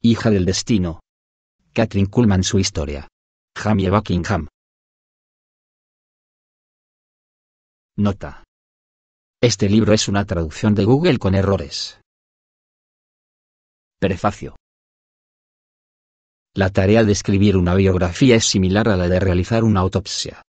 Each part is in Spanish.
Hija del destino. Catherine Kuhlman su historia. Jamie Buckingham. Nota. Este libro es una traducción de Google con errores. Prefacio. La tarea de escribir una biografía es similar a la de realizar una autopsia.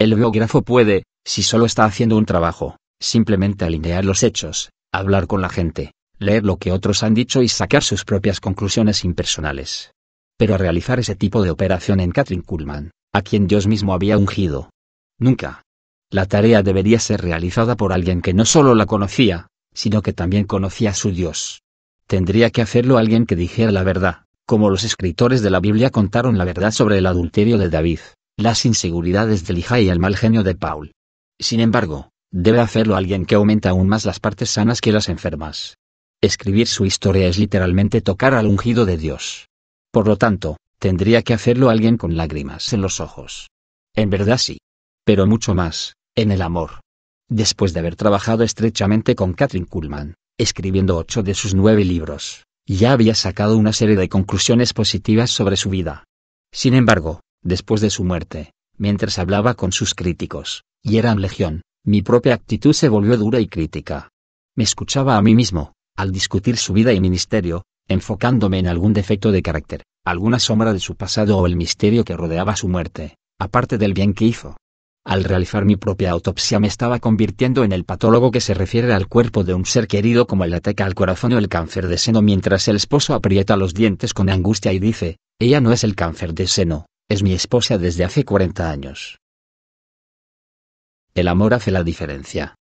El biógrafo puede, si solo está haciendo un trabajo, simplemente alinear los hechos, hablar con la gente, leer lo que otros han dicho y sacar sus propias conclusiones impersonales. Pero realizar ese tipo de operación en Catherine Kuhlman, a quien Dios mismo había ungido. Nunca. La tarea debería ser realizada por alguien que no solo la conocía, sino que también conocía a su Dios. Tendría que hacerlo alguien que dijera la verdad, como los escritores de la Biblia contaron la verdad sobre el adulterio de David, las inseguridades de Lija y el mal genio de Paul. Sin embargo, debe hacerlo alguien que aumenta aún más las partes sanas que las enfermas, Escribir su historia es literalmente tocar al ungido de Dios. Por lo tanto, tendría que hacerlo alguien con lágrimas en los ojos. En verdad sí. Pero mucho más, en el amor. Después de haber trabajado estrechamente con Catherine Kuhlman, escribiendo ocho de sus nueve libros, ya había sacado una serie de conclusiones positivas sobre su vida. Sin embargo, después de su muerte, mientras hablaba con sus críticos, y eran legión, mi propia actitud se volvió dura y crítica. Me escuchaba a mí mismo, al discutir su vida y ministerio, enfocándome en algún defecto de carácter, alguna sombra de su pasado o el misterio que rodeaba su muerte, aparte del bien que hizo. Al realizar mi propia autopsia me estaba convirtiendo en el patólogo que se refiere al cuerpo de un ser querido como el ataque al corazón o el cáncer de seno mientras el esposo aprieta los dientes con angustia y dice, ella no es el cáncer de seno, es mi esposa desde hace 40 años. El amor hace la diferencia.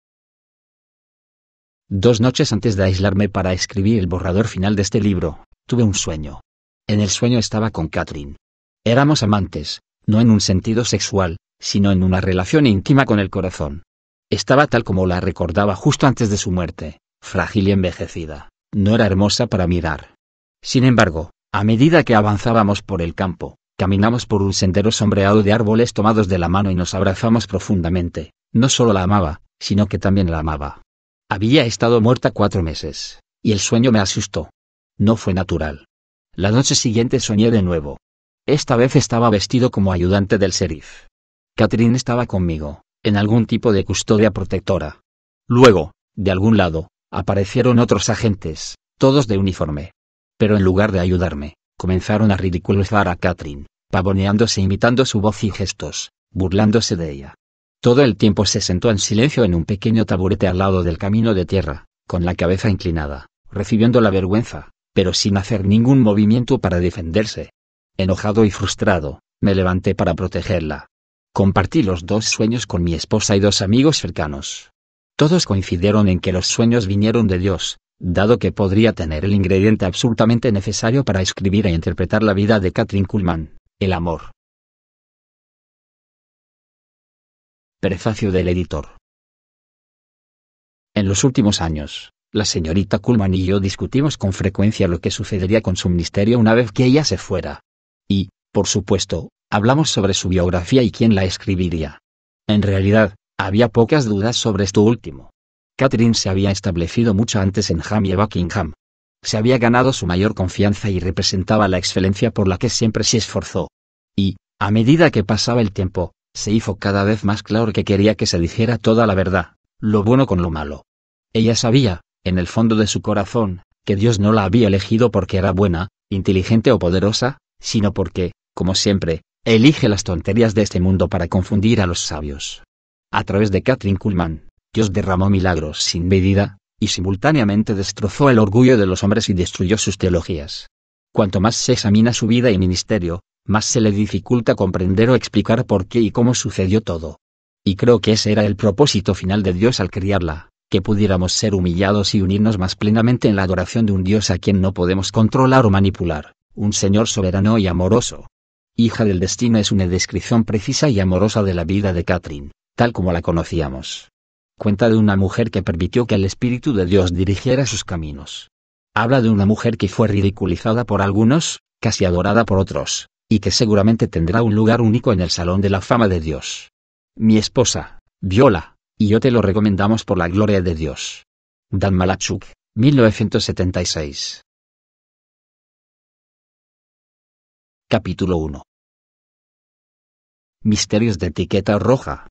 Dos noches antes de aislarme para escribir el borrador final de este libro, tuve un sueño. En el sueño estaba con Catherine. Éramos amantes, no en un sentido sexual, sino en una relación íntima con el corazón. Estaba tal como la recordaba justo antes de su muerte, frágil y envejecida. No era hermosa para mirar. Sin embargo, a medida que avanzábamos por el campo, caminamos por un sendero sombreado de árboles tomados de la mano y nos abrazamos profundamente. No solo la amaba, sino que también la amaba. Había estado muerta cuatro meses, y el sueño me asustó. No fue natural. La noche siguiente soñé de nuevo. Esta vez estaba vestido como ayudante del sheriff. Catherine estaba conmigo, en algún tipo de custodia protectora. Luego, de algún lado, aparecieron otros agentes, todos de uniforme. Pero en lugar de ayudarme, comenzaron a ridiculizar a Catherine, pavoneándose imitando su voz y gestos, burlándose de ella. Todo el tiempo se sentó en silencio en un pequeño taburete al lado del camino de tierra, con la cabeza inclinada, recibiendo la vergüenza, pero sin hacer ningún movimiento para defenderse. Enojado y frustrado, me levanté para protegerla. Compartí los dos sueños con mi esposa y dos amigos cercanos. Todos coincidieron en que los sueños vinieron de Dios, dado que podría tener el ingrediente absolutamente necesario para escribir e interpretar la vida de Catherine Kuhlman, el amor. Prefacio del editor. En los últimos años, la señorita Kuhlman y yo discutimos con frecuencia lo que sucedería con su ministerio una vez que ella se fuera. Y, por supuesto, hablamos sobre su biografía y quién la escribiría. En realidad, había pocas dudas sobre esto último. Catherine se había establecido mucho antes en Ham y Buckingham. Se había ganado su mayor confianza y representaba la excelencia por la que siempre se esforzó. Y, a medida que pasaba el tiempo, se hizo cada vez más claro que quería que se dijera toda la verdad, lo bueno con lo malo. Ella sabía, en el fondo de su corazón, que Dios no la había elegido porque era buena, inteligente o poderosa, sino porque, como siempre, elige las tonterías de este mundo para confundir a los sabios. A través de Catherine Kuhlman, Dios derramó milagros sin medida, y simultáneamente destrozó el orgullo de los hombres y destruyó sus teologías. Cuanto más se examina su vida y ministerio, más se le dificulta comprender o explicar por qué y cómo sucedió todo. Y creo que ese era el propósito final de Dios al criarla, que pudiéramos ser humillados y unirnos más plenamente en la adoración de un Dios a quien no podemos controlar o manipular, un Señor soberano y amoroso. Hija del Destino es una descripción precisa y amorosa de la vida de Catherine, tal como la conocíamos. Cuenta de una mujer que permitió que el Espíritu de Dios dirigiera sus caminos. Habla de una mujer que fue ridiculizada por algunos, casi adorada por otros, y que seguramente tendrá un lugar único en el Salón de la Fama de Dios. Mi esposa, Viola, y yo te lo recomendamos por la gloria de Dios. Dan Malachuk, 1976. Capítulo 1. Misterios de etiqueta roja.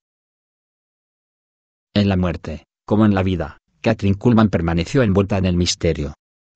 En la muerte, como en la vida, Catherine Kuhlman permaneció envuelta en el misterio.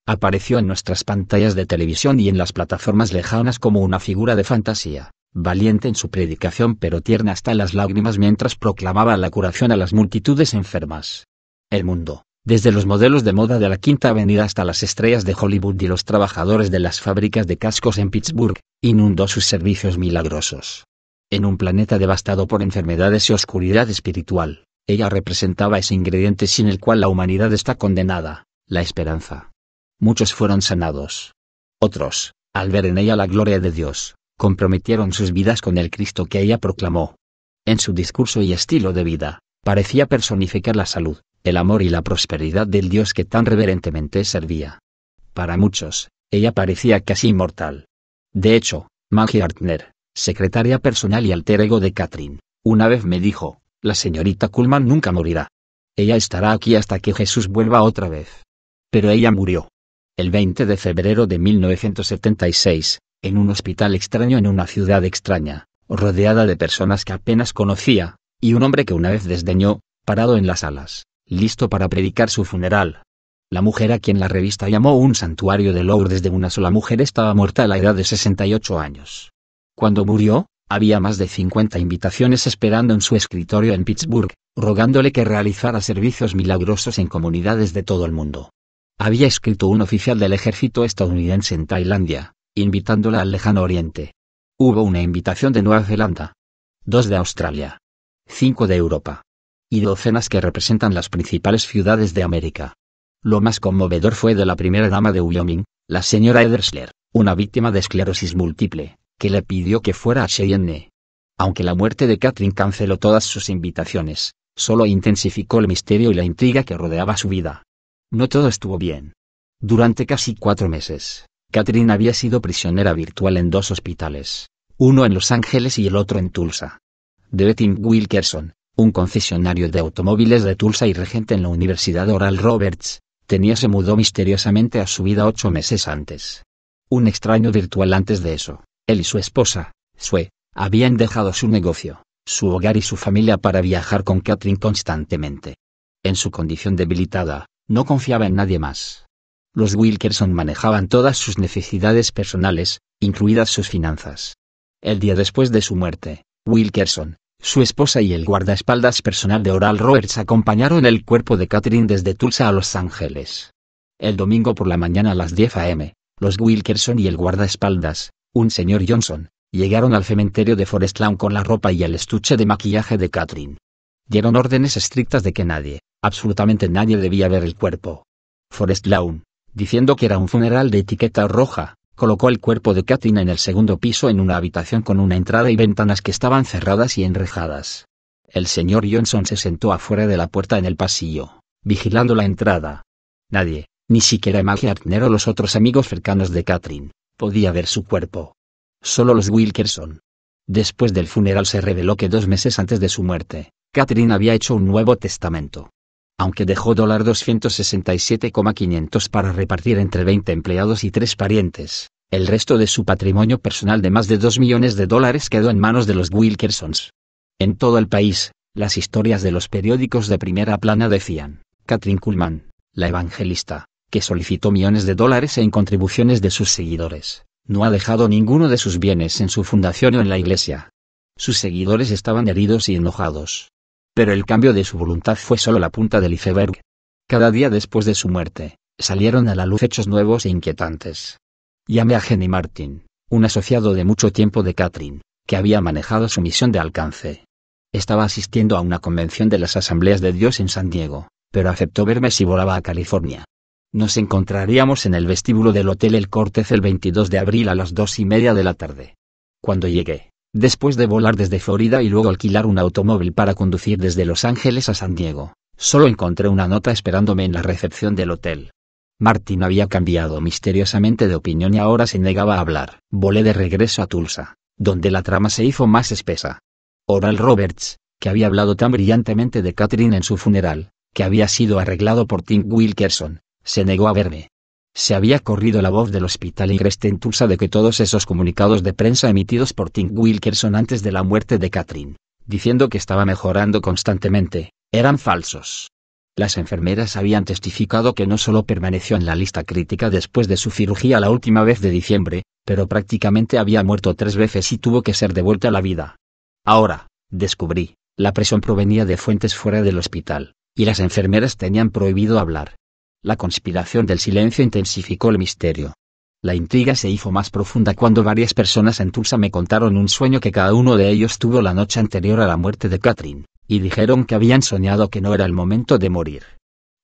Apareció en nuestras pantallas de televisión y en las plataformas lejanas como una figura de fantasía, valiente en su predicación pero tierna hasta las lágrimas mientras proclamaba la curación a las multitudes enfermas. El mundo, desde los modelos de moda de la Quinta Avenida hasta las estrellas de Hollywood y los trabajadores de las fábricas de cascos en Pittsburgh, inundó sus servicios milagrosos. En un planeta devastado por enfermedades y oscuridad espiritual, ella representaba ese ingrediente sin el cual la humanidad está condenada, la esperanza muchos fueron sanados. Otros, al ver en ella la gloria de Dios, comprometieron sus vidas con el Cristo que ella proclamó. En su discurso y estilo de vida, parecía personificar la salud, el amor y la prosperidad del Dios que tan reverentemente servía. Para muchos, ella parecía casi inmortal. De hecho, Maggie Hartner, secretaria personal y alter ego de Catherine, una vez me dijo, la señorita Kuhlman nunca morirá. Ella estará aquí hasta que Jesús vuelva otra vez. Pero ella murió el 20 de febrero de 1976, en un hospital extraño en una ciudad extraña, rodeada de personas que apenas conocía, y un hombre que una vez desdeñó, parado en las alas, listo para predicar su funeral. La mujer a quien la revista llamó un santuario de Lourdes de una sola mujer estaba muerta a la edad de 68 años. Cuando murió, había más de 50 invitaciones esperando en su escritorio en Pittsburgh, rogándole que realizara servicios milagrosos en comunidades de todo el mundo había escrito un oficial del ejército estadounidense en Tailandia, invitándola al lejano oriente. Hubo una invitación de Nueva Zelanda, dos de Australia, cinco de Europa, y docenas que representan las principales ciudades de América. Lo más conmovedor fue de la primera dama de Wyoming, la señora Edersler, una víctima de esclerosis múltiple, que le pidió que fuera a Cheyenne. Aunque la muerte de Catherine canceló todas sus invitaciones, solo intensificó el misterio y la intriga que rodeaba su vida. No todo estuvo bien. Durante casi cuatro meses, Catherine había sido prisionera virtual en dos hospitales, uno en Los Ángeles y el otro en Tulsa. De Wilkerson, un concesionario de automóviles de Tulsa y regente en la Universidad Oral Roberts, tenía se mudó misteriosamente a su vida ocho meses antes. Un extraño virtual antes de eso, él y su esposa, Sue, habían dejado su negocio, su hogar y su familia para viajar con Catherine constantemente. En su condición debilitada, no confiaba en nadie más. Los Wilkerson manejaban todas sus necesidades personales, incluidas sus finanzas. El día después de su muerte, Wilkerson, su esposa y el guardaespaldas personal de Oral Roberts acompañaron el cuerpo de Catherine desde Tulsa a Los Ángeles. El domingo por la mañana a las 10 a.m., los Wilkerson y el guardaespaldas, un señor Johnson, llegaron al cementerio de Forest Lawn con la ropa y el estuche de maquillaje de Catherine. Dieron órdenes estrictas de que nadie, absolutamente nadie debía ver el cuerpo. Forrest Lawn, diciendo que era un funeral de etiqueta roja, colocó el cuerpo de Katina en el segundo piso en una habitación con una entrada y ventanas que estaban cerradas y enrejadas. El señor Johnson se sentó afuera de la puerta en el pasillo, vigilando la entrada. Nadie, ni siquiera Maggie Artner o los otros amigos cercanos de Catherine, podía ver su cuerpo. Solo los Wilkerson. Después del funeral se reveló que dos meses antes de su muerte, Catherine había hecho un Nuevo Testamento. Aunque dejó $267,500 para repartir entre 20 empleados y 3 parientes, el resto de su patrimonio personal de más de 2 millones de dólares quedó en manos de los Wilkersons. En todo el país, las historias de los periódicos de primera plana decían, Catherine Kuhlman, la evangelista, que solicitó millones de dólares en contribuciones de sus seguidores, no ha dejado ninguno de sus bienes en su fundación o en la iglesia. Sus seguidores estaban heridos y enojados, pero el cambio de su voluntad fue solo la punta del iceberg. Cada día después de su muerte, salieron a la luz hechos nuevos e inquietantes. Llamé a Jenny Martin, un asociado de mucho tiempo de Catherine, que había manejado su misión de alcance. Estaba asistiendo a una convención de las Asambleas de Dios en San Diego, pero aceptó verme si volaba a California. Nos encontraríamos en el vestíbulo del Hotel El Cortez el 22 de abril a las dos y media de la tarde. Cuando llegué, Después de volar desde Florida y luego alquilar un automóvil para conducir desde Los Ángeles a San Diego, solo encontré una nota esperándome en la recepción del hotel. Martin había cambiado misteriosamente de opinión y ahora se negaba a hablar. Volé de regreso a Tulsa, donde la trama se hizo más espesa. Oral Roberts, que había hablado tan brillantemente de Catherine en su funeral, que había sido arreglado por Tim Wilkerson, se negó a verme se había corrido la voz del hospital y en Tulsa de que todos esos comunicados de prensa emitidos por Tim Wilkerson antes de la muerte de Catherine, diciendo que estaba mejorando constantemente, eran falsos. Las enfermeras habían testificado que no solo permaneció en la lista crítica después de su cirugía la última vez de diciembre, pero prácticamente había muerto tres veces y tuvo que ser devuelta a la vida. Ahora, descubrí, la presión provenía de fuentes fuera del hospital, y las enfermeras tenían prohibido hablar la conspiración del silencio intensificó el misterio. La intriga se hizo más profunda cuando varias personas en Tulsa me contaron un sueño que cada uno de ellos tuvo la noche anterior a la muerte de Catherine, y dijeron que habían soñado que no era el momento de morir.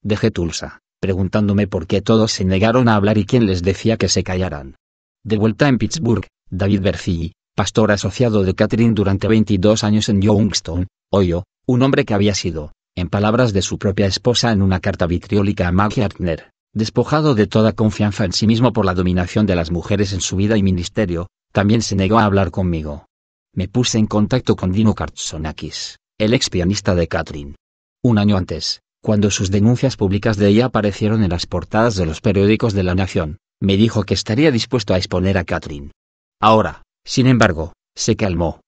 Dejé Tulsa, preguntándome por qué todos se negaron a hablar y quién les decía que se callaran. De vuelta en Pittsburgh, David Bercy, pastor asociado de Catherine durante 22 años en Youngstown, Ohio, un hombre que había sido, en palabras de su propia esposa en una carta vitriólica a Hartner, despojado de toda confianza en sí mismo por la dominación de las mujeres en su vida y ministerio, también se negó a hablar conmigo. Me puse en contacto con Dino Kartsonakis, el ex pianista de Catherine. Un año antes, cuando sus denuncias públicas de ella aparecieron en las portadas de los periódicos de la nación, me dijo que estaría dispuesto a exponer a Catherine. Ahora, sin embargo, se calmó.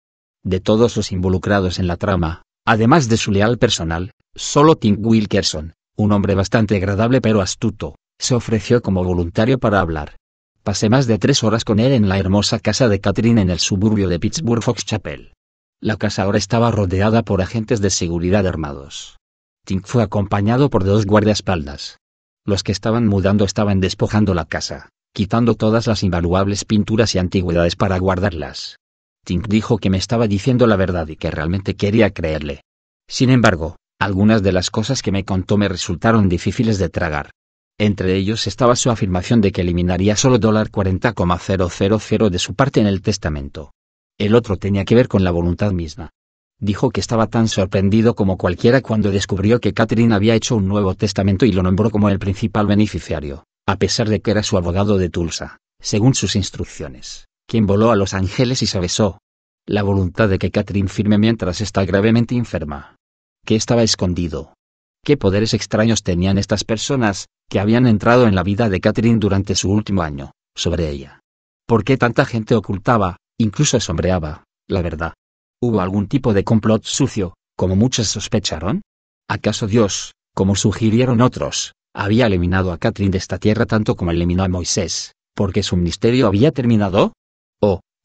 De todos los involucrados en la trama, Además de su leal personal, solo Tim Wilkerson, un hombre bastante agradable pero astuto, se ofreció como voluntario para hablar. Pasé más de tres horas con él en la hermosa casa de Catherine en el suburbio de Pittsburgh Fox Chapel. La casa ahora estaba rodeada por agentes de seguridad armados. Tim fue acompañado por dos guardaespaldas. Los que estaban mudando estaban despojando la casa, quitando todas las invaluables pinturas y antigüedades para guardarlas. Tink dijo que me estaba diciendo la verdad y que realmente quería creerle. Sin embargo, algunas de las cosas que me contó me resultaron difíciles de tragar. Entre ellos estaba su afirmación de que eliminaría solo dólar $40,000 de su parte en el testamento. El otro tenía que ver con la voluntad misma. Dijo que estaba tan sorprendido como cualquiera cuando descubrió que Catherine había hecho un nuevo testamento y lo nombró como el principal beneficiario, a pesar de que era su abogado de Tulsa, según sus instrucciones quien voló a Los Ángeles y se besó. La voluntad de que Catherine firme mientras está gravemente enferma. ¿Qué estaba escondido? ¿Qué poderes extraños tenían estas personas, que habían entrado en la vida de Catherine durante su último año, sobre ella? ¿Por qué tanta gente ocultaba, incluso sombreaba, la verdad? ¿Hubo algún tipo de complot sucio, como muchos sospecharon? ¿Acaso Dios, como sugirieron otros, había eliminado a Catherine de esta tierra tanto como eliminó a Moisés, porque su ministerio había terminado?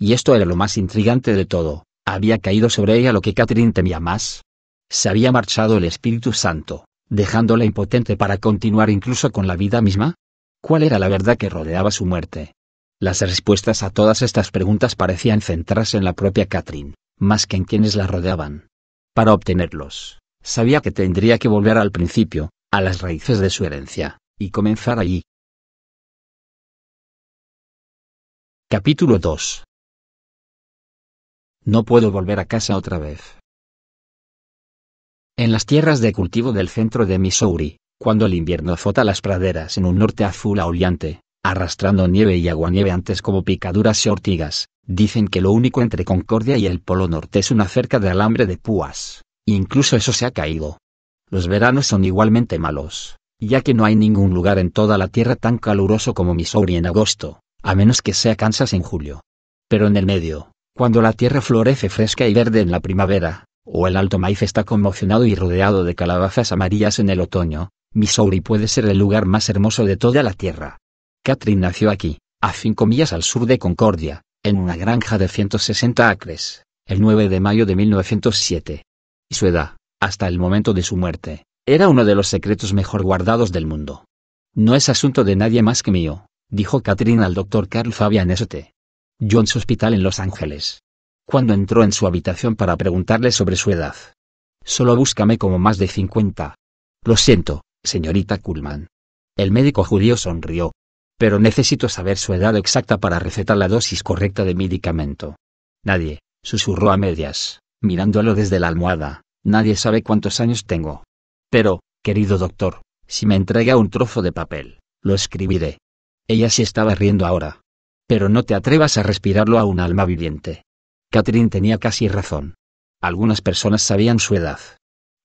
Y esto era lo más intrigante de todo, había caído sobre ella lo que Catherine temía más. Se había marchado el Espíritu Santo, dejándola impotente para continuar incluso con la vida misma. ¿Cuál era la verdad que rodeaba su muerte? Las respuestas a todas estas preguntas parecían centrarse en la propia Catherine, más que en quienes la rodeaban. Para obtenerlos, sabía que tendría que volver al principio, a las raíces de su herencia, y comenzar allí. Capítulo 2. No puedo volver a casa otra vez. En las tierras de cultivo del centro de Missouri, cuando el invierno azota las praderas en un norte azul aullante, arrastrando nieve y aguanieve antes como picaduras y ortigas, dicen que lo único entre Concordia y el Polo Norte es una cerca de alambre de púas, incluso eso se ha caído. Los veranos son igualmente malos, ya que no hay ningún lugar en toda la Tierra tan caluroso como Missouri en agosto, a menos que sea Kansas en julio. Pero en el medio, cuando la tierra florece fresca y verde en la primavera, o el alto maíz está conmocionado y rodeado de calabazas amarillas en el otoño, Missouri puede ser el lugar más hermoso de toda la tierra. Catherine nació aquí, a cinco millas al sur de Concordia, en una granja de 160 acres, el 9 de mayo de 1907. Y su edad, hasta el momento de su muerte, era uno de los secretos mejor guardados del mundo. No es asunto de nadie más que mío, dijo Catherine al doctor Carl Fabian St. John's Hospital en Los Ángeles. Cuando entró en su habitación para preguntarle sobre su edad. Solo búscame como más de 50. Lo siento, señorita Kuhlman. El médico judío sonrió. Pero necesito saber su edad exacta para recetar la dosis correcta de medicamento. Nadie, susurró a medias, mirándolo desde la almohada, nadie sabe cuántos años tengo. Pero, querido doctor, si me entrega un trozo de papel, lo escribiré. Ella se estaba riendo ahora, pero no te atrevas a respirarlo a un alma viviente. Catherine tenía casi razón. Algunas personas sabían su edad.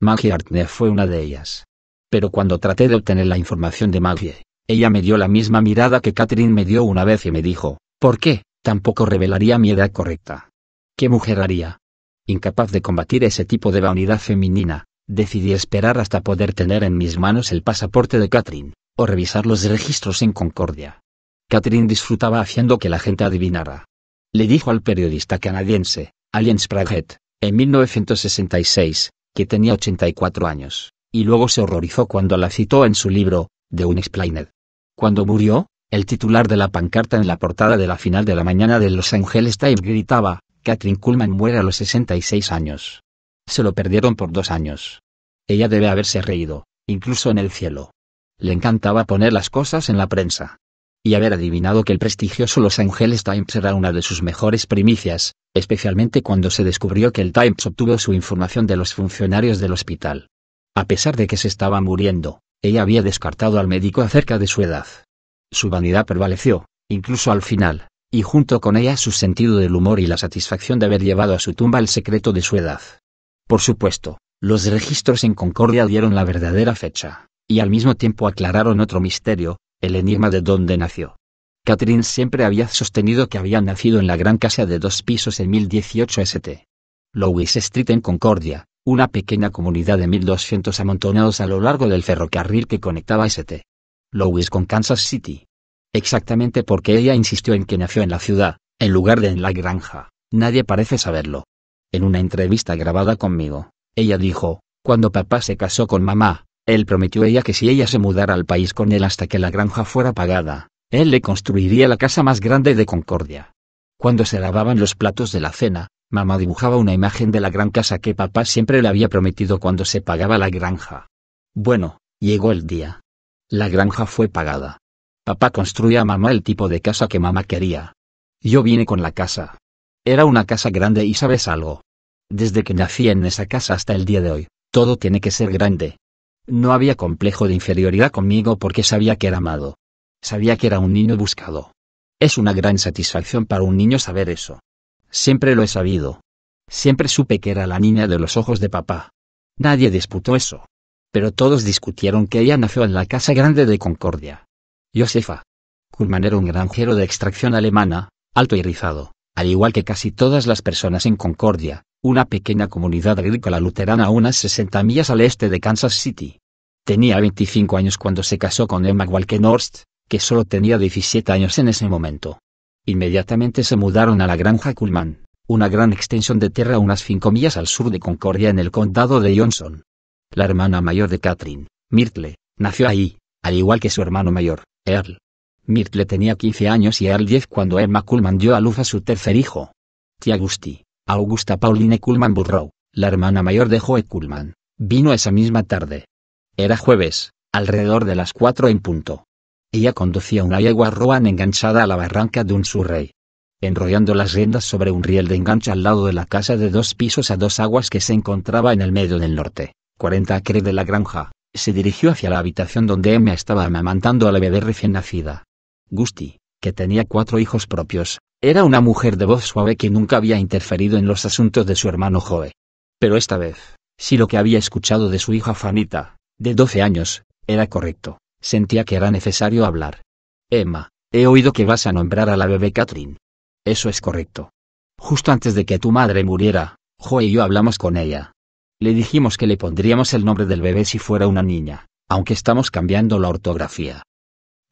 Maggie Hartner fue una de ellas. Pero cuando traté de obtener la información de Maggie, ella me dio la misma mirada que Catherine me dio una vez y me dijo, ¿por qué? Tampoco revelaría mi edad correcta. ¿Qué mujer haría? Incapaz de combatir ese tipo de vanidad femenina, decidí esperar hasta poder tener en mis manos el pasaporte de Catherine, o revisar los registros en Concordia. Catherine disfrutaba haciendo que la gente adivinara. Le dijo al periodista canadiense, Alien sprague en 1966, que tenía 84 años, y luego se horrorizó cuando la citó en su libro, The Unexplained. Cuando murió, el titular de la pancarta en la portada de la final de la mañana de Los Angeles Times gritaba, Catherine Kuhlman muere a los 66 años. Se lo perdieron por dos años. Ella debe haberse reído, incluso en el cielo. Le encantaba poner las cosas en la prensa y haber adivinado que el prestigioso Los Ángeles Times era una de sus mejores primicias, especialmente cuando se descubrió que el Times obtuvo su información de los funcionarios del hospital. A pesar de que se estaba muriendo, ella había descartado al médico acerca de su edad. Su vanidad prevaleció, incluso al final, y junto con ella su sentido del humor y la satisfacción de haber llevado a su tumba el secreto de su edad. Por supuesto, los registros en Concordia dieron la verdadera fecha, y al mismo tiempo aclararon otro misterio, el enigma de dónde nació. Catherine siempre había sostenido que había nacido en la gran casa de dos pisos en 1018 St. Louis Street en Concordia, una pequeña comunidad de 1200 amontonados a lo largo del ferrocarril que conectaba St. Louis con Kansas City. Exactamente porque ella insistió en que nació en la ciudad, en lugar de en la granja, nadie parece saberlo. En una entrevista grabada conmigo, ella dijo, cuando papá se casó con mamá, él prometió a ella que si ella se mudara al país con él hasta que la granja fuera pagada, él le construiría la casa más grande de Concordia. Cuando se lavaban los platos de la cena, mamá dibujaba una imagen de la gran casa que papá siempre le había prometido cuando se pagaba la granja. Bueno, llegó el día. La granja fue pagada. Papá construía a mamá el tipo de casa que mamá quería. Yo vine con la casa. Era una casa grande y sabes algo. Desde que nací en esa casa hasta el día de hoy, todo tiene que ser grande. No había complejo de inferioridad conmigo porque sabía que era amado. Sabía que era un niño buscado. Es una gran satisfacción para un niño saber eso. Siempre lo he sabido. Siempre supe que era la niña de los ojos de papá. Nadie disputó eso. Pero todos discutieron que ella nació en la casa grande de Concordia. Josefa. Kuhlmann era un granjero de extracción alemana, alto y rizado, al igual que casi todas las personas en Concordia, una pequeña comunidad agrícola luterana a unas 60 millas al este de Kansas City. Tenía 25 años cuando se casó con Emma Walkenhorst, que solo tenía 17 años en ese momento. Inmediatamente se mudaron a la granja Cullman, una gran extensión de tierra a unas 5 millas al sur de Concordia en el condado de Johnson. La hermana mayor de Catherine, Myrtle, nació ahí, al igual que su hermano mayor, Earl. Myrtle tenía 15 años y Earl 10 cuando Emma Kullman dio a luz a su tercer hijo. Tiagusti. Augusta Pauline Kuhlman Burrow, la hermana mayor de Joe Kullman, vino esa misma tarde. Era jueves, alrededor de las cuatro en punto. Ella conducía una yegua Roan enganchada a la barranca de un surrey. Enrollando las riendas sobre un riel de enganche al lado de la casa de dos pisos a dos aguas que se encontraba en el medio del norte, 40 acres de la granja, se dirigió hacia la habitación donde Emma estaba amamantando a la bebé recién nacida. Gusti, que tenía cuatro hijos propios, era una mujer de voz suave que nunca había interferido en los asuntos de su hermano Joe. Pero esta vez, si lo que había escuchado de su hija Fanita, de 12 años, era correcto, sentía que era necesario hablar. Emma, he oído que vas a nombrar a la bebé Catherine. Eso es correcto. Justo antes de que tu madre muriera, Joe y yo hablamos con ella. Le dijimos que le pondríamos el nombre del bebé si fuera una niña, aunque estamos cambiando la ortografía.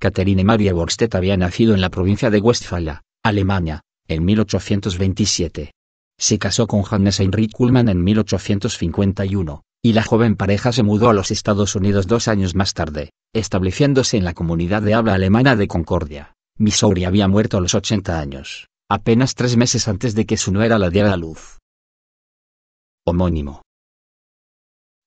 Catherine Maria Borstedt había nacido en la provincia de Westfalia, Alemania, en 1827. Se casó con Hannes Heinrich Kuhlmann en 1851, y la joven pareja se mudó a los Estados Unidos dos años más tarde, estableciéndose en la comunidad de habla alemana de Concordia. Missouri había muerto a los 80 años, apenas tres meses antes de que su nuera la diera a luz. Homónimo.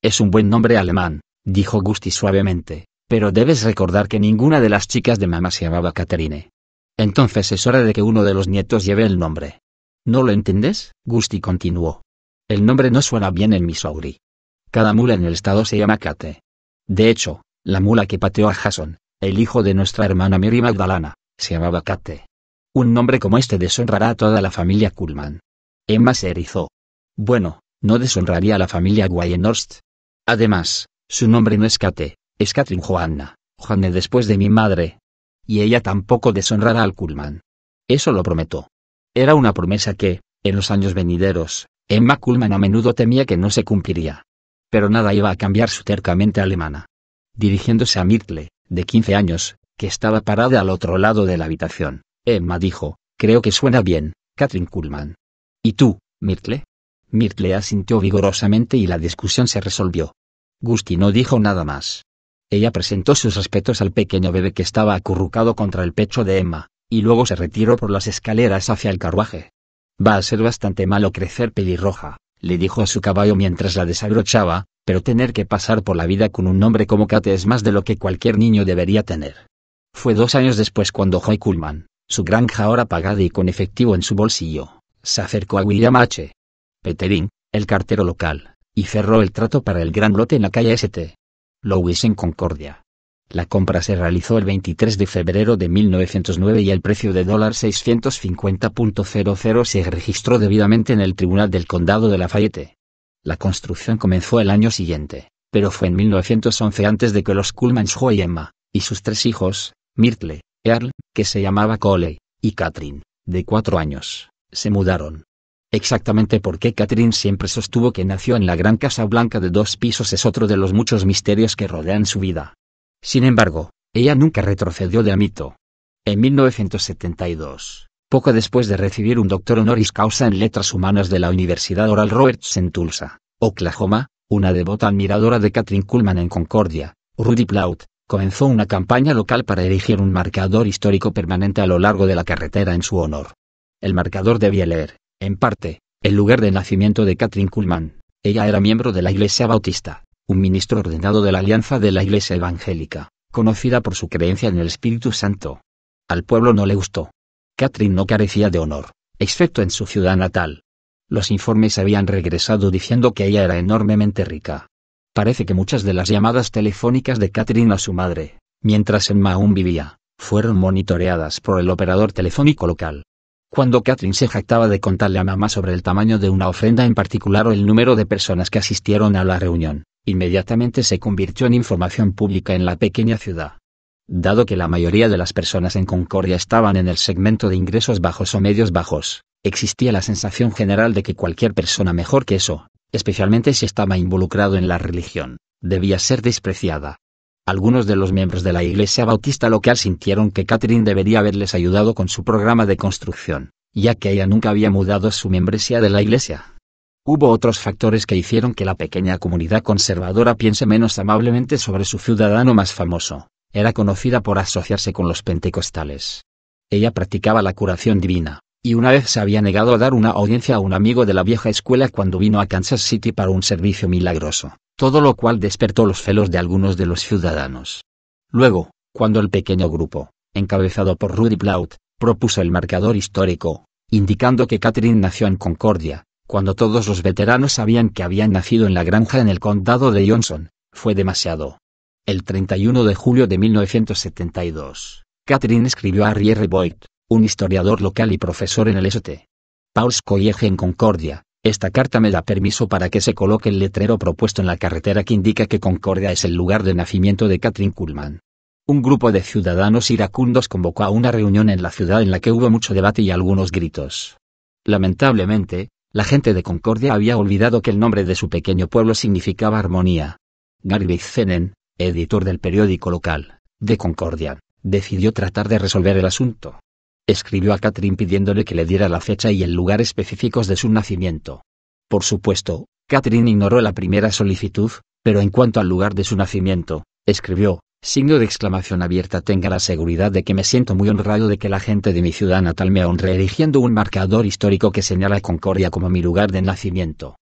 Es un buen nombre alemán, dijo Gusti suavemente, pero debes recordar que ninguna de las chicas de mamá se llamaba Katherine. Entonces es hora de que uno de los nietos lleve el nombre. ¿No lo entiendes? Gusti continuó. El nombre no suena bien en Missouri. Cada mula en el estado se llama Kate. De hecho, la mula que pateó a Jason, el hijo de nuestra hermana Mary Magdalena, se llamaba Kate. Un nombre como este deshonrará a toda la familia Kullman. Emma se erizó. Bueno, no deshonraría a la familia Guyenhorst. Además, su nombre no es Kate, es Catherine Johanna, Joanne después de mi madre. Y ella tampoco deshonrará al Kuhlman. Eso lo prometo. Era una promesa que, en los años venideros, Emma Kuhlman a menudo temía que no se cumpliría. Pero nada iba a cambiar su tercamente alemana. Dirigiéndose a Mirtle, de 15 años, que estaba parada al otro lado de la habitación, Emma dijo, creo que suena bien, Catherine Kuhlman. ¿Y tú, Mirtle? Mirtle asintió vigorosamente y la discusión se resolvió. Gusti no dijo nada más. Ella presentó sus respetos al pequeño bebé que estaba acurrucado contra el pecho de Emma, y luego se retiró por las escaleras hacia el carruaje. Va a ser bastante malo crecer pelirroja, le dijo a su caballo mientras la desabrochaba, pero tener que pasar por la vida con un nombre como Kate es más de lo que cualquier niño debería tener. Fue dos años después cuando Joy Kuhlman, su granja ahora pagada y con efectivo en su bolsillo, se acercó a William H. Peterin, el cartero local, y cerró el trato para el gran lote en la calle St. Louis en Concordia. La compra se realizó el 23 de febrero de 1909 y el precio de dólar $650.00 se registró debidamente en el Tribunal del Condado de Lafayette. La construcción comenzó el año siguiente, pero fue en 1911 antes de que los Culmans y Emma, y sus tres hijos, Mirtle, Earl, que se llamaba Coley, y Catherine, de cuatro años, se mudaron. Exactamente por qué Catherine siempre sostuvo que nació en la gran casa blanca de dos pisos es otro de los muchos misterios que rodean su vida. Sin embargo, ella nunca retrocedió de amito. En 1972, poco después de recibir un doctor honoris causa en letras humanas de la Universidad Oral Roberts en Tulsa, Oklahoma, una devota admiradora de Catherine Kuhlman en Concordia, Rudy Plaut, comenzó una campaña local para erigir un marcador histórico permanente a lo largo de la carretera en su honor. El marcador debía leer, en parte, el lugar de nacimiento de Katrin Kuhlmann. Ella era miembro de la Iglesia Bautista, un ministro ordenado de la Alianza de la Iglesia Evangélica, conocida por su creencia en el Espíritu Santo. Al pueblo no le gustó. Katrin no carecía de honor, excepto en su ciudad natal. Los informes habían regresado diciendo que ella era enormemente rica. Parece que muchas de las llamadas telefónicas de Katrin a su madre, mientras en Mahón vivía, fueron monitoreadas por el operador telefónico local cuando Catherine se jactaba de contarle a mamá sobre el tamaño de una ofrenda en particular o el número de personas que asistieron a la reunión, inmediatamente se convirtió en información pública en la pequeña ciudad. Dado que la mayoría de las personas en Concordia estaban en el segmento de ingresos bajos o medios bajos, existía la sensación general de que cualquier persona mejor que eso, especialmente si estaba involucrado en la religión, debía ser despreciada. Algunos de los miembros de la Iglesia Bautista local sintieron que Catherine debería haberles ayudado con su programa de construcción, ya que ella nunca había mudado su membresía de la Iglesia. Hubo otros factores que hicieron que la pequeña comunidad conservadora piense menos amablemente sobre su ciudadano más famoso. Era conocida por asociarse con los pentecostales. Ella practicaba la curación divina, y una vez se había negado a dar una audiencia a un amigo de la vieja escuela cuando vino a Kansas City para un servicio milagroso todo lo cual despertó los celos de algunos de los ciudadanos. Luego, cuando el pequeño grupo, encabezado por Rudy Plaut, propuso el marcador histórico, indicando que Catherine nació en Concordia, cuando todos los veteranos sabían que habían nacido en la granja en el condado de Johnson, fue demasiado. El 31 de julio de 1972, Catherine escribió a Harry Boyd, un historiador local y profesor en el St. Paul's College en Concordia, esta carta me da permiso para que se coloque el letrero propuesto en la carretera que indica que Concordia es el lugar de nacimiento de Katrin Kullman. Un grupo de ciudadanos iracundos convocó a una reunión en la ciudad en la que hubo mucho debate y algunos gritos. Lamentablemente, la gente de Concordia había olvidado que el nombre de su pequeño pueblo significaba armonía. Gary Zenen, editor del periódico local, de Concordia, decidió tratar de resolver el asunto escribió a Catherine pidiéndole que le diera la fecha y el lugar específicos de su nacimiento. Por supuesto, Catherine ignoró la primera solicitud, pero en cuanto al lugar de su nacimiento, escribió, signo de exclamación abierta, tenga la seguridad de que me siento muy honrado de que la gente de mi ciudad natal me honre eligiendo un marcador histórico que señala Concordia como mi lugar de nacimiento.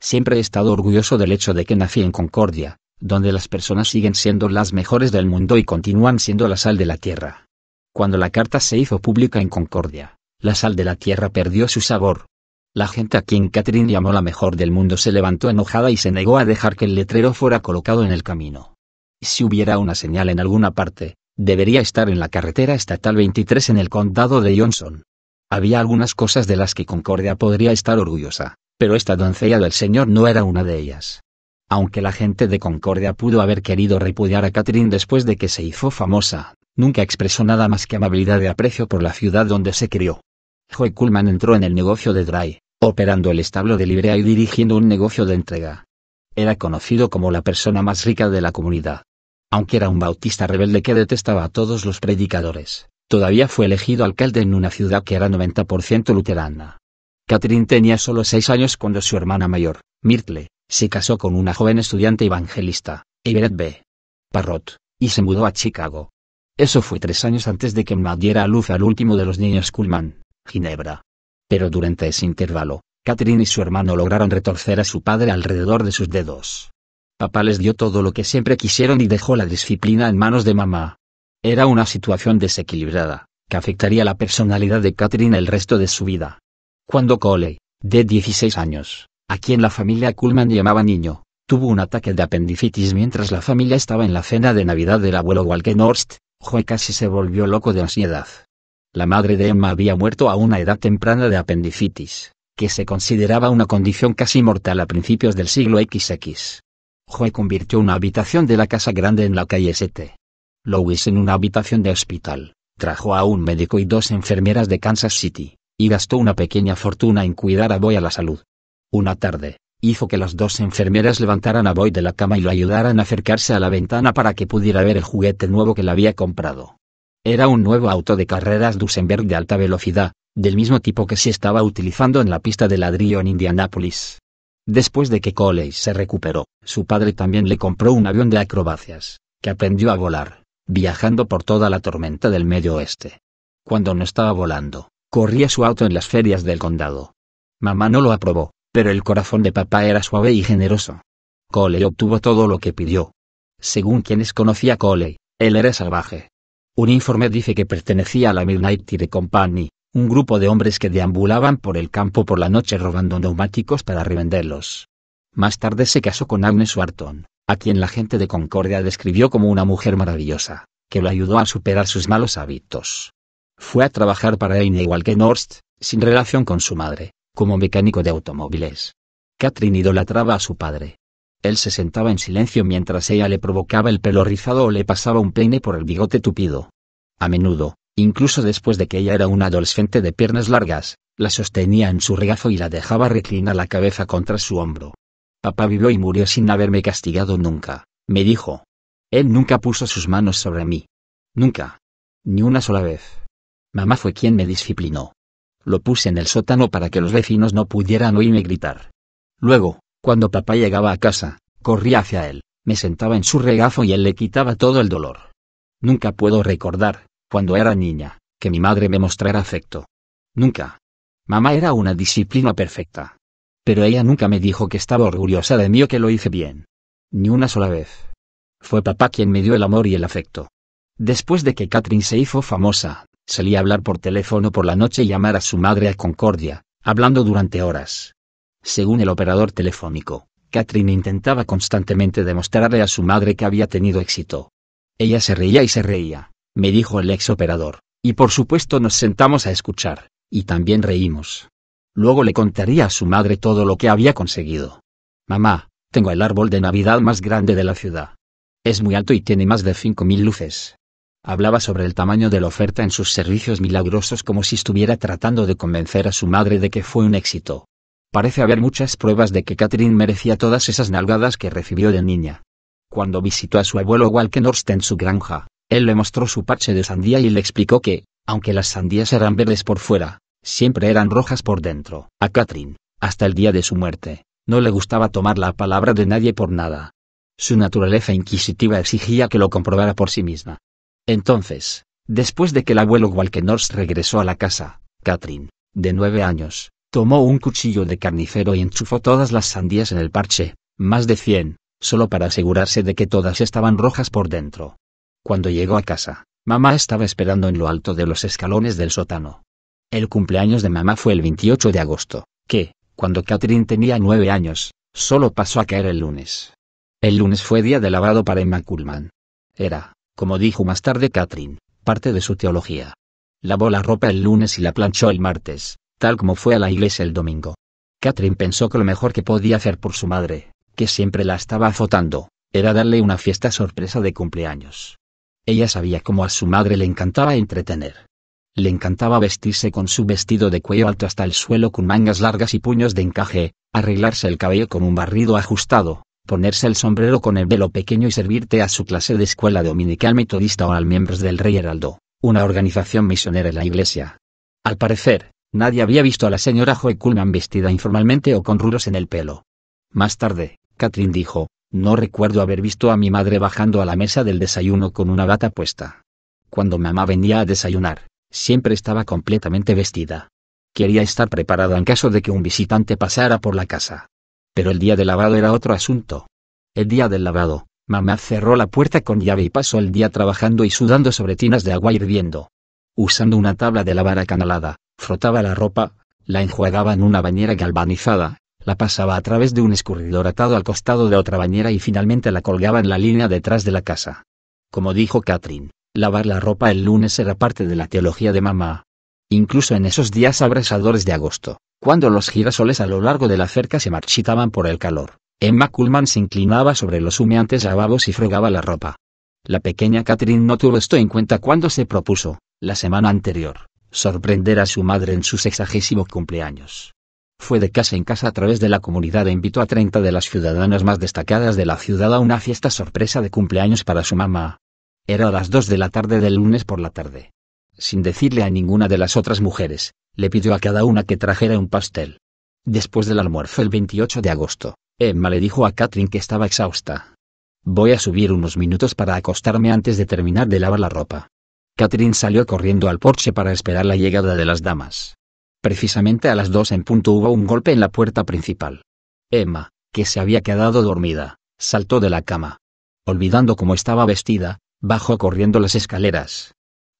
Siempre he estado orgulloso del hecho de que nací en Concordia, donde las personas siguen siendo las mejores del mundo y continúan siendo la sal de la tierra. Cuando la carta se hizo pública en Concordia, la sal de la tierra perdió su sabor. La gente a quien Catherine llamó la mejor del mundo se levantó enojada y se negó a dejar que el letrero fuera colocado en el camino. Si hubiera una señal en alguna parte, debería estar en la carretera estatal 23 en el condado de Johnson. Había algunas cosas de las que Concordia podría estar orgullosa, pero esta doncella del Señor no era una de ellas. Aunque la gente de Concordia pudo haber querido repudiar a Catherine después de que se hizo famosa, nunca expresó nada más que amabilidad y aprecio por la ciudad donde se crió. Joe Kuhlman entró en el negocio de Dry, operando el establo de librea y dirigiendo un negocio de entrega. Era conocido como la persona más rica de la comunidad. Aunque era un bautista rebelde que detestaba a todos los predicadores, todavía fue elegido alcalde en una ciudad que era 90% luterana. Catherine tenía solo seis años cuando su hermana mayor, Myrtle, se casó con una joven estudiante evangelista, Everett B. Parrot, y se mudó a Chicago. Eso fue tres años antes de que Emma diera a luz al último de los niños Kullman, Ginebra. Pero durante ese intervalo, Catherine y su hermano lograron retorcer a su padre alrededor de sus dedos. Papá les dio todo lo que siempre quisieron y dejó la disciplina en manos de mamá. Era una situación desequilibrada, que afectaría la personalidad de Catherine el resto de su vida. Cuando Coley, de 16 años, a quien la familia Kuhlman llamaba niño, tuvo un ataque de apendicitis mientras la familia estaba en la cena de Navidad del abuelo Walkenhorst, Joe casi se volvió loco de ansiedad. La madre de Emma había muerto a una edad temprana de apendicitis, que se consideraba una condición casi mortal a principios del siglo XX. Joe convirtió una habitación de la casa grande en la calle 7. Louis en una habitación de hospital, trajo a un médico y dos enfermeras de Kansas City, y gastó una pequeña fortuna en cuidar a Boy a la salud. Una tarde, hizo que las dos enfermeras levantaran a Boy de la cama y lo ayudaran a acercarse a la ventana para que pudiera ver el juguete nuevo que le había comprado. Era un nuevo auto de carreras Duesenberg de alta velocidad, del mismo tipo que se estaba utilizando en la pista de ladrillo en Indianápolis. Después de que Coley se recuperó, su padre también le compró un avión de acrobacias, que aprendió a volar, viajando por toda la tormenta del medio oeste. Cuando no estaba volando, corría su auto en las ferias del condado. Mamá no lo aprobó, pero el corazón de papá era suave y generoso. Coley obtuvo todo lo que pidió. Según quienes conocía a Coley, él era salvaje. Un informe dice que pertenecía a la Midnight Tire Company, un grupo de hombres que deambulaban por el campo por la noche robando neumáticos para revenderlos. Más tarde se casó con Agnes Wharton, a quien la gente de Concordia describió como una mujer maravillosa, que lo ayudó a superar sus malos hábitos. Fue a trabajar para igual que Norst, sin relación con su madre, como mecánico de automóviles. Catherine idolatraba a su padre. Él se sentaba en silencio mientras ella le provocaba el pelo rizado o le pasaba un peine por el bigote tupido. A menudo, incluso después de que ella era una adolescente de piernas largas, la sostenía en su regazo y la dejaba reclinar la cabeza contra su hombro. Papá vivió y murió sin haberme castigado nunca, me dijo. Él nunca puso sus manos sobre mí. Nunca. Ni una sola vez. Mamá fue quien me disciplinó. Lo puse en el sótano para que los vecinos no pudieran oírme gritar. Luego, cuando papá llegaba a casa, corría hacia él, me sentaba en su regazo y él le quitaba todo el dolor. Nunca puedo recordar, cuando era niña, que mi madre me mostrara afecto. Nunca. Mamá era una disciplina perfecta. Pero ella nunca me dijo que estaba orgullosa de mí o que lo hice bien. Ni una sola vez. Fue papá quien me dio el amor y el afecto. Después de que Katrin se hizo famosa, a hablar por teléfono por la noche y llamar a su madre a Concordia, hablando durante horas. Según el operador telefónico, Catherine intentaba constantemente demostrarle a su madre que había tenido éxito. Ella se reía y se reía, me dijo el ex operador, y por supuesto nos sentamos a escuchar, y también reímos. Luego le contaría a su madre todo lo que había conseguido. Mamá, tengo el árbol de Navidad más grande de la ciudad. Es muy alto y tiene más de 5.000 luces hablaba sobre el tamaño de la oferta en sus servicios milagrosos como si estuviera tratando de convencer a su madre de que fue un éxito. Parece haber muchas pruebas de que Catherine merecía todas esas nalgadas que recibió de niña. Cuando visitó a su abuelo Walkenhorst en su granja, él le mostró su parche de sandía y le explicó que, aunque las sandías eran verdes por fuera, siempre eran rojas por dentro. A Catherine, hasta el día de su muerte, no le gustaba tomar la palabra de nadie por nada. Su naturaleza inquisitiva exigía que lo comprobara por sí misma. Entonces, después de que el abuelo Walkenors regresó a la casa, Catherine, de nueve años, tomó un cuchillo de carnicero y enchufó todas las sandías en el parche, más de cien, solo para asegurarse de que todas estaban rojas por dentro. Cuando llegó a casa, mamá estaba esperando en lo alto de los escalones del sótano. El cumpleaños de mamá fue el 28 de agosto, que, cuando Catherine tenía nueve años, solo pasó a caer el lunes. El lunes fue día de lavado para Emma Kuhlman. Era, como dijo más tarde Catherine, parte de su teología. Lavó la ropa el lunes y la planchó el martes, tal como fue a la iglesia el domingo. Catherine pensó que lo mejor que podía hacer por su madre, que siempre la estaba azotando, era darle una fiesta sorpresa de cumpleaños. Ella sabía cómo a su madre le encantaba entretener. Le encantaba vestirse con su vestido de cuello alto hasta el suelo con mangas largas y puños de encaje, arreglarse el cabello con un barrido ajustado, ponerse el sombrero con el velo pequeño y servirte a su clase de escuela dominical metodista o al miembros del Rey Heraldo, una organización misionera en la iglesia. Al parecer, nadie había visto a la señora Joe Kuhlman vestida informalmente o con rulos en el pelo. Más tarde, Katrin dijo, no recuerdo haber visto a mi madre bajando a la mesa del desayuno con una bata puesta. Cuando mamá venía a desayunar, siempre estaba completamente vestida. Quería estar preparada en caso de que un visitante pasara por la casa. Pero el día de lavado era otro asunto. El día del lavado, mamá cerró la puerta con llave y pasó el día trabajando y sudando sobre tinas de agua hirviendo. Usando una tabla de lavar acanalada, frotaba la ropa, la enjuagaba en una bañera galvanizada, la pasaba a través de un escurridor atado al costado de otra bañera y finalmente la colgaba en la línea detrás de la casa. Como dijo Catherine, lavar la ropa el lunes era parte de la teología de mamá, incluso en esos días abrasadores de agosto, cuando los girasoles a lo largo de la cerca se marchitaban por el calor. Emma Kullman se inclinaba sobre los humeantes lavabos y fregaba la ropa. La pequeña Catherine no tuvo esto en cuenta cuando se propuso, la semana anterior, sorprender a su madre en su sexagésimo cumpleaños. Fue de casa en casa a través de la comunidad e invitó a 30 de las ciudadanas más destacadas de la ciudad a una fiesta sorpresa de cumpleaños para su mamá. Era a las 2 de la tarde del lunes por la tarde sin decirle a ninguna de las otras mujeres, le pidió a cada una que trajera un pastel. Después del almuerzo el 28 de agosto, Emma le dijo a Catherine que estaba exhausta. Voy a subir unos minutos para acostarme antes de terminar de lavar la ropa. Catherine salió corriendo al porche para esperar la llegada de las damas. Precisamente a las dos en punto hubo un golpe en la puerta principal. Emma, que se había quedado dormida, saltó de la cama. Olvidando cómo estaba vestida, bajó corriendo las escaleras.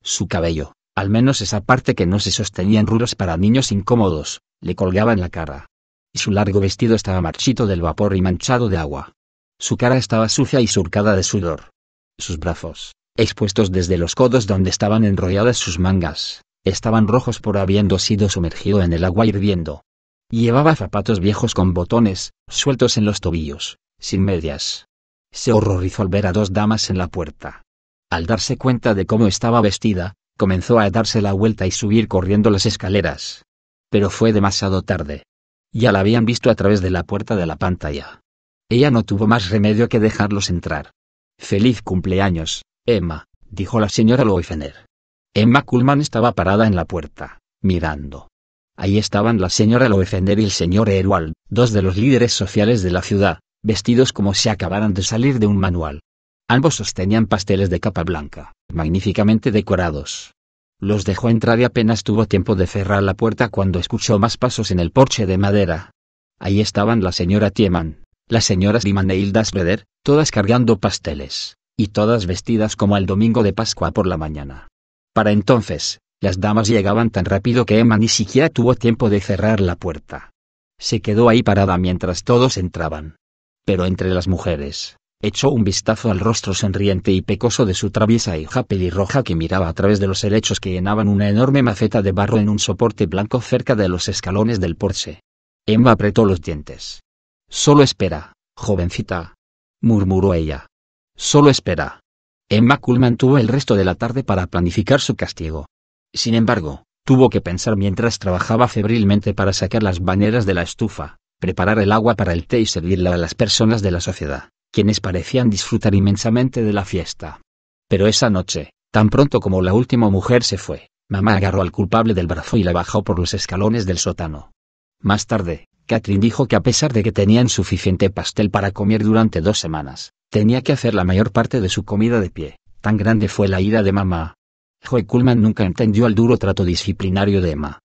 Su cabello, al menos esa parte que no se sostenía en rulos para niños incómodos, le colgaba en la cara. Y su largo vestido estaba marchito del vapor y manchado de agua. Su cara estaba sucia y surcada de sudor. Sus brazos, expuestos desde los codos donde estaban enrolladas sus mangas, estaban rojos por habiendo sido sumergido en el agua hirviendo. Llevaba zapatos viejos con botones, sueltos en los tobillos, sin medias. Se horrorizó al ver a dos damas en la puerta. Al darse cuenta de cómo estaba vestida, comenzó a darse la vuelta y subir corriendo las escaleras. Pero fue demasiado tarde. Ya la habían visto a través de la puerta de la pantalla. Ella no tuvo más remedio que dejarlos entrar. Feliz cumpleaños, Emma, dijo la señora Loifener. Emma Kullman estaba parada en la puerta, mirando. Ahí estaban la señora Loefender y el señor Erual, dos de los líderes sociales de la ciudad, vestidos como si acabaran de salir de un manual. Ambos sostenían pasteles de capa blanca, magníficamente decorados. Los dejó entrar y apenas tuvo tiempo de cerrar la puerta cuando escuchó más pasos en el porche de madera. Ahí estaban la señora Tieman, las señoras Sliman e todas cargando pasteles, y todas vestidas como el domingo de Pascua por la mañana. Para entonces, las damas llegaban tan rápido que Emma ni siquiera tuvo tiempo de cerrar la puerta. Se quedó ahí parada mientras todos entraban. Pero entre las mujeres, echó un vistazo al rostro sonriente y pecoso de su traviesa hija pelirroja que miraba a través de los helechos que llenaban una enorme maceta de barro en un soporte blanco cerca de los escalones del porche. Emma apretó los dientes. Solo espera, jovencita. murmuró ella. Solo espera. Emma Kuhlman tuvo el resto de la tarde para planificar su castigo. Sin embargo, tuvo que pensar mientras trabajaba febrilmente para sacar las bañeras de la estufa, preparar el agua para el té y servirla a las personas de la sociedad quienes parecían disfrutar inmensamente de la fiesta. Pero esa noche, tan pronto como la última mujer se fue, mamá agarró al culpable del brazo y la bajó por los escalones del sótano. Más tarde, Katrin dijo que a pesar de que tenían suficiente pastel para comer durante dos semanas, tenía que hacer la mayor parte de su comida de pie, tan grande fue la ira de mamá. Joe Kuhlman nunca entendió el duro trato disciplinario de Emma.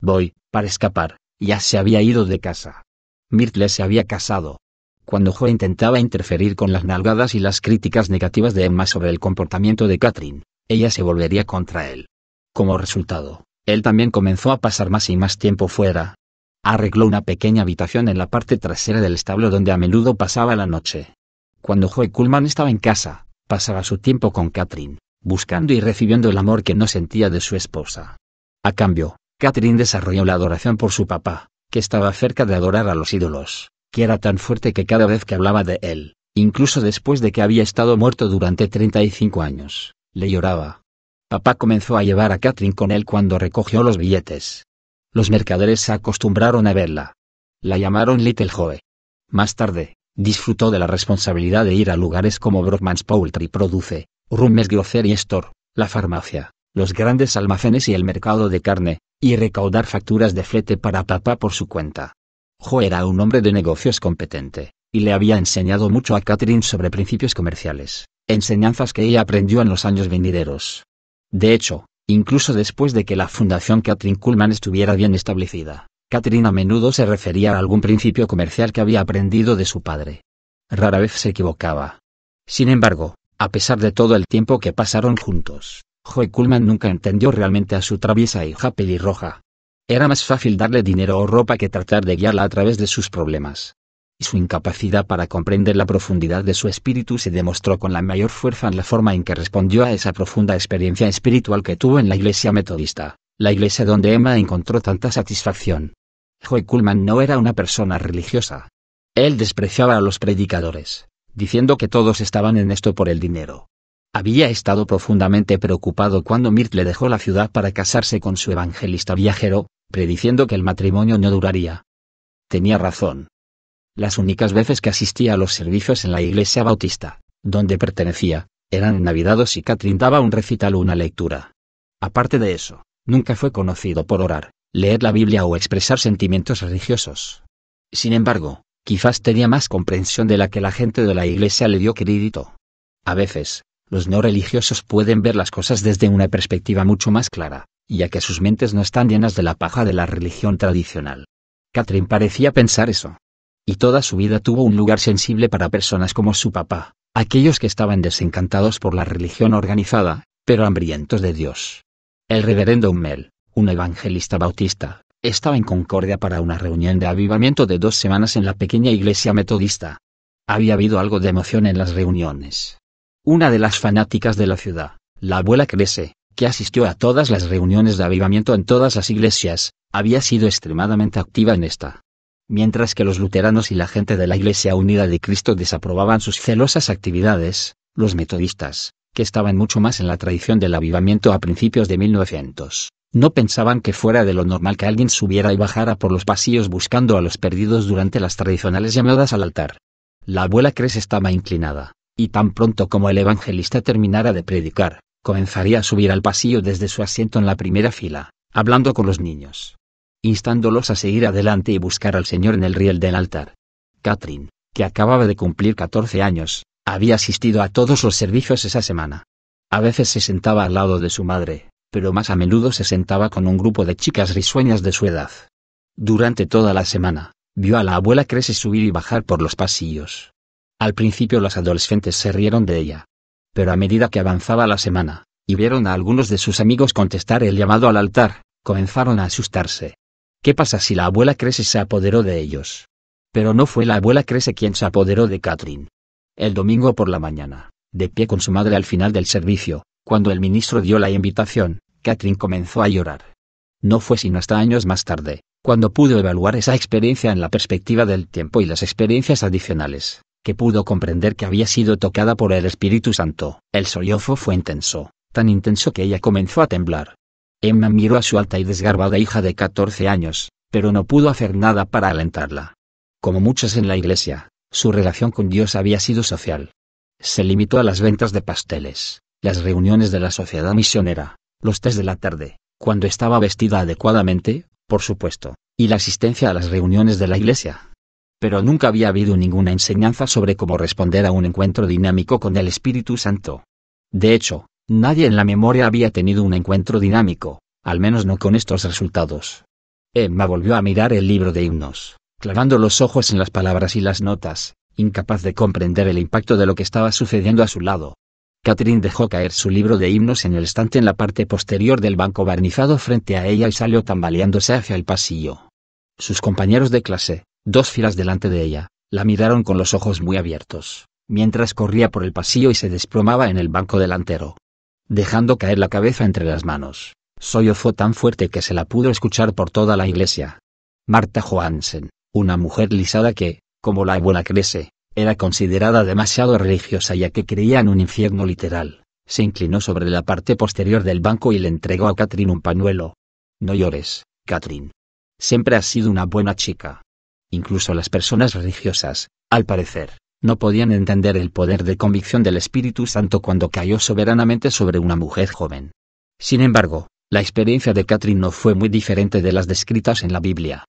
Boy, para escapar, ya se había ido de casa. Mirtle se había casado, cuando Joe intentaba interferir con las nalgadas y las críticas negativas de Emma sobre el comportamiento de Catherine, ella se volvería contra él. Como resultado, él también comenzó a pasar más y más tiempo fuera. Arregló una pequeña habitación en la parte trasera del establo donde a menudo pasaba la noche. Cuando Joe Kullman estaba en casa, pasaba su tiempo con Catherine, buscando y recibiendo el amor que no sentía de su esposa. A cambio, Catherine desarrolló la adoración por su papá, que estaba cerca de adorar a los ídolos, que era tan fuerte que cada vez que hablaba de él, incluso después de que había estado muerto durante 35 años, le lloraba. Papá comenzó a llevar a Catherine con él cuando recogió los billetes. Los mercaderes se acostumbraron a verla. La llamaron Little Joe. Más tarde, disfrutó de la responsabilidad de ir a lugares como Brockman's Poultry Produce, Rummes Grocery Store, la farmacia, los grandes almacenes y el mercado de carne, y recaudar facturas de flete para papá por su cuenta. Joe era un hombre de negocios competente, y le había enseñado mucho a Catherine sobre principios comerciales, enseñanzas que ella aprendió en los años venideros. De hecho, incluso después de que la Fundación Catherine Kuhlman estuviera bien establecida, Catherine a menudo se refería a algún principio comercial que había aprendido de su padre. Rara vez se equivocaba. Sin embargo, a pesar de todo el tiempo que pasaron juntos, Joe Kuhlman nunca entendió realmente a su traviesa hija pelirroja. Era más fácil darle dinero o ropa que tratar de guiarla a través de sus problemas. Y su incapacidad para comprender la profundidad de su espíritu se demostró con la mayor fuerza en la forma en que respondió a esa profunda experiencia espiritual que tuvo en la iglesia metodista, la iglesia donde Emma encontró tanta satisfacción. Joe Kuhlman no era una persona religiosa. Él despreciaba a los predicadores, diciendo que todos estaban en esto por el dinero, había estado profundamente preocupado cuando le dejó la ciudad para casarse con su evangelista viajero, prediciendo que el matrimonio no duraría. Tenía razón. Las únicas veces que asistía a los servicios en la iglesia bautista, donde pertenecía, eran en Navidad o si Catherine daba un recital o una lectura. Aparte de eso, nunca fue conocido por orar, leer la Biblia o expresar sentimientos religiosos. Sin embargo, quizás tenía más comprensión de la que la gente de la iglesia le dio crédito. A veces, los no religiosos pueden ver las cosas desde una perspectiva mucho más clara, ya que sus mentes no están llenas de la paja de la religión tradicional. Catherine parecía pensar eso. Y toda su vida tuvo un lugar sensible para personas como su papá, aquellos que estaban desencantados por la religión organizada, pero hambrientos de Dios. El reverendo Hummel, un evangelista bautista, estaba en Concordia para una reunión de avivamiento de dos semanas en la pequeña iglesia metodista. Había habido algo de emoción en las reuniones, una de las fanáticas de la ciudad, la abuela Crese, que asistió a todas las reuniones de avivamiento en todas las iglesias, había sido extremadamente activa en esta. Mientras que los luteranos y la gente de la Iglesia Unida de Cristo desaprobaban sus celosas actividades, los metodistas, que estaban mucho más en la tradición del avivamiento a principios de 1900, no pensaban que fuera de lo normal que alguien subiera y bajara por los pasillos buscando a los perdidos durante las tradicionales llamadas al altar. La abuela Cresce estaba inclinada, y tan pronto como el evangelista terminara de predicar, comenzaría a subir al pasillo desde su asiento en la primera fila, hablando con los niños, instándolos a seguir adelante y buscar al Señor en el riel del altar. Catherine, que acababa de cumplir 14 años, había asistido a todos los servicios esa semana. A veces se sentaba al lado de su madre, pero más a menudo se sentaba con un grupo de chicas risueñas de su edad. Durante toda la semana, vio a la abuela Crece subir y bajar por los pasillos, al principio los adolescentes se rieron de ella. Pero a medida que avanzaba la semana, y vieron a algunos de sus amigos contestar el llamado al altar, comenzaron a asustarse. ¿Qué pasa si la abuela Crece se apoderó de ellos? Pero no fue la abuela Crece quien se apoderó de Catherine. El domingo por la mañana, de pie con su madre al final del servicio, cuando el ministro dio la invitación, Catherine comenzó a llorar. No fue sino hasta años más tarde, cuando pudo evaluar esa experiencia en la perspectiva del tiempo y las experiencias adicionales, que pudo comprender que había sido tocada por el Espíritu Santo. El sollozo fue intenso, tan intenso que ella comenzó a temblar. Emma miró a su alta y desgarbada hija de 14 años, pero no pudo hacer nada para alentarla. Como muchos en la iglesia, su relación con Dios había sido social. Se limitó a las ventas de pasteles, las reuniones de la sociedad misionera, los test de la tarde, cuando estaba vestida adecuadamente, por supuesto, y la asistencia a las reuniones de la iglesia pero nunca había habido ninguna enseñanza sobre cómo responder a un encuentro dinámico con el Espíritu Santo. De hecho, nadie en la memoria había tenido un encuentro dinámico, al menos no con estos resultados. Emma volvió a mirar el libro de himnos, clavando los ojos en las palabras y las notas, incapaz de comprender el impacto de lo que estaba sucediendo a su lado. Catherine dejó caer su libro de himnos en el estante en la parte posterior del banco barnizado frente a ella y salió tambaleándose hacia el pasillo. Sus compañeros de clase, dos filas delante de ella, la miraron con los ojos muy abiertos, mientras corría por el pasillo y se desplomaba en el banco delantero. Dejando caer la cabeza entre las manos, fue tan fuerte que se la pudo escuchar por toda la iglesia. Marta Johansen, una mujer lisada que, como la abuela crece, era considerada demasiado religiosa ya que creía en un infierno literal, se inclinó sobre la parte posterior del banco y le entregó a Katrin un pañuelo. No llores, Katrin. Siempre has sido una buena chica. Incluso las personas religiosas, al parecer, no podían entender el poder de convicción del Espíritu Santo cuando cayó soberanamente sobre una mujer joven. Sin embargo, la experiencia de Catherine no fue muy diferente de las descritas en la Biblia.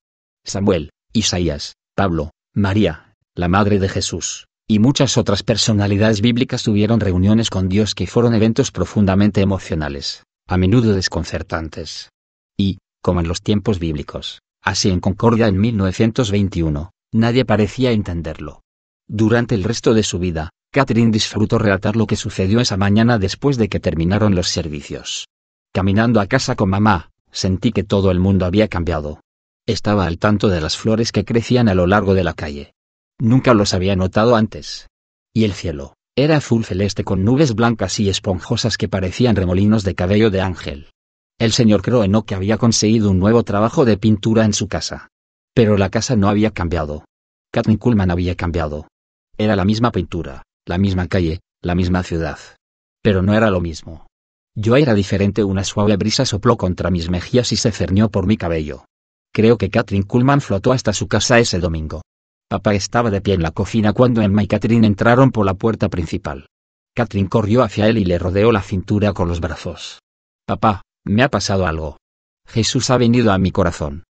Samuel, Isaías, Pablo, María, la Madre de Jesús, y muchas otras personalidades bíblicas tuvieron reuniones con Dios que fueron eventos profundamente emocionales, a menudo desconcertantes. Y, como en los tiempos bíblicos, Así en Concordia en 1921, nadie parecía entenderlo. Durante el resto de su vida, Catherine disfrutó relatar lo que sucedió esa mañana después de que terminaron los servicios. Caminando a casa con mamá, sentí que todo el mundo había cambiado. Estaba al tanto de las flores que crecían a lo largo de la calle. Nunca los había notado antes. Y el cielo, era azul celeste con nubes blancas y esponjosas que parecían remolinos de cabello de ángel. El señor que había conseguido un nuevo trabajo de pintura en su casa. Pero la casa no había cambiado. Katrin Kullman había cambiado. Era la misma pintura, la misma calle, la misma ciudad. Pero no era lo mismo. Yo era diferente, una suave brisa sopló contra mis mejillas y se cernió por mi cabello. Creo que Katrin Kullman flotó hasta su casa ese domingo. Papá estaba de pie en la cocina cuando Emma y Katrin entraron por la puerta principal. Katrin corrió hacia él y le rodeó la cintura con los brazos. Papá, me ha pasado algo. Jesús ha venido a mi corazón.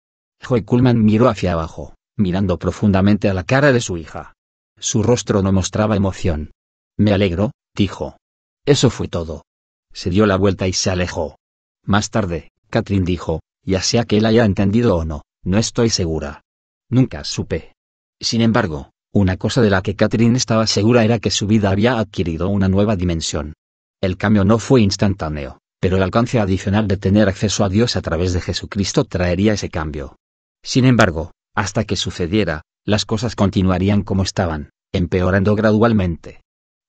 Joe Kuhlman miró hacia abajo, mirando profundamente a la cara de su hija. Su rostro no mostraba emoción. Me alegro, dijo. Eso fue todo. Se dio la vuelta y se alejó. Más tarde, Katrin dijo, ya sea que él haya entendido o no, no estoy segura. Nunca supe. Sin embargo, una cosa de la que Catherine estaba segura era que su vida había adquirido una nueva dimensión. El cambio no fue instantáneo, pero el alcance adicional de tener acceso a Dios a través de Jesucristo traería ese cambio. Sin embargo, hasta que sucediera, las cosas continuarían como estaban, empeorando gradualmente.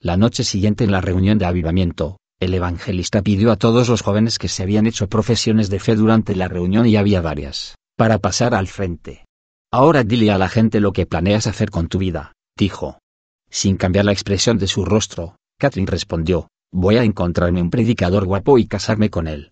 La noche siguiente en la reunión de avivamiento, el evangelista pidió a todos los jóvenes que se habían hecho profesiones de fe durante la reunión y había varias, para pasar al frente. Ahora dile a la gente lo que planeas hacer con tu vida, dijo. Sin cambiar la expresión de su rostro, Catherine respondió, Voy a encontrarme un predicador guapo y casarme con él.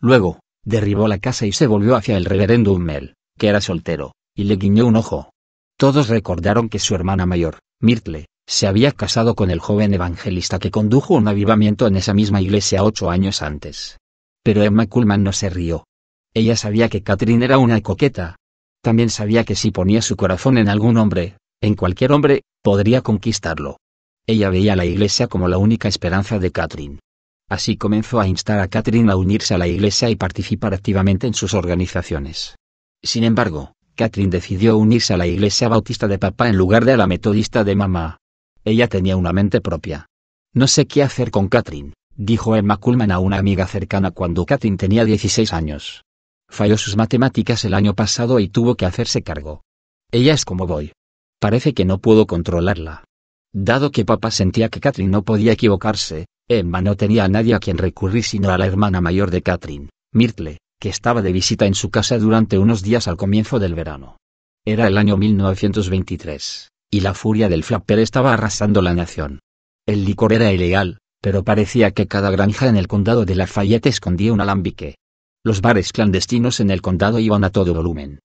Luego, derribó la casa y se volvió hacia el reverendo Hummel, que era soltero, y le guiñó un ojo. Todos recordaron que su hermana mayor, Mirtle, se había casado con el joven evangelista que condujo un avivamiento en esa misma iglesia ocho años antes. Pero Emma Kullman no se rió. Ella sabía que Catherine era una coqueta. También sabía que si ponía su corazón en algún hombre, en cualquier hombre, podría conquistarlo. Ella veía la iglesia como la única esperanza de Catherine. Así comenzó a instar a Catherine a unirse a la iglesia y participar activamente en sus organizaciones. Sin embargo, Catherine decidió unirse a la iglesia bautista de papá en lugar de a la metodista de mamá. Ella tenía una mente propia. No sé qué hacer con Catherine, dijo Emma Kullman a una amiga cercana cuando Katrin tenía 16 años. Falló sus matemáticas el año pasado y tuvo que hacerse cargo. Ella es como voy. Parece que no puedo controlarla. Dado que papá sentía que Catherine no podía equivocarse, Emma no tenía a nadie a quien recurrir sino a la hermana mayor de Catherine, Myrtle, que estaba de visita en su casa durante unos días al comienzo del verano. Era el año 1923, y la furia del flapper estaba arrasando la nación. El licor era ilegal, pero parecía que cada granja en el condado de Lafayette escondía un alambique. Los bares clandestinos en el condado iban a todo volumen.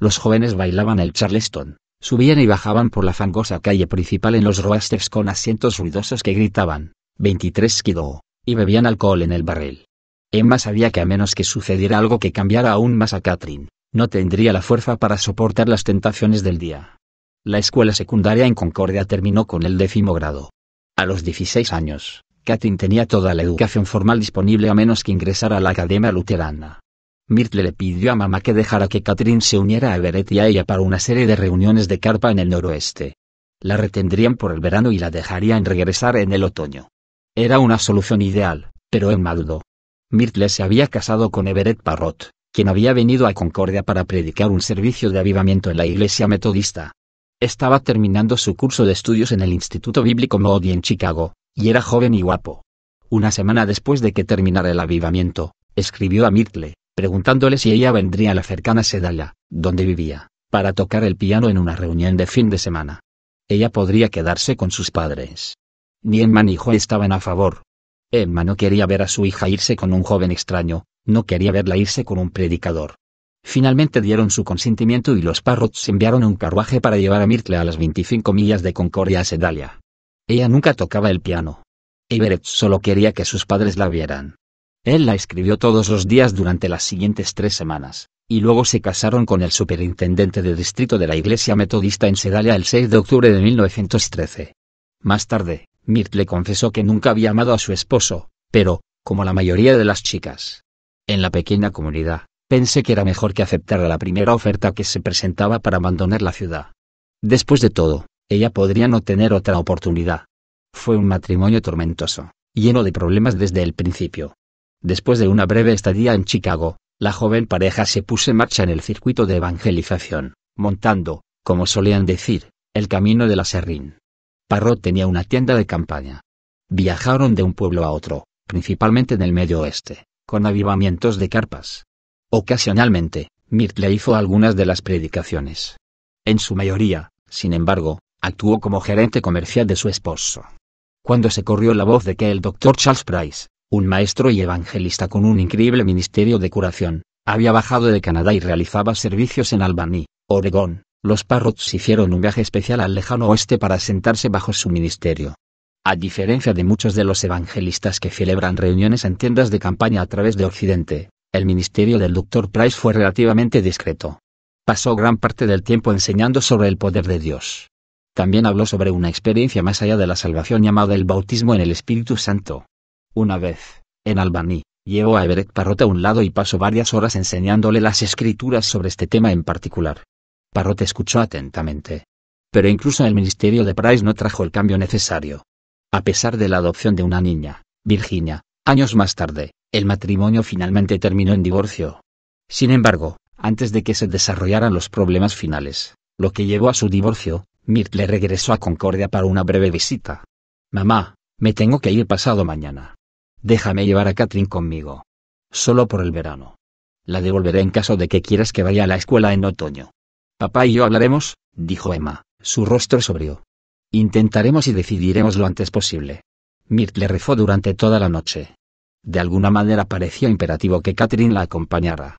Los jóvenes bailaban el charleston, subían y bajaban por la fangosa calle principal en los roasters con asientos ruidosos que gritaban, 23 kilo, y bebían alcohol en el barril. Emma sabía que a menos que sucediera algo que cambiara aún más a Katrin, no tendría la fuerza para soportar las tentaciones del día. La escuela secundaria en Concordia terminó con el décimo grado. A los 16 años, Katrin tenía toda la educación formal disponible a menos que ingresara a la Academia Luterana. Mirtle le pidió a mamá que dejara que Catherine se uniera a Everett y a ella para una serie de reuniones de carpa en el noroeste. La retendrían por el verano y la dejarían regresar en el otoño. Era una solución ideal, pero en dudó. Mirtle se había casado con Everett Parrot, quien había venido a Concordia para predicar un servicio de avivamiento en la iglesia metodista. Estaba terminando su curso de estudios en el Instituto Bíblico Moody en Chicago, y era joven y guapo. Una semana después de que terminara el avivamiento, escribió a Mirtle preguntándole si ella vendría a la cercana Sedalia, donde vivía, para tocar el piano en una reunión de fin de semana. Ella podría quedarse con sus padres. Ni Emma ni Joe estaban a favor. Emma no quería ver a su hija irse con un joven extraño, no quería verla irse con un predicador. Finalmente dieron su consentimiento y los Parrots enviaron un carruaje para llevar a Mirtle a las 25 millas de Concordia a Sedalia. Ella nunca tocaba el piano. Everett solo quería que sus padres la vieran, él la escribió todos los días durante las siguientes tres semanas, y luego se casaron con el superintendente de distrito de la iglesia metodista en Sedalia el 6 de octubre de 1913. Más tarde, Mirt le confesó que nunca había amado a su esposo, pero, como la mayoría de las chicas, en la pequeña comunidad, pensé que era mejor que aceptara la primera oferta que se presentaba para abandonar la ciudad. Después de todo, ella podría no tener otra oportunidad. Fue un matrimonio tormentoso, lleno de problemas desde el principio. Después de una breve estadía en Chicago, la joven pareja se puso en marcha en el circuito de evangelización, montando, como solían decir, el camino de la Serrín. Parrot tenía una tienda de campaña. Viajaron de un pueblo a otro, principalmente en el medio oeste, con avivamientos de carpas. Ocasionalmente, le hizo algunas de las predicaciones. En su mayoría, sin embargo, actuó como gerente comercial de su esposo. Cuando se corrió la voz de que el doctor Charles Price, un maestro y evangelista con un increíble ministerio de curación, había bajado de Canadá y realizaba servicios en Albany, Oregón. Los Parrots hicieron un viaje especial al lejano oeste para sentarse bajo su ministerio. A diferencia de muchos de los evangelistas que celebran reuniones en tiendas de campaña a través de Occidente, el ministerio del Dr. Price fue relativamente discreto. Pasó gran parte del tiempo enseñando sobre el poder de Dios. También habló sobre una experiencia más allá de la salvación llamada el bautismo en el Espíritu Santo, una vez, en Albany, llevó a Everett Parrot a un lado y pasó varias horas enseñándole las escrituras sobre este tema en particular. Parrot escuchó atentamente. Pero incluso el ministerio de Price no trajo el cambio necesario. A pesar de la adopción de una niña, Virginia, años más tarde, el matrimonio finalmente terminó en divorcio. Sin embargo, antes de que se desarrollaran los problemas finales, lo que llevó a su divorcio, le regresó a Concordia para una breve visita. Mamá, me tengo que ir pasado mañana. Déjame llevar a Catherine conmigo. Solo por el verano. La devolveré en caso de que quieras que vaya a la escuela en otoño. Papá y yo hablaremos, dijo Emma, su rostro sobrio. Intentaremos y decidiremos lo antes posible. Mirt le rezó durante toda la noche. De alguna manera parecía imperativo que Catherine la acompañara.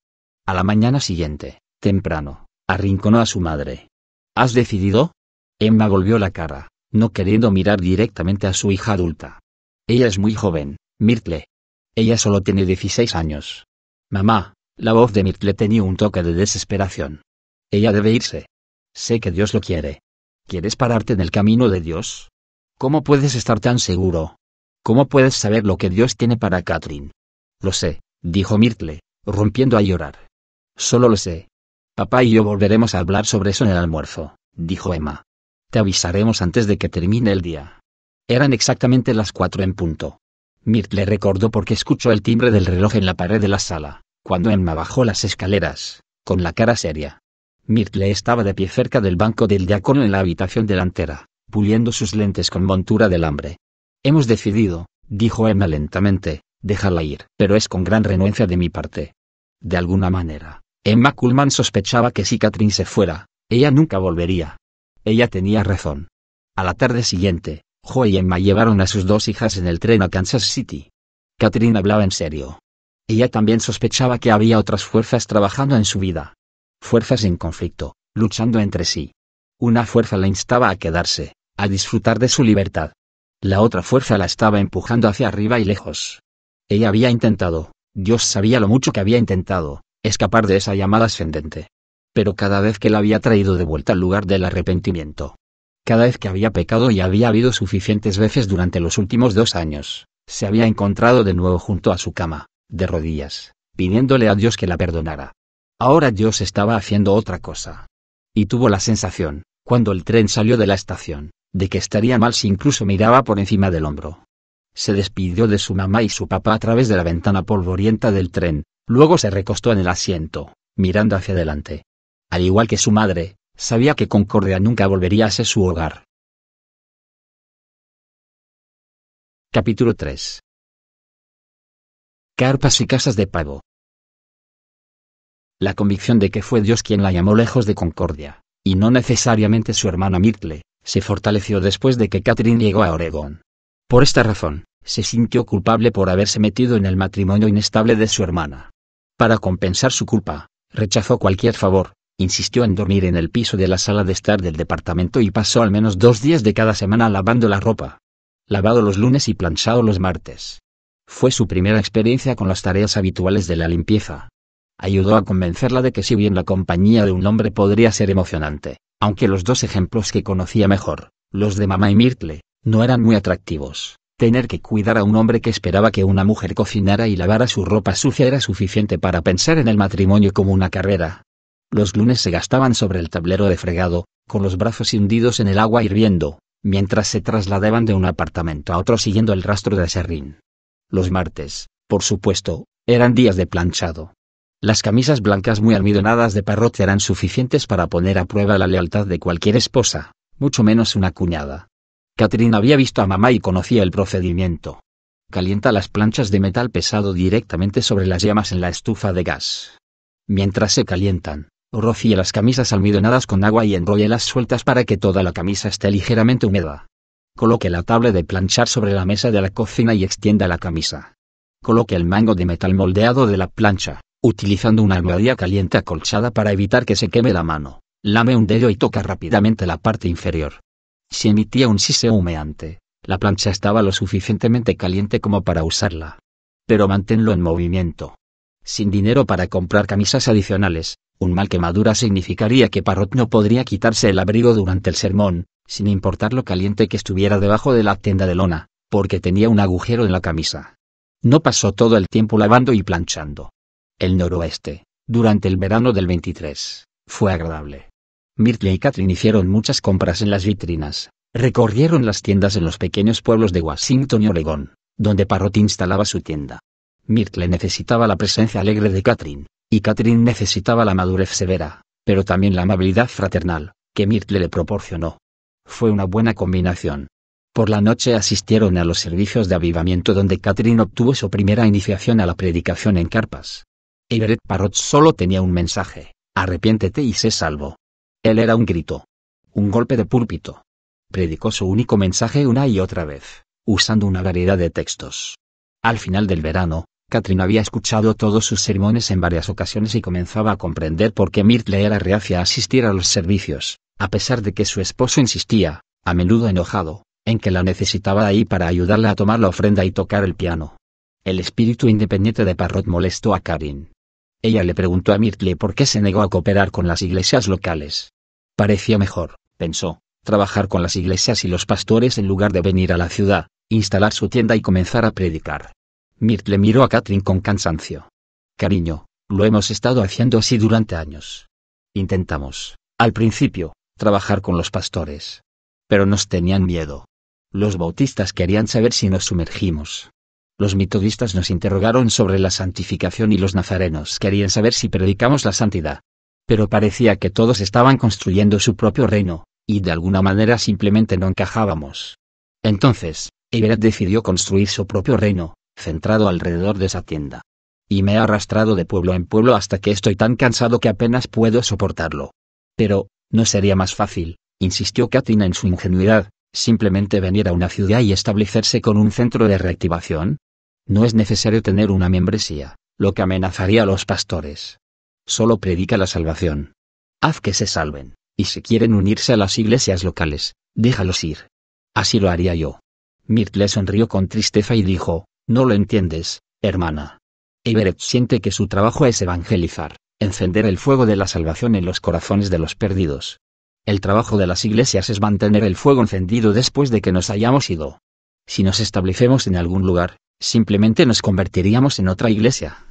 A la mañana siguiente, temprano, arrinconó a su madre. ¿Has decidido? Emma volvió la cara, no queriendo mirar directamente a su hija adulta. Ella es muy joven, Mirtle. Ella solo tiene 16 años. Mamá, la voz de Mirtle tenía un toque de desesperación. Ella debe irse. Sé que Dios lo quiere. ¿Quieres pararte en el camino de Dios? ¿Cómo puedes estar tan seguro? ¿Cómo puedes saber lo que Dios tiene para Catherine? Lo sé, dijo Mirtle, rompiendo a llorar. Solo lo sé. Papá y yo volveremos a hablar sobre eso en el almuerzo, dijo Emma. Te avisaremos antes de que termine el día. Eran exactamente las cuatro en punto. Mirt le recordó porque escuchó el timbre del reloj en la pared de la sala, cuando Emma bajó las escaleras, con la cara seria. Mirtle estaba de pie cerca del banco del diácono en la habitación delantera, puliendo sus lentes con montura del hambre. Hemos decidido, dijo Emma lentamente, déjala ir, pero es con gran renuencia de mi parte. De alguna manera, Emma Kuhlman sospechaba que si Catherine se fuera, ella nunca volvería. Ella tenía razón. A la tarde siguiente, y Emma llevaron a sus dos hijas en el tren a Kansas City. Catherine hablaba en serio. Ella también sospechaba que había otras fuerzas trabajando en su vida. Fuerzas en conflicto, luchando entre sí. Una fuerza la instaba a quedarse, a disfrutar de su libertad. La otra fuerza la estaba empujando hacia arriba y lejos. Ella había intentado, Dios sabía lo mucho que había intentado, escapar de esa llamada ascendente. Pero cada vez que la había traído de vuelta al lugar del arrepentimiento, cada vez que había pecado y había habido suficientes veces durante los últimos dos años, se había encontrado de nuevo junto a su cama, de rodillas, pidiéndole a Dios que la perdonara. Ahora Dios estaba haciendo otra cosa. Y tuvo la sensación, cuando el tren salió de la estación, de que estaría mal si incluso miraba por encima del hombro. Se despidió de su mamá y su papá a través de la ventana polvorienta del tren, luego se recostó en el asiento, mirando hacia adelante. Al igual que su madre, sabía que Concordia nunca volvería a ser su hogar. Capítulo 3 Carpas y casas de pago. La convicción de que fue Dios quien la llamó lejos de Concordia, y no necesariamente su hermana Mirtle, se fortaleció después de que Catherine llegó a Oregón. Por esta razón, se sintió culpable por haberse metido en el matrimonio inestable de su hermana. Para compensar su culpa, rechazó cualquier favor, insistió en dormir en el piso de la sala de estar del departamento y pasó al menos dos días de cada semana lavando la ropa. Lavado los lunes y planchado los martes. Fue su primera experiencia con las tareas habituales de la limpieza. Ayudó a convencerla de que si bien la compañía de un hombre podría ser emocionante, aunque los dos ejemplos que conocía mejor, los de mamá y Mirtle, no eran muy atractivos. Tener que cuidar a un hombre que esperaba que una mujer cocinara y lavara su ropa sucia era suficiente para pensar en el matrimonio como una carrera, los lunes se gastaban sobre el tablero de fregado, con los brazos hundidos en el agua hirviendo, mientras se trasladaban de un apartamento a otro siguiendo el rastro de serrín. Los martes, por supuesto, eran días de planchado. Las camisas blancas muy almidonadas de Parrot eran suficientes para poner a prueba la lealtad de cualquier esposa, mucho menos una cuñada. Catherine había visto a mamá y conocía el procedimiento. Calienta las planchas de metal pesado directamente sobre las llamas en la estufa de gas. Mientras se calientan, Rocíe las camisas almidonadas con agua y enrolle las sueltas para que toda la camisa esté ligeramente húmeda. Coloque la tabla de planchar sobre la mesa de la cocina y extienda la camisa. Coloque el mango de metal moldeado de la plancha, utilizando una almohadilla caliente acolchada para evitar que se queme la mano. Lame un dedo y toca rápidamente la parte inferior. Si emitía un siseo humeante, la plancha estaba lo suficientemente caliente como para usarla. Pero manténlo en movimiento. Sin dinero para comprar camisas adicionales, un mal quemadura significaría que Parrot no podría quitarse el abrigo durante el sermón, sin importar lo caliente que estuviera debajo de la tienda de lona, porque tenía un agujero en la camisa. No pasó todo el tiempo lavando y planchando. El noroeste, durante el verano del 23, fue agradable. Mirtle y Katrin hicieron muchas compras en las vitrinas, recorrieron las tiendas en los pequeños pueblos de Washington y Oregón, donde Parrot instalaba su tienda. Mirtle necesitaba la presencia alegre de Katrin. Y Catherine necesitaba la madurez severa, pero también la amabilidad fraternal, que Myrtle le proporcionó. Fue una buena combinación. Por la noche asistieron a los servicios de avivamiento donde Catherine obtuvo su primera iniciación a la predicación en carpas. Everett Parrot solo tenía un mensaje, arrepiéntete y sé salvo. Él era un grito. Un golpe de púlpito. Predicó su único mensaje una y otra vez, usando una variedad de textos. Al final del verano, Katrin había escuchado todos sus sermones en varias ocasiones y comenzaba a comprender por qué Mirtle era reacia a asistir a los servicios, a pesar de que su esposo insistía, a menudo enojado, en que la necesitaba ahí para ayudarla a tomar la ofrenda y tocar el piano. El espíritu independiente de Parrot molestó a Karin. Ella le preguntó a Mirtle por qué se negó a cooperar con las iglesias locales. Parecía mejor, pensó, trabajar con las iglesias y los pastores en lugar de venir a la ciudad, instalar su tienda y comenzar a predicar le miró a Katrin con cansancio. Cariño, lo hemos estado haciendo así durante años. Intentamos, al principio, trabajar con los pastores. Pero nos tenían miedo. Los bautistas querían saber si nos sumergimos. Los metodistas nos interrogaron sobre la santificación y los nazarenos querían saber si predicamos la santidad. Pero parecía que todos estaban construyendo su propio reino, y de alguna manera simplemente no encajábamos. Entonces, Everett decidió construir su propio reino, centrado alrededor de esa tienda. Y me he arrastrado de pueblo en pueblo hasta que estoy tan cansado que apenas puedo soportarlo. Pero, ¿no sería más fácil, insistió Katina en su ingenuidad, simplemente venir a una ciudad y establecerse con un centro de reactivación? No es necesario tener una membresía, lo que amenazaría a los pastores. Solo predica la salvación. Haz que se salven, y si quieren unirse a las iglesias locales, déjalos ir. Así lo haría yo. Mirtle sonrió con tristeza y dijo, no lo entiendes, hermana. Everett siente que su trabajo es evangelizar, encender el fuego de la salvación en los corazones de los perdidos. El trabajo de las iglesias es mantener el fuego encendido después de que nos hayamos ido. Si nos establecemos en algún lugar, simplemente nos convertiríamos en otra iglesia.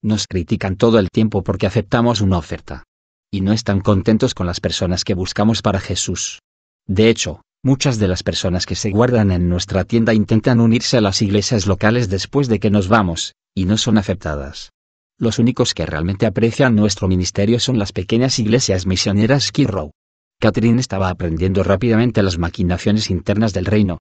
Nos critican todo el tiempo porque aceptamos una oferta. Y no están contentos con las personas que buscamos para Jesús. De hecho, Muchas de las personas que se guardan en nuestra tienda intentan unirse a las iglesias locales después de que nos vamos, y no son aceptadas. Los únicos que realmente aprecian nuestro ministerio son las pequeñas iglesias misioneras Kirrow. Catherine estaba aprendiendo rápidamente las maquinaciones internas del reino.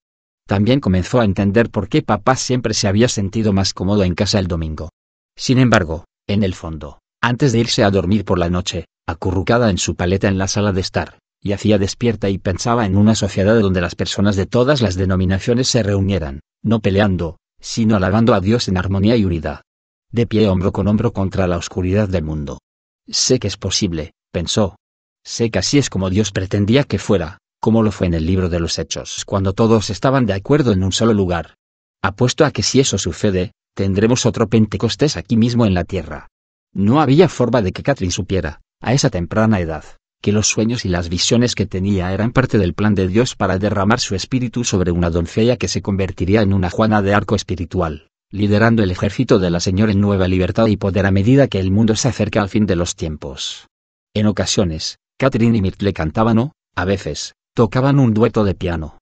También comenzó a entender por qué papá siempre se había sentido más cómodo en casa el domingo. Sin embargo, en el fondo, antes de irse a dormir por la noche, acurrucada en su paleta en la sala de estar, y hacía despierta y pensaba en una sociedad donde las personas de todas las denominaciones se reunieran, no peleando, sino alabando a Dios en armonía y unidad. De pie hombro con hombro contra la oscuridad del mundo. Sé que es posible, pensó. Sé que así es como Dios pretendía que fuera, como lo fue en el libro de los Hechos, cuando todos estaban de acuerdo en un solo lugar. Apuesto a que si eso sucede, tendremos otro Pentecostés aquí mismo en la tierra. No había forma de que Catherine supiera, a esa temprana edad, que los sueños y las visiones que tenía eran parte del plan de Dios para derramar su espíritu sobre una doncella que se convertiría en una Juana de Arco espiritual, liderando el ejército de la Señora en nueva libertad y poder a medida que el mundo se acerca al fin de los tiempos. En ocasiones, Catherine y Myrtle cantaban o, a veces, tocaban un dueto de piano.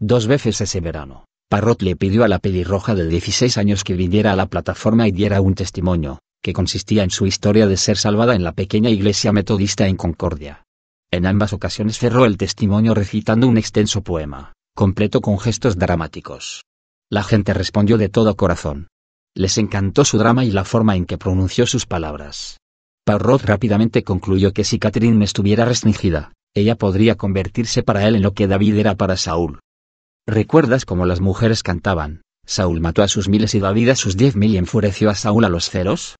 Dos veces ese verano, Parrot le pidió a la pelirroja de 16 años que viniera a la plataforma y diera un testimonio, que consistía en su historia de ser salvada en la pequeña iglesia metodista en Concordia. En ambas ocasiones cerró el testimonio recitando un extenso poema, completo con gestos dramáticos. La gente respondió de todo corazón. Les encantó su drama y la forma en que pronunció sus palabras. Parrot rápidamente concluyó que si Catherine estuviera restringida, ella podría convertirse para él en lo que David era para Saúl. ¿Recuerdas cómo las mujeres cantaban? Saúl mató a sus miles y David a sus diez mil y enfureció a Saúl a los ceros.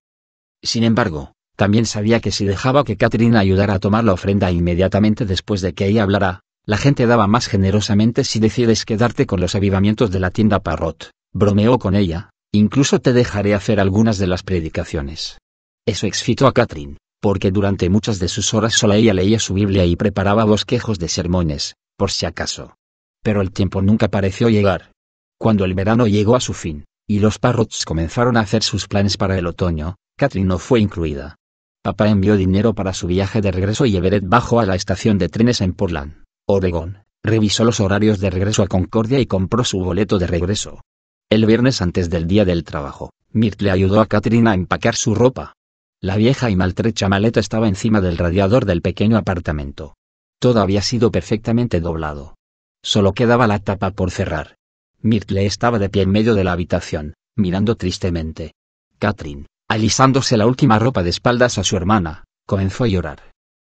Sin embargo, también sabía que si dejaba que Catherine ayudara a tomar la ofrenda inmediatamente después de que ella hablara, la gente daba más generosamente si decides quedarte con los avivamientos de la tienda Parrot. Bromeó con ella, incluso te dejaré hacer algunas de las predicaciones. Eso excitó a Catherine, porque durante muchas de sus horas sola ella leía su Biblia y preparaba bosquejos de sermones, por si acaso. Pero el tiempo nunca pareció llegar. Cuando el verano llegó a su fin, y los Parrots comenzaron a hacer sus planes para el otoño, Catherine no fue incluida. Papá envió dinero para su viaje de regreso y Everett bajó a la estación de trenes en Portland, Oregón, revisó los horarios de regreso a Concordia y compró su boleto de regreso. El viernes antes del día del trabajo, Mirtle ayudó a Katrina a empacar su ropa. La vieja y maltrecha maleta estaba encima del radiador del pequeño apartamento. Todo había sido perfectamente doblado. Solo quedaba la tapa por cerrar. Mirtle estaba de pie en medio de la habitación, mirando tristemente. Katrin. Alisándose la última ropa de espaldas a su hermana, comenzó a llorar.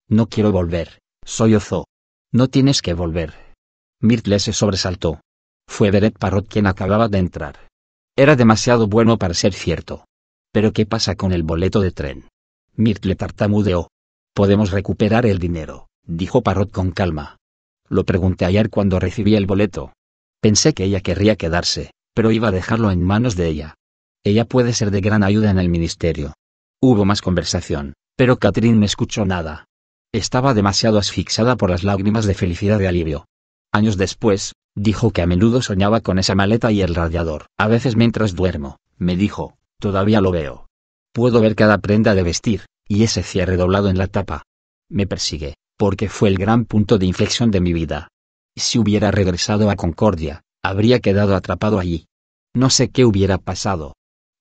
No quiero volver, soy ozo. No tienes que volver. Mirtle se sobresaltó. Fue Beret Parrot quien acababa de entrar. Era demasiado bueno para ser cierto. Pero ¿qué pasa con el boleto de tren? Mirtle tartamudeó. Podemos recuperar el dinero, dijo Parrot con calma. Lo pregunté ayer cuando recibí el boleto. Pensé que ella querría quedarse, pero iba a dejarlo en manos de ella. Ella puede ser de gran ayuda en el ministerio. Hubo más conversación, pero Catherine no escuchó nada. Estaba demasiado asfixiada por las lágrimas de felicidad y alivio. Años después, dijo que a menudo soñaba con esa maleta y el radiador. A veces mientras duermo, me dijo, todavía lo veo. Puedo ver cada prenda de vestir, y ese cierre doblado en la tapa. Me persigue, porque fue el gran punto de inflexión de mi vida. Si hubiera regresado a Concordia, habría quedado atrapado allí. No sé qué hubiera pasado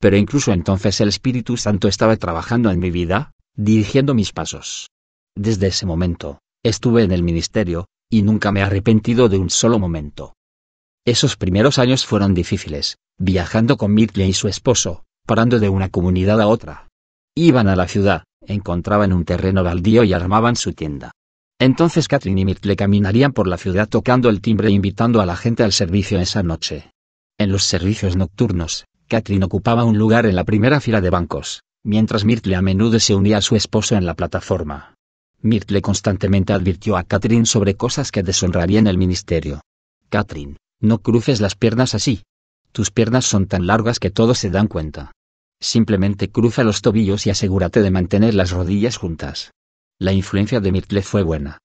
pero incluso entonces el Espíritu Santo estaba trabajando en mi vida, dirigiendo mis pasos. Desde ese momento, estuve en el ministerio, y nunca me he arrepentido de un solo momento. Esos primeros años fueron difíciles, viajando con Mirtle y su esposo, parando de una comunidad a otra. Iban a la ciudad, encontraban un terreno baldío y armaban su tienda. Entonces Catherine y Mirtle caminarían por la ciudad tocando el timbre e invitando a la gente al servicio esa noche. En los servicios nocturnos, Katrin ocupaba un lugar en la primera fila de bancos, mientras Mirtle a menudo se unía a su esposo en la plataforma. Mirtle constantemente advirtió a Katrin sobre cosas que deshonrarían el ministerio. Katrin, no cruces las piernas así. Tus piernas son tan largas que todos se dan cuenta. Simplemente cruza los tobillos y asegúrate de mantener las rodillas juntas. La influencia de Mirtle fue buena.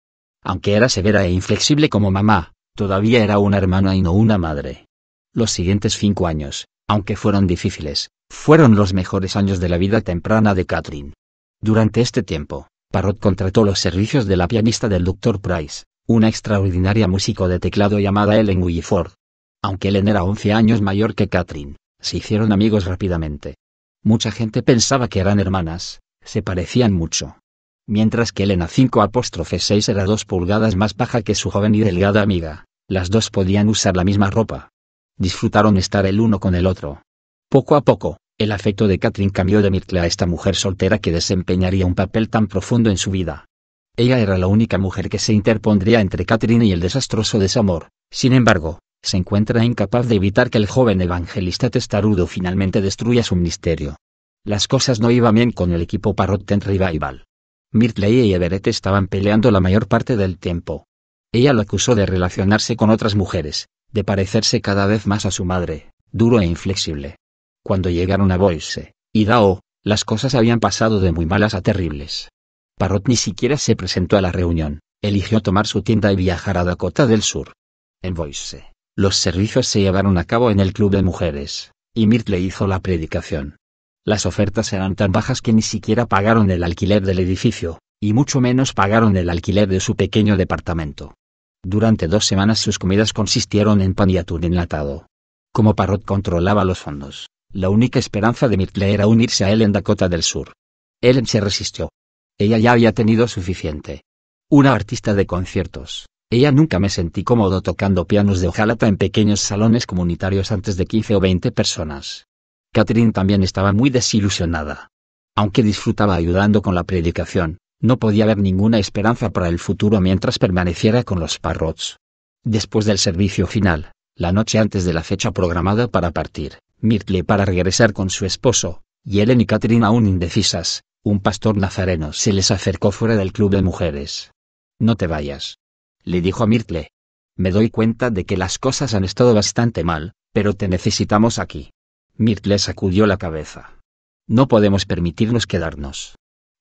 Aunque era severa e inflexible como mamá, todavía era una hermana y no una madre. Los siguientes cinco años, aunque fueron difíciles, fueron los mejores años de la vida temprana de Catherine. Durante este tiempo, Parrot contrató los servicios de la pianista del Dr. Price, una extraordinaria músico de teclado llamada Ellen Ford. Aunque Ellen era 11 años mayor que Catherine, se hicieron amigos rápidamente. Mucha gente pensaba que eran hermanas, se parecían mucho. Mientras que Elena 5'6 era dos pulgadas más baja que su joven y delgada amiga, las dos podían usar la misma ropa, disfrutaron estar el uno con el otro. Poco a poco, el afecto de Catherine cambió de Mirtle a esta mujer soltera que desempeñaría un papel tan profundo en su vida. Ella era la única mujer que se interpondría entre Catherine y el desastroso desamor, sin embargo, se encuentra incapaz de evitar que el joven evangelista testarudo finalmente destruya su ministerio. Las cosas no iban bien con el equipo Parrotten Revival. Mirtle y Everett estaban peleando la mayor parte del tiempo. Ella lo acusó de relacionarse con otras mujeres, de parecerse cada vez más a su madre, duro e inflexible. Cuando llegaron a Boise y Dao, las cosas habían pasado de muy malas a terribles. Parrot ni siquiera se presentó a la reunión, eligió tomar su tienda y viajar a Dakota del Sur. En Boise, los servicios se llevaron a cabo en el Club de Mujeres, y Mirt le hizo la predicación. Las ofertas eran tan bajas que ni siquiera pagaron el alquiler del edificio, y mucho menos pagaron el alquiler de su pequeño departamento. Durante dos semanas sus comidas consistieron en pan y atún enlatado. Como Parrot controlaba los fondos, la única esperanza de Mirtle era unirse a él en Dakota del Sur. Ellen se resistió. Ella ya había tenido suficiente. Una artista de conciertos. Ella nunca me sentí cómodo tocando pianos de hojalata en pequeños salones comunitarios antes de 15 o 20 personas. Catherine también estaba muy desilusionada. Aunque disfrutaba ayudando con la predicación, no podía haber ninguna esperanza para el futuro mientras permaneciera con los Parrots. Después del servicio final, la noche antes de la fecha programada para partir, Mirtle para regresar con su esposo, y Ellen y Catherine aún indecisas, un pastor nazareno se les acercó fuera del club de mujeres. No te vayas. Le dijo a Mirtle. Me doy cuenta de que las cosas han estado bastante mal, pero te necesitamos aquí. Mirtle sacudió la cabeza. No podemos permitirnos quedarnos.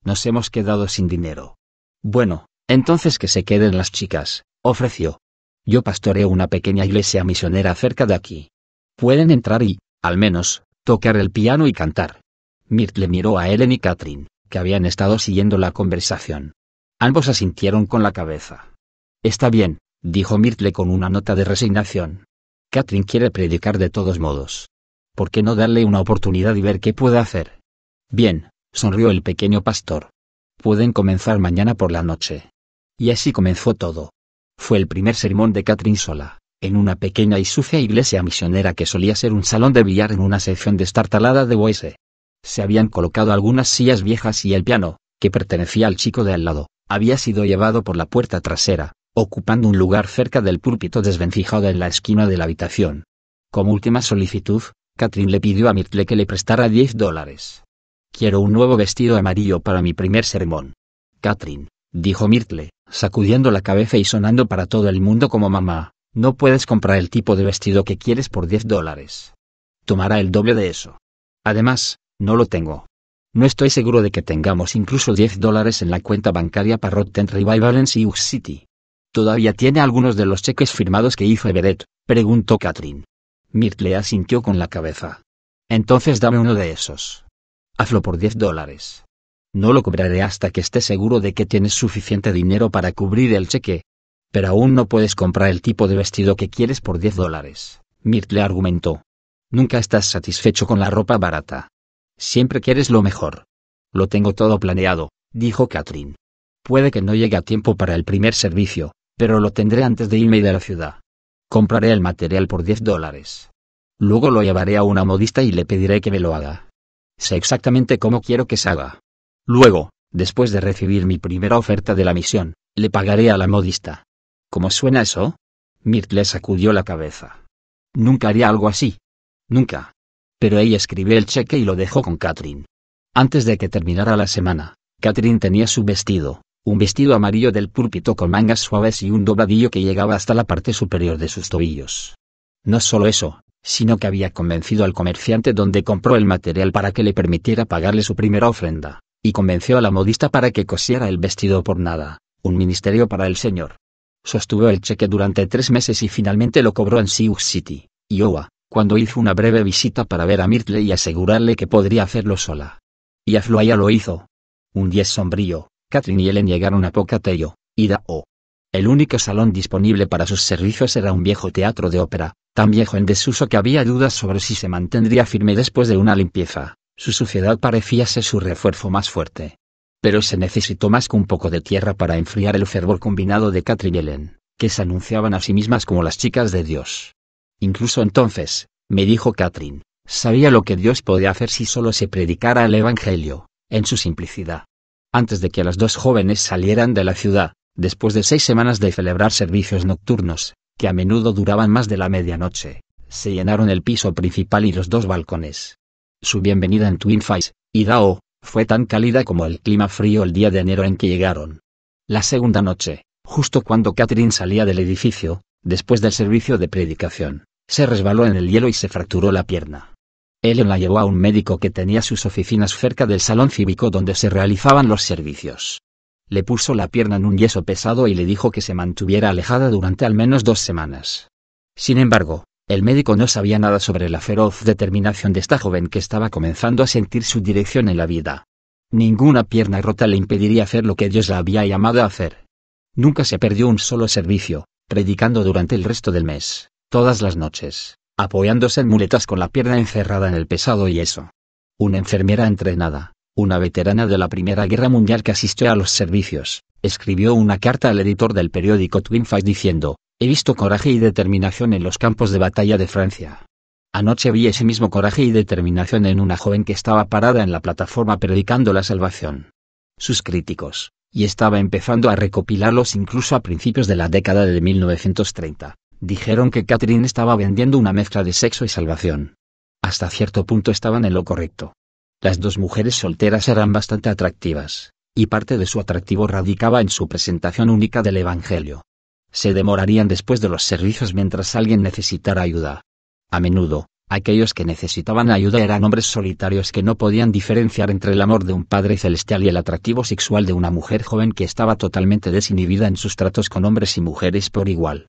Nos hemos quedado sin dinero. Bueno, entonces que se queden las chicas, ofreció. Yo pastoreo una pequeña iglesia misionera cerca de aquí. Pueden entrar y, al menos, tocar el piano y cantar. Mirtle miró a Ellen y Katrin, que habían estado siguiendo la conversación. Ambos asintieron con la cabeza. Está bien, dijo Mirtle con una nota de resignación. Katrin quiere predicar de todos modos. ¿Por qué no darle una oportunidad y ver qué puede hacer? Bien, sonrió el pequeño pastor. Pueden comenzar mañana por la noche. Y así comenzó todo. Fue el primer sermón de Katrin sola, en una pequeña y sucia iglesia misionera que solía ser un salón de billar en una sección destartalada de Boise. Se habían colocado algunas sillas viejas y el piano, que pertenecía al chico de al lado, había sido llevado por la puerta trasera, ocupando un lugar cerca del púlpito desvencijado en la esquina de la habitación. Como última solicitud, Katrin le pidió a Mirtle que le prestara 10 dólares. Quiero un nuevo vestido amarillo para mi primer sermón. Catherine, dijo Mirtle, sacudiendo la cabeza y sonando para todo el mundo como mamá, no puedes comprar el tipo de vestido que quieres por 10 dólares. Tomará el doble de eso. Además, no lo tengo. No estoy seguro de que tengamos incluso 10 dólares en la cuenta bancaria para Rotten Revival en Sioux City. ¿Todavía tiene algunos de los cheques firmados que hizo Everett? preguntó Catherine. Mirtle asintió con la cabeza. Entonces dame uno de esos. Hazlo por 10 dólares. No lo cobraré hasta que esté seguro de que tienes suficiente dinero para cubrir el cheque. Pero aún no puedes comprar el tipo de vestido que quieres por 10 dólares, Mirt le argumentó. Nunca estás satisfecho con la ropa barata. Siempre quieres lo mejor. Lo tengo todo planeado, dijo Katrin. Puede que no llegue a tiempo para el primer servicio, pero lo tendré antes de irme de la ciudad. Compraré el material por 10 dólares. Luego lo llevaré a una modista y le pediré que me lo haga sé exactamente cómo quiero que se haga. Luego, después de recibir mi primera oferta de la misión, le pagaré a la modista. ¿Cómo suena eso? Mirtle sacudió la cabeza. Nunca haría algo así. Nunca. Pero ella escribió el cheque y lo dejó con Catherine. Antes de que terminara la semana, Catherine tenía su vestido, un vestido amarillo del púlpito con mangas suaves y un dobladillo que llegaba hasta la parte superior de sus tobillos. No solo eso, sino que había convencido al comerciante donde compró el material para que le permitiera pagarle su primera ofrenda, y convenció a la modista para que cosiera el vestido por nada, un ministerio para el señor. Sostuvo el cheque durante tres meses y finalmente lo cobró en Sioux City, Iowa, cuando hizo una breve visita para ver a Mirtle y asegurarle que podría hacerlo sola. Y Afloya lo hizo. Un día sombrío, Catherine y Ellen llegaron a Pocatello, O. El único salón disponible para sus servicios era un viejo teatro de ópera, tan viejo en desuso que había dudas sobre si se mantendría firme después de una limpieza. Su suciedad parecía ser su refuerzo más fuerte. Pero se necesitó más que un poco de tierra para enfriar el fervor combinado de Katrin y Ellen, que se anunciaban a sí mismas como las chicas de Dios. Incluso entonces, me dijo Catherine, sabía lo que Dios podía hacer si solo se predicara el Evangelio, en su simplicidad. Antes de que las dos jóvenes salieran de la ciudad, Después de seis semanas de celebrar servicios nocturnos, que a menudo duraban más de la medianoche, se llenaron el piso principal y los dos balcones. Su bienvenida en Twin Falls, Idaho, fue tan cálida como el clima frío el día de enero en que llegaron. La segunda noche, justo cuando Catherine salía del edificio, después del servicio de predicación, se resbaló en el hielo y se fracturó la pierna. Ellen la llevó a un médico que tenía sus oficinas cerca del salón cívico donde se realizaban los servicios le puso la pierna en un yeso pesado y le dijo que se mantuviera alejada durante al menos dos semanas. Sin embargo, el médico no sabía nada sobre la feroz determinación de esta joven que estaba comenzando a sentir su dirección en la vida. Ninguna pierna rota le impediría hacer lo que Dios la había llamado a hacer. Nunca se perdió un solo servicio, predicando durante el resto del mes, todas las noches, apoyándose en muletas con la pierna encerrada en el pesado yeso. Una enfermera entrenada, una veterana de la Primera Guerra Mundial que asistió a los servicios, escribió una carta al editor del periódico Twin Twinface diciendo, He visto coraje y determinación en los campos de batalla de Francia. Anoche vi ese mismo coraje y determinación en una joven que estaba parada en la plataforma predicando la salvación. Sus críticos, y estaba empezando a recopilarlos incluso a principios de la década de 1930, dijeron que Catherine estaba vendiendo una mezcla de sexo y salvación. Hasta cierto punto estaban en lo correcto, las dos mujeres solteras eran bastante atractivas, y parte de su atractivo radicaba en su presentación única del Evangelio. Se demorarían después de los servicios mientras alguien necesitara ayuda. A menudo, aquellos que necesitaban ayuda eran hombres solitarios que no podían diferenciar entre el amor de un Padre Celestial y el atractivo sexual de una mujer joven que estaba totalmente desinhibida en sus tratos con hombres y mujeres por igual.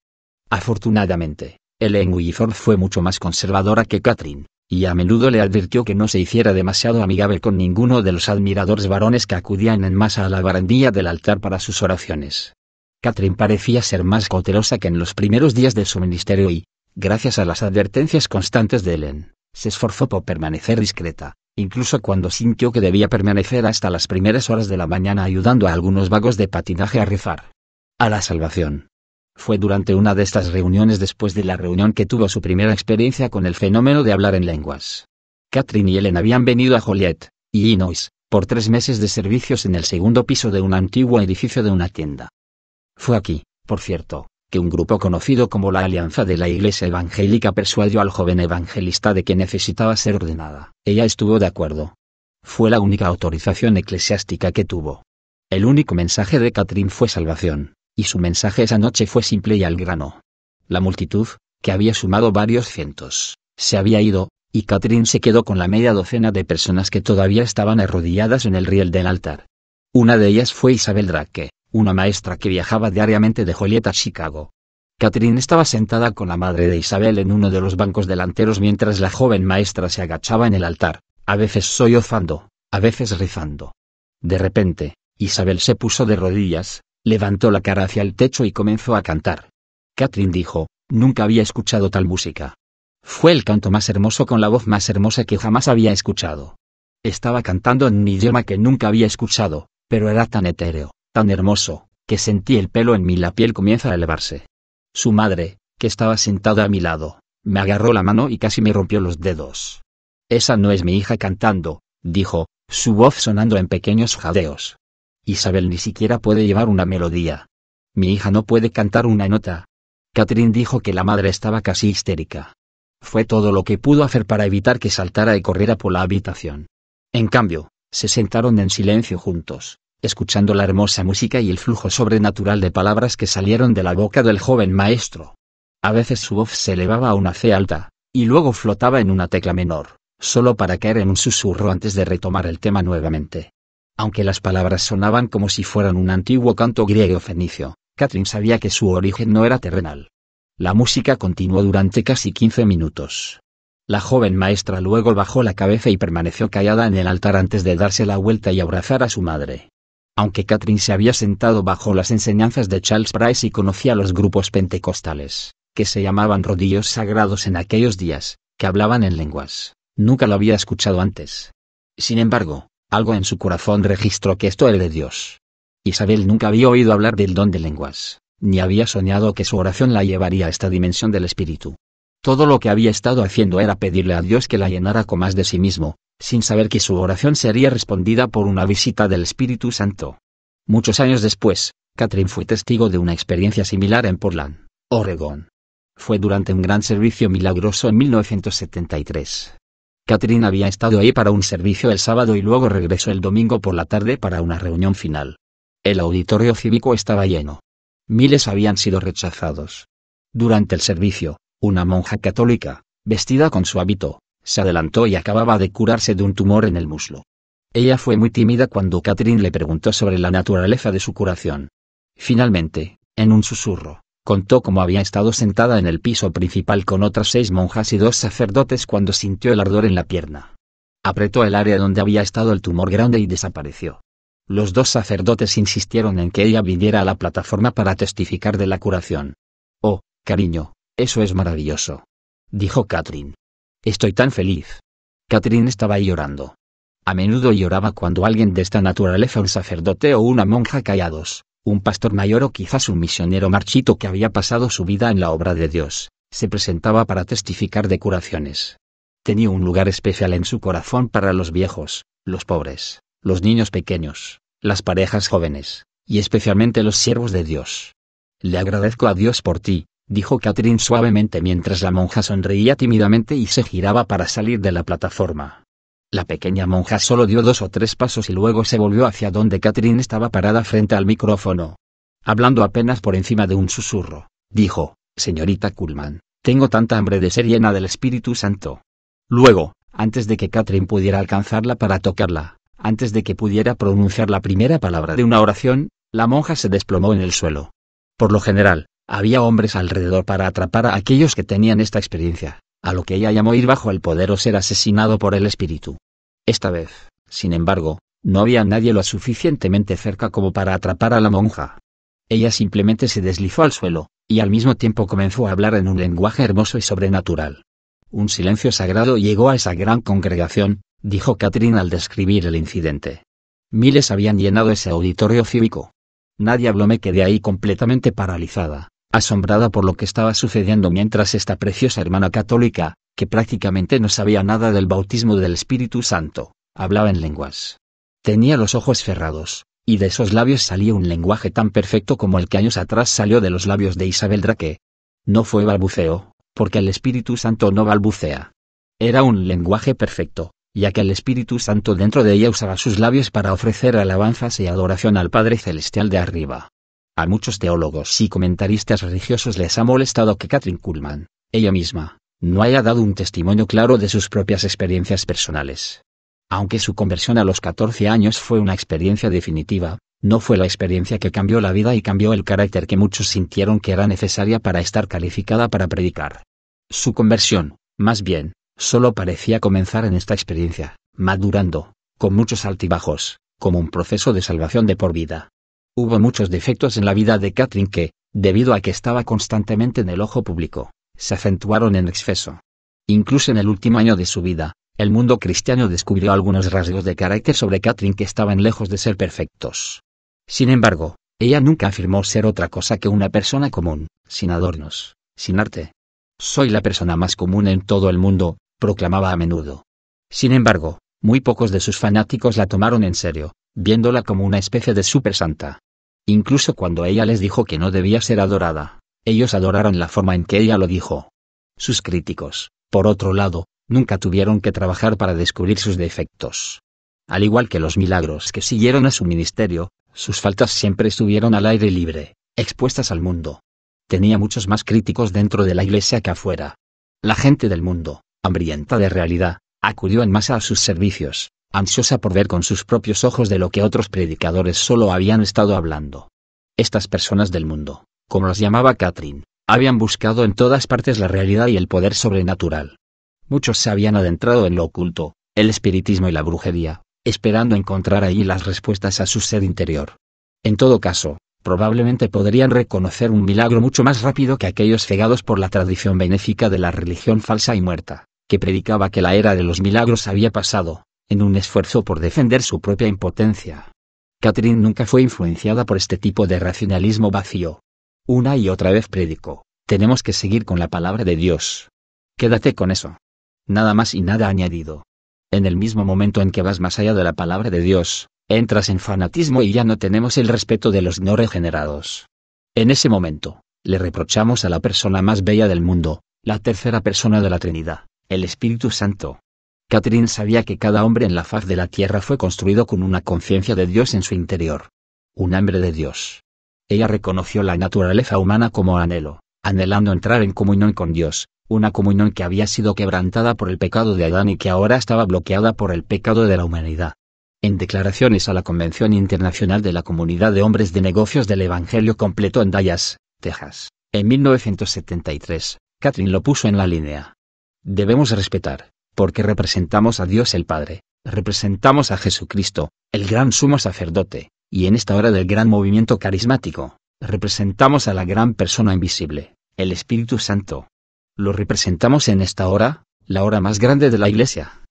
Afortunadamente, Ellen Williford fue mucho más conservadora que Catherine, y a menudo le advirtió que no se hiciera demasiado amigable con ninguno de los admiradores varones que acudían en masa a la barandilla del altar para sus oraciones. Catherine parecía ser más cautelosa que en los primeros días de su ministerio y, gracias a las advertencias constantes de Helen, se esforzó por permanecer discreta, incluso cuando sintió que debía permanecer hasta las primeras horas de la mañana ayudando a algunos vagos de patinaje a rezar. A la salvación. Fue durante una de estas reuniones después de la reunión que tuvo su primera experiencia con el fenómeno de hablar en lenguas. Catherine y Ellen habían venido a Joliet, y Illinois, por tres meses de servicios en el segundo piso de un antiguo edificio de una tienda. Fue aquí, por cierto, que un grupo conocido como la Alianza de la Iglesia Evangélica persuadió al joven evangelista de que necesitaba ser ordenada. Ella estuvo de acuerdo. Fue la única autorización eclesiástica que tuvo. El único mensaje de Catherine fue salvación y su mensaje esa noche fue simple y al grano. La multitud, que había sumado varios cientos, se había ido, y Catherine se quedó con la media docena de personas que todavía estaban arrodilladas en el riel del altar. Una de ellas fue Isabel Drake, una maestra que viajaba diariamente de Joliet a Chicago. Catherine estaba sentada con la madre de Isabel en uno de los bancos delanteros mientras la joven maestra se agachaba en el altar, a veces sollozando, a veces rizando. De repente, Isabel se puso de rodillas, levantó la cara hacia el techo y comenzó a cantar. Catherine dijo, nunca había escuchado tal música. Fue el canto más hermoso con la voz más hermosa que jamás había escuchado. Estaba cantando en mi idioma que nunca había escuchado, pero era tan etéreo, tan hermoso, que sentí el pelo en mí la piel comienza a elevarse. Su madre, que estaba sentada a mi lado, me agarró la mano y casi me rompió los dedos. Esa no es mi hija cantando, dijo, su voz sonando en pequeños jadeos. Isabel ni siquiera puede llevar una melodía. Mi hija no puede cantar una nota. Catherine dijo que la madre estaba casi histérica. Fue todo lo que pudo hacer para evitar que saltara y corriera por la habitación. En cambio, se sentaron en silencio juntos, escuchando la hermosa música y el flujo sobrenatural de palabras que salieron de la boca del joven maestro. A veces su voz se elevaba a una C alta, y luego flotaba en una tecla menor, solo para caer en un susurro antes de retomar el tema nuevamente. Aunque las palabras sonaban como si fueran un antiguo canto griego fenicio, Catherine sabía que su origen no era terrenal. La música continuó durante casi 15 minutos. La joven maestra luego bajó la cabeza y permaneció callada en el altar antes de darse la vuelta y abrazar a su madre. Aunque Catherine se había sentado bajo las enseñanzas de Charles Price y conocía los grupos pentecostales, que se llamaban rodillos sagrados en aquellos días, que hablaban en lenguas, nunca lo había escuchado antes. Sin embargo, algo en su corazón registró que esto era de Dios. Isabel nunca había oído hablar del don de lenguas, ni había soñado que su oración la llevaría a esta dimensión del espíritu. Todo lo que había estado haciendo era pedirle a Dios que la llenara con más de sí mismo, sin saber que su oración sería respondida por una visita del Espíritu Santo. Muchos años después, Catherine fue testigo de una experiencia similar en Portland, Oregón. Fue durante un gran servicio milagroso en 1973, Catherine había estado ahí para un servicio el sábado y luego regresó el domingo por la tarde para una reunión final. El auditorio cívico estaba lleno. Miles habían sido rechazados. Durante el servicio, una monja católica, vestida con su hábito, se adelantó y acababa de curarse de un tumor en el muslo. Ella fue muy tímida cuando Catherine le preguntó sobre la naturaleza de su curación. Finalmente, en un susurro, Contó cómo había estado sentada en el piso principal con otras seis monjas y dos sacerdotes cuando sintió el ardor en la pierna. Apretó el área donde había estado el tumor grande y desapareció. Los dos sacerdotes insistieron en que ella viniera a la plataforma para testificar de la curación. Oh, cariño, eso es maravilloso. Dijo Catherine. Estoy tan feliz. Catherine estaba llorando. A menudo lloraba cuando alguien de esta naturaleza, un sacerdote o una monja callados, un pastor mayor o quizás un misionero marchito que había pasado su vida en la obra de Dios, se presentaba para testificar de curaciones. Tenía un lugar especial en su corazón para los viejos, los pobres, los niños pequeños, las parejas jóvenes, y especialmente los siervos de Dios. Le agradezco a Dios por ti, dijo Catherine suavemente mientras la monja sonreía tímidamente y se giraba para salir de la plataforma. La pequeña monja solo dio dos o tres pasos y luego se volvió hacia donde Catherine estaba parada frente al micrófono. Hablando apenas por encima de un susurro, dijo, Señorita Kuhlman, tengo tanta hambre de ser llena del Espíritu Santo. Luego, antes de que Catherine pudiera alcanzarla para tocarla, antes de que pudiera pronunciar la primera palabra de una oración, la monja se desplomó en el suelo. Por lo general, había hombres alrededor para atrapar a aquellos que tenían esta experiencia a lo que ella llamó ir bajo el poder o ser asesinado por el espíritu. Esta vez, sin embargo, no había nadie lo suficientemente cerca como para atrapar a la monja. Ella simplemente se deslizó al suelo, y al mismo tiempo comenzó a hablar en un lenguaje hermoso y sobrenatural. Un silencio sagrado llegó a esa gran congregación, dijo Catherine al describir el incidente. Miles habían llenado ese auditorio cívico. Nadie habló, me quedé ahí completamente paralizada asombrada por lo que estaba sucediendo mientras esta preciosa hermana católica, que prácticamente no sabía nada del bautismo del Espíritu Santo, hablaba en lenguas. Tenía los ojos cerrados, y de esos labios salía un lenguaje tan perfecto como el que años atrás salió de los labios de Isabel Draque. No fue balbuceo, porque el Espíritu Santo no balbucea. Era un lenguaje perfecto, ya que el Espíritu Santo dentro de ella usaba sus labios para ofrecer alabanzas y adoración al Padre Celestial de arriba. A muchos teólogos y comentaristas religiosos les ha molestado que Catherine Kuhlman, ella misma, no haya dado un testimonio claro de sus propias experiencias personales. Aunque su conversión a los 14 años fue una experiencia definitiva, no fue la experiencia que cambió la vida y cambió el carácter que muchos sintieron que era necesaria para estar calificada para predicar. Su conversión, más bien, solo parecía comenzar en esta experiencia, madurando, con muchos altibajos, como un proceso de salvación de por vida. Hubo muchos defectos en la vida de Catherine que, debido a que estaba constantemente en el ojo público, se acentuaron en exceso. Incluso en el último año de su vida, el mundo cristiano descubrió algunos rasgos de carácter sobre Catherine que estaban lejos de ser perfectos. Sin embargo, ella nunca afirmó ser otra cosa que una persona común, sin adornos, sin arte. Soy la persona más común en todo el mundo, proclamaba a menudo. Sin embargo, muy pocos de sus fanáticos la tomaron en serio, viéndola como una especie de supersanta. Incluso cuando ella les dijo que no debía ser adorada, ellos adoraron la forma en que ella lo dijo. Sus críticos, por otro lado, nunca tuvieron que trabajar para descubrir sus defectos. Al igual que los milagros que siguieron a su ministerio, sus faltas siempre estuvieron al aire libre, expuestas al mundo. Tenía muchos más críticos dentro de la iglesia que afuera. La gente del mundo, hambrienta de realidad, acudió en masa a sus servicios, ansiosa por ver con sus propios ojos de lo que otros predicadores solo habían estado hablando. Estas personas del mundo, como las llamaba Catherine, habían buscado en todas partes la realidad y el poder sobrenatural. Muchos se habían adentrado en lo oculto, el espiritismo y la brujería, esperando encontrar allí las respuestas a su sed interior. En todo caso, probablemente podrían reconocer un milagro mucho más rápido que aquellos cegados por la tradición benéfica de la religión falsa y muerta, que predicaba que la era de los milagros había pasado, en un esfuerzo por defender su propia impotencia. Catherine nunca fue influenciada por este tipo de racionalismo vacío. Una y otra vez predicó, tenemos que seguir con la palabra de Dios. Quédate con eso. Nada más y nada añadido. En el mismo momento en que vas más allá de la palabra de Dios, entras en fanatismo y ya no tenemos el respeto de los no regenerados. En ese momento, le reprochamos a la persona más bella del mundo, la tercera persona de la Trinidad, el Espíritu Santo, Catherine sabía que cada hombre en la faz de la tierra fue construido con una conciencia de Dios en su interior. Un hambre de Dios. Ella reconoció la naturaleza humana como anhelo, anhelando entrar en comunión con Dios, una comunión que había sido quebrantada por el pecado de Adán y que ahora estaba bloqueada por el pecado de la humanidad. En declaraciones a la Convención Internacional de la Comunidad de Hombres de Negocios del Evangelio Completo en Dallas, Texas, en 1973, Catherine lo puso en la línea. Debemos respetar, porque representamos a Dios el Padre, representamos a Jesucristo, el gran sumo sacerdote, y en esta hora del gran movimiento carismático, representamos a la gran persona invisible, el Espíritu Santo. Lo representamos en esta hora, la hora más grande de la Iglesia.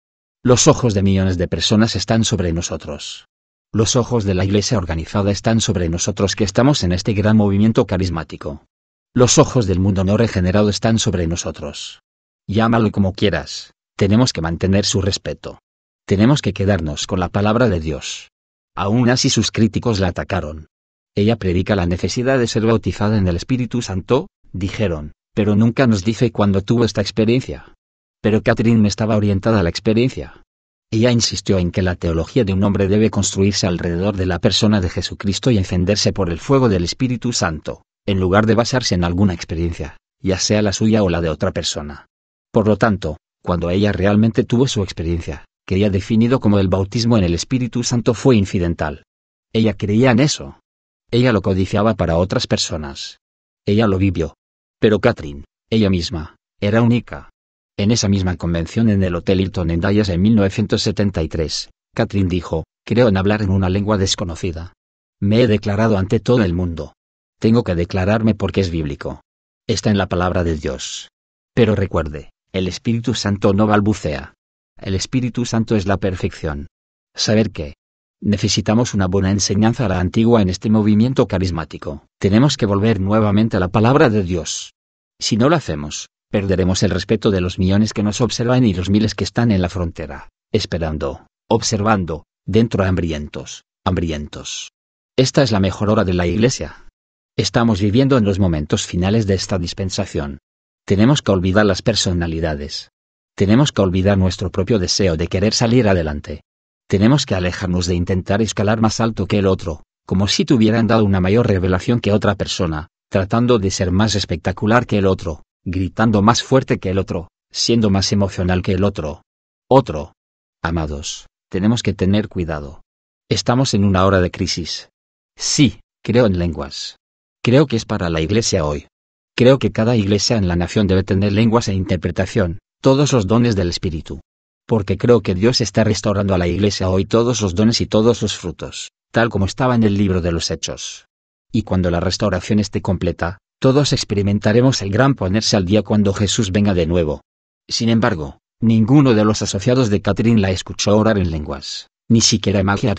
Los ojos de millones de personas están sobre nosotros. Los ojos de la Iglesia organizada están sobre nosotros que estamos en este gran movimiento carismático. Los ojos del mundo no regenerado están sobre nosotros. Llámalo como quieras tenemos que mantener su respeto. Tenemos que quedarnos con la palabra de Dios. Aún así sus críticos la atacaron. Ella predica la necesidad de ser bautizada en el Espíritu Santo, dijeron, pero nunca nos dice cuándo tuvo esta experiencia. Pero Catherine estaba orientada a la experiencia. Ella insistió en que la teología de un hombre debe construirse alrededor de la persona de Jesucristo y encenderse por el fuego del Espíritu Santo, en lugar de basarse en alguna experiencia, ya sea la suya o la de otra persona. Por lo tanto, cuando ella realmente tuvo su experiencia, que ella definido como el bautismo en el Espíritu Santo fue incidental. Ella creía en eso. Ella lo codiciaba para otras personas. Ella lo vivió. Pero Katrin, ella misma, era única. En esa misma convención en el Hotel Hilton en Dallas en 1973, Catherine dijo, creo en hablar en una lengua desconocida. Me he declarado ante todo el mundo. Tengo que declararme porque es bíblico. Está en la palabra de Dios. Pero recuerde, el Espíritu Santo no balbucea. El Espíritu Santo es la perfección. Saber que necesitamos una buena enseñanza a la antigua en este movimiento carismático. Tenemos que volver nuevamente a la palabra de Dios. Si no lo hacemos, perderemos el respeto de los millones que nos observan y los miles que están en la frontera, esperando, observando, dentro hambrientos, hambrientos. Esta es la mejor hora de la Iglesia. Estamos viviendo en los momentos finales de esta dispensación. Tenemos que olvidar las personalidades. Tenemos que olvidar nuestro propio deseo de querer salir adelante. Tenemos que alejarnos de intentar escalar más alto que el otro, como si tuvieran dado una mayor revelación que otra persona, tratando de ser más espectacular que el otro, gritando más fuerte que el otro, siendo más emocional que el otro. Otro. Amados, tenemos que tener cuidado. Estamos en una hora de crisis. Sí, creo en lenguas. Creo que es para la iglesia hoy. Creo que cada iglesia en la nación debe tener lenguas e interpretación, todos los dones del Espíritu. Porque creo que Dios está restaurando a la iglesia hoy todos los dones y todos los frutos, tal como estaba en el libro de los Hechos. Y cuando la restauración esté completa, todos experimentaremos el gran ponerse al día cuando Jesús venga de nuevo. Sin embargo, ninguno de los asociados de Catherine la escuchó orar en lenguas, ni siquiera Maggie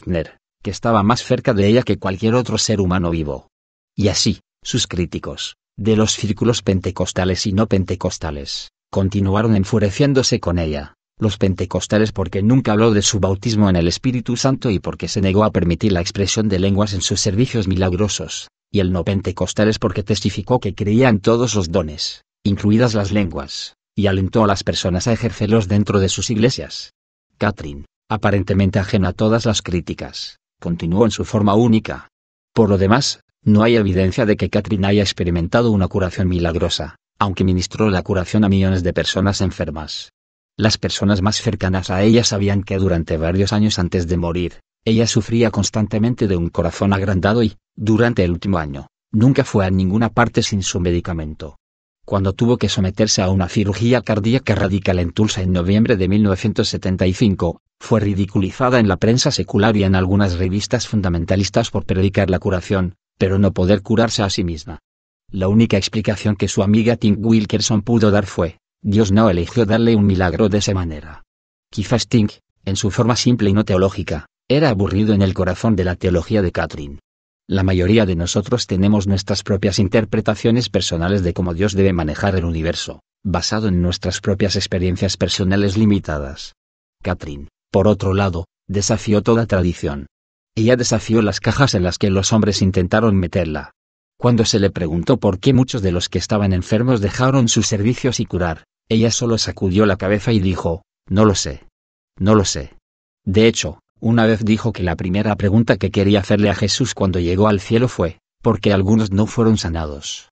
que estaba más cerca de ella que cualquier otro ser humano vivo. Y así, sus críticos, de los círculos pentecostales y no pentecostales, continuaron enfureciéndose con ella, los pentecostales porque nunca habló de su bautismo en el Espíritu Santo y porque se negó a permitir la expresión de lenguas en sus servicios milagrosos, y el no pentecostales porque testificó que creía en todos los dones, incluidas las lenguas, y alentó a las personas a ejercerlos dentro de sus iglesias. Catherine, aparentemente ajena a todas las críticas, continuó en su forma única. Por lo demás, no hay evidencia de que Catherine haya experimentado una curación milagrosa, aunque ministró la curación a millones de personas enfermas. Las personas más cercanas a ella sabían que durante varios años antes de morir, ella sufría constantemente de un corazón agrandado y, durante el último año, nunca fue a ninguna parte sin su medicamento. Cuando tuvo que someterse a una cirugía cardíaca radical en Tulsa en noviembre de 1975, fue ridiculizada en la prensa secular y en algunas revistas fundamentalistas por predicar la curación, pero no poder curarse a sí misma. La única explicación que su amiga Tink Wilkerson pudo dar fue, Dios no eligió darle un milagro de esa manera. Quizás Tink, en su forma simple y no teológica, era aburrido en el corazón de la teología de Catherine. La mayoría de nosotros tenemos nuestras propias interpretaciones personales de cómo Dios debe manejar el universo, basado en nuestras propias experiencias personales limitadas. Catherine, por otro lado, desafió toda tradición, ella desafió las cajas en las que los hombres intentaron meterla. Cuando se le preguntó por qué muchos de los que estaban enfermos dejaron sus servicios y curar, ella solo sacudió la cabeza y dijo, no lo sé. No lo sé. De hecho, una vez dijo que la primera pregunta que quería hacerle a Jesús cuando llegó al cielo fue, ¿por qué algunos no fueron sanados?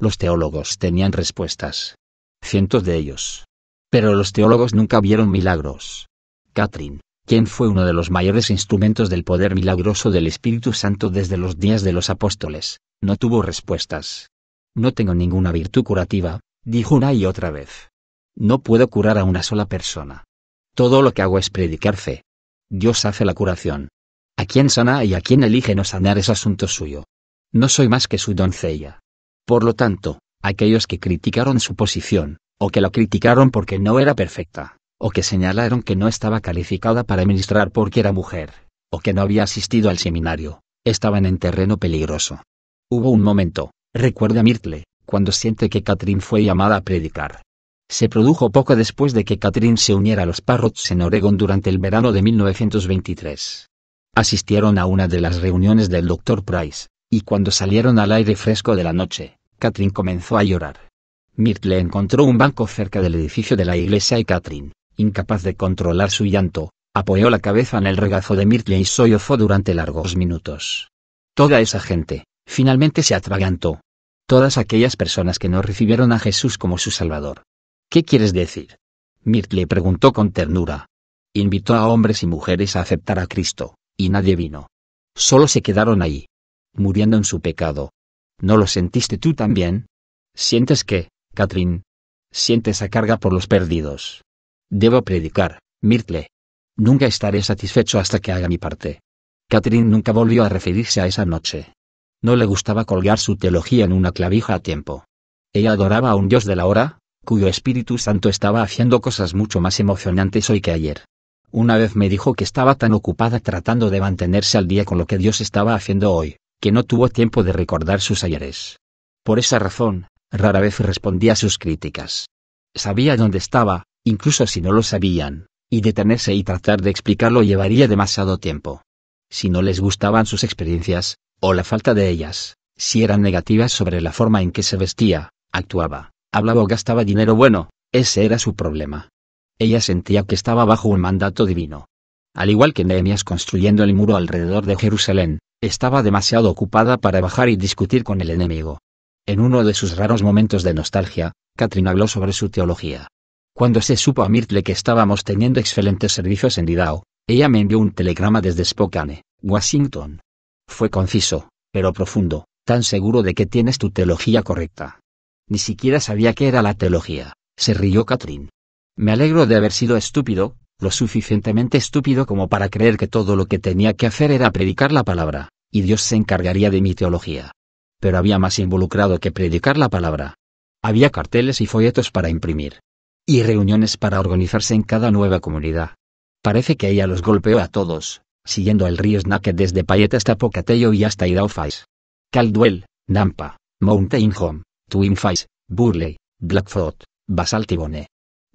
Los teólogos tenían respuestas. Cientos de ellos. Pero los teólogos nunca vieron milagros. Catherine, quien fue uno de los mayores instrumentos del poder milagroso del Espíritu Santo desde los días de los apóstoles, no tuvo respuestas. No tengo ninguna virtud curativa, dijo una y otra vez. No puedo curar a una sola persona. Todo lo que hago es predicar fe. Dios hace la curación. A quien sana y a quien elige no sanar es asunto suyo. No soy más que su doncella. Por lo tanto, aquellos que criticaron su posición, o que la criticaron porque no era perfecta, o que señalaron que no estaba calificada para ministrar porque era mujer, o que no había asistido al seminario, estaban en terreno peligroso. Hubo un momento, recuerda Mirtle, cuando siente que Catherine fue llamada a predicar. Se produjo poco después de que Catherine se uniera a los Parrots en Oregon durante el verano de 1923. Asistieron a una de las reuniones del Dr. Price, y cuando salieron al aire fresco de la noche, Catherine comenzó a llorar. Mirtle encontró un banco cerca del edificio de la iglesia y Catherine, incapaz de controlar su llanto, apoyó la cabeza en el regazo de Mirtle y sollozó durante largos minutos. Toda esa gente, finalmente se atragantó. Todas aquellas personas que no recibieron a Jesús como su Salvador. ¿Qué quieres decir? Mirtle preguntó con ternura. Invitó a hombres y mujeres a aceptar a Cristo, y nadie vino. Solo se quedaron ahí, muriendo en su pecado. ¿No lo sentiste tú también? ¿Sientes que, Catherine? ¿Sientes a carga por los perdidos? Debo predicar, Mirtle. Nunca estaré satisfecho hasta que haga mi parte. Catherine nunca volvió a referirse a esa noche. No le gustaba colgar su teología en una clavija a tiempo. Ella adoraba a un Dios de la hora, cuyo Espíritu Santo estaba haciendo cosas mucho más emocionantes hoy que ayer. Una vez me dijo que estaba tan ocupada tratando de mantenerse al día con lo que Dios estaba haciendo hoy, que no tuvo tiempo de recordar sus ayeres. Por esa razón, rara vez respondía a sus críticas. Sabía dónde estaba, incluso si no lo sabían, y detenerse y tratar de explicarlo llevaría demasiado tiempo. Si no les gustaban sus experiencias, o la falta de ellas, si eran negativas sobre la forma en que se vestía, actuaba, hablaba o gastaba dinero bueno, ese era su problema. Ella sentía que estaba bajo un mandato divino. Al igual que Nehemías construyendo el muro alrededor de Jerusalén, estaba demasiado ocupada para bajar y discutir con el enemigo. En uno de sus raros momentos de nostalgia, Katrina habló sobre su teología. Cuando se supo a Mirtle que estábamos teniendo excelentes servicios en Didao, ella me envió un telegrama desde Spokane, Washington. Fue conciso, pero profundo, tan seguro de que tienes tu teología correcta. Ni siquiera sabía qué era la teología, se rió Catherine. Me alegro de haber sido estúpido, lo suficientemente estúpido como para creer que todo lo que tenía que hacer era predicar la palabra, y Dios se encargaría de mi teología. Pero había más involucrado que predicar la palabra. Había carteles y folletos para imprimir, y reuniones para organizarse en cada nueva comunidad. Parece que ella los golpeó a todos, siguiendo el río Snake desde Payet hasta Pocatello y hasta Idaho Falls. Caldwell, Nampa, Mountain Home, Twin Falls, Burley, Blackfoot, Basalt y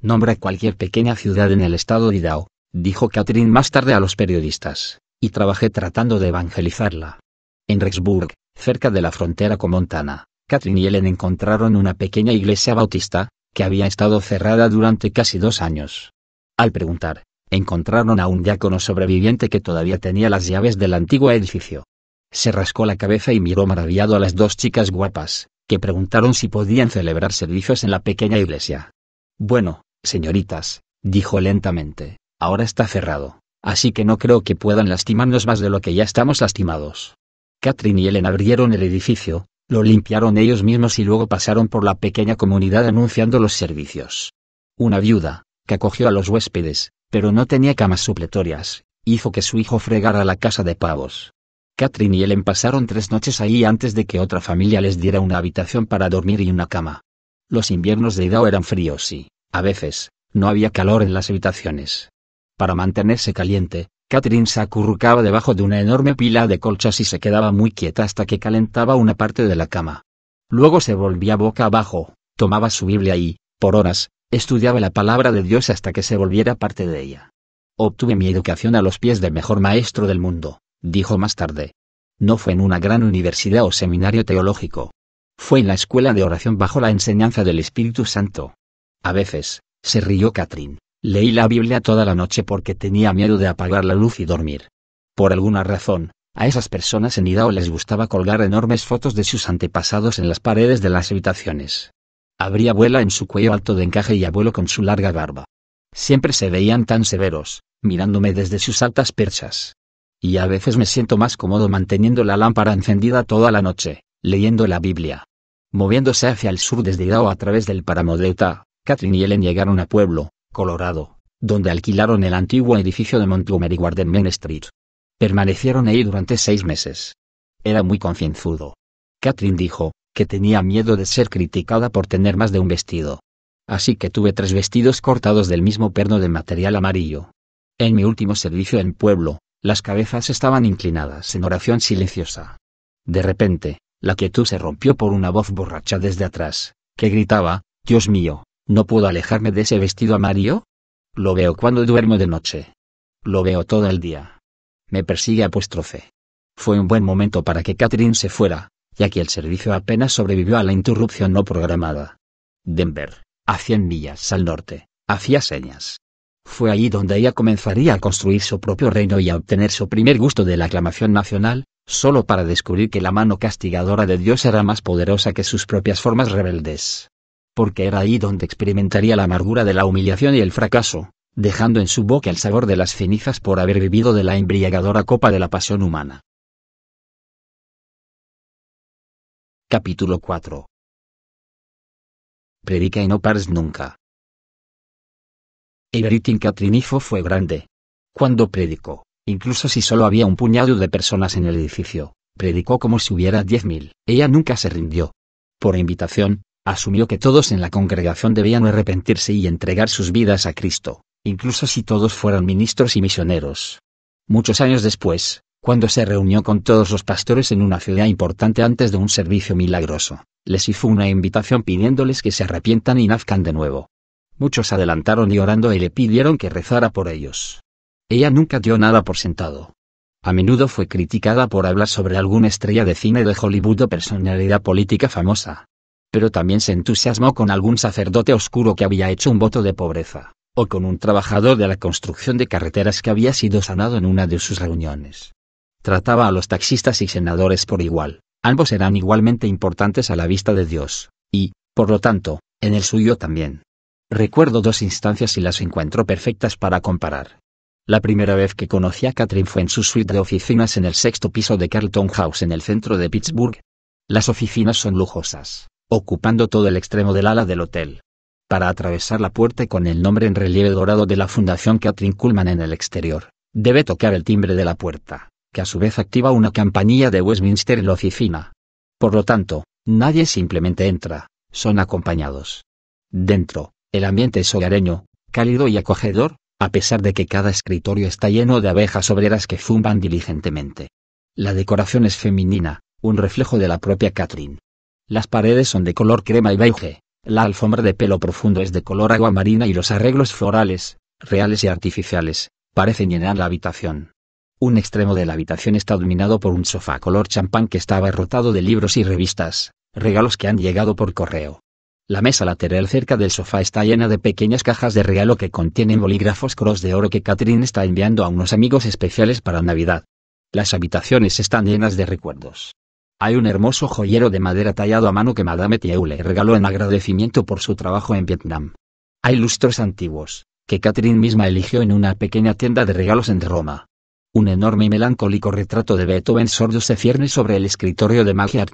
Nombra cualquier pequeña ciudad en el estado de Idaho, dijo Catherine más tarde a los periodistas, y trabajé tratando de evangelizarla. En Rexburg, cerca de la frontera con Montana, Catherine y Ellen encontraron una pequeña iglesia bautista, que había estado cerrada durante casi dos años. Al preguntar, encontraron a un diácono sobreviviente que todavía tenía las llaves del antiguo edificio. Se rascó la cabeza y miró maravillado a las dos chicas guapas, que preguntaron si podían celebrar servicios en la pequeña iglesia. Bueno, señoritas, dijo lentamente, ahora está cerrado, así que no creo que puedan lastimarnos más de lo que ya estamos lastimados. Catherine y Ellen abrieron el edificio, lo limpiaron ellos mismos y luego pasaron por la pequeña comunidad anunciando los servicios. Una viuda, que acogió a los huéspedes, pero no tenía camas supletorias, hizo que su hijo fregara la casa de pavos. Catherine y Ellen pasaron tres noches ahí antes de que otra familia les diera una habitación para dormir y una cama. Los inviernos de Idaho eran fríos y, a veces, no había calor en las habitaciones. Para mantenerse caliente, Catherine se acurrucaba debajo de una enorme pila de colchas y se quedaba muy quieta hasta que calentaba una parte de la cama. Luego se volvía boca abajo, tomaba su Biblia y, por horas, estudiaba la palabra de Dios hasta que se volviera parte de ella. Obtuve mi educación a los pies del mejor maestro del mundo, dijo más tarde. No fue en una gran universidad o seminario teológico. Fue en la escuela de oración bajo la enseñanza del Espíritu Santo. A veces, se rió Catherine. Leí la Biblia toda la noche porque tenía miedo de apagar la luz y dormir. Por alguna razón, a esas personas en Idaho les gustaba colgar enormes fotos de sus antepasados en las paredes de las habitaciones. Habría abuela en su cuello alto de encaje y abuelo con su larga barba. Siempre se veían tan severos, mirándome desde sus altas perchas. Y a veces me siento más cómodo manteniendo la lámpara encendida toda la noche, leyendo la Biblia. Moviéndose hacia el sur desde Idaho a través del páramo de Utah, Catherine y Ellen llegaron a pueblo, Colorado, donde alquilaron el antiguo edificio de Montgomery Ward en Main Street. Permanecieron ahí durante seis meses. Era muy concienzudo. Catherine dijo, que tenía miedo de ser criticada por tener más de un vestido. Así que tuve tres vestidos cortados del mismo perno de material amarillo. En mi último servicio en pueblo, las cabezas estaban inclinadas en oración silenciosa. De repente, la quietud se rompió por una voz borracha desde atrás, que gritaba, Dios mío, no puedo alejarme de ese vestido amarillo. Lo veo cuando duermo de noche. Lo veo todo el día. Me persigue apóstrofe. Fue un buen momento para que Catherine se fuera, ya que el servicio apenas sobrevivió a la interrupción no programada. Denver, a 100 millas al norte, hacía señas. Fue allí donde ella comenzaría a construir su propio reino y a obtener su primer gusto de la aclamación nacional, solo para descubrir que la mano castigadora de Dios era más poderosa que sus propias formas rebeldes porque era ahí donde experimentaría la amargura de la humillación y el fracaso, dejando en su boca el sabor de las cenizas por haber vivido de la embriagadora copa de la pasión humana. Capítulo 4 Predica y no pares nunca. Everything Catrinifo fue grande. Cuando predicó, incluso si solo había un puñado de personas en el edificio, predicó como si hubiera diez mil. Ella nunca se rindió. Por invitación, asumió que todos en la congregación debían arrepentirse y entregar sus vidas a Cristo, incluso si todos fueran ministros y misioneros. Muchos años después, cuando se reunió con todos los pastores en una ciudad importante antes de un servicio milagroso, les hizo una invitación pidiéndoles que se arrepientan y nazcan de nuevo. Muchos adelantaron y orando y le pidieron que rezara por ellos. Ella nunca dio nada por sentado. A menudo fue criticada por hablar sobre alguna estrella de cine de Hollywood o personalidad política famosa, pero también se entusiasmó con algún sacerdote oscuro que había hecho un voto de pobreza, o con un trabajador de la construcción de carreteras que había sido sanado en una de sus reuniones. Trataba a los taxistas y senadores por igual, ambos eran igualmente importantes a la vista de Dios, y, por lo tanto, en el suyo también. Recuerdo dos instancias y las encuentro perfectas para comparar. La primera vez que conocí a Catherine fue en su suite de oficinas en el sexto piso de Carlton House en el centro de Pittsburgh. Las oficinas son lujosas, ocupando todo el extremo del ala del hotel. Para atravesar la puerta con el nombre en relieve dorado de la Fundación Catherine Kuhlman en el exterior, debe tocar el timbre de la puerta, que a su vez activa una campanilla de Westminster en la oficina. Por lo tanto, nadie simplemente entra, son acompañados. Dentro, el ambiente es hogareño, cálido y acogedor, a pesar de que cada escritorio está lleno de abejas obreras que zumban diligentemente. La decoración es femenina, un reflejo de la propia Catherine, las paredes son de color crema y beige, la alfombra de pelo profundo es de color agua marina y los arreglos florales, reales y artificiales, parecen llenar la habitación. Un extremo de la habitación está dominado por un sofá color champán que estaba rotado de libros y revistas, regalos que han llegado por correo. La mesa lateral cerca del sofá está llena de pequeñas cajas de regalo que contienen bolígrafos cross de oro que Catherine está enviando a unos amigos especiales para Navidad. Las habitaciones están llenas de recuerdos. Hay un hermoso joyero de madera tallado a mano que Madame Thieu le regaló en agradecimiento por su trabajo en Vietnam. Hay lustros antiguos, que Catherine misma eligió en una pequeña tienda de regalos en Roma. Un enorme y melancólico retrato de Beethoven sordo se cierne sobre el escritorio de Maggie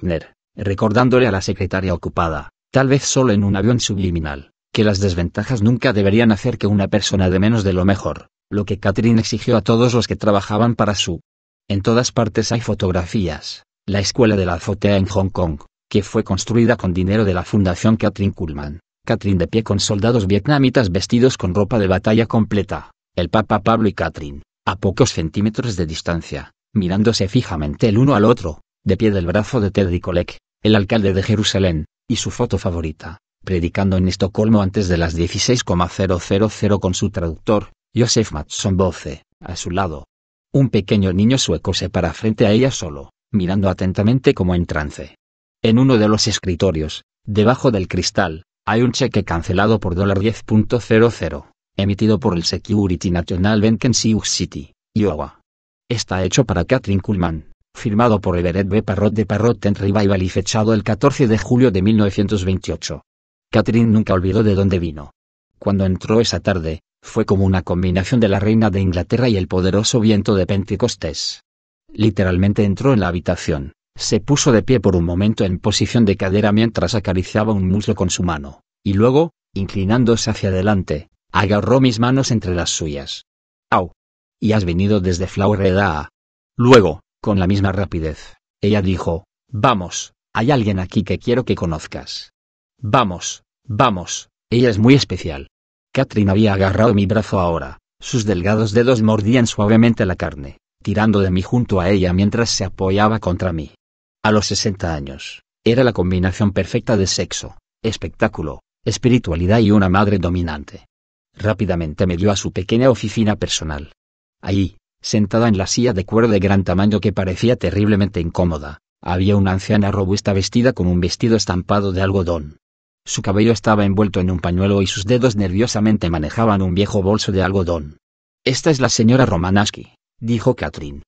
recordándole a la secretaria ocupada, tal vez solo en un avión subliminal, que las desventajas nunca deberían hacer que una persona de menos de lo mejor, lo que Catherine exigió a todos los que trabajaban para su. En todas partes hay fotografías, la Escuela de la Azotea en Hong Kong, que fue construida con dinero de la Fundación Katrin Kullman, Katrin de pie con soldados vietnamitas vestidos con ropa de batalla completa, el Papa Pablo y Katrin, a pocos centímetros de distancia, mirándose fijamente el uno al otro, de pie del brazo de Teddy Kolek, el alcalde de Jerusalén, y su foto favorita, predicando en Estocolmo antes de las 16,000 con su traductor, Josef Matson Boce, a su lado. Un pequeño niño sueco se para frente a ella solo, mirando atentamente como en trance. En uno de los escritorios, debajo del cristal, hay un cheque cancelado por $10.00, emitido por el Security National Bank en Sioux City, Iowa. Está hecho para Catherine Kuhlman, firmado por Everett B. Parrot de Parrot en Revival y fechado el 14 de julio de 1928. Catherine nunca olvidó de dónde vino. Cuando entró esa tarde, fue como una combinación de la reina de Inglaterra y el poderoso viento de Pentecostés. Literalmente entró en la habitación, se puso de pie por un momento en posición de cadera mientras acariciaba un muslo con su mano, y luego, inclinándose hacia adelante, agarró mis manos entre las suyas. ¡Au! Y has venido desde Florida. Luego, con la misma rapidez, ella dijo, Vamos, hay alguien aquí que quiero que conozcas. Vamos, vamos, ella es muy especial. Catherine había agarrado mi brazo ahora, sus delgados dedos mordían suavemente la carne tirando de mí junto a ella mientras se apoyaba contra mí. A los 60 años, era la combinación perfecta de sexo, espectáculo, espiritualidad y una madre dominante. Rápidamente me dio a su pequeña oficina personal. Allí, sentada en la silla de cuero de gran tamaño que parecía terriblemente incómoda, había una anciana robusta vestida con un vestido estampado de algodón. Su cabello estaba envuelto en un pañuelo y sus dedos nerviosamente manejaban un viejo bolso de algodón. Esta es la señora Romanaski, dijo Katrin.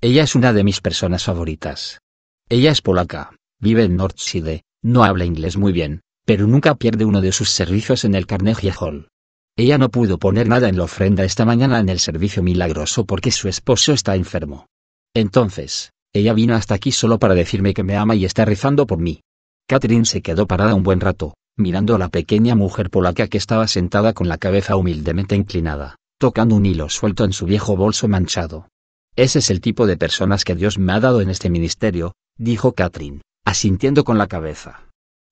Ella es una de mis personas favoritas. Ella es polaca, vive en Northside, no habla inglés muy bien, pero nunca pierde uno de sus servicios en el Carnegie Hall. Ella no pudo poner nada en la ofrenda esta mañana en el servicio milagroso porque su esposo está enfermo. Entonces, ella vino hasta aquí solo para decirme que me ama y está rezando por mí. Catherine se quedó parada un buen rato, mirando a la pequeña mujer polaca que estaba sentada con la cabeza humildemente inclinada tocando un hilo suelto en su viejo bolso manchado. Ese es el tipo de personas que Dios me ha dado en este ministerio, dijo Catherine, asintiendo con la cabeza.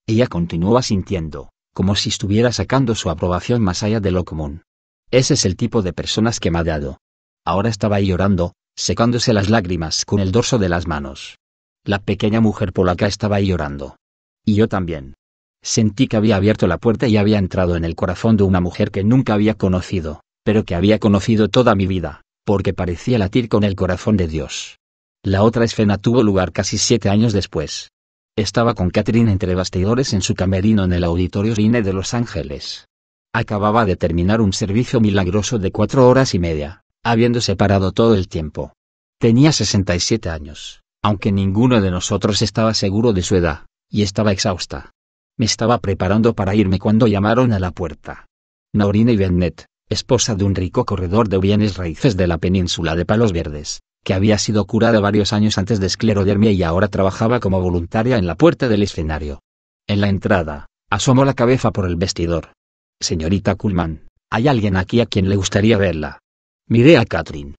Ella continuó asintiendo, como si estuviera sacando su aprobación más allá de lo común. Ese es el tipo de personas que me ha dado. Ahora estaba llorando, secándose las lágrimas con el dorso de las manos. La pequeña mujer polaca estaba llorando. Y yo también. Sentí que había abierto la puerta y había entrado en el corazón de una mujer que nunca había conocido pero que había conocido toda mi vida, porque parecía latir con el corazón de Dios. La otra escena tuvo lugar casi siete años después. Estaba con Catherine entre bastidores en su camerino en el Auditorio Rine de Los Ángeles. Acababa de terminar un servicio milagroso de cuatro horas y media, habiéndose parado todo el tiempo. Tenía 67 años, aunque ninguno de nosotros estaba seguro de su edad, y estaba exhausta. Me estaba preparando para irme cuando llamaron a la puerta. Naurina y Bennett, esposa de un rico corredor de bienes raíces de la península de Palos Verdes, que había sido curada varios años antes de esclerodermia y ahora trabajaba como voluntaria en la puerta del escenario. En la entrada, asomó la cabeza por el vestidor. Señorita Kulman, hay alguien aquí a quien le gustaría verla. Miré a Catherine.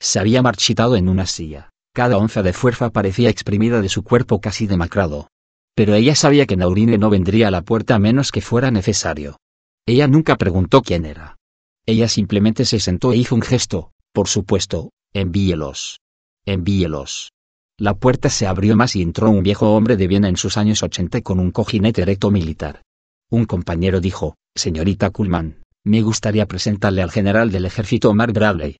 Se había marchitado en una silla, cada onza de fuerza parecía exprimida de su cuerpo casi demacrado. Pero ella sabía que Naurine no vendría a la puerta a menos que fuera necesario. Ella nunca preguntó quién era. Ella simplemente se sentó e hizo un gesto. Por supuesto, envíelos. Envíelos. La puerta se abrió más y entró un viejo hombre de Viena en sus años 80 con un cojinete recto militar. Un compañero dijo, señorita Kulman, me gustaría presentarle al general del ejército Mark Bradley.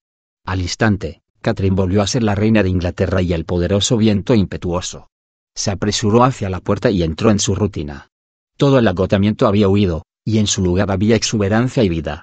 Al instante, Catherine volvió a ser la reina de Inglaterra y el poderoso viento impetuoso. Se apresuró hacia la puerta y entró en su rutina. Todo el agotamiento había huido, y en su lugar había exuberancia y vida.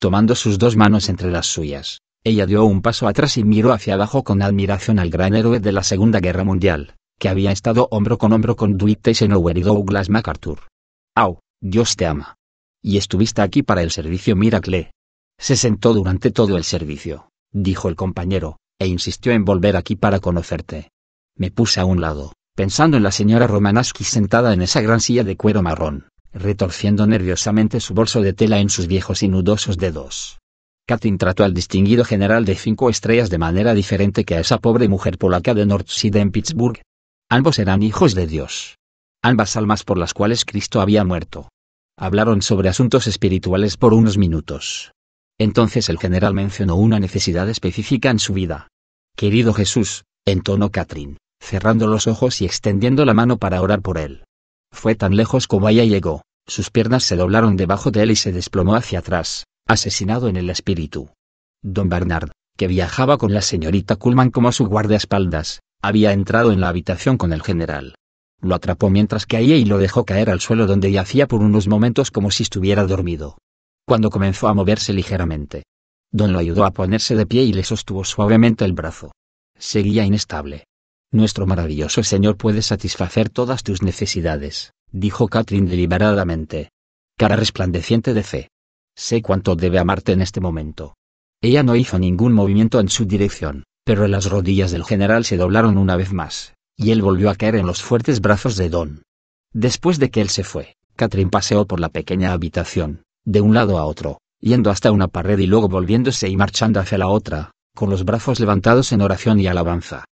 Tomando sus dos manos entre las suyas, ella dio un paso atrás y miró hacia abajo con admiración al gran héroe de la Segunda Guerra Mundial, que había estado hombro con hombro con Dwight Eisenhower y Douglas MacArthur. ¡Au! Dios te ama. Y estuviste aquí para el servicio Miracle. Se sentó durante todo el servicio, dijo el compañero, e insistió en volver aquí para conocerte. Me puse a un lado, pensando en la señora Romanaski sentada en esa gran silla de cuero marrón, retorciendo nerviosamente su bolso de tela en sus viejos y nudosos dedos. Katrin trató al distinguido general de cinco estrellas de manera diferente que a esa pobre mujer polaca de Northside en Pittsburgh. Ambos eran hijos de Dios. Ambas almas por las cuales Cristo había muerto. Hablaron sobre asuntos espirituales por unos minutos. Entonces el general mencionó una necesidad específica en su vida. Querido Jesús, entonó Katrin, cerrando los ojos y extendiendo la mano para orar por él. Fue tan lejos como ella llegó, sus piernas se doblaron debajo de él y se desplomó hacia atrás, asesinado en el espíritu. Don Bernard, que viajaba con la señorita Kullman como su guardaespaldas, había entrado en la habitación con el general. Lo atrapó mientras caía y lo dejó caer al suelo donde yacía por unos momentos como si estuviera dormido. Cuando comenzó a moverse ligeramente, Don lo ayudó a ponerse de pie y le sostuvo suavemente el brazo. Seguía inestable. Nuestro maravilloso Señor puede satisfacer todas tus necesidades, dijo Catherine deliberadamente. Cara resplandeciente de fe. Sé cuánto debe amarte en este momento. Ella no hizo ningún movimiento en su dirección, pero las rodillas del general se doblaron una vez más, y él volvió a caer en los fuertes brazos de Don. Después de que él se fue, Catherine paseó por la pequeña habitación, de un lado a otro, yendo hasta una pared y luego volviéndose y marchando hacia la otra, con los brazos levantados en oración y alabanza.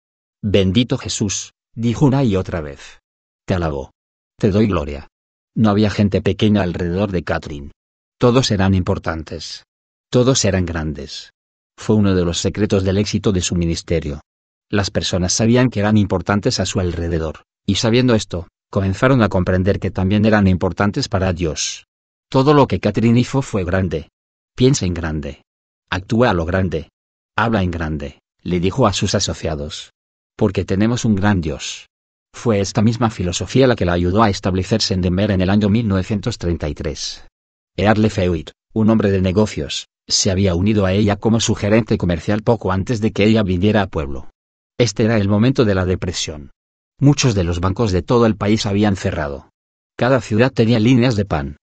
Bendito Jesús, dijo una y otra vez. Te alabo. Te doy gloria. No había gente pequeña alrededor de Catherine. Todos eran importantes. Todos eran grandes. Fue uno de los secretos del éxito de su ministerio. Las personas sabían que eran importantes a su alrededor, y sabiendo esto, comenzaron a comprender que también eran importantes para Dios. Todo lo que Catherine hizo fue grande. Piensa en grande. Actúa a lo grande. Habla en grande, le dijo a sus asociados porque tenemos un gran Dios. Fue esta misma filosofía la que la ayudó a establecerse en Denver en el año 1933. Earle Feuitt, un hombre de negocios, se había unido a ella como su gerente comercial poco antes de que ella viniera a pueblo. Este era el momento de la depresión. Muchos de los bancos de todo el país habían cerrado. Cada ciudad tenía líneas de pan.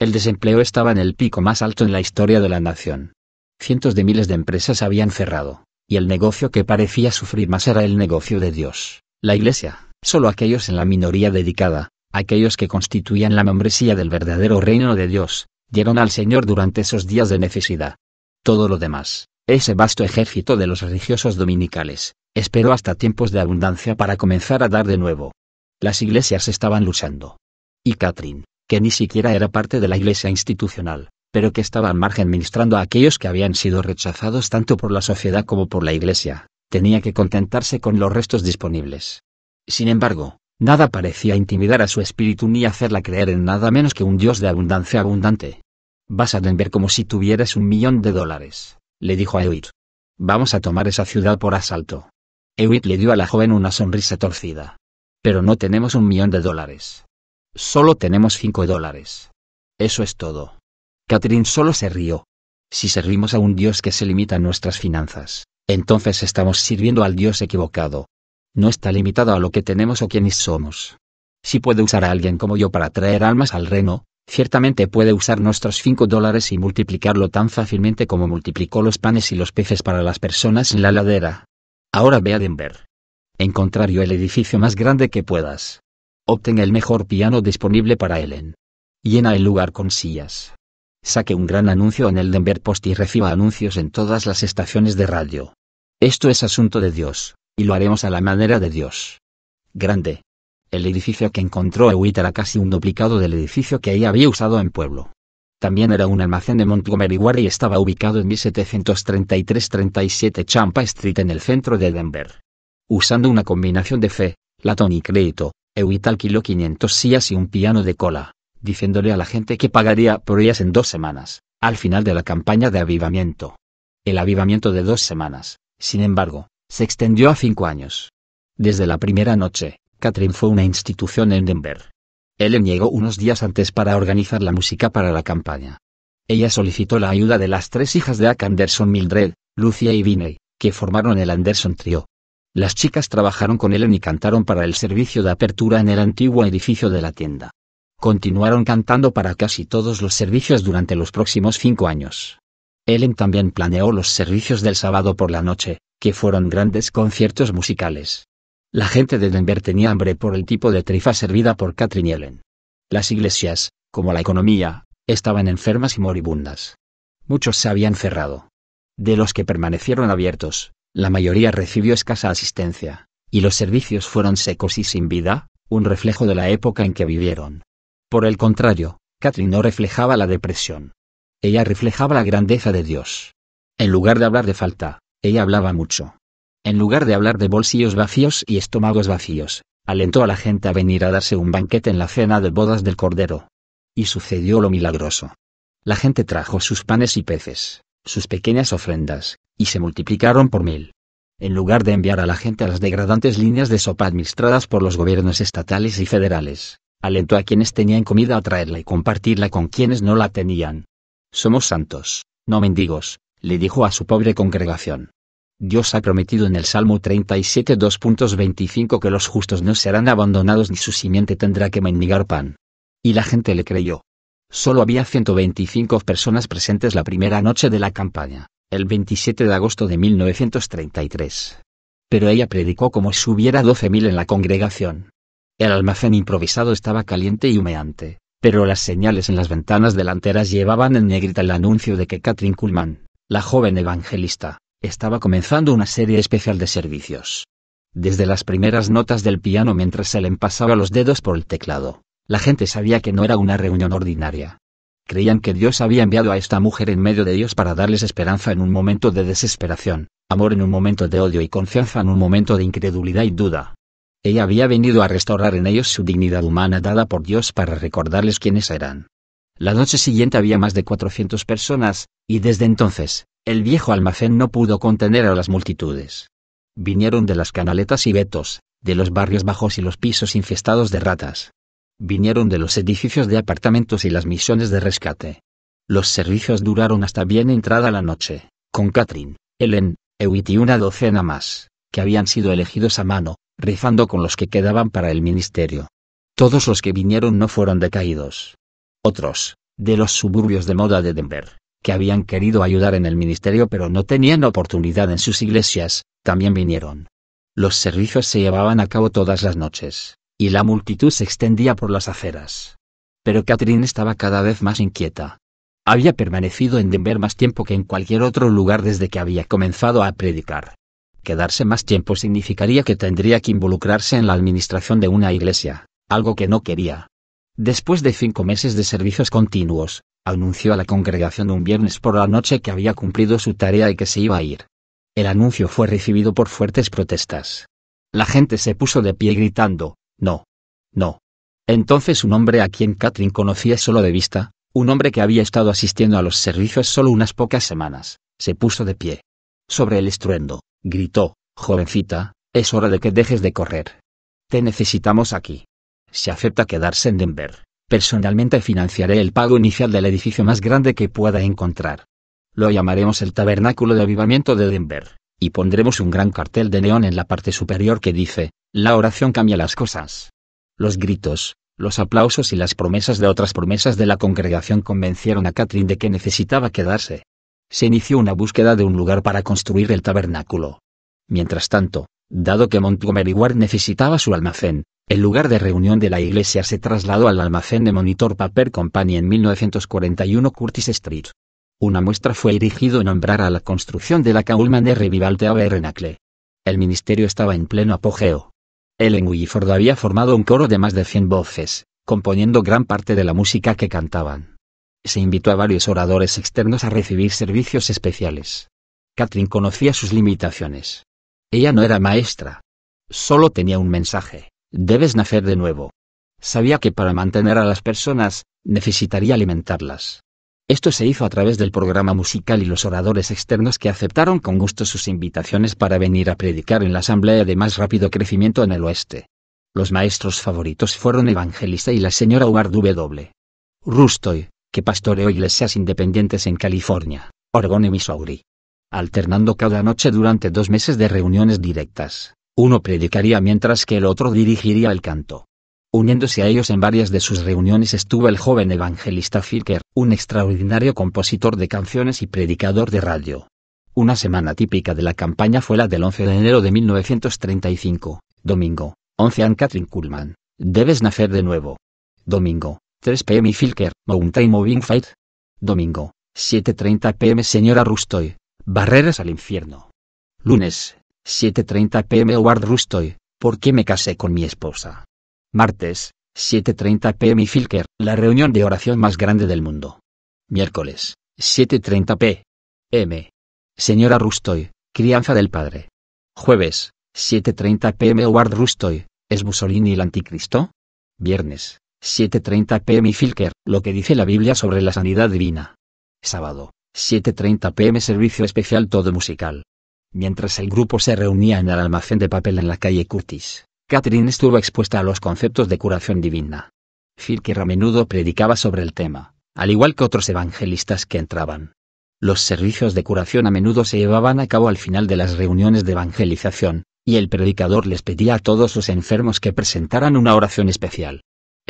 El desempleo estaba en el pico más alto en la historia de la nación. Cientos de miles de empresas habían cerrado y el negocio que parecía sufrir más era el negocio de Dios, la Iglesia, solo aquellos en la minoría dedicada, aquellos que constituían la membresía del verdadero reino de Dios, dieron al Señor durante esos días de necesidad. Todo lo demás, ese vasto ejército de los religiosos dominicales, esperó hasta tiempos de abundancia para comenzar a dar de nuevo. Las iglesias estaban luchando. Y Catherine, que ni siquiera era parte de la iglesia institucional, pero que estaba al margen ministrando a aquellos que habían sido rechazados tanto por la sociedad como por la Iglesia, tenía que contentarse con los restos disponibles. Sin embargo, nada parecía intimidar a su espíritu ni hacerla creer en nada menos que un Dios de abundancia abundante. Vas a Denver como si tuvieras un millón de dólares, le dijo a Hewitt. Vamos a tomar esa ciudad por asalto. Hewitt le dio a la joven una sonrisa torcida. Pero no tenemos un millón de dólares. Solo tenemos cinco dólares. Eso es todo. Catherine solo se rió. Si servimos a un Dios que se limita a nuestras finanzas, entonces estamos sirviendo al Dios equivocado. No está limitado a lo que tenemos o quienes somos. Si puede usar a alguien como yo para traer almas al reino, ciertamente puede usar nuestros 5 dólares y multiplicarlo tan fácilmente como multiplicó los panes y los peces para las personas en la ladera. Ahora ve a Denver. contrario el edificio más grande que puedas. Obtén el mejor piano disponible para Ellen. Llena el lugar con sillas saque un gran anuncio en el Denver Post y reciba anuncios en todas las estaciones de radio. Esto es asunto de Dios, y lo haremos a la manera de Dios. Grande. El edificio que encontró Hewitt era casi un duplicado del edificio que ella había usado en Pueblo. También era un almacén de Montgomery Ward y estaba ubicado en 1733-37 Champa Street en el centro de Denver. Usando una combinación de fe, latón y crédito, Hewitt alquiló 500 sillas y un piano de cola diciéndole a la gente que pagaría por ellas en dos semanas, al final de la campaña de avivamiento. El avivamiento de dos semanas, sin embargo, se extendió a cinco años. Desde la primera noche, Catherine fue una institución en Denver. Ellen llegó unos días antes para organizar la música para la campaña. Ella solicitó la ayuda de las tres hijas de Ack Anderson Mildred, Lucia y Vinay, que formaron el Anderson Trio. Las chicas trabajaron con Ellen y cantaron para el servicio de apertura en el antiguo edificio de la tienda. Continuaron cantando para casi todos los servicios durante los próximos cinco años. Ellen también planeó los servicios del sábado por la noche, que fueron grandes conciertos musicales. La gente de Denver tenía hambre por el tipo de trifa servida por Catherine Ellen. Las iglesias, como la economía, estaban enfermas y moribundas. Muchos se habían cerrado. De los que permanecieron abiertos, la mayoría recibió escasa asistencia, y los servicios fueron secos y sin vida, un reflejo de la época en que vivieron. Por el contrario, Katrin no reflejaba la depresión. Ella reflejaba la grandeza de Dios. En lugar de hablar de falta, ella hablaba mucho. En lugar de hablar de bolsillos vacíos y estómagos vacíos, alentó a la gente a venir a darse un banquete en la cena de bodas del Cordero. Y sucedió lo milagroso. La gente trajo sus panes y peces, sus pequeñas ofrendas, y se multiplicaron por mil. En lugar de enviar a la gente a las degradantes líneas de sopa administradas por los gobiernos estatales y federales, alentó a quienes tenían comida a traerla y compartirla con quienes no la tenían. Somos santos, no mendigos, le dijo a su pobre congregación. Dios ha prometido en el Salmo 37 2.25 que los justos no serán abandonados ni su simiente tendrá que mendigar pan. Y la gente le creyó. Solo había 125 personas presentes la primera noche de la campaña, el 27 de agosto de 1933. Pero ella predicó como si hubiera 12.000 en la congregación. El almacén improvisado estaba caliente y humeante, pero las señales en las ventanas delanteras llevaban en negrita el anuncio de que Katrin Kuhlman, la joven evangelista, estaba comenzando una serie especial de servicios. Desde las primeras notas del piano mientras se le pasaba los dedos por el teclado, la gente sabía que no era una reunión ordinaria. Creían que Dios había enviado a esta mujer en medio de ellos para darles esperanza en un momento de desesperación, amor en un momento de odio y confianza en un momento de incredulidad y duda. Ella había venido a restaurar en ellos su dignidad humana dada por Dios para recordarles quiénes eran. La noche siguiente había más de 400 personas, y desde entonces, el viejo almacén no pudo contener a las multitudes. Vinieron de las canaletas y vetos, de los barrios bajos y los pisos infestados de ratas. Vinieron de los edificios de apartamentos y las misiones de rescate. Los servicios duraron hasta bien entrada la noche, con Catherine, Ellen, Ewitt y una docena más, que habían sido elegidos a mano, rifando con los que quedaban para el ministerio. Todos los que vinieron no fueron decaídos. Otros, de los suburbios de moda de Denver, que habían querido ayudar en el ministerio pero no tenían oportunidad en sus iglesias, también vinieron. Los servicios se llevaban a cabo todas las noches, y la multitud se extendía por las aceras. Pero Catherine estaba cada vez más inquieta. Había permanecido en Denver más tiempo que en cualquier otro lugar desde que había comenzado a predicar. Quedarse más tiempo significaría que tendría que involucrarse en la administración de una iglesia, algo que no quería. Después de cinco meses de servicios continuos, anunció a la congregación un viernes por la noche que había cumplido su tarea y que se iba a ir. El anuncio fue recibido por fuertes protestas. La gente se puso de pie gritando, no, no. Entonces un hombre a quien Catherine conocía solo de vista, un hombre que había estado asistiendo a los servicios solo unas pocas semanas, se puso de pie. Sobre el estruendo, gritó, jovencita, es hora de que dejes de correr. Te necesitamos aquí. Si acepta quedarse en Denver, personalmente financiaré el pago inicial del edificio más grande que pueda encontrar. Lo llamaremos el Tabernáculo de Avivamiento de Denver, y pondremos un gran cartel de neón en la parte superior que dice, la oración cambia las cosas. Los gritos, los aplausos y las promesas de otras promesas de la congregación convencieron a Catherine de que necesitaba quedarse se inició una búsqueda de un lugar para construir el tabernáculo. Mientras tanto, dado que Montgomery Ward necesitaba su almacén, el lugar de reunión de la iglesia se trasladó al almacén de Monitor Paper Company en 1941 Curtis Street. Una muestra fue erigido en nombrar a la construcción de la Kaulman de Revival Tabernacle. El ministerio estaba en pleno apogeo. Ellen Williford había formado un coro de más de 100 voces, componiendo gran parte de la música que cantaban se invitó a varios oradores externos a recibir servicios especiales. Katrin conocía sus limitaciones. Ella no era maestra. Solo tenía un mensaje, debes nacer de nuevo. Sabía que para mantener a las personas, necesitaría alimentarlas. Esto se hizo a través del programa musical y los oradores externos que aceptaron con gusto sus invitaciones para venir a predicar en la asamblea de más rápido crecimiento en el oeste. Los maestros favoritos fueron Evangelista y la señora W. Rustoy, que pastoreó iglesias independientes en California, Oregón y Missouri. Alternando cada noche durante dos meses de reuniones directas, uno predicaría mientras que el otro dirigiría el canto. Uniéndose a ellos en varias de sus reuniones estuvo el joven evangelista Filker, un extraordinario compositor de canciones y predicador de radio. Una semana típica de la campaña fue la del 11 de enero de 1935, domingo, 11 an Catherine Kullman, debes nacer de nuevo. Domingo, 3 pm Filker, Mountain Moving Fight. Domingo, 7.30 pm Señora Rustoy, Barreras al Infierno. Lunes, 7.30 pm Ward Rustoy, ¿Por qué me casé con mi esposa? Martes, 7.30 pm Filker, la reunión de oración más grande del mundo. Miércoles, 7.30 pm. Señora Rustoy, crianza del padre. Jueves, 7.30 pm Ward Rustoy, ¿es Mussolini el anticristo? Viernes, 7.30 pm y Filker, lo que dice la Biblia sobre la sanidad divina. Sábado, 7.30 pm servicio especial todo musical. Mientras el grupo se reunía en el almacén de papel en la calle Curtis, Catherine estuvo expuesta a los conceptos de curación divina. Filker a menudo predicaba sobre el tema, al igual que otros evangelistas que entraban. Los servicios de curación a menudo se llevaban a cabo al final de las reuniones de evangelización, y el predicador les pedía a todos los enfermos que presentaran una oración especial.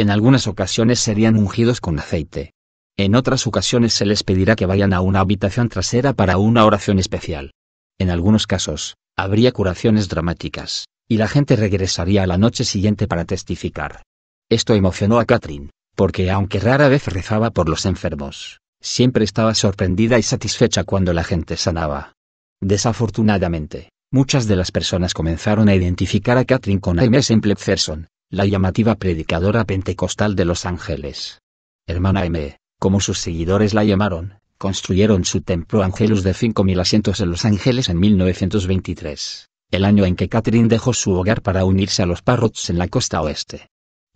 En algunas ocasiones serían ungidos con aceite. En otras ocasiones se les pedirá que vayan a una habitación trasera para una oración especial. En algunos casos, habría curaciones dramáticas, y la gente regresaría a la noche siguiente para testificar. Esto emocionó a Catherine, porque aunque rara vez rezaba por los enfermos, siempre estaba sorprendida y satisfecha cuando la gente sanaba. Desafortunadamente, muchas de las personas comenzaron a identificar a Catherine con Aimee Semple la llamativa predicadora pentecostal de Los Ángeles. Hermana M., como sus seguidores la llamaron, construyeron su templo Angelus de 5.000 asientos en Los Ángeles en 1923, el año en que Catherine dejó su hogar para unirse a los Parrots en la costa oeste.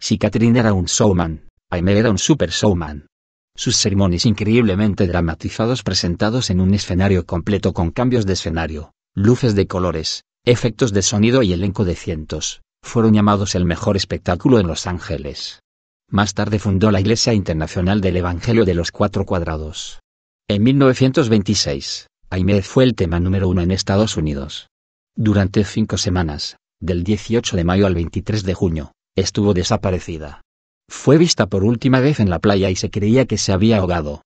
Si Catherine era un showman, Aimee era un super showman. Sus sermones increíblemente dramatizados presentados en un escenario completo con cambios de escenario, luces de colores, efectos de sonido y elenco de cientos, fueron llamados el mejor espectáculo en Los Ángeles. Más tarde fundó la Iglesia Internacional del Evangelio de los Cuatro Cuadrados. En 1926, Aimee fue el tema número uno en Estados Unidos. Durante cinco semanas, del 18 de mayo al 23 de junio, estuvo desaparecida. Fue vista por última vez en la playa y se creía que se había ahogado.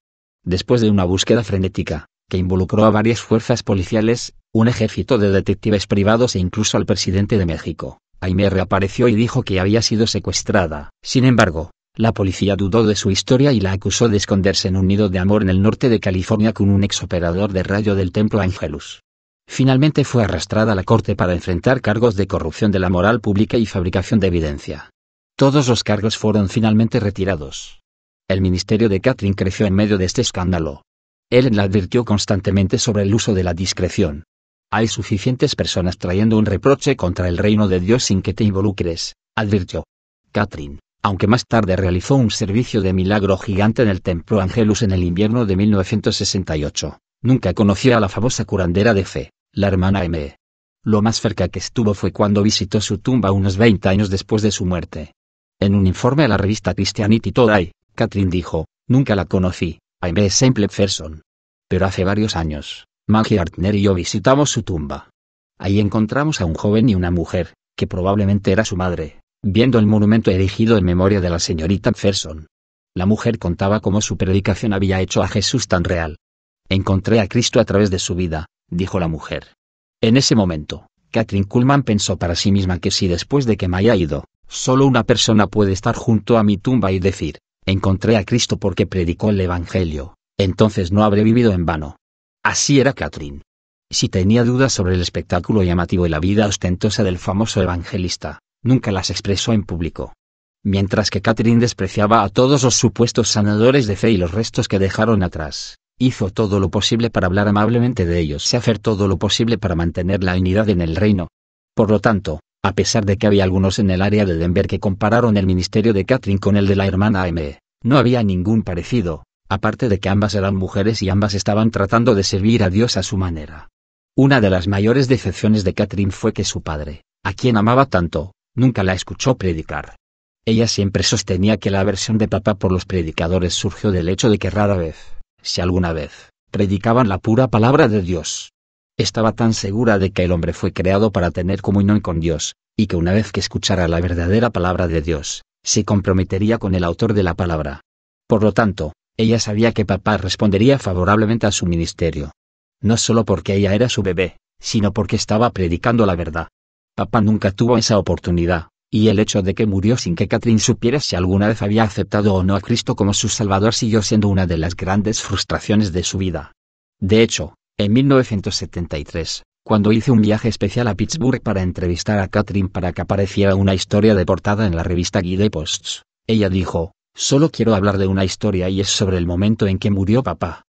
Después de una búsqueda frenética, que involucró a varias fuerzas policiales, un ejército de detectives privados e incluso al presidente de México, Aime reapareció y dijo que había sido secuestrada. Sin embargo, la policía dudó de su historia y la acusó de esconderse en un nido de amor en el norte de California con un ex operador de rayo del templo Angelus. Finalmente fue arrastrada a la corte para enfrentar cargos de corrupción de la moral pública y fabricación de evidencia. Todos los cargos fueron finalmente retirados. El ministerio de Catherine creció en medio de este escándalo. Él la advirtió constantemente sobre el uso de la discreción, hay suficientes personas trayendo un reproche contra el reino de Dios sin que te involucres, advirtió. Catherine, aunque más tarde realizó un servicio de milagro gigante en el Templo Angelus en el invierno de 1968, nunca conoció a la famosa curandera de fe, la hermana M. Lo más cerca que estuvo fue cuando visitó su tumba unos 20 años después de su muerte. En un informe a la revista Christianity Today, Catherine dijo, nunca la conocí, M. Simple Person. Pero hace varios años, Maggie y yo visitamos su tumba. Ahí encontramos a un joven y una mujer, que probablemente era su madre, viendo el monumento erigido en memoria de la señorita Ferson. La mujer contaba cómo su predicación había hecho a Jesús tan real. Encontré a Cristo a través de su vida, dijo la mujer. En ese momento, Katrin Kuhlman pensó para sí misma que si después de que me haya ido, solo una persona puede estar junto a mi tumba y decir, encontré a Cristo porque predicó el Evangelio, entonces no habré vivido en vano. Así era Catherine. Si tenía dudas sobre el espectáculo llamativo y la vida ostentosa del famoso evangelista, nunca las expresó en público. Mientras que Catherine despreciaba a todos los supuestos sanadores de fe y los restos que dejaron atrás, hizo todo lo posible para hablar amablemente de ellos y hacer todo lo posible para mantener la unidad en el reino. Por lo tanto, a pesar de que había algunos en el área de Denver que compararon el ministerio de Catherine con el de la hermana M., no había ningún parecido, aparte de que ambas eran mujeres y ambas estaban tratando de servir a Dios a su manera. Una de las mayores decepciones de Catherine fue que su padre, a quien amaba tanto, nunca la escuchó predicar. Ella siempre sostenía que la aversión de papá por los predicadores surgió del hecho de que rara vez, si alguna vez, predicaban la pura palabra de Dios. Estaba tan segura de que el hombre fue creado para tener comunión con Dios, y que una vez que escuchara la verdadera palabra de Dios, se comprometería con el autor de la palabra. Por lo tanto, ella sabía que papá respondería favorablemente a su ministerio. No solo porque ella era su bebé, sino porque estaba predicando la verdad. Papá nunca tuvo esa oportunidad, y el hecho de que murió sin que Catherine supiera si alguna vez había aceptado o no a Cristo como su Salvador siguió siendo una de las grandes frustraciones de su vida. De hecho, en 1973, cuando hice un viaje especial a Pittsburgh para entrevistar a Catherine para que apareciera una historia deportada en la revista Guide Posts, ella dijo, Solo quiero hablar de una historia y es sobre el momento en que murió papá.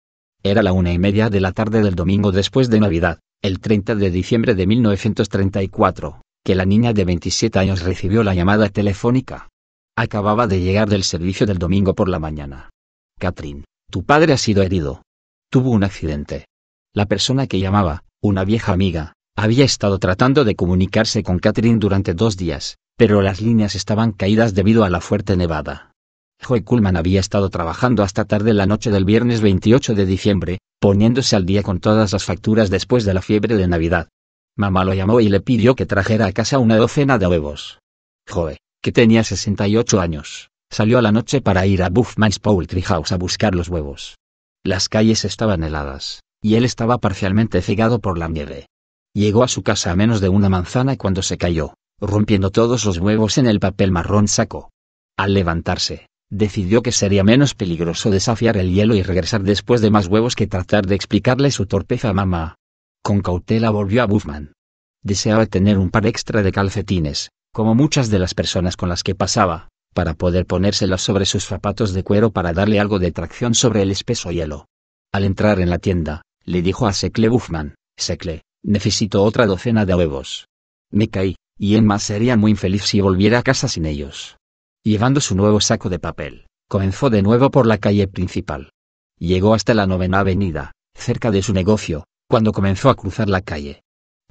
Era la una y media de la tarde del domingo después de Navidad, el 30 de diciembre de 1934, que la niña de 27 años recibió la llamada telefónica. Acababa de llegar del servicio del domingo por la mañana. Katrin, tu padre ha sido herido. Tuvo un accidente. La persona que llamaba, una vieja amiga, había estado tratando de comunicarse con Catherine durante dos días, pero las líneas estaban caídas debido a la fuerte nevada. Joe Kullman había estado trabajando hasta tarde la noche del viernes 28 de diciembre, poniéndose al día con todas las facturas después de la fiebre de Navidad. Mamá lo llamó y le pidió que trajera a casa una docena de huevos. Joe, que tenía 68 años, salió a la noche para ir a Buffman's Poultry House a buscar los huevos. Las calles estaban heladas, y él estaba parcialmente cegado por la nieve. Llegó a su casa a menos de una manzana cuando se cayó, rompiendo todos los huevos en el papel marrón saco. Al levantarse, decidió que sería menos peligroso desafiar el hielo y regresar después de más huevos que tratar de explicarle su torpeza a mamá. Con cautela volvió a Buffman. Deseaba tener un par extra de calcetines, como muchas de las personas con las que pasaba, para poder ponérselos sobre sus zapatos de cuero para darle algo de tracción sobre el espeso hielo. Al entrar en la tienda, le dijo a Secle Buffman, Secle, necesito otra docena de huevos. Me caí, y Emma sería muy infeliz si volviera a casa sin ellos. Llevando su nuevo saco de papel, comenzó de nuevo por la calle principal. Llegó hasta la novena avenida, cerca de su negocio, cuando comenzó a cruzar la calle.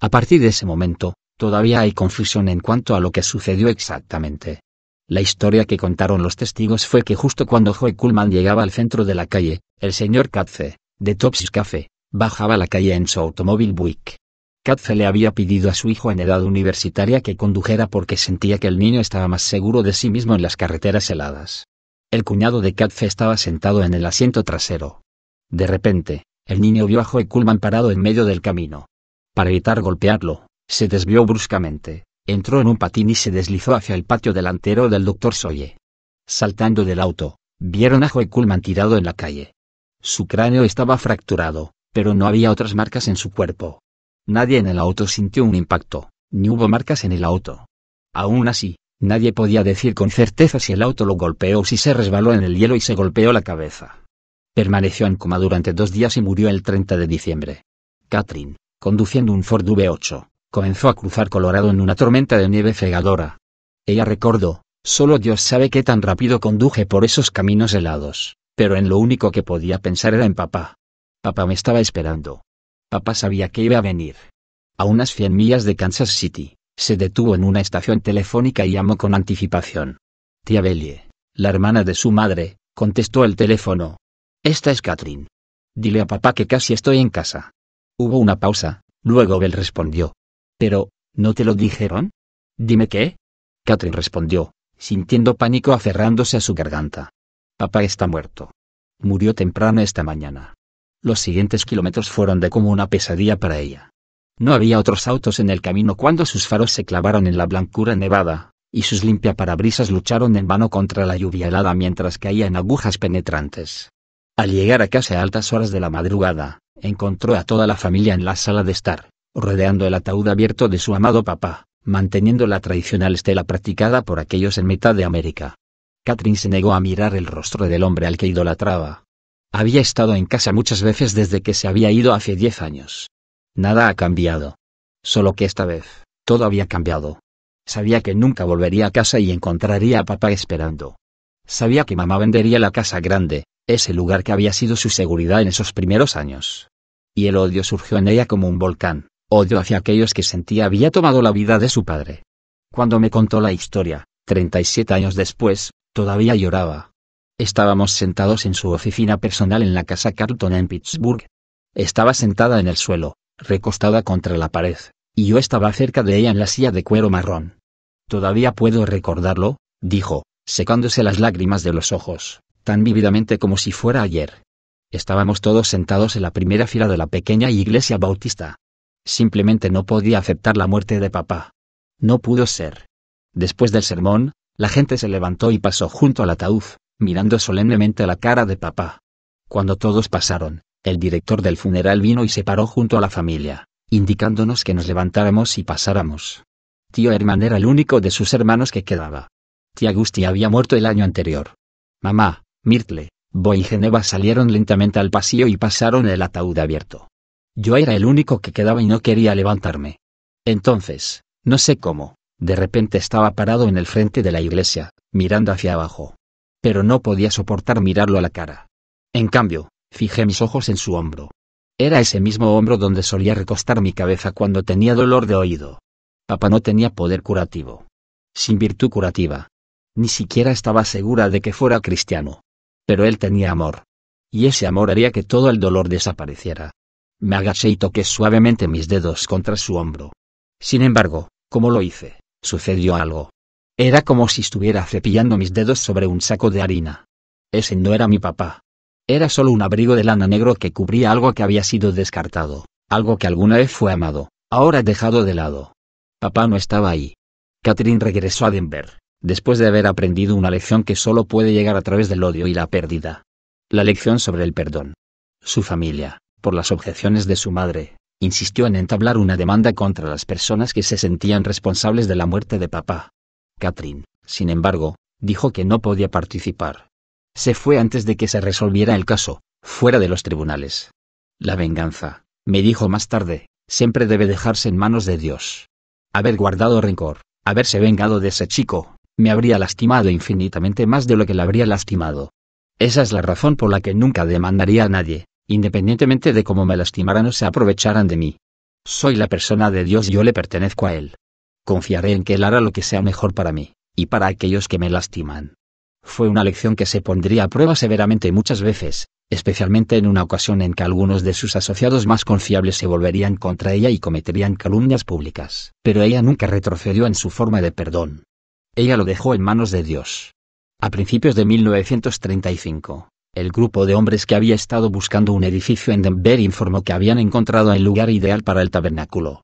A partir de ese momento, todavía hay confusión en cuanto a lo que sucedió exactamente. La historia que contaron los testigos fue que justo cuando Joe Kuhlman llegaba al centro de la calle, el señor Katze, de Topsy's Cafe, bajaba la calle en su automóvil Buick. Katze le había pedido a su hijo en edad universitaria que condujera porque sentía que el niño estaba más seguro de sí mismo en las carreteras heladas. El cuñado de Katze estaba sentado en el asiento trasero. De repente, el niño vio a Joe Kullman parado en medio del camino. Para evitar golpearlo, se desvió bruscamente, entró en un patín y se deslizó hacia el patio delantero del doctor Soye. Saltando del auto, vieron a Joe Culman tirado en la calle. Su cráneo estaba fracturado, pero no había otras marcas en su cuerpo. Nadie en el auto sintió un impacto, ni hubo marcas en el auto. Aún así, nadie podía decir con certeza si el auto lo golpeó o si se resbaló en el hielo y se golpeó la cabeza. Permaneció en coma durante dos días y murió el 30 de diciembre. Katrin, conduciendo un Ford V8, comenzó a cruzar Colorado en una tormenta de nieve cegadora. Ella recordó, solo Dios sabe qué tan rápido conduje por esos caminos helados, pero en lo único que podía pensar era en papá. Papá me estaba esperando, Papá sabía que iba a venir. A unas 100 millas de Kansas City, se detuvo en una estación telefónica y llamó con anticipación. Tía Belie, la hermana de su madre, contestó el teléfono. Esta es Catherine. Dile a papá que casi estoy en casa. Hubo una pausa, luego Bel respondió. Pero, ¿no te lo dijeron? Dime qué. Catherine respondió, sintiendo pánico aferrándose a su garganta. Papá está muerto. Murió temprano esta mañana. Los siguientes kilómetros fueron de como una pesadilla para ella. No había otros autos en el camino cuando sus faros se clavaron en la blancura nevada, y sus limpia parabrisas lucharon en vano contra la lluvia helada mientras caían en agujas penetrantes. Al llegar a casa a altas horas de la madrugada, encontró a toda la familia en la sala de estar, rodeando el ataúd abierto de su amado papá, manteniendo la tradicional estela practicada por aquellos en mitad de América. Catherine se negó a mirar el rostro del hombre al que idolatraba, había estado en casa muchas veces desde que se había ido hace diez años. Nada ha cambiado. Solo que esta vez, todo había cambiado. Sabía que nunca volvería a casa y encontraría a papá esperando. Sabía que mamá vendería la casa grande, ese lugar que había sido su seguridad en esos primeros años. Y el odio surgió en ella como un volcán, odio hacia aquellos que sentía había tomado la vida de su padre. Cuando me contó la historia, 37 años después, todavía lloraba. Estábamos sentados en su oficina personal en la casa Carlton en Pittsburgh. Estaba sentada en el suelo, recostada contra la pared, y yo estaba cerca de ella en la silla de cuero marrón. Todavía puedo recordarlo, dijo, secándose las lágrimas de los ojos, tan vívidamente como si fuera ayer. Estábamos todos sentados en la primera fila de la pequeña iglesia bautista. Simplemente no podía aceptar la muerte de papá. No pudo ser. Después del sermón, la gente se levantó y pasó junto al ataúd, mirando solemnemente la cara de papá. Cuando todos pasaron, el director del funeral vino y se paró junto a la familia, indicándonos que nos levantáramos y pasáramos. Tío Herman era el único de sus hermanos que quedaba. Tía Gusti había muerto el año anterior. Mamá, Mirtle, Boy y Geneva salieron lentamente al pasillo y pasaron el ataúd abierto. Yo era el único que quedaba y no quería levantarme. Entonces, no sé cómo, de repente estaba parado en el frente de la iglesia, mirando hacia abajo pero no podía soportar mirarlo a la cara. En cambio, fijé mis ojos en su hombro. Era ese mismo hombro donde solía recostar mi cabeza cuando tenía dolor de oído. Papá no tenía poder curativo. Sin virtud curativa. Ni siquiera estaba segura de que fuera cristiano. Pero él tenía amor. Y ese amor haría que todo el dolor desapareciera. Me agaché y toqué suavemente mis dedos contra su hombro. Sin embargo, como lo hice, sucedió algo. Era como si estuviera cepillando mis dedos sobre un saco de harina. Ese no era mi papá. Era solo un abrigo de lana negro que cubría algo que había sido descartado, algo que alguna vez fue amado, ahora dejado de lado. Papá no estaba ahí. Catherine regresó a Denver, después de haber aprendido una lección que solo puede llegar a través del odio y la pérdida. La lección sobre el perdón. Su familia, por las objeciones de su madre, insistió en entablar una demanda contra las personas que se sentían responsables de la muerte de papá. Catherine, sin embargo, dijo que no podía participar. Se fue antes de que se resolviera el caso, fuera de los tribunales. La venganza, me dijo más tarde, siempre debe dejarse en manos de Dios. Haber guardado rencor, haberse vengado de ese chico, me habría lastimado infinitamente más de lo que le habría lastimado. Esa es la razón por la que nunca demandaría a nadie, independientemente de cómo me lastimaran o se aprovecharan de mí. Soy la persona de Dios y yo le pertenezco a Él. Confiaré en que Él hará lo que sea mejor para mí, y para aquellos que me lastiman. Fue una lección que se pondría a prueba severamente muchas veces, especialmente en una ocasión en que algunos de sus asociados más confiables se volverían contra ella y cometerían calumnias públicas. Pero ella nunca retrocedió en su forma de perdón. Ella lo dejó en manos de Dios. A principios de 1935, el grupo de hombres que había estado buscando un edificio en Denver informó que habían encontrado el lugar ideal para el tabernáculo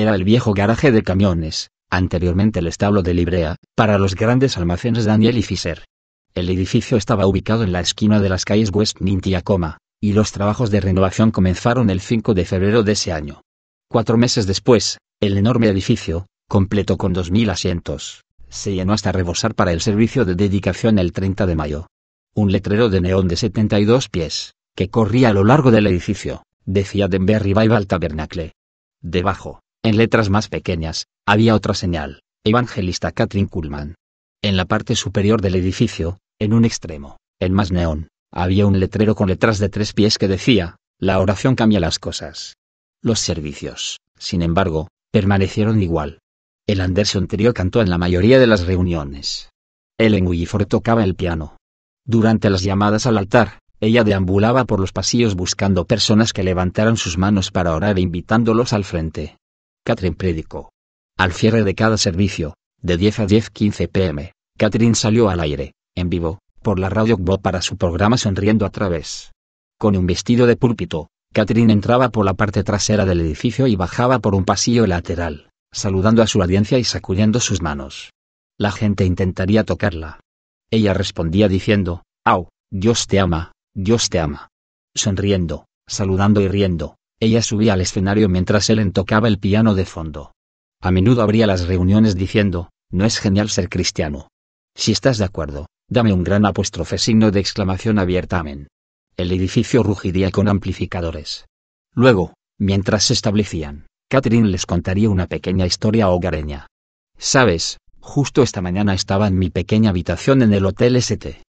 era el viejo garaje de camiones, anteriormente el establo de Librea, para los grandes almacenes Daniel y Fischer. El edificio estaba ubicado en la esquina de las calles West y Acoma, y los trabajos de renovación comenzaron el 5 de febrero de ese año. Cuatro meses después, el enorme edificio, completo con 2.000 asientos, se llenó hasta rebosar para el servicio de dedicación el 30 de mayo. Un letrero de neón de 72 pies, que corría a lo largo del edificio, decía Denver Revival Tabernacle. Debajo, en letras más pequeñas, había otra señal, Evangelista Katrin Kuhlman. En la parte superior del edificio, en un extremo, en más neón, había un letrero con letras de tres pies que decía, la oración cambia las cosas. Los servicios, sin embargo, permanecieron igual. El Anderson anterior cantó en la mayoría de las reuniones. Ellen Williford tocaba el piano. Durante las llamadas al altar, ella deambulaba por los pasillos buscando personas que levantaran sus manos para orar e invitándolos al frente. Catherine predicó. Al cierre de cada servicio, de 10 a 10.15 pm, Catherine salió al aire, en vivo, por la radio Gbo para su programa Sonriendo a través. Con un vestido de púlpito, Catherine entraba por la parte trasera del edificio y bajaba por un pasillo lateral, saludando a su audiencia y sacudiendo sus manos. La gente intentaría tocarla. Ella respondía diciendo, Au, Dios te ama, Dios te ama. Sonriendo, saludando y riendo, ella subía al escenario mientras él tocaba el piano de fondo. A menudo abría las reuniones diciendo, no es genial ser cristiano. Si estás de acuerdo, dame un gran apóstrofe signo de exclamación abierta amén. El edificio rugiría con amplificadores. Luego, mientras se establecían, Catherine les contaría una pequeña historia hogareña. Sabes, justo esta mañana estaba en mi pequeña habitación en el Hotel St.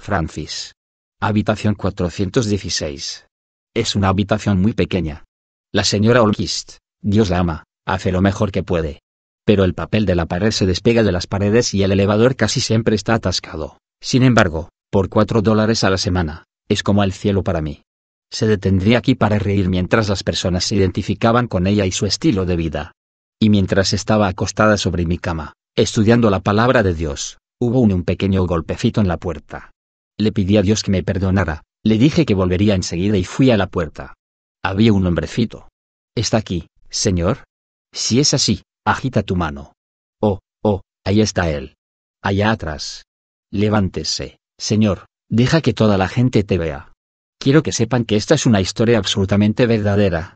Francis. Habitación 416. Es una habitación muy pequeña. La señora Olquist, Dios la ama, hace lo mejor que puede. Pero el papel de la pared se despega de las paredes y el elevador casi siempre está atascado. Sin embargo, por cuatro dólares a la semana, es como el cielo para mí. Se detendría aquí para reír mientras las personas se identificaban con ella y su estilo de vida. Y mientras estaba acostada sobre mi cama, estudiando la palabra de Dios, hubo un, un pequeño golpecito en la puerta. Le pedí a Dios que me perdonara, le dije que volvería enseguida y fui a la puerta. Había un hombrecito. Está aquí, señor. Si es así, agita tu mano. Oh, oh, ahí está él. Allá atrás. Levántese, señor, deja que toda la gente te vea. Quiero que sepan que esta es una historia absolutamente verdadera.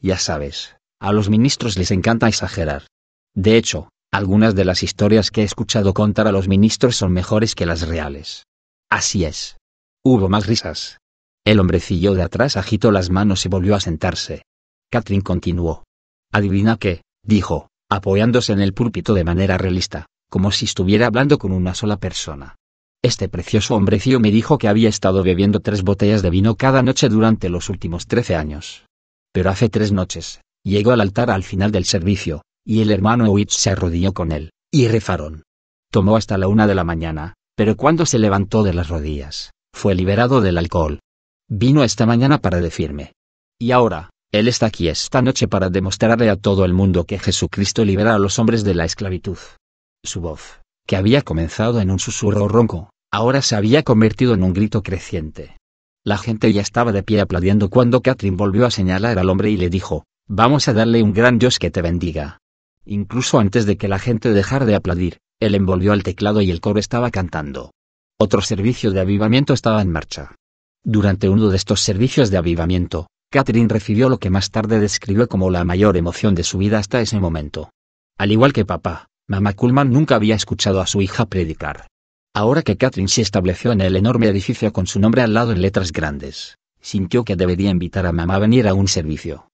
Ya sabes, a los ministros les encanta exagerar. De hecho, algunas de las historias que he escuchado contar a los ministros son mejores que las reales. Así es. Hubo más risas. El hombrecillo de atrás agitó las manos y volvió a sentarse. Catherine continuó. Adivina qué, dijo, apoyándose en el púlpito de manera realista, como si estuviera hablando con una sola persona. Este precioso hombrecillo me dijo que había estado bebiendo tres botellas de vino cada noche durante los últimos trece años. Pero hace tres noches, llegó al altar al final del servicio, y el hermano Witch se arrodilló con él, y rezaron. Tomó hasta la una de la mañana, pero cuando se levantó de las rodillas, fue liberado del alcohol. Vino esta mañana para decirme. Y ahora, Él está aquí esta noche para demostrarle a todo el mundo que Jesucristo libera a los hombres de la esclavitud. Su voz, que había comenzado en un susurro ronco, ahora se había convertido en un grito creciente. La gente ya estaba de pie aplaudiendo cuando Catherine volvió a señalar al hombre y le dijo, Vamos a darle un gran Dios que te bendiga. Incluso antes de que la gente dejara de aplaudir, él envolvió al teclado y el coro estaba cantando. Otro servicio de avivamiento estaba en marcha. Durante uno de estos servicios de avivamiento, Catherine recibió lo que más tarde describió como la mayor emoción de su vida hasta ese momento. Al igual que papá, mamá Kuhlman nunca había escuchado a su hija predicar. Ahora que Catherine se estableció en el enorme edificio con su nombre al lado en letras grandes, sintió que debería invitar a mamá a venir a un servicio.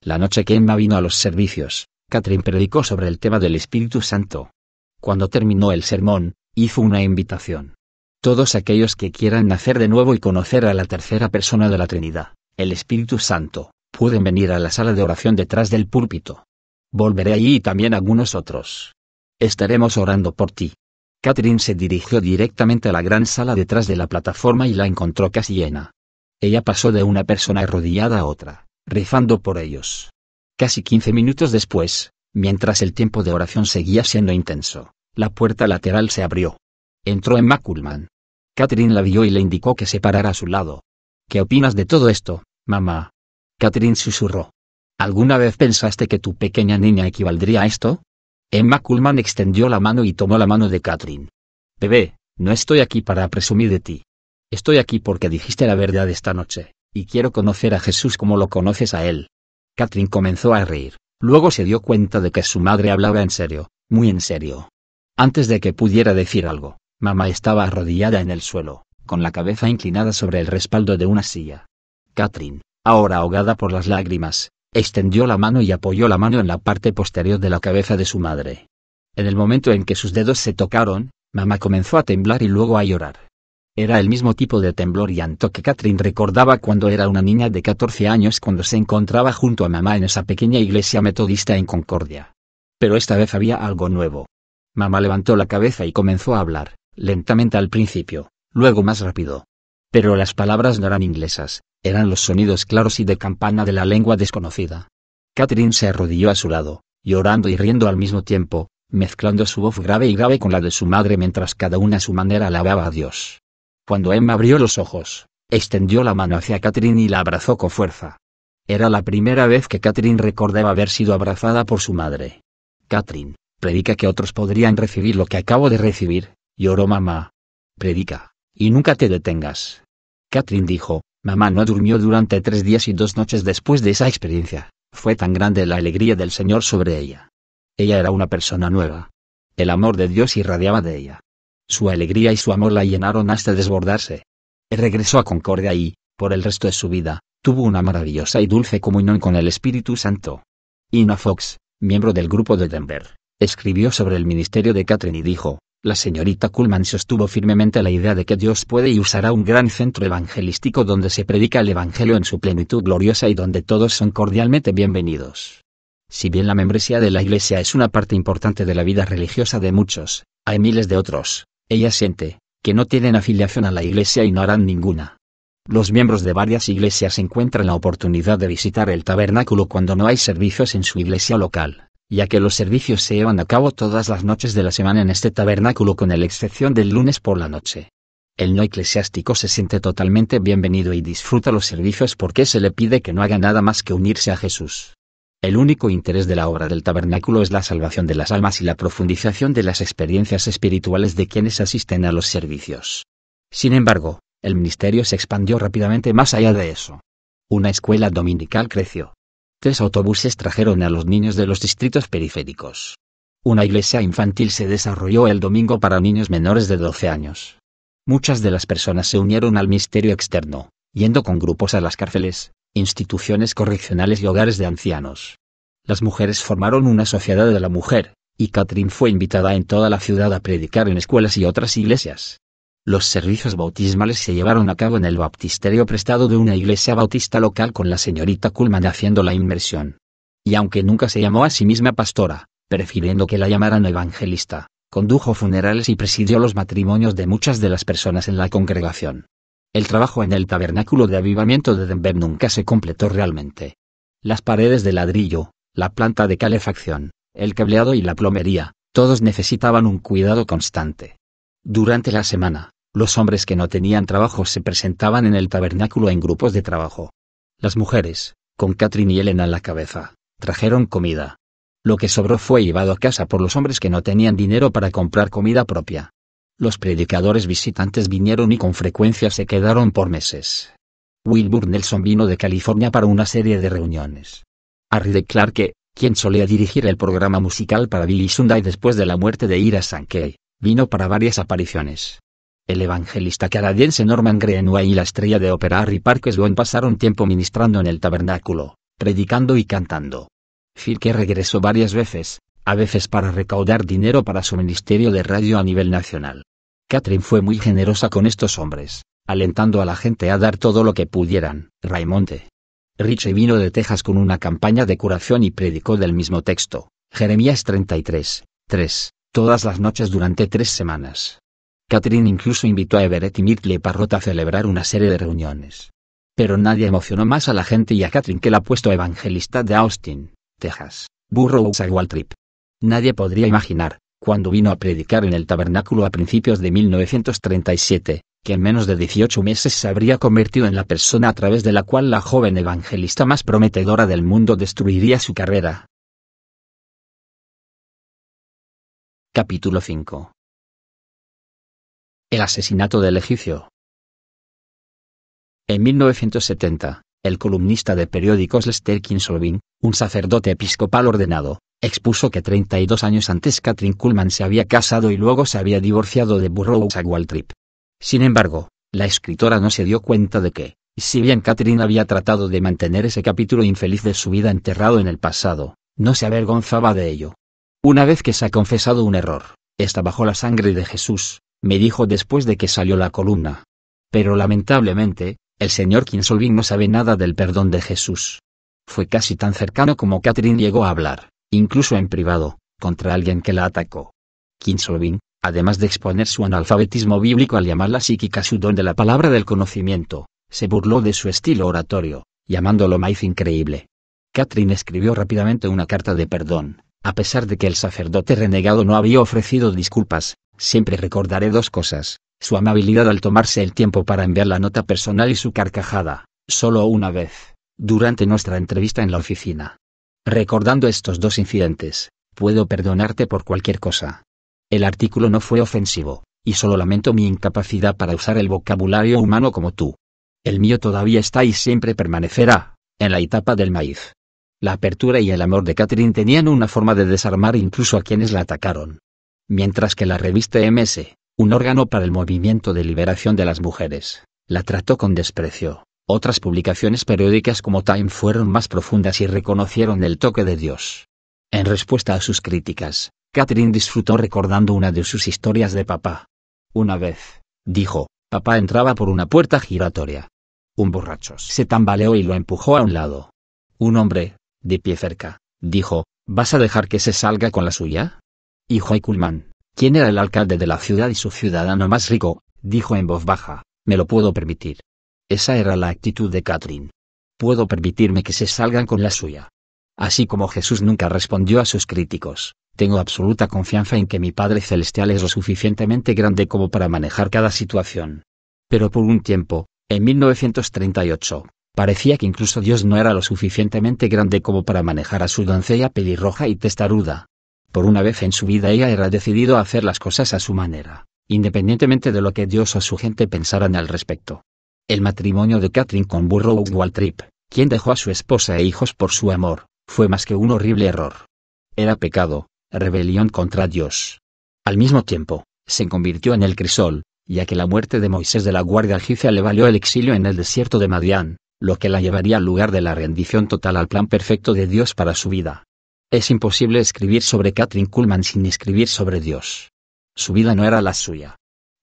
La noche que Emma vino a los servicios, Catherine predicó sobre el tema del Espíritu Santo. Cuando terminó el sermón, hizo una invitación todos aquellos que quieran nacer de nuevo y conocer a la tercera persona de la Trinidad, el Espíritu Santo, pueden venir a la sala de oración detrás del púlpito. Volveré allí y también algunos otros. Estaremos orando por ti. Catherine se dirigió directamente a la gran sala detrás de la plataforma y la encontró casi llena. Ella pasó de una persona arrodillada a otra, rezando por ellos. Casi 15 minutos después, mientras el tiempo de oración seguía siendo intenso, la puerta lateral se abrió. Entró en Maculman. Catherine la vio y le indicó que se parara a su lado. ¿Qué opinas de todo esto, mamá? Catherine susurró. ¿Alguna vez pensaste que tu pequeña niña equivaldría a esto? Emma Kullman extendió la mano y tomó la mano de Catherine. Bebé, no estoy aquí para presumir de ti. Estoy aquí porque dijiste la verdad esta noche, y quiero conocer a Jesús como lo conoces a él. Catherine comenzó a reír, luego se dio cuenta de que su madre hablaba en serio, muy en serio. Antes de que pudiera decir algo, Mamá estaba arrodillada en el suelo, con la cabeza inclinada sobre el respaldo de una silla. Catherine, ahora ahogada por las lágrimas, extendió la mano y apoyó la mano en la parte posterior de la cabeza de su madre. En el momento en que sus dedos se tocaron, mamá comenzó a temblar y luego a llorar. Era el mismo tipo de temblor y llanto que Catherine recordaba cuando era una niña de 14 años cuando se encontraba junto a mamá en esa pequeña iglesia metodista en Concordia. Pero esta vez había algo nuevo. Mamá levantó la cabeza y comenzó a hablar, lentamente al principio, luego más rápido. Pero las palabras no eran inglesas, eran los sonidos claros y de campana de la lengua desconocida. Catherine se arrodilló a su lado, llorando y riendo al mismo tiempo, mezclando su voz grave y grave con la de su madre mientras cada una a su manera alababa a Dios. Cuando Emma abrió los ojos, extendió la mano hacia Catherine y la abrazó con fuerza. Era la primera vez que Catherine recordaba haber sido abrazada por su madre. Catherine, predica que otros podrían recibir lo que acabo de recibir, Lloró mamá. Predica. Y nunca te detengas. Catherine dijo, mamá no durmió durante tres días y dos noches después de esa experiencia. Fue tan grande la alegría del Señor sobre ella. Ella era una persona nueva. El amor de Dios irradiaba de ella. Su alegría y su amor la llenaron hasta desbordarse. Regresó a Concordia y, por el resto de su vida, tuvo una maravillosa y dulce comunión con el Espíritu Santo. Ina Fox, miembro del grupo de Denver, escribió sobre el ministerio de Catherine y dijo, la señorita Kuhlman sostuvo firmemente la idea de que Dios puede y usará un gran centro evangelístico donde se predica el Evangelio en su plenitud gloriosa y donde todos son cordialmente bienvenidos. Si bien la membresía de la Iglesia es una parte importante de la vida religiosa de muchos, hay miles de otros, ella siente, que no tienen afiliación a la Iglesia y no harán ninguna. Los miembros de varias iglesias encuentran la oportunidad de visitar el tabernáculo cuando no hay servicios en su iglesia local ya que los servicios se llevan a cabo todas las noches de la semana en este tabernáculo con la excepción del lunes por la noche. El no eclesiástico se siente totalmente bienvenido y disfruta los servicios porque se le pide que no haga nada más que unirse a Jesús. El único interés de la obra del tabernáculo es la salvación de las almas y la profundización de las experiencias espirituales de quienes asisten a los servicios. Sin embargo, el ministerio se expandió rápidamente más allá de eso. Una escuela dominical creció, tres autobuses trajeron a los niños de los distritos periféricos. Una iglesia infantil se desarrolló el domingo para niños menores de 12 años. Muchas de las personas se unieron al misterio externo, yendo con grupos a las cárceles, instituciones correccionales y hogares de ancianos. Las mujeres formaron una sociedad de la mujer, y Catherine fue invitada en toda la ciudad a predicar en escuelas y otras iglesias. Los servicios bautismales se llevaron a cabo en el baptisterio prestado de una iglesia bautista local con la señorita Kuhlman haciendo la inmersión. Y aunque nunca se llamó a sí misma pastora, prefiriendo que la llamaran evangelista, condujo funerales y presidió los matrimonios de muchas de las personas en la congregación. El trabajo en el tabernáculo de avivamiento de Denver nunca se completó realmente. Las paredes de ladrillo, la planta de calefacción, el cableado y la plomería, todos necesitaban un cuidado constante. Durante la semana, los hombres que no tenían trabajo se presentaban en el tabernáculo en grupos de trabajo. Las mujeres, con Catherine y Elena en la cabeza, trajeron comida. Lo que sobró fue llevado a casa por los hombres que no tenían dinero para comprar comida propia. Los predicadores visitantes vinieron y con frecuencia se quedaron por meses. Wilbur Nelson vino de California para una serie de reuniones. Harry de Clarke, quien solía dirigir el programa musical para Billy Sunday después de la muerte de Ira Sankey, vino para varias apariciones. El evangelista canadiense Norman Greenway y la estrella de ópera Harry Parkes Gwen pasaron tiempo ministrando en el tabernáculo, predicando y cantando. Firke regresó varias veces, a veces para recaudar dinero para su ministerio de radio a nivel nacional. Catherine fue muy generosa con estos hombres, alentando a la gente a dar todo lo que pudieran. Raimonte. Richie vino de Texas con una campaña de curación y predicó del mismo texto, Jeremías 33, 3, todas las noches durante tres semanas. Catherine incluso invitó a Everett y Midley Parrot a celebrar una serie de reuniones. Pero nadie emocionó más a la gente y a Catherine que el apuesto evangelista de Austin, Texas, Burroughs a Waltrip. Nadie podría imaginar, cuando vino a predicar en el tabernáculo a principios de 1937, que en menos de 18 meses se habría convertido en la persona a través de la cual la joven evangelista más prometedora del mundo destruiría su carrera. Capítulo 5 el asesinato del egipcio. En 1970, el columnista de periódicos Lester Kinsolvin, un sacerdote episcopal ordenado, expuso que 32 años antes Catherine Kullman se había casado y luego se había divorciado de Burroughs a Waltrip. Sin embargo, la escritora no se dio cuenta de que, si bien Catherine había tratado de mantener ese capítulo infeliz de su vida enterrado en el pasado, no se avergonzaba de ello. Una vez que se ha confesado un error, está bajo la sangre de Jesús, me dijo después de que salió la columna. Pero lamentablemente, el señor Kinsolving no sabe nada del perdón de Jesús. Fue casi tan cercano como Catherine llegó a hablar, incluso en privado, contra alguien que la atacó. Kinsolving, además de exponer su analfabetismo bíblico al llamar la psíquica su don de la palabra del conocimiento, se burló de su estilo oratorio, llamándolo maíz increíble. Catherine escribió rápidamente una carta de perdón, a pesar de que el sacerdote renegado no había ofrecido disculpas, Siempre recordaré dos cosas, su amabilidad al tomarse el tiempo para enviar la nota personal y su carcajada, solo una vez, durante nuestra entrevista en la oficina. Recordando estos dos incidentes, puedo perdonarte por cualquier cosa. El artículo no fue ofensivo, y solo lamento mi incapacidad para usar el vocabulario humano como tú. El mío todavía está y siempre permanecerá, en la etapa del maíz. La apertura y el amor de Catherine tenían una forma de desarmar incluso a quienes la atacaron mientras que la revista MS, un órgano para el movimiento de liberación de las mujeres, la trató con desprecio. Otras publicaciones periódicas como Time fueron más profundas y reconocieron el toque de Dios. En respuesta a sus críticas, Catherine disfrutó recordando una de sus historias de papá. Una vez, dijo, papá entraba por una puerta giratoria. Un borracho se tambaleó y lo empujó a un lado. Un hombre, de pie cerca, dijo, ¿vas a dejar que se salga con la suya? Y Hoykulman, quien era el alcalde de la ciudad y su ciudadano más rico, dijo en voz baja, me lo puedo permitir. Esa era la actitud de Catherine. Puedo permitirme que se salgan con la suya. Así como Jesús nunca respondió a sus críticos, tengo absoluta confianza en que mi Padre Celestial es lo suficientemente grande como para manejar cada situación. Pero por un tiempo, en 1938, parecía que incluso Dios no era lo suficientemente grande como para manejar a su doncella pelirroja y testaruda. Por una vez en su vida ella era decidido a hacer las cosas a su manera, independientemente de lo que Dios o su gente pensaran al respecto. El matrimonio de Catherine con Burrow Waltrip, quien dejó a su esposa e hijos por su amor, fue más que un horrible error. Era pecado, rebelión contra Dios. Al mismo tiempo, se convirtió en el crisol, ya que la muerte de Moisés de la Guardia Egipcia le valió el exilio en el desierto de Madián, lo que la llevaría al lugar de la rendición total al plan perfecto de Dios para su vida. Es imposible escribir sobre Catherine Kuhlman sin escribir sobre Dios. Su vida no era la suya.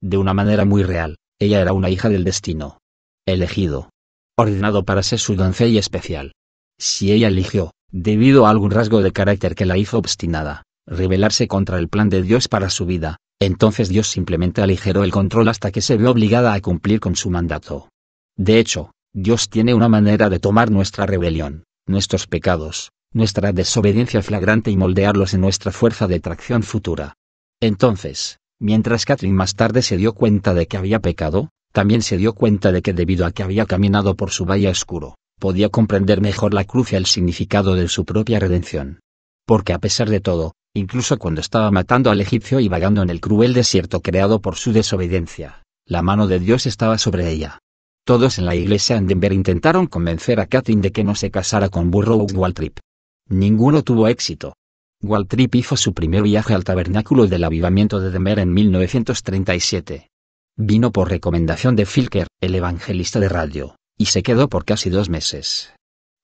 De una manera muy real, ella era una hija del destino. Elegido. Ordenado para ser su doncella especial. Si ella eligió, debido a algún rasgo de carácter que la hizo obstinada, rebelarse contra el plan de Dios para su vida, entonces Dios simplemente aligeró el control hasta que se vio obligada a cumplir con su mandato. De hecho, Dios tiene una manera de tomar nuestra rebelión, nuestros pecados, nuestra desobediencia flagrante y moldearlos en nuestra fuerza de tracción futura. Entonces, mientras Catherine más tarde se dio cuenta de que había pecado, también se dio cuenta de que debido a que había caminado por su valle oscuro, podía comprender mejor la cruz y el significado de su propia redención. Porque a pesar de todo, incluso cuando estaba matando al egipcio y vagando en el cruel desierto creado por su desobediencia, la mano de Dios estaba sobre ella. Todos en la iglesia en Denver intentaron convencer a Catherine de que no se casara con Burrow Waltrip, Ninguno tuvo éxito. Waltrip hizo su primer viaje al Tabernáculo del Avivamiento de Demer en 1937. Vino por recomendación de Filker, el evangelista de radio, y se quedó por casi dos meses.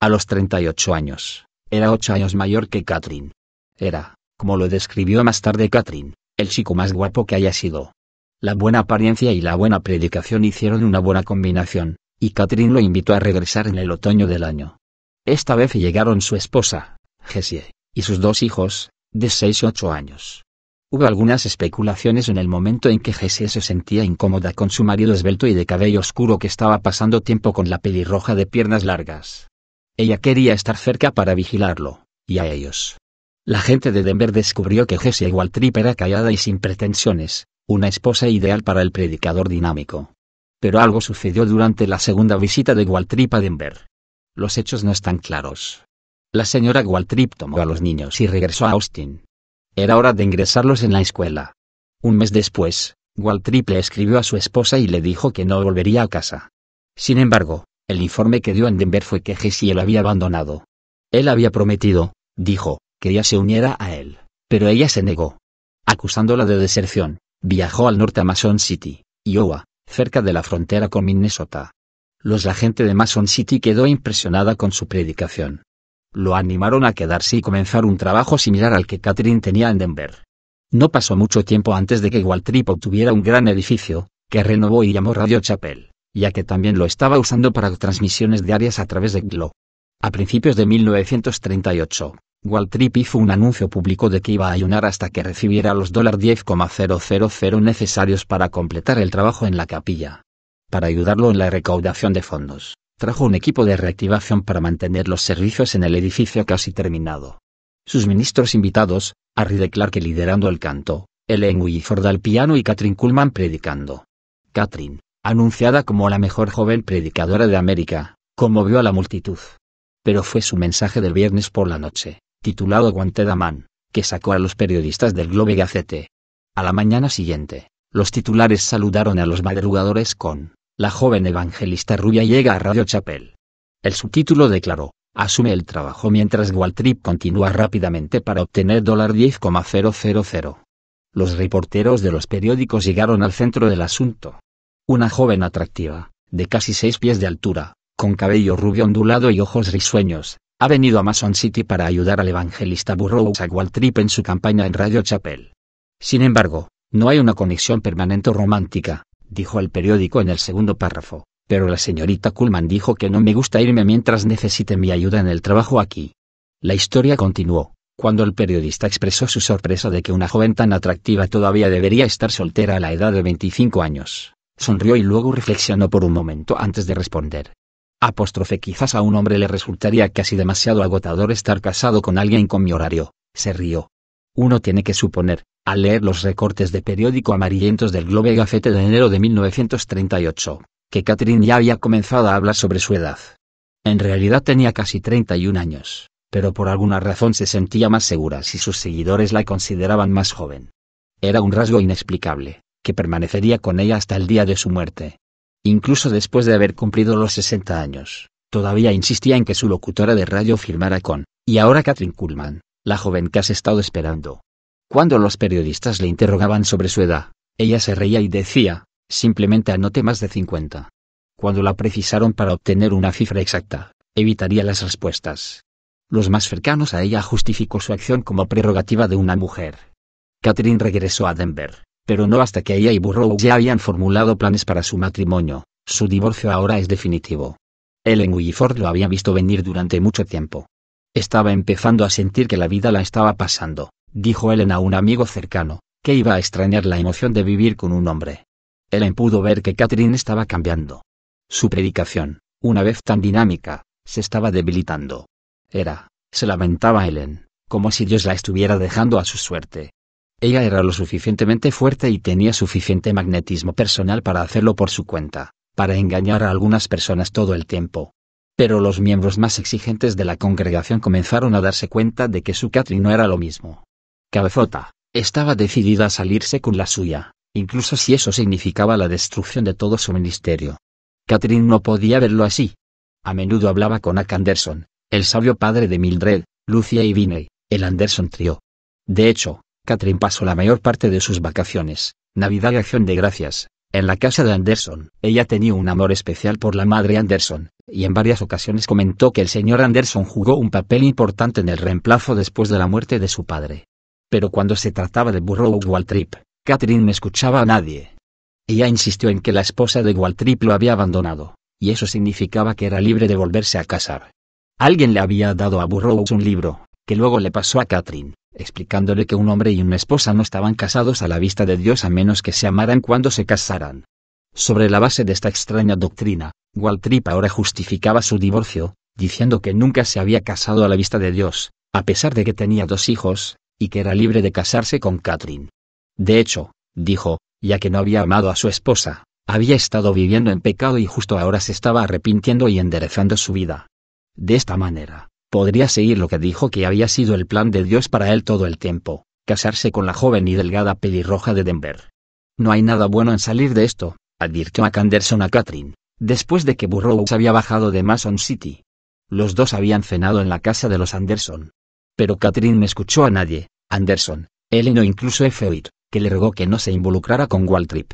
A los 38 años, era ocho años mayor que Catherine. Era, como lo describió más tarde Catherine, el chico más guapo que haya sido. La buena apariencia y la buena predicación hicieron una buena combinación, y Catherine lo invitó a regresar en el otoño del año esta vez llegaron su esposa, Jessie, y sus dos hijos, de 6 y 8 años. Hubo algunas especulaciones en el momento en que Jessie se sentía incómoda con su marido esbelto y de cabello oscuro que estaba pasando tiempo con la pelirroja de piernas largas. Ella quería estar cerca para vigilarlo, y a ellos. La gente de Denver descubrió que Jessie Waltrip era callada y sin pretensiones, una esposa ideal para el predicador dinámico. Pero algo sucedió durante la segunda visita de Waltrip a Denver los hechos no están claros. La señora Waltrip tomó a los niños y regresó a Austin. Era hora de ingresarlos en la escuela. Un mes después, Waltrip le escribió a su esposa y le dijo que no volvería a casa. Sin embargo, el informe que dio en Denver fue que Jessie lo había abandonado. Él había prometido, dijo, que ella se uniera a él, pero ella se negó. Acusándola de deserción, viajó al norte a Mason City, Iowa, cerca de la frontera con Minnesota. Los gente de Mason City quedó impresionada con su predicación. Lo animaron a quedarse y comenzar un trabajo similar al que Catherine tenía en Denver. No pasó mucho tiempo antes de que Waltrip obtuviera un gran edificio, que renovó y llamó Radio Chapel, ya que también lo estaba usando para transmisiones diarias a través de GLO. A principios de 1938, Waltrip hizo un anuncio público de que iba a ayunar hasta que recibiera los $10,000 necesarios para completar el trabajo en la capilla para ayudarlo en la recaudación de fondos, trajo un equipo de reactivación para mantener los servicios en el edificio casi terminado. Sus ministros invitados, Harry de Clark liderando el canto, Ellen Ford al piano y Catherine Kuhlman predicando. Catherine, anunciada como la mejor joven predicadora de América, conmovió a la multitud. Pero fue su mensaje del viernes por la noche, titulado Guanté Daman, que sacó a los periodistas del Globe Gazette. A la mañana siguiente, los titulares saludaron a los madrugadores con la joven evangelista rubia llega a Radio Chapel. El subtítulo declaró, asume el trabajo mientras Waltrip continúa rápidamente para obtener $10,000. Los reporteros de los periódicos llegaron al centro del asunto. Una joven atractiva, de casi seis pies de altura, con cabello rubio ondulado y ojos risueños, ha venido a Mason City para ayudar al evangelista Burroughs a Waltrip en su campaña en Radio Chapel. Sin embargo, no hay una conexión permanente romántica, dijo el periódico en el segundo párrafo, pero la señorita Kullman dijo que no me gusta irme mientras necesite mi ayuda en el trabajo aquí. La historia continuó, cuando el periodista expresó su sorpresa de que una joven tan atractiva todavía debería estar soltera a la edad de 25 años. Sonrió y luego reflexionó por un momento antes de responder. Apóstrofe quizás a un hombre le resultaría casi demasiado agotador estar casado con alguien con mi horario, se rió, uno tiene que suponer, al leer los recortes de periódico amarillentos del Globe Gafete de enero de 1938, que Catherine ya había comenzado a hablar sobre su edad. En realidad tenía casi 31 años, pero por alguna razón se sentía más segura si sus seguidores la consideraban más joven. Era un rasgo inexplicable, que permanecería con ella hasta el día de su muerte. Incluso después de haber cumplido los 60 años, todavía insistía en que su locutora de radio firmara con, y ahora Catherine Kullman la joven que has estado esperando. Cuando los periodistas le interrogaban sobre su edad, ella se reía y decía, simplemente anote más de 50. Cuando la precisaron para obtener una cifra exacta, evitaría las respuestas. Los más cercanos a ella justificó su acción como prerrogativa de una mujer. Catherine regresó a Denver, pero no hasta que ella y Burrow ya habían formulado planes para su matrimonio, su divorcio ahora es definitivo. Ellen Williford lo había visto venir durante mucho tiempo. Estaba empezando a sentir que la vida la estaba pasando, dijo Ellen a un amigo cercano, que iba a extrañar la emoción de vivir con un hombre. Ellen pudo ver que Catherine estaba cambiando. Su predicación, una vez tan dinámica, se estaba debilitando. Era, se lamentaba Ellen, como si Dios la estuviera dejando a su suerte. Ella era lo suficientemente fuerte y tenía suficiente magnetismo personal para hacerlo por su cuenta, para engañar a algunas personas todo el tiempo, pero los miembros más exigentes de la congregación comenzaron a darse cuenta de que su Catherine no era lo mismo. Cabezota, estaba decidida a salirse con la suya, incluso si eso significaba la destrucción de todo su ministerio. Catherine no podía verlo así. A menudo hablaba con Ack Anderson, el sabio padre de Mildred, Lucia y Viney, el Anderson Trio. De hecho, Catherine pasó la mayor parte de sus vacaciones, Navidad y Acción de Gracias, en la casa de Anderson, ella tenía un amor especial por la madre Anderson, y en varias ocasiones comentó que el señor Anderson jugó un papel importante en el reemplazo después de la muerte de su padre. Pero cuando se trataba de Burroughs Waltrip, Catherine no escuchaba a nadie. Ella insistió en que la esposa de Waltrip lo había abandonado, y eso significaba que era libre de volverse a casar. Alguien le había dado a Burroughs un libro, que luego le pasó a Catherine, explicándole que un hombre y una esposa no estaban casados a la vista de Dios a menos que se amaran cuando se casaran. Sobre la base de esta extraña doctrina, Waltrip ahora justificaba su divorcio, diciendo que nunca se había casado a la vista de Dios, a pesar de que tenía dos hijos, y que era libre de casarse con Catherine. De hecho, dijo, ya que no había amado a su esposa, había estado viviendo en pecado y justo ahora se estaba arrepintiendo y enderezando su vida. De esta manera, podría seguir lo que dijo que había sido el plan de Dios para él todo el tiempo, casarse con la joven y delgada pelirroja de Denver. No hay nada bueno en salir de esto, advirtió Anderson a Catherine, después de que Burroughs había bajado de Mason City. Los dos habían cenado en la casa de los Anderson. Pero Catherine no escuchó a nadie, Anderson, él o incluso Efeoid, que le rogó que no se involucrara con Waltrip.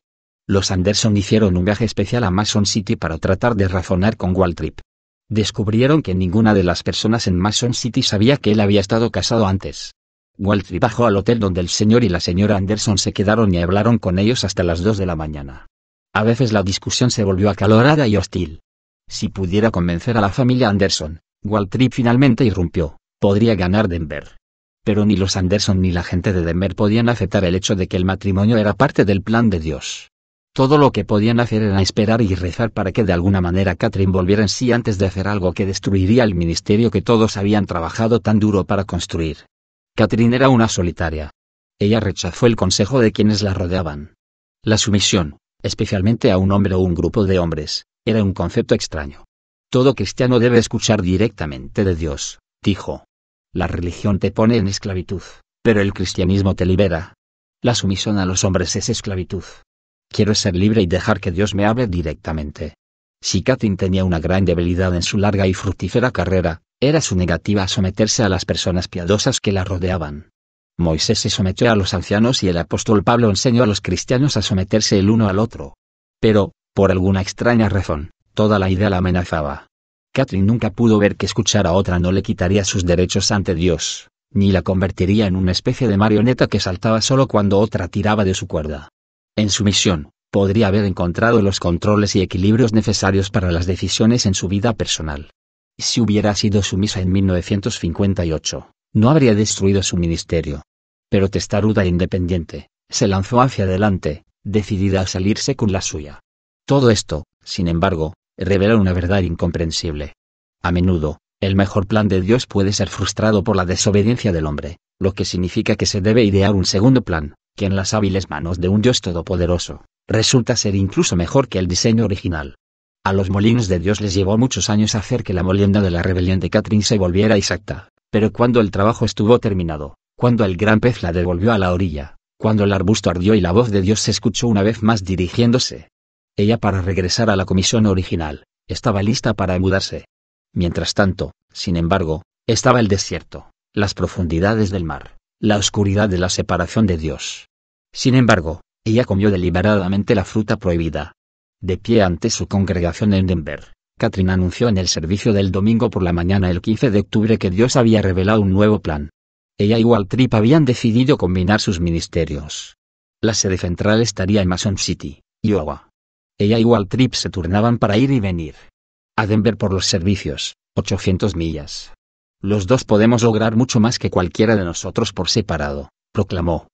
Los Anderson hicieron un viaje especial a Mason City para tratar de razonar con Waltrip, descubrieron que ninguna de las personas en Mason City sabía que él había estado casado antes. Waltrip bajó al hotel donde el señor y la señora Anderson se quedaron y hablaron con ellos hasta las 2 de la mañana. A veces la discusión se volvió acalorada y hostil. Si pudiera convencer a la familia Anderson, Waltrip finalmente irrumpió, podría ganar Denver. Pero ni los Anderson ni la gente de Denver podían aceptar el hecho de que el matrimonio era parte del plan de Dios. Todo lo que podían hacer era esperar y rezar para que de alguna manera Catherine volviera en sí antes de hacer algo que destruiría el ministerio que todos habían trabajado tan duro para construir. Catherine era una solitaria. Ella rechazó el consejo de quienes la rodeaban. La sumisión, especialmente a un hombre o un grupo de hombres, era un concepto extraño. Todo cristiano debe escuchar directamente de Dios, dijo. La religión te pone en esclavitud, pero el cristianismo te libera. La sumisión a los hombres es esclavitud, Quiero ser libre y dejar que Dios me hable directamente. Si Katrin tenía una gran debilidad en su larga y fructífera carrera, era su negativa a someterse a las personas piadosas que la rodeaban. Moisés se sometió a los ancianos y el apóstol Pablo enseñó a los cristianos a someterse el uno al otro. Pero, por alguna extraña razón, toda la idea la amenazaba. Katrin nunca pudo ver que escuchar a otra no le quitaría sus derechos ante Dios, ni la convertiría en una especie de marioneta que saltaba solo cuando otra tiraba de su cuerda. En su misión, podría haber encontrado los controles y equilibrios necesarios para las decisiones en su vida personal. Si hubiera sido sumisa en 1958, no habría destruido su ministerio. Pero testaruda e independiente, se lanzó hacia adelante, decidida a salirse con la suya. Todo esto, sin embargo, revela una verdad incomprensible. A menudo, el mejor plan de Dios puede ser frustrado por la desobediencia del hombre, lo que significa que se debe idear un segundo plan, que en las hábiles manos de un Dios todopoderoso, resulta ser incluso mejor que el diseño original. A los molinos de Dios les llevó muchos años hacer que la molienda de la rebelión de Catherine se volviera exacta, pero cuando el trabajo estuvo terminado, cuando el gran pez la devolvió a la orilla, cuando el arbusto ardió y la voz de Dios se escuchó una vez más dirigiéndose, ella para regresar a la comisión original, estaba lista para mudarse. Mientras tanto, sin embargo, estaba el desierto, las profundidades del mar, la oscuridad de la separación de Dios. Sin embargo, ella comió deliberadamente la fruta prohibida. De pie ante su congregación en Denver, Catherine anunció en el servicio del domingo por la mañana el 15 de octubre que Dios había revelado un nuevo plan. Ella y Waltrip habían decidido combinar sus ministerios. La sede central estaría en Mason City, Iowa. Ella y Waltrip se turnaban para ir y venir. A Denver por los servicios, 800 millas. Los dos podemos lograr mucho más que cualquiera de nosotros por separado, proclamó.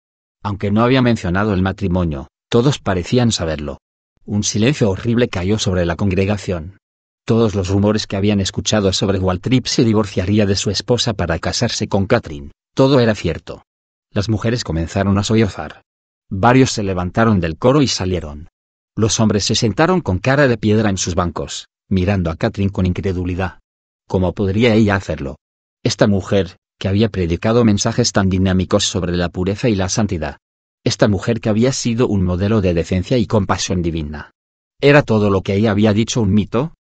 Aunque no había mencionado el matrimonio, todos parecían saberlo. Un silencio horrible cayó sobre la congregación. Todos los rumores que habían escuchado sobre Waltrip se divorciaría de su esposa para casarse con Catherine, todo era cierto. Las mujeres comenzaron a sollozar. Varios se levantaron del coro y salieron. Los hombres se sentaron con cara de piedra en sus bancos, mirando a Catherine con incredulidad. ¿Cómo podría ella hacerlo? Esta mujer, que había predicado mensajes tan dinámicos sobre la pureza y la santidad. Esta mujer que había sido un modelo de decencia y compasión divina. ¿Era todo lo que ella había dicho un mito?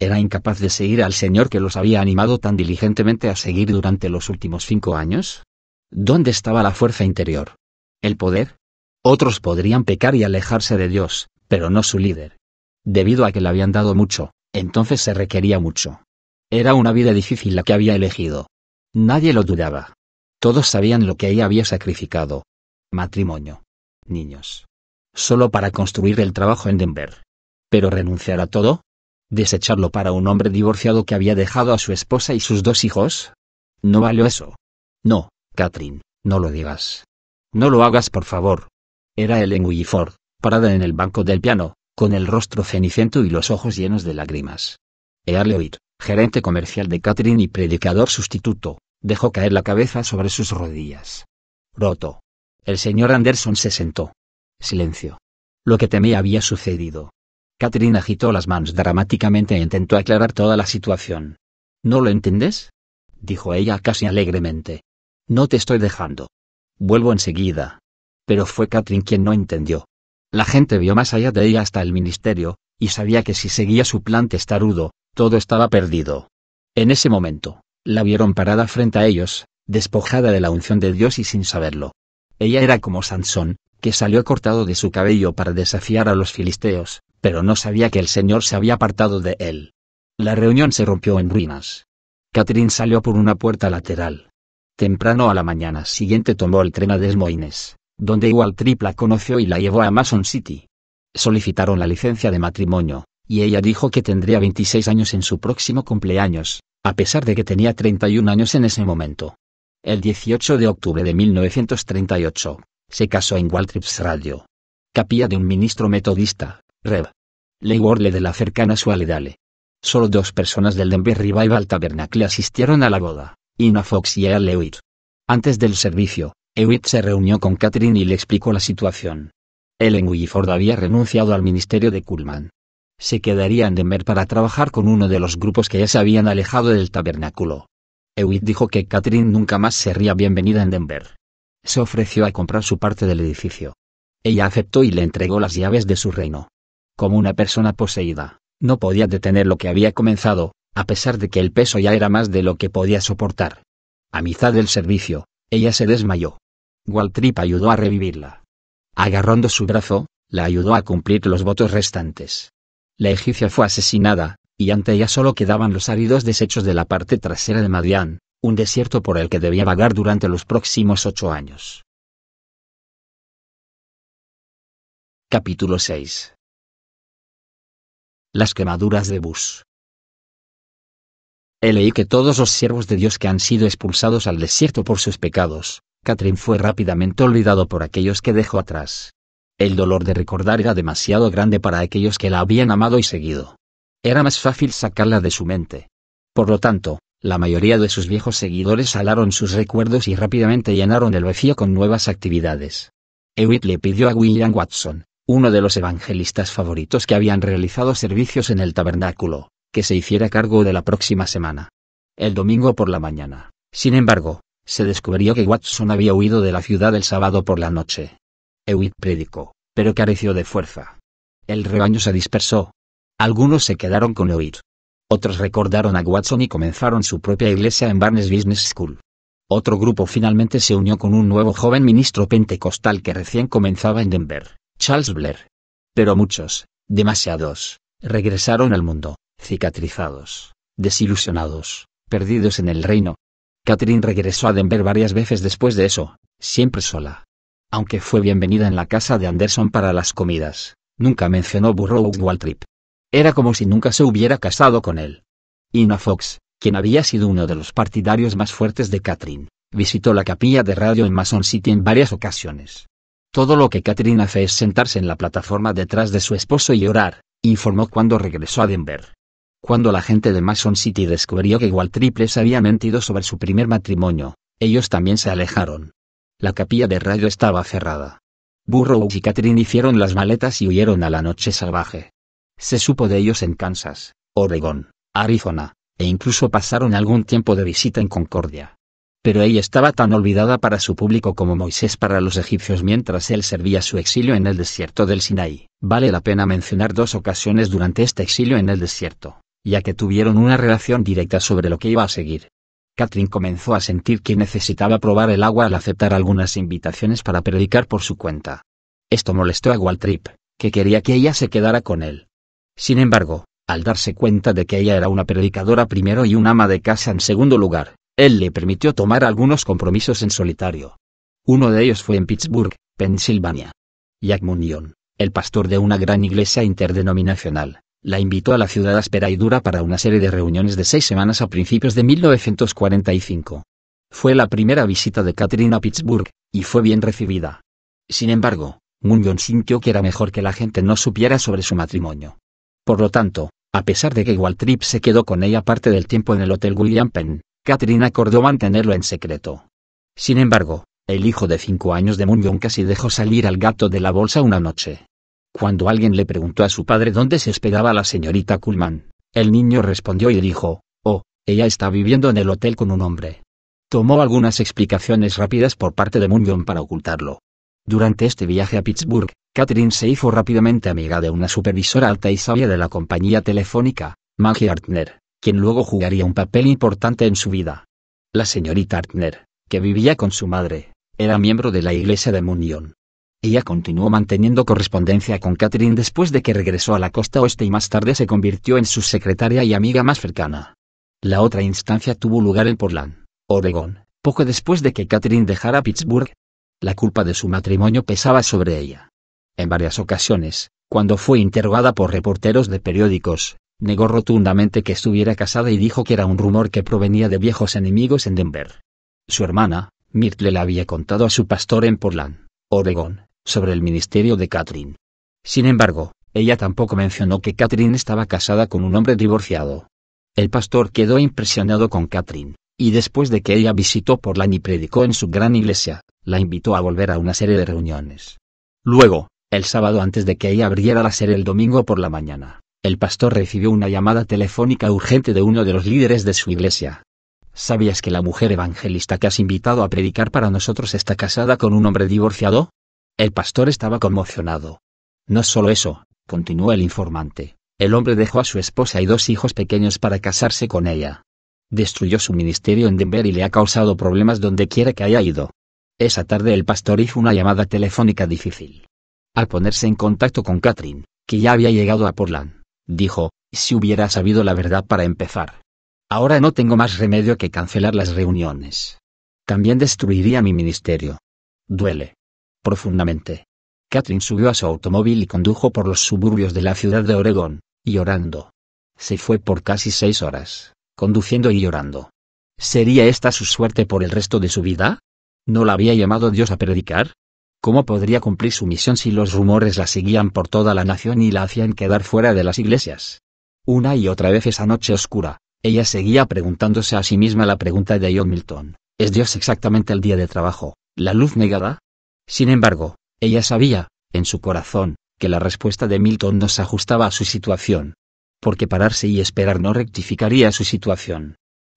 ¿Era incapaz de seguir al Señor que los había animado tan diligentemente a seguir durante los últimos cinco años? ¿Dónde estaba la fuerza interior? ¿El poder? Otros podrían pecar y alejarse de Dios, pero no su líder. Debido a que le habían dado mucho, entonces se requería mucho. Era una vida difícil la que había elegido. Nadie lo dudaba. Todos sabían lo que ella había sacrificado. Matrimonio. Niños. Solo para construir el trabajo en Denver. Pero renunciar a todo? ¿Desecharlo para un hombre divorciado que había dejado a su esposa y sus dos hijos? No valió eso. No, Catherine, no lo digas. No lo hagas, por favor. Era Ellen Williford, parada en el banco del piano, con el rostro ceniciento y los ojos llenos de lágrimas. Earle oír gerente comercial de Catherine y predicador sustituto, dejó caer la cabeza sobre sus rodillas. Roto. El señor Anderson se sentó. Silencio. Lo que temía había sucedido. Catherine agitó las manos dramáticamente e intentó aclarar toda la situación. ¿No lo entendés? dijo ella casi alegremente. No te estoy dejando. Vuelvo enseguida. Pero fue Catherine quien no entendió. La gente vio más allá de ella hasta el ministerio, y sabía que si seguía su plan testarudo, todo estaba perdido. En ese momento, la vieron parada frente a ellos, despojada de la unción de Dios y sin saberlo. Ella era como Sansón, que salió cortado de su cabello para desafiar a los filisteos, pero no sabía que el Señor se había apartado de él. La reunión se rompió en ruinas. Catherine salió por una puerta lateral. Temprano a la mañana siguiente tomó el tren a Des Moines, donde igual tripla la conoció y la llevó a Mason City. Solicitaron la licencia de matrimonio, y ella dijo que tendría 26 años en su próximo cumpleaños, a pesar de que tenía 31 años en ese momento. El 18 de octubre de 1938, se casó en Waltrips Radio. Capilla de un ministro metodista, Rev. Ley Worley de la cercana Sualedale. Solo dos personas del Denver Revival Tabernacle asistieron a la boda, Ina Fox y Al Lewitt. Antes del servicio, Ewitt se reunió con Catherine y le explicó la situación. Ellen Williford había renunciado al ministerio de Kuhlman, se quedaría en Denver para trabajar con uno de los grupos que ya se habían alejado del tabernáculo. Ewitt dijo que Catherine nunca más sería bienvenida en Denver. Se ofreció a comprar su parte del edificio. Ella aceptó y le entregó las llaves de su reino. Como una persona poseída, no podía detener lo que había comenzado, a pesar de que el peso ya era más de lo que podía soportar. A mitad del servicio, ella se desmayó. Waltrip ayudó a revivirla. Agarrando su brazo, la ayudó a cumplir los votos restantes la egipcia fue asesinada, y ante ella solo quedaban los áridos desechos de la parte trasera de Madián, un desierto por el que debía vagar durante los próximos ocho años. Capítulo 6 Las quemaduras de Bus He leí que todos los siervos de Dios que han sido expulsados al desierto por sus pecados, Catrín fue rápidamente olvidado por aquellos que dejó atrás. El dolor de recordar era demasiado grande para aquellos que la habían amado y seguido. Era más fácil sacarla de su mente. Por lo tanto, la mayoría de sus viejos seguidores salaron sus recuerdos y rápidamente llenaron el vacío con nuevas actividades. Ewitt le pidió a William Watson, uno de los evangelistas favoritos que habían realizado servicios en el tabernáculo, que se hiciera cargo de la próxima semana. El domingo por la mañana, sin embargo, se descubrió que Watson había huido de la ciudad el sábado por la noche Ewitt predicó, pero careció de fuerza. El rebaño se dispersó. Algunos se quedaron con Ewitt. Otros recordaron a Watson y comenzaron su propia iglesia en Barnes Business School. Otro grupo finalmente se unió con un nuevo joven ministro pentecostal que recién comenzaba en Denver, Charles Blair. Pero muchos, demasiados, regresaron al mundo, cicatrizados, desilusionados, perdidos en el reino. Catherine regresó a Denver varias veces después de eso, siempre sola aunque fue bienvenida en la casa de Anderson para las comidas, nunca mencionó Burrow Waltrip. Era como si nunca se hubiera casado con él. Ina Fox, quien había sido uno de los partidarios más fuertes de Catherine, visitó la capilla de radio en Mason City en varias ocasiones. Todo lo que Catherine hace es sentarse en la plataforma detrás de su esposo y orar, informó cuando regresó a Denver. Cuando la gente de Mason City descubrió que Waltrip les había mentido sobre su primer matrimonio, ellos también se alejaron. La capilla de rayo estaba cerrada. Burrow y Catherine hicieron las maletas y huyeron a la noche salvaje. Se supo de ellos en Kansas, Oregón, Arizona, e incluso pasaron algún tiempo de visita en Concordia. Pero ella estaba tan olvidada para su público como Moisés para los egipcios mientras él servía su exilio en el desierto del Sinaí. Vale la pena mencionar dos ocasiones durante este exilio en el desierto, ya que tuvieron una relación directa sobre lo que iba a seguir. Catherine comenzó a sentir que necesitaba probar el agua al aceptar algunas invitaciones para predicar por su cuenta. Esto molestó a Waltrip, que quería que ella se quedara con él. Sin embargo, al darse cuenta de que ella era una predicadora primero y una ama de casa en segundo lugar, él le permitió tomar algunos compromisos en solitario. Uno de ellos fue en Pittsburgh, Pensilvania. Jack Munion, el pastor de una gran iglesia interdenominacional, la invitó a la ciudad áspera y dura para una serie de reuniones de seis semanas a principios de 1945. Fue la primera visita de Katrina a Pittsburgh, y fue bien recibida. Sin embargo, Munyon sintió que era mejor que la gente no supiera sobre su matrimonio. Por lo tanto, a pesar de que Waltrip se quedó con ella parte del tiempo en el Hotel William Penn, Catherine acordó mantenerlo en secreto. Sin embargo, el hijo de cinco años de Munyon casi dejó salir al gato de la bolsa una noche. Cuando alguien le preguntó a su padre dónde se esperaba la señorita Kullman, el niño respondió y dijo, oh, ella está viviendo en el hotel con un hombre. Tomó algunas explicaciones rápidas por parte de Munyon para ocultarlo. Durante este viaje a Pittsburgh, Catherine se hizo rápidamente amiga de una supervisora alta y sabia de la compañía telefónica, Maggie Artner, quien luego jugaría un papel importante en su vida. La señorita Artner, que vivía con su madre, era miembro de la iglesia de Munyon. Ella continuó manteniendo correspondencia con Katherine después de que regresó a la costa oeste y más tarde se convirtió en su secretaria y amiga más cercana. La otra instancia tuvo lugar en Portland, Oregón, poco después de que Catherine dejara Pittsburgh. La culpa de su matrimonio pesaba sobre ella. En varias ocasiones, cuando fue interrogada por reporteros de periódicos, negó rotundamente que estuviera casada y dijo que era un rumor que provenía de viejos enemigos en Denver. Su hermana, Myrtle la había contado a su pastor en Portland, Oregón, sobre el ministerio de Catherine. Sin embargo, ella tampoco mencionó que Catherine estaba casada con un hombre divorciado. El pastor quedó impresionado con Catherine, y después de que ella visitó Portland y predicó en su gran iglesia, la invitó a volver a una serie de reuniones. Luego, el sábado antes de que ella abriera la serie el domingo por la mañana, el pastor recibió una llamada telefónica urgente de uno de los líderes de su iglesia. ¿Sabías que la mujer evangelista que has invitado a predicar para nosotros está casada con un hombre divorciado? El pastor estaba conmocionado. No solo eso, continuó el informante, el hombre dejó a su esposa y dos hijos pequeños para casarse con ella. Destruyó su ministerio en Denver y le ha causado problemas donde quiera que haya ido. Esa tarde el pastor hizo una llamada telefónica difícil. Al ponerse en contacto con Catherine, que ya había llegado a Portland, dijo, si hubiera sabido la verdad para empezar. Ahora no tengo más remedio que cancelar las reuniones. También destruiría mi ministerio. Duele profundamente. Catherine subió a su automóvil y condujo por los suburbios de la ciudad de Oregón, llorando. Se fue por casi seis horas, conduciendo y llorando. ¿Sería esta su suerte por el resto de su vida? ¿No la había llamado Dios a predicar? ¿Cómo podría cumplir su misión si los rumores la seguían por toda la nación y la hacían quedar fuera de las iglesias? Una y otra vez esa noche oscura, ella seguía preguntándose a sí misma la pregunta de John Milton, ¿es Dios exactamente el día de trabajo, la luz negada? Sin embargo, ella sabía, en su corazón, que la respuesta de Milton no se ajustaba a su situación. Porque pararse y esperar no rectificaría su situación.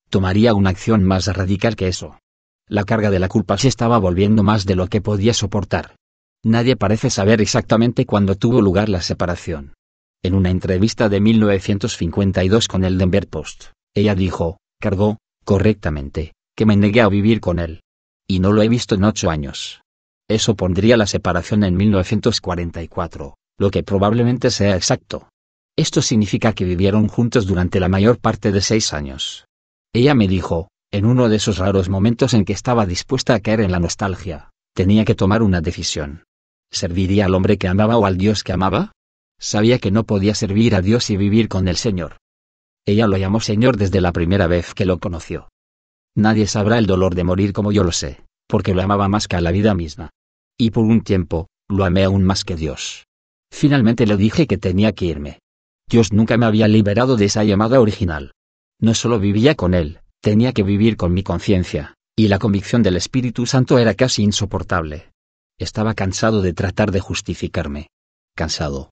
Tomaría una acción más radical que eso. La carga de la culpa se estaba volviendo más de lo que podía soportar. Nadie parece saber exactamente cuándo tuvo lugar la separación. En una entrevista de 1952 con el Denver Post, ella dijo, cargó, correctamente, que me negué a vivir con él. Y no lo he visto en ocho años. Eso pondría la separación en 1944, lo que probablemente sea exacto. Esto significa que vivieron juntos durante la mayor parte de seis años. Ella me dijo, en uno de esos raros momentos en que estaba dispuesta a caer en la nostalgia, tenía que tomar una decisión. ¿Serviría al hombre que amaba o al Dios que amaba? Sabía que no podía servir a Dios y vivir con el Señor. Ella lo llamó Señor desde la primera vez que lo conoció. Nadie sabrá el dolor de morir como yo lo sé porque lo amaba más que a la vida misma. Y por un tiempo, lo amé aún más que Dios. Finalmente le dije que tenía que irme. Dios nunca me había liberado de esa llamada original. No solo vivía con Él, tenía que vivir con mi conciencia, y la convicción del Espíritu Santo era casi insoportable. Estaba cansado de tratar de justificarme. Cansado.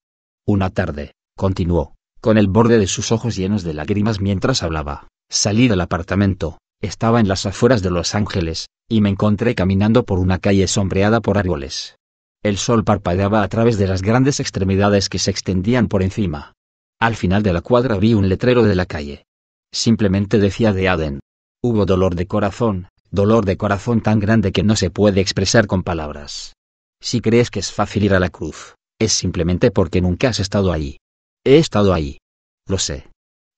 Una tarde, continuó, con el borde de sus ojos llenos de lágrimas mientras hablaba, salí del apartamento, estaba en las afueras de Los Ángeles, y me encontré caminando por una calle sombreada por árboles. El sol parpadeaba a través de las grandes extremidades que se extendían por encima. Al final de la cuadra vi un letrero de la calle. Simplemente decía de Aden. Hubo dolor de corazón, dolor de corazón tan grande que no se puede expresar con palabras. Si crees que es fácil ir a la cruz, es simplemente porque nunca has estado ahí. He estado ahí. Lo sé.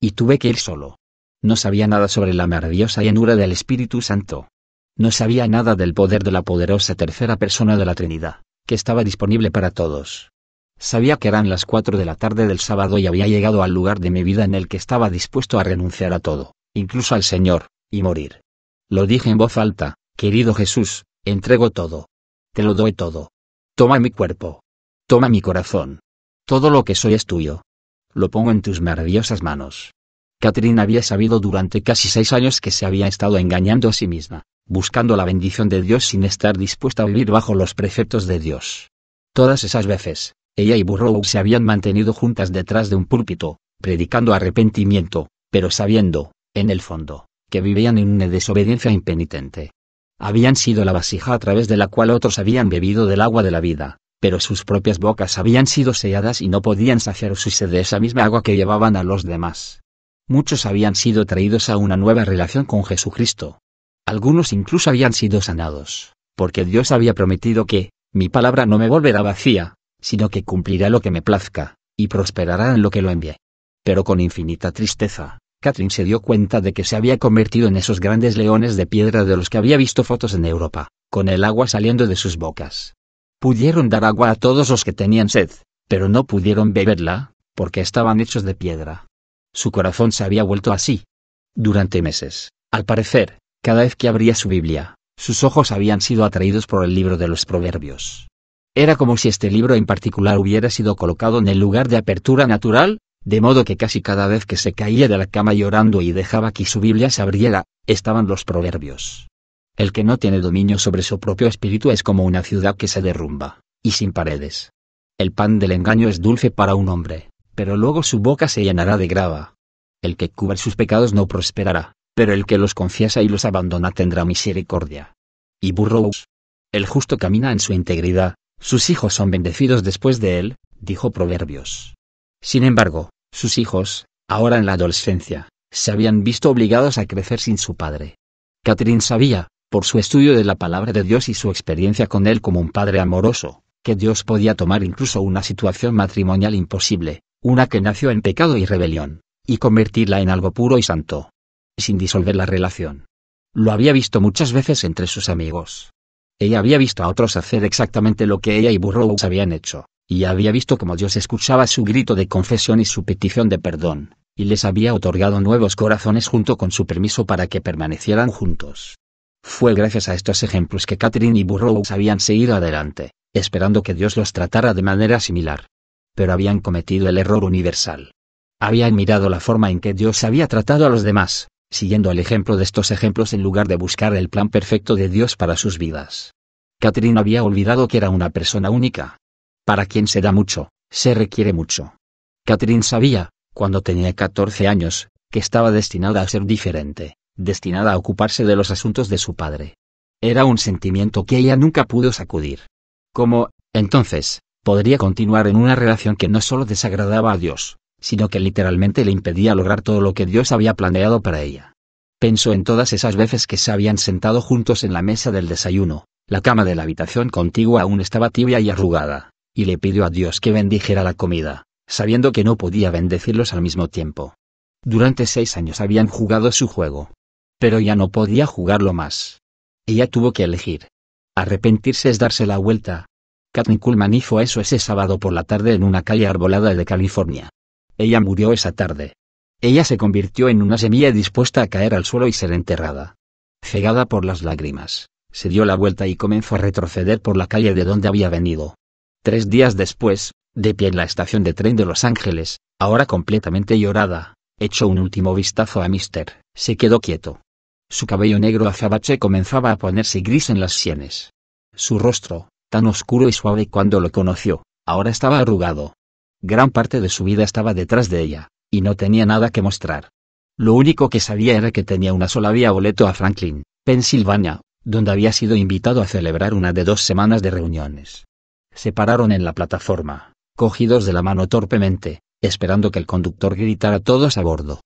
Y tuve que ir solo. No sabía nada sobre la maravillosa llanura del Espíritu Santo. No sabía nada del poder de la poderosa tercera persona de la Trinidad, que estaba disponible para todos. Sabía que eran las cuatro de la tarde del sábado y había llegado al lugar de mi vida en el que estaba dispuesto a renunciar a todo, incluso al Señor, y morir. Lo dije en voz alta, querido Jesús, entrego todo. Te lo doy todo. Toma mi cuerpo. Toma mi corazón. Todo lo que soy es tuyo. Lo pongo en tus maravillosas manos. Catherine había sabido durante casi seis años que se había estado engañando a sí misma, buscando la bendición de Dios sin estar dispuesta a vivir bajo los preceptos de Dios. Todas esas veces, ella y Burrow se habían mantenido juntas detrás de un púlpito, predicando arrepentimiento, pero sabiendo, en el fondo, que vivían en una desobediencia impenitente. Habían sido la vasija a través de la cual otros habían bebido del agua de la vida, pero sus propias bocas habían sido selladas y no podían saciar sed de esa misma agua que llevaban a los demás muchos habían sido traídos a una nueva relación con Jesucristo. Algunos incluso habían sido sanados, porque Dios había prometido que, mi palabra no me volverá vacía, sino que cumplirá lo que me plazca, y prosperará en lo que lo envié. Pero con infinita tristeza, Catherine se dio cuenta de que se había convertido en esos grandes leones de piedra de los que había visto fotos en Europa, con el agua saliendo de sus bocas. Pudieron dar agua a todos los que tenían sed, pero no pudieron beberla, porque estaban hechos de piedra. Su corazón se había vuelto así. Durante meses, al parecer, cada vez que abría su Biblia, sus ojos habían sido atraídos por el libro de los Proverbios. Era como si este libro en particular hubiera sido colocado en el lugar de apertura natural, de modo que casi cada vez que se caía de la cama llorando y dejaba que su Biblia se abriera, estaban los Proverbios. El que no tiene dominio sobre su propio espíritu es como una ciudad que se derrumba, y sin paredes. El pan del engaño es dulce para un hombre, pero luego su boca se llenará de grava. El que cubre sus pecados no prosperará, pero el que los confiesa y los abandona tendrá misericordia. Y Burroughs. El justo camina en su integridad, sus hijos son bendecidos después de él, dijo Proverbios. Sin embargo, sus hijos, ahora en la adolescencia, se habían visto obligados a crecer sin su padre. Catherine sabía, por su estudio de la palabra de Dios y su experiencia con él como un padre amoroso, que Dios podía tomar incluso una situación matrimonial imposible, una que nació en pecado y rebelión, y convertirla en algo puro y santo, sin disolver la relación. Lo había visto muchas veces entre sus amigos. Ella había visto a otros hacer exactamente lo que ella y Burroughs habían hecho, y había visto cómo Dios escuchaba su grito de confesión y su petición de perdón, y les había otorgado nuevos corazones junto con su permiso para que permanecieran juntos. Fue gracias a estos ejemplos que Catherine y Burroughs habían seguido adelante, esperando que Dios los tratara de manera similar, habían cometido el error universal. Habían mirado la forma en que Dios había tratado a los demás, siguiendo el ejemplo de estos ejemplos en lugar de buscar el plan perfecto de Dios para sus vidas. Catherine había olvidado que era una persona única. Para quien se da mucho, se requiere mucho. Catherine sabía, cuando tenía 14 años, que estaba destinada a ser diferente, destinada a ocuparse de los asuntos de su padre. Era un sentimiento que ella nunca pudo sacudir. Como, entonces, podría continuar en una relación que no solo desagradaba a Dios, sino que literalmente le impedía lograr todo lo que Dios había planeado para ella. Pensó en todas esas veces que se habían sentado juntos en la mesa del desayuno, la cama de la habitación contigua aún estaba tibia y arrugada, y le pidió a Dios que bendijera la comida, sabiendo que no podía bendecirlos al mismo tiempo. Durante seis años habían jugado su juego. Pero ya no podía jugarlo más. Ella tuvo que elegir. Arrepentirse es darse la vuelta, Katrin Kuhlman hizo eso ese sábado por la tarde en una calle arbolada de California. Ella murió esa tarde. Ella se convirtió en una semilla dispuesta a caer al suelo y ser enterrada. Cegada por las lágrimas, se dio la vuelta y comenzó a retroceder por la calle de donde había venido. Tres días después, de pie en la estación de tren de Los Ángeles, ahora completamente llorada, echó un último vistazo a Mister, se quedó quieto. Su cabello negro azabache comenzaba a ponerse gris en las sienes. Su rostro, tan oscuro y suave cuando lo conoció, ahora estaba arrugado. Gran parte de su vida estaba detrás de ella, y no tenía nada que mostrar. Lo único que sabía era que tenía una sola vía boleto a Franklin, Pensilvania, donde había sido invitado a celebrar una de dos semanas de reuniones. Se pararon en la plataforma, cogidos de la mano torpemente, esperando que el conductor gritara todos a bordo.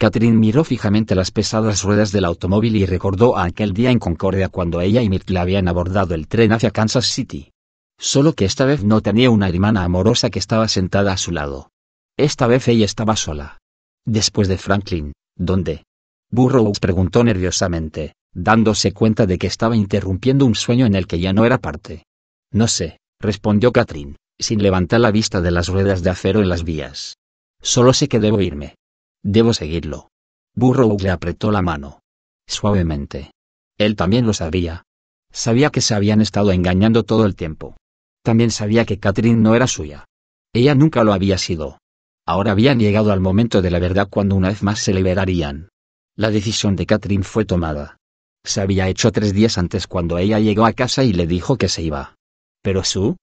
Catherine miró fijamente las pesadas ruedas del automóvil y recordó aquel día en Concordia cuando ella y Myrtle habían abordado el tren hacia Kansas City. Solo que esta vez no tenía una hermana amorosa que estaba sentada a su lado. Esta vez ella estaba sola. Después de Franklin, ¿dónde? Burroughs preguntó nerviosamente, dándose cuenta de que estaba interrumpiendo un sueño en el que ya no era parte. No sé, respondió Catherine, sin levantar la vista de las ruedas de acero en las vías. Solo sé que debo irme. Debo seguirlo. Burrow le apretó la mano. Suavemente. Él también lo sabía. Sabía que se habían estado engañando todo el tiempo. También sabía que Catherine no era suya. Ella nunca lo había sido. Ahora habían llegado al momento de la verdad cuando una vez más se liberarían. La decisión de Catherine fue tomada. Se había hecho tres días antes cuando ella llegó a casa y le dijo que se iba. Pero su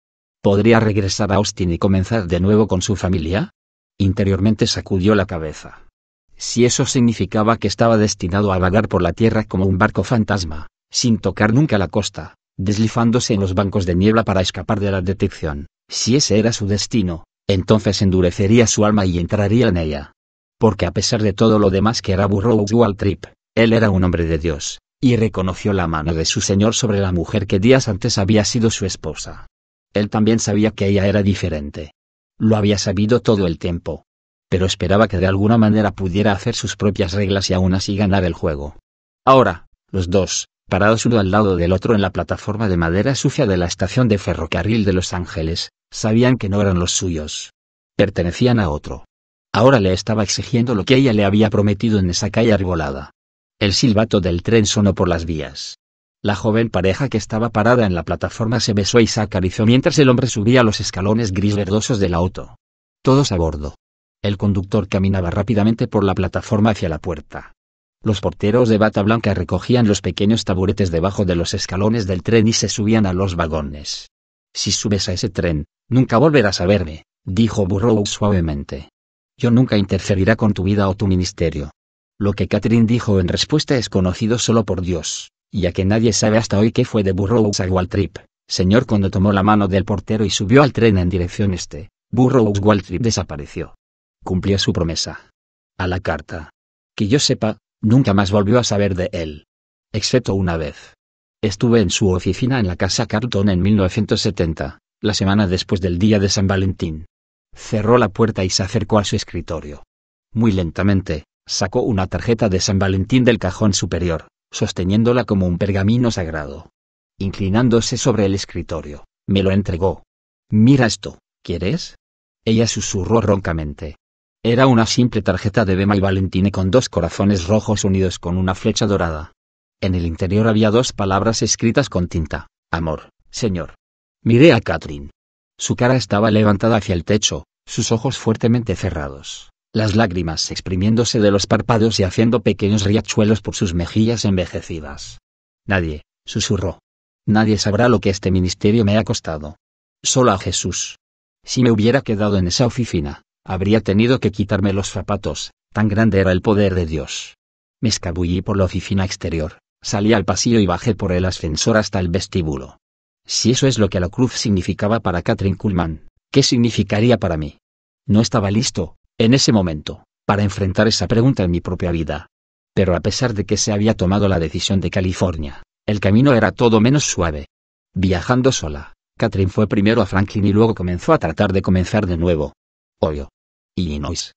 podría regresar a Austin y comenzar de nuevo con su familia? Interiormente sacudió la cabeza si eso significaba que estaba destinado a vagar por la tierra como un barco fantasma, sin tocar nunca la costa, deslizándose en los bancos de niebla para escapar de la detección, si ese era su destino, entonces endurecería su alma y entraría en ella. Porque a pesar de todo lo demás que era Burroughs Waltrip, él era un hombre de Dios, y reconoció la mano de su Señor sobre la mujer que días antes había sido su esposa. Él también sabía que ella era diferente. Lo había sabido todo el tiempo, pero esperaba que de alguna manera pudiera hacer sus propias reglas y aún así ganar el juego. Ahora, los dos, parados uno al lado del otro en la plataforma de madera sucia de la estación de ferrocarril de Los Ángeles, sabían que no eran los suyos. Pertenecían a otro. Ahora le estaba exigiendo lo que ella le había prometido en esa calle arbolada. El silbato del tren sonó por las vías. La joven pareja que estaba parada en la plataforma se besó y se acarició mientras el hombre subía los escalones gris verdosos del auto. Todos a bordo. El conductor caminaba rápidamente por la plataforma hacia la puerta. Los porteros de bata blanca recogían los pequeños taburetes debajo de los escalones del tren y se subían a los vagones. Si subes a ese tren, nunca volverás a verme, dijo Burroughs suavemente. Yo nunca interferirá con tu vida o tu ministerio. Lo que Catherine dijo en respuesta es conocido solo por Dios, ya que nadie sabe hasta hoy qué fue de Burroughs a Waltrip. Señor cuando tomó la mano del portero y subió al tren en dirección este, Burroughs Waltrip desapareció cumplía su promesa. A la carta. Que yo sepa, nunca más volvió a saber de él. Excepto una vez. Estuve en su oficina en la Casa Carlton en 1970, la semana después del día de San Valentín. Cerró la puerta y se acercó a su escritorio. Muy lentamente, sacó una tarjeta de San Valentín del cajón superior, sosteniéndola como un pergamino sagrado. Inclinándose sobre el escritorio, me lo entregó. Mira esto, ¿quieres? Ella susurró roncamente. Era una simple tarjeta de Bema y Valentine con dos corazones rojos unidos con una flecha dorada. En el interior había dos palabras escritas con tinta. Amor, señor. Miré a Catherine. Su cara estaba levantada hacia el techo, sus ojos fuertemente cerrados, las lágrimas exprimiéndose de los párpados y haciendo pequeños riachuelos por sus mejillas envejecidas. Nadie, susurró. Nadie sabrá lo que este ministerio me ha costado. Solo a Jesús. Si me hubiera quedado en esa oficina, Habría tenido que quitarme los zapatos, tan grande era el poder de Dios. Me escabullí por la oficina exterior, salí al pasillo y bajé por el ascensor hasta el vestíbulo. Si eso es lo que la cruz significaba para Katrin Kuhlman, ¿qué significaría para mí? No estaba listo, en ese momento, para enfrentar esa pregunta en mi propia vida. Pero a pesar de que se había tomado la decisión de California, el camino era todo menos suave. Viajando sola, Katrin fue primero a Franklin y luego comenzó a tratar de comenzar de nuevo. Obvio, Illinois,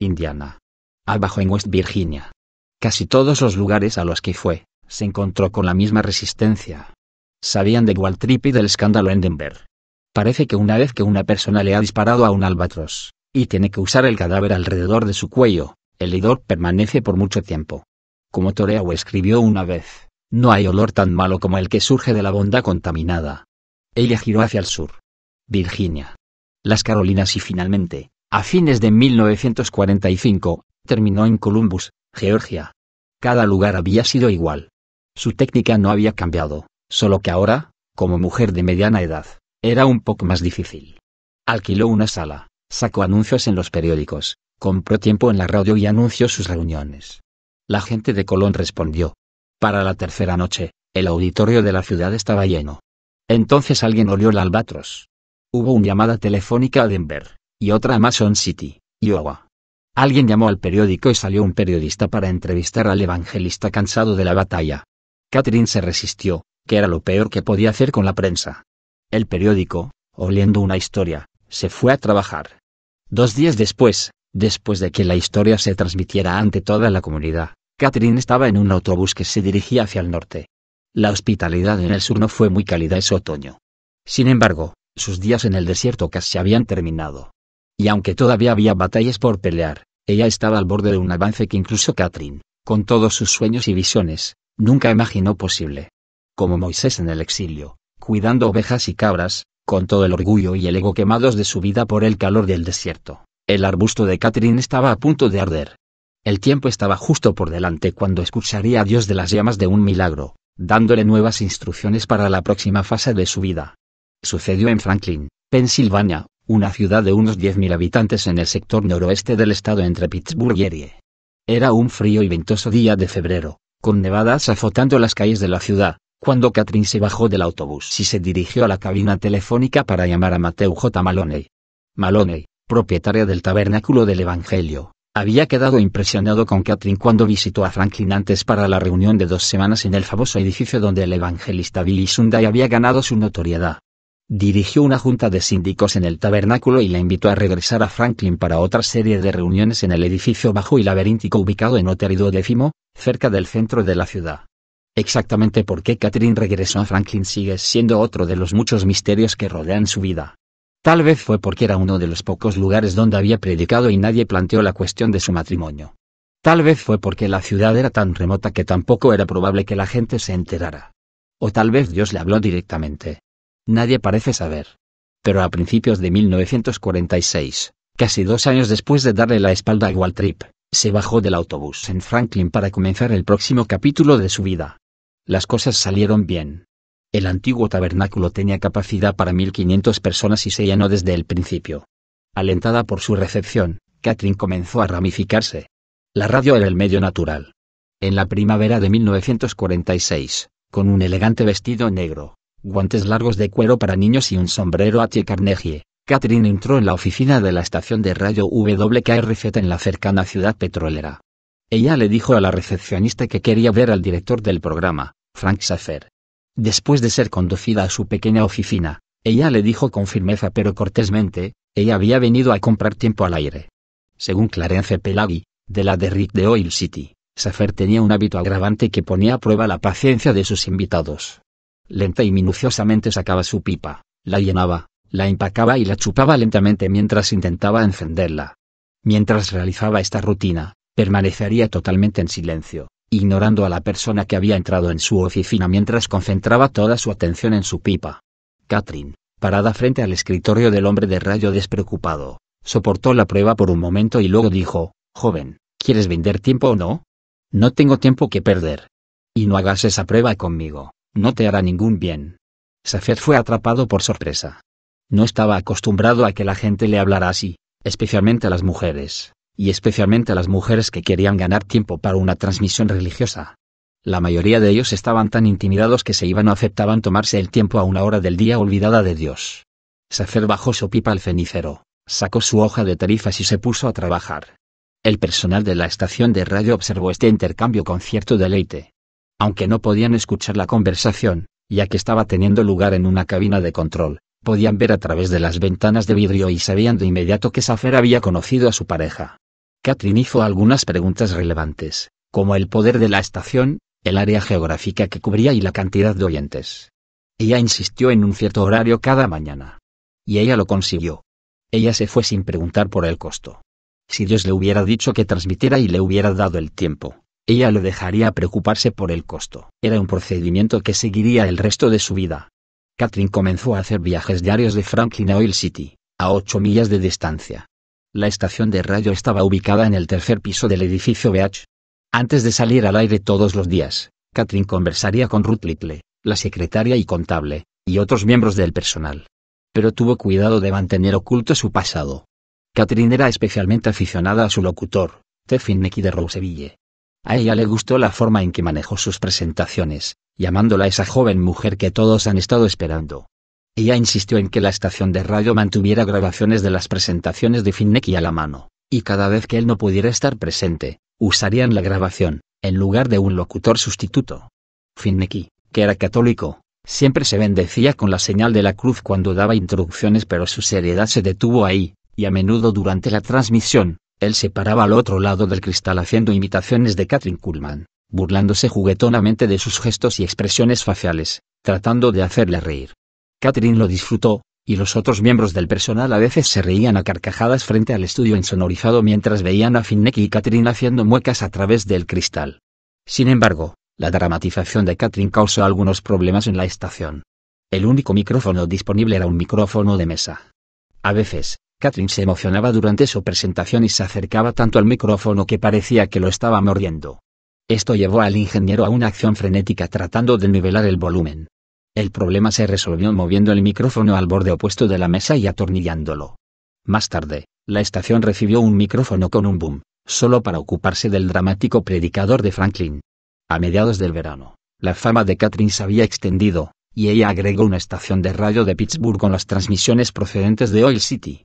Indiana, abajo en West Virginia. Casi todos los lugares a los que fue, se encontró con la misma resistencia. Sabían de Waltrip y del escándalo en Denver. Parece que una vez que una persona le ha disparado a un albatros, y tiene que usar el cadáver alrededor de su cuello, el lidor permanece por mucho tiempo. Como Toreau escribió una vez, no hay olor tan malo como el que surge de la bondad contaminada. Ella giró hacia el sur. Virginia. Las Carolinas y finalmente, a fines de 1945, terminó en Columbus, Georgia. Cada lugar había sido igual. Su técnica no había cambiado, solo que ahora, como mujer de mediana edad, era un poco más difícil. Alquiló una sala, sacó anuncios en los periódicos, compró tiempo en la radio y anunció sus reuniones. La gente de Colón respondió. Para la tercera noche, el auditorio de la ciudad estaba lleno. Entonces alguien olió el albatros. Hubo una llamada telefónica a Denver, y otra a Mason City, Iowa. Alguien llamó al periódico y salió un periodista para entrevistar al evangelista cansado de la batalla. Catherine se resistió, que era lo peor que podía hacer con la prensa. El periódico, oliendo una historia, se fue a trabajar. Dos días después, después de que la historia se transmitiera ante toda la comunidad, Catherine estaba en un autobús que se dirigía hacia el norte. La hospitalidad en el sur no fue muy cálida ese otoño. Sin embargo, sus días en el desierto casi habían terminado. Y aunque todavía había batallas por pelear, ella estaba al borde de un avance que incluso Catherine, con todos sus sueños y visiones, nunca imaginó posible. Como Moisés en el exilio, cuidando ovejas y cabras, con todo el orgullo y el ego quemados de su vida por el calor del desierto, el arbusto de Catherine estaba a punto de arder. El tiempo estaba justo por delante cuando escucharía a Dios de las llamas de un milagro, dándole nuevas instrucciones para la próxima fase de su vida. Sucedió en Franklin, Pensilvania, una ciudad de unos 10.000 habitantes en el sector noroeste del estado entre Pittsburgh y Erie. Era un frío y ventoso día de febrero, con nevadas azotando las calles de la ciudad, cuando Catherine se bajó del autobús y se dirigió a la cabina telefónica para llamar a Mateo J. Maloney. Maloney, propietaria del Tabernáculo del Evangelio, había quedado impresionado con Catherine cuando visitó a Franklin antes para la reunión de dos semanas en el famoso edificio donde el evangelista Billy Sunday había ganado su notoriedad. Dirigió una junta de síndicos en el tabernáculo y la invitó a regresar a Franklin para otra serie de reuniones en el edificio bajo y laberíntico ubicado en Oterido X, cerca del centro de la ciudad. Exactamente por qué Catherine regresó a Franklin sigue siendo otro de los muchos misterios que rodean su vida. Tal vez fue porque era uno de los pocos lugares donde había predicado y nadie planteó la cuestión de su matrimonio. Tal vez fue porque la ciudad era tan remota que tampoco era probable que la gente se enterara. O tal vez Dios le habló directamente nadie parece saber. Pero a principios de 1946, casi dos años después de darle la espalda a Waltrip, se bajó del autobús en Franklin para comenzar el próximo capítulo de su vida. Las cosas salieron bien. El antiguo tabernáculo tenía capacidad para 1500 personas y se llenó desde el principio. Alentada por su recepción, Catherine comenzó a ramificarse. La radio era el medio natural. En la primavera de 1946, con un elegante vestido negro, guantes largos de cuero para niños y un sombrero a Carnegie. Catherine entró en la oficina de la estación de radio WKRZ en la cercana ciudad petrolera. Ella le dijo a la recepcionista que quería ver al director del programa, Frank Safer. Después de ser conducida a su pequeña oficina, ella le dijo con firmeza pero cortésmente, ella había venido a comprar tiempo al aire. Según Clarence Pelagi, de la de Rick de Oil City, Safer tenía un hábito agravante que ponía a prueba la paciencia de sus invitados. Lenta y minuciosamente sacaba su pipa, la llenaba, la empacaba y la chupaba lentamente mientras intentaba encenderla. Mientras realizaba esta rutina, permanecería totalmente en silencio, ignorando a la persona que había entrado en su oficina mientras concentraba toda su atención en su pipa. Catherine, parada frente al escritorio del hombre de rayo despreocupado, soportó la prueba por un momento y luego dijo, joven, ¿quieres vender tiempo o no? No tengo tiempo que perder. Y no hagas esa prueba conmigo. No te hará ningún bien. Safer fue atrapado por sorpresa. No estaba acostumbrado a que la gente le hablara así, especialmente a las mujeres, y especialmente a las mujeres que querían ganar tiempo para una transmisión religiosa. La mayoría de ellos estaban tan intimidados que se iban o aceptaban tomarse el tiempo a una hora del día olvidada de Dios. Safer bajó su pipa al cenicero, sacó su hoja de tarifas y se puso a trabajar. El personal de la estación de radio observó este intercambio con cierto deleite aunque no podían escuchar la conversación, ya que estaba teniendo lugar en una cabina de control, podían ver a través de las ventanas de vidrio y sabían de inmediato que Safer había conocido a su pareja. Katrin hizo algunas preguntas relevantes, como el poder de la estación, el área geográfica que cubría y la cantidad de oyentes. Ella insistió en un cierto horario cada mañana. Y ella lo consiguió. Ella se fue sin preguntar por el costo. Si Dios le hubiera dicho que transmitiera y le hubiera dado el tiempo, ella lo dejaría preocuparse por el costo. Era un procedimiento que seguiría el resto de su vida. Catherine comenzó a hacer viajes diarios de Franklin a Oil City, a 8 millas de distancia. La estación de radio estaba ubicada en el tercer piso del edificio BH. Antes de salir al aire todos los días, Catherine conversaría con Ruth Little, la secretaria y contable, y otros miembros del personal. Pero tuvo cuidado de mantener oculto su pasado. Catherine era especialmente aficionada a su locutor, Tefin de Roseville. A ella le gustó la forma en que manejó sus presentaciones, llamándola esa joven mujer que todos han estado esperando. Ella insistió en que la estación de radio mantuviera grabaciones de las presentaciones de Finneki a la mano, y cada vez que él no pudiera estar presente, usarían la grabación, en lugar de un locutor sustituto. Finneki, que era católico, siempre se bendecía con la señal de la cruz cuando daba introducciones pero su seriedad se detuvo ahí, y a menudo durante la transmisión, él se paraba al otro lado del cristal haciendo imitaciones de Katrin Kullman, burlándose juguetonamente de sus gestos y expresiones faciales, tratando de hacerle reír. Katrin lo disfrutó, y los otros miembros del personal a veces se reían a carcajadas frente al estudio insonorizado mientras veían a Finneck y Katrin haciendo muecas a través del cristal. Sin embargo, la dramatización de Katrin causó algunos problemas en la estación. El único micrófono disponible era un micrófono de mesa. A veces, Catherine se emocionaba durante su presentación y se acercaba tanto al micrófono que parecía que lo estaba mordiendo. Esto llevó al ingeniero a una acción frenética tratando de nivelar el volumen. El problema se resolvió moviendo el micrófono al borde opuesto de la mesa y atornillándolo. Más tarde, la estación recibió un micrófono con un boom, solo para ocuparse del dramático predicador de Franklin. A mediados del verano, la fama de Catherine se había extendido, y ella agregó una estación de radio de Pittsburgh con las transmisiones procedentes de Oil City.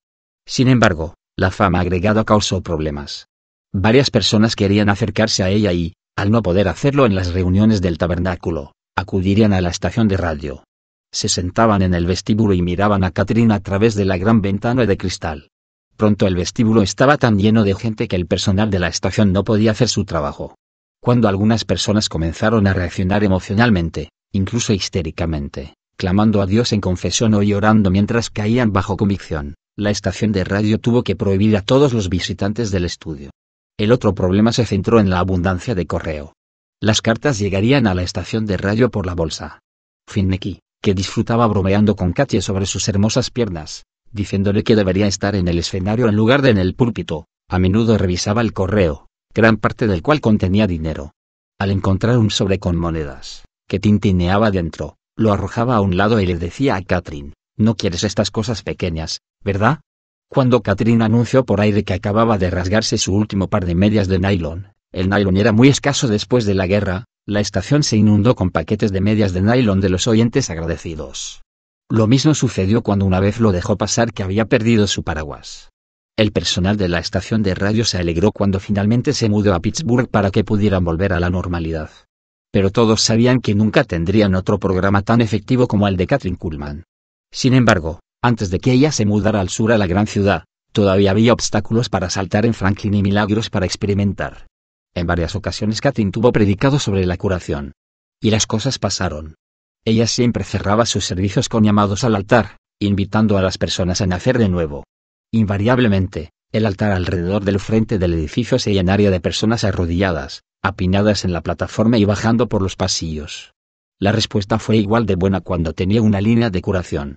Sin embargo, la fama agregada causó problemas. Varias personas querían acercarse a ella y, al no poder hacerlo en las reuniones del tabernáculo, acudirían a la estación de radio. Se sentaban en el vestíbulo y miraban a Catherine a través de la gran ventana de cristal. Pronto el vestíbulo estaba tan lleno de gente que el personal de la estación no podía hacer su trabajo. Cuando algunas personas comenzaron a reaccionar emocionalmente, incluso histéricamente, clamando a Dios en confesión o llorando mientras caían bajo convicción, la estación de radio tuvo que prohibir a todos los visitantes del estudio. El otro problema se centró en la abundancia de correo. Las cartas llegarían a la estación de radio por la bolsa. Finneki, que disfrutaba bromeando con Katia sobre sus hermosas piernas, diciéndole que debería estar en el escenario en lugar de en el púlpito, a menudo revisaba el correo, gran parte del cual contenía dinero. Al encontrar un sobre con monedas, que tintineaba dentro, lo arrojaba a un lado y le decía a Katrin. No quieres estas cosas pequeñas, ¿verdad? Cuando Katrin anunció por aire que acababa de rasgarse su último par de medias de nylon, el nylon era muy escaso después de la guerra, la estación se inundó con paquetes de medias de nylon de los oyentes agradecidos. Lo mismo sucedió cuando una vez lo dejó pasar que había perdido su paraguas. El personal de la estación de radio se alegró cuando finalmente se mudó a Pittsburgh para que pudieran volver a la normalidad. Pero todos sabían que nunca tendrían otro programa tan efectivo como el de Katrin Kuhlman. Sin embargo, antes de que ella se mudara al sur a la gran ciudad, todavía había obstáculos para saltar en Franklin y milagros para experimentar. En varias ocasiones Katrin tuvo predicado sobre la curación. Y las cosas pasaron. Ella siempre cerraba sus servicios con llamados al altar, invitando a las personas a nacer de nuevo. Invariablemente, el altar alrededor del frente del edificio se llenaría de personas arrodilladas, apinadas en la plataforma y bajando por los pasillos. La respuesta fue igual de buena cuando tenía una línea de curación.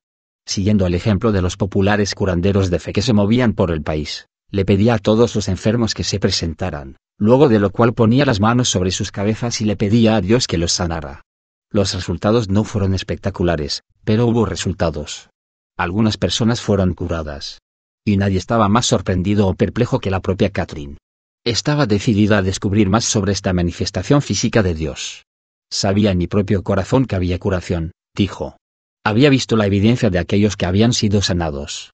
Siguiendo el ejemplo de los populares curanderos de fe que se movían por el país, le pedía a todos los enfermos que se presentaran, luego de lo cual ponía las manos sobre sus cabezas y le pedía a Dios que los sanara. Los resultados no fueron espectaculares, pero hubo resultados. Algunas personas fueron curadas. Y nadie estaba más sorprendido o perplejo que la propia Catherine. Estaba decidida a descubrir más sobre esta manifestación física de Dios. Sabía en mi propio corazón que había curación, dijo. Había visto la evidencia de aquellos que habían sido sanados.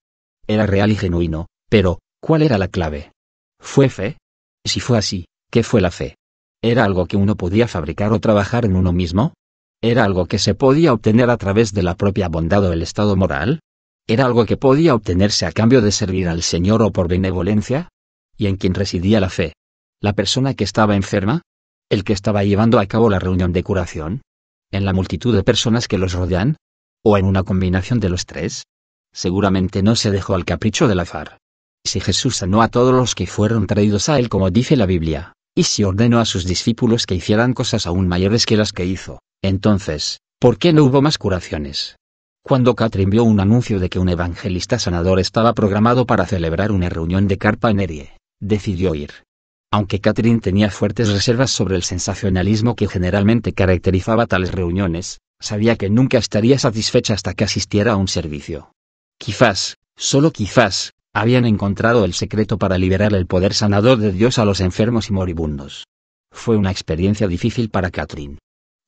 Era real y genuino, pero, ¿cuál era la clave? ¿Fue fe? Si fue así, ¿qué fue la fe? ¿Era algo que uno podía fabricar o trabajar en uno mismo? ¿Era algo que se podía obtener a través de la propia bondad o el estado moral? ¿Era algo que podía obtenerse a cambio de servir al Señor o por benevolencia? ¿Y en quién residía la fe? ¿La persona que estaba enferma? el que estaba llevando a cabo la reunión de curación? ¿En la multitud de personas que los rodean? ¿O en una combinación de los tres? Seguramente no se dejó al capricho del azar. Si Jesús sanó a todos los que fueron traídos a él como dice la Biblia, y si ordenó a sus discípulos que hicieran cosas aún mayores que las que hizo, entonces, ¿por qué no hubo más curaciones? Cuando Catherine vio un anuncio de que un evangelista sanador estaba programado para celebrar una reunión de carpa en Erie, decidió ir aunque Catherine tenía fuertes reservas sobre el sensacionalismo que generalmente caracterizaba tales reuniones, sabía que nunca estaría satisfecha hasta que asistiera a un servicio. Quizás, solo quizás, habían encontrado el secreto para liberar el poder sanador de Dios a los enfermos y moribundos. Fue una experiencia difícil para Catherine.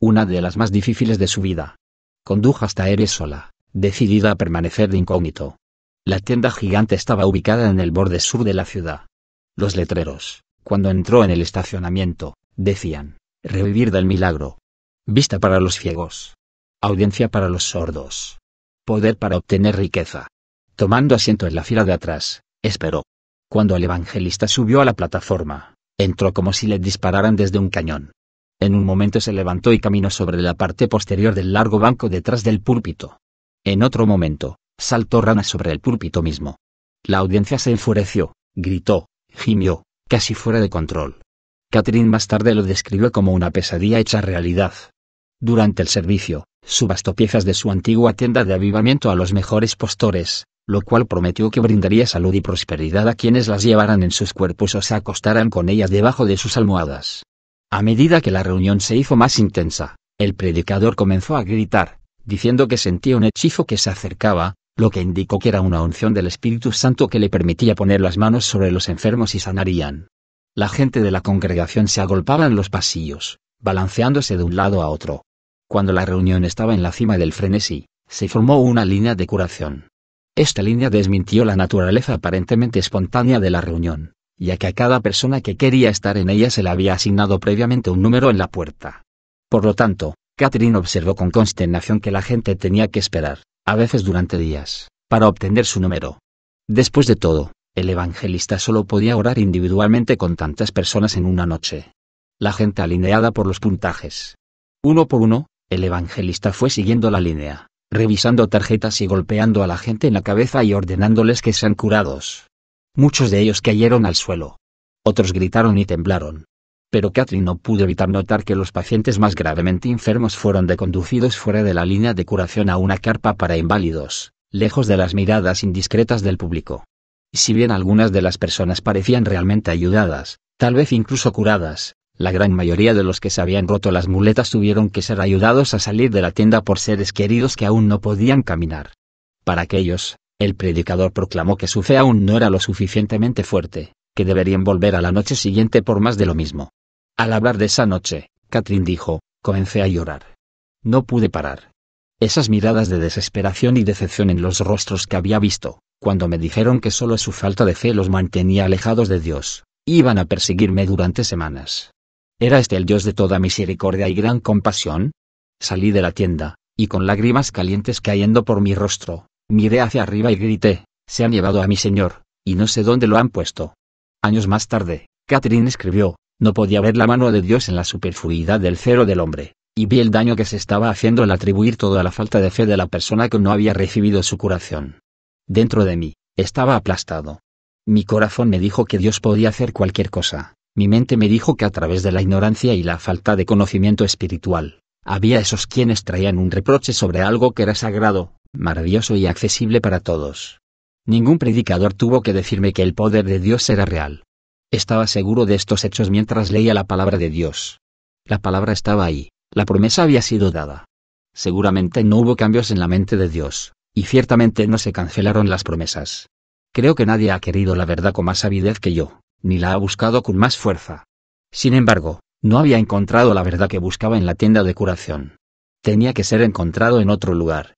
Una de las más difíciles de su vida. Condujo hasta Eres sola, decidida a permanecer de incógnito. La tienda gigante estaba ubicada en el borde sur de la ciudad. Los letreros, cuando entró en el estacionamiento, decían, revivir del milagro. Vista para los ciegos. Audiencia para los sordos. Poder para obtener riqueza. Tomando asiento en la fila de atrás, esperó. Cuando el evangelista subió a la plataforma, entró como si le dispararan desde un cañón. En un momento se levantó y caminó sobre la parte posterior del largo banco detrás del púlpito. En otro momento, saltó rana sobre el púlpito mismo. La audiencia se enfureció, gritó, gimió, casi fuera de control. Catherine más tarde lo describió como una pesadilla hecha realidad. Durante el servicio, subastó piezas de su antigua tienda de avivamiento a los mejores postores, lo cual prometió que brindaría salud y prosperidad a quienes las llevaran en sus cuerpos o se acostaran con ellas debajo de sus almohadas. A medida que la reunión se hizo más intensa, el predicador comenzó a gritar, diciendo que sentía un hechizo que se acercaba, lo que indicó que era una unción del Espíritu Santo que le permitía poner las manos sobre los enfermos y sanarían. La gente de la congregación se agolpaba en los pasillos, balanceándose de un lado a otro. Cuando la reunión estaba en la cima del frenesí, se formó una línea de curación. Esta línea desmintió la naturaleza aparentemente espontánea de la reunión, ya que a cada persona que quería estar en ella se le había asignado previamente un número en la puerta. Por lo tanto, Catherine observó con consternación que la gente tenía que esperar, a veces durante días, para obtener su número. Después de todo, el evangelista solo podía orar individualmente con tantas personas en una noche. La gente alineada por los puntajes. Uno por uno, el evangelista fue siguiendo la línea, revisando tarjetas y golpeando a la gente en la cabeza y ordenándoles que sean curados. Muchos de ellos cayeron al suelo. Otros gritaron y temblaron pero Catherine no pudo evitar notar que los pacientes más gravemente enfermos fueron deconducidos fuera de la línea de curación a una carpa para inválidos, lejos de las miradas indiscretas del público. Si bien algunas de las personas parecían realmente ayudadas, tal vez incluso curadas, la gran mayoría de los que se habían roto las muletas tuvieron que ser ayudados a salir de la tienda por seres queridos que aún no podían caminar. Para aquellos, el predicador proclamó que su fe aún no era lo suficientemente fuerte, que deberían volver a la noche siguiente por más de lo mismo. Al hablar de esa noche, Catherine dijo, comencé a llorar. No pude parar. Esas miradas de desesperación y decepción en los rostros que había visto, cuando me dijeron que solo su falta de fe los mantenía alejados de Dios, iban a perseguirme durante semanas. ¿Era este el Dios de toda misericordia y gran compasión? Salí de la tienda, y con lágrimas calientes cayendo por mi rostro, miré hacia arriba y grité, se han llevado a mi señor, y no sé dónde lo han puesto. Años más tarde, Catherine escribió, no podía ver la mano de Dios en la superfluidad del cero del hombre, y vi el daño que se estaba haciendo al atribuir todo a la falta de fe de la persona que no había recibido su curación. Dentro de mí, estaba aplastado. Mi corazón me dijo que Dios podía hacer cualquier cosa, mi mente me dijo que a través de la ignorancia y la falta de conocimiento espiritual, había esos quienes traían un reproche sobre algo que era sagrado, maravilloso y accesible para todos. Ningún predicador tuvo que decirme que el poder de Dios era real, estaba seguro de estos hechos mientras leía la palabra de Dios. La palabra estaba ahí, la promesa había sido dada. Seguramente no hubo cambios en la mente de Dios, y ciertamente no se cancelaron las promesas. Creo que nadie ha querido la verdad con más avidez que yo, ni la ha buscado con más fuerza. Sin embargo, no había encontrado la verdad que buscaba en la tienda de curación. Tenía que ser encontrado en otro lugar.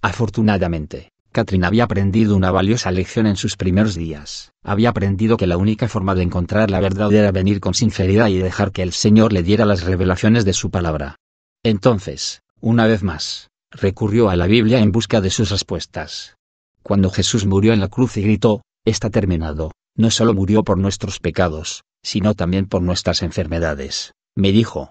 Afortunadamente, Katrin había aprendido una valiosa lección en sus primeros días. Había aprendido que la única forma de encontrar la verdad era venir con sinceridad y dejar que el Señor le diera las revelaciones de su palabra. Entonces, una vez más, recurrió a la Biblia en busca de sus respuestas. Cuando Jesús murió en la cruz y gritó, Está terminado, no solo murió por nuestros pecados, sino también por nuestras enfermedades, me dijo.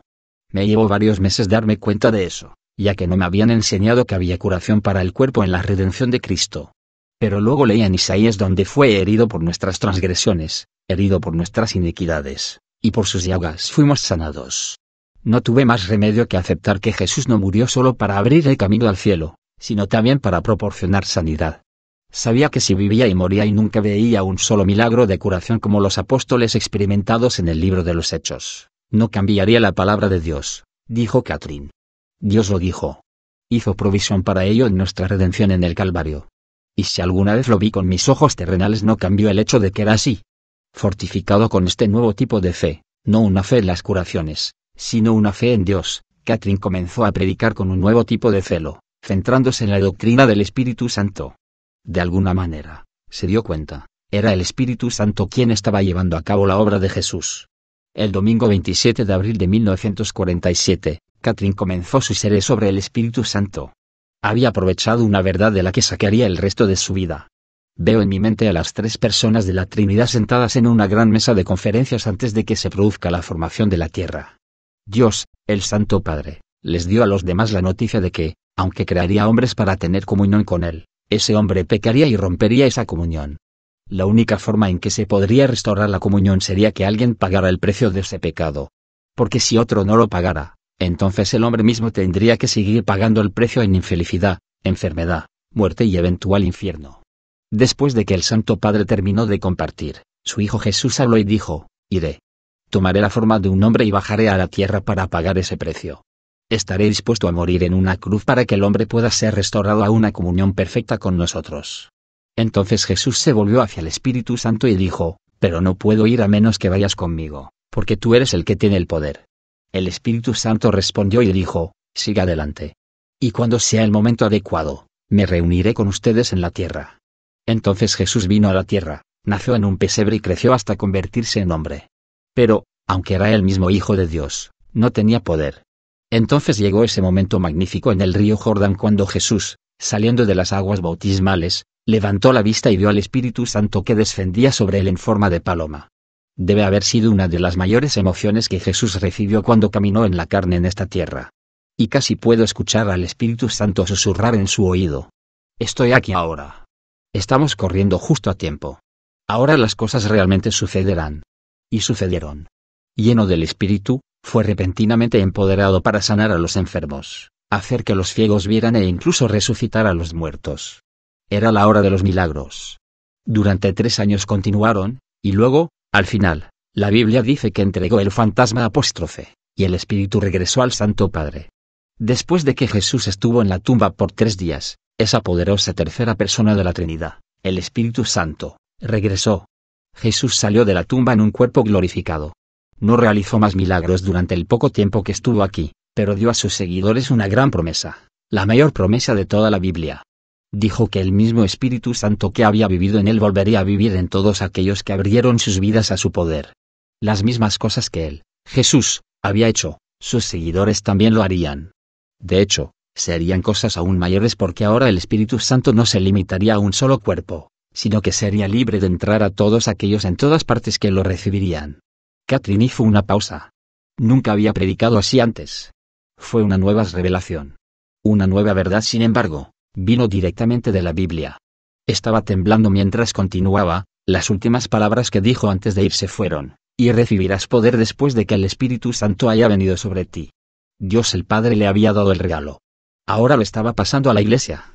Me llevó varios meses darme cuenta de eso ya que no me habían enseñado que había curación para el cuerpo en la redención de Cristo. Pero luego leí en Isaías donde fue herido por nuestras transgresiones, herido por nuestras iniquidades, y por sus llagas fuimos sanados. No tuve más remedio que aceptar que Jesús no murió solo para abrir el camino al cielo, sino también para proporcionar sanidad. Sabía que si vivía y moría y nunca veía un solo milagro de curación como los apóstoles experimentados en el libro de los Hechos, no cambiaría la palabra de Dios, dijo Catherine. Dios lo dijo. Hizo provisión para ello en nuestra redención en el Calvario. Y si alguna vez lo vi con mis ojos terrenales no cambió el hecho de que era así. Fortificado con este nuevo tipo de fe, no una fe en las curaciones, sino una fe en Dios, Catherine comenzó a predicar con un nuevo tipo de celo, centrándose en la doctrina del Espíritu Santo. De alguna manera, se dio cuenta, era el Espíritu Santo quien estaba llevando a cabo la obra de Jesús. El domingo 27 de abril de 1947, Catherine comenzó su serie sobre el Espíritu Santo. Había aprovechado una verdad de la que sacaría el resto de su vida. Veo en mi mente a las tres personas de la Trinidad sentadas en una gran mesa de conferencias antes de que se produzca la formación de la Tierra. Dios, el Santo Padre, les dio a los demás la noticia de que, aunque crearía hombres para tener comunión con Él, ese hombre pecaría y rompería esa comunión. La única forma en que se podría restaurar la comunión sería que alguien pagara el precio de ese pecado. Porque si otro no lo pagara, entonces el hombre mismo tendría que seguir pagando el precio en infelicidad, enfermedad, muerte y eventual infierno. Después de que el Santo Padre terminó de compartir, su Hijo Jesús habló y dijo, Iré. Tomaré la forma de un hombre y bajaré a la tierra para pagar ese precio. Estaré dispuesto a morir en una cruz para que el hombre pueda ser restaurado a una comunión perfecta con nosotros. Entonces Jesús se volvió hacia el Espíritu Santo y dijo, Pero no puedo ir a menos que vayas conmigo, porque tú eres el que tiene el poder el Espíritu Santo respondió y dijo, siga adelante. Y cuando sea el momento adecuado, me reuniré con ustedes en la tierra. Entonces Jesús vino a la tierra, nació en un pesebre y creció hasta convertirse en hombre. Pero, aunque era el mismo Hijo de Dios, no tenía poder. Entonces llegó ese momento magnífico en el río Jordán cuando Jesús, saliendo de las aguas bautismales, levantó la vista y vio al Espíritu Santo que descendía sobre él en forma de paloma, debe haber sido una de las mayores emociones que Jesús recibió cuando caminó en la carne en esta tierra. Y casi puedo escuchar al Espíritu Santo susurrar en su oído. Estoy aquí ahora. Estamos corriendo justo a tiempo. Ahora las cosas realmente sucederán. Y sucedieron. Lleno del Espíritu, fue repentinamente empoderado para sanar a los enfermos, hacer que los ciegos vieran e incluso resucitar a los muertos. Era la hora de los milagros. Durante tres años continuaron, y luego, al final, la Biblia dice que entregó el fantasma apóstrofe, y el espíritu regresó al Santo Padre. Después de que Jesús estuvo en la tumba por tres días, esa poderosa tercera persona de la Trinidad, el Espíritu Santo, regresó. Jesús salió de la tumba en un cuerpo glorificado. No realizó más milagros durante el poco tiempo que estuvo aquí, pero dio a sus seguidores una gran promesa, la mayor promesa de toda la Biblia dijo que el mismo Espíritu Santo que había vivido en él volvería a vivir en todos aquellos que abrieron sus vidas a su poder. Las mismas cosas que él, Jesús, había hecho, sus seguidores también lo harían. De hecho, serían cosas aún mayores porque ahora el Espíritu Santo no se limitaría a un solo cuerpo, sino que sería libre de entrar a todos aquellos en todas partes que lo recibirían. Catherine hizo una pausa. Nunca había predicado así antes. Fue una nueva revelación. Una nueva verdad, sin embargo, vino directamente de la Biblia. Estaba temblando mientras continuaba, las últimas palabras que dijo antes de irse fueron, y recibirás poder después de que el Espíritu Santo haya venido sobre ti. Dios el Padre le había dado el regalo. Ahora lo estaba pasando a la iglesia.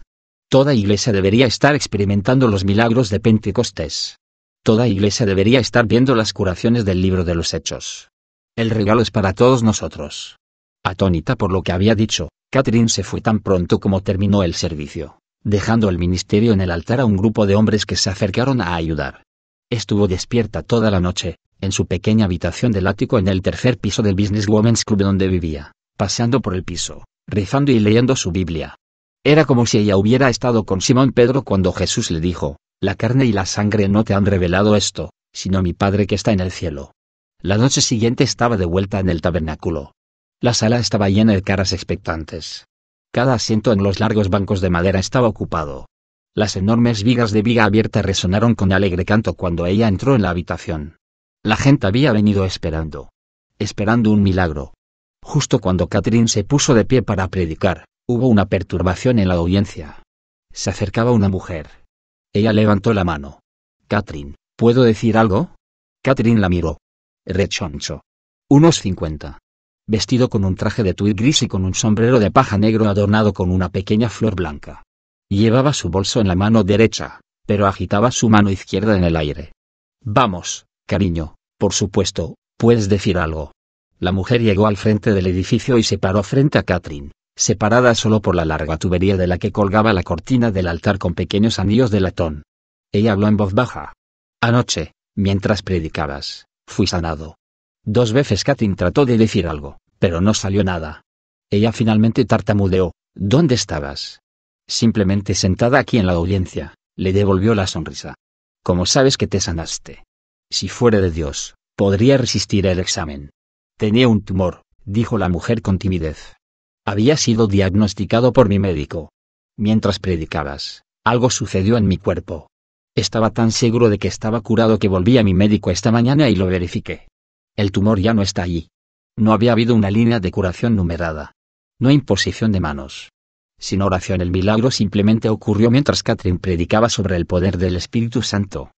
Toda iglesia debería estar experimentando los milagros de Pentecostés. Toda iglesia debería estar viendo las curaciones del libro de los Hechos. El regalo es para todos nosotros. Atónita por lo que había dicho, Catherine se fue tan pronto como terminó el servicio, dejando el ministerio en el altar a un grupo de hombres que se acercaron a ayudar. Estuvo despierta toda la noche, en su pequeña habitación del ático en el tercer piso del Business Women's Club donde vivía, paseando por el piso, rezando y leyendo su Biblia. Era como si ella hubiera estado con Simón Pedro cuando Jesús le dijo, La carne y la sangre no te han revelado esto, sino mi Padre que está en el cielo. La noche siguiente estaba de vuelta en el tabernáculo, la sala estaba llena de caras expectantes. Cada asiento en los largos bancos de madera estaba ocupado. Las enormes vigas de viga abierta resonaron con alegre canto cuando ella entró en la habitación. La gente había venido esperando. Esperando un milagro. Justo cuando Catherine se puso de pie para predicar, hubo una perturbación en la audiencia. Se acercaba una mujer. Ella levantó la mano. Catherine, ¿puedo decir algo? Catherine la miró. Rechoncho. Unos cincuenta vestido con un traje de tweed gris y con un sombrero de paja negro adornado con una pequeña flor blanca. Llevaba su bolso en la mano derecha, pero agitaba su mano izquierda en el aire. Vamos, cariño, por supuesto, puedes decir algo. La mujer llegó al frente del edificio y se paró frente a Catherine, separada solo por la larga tubería de la que colgaba la cortina del altar con pequeños anillos de latón. Ella habló en voz baja. Anoche, mientras predicabas, fui sanado. Dos veces Katrin trató de decir algo, pero no salió nada. Ella finalmente tartamudeó. ¿Dónde estabas? Simplemente sentada aquí en la audiencia, le devolvió la sonrisa. Como sabes que te sanaste? Si fuera de Dios, podría resistir el examen. Tenía un tumor, dijo la mujer con timidez. Había sido diagnosticado por mi médico. Mientras predicabas, algo sucedió en mi cuerpo. Estaba tan seguro de que estaba curado que volví a mi médico esta mañana y lo verifiqué. El tumor ya no está allí. No había habido una línea de curación numerada. No imposición de manos. Sin oración el milagro simplemente ocurrió mientras Catherine predicaba sobre el poder del Espíritu Santo.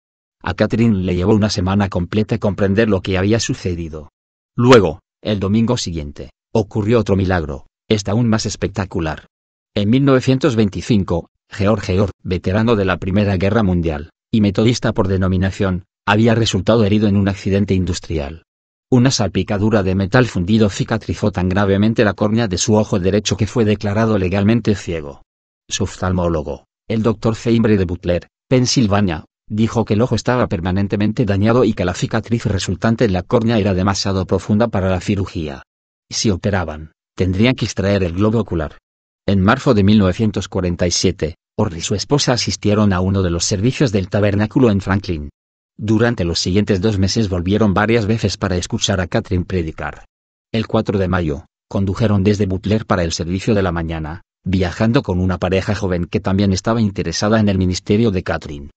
A Catherine le llevó una semana completa comprender lo que había sucedido. Luego, el domingo siguiente, ocurrió otro milagro, esta aún más espectacular. En 1925, George Georg, veterano de la Primera Guerra Mundial, y metodista por denominación, había resultado herido en un accidente industrial. Una salpicadura de metal fundido cicatrizó tan gravemente la córnea de su ojo derecho que fue declarado legalmente ciego. Su oftalmólogo, el doctor Feimbre de Butler, Pensilvania, dijo que el ojo estaba permanentemente dañado y que la cicatriz resultante en la córnea era demasiado profunda para la cirugía. Si operaban, tendrían que extraer el globo ocular. En marzo de 1947, Orry y su esposa asistieron a uno de los servicios del tabernáculo en Franklin, durante los siguientes dos meses volvieron varias veces para escuchar a Catherine predicar. El 4 de mayo, condujeron desde Butler para el servicio de la mañana, viajando con una pareja joven que también estaba interesada en el ministerio de Catherine.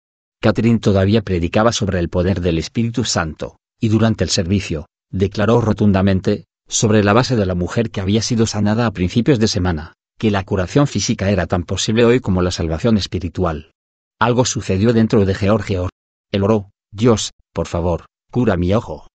Catherine todavía predicaba sobre el poder del Espíritu Santo, y durante el servicio, declaró rotundamente, sobre la base de la mujer que había sido sanada a principios de semana, que la curación física era tan posible hoy como la salvación espiritual. Algo sucedió dentro de George el oro. Dios, por favor, cura mi ojo.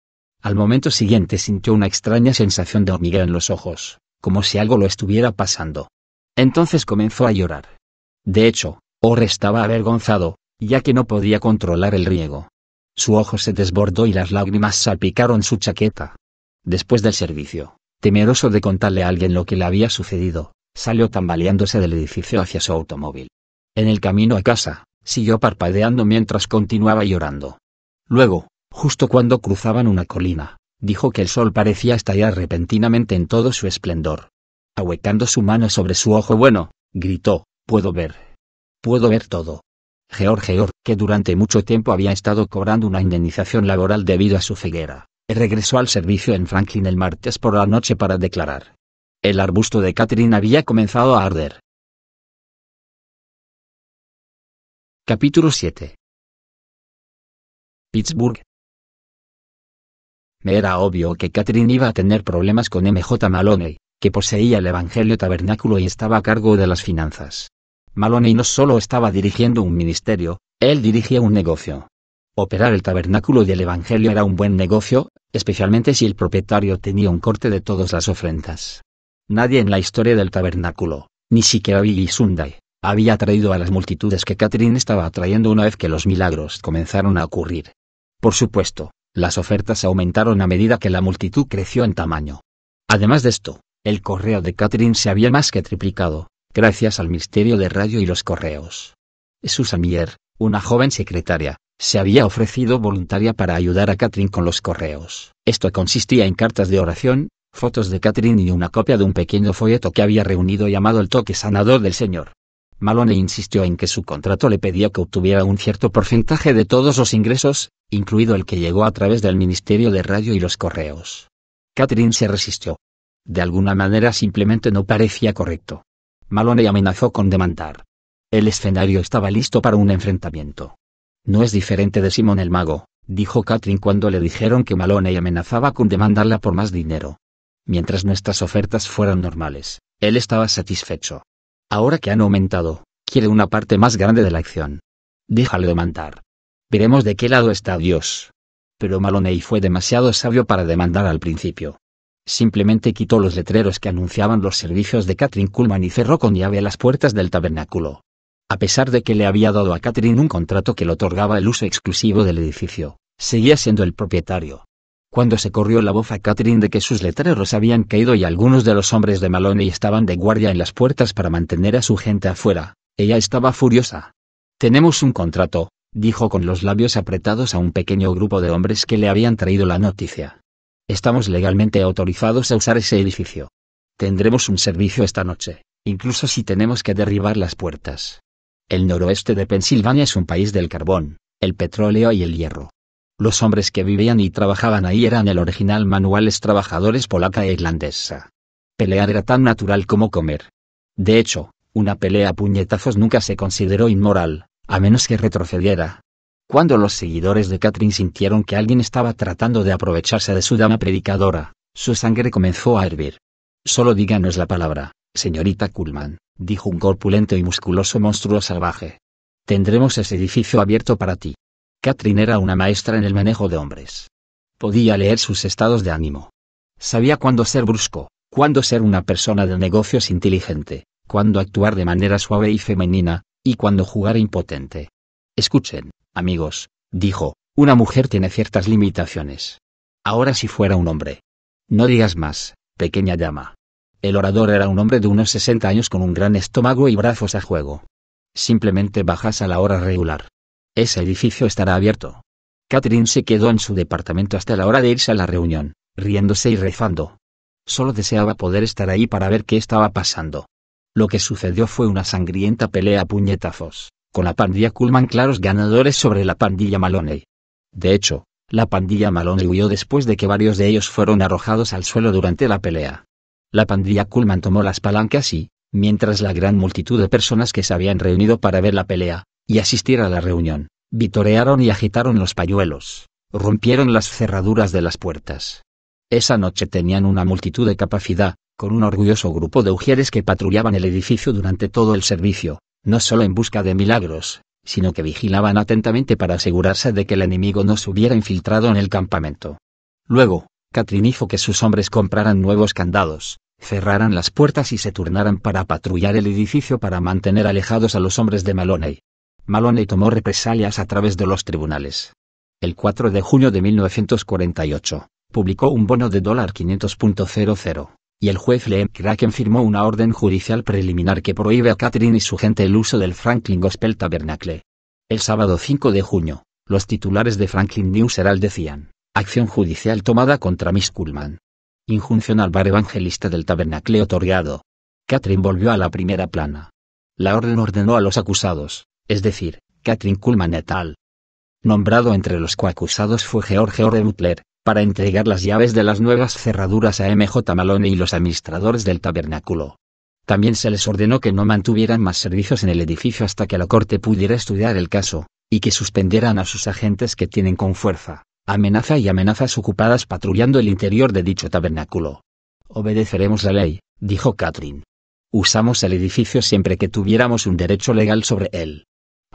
Al momento siguiente sintió una extraña sensación de hormiga en los ojos, como si algo lo estuviera pasando. Entonces comenzó a llorar. De hecho, Or estaba avergonzado, ya que no podía controlar el riego. Su ojo se desbordó y las lágrimas salpicaron su chaqueta. Después del servicio, temeroso de contarle a alguien lo que le había sucedido, salió tambaleándose del edificio hacia su automóvil. En el camino a casa, siguió parpadeando mientras continuaba llorando. Luego, justo cuando cruzaban una colina, dijo que el sol parecía estallar repentinamente en todo su esplendor. Ahuecando su mano sobre su ojo bueno, gritó, puedo ver. Puedo ver todo. George Georg, que durante mucho tiempo había estado cobrando una indemnización laboral debido a su ceguera, regresó al servicio en Franklin el martes por la noche para declarar. El arbusto de Catherine había comenzado a arder. Capítulo 7 Pittsburgh. Me era obvio que Catherine iba a tener problemas con MJ Maloney, que poseía el Evangelio Tabernáculo y estaba a cargo de las finanzas. Maloney no solo estaba dirigiendo un ministerio, él dirigía un negocio. Operar el tabernáculo del Evangelio era un buen negocio, especialmente si el propietario tenía un corte de todas las ofrendas. Nadie en la historia del tabernáculo, ni siquiera Billy Sunday, había atraído a las multitudes que Catherine estaba atrayendo una vez que los milagros comenzaron a ocurrir. Por supuesto, las ofertas aumentaron a medida que la multitud creció en tamaño. Además de esto, el correo de Catherine se había más que triplicado, gracias al misterio de radio y los correos. Susan Mier, una joven secretaria, se había ofrecido voluntaria para ayudar a Catherine con los correos. Esto consistía en cartas de oración, fotos de Catherine y una copia de un pequeño folleto que había reunido llamado El toque sanador del Señor. Maloney insistió en que su contrato le pedía que obtuviera un cierto porcentaje de todos los ingresos, incluido el que llegó a través del Ministerio de Radio y los Correos. Catherine se resistió. De alguna manera simplemente no parecía correcto. Maloney amenazó con demandar. El escenario estaba listo para un enfrentamiento. No es diferente de Simón el Mago, dijo Catherine cuando le dijeron que Maloney amenazaba con demandarla por más dinero. Mientras nuestras ofertas fueran normales, él estaba satisfecho. Ahora que han aumentado, quiere una parte más grande de la acción. Déjalo demandar. Veremos de qué lado está Dios. Pero Maloney fue demasiado sabio para demandar al principio. Simplemente quitó los letreros que anunciaban los servicios de Catherine Kuhlman y cerró con llave las puertas del tabernáculo. A pesar de que le había dado a Catherine un contrato que le otorgaba el uso exclusivo del edificio, seguía siendo el propietario cuando se corrió la voz a Catherine de que sus letreros habían caído y algunos de los hombres de Maloney estaban de guardia en las puertas para mantener a su gente afuera, ella estaba furiosa. Tenemos un contrato, dijo con los labios apretados a un pequeño grupo de hombres que le habían traído la noticia. Estamos legalmente autorizados a usar ese edificio. Tendremos un servicio esta noche, incluso si tenemos que derribar las puertas. El noroeste de Pensilvania es un país del carbón, el petróleo y el hierro. Los hombres que vivían y trabajaban ahí eran el original manuales trabajadores polaca e irlandesa. Pelear era tan natural como comer. De hecho, una pelea a puñetazos nunca se consideró inmoral, a menos que retrocediera. Cuando los seguidores de Catherine sintieron que alguien estaba tratando de aprovecharse de su dama predicadora, su sangre comenzó a hervir. Solo díganos la palabra, señorita Kuhlman, dijo un corpulento y musculoso monstruo salvaje. Tendremos ese edificio abierto para ti. Katrin era una maestra en el manejo de hombres. Podía leer sus estados de ánimo. Sabía cuándo ser brusco, cuándo ser una persona de negocios inteligente, cuándo actuar de manera suave y femenina, y cuándo jugar impotente. Escuchen, amigos, dijo, una mujer tiene ciertas limitaciones. Ahora si fuera un hombre. No digas más, pequeña llama. El orador era un hombre de unos 60 años con un gran estómago y brazos a juego. Simplemente bajas a la hora regular. Ese edificio estará abierto. Catherine se quedó en su departamento hasta la hora de irse a la reunión, riéndose y rezando. Solo deseaba poder estar ahí para ver qué estaba pasando. Lo que sucedió fue una sangrienta pelea a puñetazos, con la pandilla Culman claros ganadores sobre la pandilla Maloney. De hecho, la pandilla Maloney huyó después de que varios de ellos fueron arrojados al suelo durante la pelea. La pandilla Culman tomó las palancas y, mientras la gran multitud de personas que se habían reunido para ver la pelea, y asistir a la reunión. Vitorearon y agitaron los pañuelos, rompieron las cerraduras de las puertas. Esa noche tenían una multitud de capacidad, con un orgulloso grupo de ujieres que patrullaban el edificio durante todo el servicio, no solo en busca de milagros, sino que vigilaban atentamente para asegurarse de que el enemigo no se hubiera infiltrado en el campamento. Luego, Catrin hizo que sus hombres compraran nuevos candados, cerraran las puertas y se turnaran para patrullar el edificio para mantener alejados a los hombres de Maloney. Maloney tomó represalias a través de los tribunales. El 4 de junio de 1948, publicó un bono de dólar 500.00, y el juez Lehm Kraken firmó una orden judicial preliminar que prohíbe a Catherine y su gente el uso del Franklin Gospel Tabernacle. El sábado 5 de junio, los titulares de Franklin News Herald decían, acción judicial tomada contra Miss Kuhlman. Injunción al bar evangelista del tabernacle otorgado. Catherine volvió a la primera plana. La orden ordenó a los acusados, es decir, Katrin Kuhlman et al. Nombrado entre los coacusados fue George R. Butler, para entregar las llaves de las nuevas cerraduras a MJ Malone y los administradores del tabernáculo. También se les ordenó que no mantuvieran más servicios en el edificio hasta que la corte pudiera estudiar el caso, y que suspendieran a sus agentes que tienen con fuerza, amenaza y amenazas ocupadas patrullando el interior de dicho tabernáculo. Obedeceremos la ley, dijo Catherine. Usamos el edificio siempre que tuviéramos un derecho legal sobre él.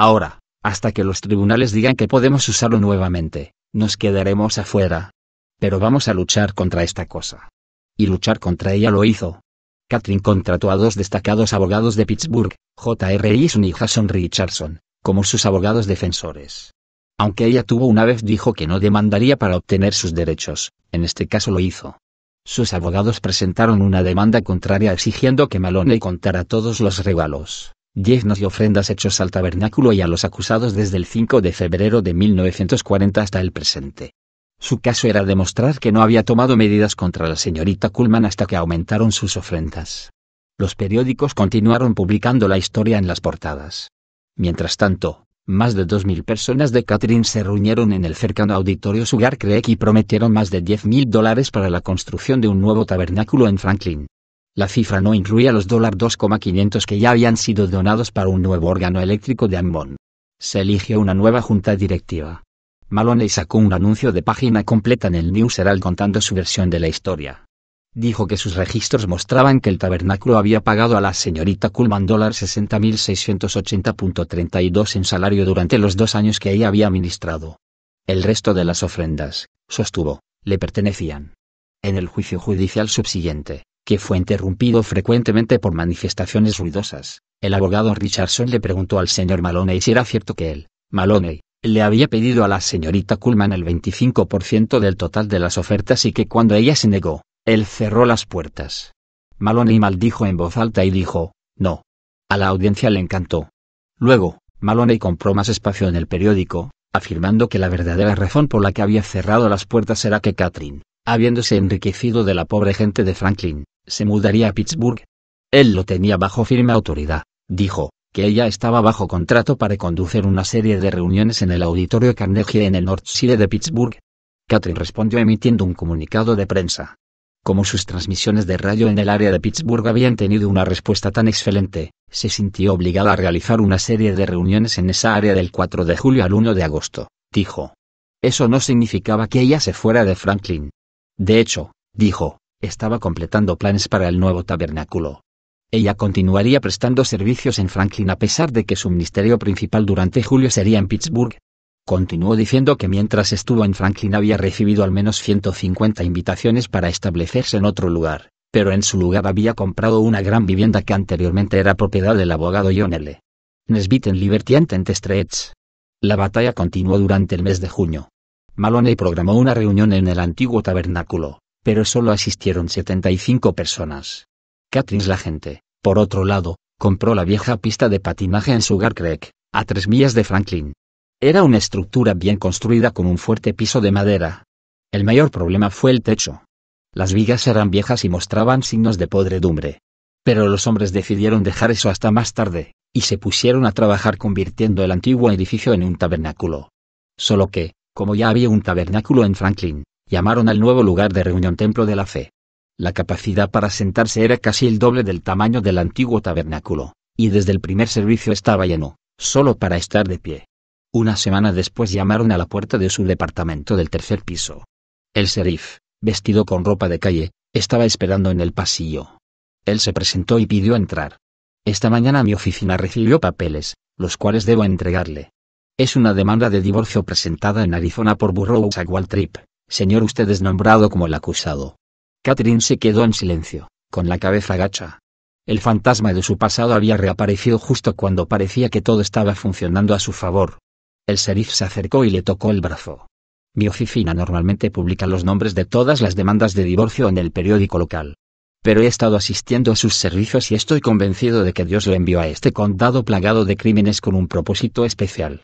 Ahora, hasta que los tribunales digan que podemos usarlo nuevamente, nos quedaremos afuera. Pero vamos a luchar contra esta cosa. Y luchar contra ella lo hizo. Katrin contrató a dos destacados abogados de Pittsburgh, J.R. Eason y Jason Richardson, como sus abogados defensores. Aunque ella tuvo una vez dijo que no demandaría para obtener sus derechos, en este caso lo hizo. Sus abogados presentaron una demanda contraria exigiendo que Maloney contara todos los regalos dieznos y ofrendas hechos al tabernáculo y a los acusados desde el 5 de febrero de 1940 hasta el presente. Su caso era demostrar que no había tomado medidas contra la señorita Kuhlman hasta que aumentaron sus ofrendas. Los periódicos continuaron publicando la historia en las portadas. Mientras tanto, más de 2.000 personas de Catherine se reunieron en el cercano auditorio Sugar Creek y prometieron más de 10.000 dólares para la construcción de un nuevo tabernáculo en Franklin. La cifra no incluía los $2,500 que ya habían sido donados para un nuevo órgano eléctrico de Ambon. Se eligió una nueva junta directiva. Maloney sacó un anuncio de página completa en el News Herald contando su versión de la historia. Dijo que sus registros mostraban que el tabernáculo había pagado a la señorita Kuhlman $60.680.32 en salario durante los dos años que ella había administrado. El resto de las ofrendas, sostuvo, le pertenecían. En el juicio judicial subsiguiente, que fue interrumpido frecuentemente por manifestaciones ruidosas, el abogado Richardson le preguntó al señor Maloney si era cierto que él, Maloney, le había pedido a la señorita Kullman el 25% del total de las ofertas y que cuando ella se negó, él cerró las puertas. Maloney maldijo en voz alta y dijo, no. A la audiencia le encantó. Luego, Maloney compró más espacio en el periódico, afirmando que la verdadera razón por la que había cerrado las puertas era que Catherine, habiéndose enriquecido de la pobre gente de Franklin, se mudaría a Pittsburgh. Él lo tenía bajo firme autoridad, dijo, que ella estaba bajo contrato para conducir una serie de reuniones en el auditorio Carnegie en el North Side de Pittsburgh. Catherine respondió emitiendo un comunicado de prensa. Como sus transmisiones de radio en el área de Pittsburgh habían tenido una respuesta tan excelente, se sintió obligada a realizar una serie de reuniones en esa área del 4 de julio al 1 de agosto, dijo. Eso no significaba que ella se fuera de Franklin. De hecho, dijo, estaba completando planes para el nuevo tabernáculo. Ella continuaría prestando servicios en Franklin a pesar de que su ministerio principal durante julio sería en Pittsburgh. Continuó diciendo que mientras estuvo en Franklin había recibido al menos 150 invitaciones para establecerse en otro lugar, pero en su lugar había comprado una gran vivienda que anteriormente era propiedad del abogado John L. Nesbitt en Liberty Streets. La batalla continuó durante el mes de junio. Maloney programó una reunión en el antiguo tabernáculo, pero solo asistieron 75 personas. Catrins la gente, por otro lado, compró la vieja pista de patinaje en Sugar Creek, a tres millas de Franklin. Era una estructura bien construida con un fuerte piso de madera. El mayor problema fue el techo. Las vigas eran viejas y mostraban signos de podredumbre. Pero los hombres decidieron dejar eso hasta más tarde, y se pusieron a trabajar convirtiendo el antiguo edificio en un tabernáculo. Solo que, como ya había un tabernáculo en Franklin, llamaron al nuevo lugar de reunión Templo de la Fe. La capacidad para sentarse era casi el doble del tamaño del antiguo tabernáculo, y desde el primer servicio estaba lleno, solo para estar de pie. Una semana después llamaron a la puerta de su departamento del tercer piso. El sheriff, vestido con ropa de calle, estaba esperando en el pasillo. Él se presentó y pidió entrar. Esta mañana mi oficina recibió papeles, los cuales debo entregarle. Es una demanda de divorcio presentada en Arizona por Burroughs a Waltrip. Señor usted es nombrado como el acusado. Catherine se quedó en silencio, con la cabeza gacha. El fantasma de su pasado había reaparecido justo cuando parecía que todo estaba funcionando a su favor. El sheriff se acercó y le tocó el brazo. Mi oficina normalmente publica los nombres de todas las demandas de divorcio en el periódico local. Pero he estado asistiendo a sus servicios y estoy convencido de que Dios lo envió a este condado plagado de crímenes con un propósito especial.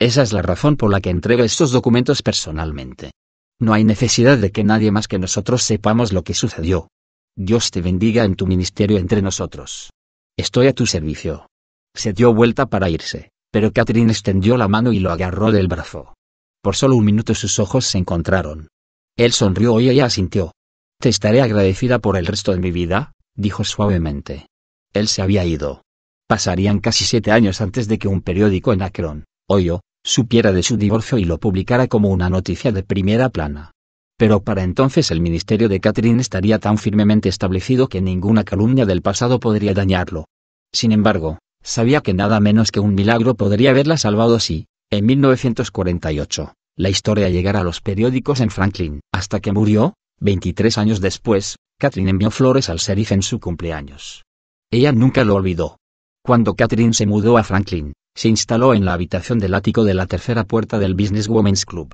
Esa es la razón por la que entrego estos documentos personalmente. No hay necesidad de que nadie más que nosotros sepamos lo que sucedió. Dios te bendiga en tu ministerio entre nosotros. Estoy a tu servicio. Se dio vuelta para irse, pero Catherine extendió la mano y lo agarró del brazo. Por solo un minuto sus ojos se encontraron. Él sonrió y ella asintió. Te estaré agradecida por el resto de mi vida, dijo suavemente. Él se había ido. Pasarían casi siete años antes de que un periódico en Akron, oyó, supiera de su divorcio y lo publicara como una noticia de primera plana. Pero para entonces el ministerio de Catherine estaría tan firmemente establecido que ninguna calumnia del pasado podría dañarlo. Sin embargo, sabía que nada menos que un milagro podría haberla salvado si, en 1948, la historia llegara a los periódicos en Franklin. Hasta que murió, 23 años después, Catherine envió flores al sheriff en su cumpleaños. Ella nunca lo olvidó. Cuando Catherine se mudó a Franklin, se instaló en la habitación del ático de la tercera puerta del Business Women's Club.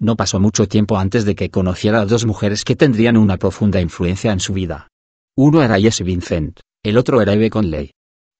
No pasó mucho tiempo antes de que conociera a dos mujeres que tendrían una profunda influencia en su vida. Uno era Jessie Vincent, el otro era Eve Conley.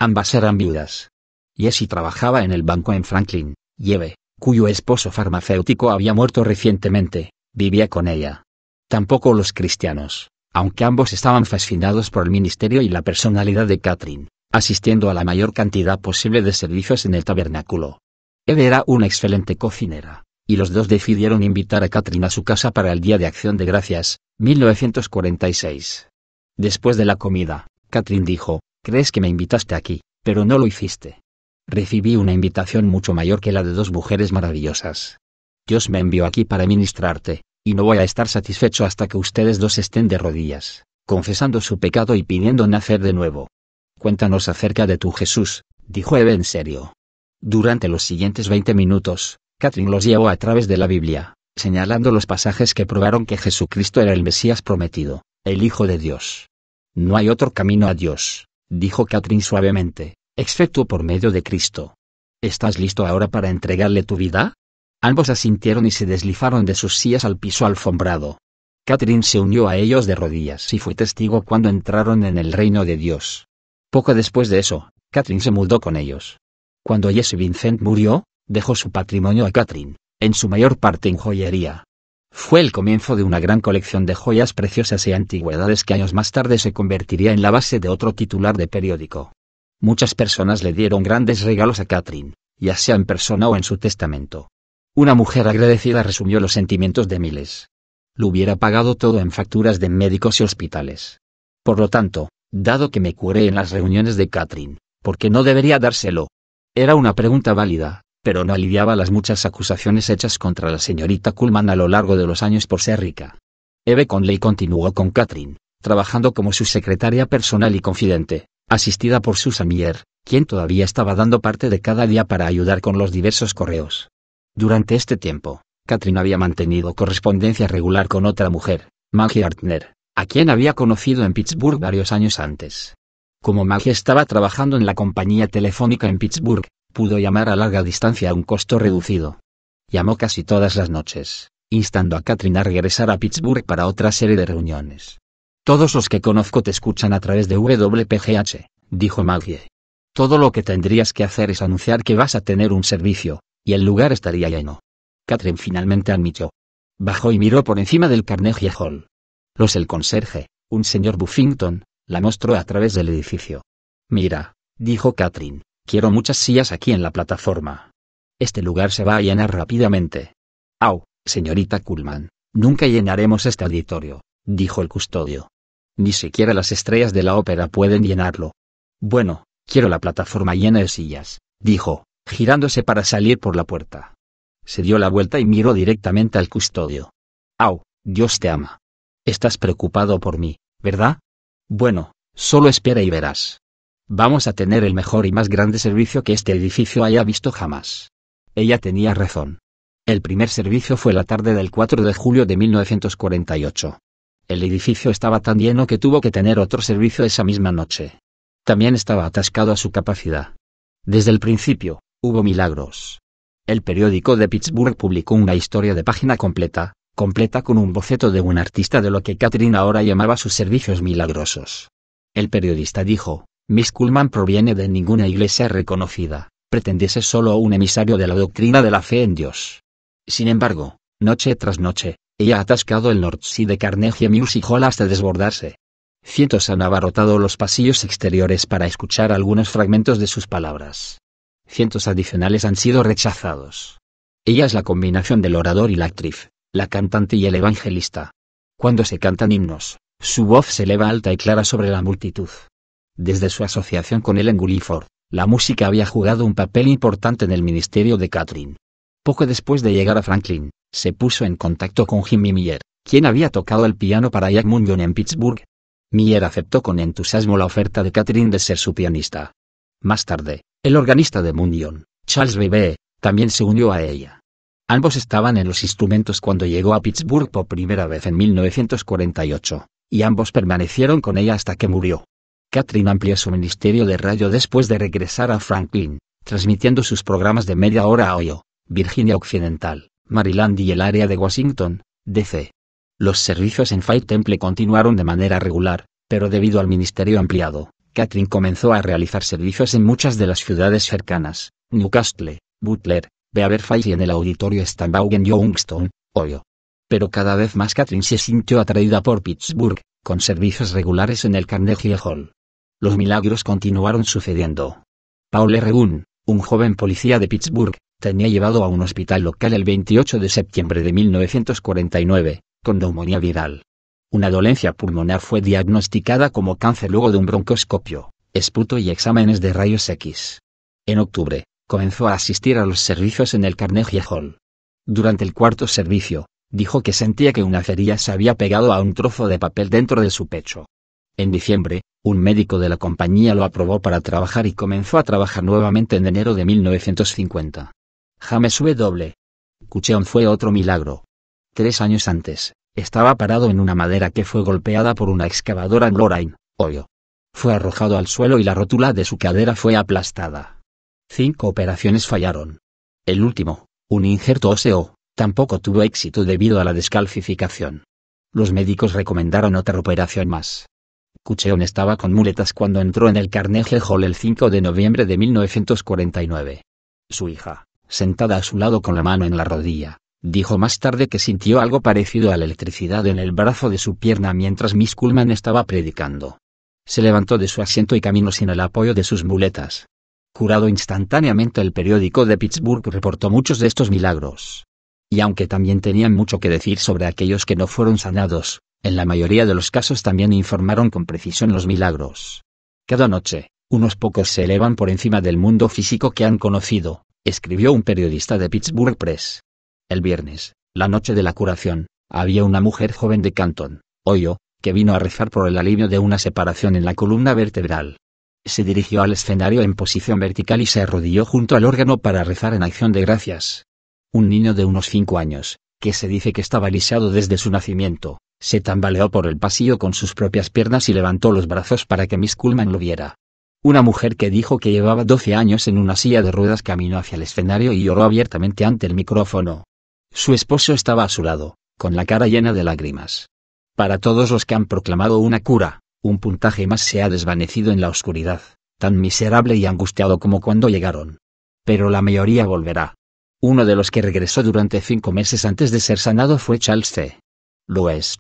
Ambas eran viudas. Jessie trabajaba en el banco en Franklin, y Eve, cuyo esposo farmacéutico había muerto recientemente, vivía con ella. Tampoco los cristianos, aunque ambos estaban fascinados por el ministerio y la personalidad de Catherine asistiendo a la mayor cantidad posible de servicios en el tabernáculo. Eve era una excelente cocinera, y los dos decidieron invitar a Katrin a su casa para el Día de Acción de Gracias, 1946. Después de la comida, Katrin dijo, ¿crees que me invitaste aquí, pero no lo hiciste? Recibí una invitación mucho mayor que la de dos mujeres maravillosas. Dios me envió aquí para ministrarte, y no voy a estar satisfecho hasta que ustedes dos estén de rodillas, confesando su pecado y pidiendo nacer de nuevo. Cuéntanos acerca de tu Jesús, dijo Eve en serio. Durante los siguientes 20 minutos, Catherine los llevó a través de la Biblia, señalando los pasajes que probaron que Jesucristo era el Mesías prometido, el Hijo de Dios. No hay otro camino a Dios, dijo Catherine suavemente, excepto por medio de Cristo. ¿Estás listo ahora para entregarle tu vida? Ambos asintieron y se deslizaron de sus sillas al piso alfombrado. Catherine se unió a ellos de rodillas y fue testigo cuando entraron en el reino de Dios. Poco después de eso, Catherine se mudó con ellos. Cuando Jesse Vincent murió, dejó su patrimonio a Catherine, en su mayor parte en joyería. Fue el comienzo de una gran colección de joyas preciosas y antigüedades que años más tarde se convertiría en la base de otro titular de periódico. Muchas personas le dieron grandes regalos a Catherine, ya sea en persona o en su testamento. Una mujer agradecida resumió los sentimientos de miles. Lo hubiera pagado todo en facturas de médicos y hospitales. Por lo tanto, dado que me curé en las reuniones de Catherine, ¿por qué no debería dárselo? Era una pregunta válida, pero no aliviaba las muchas acusaciones hechas contra la señorita Kuhlman a lo largo de los años por ser rica. Eve Conley continuó con Catherine, trabajando como su secretaria personal y confidente, asistida por Susan Mier, quien todavía estaba dando parte de cada día para ayudar con los diversos correos. Durante este tiempo, Catherine había mantenido correspondencia regular con otra mujer, Maggie Artner, a quien había conocido en Pittsburgh varios años antes. Como Maggie estaba trabajando en la compañía telefónica en Pittsburgh, pudo llamar a larga distancia a un costo reducido. Llamó casi todas las noches, instando a Katrina a regresar a Pittsburgh para otra serie de reuniones. Todos los que conozco te escuchan a través de WPGH, dijo Maggie. Todo lo que tendrías que hacer es anunciar que vas a tener un servicio, y el lugar estaría lleno. Katrin finalmente admitió. Bajó y miró por encima del Carnegie Hall. Los el conserje, un señor Buffington, la mostró a través del edificio. Mira, dijo Catherine, quiero muchas sillas aquí en la plataforma. Este lugar se va a llenar rápidamente. Au, señorita Kuhlman, nunca llenaremos este auditorio, dijo el custodio. Ni siquiera las estrellas de la ópera pueden llenarlo. Bueno, quiero la plataforma llena de sillas, dijo, girándose para salir por la puerta. Se dio la vuelta y miró directamente al custodio. Au, Dios te ama. Estás preocupado por mí, ¿verdad? Bueno, solo espera y verás. Vamos a tener el mejor y más grande servicio que este edificio haya visto jamás. Ella tenía razón. El primer servicio fue la tarde del 4 de julio de 1948. El edificio estaba tan lleno que tuvo que tener otro servicio esa misma noche. También estaba atascado a su capacidad. Desde el principio, hubo milagros. El periódico de Pittsburgh publicó una historia de página completa, completa con un boceto de un artista de lo que Catherine ahora llamaba sus servicios milagrosos. El periodista dijo, Miss Kuhlman proviene de ninguna iglesia reconocida, pretendiese solo un emisario de la doctrina de la fe en Dios. Sin embargo, noche tras noche, ella ha atascado el North Sea de Carnegie Music Hall hasta desbordarse. Cientos han abarrotado los pasillos exteriores para escuchar algunos fragmentos de sus palabras. Cientos adicionales han sido rechazados. Ella es la combinación del orador y la actriz, la cantante y el evangelista. Cuando se cantan himnos, su voz se eleva alta y clara sobre la multitud. Desde su asociación con Ellen Gulliford, la música había jugado un papel importante en el ministerio de Catherine. Poco después de llegar a Franklin, se puso en contacto con Jimmy Miller, quien había tocado el piano para Jack Munyon en Pittsburgh. Miller aceptó con entusiasmo la oferta de Catherine de ser su pianista. Más tarde, el organista de Munyon, Charles Bebe, también se unió a ella. Ambos estaban en los instrumentos cuando llegó a Pittsburgh por primera vez en 1948, y ambos permanecieron con ella hasta que murió. Catherine amplió su ministerio de radio después de regresar a Franklin, transmitiendo sus programas de media hora a Ohio, Virginia Occidental, Maryland y el área de Washington, D.C. Los servicios en Five Temple continuaron de manera regular, pero debido al ministerio ampliado, Catherine comenzó a realizar servicios en muchas de las ciudades cercanas, Newcastle, Butler, ver y en el auditorio Stanbaugh en Youngstown, Ohio. Pero cada vez más Catherine se sintió atraída por Pittsburgh, con servicios regulares en el Carnegie Hall. Los milagros continuaron sucediendo. Paul R. un joven policía de Pittsburgh, tenía llevado a un hospital local el 28 de septiembre de 1949, con neumonía viral. Una dolencia pulmonar fue diagnosticada como cáncer luego de un broncoscopio, esputo y exámenes de rayos X. En octubre, comenzó a asistir a los servicios en el Carnegie Hall. Durante el cuarto servicio, dijo que sentía que una cerilla se había pegado a un trozo de papel dentro de su pecho. En diciembre, un médico de la compañía lo aprobó para trabajar y comenzó a trabajar nuevamente en enero de 1950. James W. Cucheon fue otro milagro. Tres años antes, estaba parado en una madera que fue golpeada por una excavadora en Lorraine, Ohio. Fue arrojado al suelo y la rótula de su cadera fue aplastada. Cinco operaciones fallaron. El último, un injerto óseo, tampoco tuvo éxito debido a la descalcificación. Los médicos recomendaron otra operación más. Cucheón estaba con muletas cuando entró en el Carnegie Hall el 5 de noviembre de 1949. Su hija, sentada a su lado con la mano en la rodilla, dijo más tarde que sintió algo parecido a la electricidad en el brazo de su pierna mientras Miss Kuhlman estaba predicando. Se levantó de su asiento y caminó sin el apoyo de sus muletas curado instantáneamente el periódico de Pittsburgh reportó muchos de estos milagros. Y aunque también tenían mucho que decir sobre aquellos que no fueron sanados, en la mayoría de los casos también informaron con precisión los milagros. Cada noche, unos pocos se elevan por encima del mundo físico que han conocido, escribió un periodista de Pittsburgh Press. El viernes, la noche de la curación, había una mujer joven de Canton, Ohio, que vino a rezar por el alivio de una separación en la columna vertebral. Se dirigió al escenario en posición vertical y se arrodilló junto al órgano para rezar en acción de gracias. Un niño de unos cinco años, que se dice que estaba lisiado desde su nacimiento, se tambaleó por el pasillo con sus propias piernas y levantó los brazos para que Miss Kullman lo viera. Una mujer que dijo que llevaba 12 años en una silla de ruedas caminó hacia el escenario y lloró abiertamente ante el micrófono. Su esposo estaba a su lado, con la cara llena de lágrimas. Para todos los que han proclamado una cura, un puntaje más se ha desvanecido en la oscuridad, tan miserable y angustiado como cuando llegaron. Pero la mayoría volverá. Uno de los que regresó durante cinco meses antes de ser sanado fue Charles C. Lewis.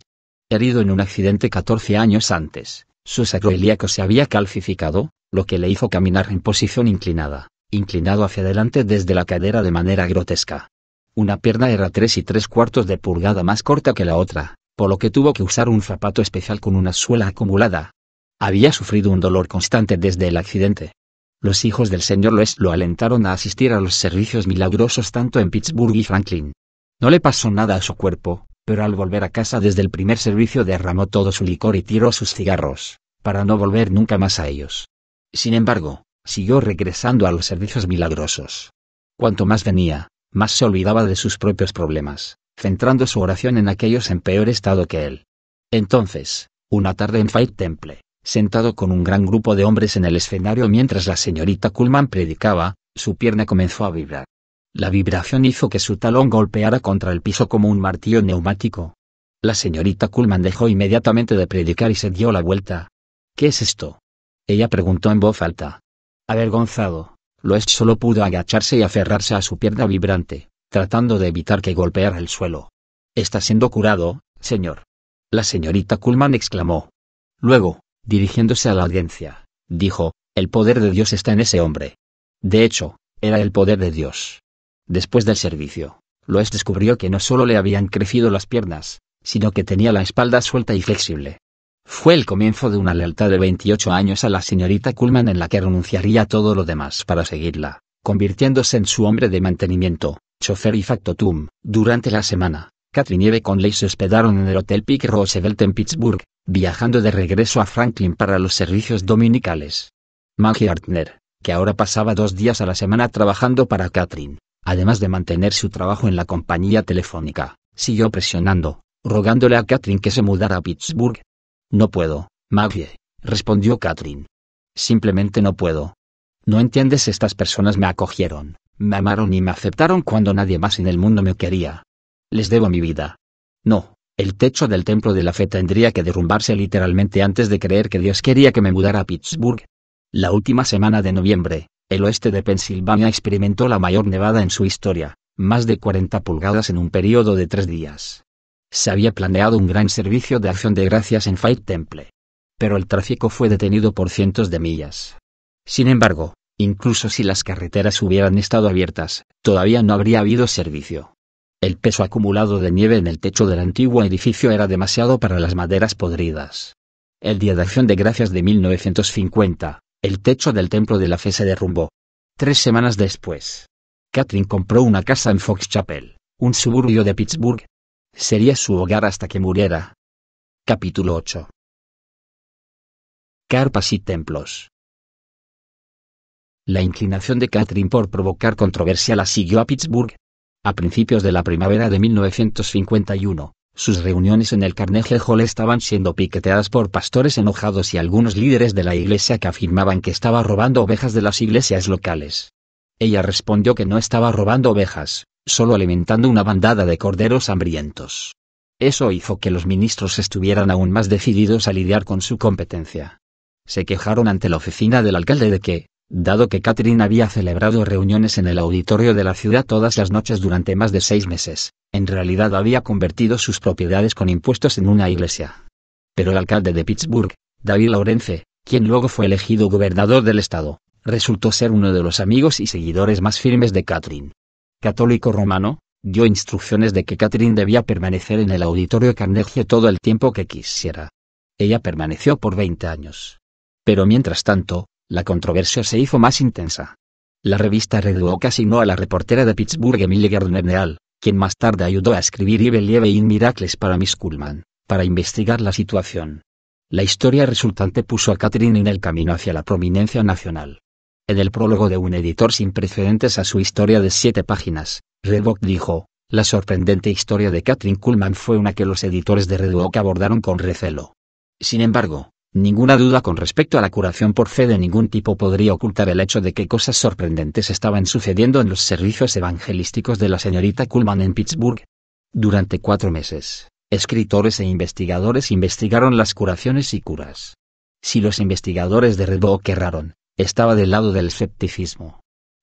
Herido en un accidente 14 años antes, su sacro se había calcificado, lo que le hizo caminar en posición inclinada, inclinado hacia adelante desde la cadera de manera grotesca. Una pierna era tres y tres cuartos de pulgada más corta que la otra, por lo que tuvo que usar un zapato especial con una suela acumulada. Había sufrido un dolor constante desde el accidente. Los hijos del señor Lewis lo alentaron a asistir a los servicios milagrosos tanto en Pittsburgh y Franklin. No le pasó nada a su cuerpo, pero al volver a casa desde el primer servicio derramó todo su licor y tiró sus cigarros, para no volver nunca más a ellos. Sin embargo, siguió regresando a los servicios milagrosos. Cuanto más venía, más se olvidaba de sus propios problemas, centrando su oración en aquellos en peor estado que él. Entonces, una tarde en Fight Temple, sentado con un gran grupo de hombres en el escenario mientras la señorita Kullman predicaba, su pierna comenzó a vibrar. La vibración hizo que su talón golpeara contra el piso como un martillo neumático. La señorita Kuhlman dejó inmediatamente de predicar y se dio la vuelta. ¿Qué es esto? Ella preguntó en voz alta. Avergonzado, Loest solo pudo agacharse y aferrarse a su pierna vibrante tratando de evitar que golpeara el suelo. Está siendo curado, señor. La señorita Kuhlman exclamó. Luego, dirigiéndose a la audiencia, dijo, el poder de Dios está en ese hombre. De hecho, era el poder de Dios. Después del servicio, Loes descubrió que no solo le habían crecido las piernas, sino que tenía la espalda suelta y flexible. Fue el comienzo de una lealtad de 28 años a la señorita Kuhlman en la que renunciaría a todo lo demás para seguirla, convirtiéndose en su hombre de mantenimiento. Chofer y Factotum. Durante la semana, Katrin y Eve Conley se hospedaron en el Hotel Pick Roosevelt en Pittsburgh, viajando de regreso a Franklin para los servicios dominicales. Maggie Hartner, que ahora pasaba dos días a la semana trabajando para Katrin, además de mantener su trabajo en la compañía telefónica, siguió presionando, rogándole a Katrin que se mudara a Pittsburgh. No puedo, Maggie, respondió Katrin. Simplemente no puedo. No entiendes, estas personas me acogieron, me amaron y me aceptaron cuando nadie más en el mundo me quería. Les debo mi vida. No, el techo del templo de la fe tendría que derrumbarse literalmente antes de creer que Dios quería que me mudara a Pittsburgh. La última semana de noviembre, el oeste de Pensilvania experimentó la mayor nevada en su historia, más de 40 pulgadas en un periodo de tres días. Se había planeado un gran servicio de acción de gracias en Fight Temple. Pero el tráfico fue detenido por cientos de millas. Sin embargo, Incluso si las carreteras hubieran estado abiertas, todavía no habría habido servicio. El peso acumulado de nieve en el techo del antiguo edificio era demasiado para las maderas podridas. El Día de Acción de Gracias de 1950, el techo del templo de la fe se derrumbó. Tres semanas después, Catherine compró una casa en Fox Chapel, un suburbio de Pittsburgh. Sería su hogar hasta que muriera. Capítulo 8. Carpas y templos. La inclinación de Catherine por provocar controversia la siguió a Pittsburgh. A principios de la primavera de 1951, sus reuniones en el Carnegie Hall estaban siendo piqueteadas por pastores enojados y algunos líderes de la iglesia que afirmaban que estaba robando ovejas de las iglesias locales. Ella respondió que no estaba robando ovejas, solo alimentando una bandada de corderos hambrientos. Eso hizo que los ministros estuvieran aún más decididos a lidiar con su competencia. Se quejaron ante la oficina del alcalde de que, dado que Catherine había celebrado reuniones en el auditorio de la ciudad todas las noches durante más de seis meses, en realidad había convertido sus propiedades con impuestos en una iglesia. Pero el alcalde de Pittsburgh, David Laurence, quien luego fue elegido gobernador del estado, resultó ser uno de los amigos y seguidores más firmes de Catherine. Católico romano, dio instrucciones de que Catherine debía permanecer en el auditorio Carnegie todo el tiempo que quisiera. Ella permaneció por 20 años. Pero mientras tanto, la controversia se hizo más intensa. La revista Red asignó a la reportera de Pittsburgh Emily Gardner Neal, quien más tarde ayudó a escribir y Believe in Miracles para Miss Kullman, para investigar la situación. La historia resultante puso a Catherine en el camino hacia la prominencia nacional. En el prólogo de un editor sin precedentes a su historia de siete páginas, Redbook dijo, la sorprendente historia de Catherine Kuhlman fue una que los editores de Redbook abordaron con recelo. Sin embargo, Ninguna duda con respecto a la curación por fe de ningún tipo podría ocultar el hecho de que cosas sorprendentes estaban sucediendo en los servicios evangelísticos de la señorita Kuhlman en Pittsburgh. Durante cuatro meses, escritores e investigadores investigaron las curaciones y curas. Si los investigadores de Redbook erraron, estaba del lado del escepticismo.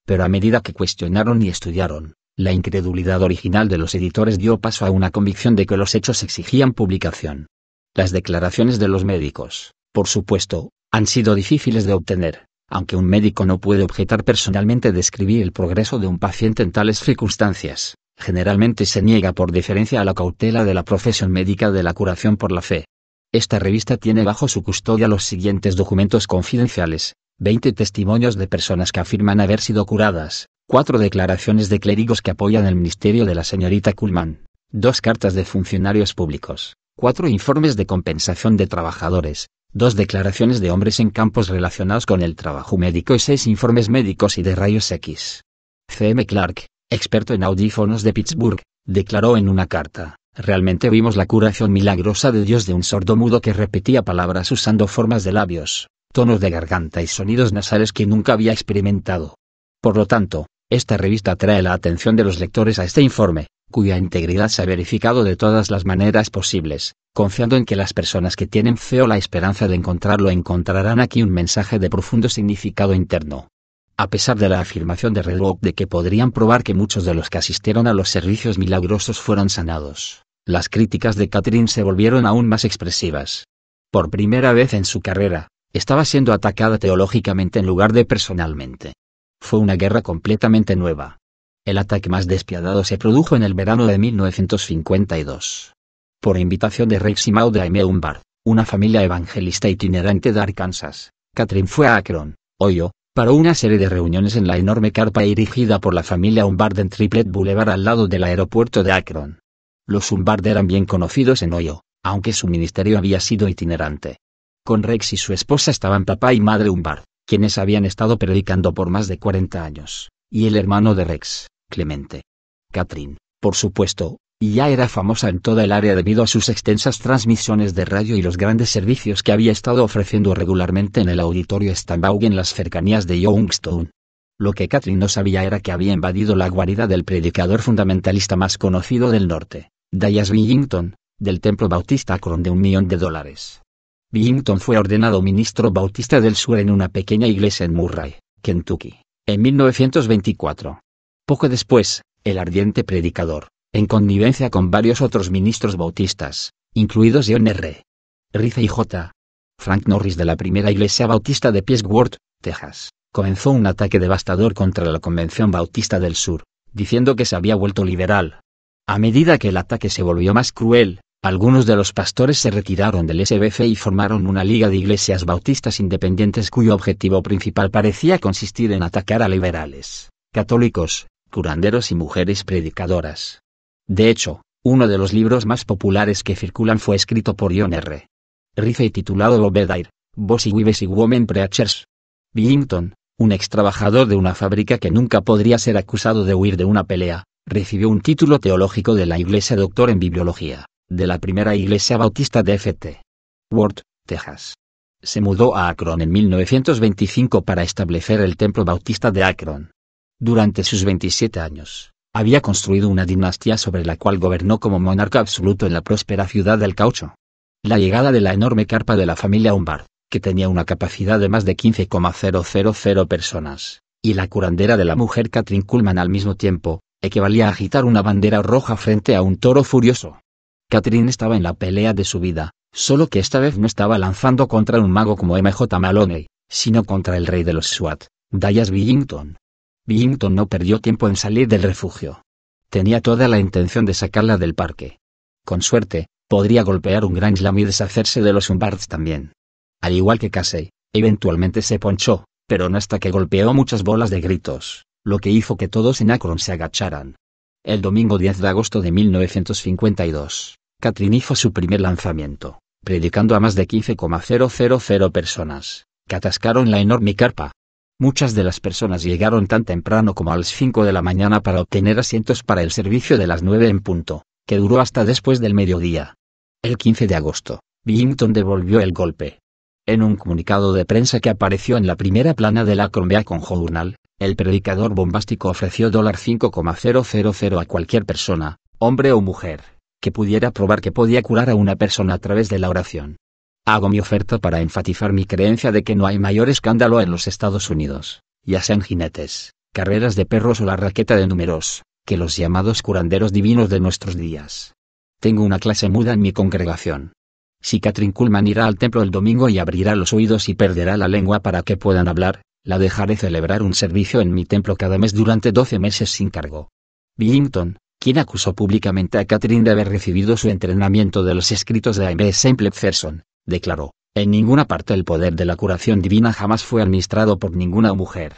Pero a medida que cuestionaron y estudiaron, la incredulidad original de los editores dio paso a una convicción de que los hechos exigían publicación. Las declaraciones de los médicos, por supuesto, han sido difíciles de obtener, aunque un médico no puede objetar personalmente describir el progreso de un paciente en tales circunstancias, generalmente se niega por diferencia a la cautela de la profesión médica de la curación por la fe. Esta revista tiene bajo su custodia los siguientes documentos confidenciales, 20 testimonios de personas que afirman haber sido curadas, 4 declaraciones de clérigos que apoyan el ministerio de la señorita Kuhlmann, 2 cartas de funcionarios públicos, 4 informes de compensación de trabajadores, dos declaraciones de hombres en campos relacionados con el trabajo médico y seis informes médicos y de rayos X. C.M. Clark, experto en audífonos de Pittsburgh, declaró en una carta, realmente vimos la curación milagrosa de Dios de un sordo mudo que repetía palabras usando formas de labios, tonos de garganta y sonidos nasales que nunca había experimentado. Por lo tanto, esta revista atrae la atención de los lectores a este informe, cuya integridad se ha verificado de todas las maneras posibles, confiando en que las personas que tienen fe o la esperanza de encontrarlo encontrarán aquí un mensaje de profundo significado interno. A pesar de la afirmación de Redwood de que podrían probar que muchos de los que asistieron a los servicios milagrosos fueron sanados, las críticas de Catherine se volvieron aún más expresivas. Por primera vez en su carrera, estaba siendo atacada teológicamente en lugar de personalmente. Fue una guerra completamente nueva, el ataque más despiadado se produjo en el verano de 1952. Por invitación de Rex y Maud Aimee una familia evangelista itinerante de Arkansas, Catherine fue a Akron, Ohio, para una serie de reuniones en la enorme carpa erigida por la familia umbard en Triplet Boulevard al lado del aeropuerto de Akron. Los Umbard eran bien conocidos en Ohio, aunque su ministerio había sido itinerante. Con Rex y su esposa estaban papá y madre Umbard, quienes habían estado predicando por más de 40 años, y el hermano de Rex, Clemente. Catherine, por supuesto, ya era famosa en toda el área debido a sus extensas transmisiones de radio y los grandes servicios que había estado ofreciendo regularmente en el auditorio Stambaugh en las cercanías de Youngstown. Lo que Catherine no sabía era que había invadido la guarida del predicador fundamentalista más conocido del norte, Dallas Billington, del templo bautista con de un millón de dólares. Billington fue ordenado ministro bautista del sur en una pequeña iglesia en Murray, Kentucky, en 1924. Poco después, el ardiente predicador, en connivencia con varios otros ministros bautistas, incluidos John R. Rice y J. Frank Norris de la primera iglesia bautista de Piesworth, Texas, comenzó un ataque devastador contra la Convención Bautista del Sur, diciendo que se había vuelto liberal. A medida que el ataque se volvió más cruel, algunos de los pastores se retiraron del SBF y formaron una liga de iglesias bautistas independientes cuyo objetivo principal parecía consistir en atacar a liberales, católicos, curanderos y mujeres predicadoras. De hecho, uno de los libros más populares que circulan fue escrito por John R. Riffey titulado Bobedair, Bossy Weaves y Women Preachers. Billington, un ex trabajador de una fábrica que nunca podría ser acusado de huir de una pelea, recibió un título teológico de la Iglesia Doctor en Bibliología, de la primera Iglesia Bautista de F.T. Ward, Texas. Se mudó a Akron en 1925 para establecer el Templo Bautista de Akron, durante sus 27 años, había construido una dinastía sobre la cual gobernó como monarca absoluto en la próspera ciudad del Caucho. La llegada de la enorme carpa de la familia Umbard, que tenía una capacidad de más de 15,000 personas, y la curandera de la mujer Katrin Kuhlman al mismo tiempo, equivalía a agitar una bandera roja frente a un toro furioso. Catherine estaba en la pelea de su vida, solo que esta vez no estaba lanzando contra un mago como MJ Maloney, sino contra el rey de los SWAT, Dallas Billington, Billington no perdió tiempo en salir del refugio. Tenía toda la intención de sacarla del parque. Con suerte, podría golpear un gran slam y deshacerse de los Humbards también. Al igual que Casey, eventualmente se ponchó, pero no hasta que golpeó muchas bolas de gritos, lo que hizo que todos en Akron se agacharan. El domingo 10 de agosto de 1952, Katrin hizo su primer lanzamiento, predicando a más de 15,000 personas, que atascaron la enorme carpa. Muchas de las personas llegaron tan temprano como a las 5 de la mañana para obtener asientos para el servicio de las 9 en punto, que duró hasta después del mediodía. El 15 de agosto, Billington devolvió el golpe. En un comunicado de prensa que apareció en la primera plana de la Con Journal, el predicador bombástico ofreció $5,000 a cualquier persona, hombre o mujer, que pudiera probar que podía curar a una persona a través de la oración. Hago mi oferta para enfatizar mi creencia de que no hay mayor escándalo en los Estados Unidos, ya sean jinetes, carreras de perros o la raqueta de números, que los llamados curanderos divinos de nuestros días. Tengo una clase muda en mi congregación. Si Katrin Kuhlman irá al templo el domingo y abrirá los oídos y perderá la lengua para que puedan hablar, la dejaré celebrar un servicio en mi templo cada mes durante 12 meses sin cargo. Billington, quien acusó públicamente a Catherine de haber recibido su entrenamiento de los escritos de A.M declaró, en ninguna parte el poder de la curación divina jamás fue administrado por ninguna mujer.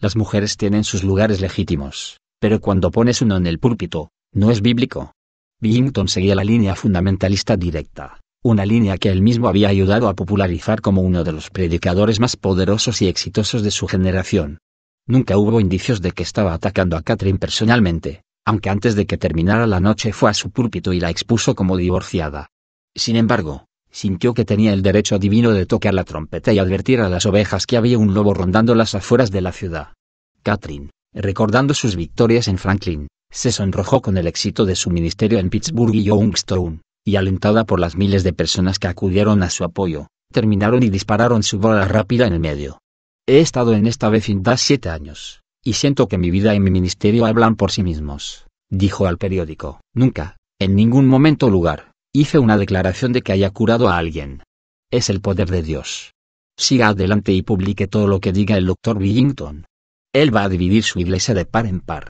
Las mujeres tienen sus lugares legítimos, pero cuando pones uno en el púlpito, no es bíblico. Billington seguía la línea fundamentalista directa, una línea que él mismo había ayudado a popularizar como uno de los predicadores más poderosos y exitosos de su generación. Nunca hubo indicios de que estaba atacando a Catherine personalmente, aunque antes de que terminara la noche fue a su púlpito y la expuso como divorciada. Sin embargo, sintió que tenía el derecho divino de tocar la trompeta y advertir a las ovejas que había un lobo rondando las afueras de la ciudad. Catherine, recordando sus victorias en Franklin, se sonrojó con el éxito de su ministerio en Pittsburgh y Youngstown, y alentada por las miles de personas que acudieron a su apoyo, terminaron y dispararon su bola rápida en el medio. He estado en esta vecindad siete años, y siento que mi vida y mi ministerio hablan por sí mismos, dijo al periódico. Nunca, en ningún momento o lugar, Hice una declaración de que haya curado a alguien. Es el poder de Dios. Siga adelante y publique todo lo que diga el doctor Billington. Él va a dividir su iglesia de par en par.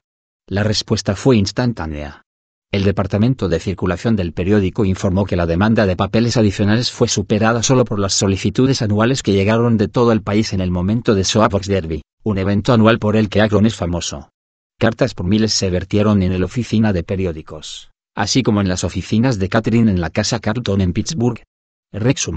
La respuesta fue instantánea. El departamento de circulación del periódico informó que la demanda de papeles adicionales fue superada solo por las solicitudes anuales que llegaron de todo el país en el momento de Soapbox Derby, un evento anual por el que Akron es famoso. Cartas por miles se vertieron en el oficina de periódicos así como en las oficinas de Catherine en la Casa Carlton en Pittsburgh. Rex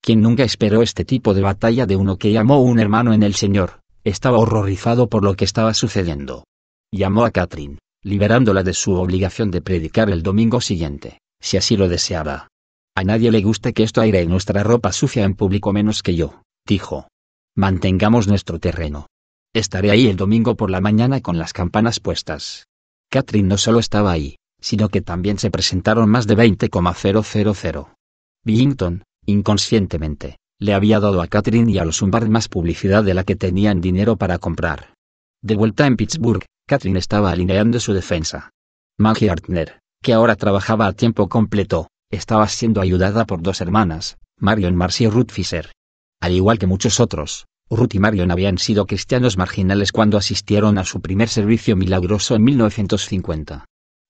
quien nunca esperó este tipo de batalla de uno que llamó un hermano en el Señor, estaba horrorizado por lo que estaba sucediendo. Llamó a Catherine, liberándola de su obligación de predicar el domingo siguiente, si así lo deseaba. A nadie le gusta que esto aire nuestra ropa sucia en público menos que yo, dijo. Mantengamos nuestro terreno. Estaré ahí el domingo por la mañana con las campanas puestas. Catherine no solo estaba ahí, sino que también se presentaron más de 20,000. Billington, inconscientemente, le había dado a Catherine y a los Umbard más publicidad de la que tenían dinero para comprar. De vuelta en Pittsburgh, Catherine estaba alineando su defensa. Maggie Hartner, que ahora trabajaba a tiempo completo, estaba siendo ayudada por dos hermanas, Marion Marcy y Ruth Fisher. Al igual que muchos otros, Ruth y Marion habían sido cristianos marginales cuando asistieron a su primer servicio milagroso en 1950.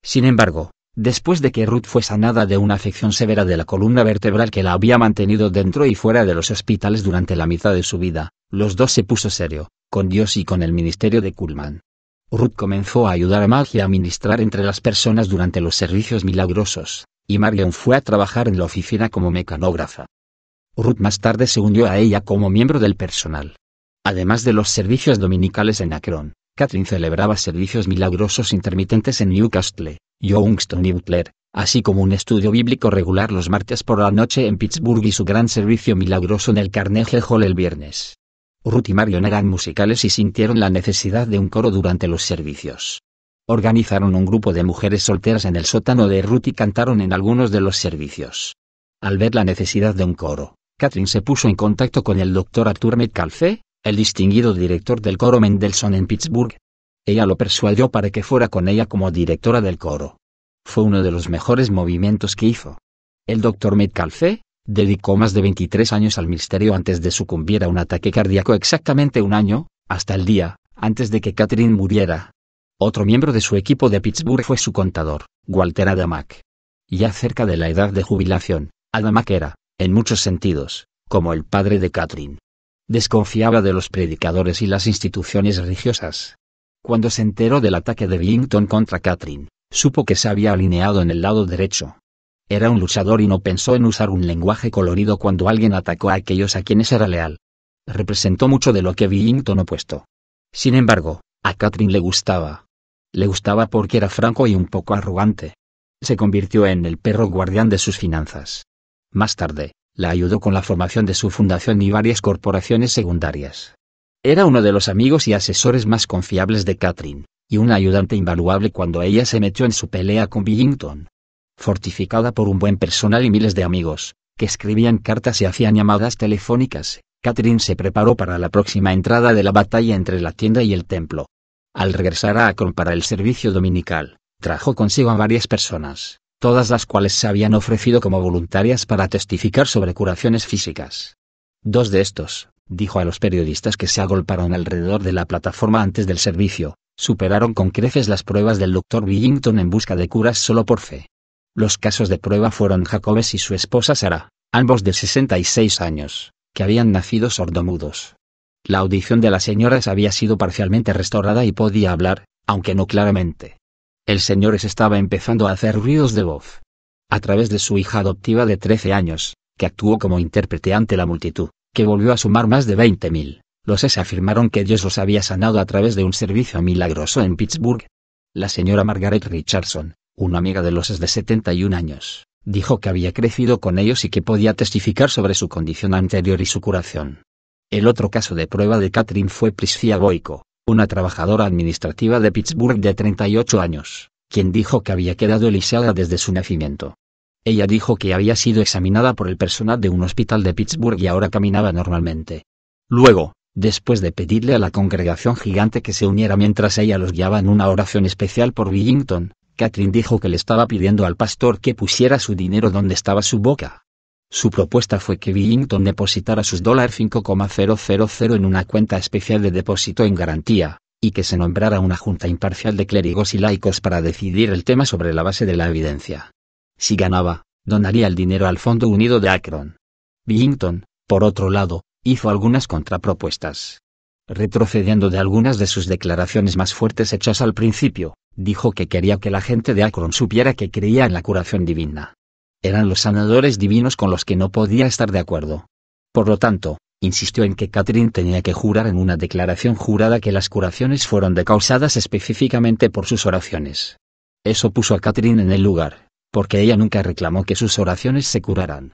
Sin embargo, después de que Ruth fue sanada de una afección severa de la columna vertebral que la había mantenido dentro y fuera de los hospitales durante la mitad de su vida, los dos se puso serio, con Dios y con el ministerio de Kullman. Ruth comenzó a ayudar a Maggie a ministrar entre las personas durante los servicios milagrosos, y Marion fue a trabajar en la oficina como mecanógrafa. Ruth más tarde se unió a ella como miembro del personal. Además de los servicios dominicales en Akron, Catherine celebraba servicios milagrosos intermitentes en Newcastle, Youngstown y Butler, así como un estudio bíblico regular los martes por la noche en Pittsburgh y su gran servicio milagroso en el Carnegie Hall el viernes. Ruth y Marion eran musicales y sintieron la necesidad de un coro durante los servicios. Organizaron un grupo de mujeres solteras en el sótano de Ruth y cantaron en algunos de los servicios. Al ver la necesidad de un coro, Catherine se puso en contacto con el doctor Arthur Metcalfe, el distinguido director del coro Mendelssohn en Pittsburgh. Ella lo persuadió para que fuera con ella como directora del coro. Fue uno de los mejores movimientos que hizo. El doctor Metcalfe, dedicó más de 23 años al misterio antes de sucumbir a un ataque cardíaco exactamente un año, hasta el día, antes de que Catherine muriera. Otro miembro de su equipo de Pittsburgh fue su contador, Walter Adamac. Ya cerca de la edad de jubilación, Adamac era, en muchos sentidos, como el padre de Catherine desconfiaba de los predicadores y las instituciones religiosas. Cuando se enteró del ataque de Billington contra Catherine, supo que se había alineado en el lado derecho. Era un luchador y no pensó en usar un lenguaje colorido cuando alguien atacó a aquellos a quienes era leal. Representó mucho de lo que Billington opuesto. Sin embargo, a Catherine le gustaba. Le gustaba porque era franco y un poco arrogante. Se convirtió en el perro guardián de sus finanzas. Más tarde, la ayudó con la formación de su fundación y varias corporaciones secundarias. Era uno de los amigos y asesores más confiables de Catherine, y un ayudante invaluable cuando ella se metió en su pelea con Billington. Fortificada por un buen personal y miles de amigos, que escribían cartas y hacían llamadas telefónicas, Catherine se preparó para la próxima entrada de la batalla entre la tienda y el templo. Al regresar a Akron para el servicio dominical, trajo consigo a varias personas, todas las cuales se habían ofrecido como voluntarias para testificar sobre curaciones físicas. Dos de estos, dijo a los periodistas que se agolparon alrededor de la plataforma antes del servicio, superaron con creces las pruebas del doctor Billington en busca de curas solo por fe. Los casos de prueba fueron Jacobes y su esposa Sara, ambos de 66 años, que habían nacido sordomudos. La audición de las señoras había sido parcialmente restaurada y podía hablar, aunque no claramente el Señores estaba empezando a hacer ruidos de voz. A través de su hija adoptiva de 13 años, que actuó como intérprete ante la multitud, que volvió a sumar más de 20.000, los S afirmaron que Dios los había sanado a través de un servicio milagroso en Pittsburgh. La señora Margaret Richardson, una amiga de los S de 71 años, dijo que había crecido con ellos y que podía testificar sobre su condición anterior y su curación. El otro caso de prueba de Catherine fue Priscilla Boico una trabajadora administrativa de Pittsburgh de 38 años, quien dijo que había quedado lisiada desde su nacimiento. Ella dijo que había sido examinada por el personal de un hospital de Pittsburgh y ahora caminaba normalmente. Luego, después de pedirle a la congregación gigante que se uniera mientras ella los guiaba en una oración especial por Billington, Catherine dijo que le estaba pidiendo al pastor que pusiera su dinero donde estaba su boca, su propuesta fue que Billington depositara sus $5,000 en una cuenta especial de depósito en garantía, y que se nombrara una junta imparcial de clérigos y laicos para decidir el tema sobre la base de la evidencia. Si ganaba, donaría el dinero al Fondo Unido de Akron. Billington, por otro lado, hizo algunas contrapropuestas. Retrocediendo de algunas de sus declaraciones más fuertes hechas al principio, dijo que quería que la gente de Akron supiera que creía en la curación divina eran los sanadores divinos con los que no podía estar de acuerdo. Por lo tanto, insistió en que Catherine tenía que jurar en una declaración jurada que las curaciones fueron decausadas específicamente por sus oraciones. Eso puso a Catherine en el lugar, porque ella nunca reclamó que sus oraciones se curaran.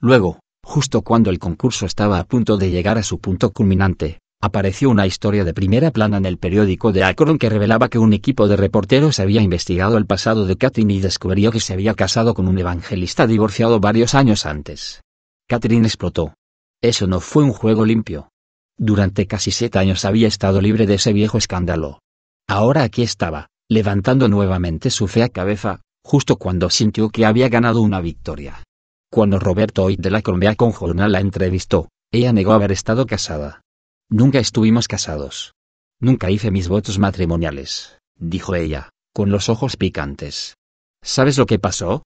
Luego, justo cuando el concurso estaba a punto de llegar a su punto culminante, apareció una historia de primera plana en el periódico de Akron que revelaba que un equipo de reporteros había investigado el pasado de Katrin y descubrió que se había casado con un evangelista divorciado varios años antes. Katrin explotó. Eso no fue un juego limpio. Durante casi siete años había estado libre de ese viejo escándalo. Ahora aquí estaba, levantando nuevamente su fea cabeza, justo cuando sintió que había ganado una victoria. Cuando Roberto Hoyt de la Colombia con Jornal la entrevistó, ella negó haber estado casada. Nunca estuvimos casados. Nunca hice mis votos matrimoniales, dijo ella, con los ojos picantes. ¿Sabes lo que pasó?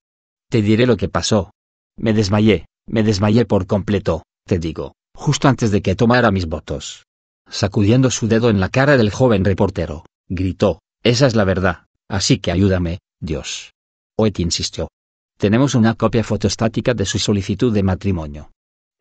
Te diré lo que pasó. Me desmayé, me desmayé por completo, te digo, justo antes de que tomara mis votos. Sacudiendo su dedo en la cara del joven reportero, gritó, Esa es la verdad, así que ayúdame, Dios. Oet insistió. Tenemos una copia fotostática de su solicitud de matrimonio.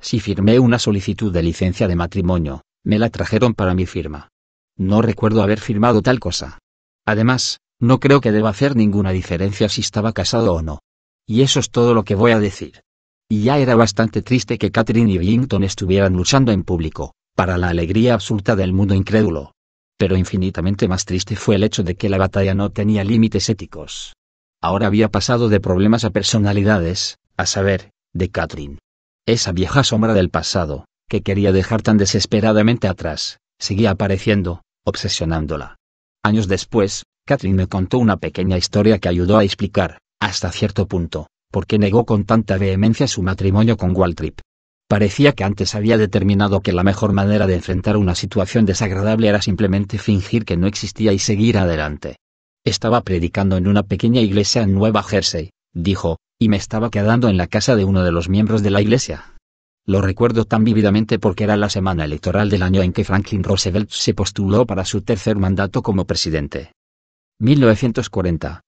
Si firmé una solicitud de licencia de matrimonio, me la trajeron para mi firma. No recuerdo haber firmado tal cosa. Además, no creo que deba hacer ninguna diferencia si estaba casado o no. Y eso es todo lo que voy a decir. Y ya era bastante triste que Catherine y Billington estuvieran luchando en público, para la alegría absoluta del mundo incrédulo. Pero infinitamente más triste fue el hecho de que la batalla no tenía límites éticos. Ahora había pasado de problemas a personalidades, a saber, de Catherine. Esa vieja sombra del pasado, que quería dejar tan desesperadamente atrás, seguía apareciendo, obsesionándola. Años después, Catherine me contó una pequeña historia que ayudó a explicar, hasta cierto punto, por qué negó con tanta vehemencia su matrimonio con Waltrip. Parecía que antes había determinado que la mejor manera de enfrentar una situación desagradable era simplemente fingir que no existía y seguir adelante. Estaba predicando en una pequeña iglesia en Nueva Jersey, dijo, y me estaba quedando en la casa de uno de los miembros de la iglesia. Lo recuerdo tan vívidamente porque era la semana electoral del año en que Franklin Roosevelt se postuló para su tercer mandato como presidente. 1940.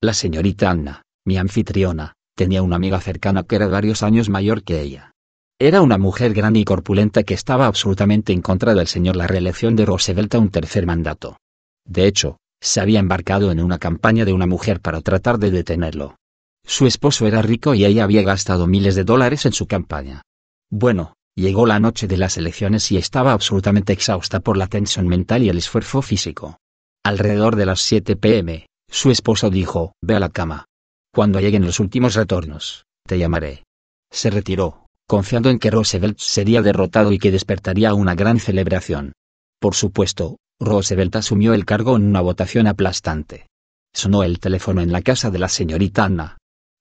La señorita Anna, mi anfitriona, tenía una amiga cercana que era varios años mayor que ella. Era una mujer grande y corpulenta que estaba absolutamente en contra del señor la reelección de Roosevelt a un tercer mandato. De hecho, se había embarcado en una campaña de una mujer para tratar de detenerlo. Su esposo era rico y ella había gastado miles de dólares en su campaña. Bueno, llegó la noche de las elecciones y estaba absolutamente exhausta por la tensión mental y el esfuerzo físico. Alrededor de las 7 pm, su esposo dijo, ve a la cama. Cuando lleguen los últimos retornos, te llamaré. Se retiró, confiando en que Roosevelt sería derrotado y que despertaría una gran celebración. Por supuesto, Roosevelt asumió el cargo en una votación aplastante. Sonó el teléfono en la casa de la señorita Anna,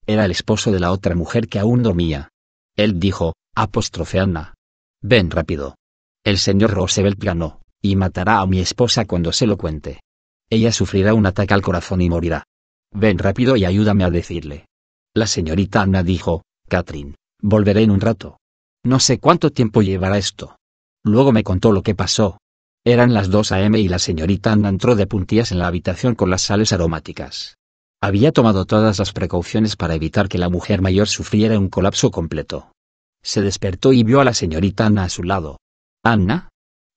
era el esposo de la otra mujer que aún dormía. Él dijo, apóstrofe Anna. Ven rápido. El señor Roosevelt ganó, y matará a mi esposa cuando se lo cuente. Ella sufrirá un ataque al corazón y morirá. Ven rápido y ayúdame a decirle. La señorita Ana dijo, Catherine, volveré en un rato. No sé cuánto tiempo llevará esto. Luego me contó lo que pasó. Eran las 2 a.m. y la señorita Ana entró de puntillas en la habitación con las sales aromáticas. Había tomado todas las precauciones para evitar que la mujer mayor sufriera un colapso completo. Se despertó y vio a la señorita Anna a su lado. Anna?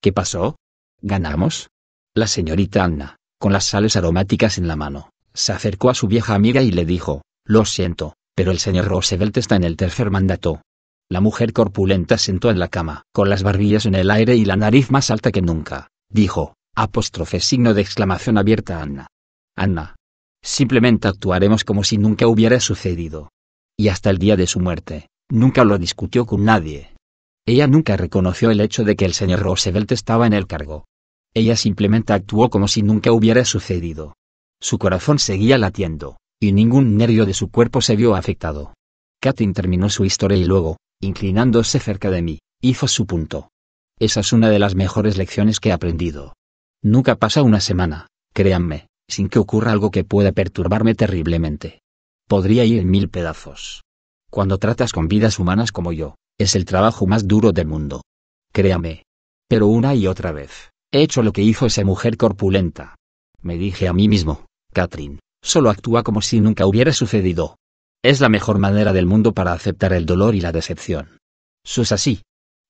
¿Qué pasó? ¿Ganamos? La señorita Anna, con las sales aromáticas en la mano, se acercó a su vieja amiga y le dijo, Lo siento, pero el señor Roosevelt está en el tercer mandato. La mujer corpulenta sentó en la cama, con las barbillas en el aire y la nariz más alta que nunca, dijo, apóstrofe signo de exclamación abierta Anna. Anna, Simplemente actuaremos como si nunca hubiera sucedido. Y hasta el día de su muerte, nunca lo discutió con nadie. Ella nunca reconoció el hecho de que el señor Roosevelt estaba en el cargo. Ella simplemente actuó como si nunca hubiera sucedido. Su corazón seguía latiendo, y ningún nervio de su cuerpo se vio afectado. Katyn terminó su historia y luego, inclinándose cerca de mí, hizo su punto. Esa es una de las mejores lecciones que he aprendido. Nunca pasa una semana, créanme, sin que ocurra algo que pueda perturbarme terriblemente. Podría ir en mil pedazos. Cuando tratas con vidas humanas como yo, es el trabajo más duro del mundo. Créame. Pero una y otra vez, he hecho lo que hizo esa mujer corpulenta. Me dije a mí mismo, Katrin, solo actúa como si nunca hubiera sucedido. Es la mejor manera del mundo para aceptar el dolor y la decepción. Sus así.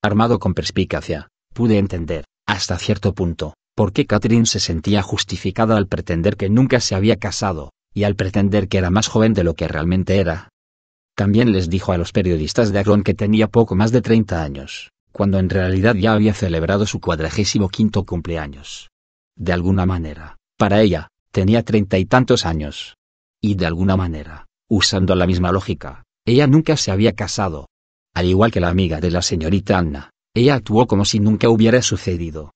Armado con perspicacia, pude entender, hasta cierto punto, porque Catherine se sentía justificada al pretender que nunca se había casado, y al pretender que era más joven de lo que realmente era. También les dijo a los periodistas de Agron que tenía poco más de 30 años, cuando en realidad ya había celebrado su cuadragésimo quinto cumpleaños. De alguna manera, para ella, tenía treinta y tantos años. Y de alguna manera, usando la misma lógica, ella nunca se había casado. Al igual que la amiga de la señorita Anna, ella actuó como si nunca hubiera sucedido.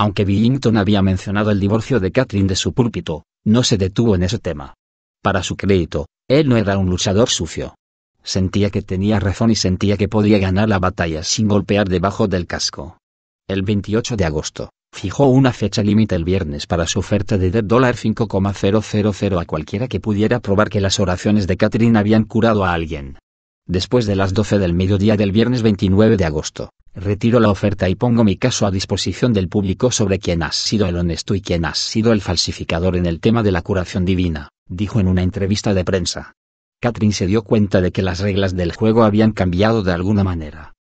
Aunque Billington había mencionado el divorcio de Catherine de su púlpito, no se detuvo en ese tema. Para su crédito, él no era un luchador sucio. Sentía que tenía razón y sentía que podía ganar la batalla sin golpear debajo del casco. El 28 de agosto, fijó una fecha límite el viernes para su oferta de $5,000 a cualquiera que pudiera probar que las oraciones de Catherine habían curado a alguien. Después de las 12 del mediodía del viernes 29 de agosto, retiro la oferta y pongo mi caso a disposición del público sobre quién has sido el honesto y quién has sido el falsificador en el tema de la curación divina, dijo en una entrevista de prensa. Catherine se dio cuenta de que las reglas del juego habían cambiado de alguna manera.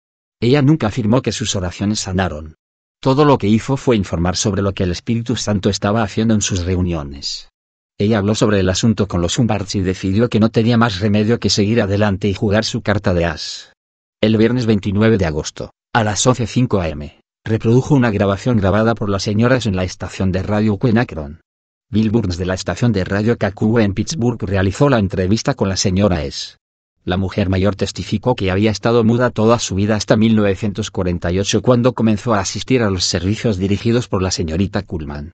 Ella nunca afirmó que sus oraciones sanaron. Todo lo que hizo fue informar sobre lo que el Espíritu Santo estaba haciendo en sus reuniones. Ella habló sobre el asunto con los Humbards y decidió que no tenía más remedio que seguir adelante y jugar su carta de as. El viernes 29 de agosto, a las 11.05 am, reprodujo una grabación grabada por las señoras en la estación de radio Quenacron. Bill Burns de la estación de radio KQ en Pittsburgh realizó la entrevista con la señora S. La mujer mayor testificó que había estado muda toda su vida hasta 1948 cuando comenzó a asistir a los servicios dirigidos por la señorita Kuhlman.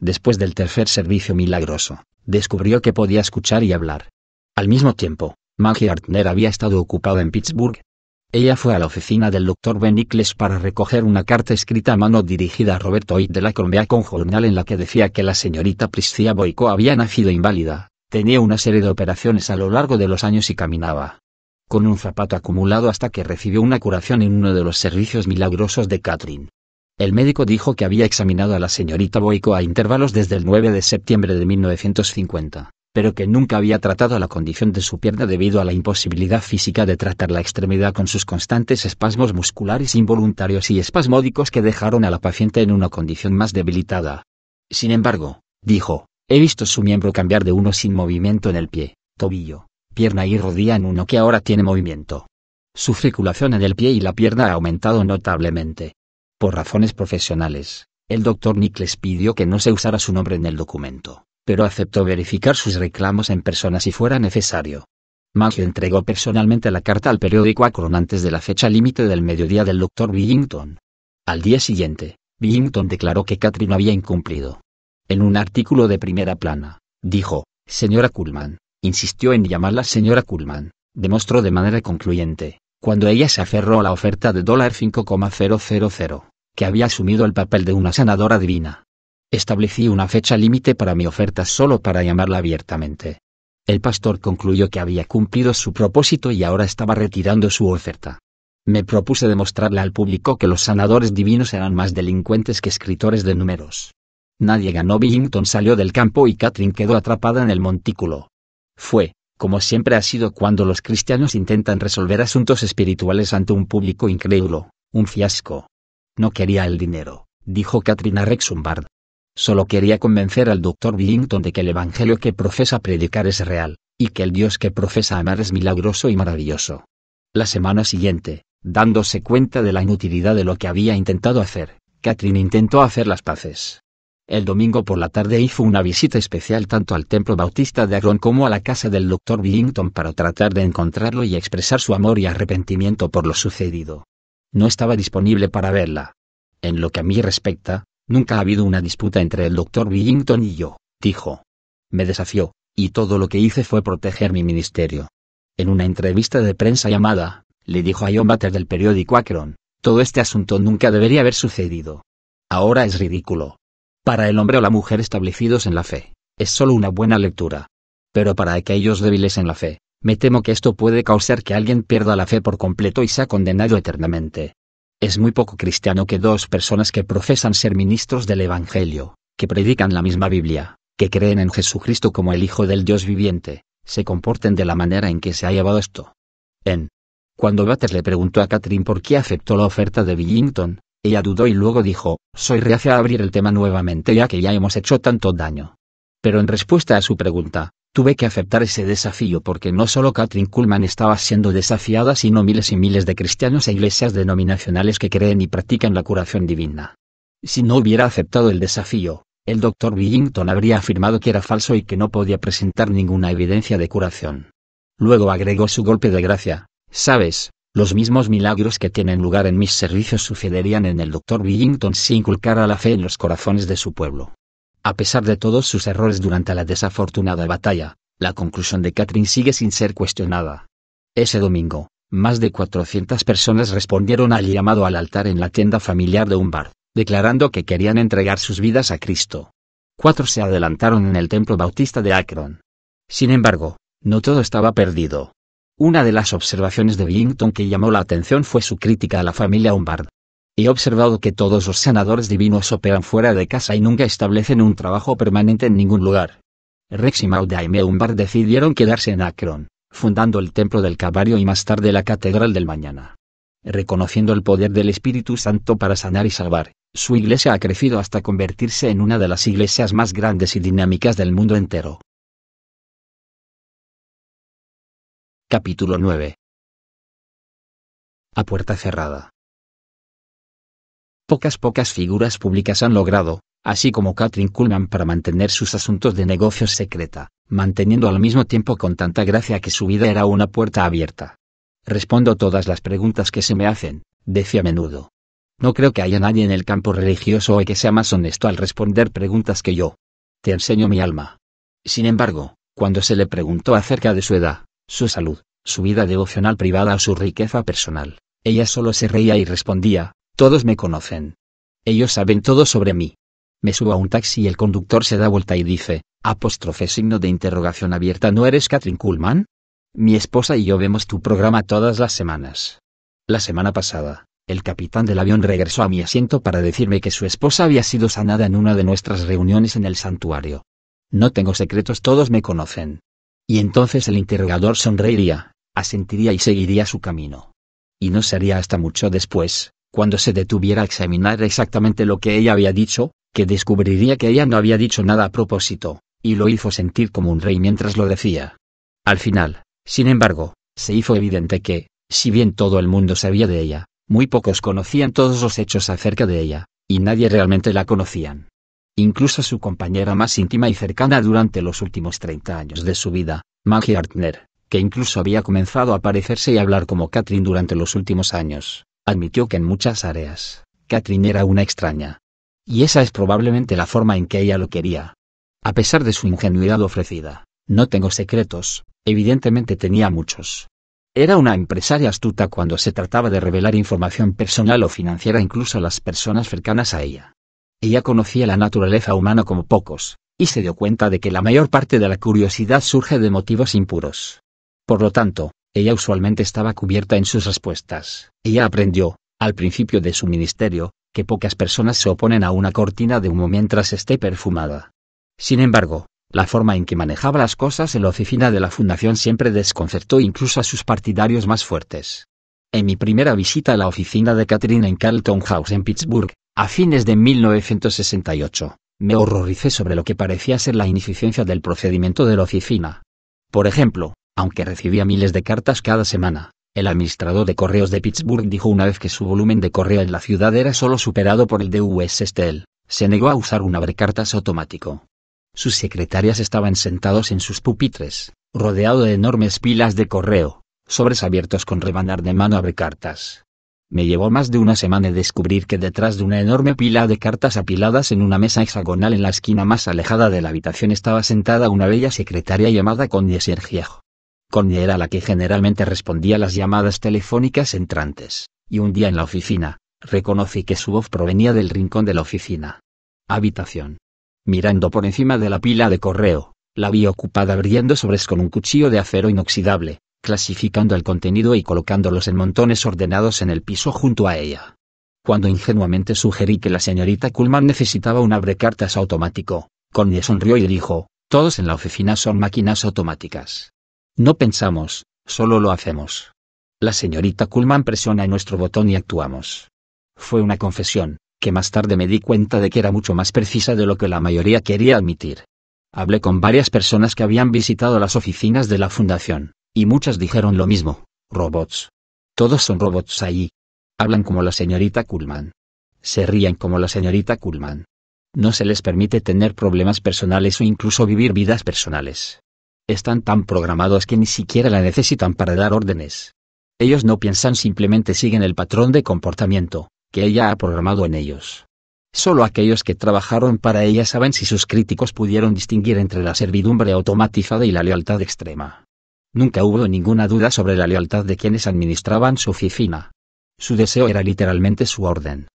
Después del tercer servicio milagroso, descubrió que podía escuchar y hablar. Al mismo tiempo, Maggie Artner había estado ocupada en Pittsburgh, ella fue a la oficina del doctor Benicles para recoger una carta escrita a mano dirigida a Roberto Hoyt de la Columbia con jornal en la que decía que la señorita Priscilla Boico había nacido inválida, tenía una serie de operaciones a lo largo de los años y caminaba con un zapato acumulado hasta que recibió una curación en uno de los servicios milagrosos de Catherine. El médico dijo que había examinado a la señorita Boico a intervalos desde el 9 de septiembre de 1950 pero que nunca había tratado la condición de su pierna debido a la imposibilidad física de tratar la extremidad con sus constantes espasmos musculares involuntarios y espasmódicos que dejaron a la paciente en una condición más debilitada. Sin embargo, dijo, he visto su miembro cambiar de uno sin movimiento en el pie, tobillo, pierna y rodilla en uno que ahora tiene movimiento. Su circulación en el pie y la pierna ha aumentado notablemente. Por razones profesionales, el doctor Nick pidió que no se usara su nombre en el documento pero aceptó verificar sus reclamos en persona si fuera necesario. le entregó personalmente la carta al periódico Akron antes de la fecha límite del mediodía del doctor Billington. Al día siguiente, Billington declaró que Catherine había incumplido. En un artículo de primera plana, dijo, señora Kuhlman, insistió en llamarla señora Kuhlman, demostró de manera concluyente, cuando ella se aferró a la oferta de dólar 5,000, que había asumido el papel de una sanadora divina, Establecí una fecha límite para mi oferta solo para llamarla abiertamente. El pastor concluyó que había cumplido su propósito y ahora estaba retirando su oferta. Me propuse demostrarle al público que los sanadores divinos eran más delincuentes que escritores de números. Nadie ganó. Billington salió del campo y Catherine quedó atrapada en el montículo. Fue, como siempre ha sido cuando los cristianos intentan resolver asuntos espirituales ante un público incrédulo, un fiasco. No quería el dinero, dijo Catherine a Rexumbard. Solo quería convencer al doctor Billington de que el Evangelio que profesa predicar es real, y que el Dios que profesa amar es milagroso y maravilloso. La semana siguiente, dándose cuenta de la inutilidad de lo que había intentado hacer, Catherine intentó hacer las paces. El domingo por la tarde hizo una visita especial tanto al templo bautista de Agron como a la casa del doctor Billington para tratar de encontrarlo y expresar su amor y arrepentimiento por lo sucedido. No estaba disponible para verla. En lo que a mí respecta, Nunca ha habido una disputa entre el doctor Billington y yo, dijo. Me desafió, y todo lo que hice fue proteger mi ministerio. En una entrevista de prensa llamada, le dijo a John Batter del periódico Akron, todo este asunto nunca debería haber sucedido. Ahora es ridículo. Para el hombre o la mujer establecidos en la fe, es solo una buena lectura. Pero para aquellos débiles en la fe, me temo que esto puede causar que alguien pierda la fe por completo y sea condenado eternamente. Es muy poco cristiano que dos personas que profesan ser ministros del Evangelio, que predican la misma Biblia, que creen en Jesucristo como el Hijo del Dios viviente, se comporten de la manera en que se ha llevado esto. En. Cuando Bates le preguntó a Catherine por qué aceptó la oferta de Billington, ella dudó y luego dijo, soy reacia a abrir el tema nuevamente ya que ya hemos hecho tanto daño. Pero en respuesta a su pregunta, Tuve que aceptar ese desafío porque no solo Katrin Kuhlman estaba siendo desafiada, sino miles y miles de cristianos e iglesias denominacionales que creen y practican la curación divina. Si no hubiera aceptado el desafío, el doctor Billington habría afirmado que era falso y que no podía presentar ninguna evidencia de curación. Luego agregó su golpe de gracia, ¿sabes? Los mismos milagros que tienen lugar en mis servicios sucederían en el doctor Billington si inculcara la fe en los corazones de su pueblo. A pesar de todos sus errores durante la desafortunada batalla, la conclusión de Catherine sigue sin ser cuestionada. Ese domingo, más de 400 personas respondieron al llamado al altar en la tienda familiar de Humbard, declarando que querían entregar sus vidas a Cristo. Cuatro se adelantaron en el templo bautista de Akron. Sin embargo, no todo estaba perdido. Una de las observaciones de Billington que llamó la atención fue su crítica a la familia Humbard, He observado que todos los sanadores divinos operan fuera de casa y nunca establecen un trabajo permanente en ningún lugar. Rex y Mauda y Meumbar decidieron quedarse en Akron, fundando el Templo del Calvario y más tarde la Catedral del Mañana. Reconociendo el poder del Espíritu Santo para sanar y salvar, su iglesia ha crecido hasta convertirse en una de las iglesias más grandes y dinámicas del mundo entero. Capítulo 9 A puerta cerrada. Pocas pocas figuras públicas han logrado, así como Katrin Kuhlmann, para mantener sus asuntos de negocios secreta, manteniendo al mismo tiempo con tanta gracia que su vida era una puerta abierta. Respondo todas las preguntas que se me hacen, decía a menudo. No creo que haya nadie en el campo religioso hoy que sea más honesto al responder preguntas que yo. Te enseño mi alma. Sin embargo, cuando se le preguntó acerca de su edad, su salud, su vida devocional privada o su riqueza personal, ella solo se reía y respondía, todos me conocen. Ellos saben todo sobre mí. Me subo a un taxi y el conductor se da vuelta y dice, apóstrofe signo de interrogación abierta, ¿no eres Katrin Kuhlman? Mi esposa y yo vemos tu programa todas las semanas. La semana pasada, el capitán del avión regresó a mi asiento para decirme que su esposa había sido sanada en una de nuestras reuniones en el santuario. No tengo secretos, todos me conocen. Y entonces el interrogador sonreiría, asentiría y seguiría su camino. Y no sería hasta mucho después, cuando se detuviera a examinar exactamente lo que ella había dicho, que descubriría que ella no había dicho nada a propósito, y lo hizo sentir como un rey mientras lo decía. Al final, sin embargo, se hizo evidente que, si bien todo el mundo sabía de ella, muy pocos conocían todos los hechos acerca de ella, y nadie realmente la conocían. Incluso su compañera más íntima y cercana durante los últimos 30 años de su vida, Maggie Hartner, que incluso había comenzado a parecerse y hablar como Katrin durante los últimos años, admitió que en muchas áreas, Catherine era una extraña. Y esa es probablemente la forma en que ella lo quería. A pesar de su ingenuidad ofrecida, no tengo secretos, evidentemente tenía muchos. Era una empresaria astuta cuando se trataba de revelar información personal o financiera incluso a las personas cercanas a ella. Ella conocía la naturaleza humana como pocos, y se dio cuenta de que la mayor parte de la curiosidad surge de motivos impuros. Por lo tanto, ella usualmente estaba cubierta en sus respuestas. Ella aprendió, al principio de su ministerio, que pocas personas se oponen a una cortina de humo mientras esté perfumada. Sin embargo, la forma en que manejaba las cosas en la oficina de la Fundación siempre desconcertó incluso a sus partidarios más fuertes. En mi primera visita a la oficina de Catherine en Carlton House en Pittsburgh, a fines de 1968, me horroricé sobre lo que parecía ser la ineficiencia del procedimiento de la oficina. Por ejemplo, aunque recibía miles de cartas cada semana, el administrador de correos de Pittsburgh dijo una vez que su volumen de correo en la ciudad era solo superado por el de US se negó a usar un abrecartas automático. Sus secretarias estaban sentados en sus pupitres, rodeado de enormes pilas de correo, sobres abiertos con rebanar de mano abrecartas. Me llevó más de una semana descubrir que detrás de una enorme pila de cartas apiladas en una mesa hexagonal en la esquina más alejada de la habitación estaba sentada una bella secretaria llamada Connie Connie era la que generalmente respondía las llamadas telefónicas entrantes, y un día en la oficina, reconocí que su voz provenía del rincón de la oficina. Habitación. Mirando por encima de la pila de correo, la vi ocupada abriendo sobres con un cuchillo de acero inoxidable, clasificando el contenido y colocándolos en montones ordenados en el piso junto a ella. Cuando ingenuamente sugerí que la señorita Kuhlman necesitaba un abrecartas automático, Connie sonrió y dijo, todos en la oficina son máquinas automáticas. No pensamos, solo lo hacemos. La señorita Kullman presiona nuestro botón y actuamos. Fue una confesión, que más tarde me di cuenta de que era mucho más precisa de lo que la mayoría quería admitir. Hablé con varias personas que habían visitado las oficinas de la fundación, y muchas dijeron lo mismo, robots. Todos son robots allí. Hablan como la señorita Kullman. Se ríen como la señorita Kullman. No se les permite tener problemas personales o incluso vivir vidas personales están tan programados que ni siquiera la necesitan para dar órdenes. Ellos no piensan, simplemente siguen el patrón de comportamiento que ella ha programado en ellos. Solo aquellos que trabajaron para ella saben si sus críticos pudieron distinguir entre la servidumbre automatizada y la lealtad extrema. Nunca hubo ninguna duda sobre la lealtad de quienes administraban su oficina. Su deseo era literalmente su orden.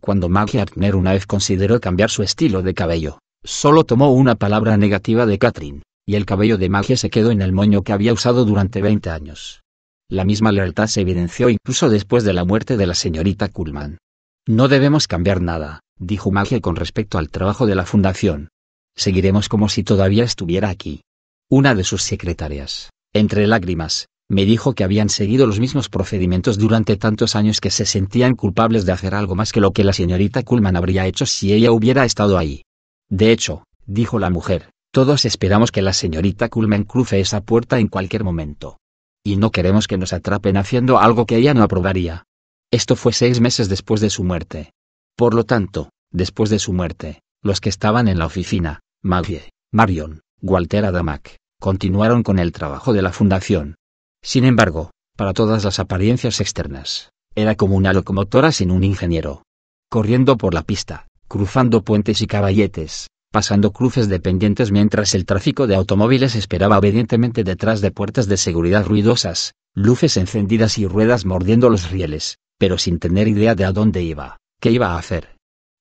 Cuando Maggie Artner una vez consideró cambiar su estilo de cabello, solo tomó una palabra negativa de Catherine y el cabello de Magia se quedó en el moño que había usado durante 20 años. La misma lealtad se evidenció incluso después de la muerte de la señorita Kullman. No debemos cambiar nada, dijo Magia con respecto al trabajo de la fundación. Seguiremos como si todavía estuviera aquí. Una de sus secretarias, entre lágrimas, me dijo que habían seguido los mismos procedimientos durante tantos años que se sentían culpables de hacer algo más que lo que la señorita Kullman habría hecho si ella hubiera estado ahí. De hecho, dijo la mujer, todos esperamos que la señorita Culmen cruce esa puerta en cualquier momento. Y no queremos que nos atrapen haciendo algo que ella no aprobaría. Esto fue seis meses después de su muerte. Por lo tanto, después de su muerte, los que estaban en la oficina, Maggie, Marion, Walter Adamac, continuaron con el trabajo de la fundación. Sin embargo, para todas las apariencias externas, era como una locomotora sin un ingeniero. Corriendo por la pista, cruzando puentes y caballetes, pasando cruces de pendientes mientras el tráfico de automóviles esperaba obedientemente detrás de puertas de seguridad ruidosas, luces encendidas y ruedas mordiendo los rieles, pero sin tener idea de a dónde iba, qué iba a hacer.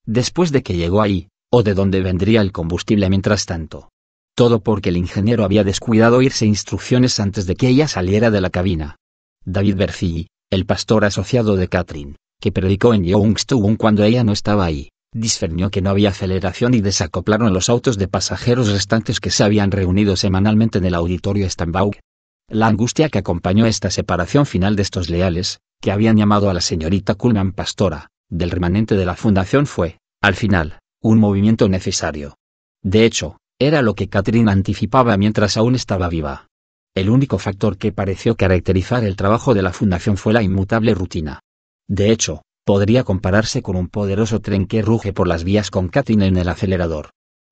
Después de que llegó ahí, o de dónde vendría el combustible mientras tanto. Todo porque el ingeniero había descuidado irse instrucciones antes de que ella saliera de la cabina. David Bercy, el pastor asociado de Catherine, que predicó en Youngstown cuando ella no estaba ahí, discernió que no había aceleración y desacoplaron los autos de pasajeros restantes que se habían reunido semanalmente en el auditorio Stambaug. La angustia que acompañó esta separación final de estos leales, que habían llamado a la señorita Kulman pastora, del remanente de la fundación fue, al final, un movimiento necesario. De hecho, era lo que Catherine anticipaba mientras aún estaba viva. El único factor que pareció caracterizar el trabajo de la fundación fue la inmutable rutina. De hecho, podría compararse con un poderoso tren que ruge por las vías con Katrin en el acelerador.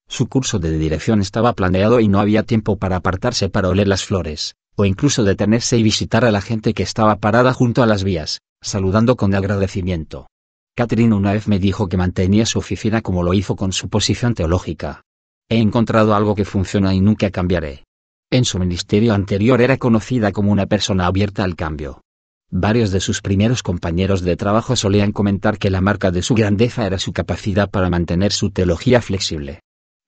Su curso de dirección estaba planeado y no había tiempo para apartarse para oler las flores, o incluso detenerse y visitar a la gente que estaba parada junto a las vías, saludando con agradecimiento. Catherine una vez me dijo que mantenía su oficina como lo hizo con su posición teológica. He encontrado algo que funciona y nunca cambiaré. En su ministerio anterior era conocida como una persona abierta al cambio. Varios de sus primeros compañeros de trabajo solían comentar que la marca de su grandeza era su capacidad para mantener su teología flexible.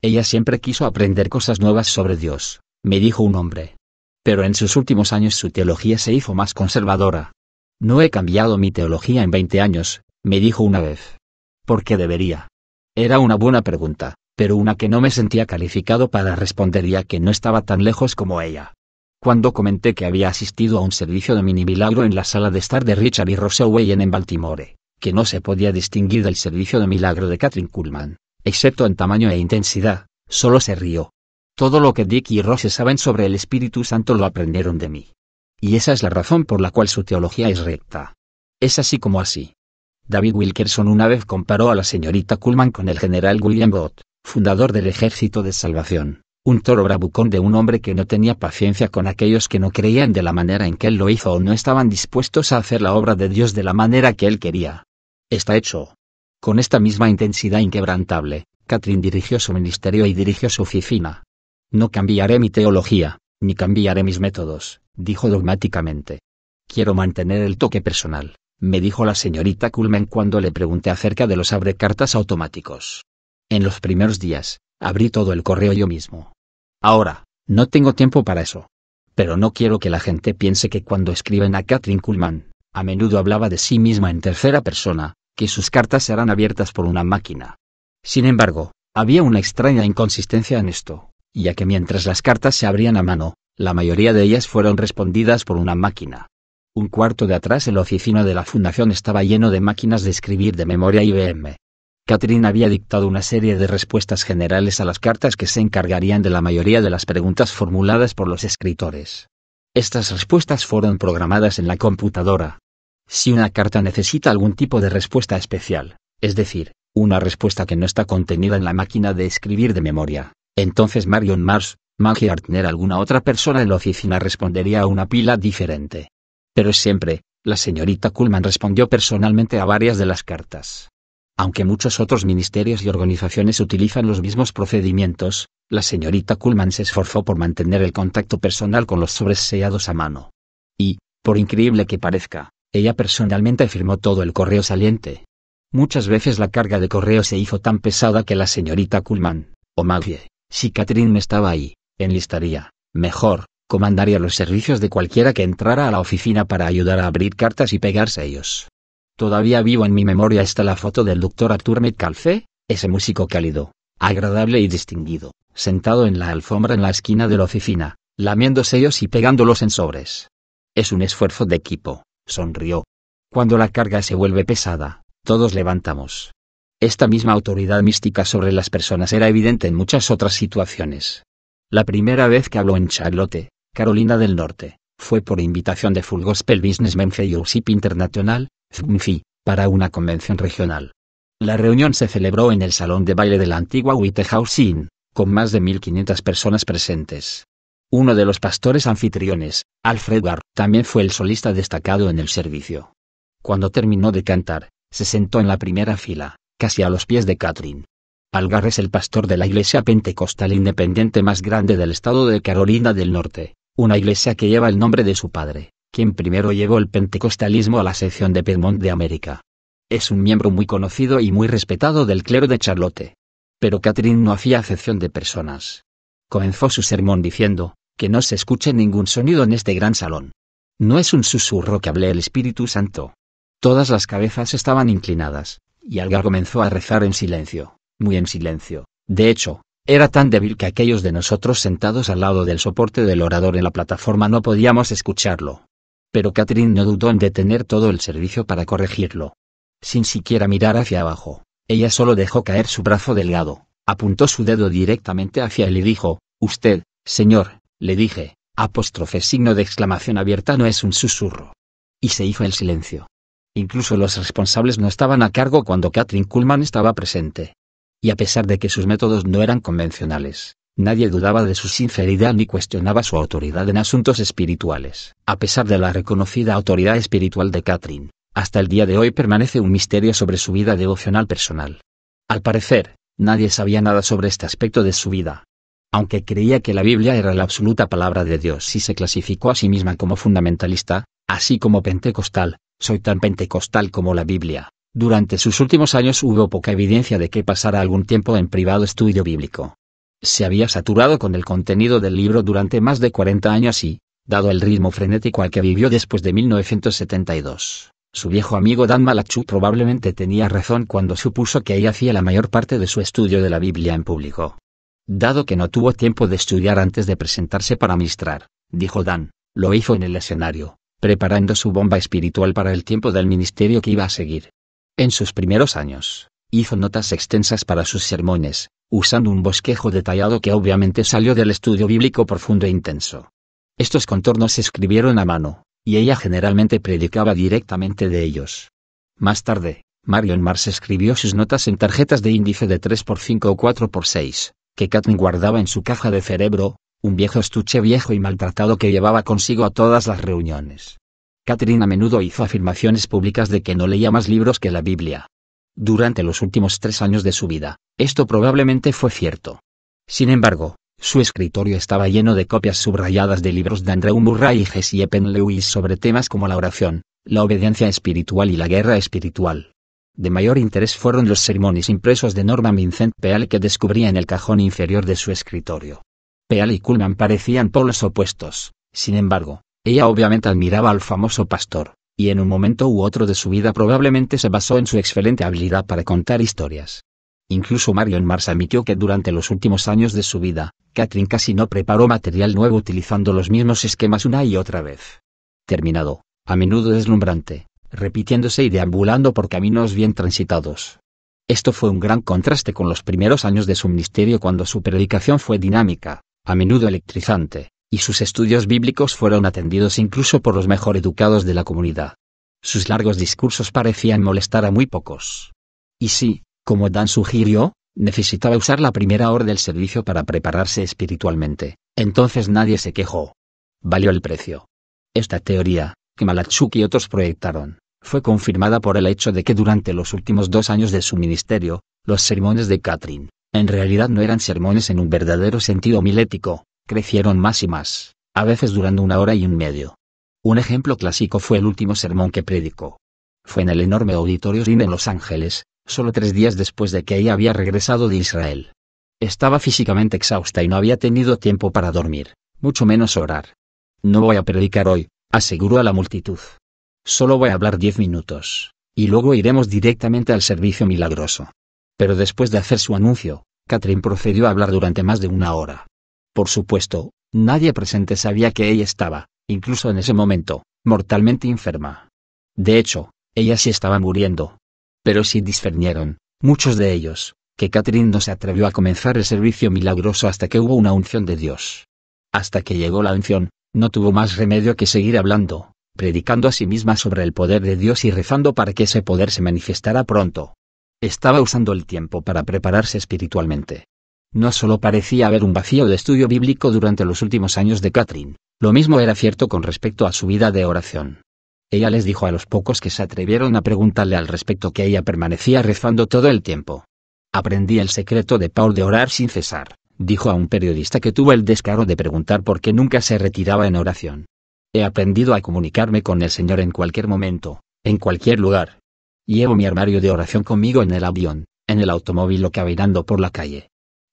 Ella siempre quiso aprender cosas nuevas sobre Dios, me dijo un hombre. Pero en sus últimos años su teología se hizo más conservadora. No he cambiado mi teología en 20 años, me dijo una vez. ¿Por qué debería? Era una buena pregunta, pero una que no me sentía calificado para responder ya que no estaba tan lejos como ella cuando comenté que había asistido a un servicio de mini milagro en la sala de estar de Richard y Rose Owen en Baltimore, que no se podía distinguir del servicio de milagro de Catherine Kuhlman, excepto en tamaño e intensidad, solo se rió. Todo lo que Dick y Rose saben sobre el Espíritu Santo lo aprendieron de mí. Y esa es la razón por la cual su teología es recta. Es así como así. David Wilkerson una vez comparó a la señorita Kuhlman con el general William Roth, fundador del Ejército de Salvación, un toro bravucón de un hombre que no tenía paciencia con aquellos que no creían de la manera en que él lo hizo o no estaban dispuestos a hacer la obra de Dios de la manera que él quería. Está hecho. Con esta misma intensidad inquebrantable, Katrin dirigió su ministerio y dirigió su oficina. No cambiaré mi teología, ni cambiaré mis métodos, dijo dogmáticamente. Quiero mantener el toque personal, me dijo la señorita Culmen cuando le pregunté acerca de los abrecartas automáticos. En los primeros días, Abrí todo el correo yo mismo. Ahora, no tengo tiempo para eso. Pero no quiero que la gente piense que cuando escriben a Katrin Kuhlman, a menudo hablaba de sí misma en tercera persona, que sus cartas serán abiertas por una máquina. Sin embargo, había una extraña inconsistencia en esto, ya que mientras las cartas se abrían a mano, la mayoría de ellas fueron respondidas por una máquina. Un cuarto de atrás en la oficina de la fundación estaba lleno de máquinas de escribir de memoria IBM. Catherine había dictado una serie de respuestas generales a las cartas que se encargarían de la mayoría de las preguntas formuladas por los escritores. Estas respuestas fueron programadas en la computadora. Si una carta necesita algún tipo de respuesta especial, es decir, una respuesta que no está contenida en la máquina de escribir de memoria, entonces Marion Mars, Maggie Artner alguna otra persona en la oficina respondería a una pila diferente. Pero siempre, la señorita Kullman respondió personalmente a varias de las cartas. Aunque muchos otros ministerios y organizaciones utilizan los mismos procedimientos, la señorita Kuhlman se esforzó por mantener el contacto personal con los sobres sellados a mano. Y, por increíble que parezca, ella personalmente firmó todo el correo saliente. Muchas veces la carga de correo se hizo tan pesada que la señorita Kuhlman, o Maggie, si Catherine estaba ahí, enlistaría, mejor, comandaría los servicios de cualquiera que entrara a la oficina para ayudar a abrir cartas y pegar sellos. Todavía vivo en mi memoria está la foto del doctor Arthur Metcalfe, ese músico cálido, agradable y distinguido, sentado en la alfombra en la esquina de la oficina, lamiendo sellos y pegándolos en sobres. Es un esfuerzo de equipo, sonrió. Cuando la carga se vuelve pesada, todos levantamos. Esta misma autoridad mística sobre las personas era evidente en muchas otras situaciones. La primera vez que habló en Charlotte, Carolina del Norte, fue por invitación de Full Gospel Businessmen's sip International, para una convención regional. La reunión se celebró en el salón de baile de la antigua House Inn, con más de 1.500 personas presentes. Uno de los pastores anfitriones, Alfred Gar, también fue el solista destacado en el servicio. Cuando terminó de cantar, se sentó en la primera fila, casi a los pies de Catherine. Algar es el pastor de la iglesia pentecostal independiente más grande del estado de Carolina del Norte, una iglesia que lleva el nombre de su padre, quien primero llevó el pentecostalismo a la sección de Piedmont de América. Es un miembro muy conocido y muy respetado del clero de Charlotte. Pero Catherine no hacía acepción de personas. Comenzó su sermón diciendo, que no se escuche ningún sonido en este gran salón. No es un susurro que hable el Espíritu Santo. Todas las cabezas estaban inclinadas, y Algar comenzó a rezar en silencio, muy en silencio. De hecho, era tan débil que aquellos de nosotros sentados al lado del soporte del orador en la plataforma no podíamos escucharlo pero Catherine no dudó en detener todo el servicio para corregirlo. Sin siquiera mirar hacia abajo, ella solo dejó caer su brazo delgado, apuntó su dedo directamente hacia él y dijo, Usted, señor, le dije, apóstrofe signo de exclamación abierta no es un susurro. Y se hizo el silencio. Incluso los responsables no estaban a cargo cuando Catherine Kuhlman estaba presente. Y a pesar de que sus métodos no eran convencionales, Nadie dudaba de su sinceridad ni cuestionaba su autoridad en asuntos espirituales. A pesar de la reconocida autoridad espiritual de Catherine, hasta el día de hoy permanece un misterio sobre su vida devocional personal. Al parecer, nadie sabía nada sobre este aspecto de su vida. Aunque creía que la Biblia era la absoluta palabra de Dios y se clasificó a sí misma como fundamentalista, así como pentecostal, soy tan pentecostal como la Biblia. Durante sus últimos años hubo poca evidencia de que pasara algún tiempo en privado estudio bíblico se había saturado con el contenido del libro durante más de 40 años y, dado el ritmo frenético al que vivió después de 1972, su viejo amigo Dan Malachú probablemente tenía razón cuando supuso que ella hacía la mayor parte de su estudio de la Biblia en público. Dado que no tuvo tiempo de estudiar antes de presentarse para ministrar, dijo Dan, lo hizo en el escenario, preparando su bomba espiritual para el tiempo del ministerio que iba a seguir. En sus primeros años, hizo notas extensas para sus sermones, usando un bosquejo detallado que obviamente salió del estudio bíblico profundo e intenso. Estos contornos se escribieron a mano, y ella generalmente predicaba directamente de ellos. Más tarde, Marion Mars escribió sus notas en tarjetas de índice de 3x5 o 4x6, que Catherine guardaba en su caja de cerebro, un viejo estuche viejo y maltratado que llevaba consigo a todas las reuniones. Catherine a menudo hizo afirmaciones públicas de que no leía más libros que la Biblia, durante los últimos tres años de su vida. Esto probablemente fue cierto. Sin embargo, su escritorio estaba lleno de copias subrayadas de libros de Andrew Murray y Jessie Lewis sobre temas como la oración, la obediencia espiritual y la guerra espiritual. De mayor interés fueron los sermones impresos de Norman Vincent Peal que descubría en el cajón inferior de su escritorio. Peal y Kuhlman parecían polos opuestos, sin embargo, ella obviamente admiraba al famoso pastor, y en un momento u otro de su vida probablemente se basó en su excelente habilidad para contar historias. Incluso Marion Mars admitió que durante los últimos años de su vida, Catherine casi no preparó material nuevo utilizando los mismos esquemas una y otra vez. Terminado, a menudo deslumbrante, repitiéndose y deambulando por caminos bien transitados. Esto fue un gran contraste con los primeros años de su ministerio cuando su predicación fue dinámica, a menudo electrizante, y sus estudios bíblicos fueron atendidos incluso por los mejor educados de la comunidad. Sus largos discursos parecían molestar a muy pocos. Y sí, como Dan sugirió, necesitaba usar la primera hora del servicio para prepararse espiritualmente, entonces nadie se quejó. Valió el precio. Esta teoría, que Malachuk y otros proyectaron, fue confirmada por el hecho de que durante los últimos dos años de su ministerio, los sermones de Catherine, en realidad no eran sermones en un verdadero sentido milético, crecieron más y más, a veces durando una hora y un medio. Un ejemplo clásico fue el último sermón que predicó. Fue en el enorme auditorio Rin en Los Ángeles, solo tres días después de que ella había regresado de Israel. Estaba físicamente exhausta y no había tenido tiempo para dormir, mucho menos orar. No voy a predicar hoy, aseguró a la multitud. Solo voy a hablar diez minutos, y luego iremos directamente al servicio milagroso. Pero después de hacer su anuncio, Catherine procedió a hablar durante más de una hora. Por supuesto, nadie presente sabía que ella estaba, incluso en ese momento, mortalmente enferma. De hecho, ella sí estaba muriendo. Pero sí discernieron, muchos de ellos, que Catherine no se atrevió a comenzar el servicio milagroso hasta que hubo una unción de Dios. Hasta que llegó la unción, no tuvo más remedio que seguir hablando, predicando a sí misma sobre el poder de Dios y rezando para que ese poder se manifestara pronto. Estaba usando el tiempo para prepararse espiritualmente. No solo parecía haber un vacío de estudio bíblico durante los últimos años de Catherine, lo mismo era cierto con respecto a su vida de oración. Ella les dijo a los pocos que se atrevieron a preguntarle al respecto que ella permanecía rezando todo el tiempo. Aprendí el secreto de Paul de orar sin cesar, dijo a un periodista que tuvo el descaro de preguntar por qué nunca se retiraba en oración. He aprendido a comunicarme con el Señor en cualquier momento, en cualquier lugar. Llevo mi armario de oración conmigo en el avión, en el automóvil o caminando por la calle.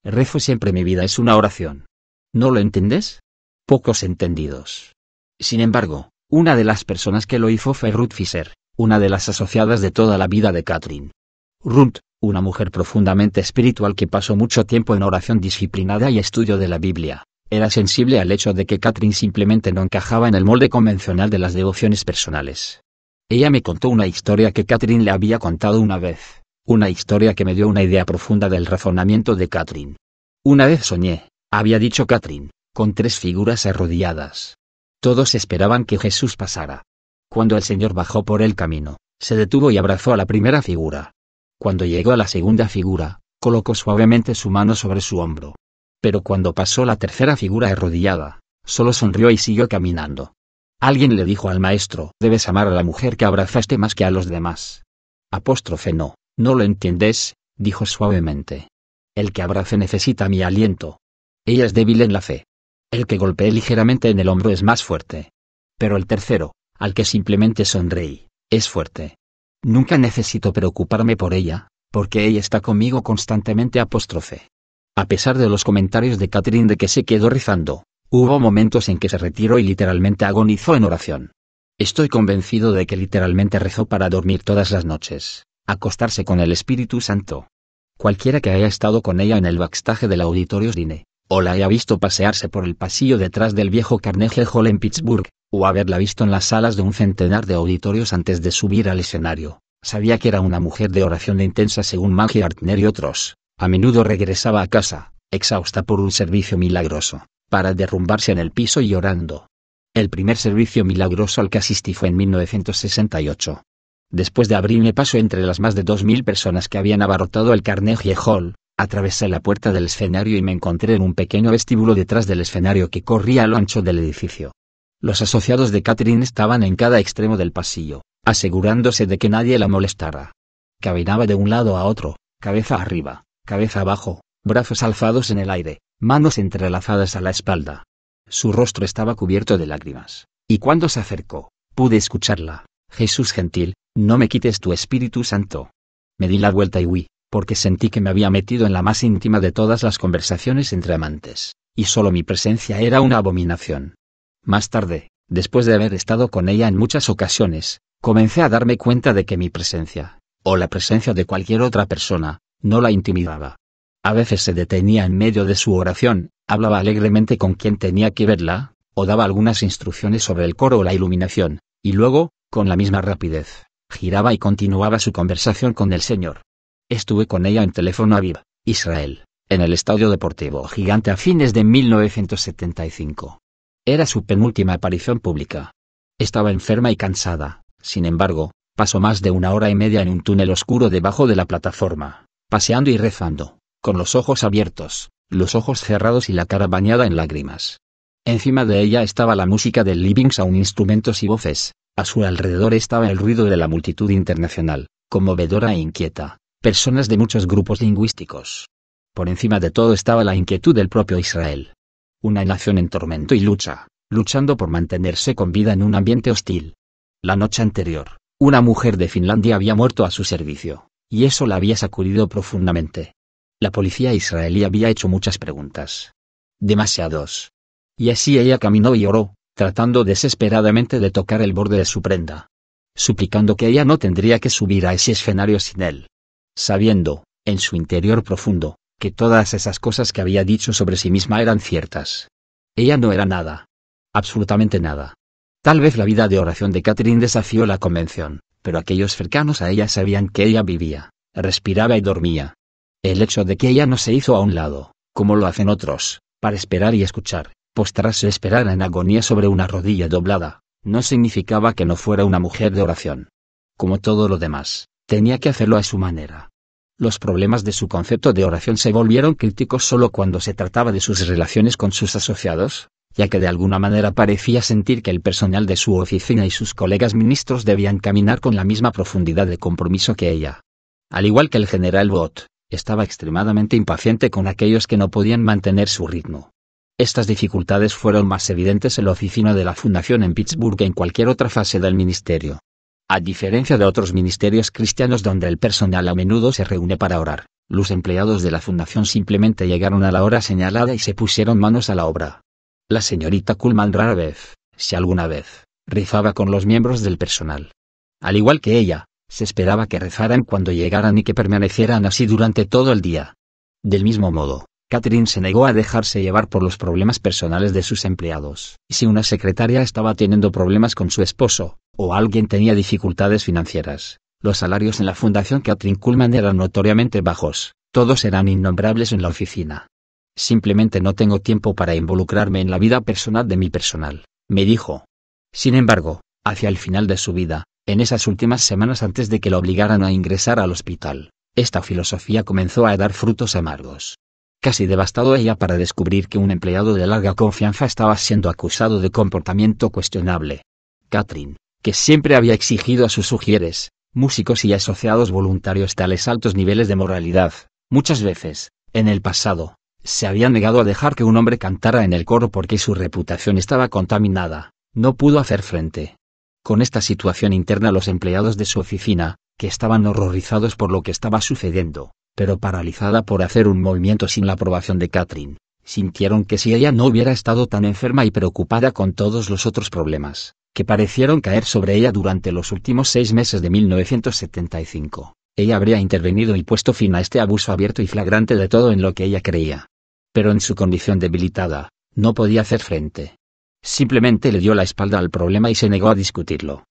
Rezo siempre mi vida es una oración. ¿No lo entendés? Pocos entendidos. Sin embargo, una de las personas que lo hizo fue Ruth Fisher, una de las asociadas de toda la vida de Catherine. Ruth, una mujer profundamente espiritual que pasó mucho tiempo en oración disciplinada y estudio de la Biblia, era sensible al hecho de que Catherine simplemente no encajaba en el molde convencional de las devociones personales. Ella me contó una historia que Catherine le había contado una vez. Una historia que me dio una idea profunda del razonamiento de Catherine. Una vez soñé, había dicho Catherine, con tres figuras arrodilladas. Todos esperaban que Jesús pasara. Cuando el Señor bajó por el camino, se detuvo y abrazó a la primera figura. Cuando llegó a la segunda figura, colocó suavemente su mano sobre su hombro. Pero cuando pasó la tercera figura arrodillada, solo sonrió y siguió caminando. Alguien le dijo al maestro, debes amar a la mujer que abrazaste más que a los demás. Apóstrofe no, no lo entiendes, dijo suavemente. El que abrace necesita mi aliento. Ella es débil en la fe. El que golpee ligeramente en el hombro es más fuerte. Pero el tercero, al que simplemente sonreí, es fuerte. Nunca necesito preocuparme por ella, porque ella está conmigo constantemente apóstrofe. A pesar de los comentarios de Catherine de que se quedó rizando, hubo momentos en que se retiró y literalmente agonizó en oración. Estoy convencido de que literalmente rezó para dormir todas las noches acostarse con el Espíritu Santo. Cualquiera que haya estado con ella en el backstage del Auditorio Dine, o la haya visto pasearse por el pasillo detrás del viejo Carnegie Hall en Pittsburgh, o haberla visto en las salas de un centenar de auditorios antes de subir al escenario, sabía que era una mujer de oración intensa según Maggie Artner y otros. A menudo regresaba a casa, exhausta por un servicio milagroso, para derrumbarse en el piso y llorando. El primer servicio milagroso al que asistí fue en 1968, Después de abrirme paso entre las más de 2.000 personas que habían abarrotado el Carnegie Hall, atravesé la puerta del escenario y me encontré en un pequeño vestíbulo detrás del escenario que corría a lo ancho del edificio. Los asociados de Catherine estaban en cada extremo del pasillo, asegurándose de que nadie la molestara. Caminaba de un lado a otro, cabeza arriba, cabeza abajo, brazos alzados en el aire, manos entrelazadas a la espalda. Su rostro estaba cubierto de lágrimas, y cuando se acercó, pude escucharla. Jesús Gentil, no me quites tu Espíritu Santo. Me di la vuelta y huí, porque sentí que me había metido en la más íntima de todas las conversaciones entre amantes, y solo mi presencia era una abominación. Más tarde, después de haber estado con ella en muchas ocasiones, comencé a darme cuenta de que mi presencia, o la presencia de cualquier otra persona, no la intimidaba. A veces se detenía en medio de su oración, hablaba alegremente con quien tenía que verla, o daba algunas instrucciones sobre el coro o la iluminación, y luego, con la misma rapidez, giraba y continuaba su conversación con el señor. Estuve con ella en teléfono a Viva, Israel, en el Estadio Deportivo Gigante a fines de 1975. Era su penúltima aparición pública. Estaba enferma y cansada, sin embargo, pasó más de una hora y media en un túnel oscuro debajo de la plataforma, paseando y rezando, con los ojos abiertos, los ojos cerrados y la cara bañada en lágrimas. Encima de ella estaba la música del Livings a instrumentos y voces, a su alrededor estaba el ruido de la multitud internacional, conmovedora e inquieta, personas de muchos grupos lingüísticos. Por encima de todo estaba la inquietud del propio Israel. Una nación en tormento y lucha, luchando por mantenerse con vida en un ambiente hostil. La noche anterior, una mujer de Finlandia había muerto a su servicio, y eso la había sacudido profundamente. La policía israelí había hecho muchas preguntas. Demasiados. Y así ella caminó y oró, tratando desesperadamente de tocar el borde de su prenda. Suplicando que ella no tendría que subir a ese escenario sin él. Sabiendo, en su interior profundo, que todas esas cosas que había dicho sobre sí misma eran ciertas. Ella no era nada. Absolutamente nada. Tal vez la vida de oración de Catherine desafió la convención, pero aquellos cercanos a ella sabían que ella vivía, respiraba y dormía. El hecho de que ella no se hizo a un lado, como lo hacen otros, para esperar y escuchar, Postrarse esperar en agonía sobre una rodilla doblada, no significaba que no fuera una mujer de oración. Como todo lo demás, tenía que hacerlo a su manera. Los problemas de su concepto de oración se volvieron críticos solo cuando se trataba de sus relaciones con sus asociados, ya que de alguna manera parecía sentir que el personal de su oficina y sus colegas ministros debían caminar con la misma profundidad de compromiso que ella. Al igual que el general Bott, estaba extremadamente impaciente con aquellos que no podían mantener su ritmo. Estas dificultades fueron más evidentes en la oficina de la Fundación en Pittsburgh que en cualquier otra fase del ministerio. A diferencia de otros ministerios cristianos donde el personal a menudo se reúne para orar, los empleados de la fundación simplemente llegaron a la hora señalada y se pusieron manos a la obra. La señorita Kuhlman rara vez, si alguna vez, rezaba con los miembros del personal. Al igual que ella, se esperaba que rezaran cuando llegaran y que permanecieran así durante todo el día. Del mismo modo, Catherine se negó a dejarse llevar por los problemas personales de sus empleados. Si una secretaria estaba teniendo problemas con su esposo, o alguien tenía dificultades financieras, los salarios en la Fundación Catherine Kuhlman eran notoriamente bajos, todos eran innombrables en la oficina. Simplemente no tengo tiempo para involucrarme en la vida personal de mi personal, me dijo. Sin embargo, hacia el final de su vida, en esas últimas semanas antes de que lo obligaran a ingresar al hospital, esta filosofía comenzó a dar frutos amargos casi devastado ella para descubrir que un empleado de larga confianza estaba siendo acusado de comportamiento cuestionable. Catherine, que siempre había exigido a sus sugieres, músicos y asociados voluntarios tales altos niveles de moralidad, muchas veces, en el pasado, se había negado a dejar que un hombre cantara en el coro porque su reputación estaba contaminada, no pudo hacer frente. Con esta situación interna los empleados de su oficina, que estaban horrorizados por lo que estaba sucediendo, pero paralizada por hacer un movimiento sin la aprobación de Catherine, sintieron que si ella no hubiera estado tan enferma y preocupada con todos los otros problemas, que parecieron caer sobre ella durante los últimos seis meses de 1975, ella habría intervenido y puesto fin a este abuso abierto y flagrante de todo en lo que ella creía. Pero en su condición debilitada, no podía hacer frente. Simplemente le dio la espalda al problema y se negó a discutirlo.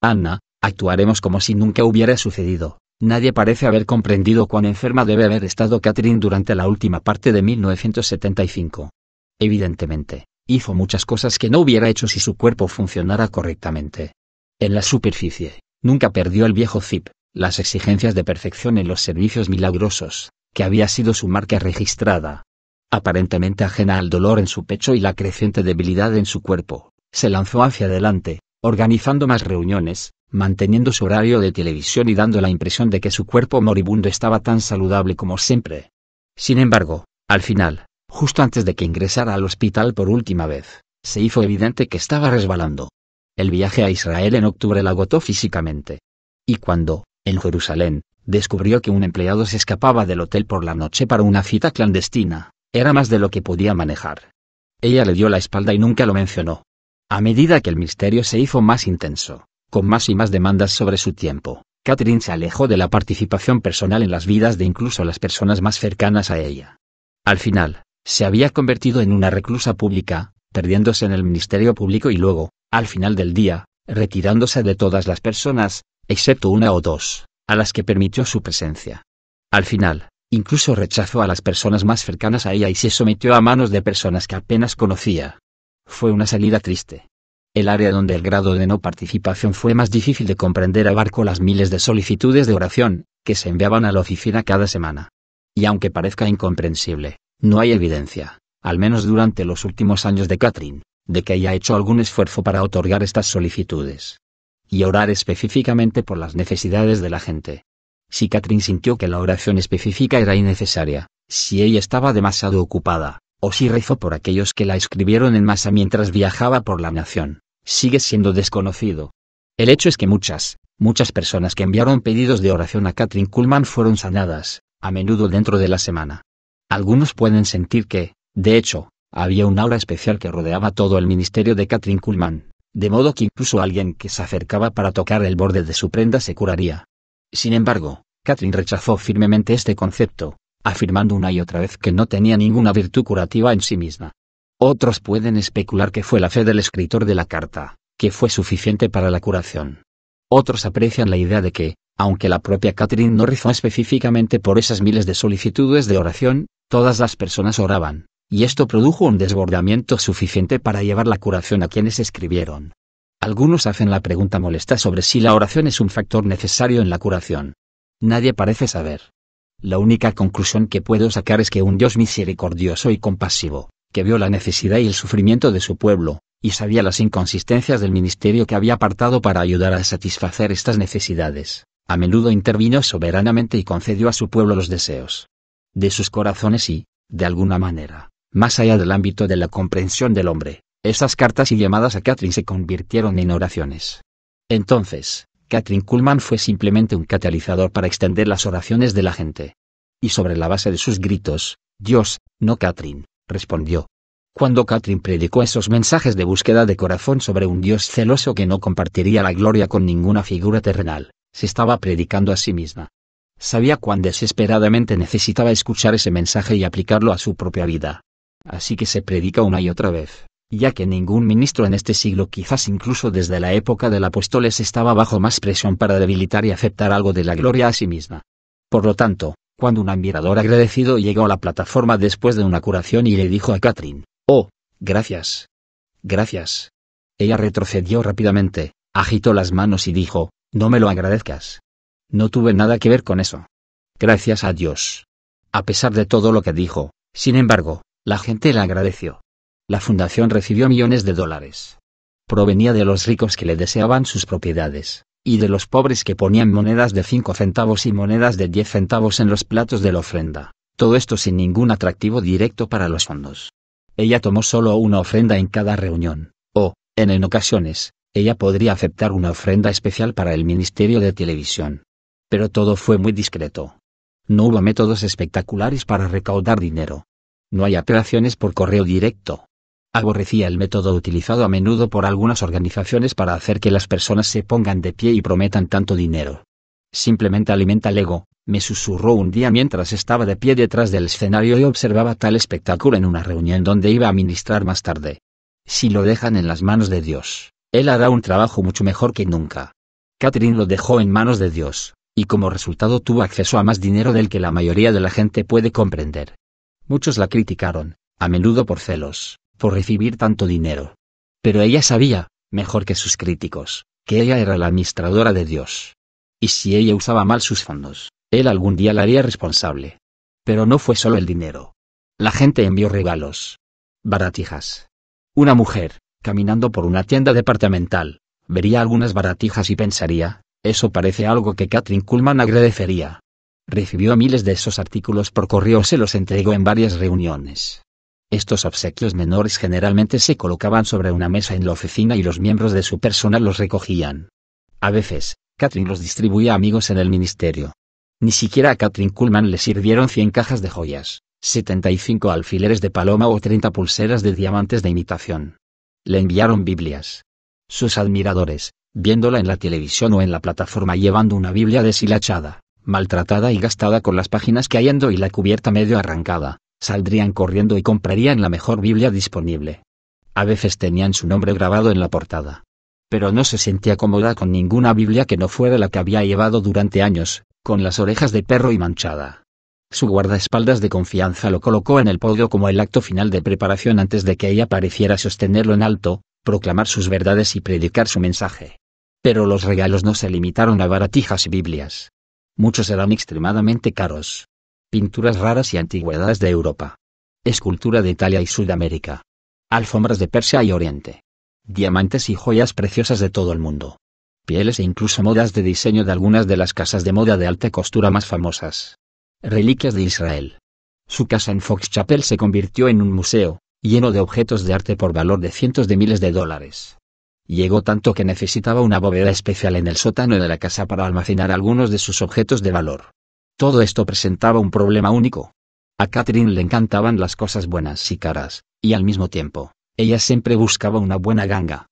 Anna, actuaremos como si nunca hubiera sucedido, Nadie parece haber comprendido cuán enferma debe haber estado Catherine durante la última parte de 1975. Evidentemente, hizo muchas cosas que no hubiera hecho si su cuerpo funcionara correctamente. En la superficie, nunca perdió el viejo zip, las exigencias de perfección en los servicios milagrosos, que había sido su marca registrada. Aparentemente ajena al dolor en su pecho y la creciente debilidad en su cuerpo, se lanzó hacia adelante, organizando más reuniones, manteniendo su horario de televisión y dando la impresión de que su cuerpo moribundo estaba tan saludable como siempre. Sin embargo, al final, justo antes de que ingresara al hospital por última vez, se hizo evidente que estaba resbalando. El viaje a Israel en octubre la agotó físicamente. Y cuando, en Jerusalén, descubrió que un empleado se escapaba del hotel por la noche para una cita clandestina, era más de lo que podía manejar. Ella le dio la espalda y nunca lo mencionó. A medida que el misterio se hizo más intenso, con más y más demandas sobre su tiempo, Catherine se alejó de la participación personal en las vidas de incluso las personas más cercanas a ella. Al final, se había convertido en una reclusa pública, perdiéndose en el ministerio público y luego, al final del día, retirándose de todas las personas, excepto una o dos, a las que permitió su presencia. Al final, incluso rechazó a las personas más cercanas a ella y se sometió a manos de personas que apenas conocía. Fue una salida triste, el área donde el grado de no participación fue más difícil de comprender abarcó las miles de solicitudes de oración, que se enviaban a la oficina cada semana. Y aunque parezca incomprensible, no hay evidencia, al menos durante los últimos años de Catherine, de que haya hecho algún esfuerzo para otorgar estas solicitudes. Y orar específicamente por las necesidades de la gente. Si Catherine sintió que la oración específica era innecesaria, si ella estaba demasiado ocupada, o si rezó por aquellos que la escribieron en masa mientras viajaba por la nación, sigue siendo desconocido. El hecho es que muchas, muchas personas que enviaron pedidos de oración a Catherine Kullman fueron sanadas, a menudo dentro de la semana. Algunos pueden sentir que, de hecho, había un aura especial que rodeaba todo el ministerio de Katrin Kullman, de modo que incluso alguien que se acercaba para tocar el borde de su prenda se curaría. Sin embargo, Catherine rechazó firmemente este concepto, afirmando una y otra vez que no tenía ninguna virtud curativa en sí misma. Otros pueden especular que fue la fe del escritor de la carta, que fue suficiente para la curación. Otros aprecian la idea de que, aunque la propia Catherine no rezó específicamente por esas miles de solicitudes de oración, todas las personas oraban, y esto produjo un desbordamiento suficiente para llevar la curación a quienes escribieron. Algunos hacen la pregunta molesta sobre si la oración es un factor necesario en la curación. Nadie parece saber. La única conclusión que puedo sacar es que un Dios misericordioso y compasivo, que vio la necesidad y el sufrimiento de su pueblo, y sabía las inconsistencias del ministerio que había apartado para ayudar a satisfacer estas necesidades, a menudo intervino soberanamente y concedió a su pueblo los deseos de sus corazones y, de alguna manera, más allá del ámbito de la comprensión del hombre, esas cartas y llamadas a Catherine se convirtieron en oraciones. Entonces, Catherine Kullman fue simplemente un catalizador para extender las oraciones de la gente. Y sobre la base de sus gritos, Dios, no Catherine, respondió. Cuando Catherine predicó esos mensajes de búsqueda de corazón sobre un Dios celoso que no compartiría la gloria con ninguna figura terrenal, se estaba predicando a sí misma. Sabía cuán desesperadamente necesitaba escuchar ese mensaje y aplicarlo a su propia vida. Así que se predica una y otra vez, ya que ningún ministro en este siglo, quizás incluso desde la época del apóstoles, estaba bajo más presión para debilitar y aceptar algo de la gloria a sí misma. Por lo tanto, cuando un admirador agradecido llegó a la plataforma después de una curación y le dijo a Catherine, Oh, gracias. Gracias. Ella retrocedió rápidamente, agitó las manos y dijo, No me lo agradezcas. No tuve nada que ver con eso. Gracias a Dios. A pesar de todo lo que dijo, sin embargo, la gente le agradeció. La fundación recibió millones de dólares. Provenía de los ricos que le deseaban sus propiedades y de los pobres que ponían monedas de 5 centavos y monedas de 10 centavos en los platos de la ofrenda, todo esto sin ningún atractivo directo para los fondos. Ella tomó solo una ofrenda en cada reunión, o, en, en ocasiones, ella podría aceptar una ofrenda especial para el Ministerio de Televisión. Pero todo fue muy discreto. No hubo métodos espectaculares para recaudar dinero. No hay operaciones por correo directo aborrecía el método utilizado a menudo por algunas organizaciones para hacer que las personas se pongan de pie y prometan tanto dinero. Simplemente alimenta el ego, me susurró un día mientras estaba de pie detrás del escenario y observaba tal espectáculo en una reunión donde iba a ministrar más tarde. Si lo dejan en las manos de Dios, Él hará un trabajo mucho mejor que nunca. Catherine lo dejó en manos de Dios, y como resultado tuvo acceso a más dinero del que la mayoría de la gente puede comprender. Muchos la criticaron, a menudo por celos, por recibir tanto dinero. Pero ella sabía, mejor que sus críticos, que ella era la administradora de Dios. Y si ella usaba mal sus fondos, él algún día la haría responsable. Pero no fue solo el dinero. La gente envió regalos. Baratijas. Una mujer, caminando por una tienda departamental, vería algunas baratijas y pensaría, eso parece algo que Katrin Kuhlman agradecería. Recibió miles de esos artículos por correo, se los entregó en varias reuniones. Estos obsequios menores generalmente se colocaban sobre una mesa en la oficina y los miembros de su personal los recogían. A veces, Catherine los distribuía a amigos en el ministerio. Ni siquiera a Catherine Kuhlman le sirvieron 100 cajas de joyas, 75 alfileres de paloma o 30 pulseras de diamantes de imitación. Le enviaron Biblias. Sus admiradores, viéndola en la televisión o en la plataforma llevando una Biblia deshilachada, maltratada y gastada con las páginas cayendo y la cubierta medio arrancada, saldrían corriendo y comprarían la mejor Biblia disponible. A veces tenían su nombre grabado en la portada. Pero no se sentía cómoda con ninguna Biblia que no fuera la que había llevado durante años, con las orejas de perro y manchada. Su guardaespaldas de confianza lo colocó en el podio como el acto final de preparación antes de que ella pareciera sostenerlo en alto, proclamar sus verdades y predicar su mensaje. Pero los regalos no se limitaron a baratijas y Biblias. Muchos eran extremadamente caros pinturas raras y antigüedades de Europa. Escultura de Italia y Sudamérica. Alfombras de Persia y Oriente. Diamantes y joyas preciosas de todo el mundo. Pieles e incluso modas de diseño de algunas de las casas de moda de alta costura más famosas. Reliquias de Israel. Su casa en Fox Chapel se convirtió en un museo, lleno de objetos de arte por valor de cientos de miles de dólares. Llegó tanto que necesitaba una bóveda especial en el sótano de la casa para almacenar algunos de sus objetos de valor. Todo esto presentaba un problema único. A Catherine le encantaban las cosas buenas y caras, y al mismo tiempo, ella siempre buscaba una buena ganga.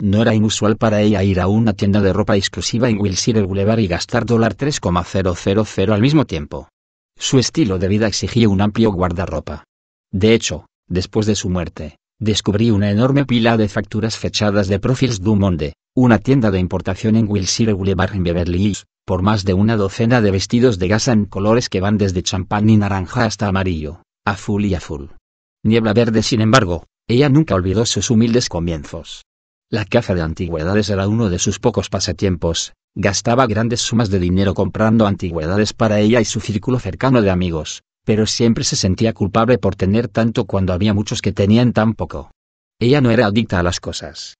No era inusual para ella ir a una tienda de ropa exclusiva en Wilshire Boulevard y gastar dólar $3,000 al mismo tiempo. Su estilo de vida exigía un amplio guardarropa. De hecho, después de su muerte, descubrí una enorme pila de facturas fechadas de Profils du Monde, una tienda de importación en Wilshire Boulevard en Beverly Hills, por más de una docena de vestidos de gasa en colores que van desde champán y naranja hasta amarillo, azul y azul. Niebla Verde sin embargo, ella nunca olvidó sus humildes comienzos. La caza de antigüedades era uno de sus pocos pasatiempos, gastaba grandes sumas de dinero comprando antigüedades para ella y su círculo cercano de amigos, pero siempre se sentía culpable por tener tanto cuando había muchos que tenían tan poco. Ella no era adicta a las cosas.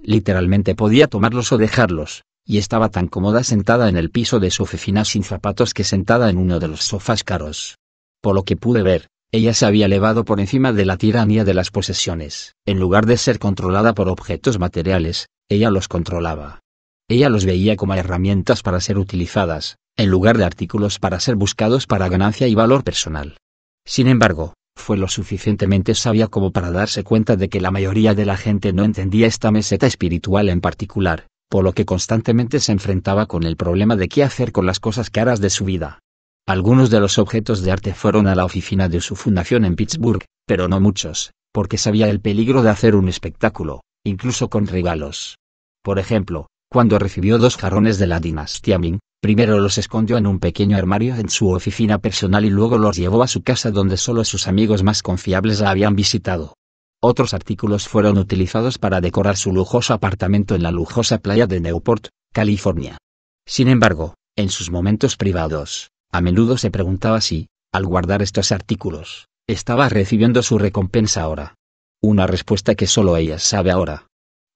Literalmente podía tomarlos o dejarlos, y estaba tan cómoda sentada en el piso de su oficina sin zapatos que sentada en uno de los sofás caros. Por lo que pude ver, ella se había elevado por encima de la tiranía de las posesiones. En lugar de ser controlada por objetos materiales, ella los controlaba. Ella los veía como herramientas para ser utilizadas, en lugar de artículos para ser buscados para ganancia y valor personal. Sin embargo, fue lo suficientemente sabia como para darse cuenta de que la mayoría de la gente no entendía esta meseta espiritual en particular, por lo que constantemente se enfrentaba con el problema de qué hacer con las cosas caras de su vida. Algunos de los objetos de arte fueron a la oficina de su fundación en Pittsburgh, pero no muchos, porque sabía el peligro de hacer un espectáculo, incluso con regalos. Por ejemplo, cuando recibió dos jarrones de la dinastía Ming, primero los escondió en un pequeño armario en su oficina personal y luego los llevó a su casa donde solo sus amigos más confiables la habían visitado. Otros artículos fueron utilizados para decorar su lujoso apartamento en la lujosa playa de Newport, California. Sin embargo, en sus momentos privados, a menudo se preguntaba si, al guardar estos artículos, estaba recibiendo su recompensa ahora. Una respuesta que solo ella sabe ahora.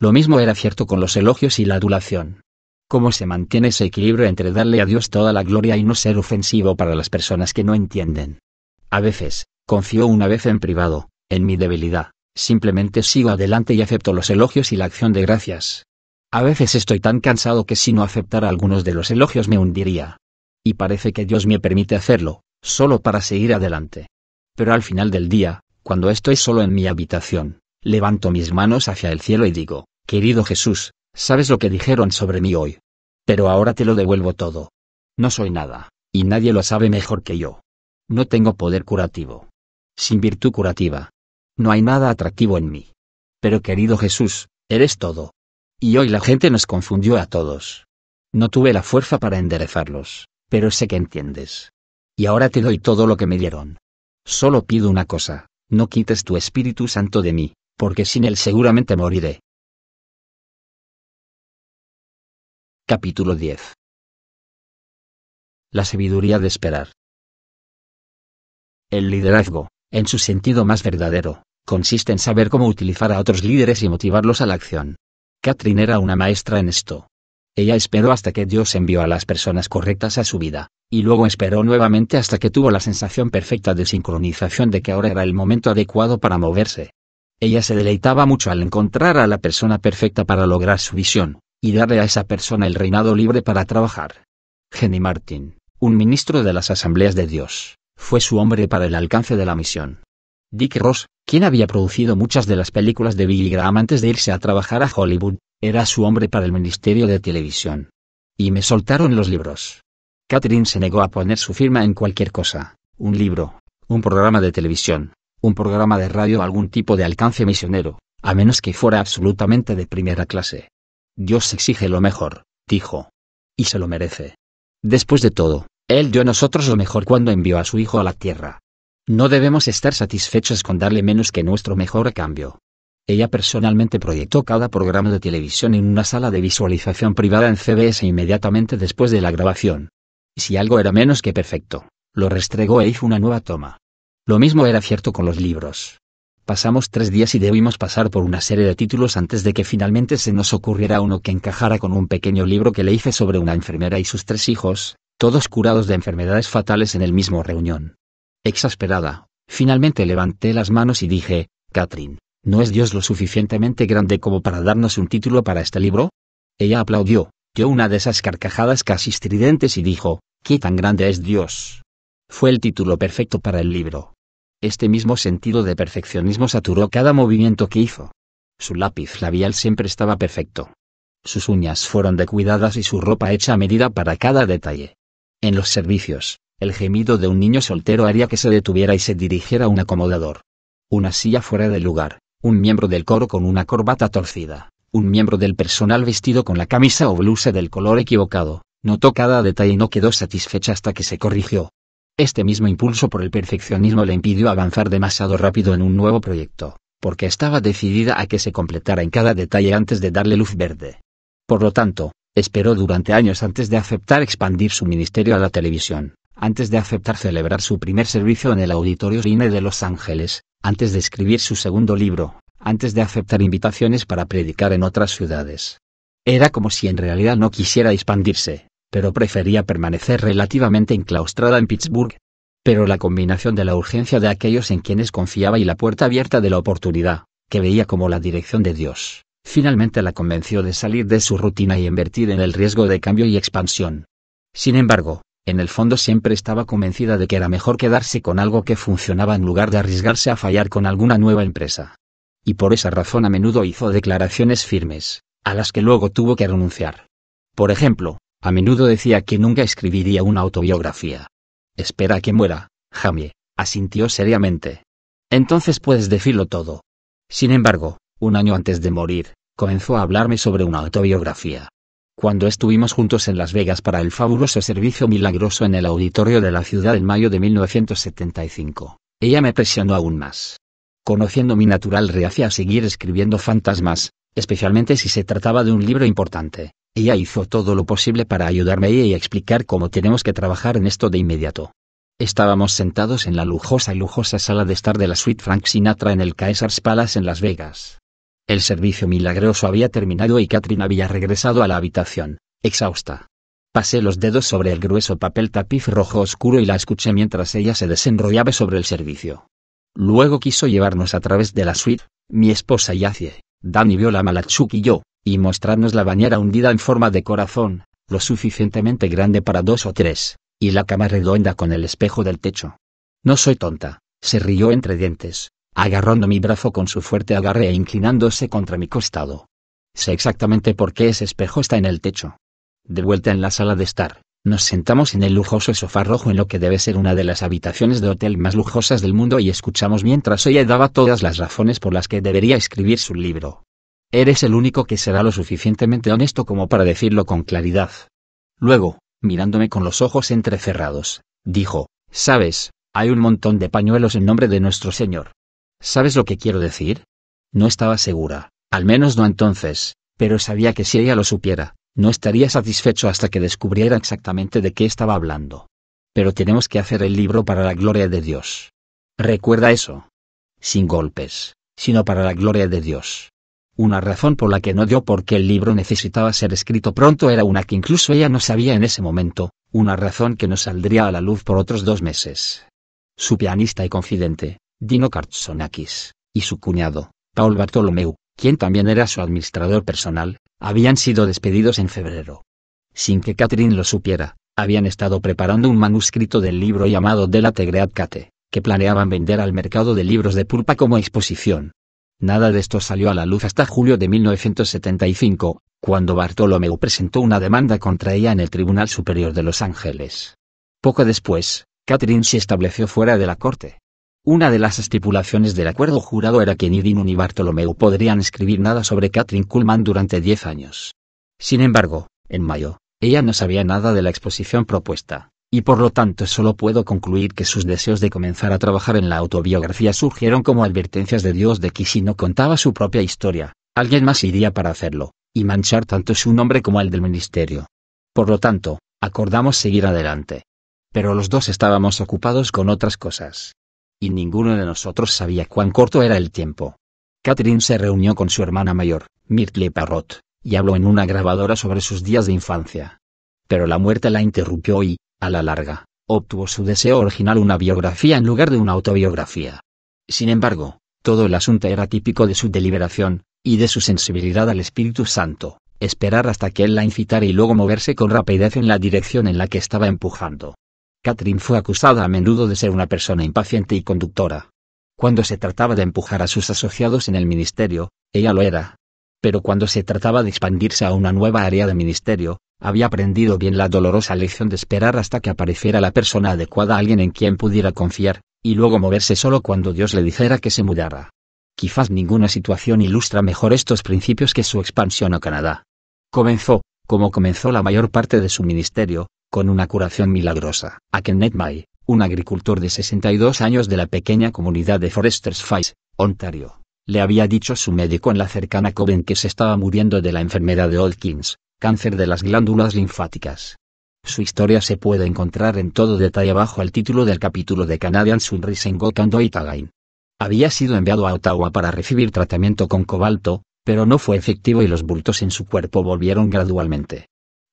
Lo mismo era cierto con los elogios y la adulación. ¿Cómo se mantiene ese equilibrio entre darle a Dios toda la gloria y no ser ofensivo para las personas que no entienden? A veces, confío una vez en privado, en mi debilidad simplemente sigo adelante y acepto los elogios y la acción de gracias. A veces estoy tan cansado que si no aceptara algunos de los elogios me hundiría. Y parece que Dios me permite hacerlo, solo para seguir adelante. Pero al final del día, cuando estoy solo en mi habitación, levanto mis manos hacia el cielo y digo, querido Jesús, ¿sabes lo que dijeron sobre mí hoy? Pero ahora te lo devuelvo todo. No soy nada, y nadie lo sabe mejor que yo. No tengo poder curativo. Sin virtud curativa, no hay nada atractivo en mí. Pero querido Jesús, eres todo. Y hoy la gente nos confundió a todos. No tuve la fuerza para enderezarlos, pero sé que entiendes. Y ahora te doy todo lo que me dieron. Solo pido una cosa, no quites tu Espíritu Santo de mí, porque sin él seguramente moriré. Capítulo 10 La sabiduría de esperar. El liderazgo, en su sentido más verdadero, consiste en saber cómo utilizar a otros líderes y motivarlos a la acción. Catherine era una maestra en esto. Ella esperó hasta que Dios envió a las personas correctas a su vida, y luego esperó nuevamente hasta que tuvo la sensación perfecta de sincronización de que ahora era el momento adecuado para moverse. Ella se deleitaba mucho al encontrar a la persona perfecta para lograr su visión, y darle a esa persona el reinado libre para trabajar. Jenny Martin, un ministro de las Asambleas de Dios, fue su hombre para el alcance de la misión. Dick Ross, quien había producido muchas de las películas de Billy Graham antes de irse a trabajar a Hollywood, era su hombre para el Ministerio de Televisión. Y me soltaron los libros. Catherine se negó a poner su firma en cualquier cosa, un libro, un programa de televisión, un programa de radio o algún tipo de alcance misionero, a menos que fuera absolutamente de primera clase. Dios exige lo mejor, dijo. Y se lo merece. Después de todo, Él dio a nosotros lo mejor cuando envió a su Hijo a la tierra. No debemos estar satisfechos con darle menos que nuestro mejor cambio. Ella personalmente proyectó cada programa de televisión en una sala de visualización privada en CBS inmediatamente después de la grabación. Y Si algo era menos que perfecto, lo restregó e hizo una nueva toma. Lo mismo era cierto con los libros. Pasamos tres días y debimos pasar por una serie de títulos antes de que finalmente se nos ocurriera uno que encajara con un pequeño libro que le hice sobre una enfermera y sus tres hijos, todos curados de enfermedades fatales en el mismo reunión. Exasperada, finalmente levanté las manos y dije, Catherine, ¿no es Dios lo suficientemente grande como para darnos un título para este libro? Ella aplaudió, dio una de esas carcajadas casi estridentes y dijo, ¿qué tan grande es Dios? Fue el título perfecto para el libro. Este mismo sentido de perfeccionismo saturó cada movimiento que hizo. Su lápiz labial siempre estaba perfecto. Sus uñas fueron de cuidadas y su ropa hecha a medida para cada detalle. En los servicios, el gemido de un niño soltero haría que se detuviera y se dirigiera a un acomodador. Una silla fuera del lugar, un miembro del coro con una corbata torcida, un miembro del personal vestido con la camisa o blusa del color equivocado, notó cada detalle y no quedó satisfecha hasta que se corrigió. Este mismo impulso por el perfeccionismo le impidió avanzar demasiado rápido en un nuevo proyecto, porque estaba decidida a que se completara en cada detalle antes de darle luz verde. Por lo tanto, esperó durante años antes de aceptar expandir su ministerio a la televisión antes de aceptar celebrar su primer servicio en el Auditorio Cine de Los Ángeles, antes de escribir su segundo libro, antes de aceptar invitaciones para predicar en otras ciudades. Era como si en realidad no quisiera expandirse, pero prefería permanecer relativamente enclaustrada en Pittsburgh. Pero la combinación de la urgencia de aquellos en quienes confiaba y la puerta abierta de la oportunidad, que veía como la dirección de Dios, finalmente la convenció de salir de su rutina y invertir en el riesgo de cambio y expansión. Sin embargo, en el fondo siempre estaba convencida de que era mejor quedarse con algo que funcionaba en lugar de arriesgarse a fallar con alguna nueva empresa. Y por esa razón a menudo hizo declaraciones firmes, a las que luego tuvo que renunciar. Por ejemplo, a menudo decía que nunca escribiría una autobiografía. Espera a que muera, Jamie, asintió seriamente. Entonces puedes decirlo todo. Sin embargo, un año antes de morir, comenzó a hablarme sobre una autobiografía cuando estuvimos juntos en Las Vegas para el fabuloso servicio milagroso en el auditorio de la ciudad en mayo de 1975, ella me presionó aún más. Conociendo mi natural reacia a seguir escribiendo fantasmas, especialmente si se trataba de un libro importante, ella hizo todo lo posible para ayudarme y explicar cómo tenemos que trabajar en esto de inmediato. Estábamos sentados en la lujosa y lujosa sala de estar de la suite Frank Sinatra en el Caesars Palace en Las Vegas. El servicio milagroso había terminado y Catherine había regresado a la habitación, exhausta. Pasé los dedos sobre el grueso papel tapiz rojo oscuro y la escuché mientras ella se desenrollaba sobre el servicio. Luego quiso llevarnos a través de la suite, mi esposa yace, Danny vio la Malachuk y yo, y mostrarnos la bañera hundida en forma de corazón, lo suficientemente grande para dos o tres, y la cama redonda con el espejo del techo. No soy tonta, se rió entre dientes, agarrando mi brazo con su fuerte agarre e inclinándose contra mi costado. Sé exactamente por qué ese espejo está en el techo. De vuelta en la sala de estar, nos sentamos en el lujoso sofá rojo en lo que debe ser una de las habitaciones de hotel más lujosas del mundo y escuchamos mientras ella daba todas las razones por las que debería escribir su libro. Eres el único que será lo suficientemente honesto como para decirlo con claridad. Luego, mirándome con los ojos entrecerrados, dijo, Sabes, hay un montón de pañuelos en nombre de nuestro Señor. ¿Sabes lo que quiero decir? No estaba segura, al menos no entonces, pero sabía que si ella lo supiera, no estaría satisfecho hasta que descubriera exactamente de qué estaba hablando. Pero tenemos que hacer el libro para la gloria de Dios. Recuerda eso. Sin golpes, sino para la gloria de Dios. Una razón por la que no dio porque el libro necesitaba ser escrito pronto era una que incluso ella no sabía en ese momento, una razón que no saldría a la luz por otros dos meses. Su pianista y confidente, Dino Kartsonakis, y su cuñado, Paul Bartolomeu, quien también era su administrador personal, habían sido despedidos en febrero. Sin que Catherine lo supiera, habían estado preparando un manuscrito del libro llamado De la Tegreat Cate, que planeaban vender al mercado de libros de pulpa como exposición. Nada de esto salió a la luz hasta julio de 1975, cuando Bartolomeu presentó una demanda contra ella en el Tribunal Superior de Los Ángeles. Poco después, Catherine se estableció fuera de la corte, una de las estipulaciones del acuerdo jurado era que ni Dino ni Bartolomeu podrían escribir nada sobre Catherine Kuhlman durante diez años. Sin embargo, en mayo, ella no sabía nada de la exposición propuesta, y por lo tanto solo puedo concluir que sus deseos de comenzar a trabajar en la autobiografía surgieron como advertencias de Dios de que si no contaba su propia historia, alguien más iría para hacerlo, y manchar tanto su nombre como el del ministerio. Por lo tanto, acordamos seguir adelante. Pero los dos estábamos ocupados con otras cosas y ninguno de nosotros sabía cuán corto era el tiempo. Catherine se reunió con su hermana mayor, Myrtle Parrot, y habló en una grabadora sobre sus días de infancia. Pero la muerte la interrumpió y, a la larga, obtuvo su deseo original una biografía en lugar de una autobiografía. Sin embargo, todo el asunto era típico de su deliberación, y de su sensibilidad al Espíritu Santo, esperar hasta que él la incitara y luego moverse con rapidez en la dirección en la que estaba empujando. Catherine fue acusada a menudo de ser una persona impaciente y conductora. Cuando se trataba de empujar a sus asociados en el ministerio, ella lo era. Pero cuando se trataba de expandirse a una nueva área de ministerio, había aprendido bien la dolorosa lección de esperar hasta que apareciera la persona adecuada, alguien en quien pudiera confiar, y luego moverse solo cuando Dios le dijera que se mudara. Quizás ninguna situación ilustra mejor estos principios que su expansión a Canadá. Comenzó, como comenzó la mayor parte de su ministerio, con una curación milagrosa, a Kenneth May, un agricultor de 62 años de la pequeña comunidad de Foresters Falls, Ontario. Le había dicho su médico en la cercana Coven que se estaba muriendo de la enfermedad de Hodgkins, cáncer de las glándulas linfáticas. Su historia se puede encontrar en todo detalle bajo el título del capítulo de Canadian Sunrise en Gokando Itagain. Había sido enviado a Ottawa para recibir tratamiento con cobalto, pero no fue efectivo y los bultos en su cuerpo volvieron gradualmente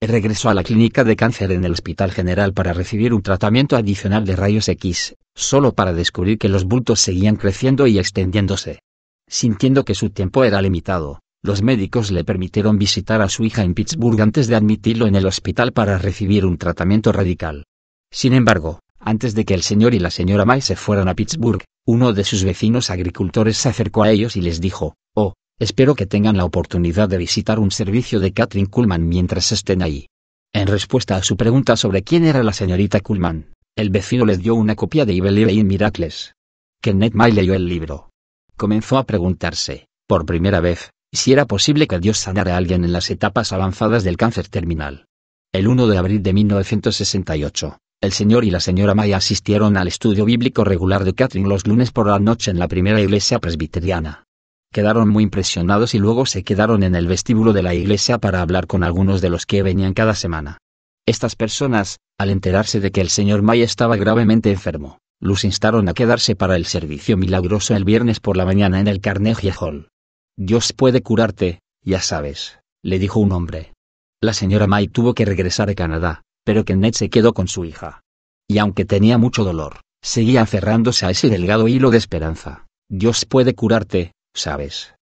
regresó a la clínica de cáncer en el Hospital General para recibir un tratamiento adicional de rayos X, solo para descubrir que los bultos seguían creciendo y extendiéndose. Sintiendo que su tiempo era limitado, los médicos le permitieron visitar a su hija en Pittsburgh antes de admitirlo en el hospital para recibir un tratamiento radical. Sin embargo, antes de que el señor y la señora May se fueran a Pittsburgh, uno de sus vecinos agricultores se acercó a ellos y les dijo, Oh, Espero que tengan la oportunidad de visitar un servicio de Kathryn Kuhlman mientras estén ahí. En respuesta a su pregunta sobre quién era la señorita Kuhlman, el vecino les dio una copia de I in Miracles. Kenneth May leyó el libro. Comenzó a preguntarse, por primera vez, si era posible que Dios sanara a alguien en las etapas avanzadas del cáncer terminal. El 1 de abril de 1968, el señor y la señora May asistieron al estudio bíblico regular de Catherine los lunes por la noche en la primera iglesia presbiteriana quedaron muy impresionados y luego se quedaron en el vestíbulo de la iglesia para hablar con algunos de los que venían cada semana. Estas personas, al enterarse de que el señor May estaba gravemente enfermo, los instaron a quedarse para el servicio milagroso el viernes por la mañana en el Carnegie Hall. Dios puede curarte, ya sabes, le dijo un hombre. La señora May tuvo que regresar a Canadá, pero Kenneth se quedó con su hija. Y aunque tenía mucho dolor, seguía aferrándose a ese delgado hilo de esperanza. Dios puede curarte, ¿sabes?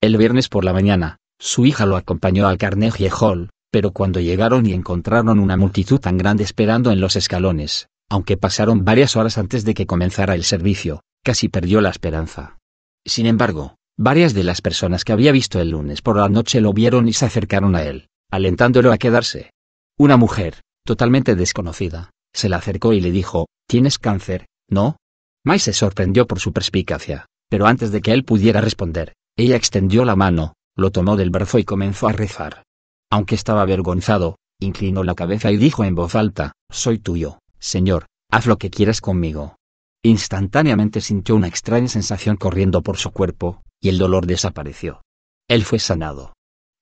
El viernes por la mañana, su hija lo acompañó al Carnegie Hall, pero cuando llegaron y encontraron una multitud tan grande esperando en los escalones, aunque pasaron varias horas antes de que comenzara el servicio, casi perdió la esperanza. Sin embargo, varias de las personas que había visto el lunes por la noche lo vieron y se acercaron a él, alentándolo a quedarse. Una mujer, totalmente desconocida, se le acercó y le dijo, ¿Tienes cáncer? ¿No? Mai se sorprendió por su perspicacia. Pero antes de que él pudiera responder, ella extendió la mano, lo tomó del brazo y comenzó a rezar. Aunque estaba avergonzado, inclinó la cabeza y dijo en voz alta, Soy tuyo, Señor, haz lo que quieras conmigo. Instantáneamente sintió una extraña sensación corriendo por su cuerpo, y el dolor desapareció. Él fue sanado.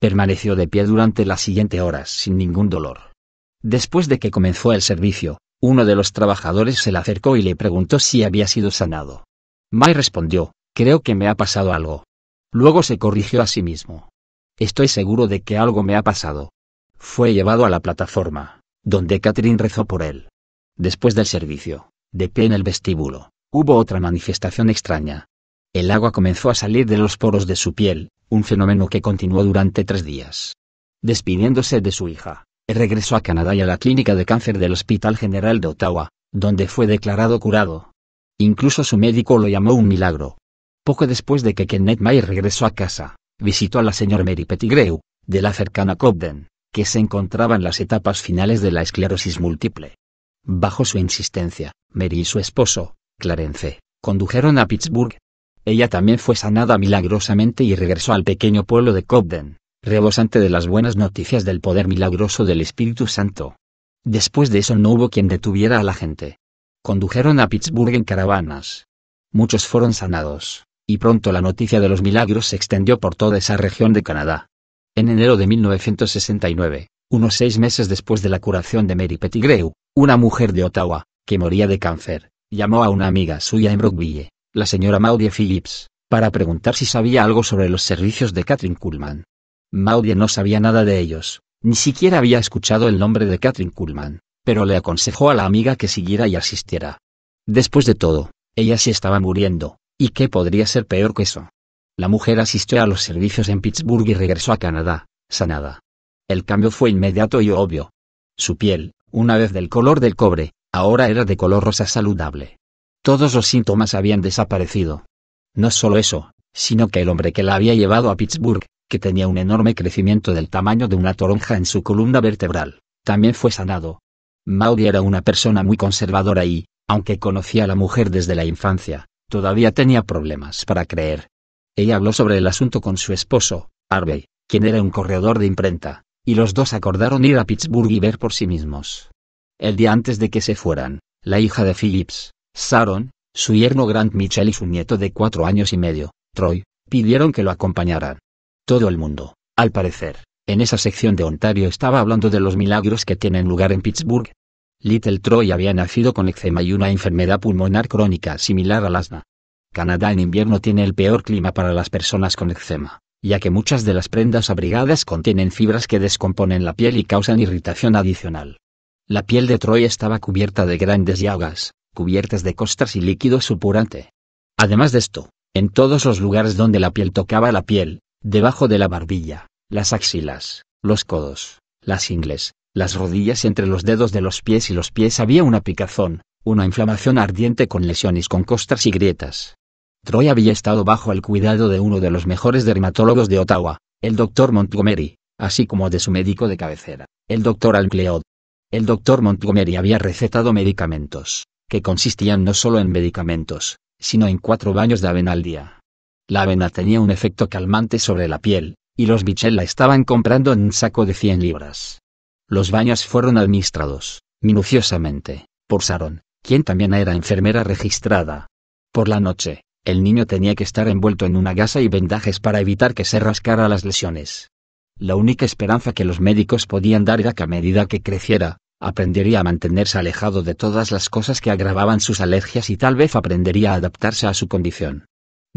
Permaneció de pie durante las siguientes horas sin ningún dolor. Después de que comenzó el servicio, uno de los trabajadores se le acercó y le preguntó si había sido sanado. May respondió, creo que me ha pasado algo. Luego se corrigió a sí mismo. Estoy seguro de que algo me ha pasado. Fue llevado a la plataforma, donde Catherine rezó por él. Después del servicio, de pie en el vestíbulo, hubo otra manifestación extraña. El agua comenzó a salir de los poros de su piel, un fenómeno que continuó durante tres días. Despidiéndose de su hija, regresó a Canadá y a la clínica de cáncer del Hospital General de Ottawa, donde fue declarado curado. Incluso su médico lo llamó un milagro. Poco después de que Kenneth May regresó a casa, visitó a la señora Mary Pettigrew, de la cercana Cobden, que se encontraba en las etapas finales de la esclerosis múltiple. Bajo su insistencia, Mary y su esposo, Clarence, condujeron a Pittsburgh. Ella también fue sanada milagrosamente y regresó al pequeño pueblo de Cobden, rebosante de las buenas noticias del poder milagroso del Espíritu Santo. Después de eso no hubo quien detuviera a la gente condujeron a Pittsburgh en caravanas. Muchos fueron sanados, y pronto la noticia de los milagros se extendió por toda esa región de Canadá. En enero de 1969, unos seis meses después de la curación de Mary Pettigrew, una mujer de Ottawa, que moría de cáncer, llamó a una amiga suya en Brookville, la señora Maudie Phillips, para preguntar si sabía algo sobre los servicios de Catherine Kuhlman. Maudie no sabía nada de ellos, ni siquiera había escuchado el nombre de Catherine Kuhlman, pero le aconsejó a la amiga que siguiera y asistiera. Después de todo, ella se estaba muriendo, ¿y qué podría ser peor que eso? La mujer asistió a los servicios en Pittsburgh y regresó a Canadá, sanada. El cambio fue inmediato y obvio. Su piel, una vez del color del cobre, ahora era de color rosa saludable. Todos los síntomas habían desaparecido. No solo eso, sino que el hombre que la había llevado a Pittsburgh, que tenía un enorme crecimiento del tamaño de una toronja en su columna vertebral, también fue sanado, Maudie era una persona muy conservadora y, aunque conocía a la mujer desde la infancia, todavía tenía problemas para creer. Ella habló sobre el asunto con su esposo, Harvey, quien era un corredor de imprenta, y los dos acordaron ir a Pittsburgh y ver por sí mismos. El día antes de que se fueran, la hija de Phillips, Sharon, su yerno Grant Mitchell y su nieto de cuatro años y medio, Troy, pidieron que lo acompañaran. Todo el mundo, al parecer, en esa sección de Ontario estaba hablando de los milagros que tienen lugar en Pittsburgh. Little Troy había nacido con eczema y una enfermedad pulmonar crónica similar al asma. Canadá en invierno tiene el peor clima para las personas con eczema, ya que muchas de las prendas abrigadas contienen fibras que descomponen la piel y causan irritación adicional. La piel de Troy estaba cubierta de grandes llagas, cubiertas de costas y líquido supurante. Además de esto, en todos los lugares donde la piel tocaba la piel, debajo de la barbilla, las axilas, los codos, las ingles, las rodillas entre los dedos de los pies y los pies había una picazón, una inflamación ardiente con lesiones con costas y grietas. Troy había estado bajo el cuidado de uno de los mejores dermatólogos de Ottawa, el doctor Montgomery, así como de su médico de cabecera, el doctor Alcleod. El doctor Montgomery había recetado medicamentos, que consistían no solo en medicamentos, sino en cuatro baños de avena al día. La avena tenía un efecto calmante sobre la piel, y los Bichel la estaban comprando en un saco de 100 libras. Los baños fueron administrados, minuciosamente, por Saron, quien también era enfermera registrada. Por la noche, el niño tenía que estar envuelto en una gasa y vendajes para evitar que se rascara las lesiones. La única esperanza que los médicos podían dar era que a medida que creciera, aprendería a mantenerse alejado de todas las cosas que agravaban sus alergias y tal vez aprendería a adaptarse a su condición.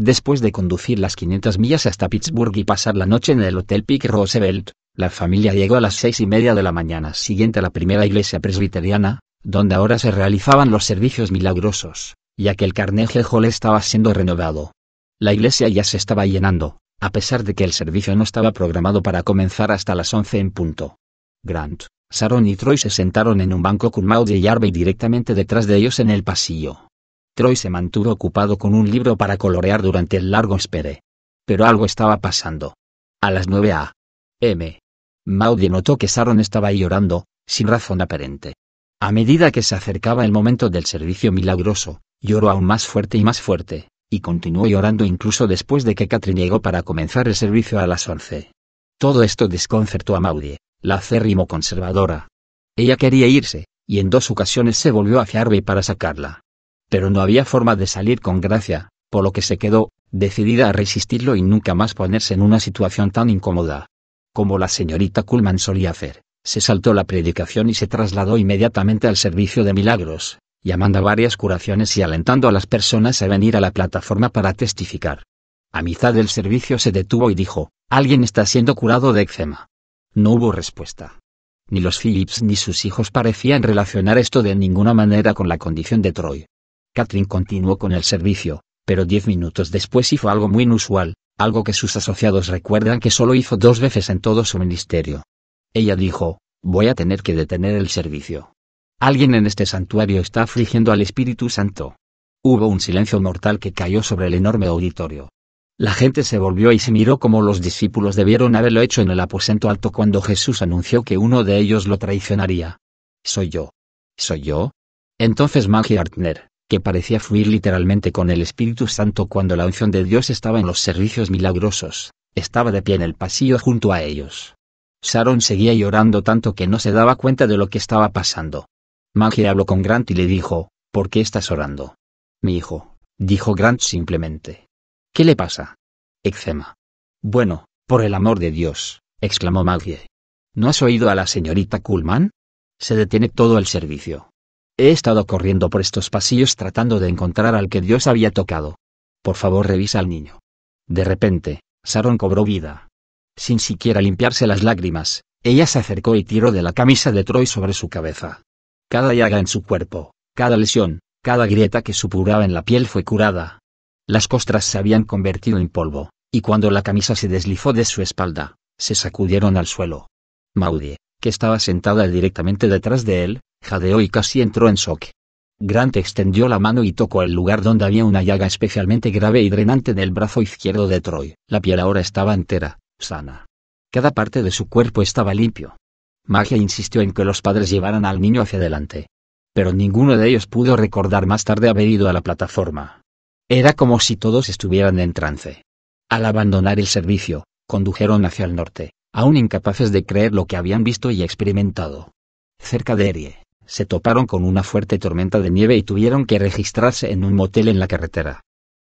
Después de conducir las 500 millas hasta Pittsburgh y pasar la noche en el Hotel Pick Roosevelt, la familia llegó a las seis y media de la mañana siguiente a la primera iglesia presbiteriana, donde ahora se realizaban los servicios milagrosos, ya que el Carnegie Hall estaba siendo renovado. La iglesia ya se estaba llenando, a pesar de que el servicio no estaba programado para comenzar hasta las once en punto. Grant, Sharon y Troy se sentaron en un banco con Maud y directamente detrás de ellos en el pasillo. Troy se mantuvo ocupado con un libro para colorear durante el largo espere. Pero algo estaba pasando. A las 9 a. M. Maudie notó que Sharon estaba llorando, sin razón aparente. A medida que se acercaba el momento del servicio milagroso, lloró aún más fuerte y más fuerte, y continuó llorando incluso después de que Katrin llegó para comenzar el servicio a las 11. Todo esto desconcertó a Maudie, la acérrimo conservadora. Ella quería irse, y en dos ocasiones se volvió hacia Harvey para sacarla pero no había forma de salir con gracia, por lo que se quedó, decidida a resistirlo y nunca más ponerse en una situación tan incómoda. Como la señorita Kuhlman solía hacer, se saltó la predicación y se trasladó inmediatamente al servicio de milagros, llamando a varias curaciones y alentando a las personas a venir a la plataforma para testificar. A mitad del servicio se detuvo y dijo, alguien está siendo curado de eczema. No hubo respuesta. Ni los Phillips ni sus hijos parecían relacionar esto de ninguna manera con la condición de Troy. Katrin continuó con el servicio, pero diez minutos después hizo algo muy inusual, algo que sus asociados recuerdan que solo hizo dos veces en todo su ministerio. Ella dijo, voy a tener que detener el servicio. Alguien en este santuario está afligiendo al Espíritu Santo. Hubo un silencio mortal que cayó sobre el enorme auditorio. La gente se volvió y se miró como los discípulos debieron haberlo hecho en el aposento alto cuando Jesús anunció que uno de ellos lo traicionaría. Soy yo. Soy yo. Entonces Maggie Artner, que parecía fluir literalmente con el Espíritu Santo cuando la unción de Dios estaba en los servicios milagrosos, estaba de pie en el pasillo junto a ellos. Sharon seguía llorando tanto que no se daba cuenta de lo que estaba pasando. Maggie habló con Grant y le dijo, ¿por qué estás orando? Mi hijo, dijo Grant simplemente. ¿Qué le pasa? Eczema. Bueno, por el amor de Dios, exclamó Maggie. ¿No has oído a la señorita Kuhlman? Se detiene todo el servicio. He estado corriendo por estos pasillos tratando de encontrar al que Dios había tocado. Por favor revisa al niño. De repente, Sharon cobró vida. Sin siquiera limpiarse las lágrimas, ella se acercó y tiró de la camisa de Troy sobre su cabeza. Cada llaga en su cuerpo, cada lesión, cada grieta que supuraba en la piel fue curada. Las costras se habían convertido en polvo, y cuando la camisa se deslizó de su espalda, se sacudieron al suelo. Maudie, que estaba sentada directamente detrás de él, Jadeo y casi entró en shock. Grant extendió la mano y tocó el lugar donde había una llaga especialmente grave y drenante en el brazo izquierdo de Troy. La piel ahora estaba entera, sana. Cada parte de su cuerpo estaba limpio. Magia insistió en que los padres llevaran al niño hacia adelante. Pero ninguno de ellos pudo recordar más tarde haber ido a la plataforma. Era como si todos estuvieran en trance. Al abandonar el servicio, condujeron hacia el norte, aún incapaces de creer lo que habían visto y experimentado. Cerca de Erie se toparon con una fuerte tormenta de nieve y tuvieron que registrarse en un motel en la carretera.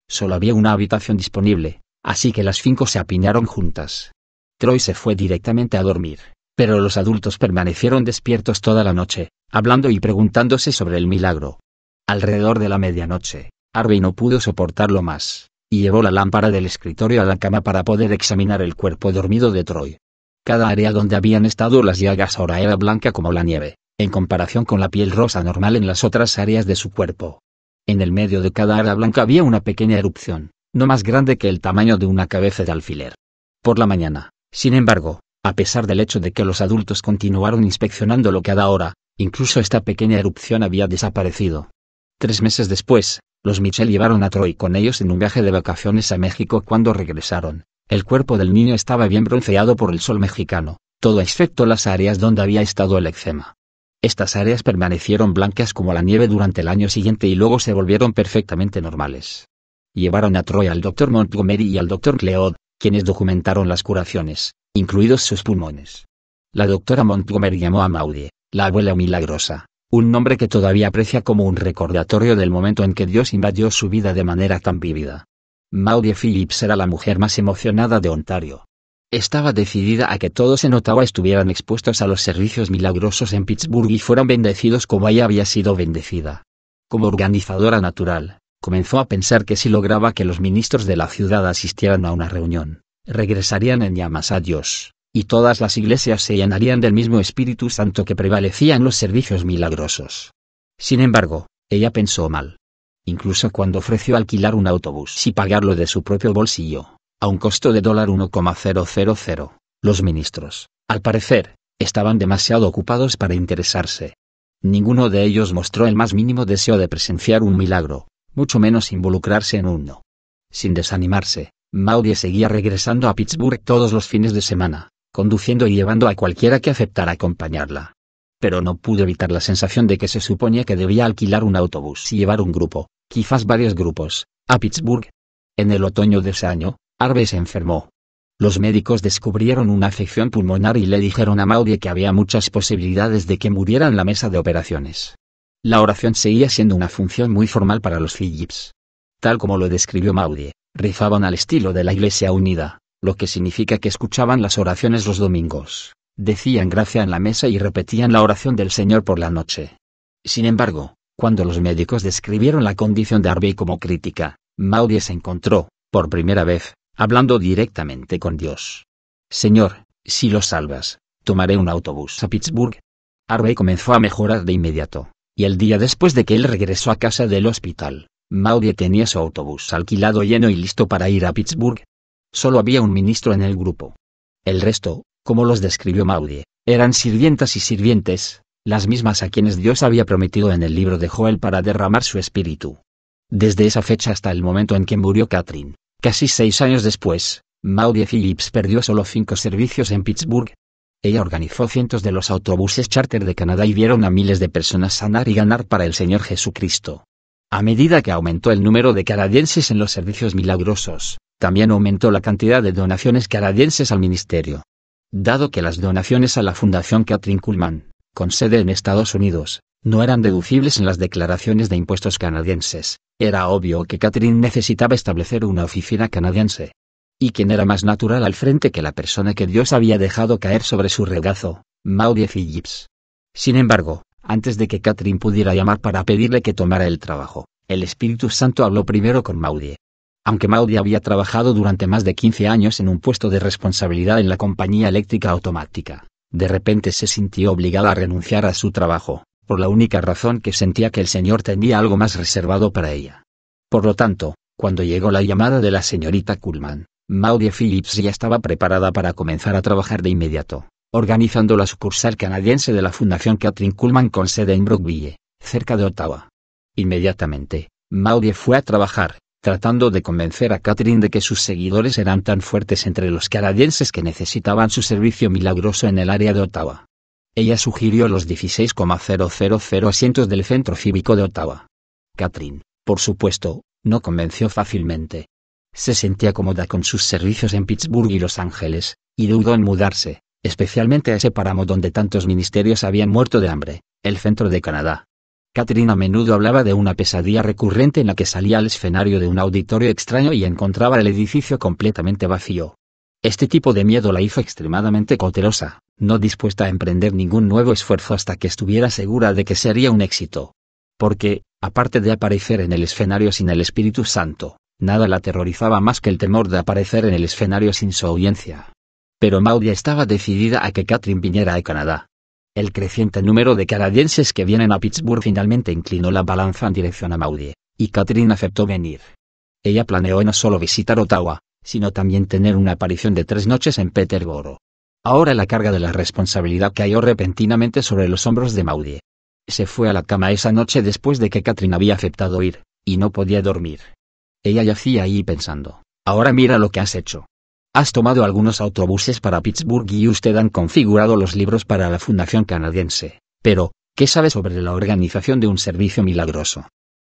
Solo había una habitación disponible, así que las cinco se apiñaron juntas. Troy se fue directamente a dormir, pero los adultos permanecieron despiertos toda la noche, hablando y preguntándose sobre el milagro. Alrededor de la medianoche, Harvey no pudo soportarlo más, y llevó la lámpara del escritorio a la cama para poder examinar el cuerpo dormido de Troy. Cada área donde habían estado las llagas ahora era blanca como la nieve, en comparación con la piel rosa normal en las otras áreas de su cuerpo. En el medio de cada área blanca había una pequeña erupción, no más grande que el tamaño de una cabeza de alfiler. Por la mañana, sin embargo, a pesar del hecho de que los adultos continuaron inspeccionándolo cada hora, incluso esta pequeña erupción había desaparecido. Tres meses después, los Michel llevaron a Troy con ellos en un viaje de vacaciones a México cuando regresaron. El cuerpo del niño estaba bien bronceado por el sol mexicano, todo excepto las áreas donde había estado el eczema. Estas áreas permanecieron blancas como la nieve durante el año siguiente y luego se volvieron perfectamente normales. Llevaron a Troy al Dr. Montgomery y al Dr. Cleod, quienes documentaron las curaciones, incluidos sus pulmones. La doctora Montgomery llamó a Maudie, la abuela milagrosa, un nombre que todavía aprecia como un recordatorio del momento en que Dios invadió su vida de manera tan vívida. Maudie Phillips era la mujer más emocionada de Ontario. Estaba decidida a que todos en Ottawa estuvieran expuestos a los servicios milagrosos en Pittsburgh y fueran bendecidos como ella había sido bendecida. Como organizadora natural, comenzó a pensar que si lograba que los ministros de la ciudad asistieran a una reunión, regresarían en llamas a Dios, y todas las iglesias se llenarían del mismo Espíritu Santo que prevalecía en los servicios milagrosos. Sin embargo, ella pensó mal. Incluso cuando ofreció alquilar un autobús y pagarlo de su propio bolsillo a un costo de dólar 1,000. Los ministros, al parecer, estaban demasiado ocupados para interesarse. Ninguno de ellos mostró el más mínimo deseo de presenciar un milagro, mucho menos involucrarse en uno. Sin desanimarse, Maudie seguía regresando a Pittsburgh todos los fines de semana, conduciendo y llevando a cualquiera que aceptara acompañarla. Pero no pudo evitar la sensación de que se suponía que debía alquilar un autobús y llevar un grupo, quizás varios grupos, a Pittsburgh. En el otoño de ese año, Arve se enfermó. Los médicos descubrieron una afección pulmonar y le dijeron a Maudie que había muchas posibilidades de que muriera en la mesa de operaciones. La oración seguía siendo una función muy formal para los Phillips. Tal como lo describió Maudie, rezaban al estilo de la Iglesia Unida, lo que significa que escuchaban las oraciones los domingos, decían gracia en la mesa y repetían la oración del Señor por la noche. Sin embargo, cuando los médicos describieron la condición de Arvey como crítica, Maudie se encontró, por primera vez, hablando directamente con Dios. Señor, si lo salvas, tomaré un autobús a Pittsburgh. Harvey comenzó a mejorar de inmediato, y el día después de que él regresó a casa del hospital, Maudie tenía su autobús alquilado lleno y listo para ir a Pittsburgh. Solo había un ministro en el grupo. El resto, como los describió Maudie, eran sirvientas y sirvientes, las mismas a quienes Dios había prometido en el libro de Joel para derramar su espíritu. Desde esa fecha hasta el momento en que murió Catherine, Casi seis años después, Maudie Phillips perdió solo cinco servicios en Pittsburgh. Ella organizó cientos de los autobuses charter de Canadá y vieron a miles de personas sanar y ganar para el Señor Jesucristo. A medida que aumentó el número de canadienses en los servicios milagrosos, también aumentó la cantidad de donaciones canadienses al ministerio. Dado que las donaciones a la Fundación Catherine Kuhlman, con sede en Estados Unidos, no eran deducibles en las declaraciones de impuestos canadienses, era obvio que Catherine necesitaba establecer una oficina canadiense. ¿Y quien era más natural al frente que la persona que Dios había dejado caer sobre su regazo, Maudie Phillips? Sin embargo, antes de que Catherine pudiera llamar para pedirle que tomara el trabajo, el Espíritu Santo habló primero con Maudie. Aunque Maudie había trabajado durante más de 15 años en un puesto de responsabilidad en la compañía eléctrica automática, de repente se sintió obligada a renunciar a su trabajo, por la única razón que sentía que el señor tenía algo más reservado para ella. Por lo tanto, cuando llegó la llamada de la señorita Kullman, Maudie Phillips ya estaba preparada para comenzar a trabajar de inmediato, organizando la sucursal canadiense de la Fundación Catherine Kullman con sede en Brookville, cerca de Ottawa. Inmediatamente, Maudie fue a trabajar, tratando de convencer a Catherine de que sus seguidores eran tan fuertes entre los canadienses que necesitaban su servicio milagroso en el área de Ottawa. Ella sugirió los 16,000 asientos del Centro Cívico de Ottawa. Catherine, por supuesto, no convenció fácilmente. Se sentía cómoda con sus servicios en Pittsburgh y Los Ángeles, y dudó en mudarse, especialmente a ese páramo donde tantos ministerios habían muerto de hambre, el centro de Canadá. Catherine a menudo hablaba de una pesadilla recurrente en la que salía al escenario de un auditorio extraño y encontraba el edificio completamente vacío. Este tipo de miedo la hizo extremadamente cautelosa, no dispuesta a emprender ningún nuevo esfuerzo hasta que estuviera segura de que sería un éxito. Porque, aparte de aparecer en el escenario sin el Espíritu Santo, nada la aterrorizaba más que el temor de aparecer en el escenario sin su audiencia. Pero Maudia estaba decidida a que Catherine viniera a Canadá. El creciente número de canadienses que vienen a Pittsburgh finalmente inclinó la balanza en dirección a Maudie, y Catherine aceptó venir. Ella planeó no solo visitar Ottawa, sino también tener una aparición de tres noches en Peterborough. Ahora la carga de la responsabilidad cayó repentinamente sobre los hombros de Maudie. Se fue a la cama esa noche después de que Katrin había aceptado ir, y no podía dormir. Ella yacía ahí pensando, ahora mira lo que has hecho. Has tomado algunos autobuses para Pittsburgh y usted han configurado los libros para la Fundación Canadiense. Pero, ¿qué sabe sobre la organización de un servicio milagroso?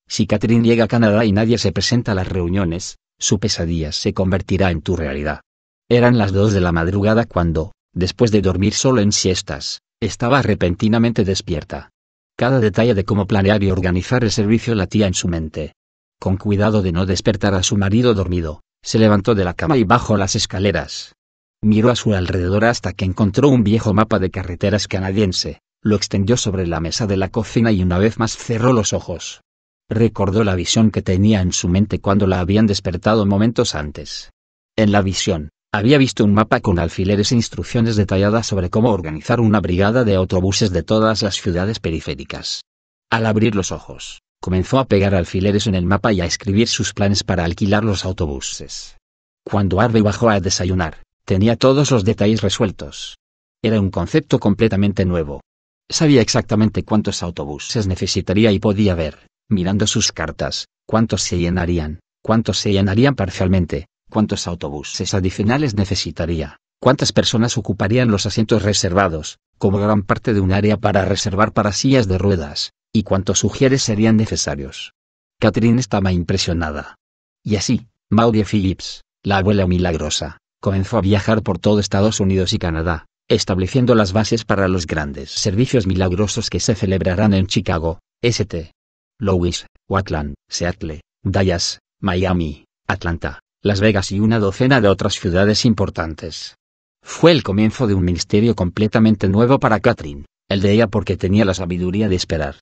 Si Katrin llega a Canadá y nadie se presenta a las reuniones, su pesadilla se convertirá en tu realidad. Eran las dos de la madrugada cuando, después de dormir solo en siestas, estaba repentinamente despierta. Cada detalle de cómo planear y organizar el servicio latía en su mente. Con cuidado de no despertar a su marido dormido, se levantó de la cama y bajó las escaleras. Miró a su alrededor hasta que encontró un viejo mapa de carreteras canadiense, lo extendió sobre la mesa de la cocina y una vez más cerró los ojos. Recordó la visión que tenía en su mente cuando la habían despertado momentos antes. En la visión, había visto un mapa con alfileres e instrucciones detalladas sobre cómo organizar una brigada de autobuses de todas las ciudades periféricas. Al abrir los ojos, comenzó a pegar alfileres en el mapa y a escribir sus planes para alquilar los autobuses. Cuando Harvey bajó a desayunar, tenía todos los detalles resueltos. Era un concepto completamente nuevo. Sabía exactamente cuántos autobuses necesitaría y podía ver, mirando sus cartas, cuántos se llenarían, cuántos se llenarían parcialmente, cuántos autobuses adicionales necesitaría, cuántas personas ocuparían los asientos reservados, como gran parte de un área para reservar para sillas de ruedas, y cuántos sugieres serían necesarios. Catherine estaba impresionada. Y así, Maudie Phillips, la abuela milagrosa, comenzó a viajar por todo Estados Unidos y Canadá, estableciendo las bases para los grandes servicios milagrosos que se celebrarán en Chicago, St. Louis, Watland, Seattle, Dallas, Miami, Atlanta, las Vegas y una docena de otras ciudades importantes. Fue el comienzo de un ministerio completamente nuevo para Katrin, el de ella porque tenía la sabiduría de esperar.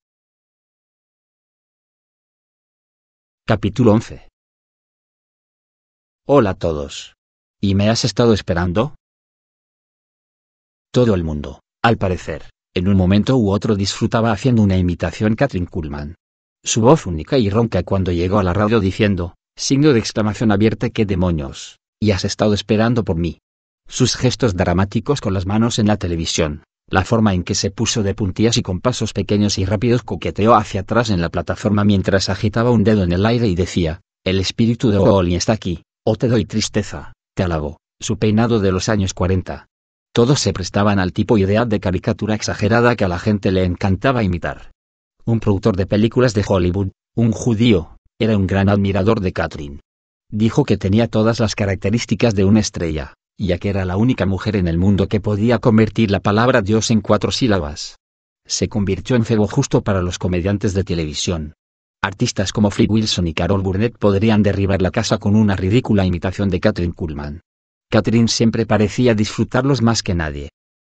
Capítulo 11 Hola a todos. ¿Y me has estado esperando? Todo el mundo, al parecer, en un momento u otro disfrutaba haciendo una imitación Katrin Kuhlman. Su voz única y ronca cuando llegó a la radio diciendo, signo de exclamación abierta ¿Qué demonios? Y has estado esperando por mí. Sus gestos dramáticos con las manos en la televisión, la forma en que se puso de puntillas y con pasos pequeños y rápidos coqueteó hacia atrás en la plataforma mientras agitaba un dedo en el aire y decía, el espíritu de Oli está aquí, o te doy tristeza, te alabo, su peinado de los años 40. Todos se prestaban al tipo ideal de caricatura exagerada que a la gente le encantaba imitar. Un productor de películas de Hollywood, un judío, era un gran admirador de Catherine. Dijo que tenía todas las características de una estrella, ya que era la única mujer en el mundo que podía convertir la palabra Dios en cuatro sílabas. Se convirtió en cebo justo para los comediantes de televisión. Artistas como Fred Wilson y Carol Burnett podrían derribar la casa con una ridícula imitación de Catherine Kullman. Catherine siempre parecía disfrutarlos más que nadie.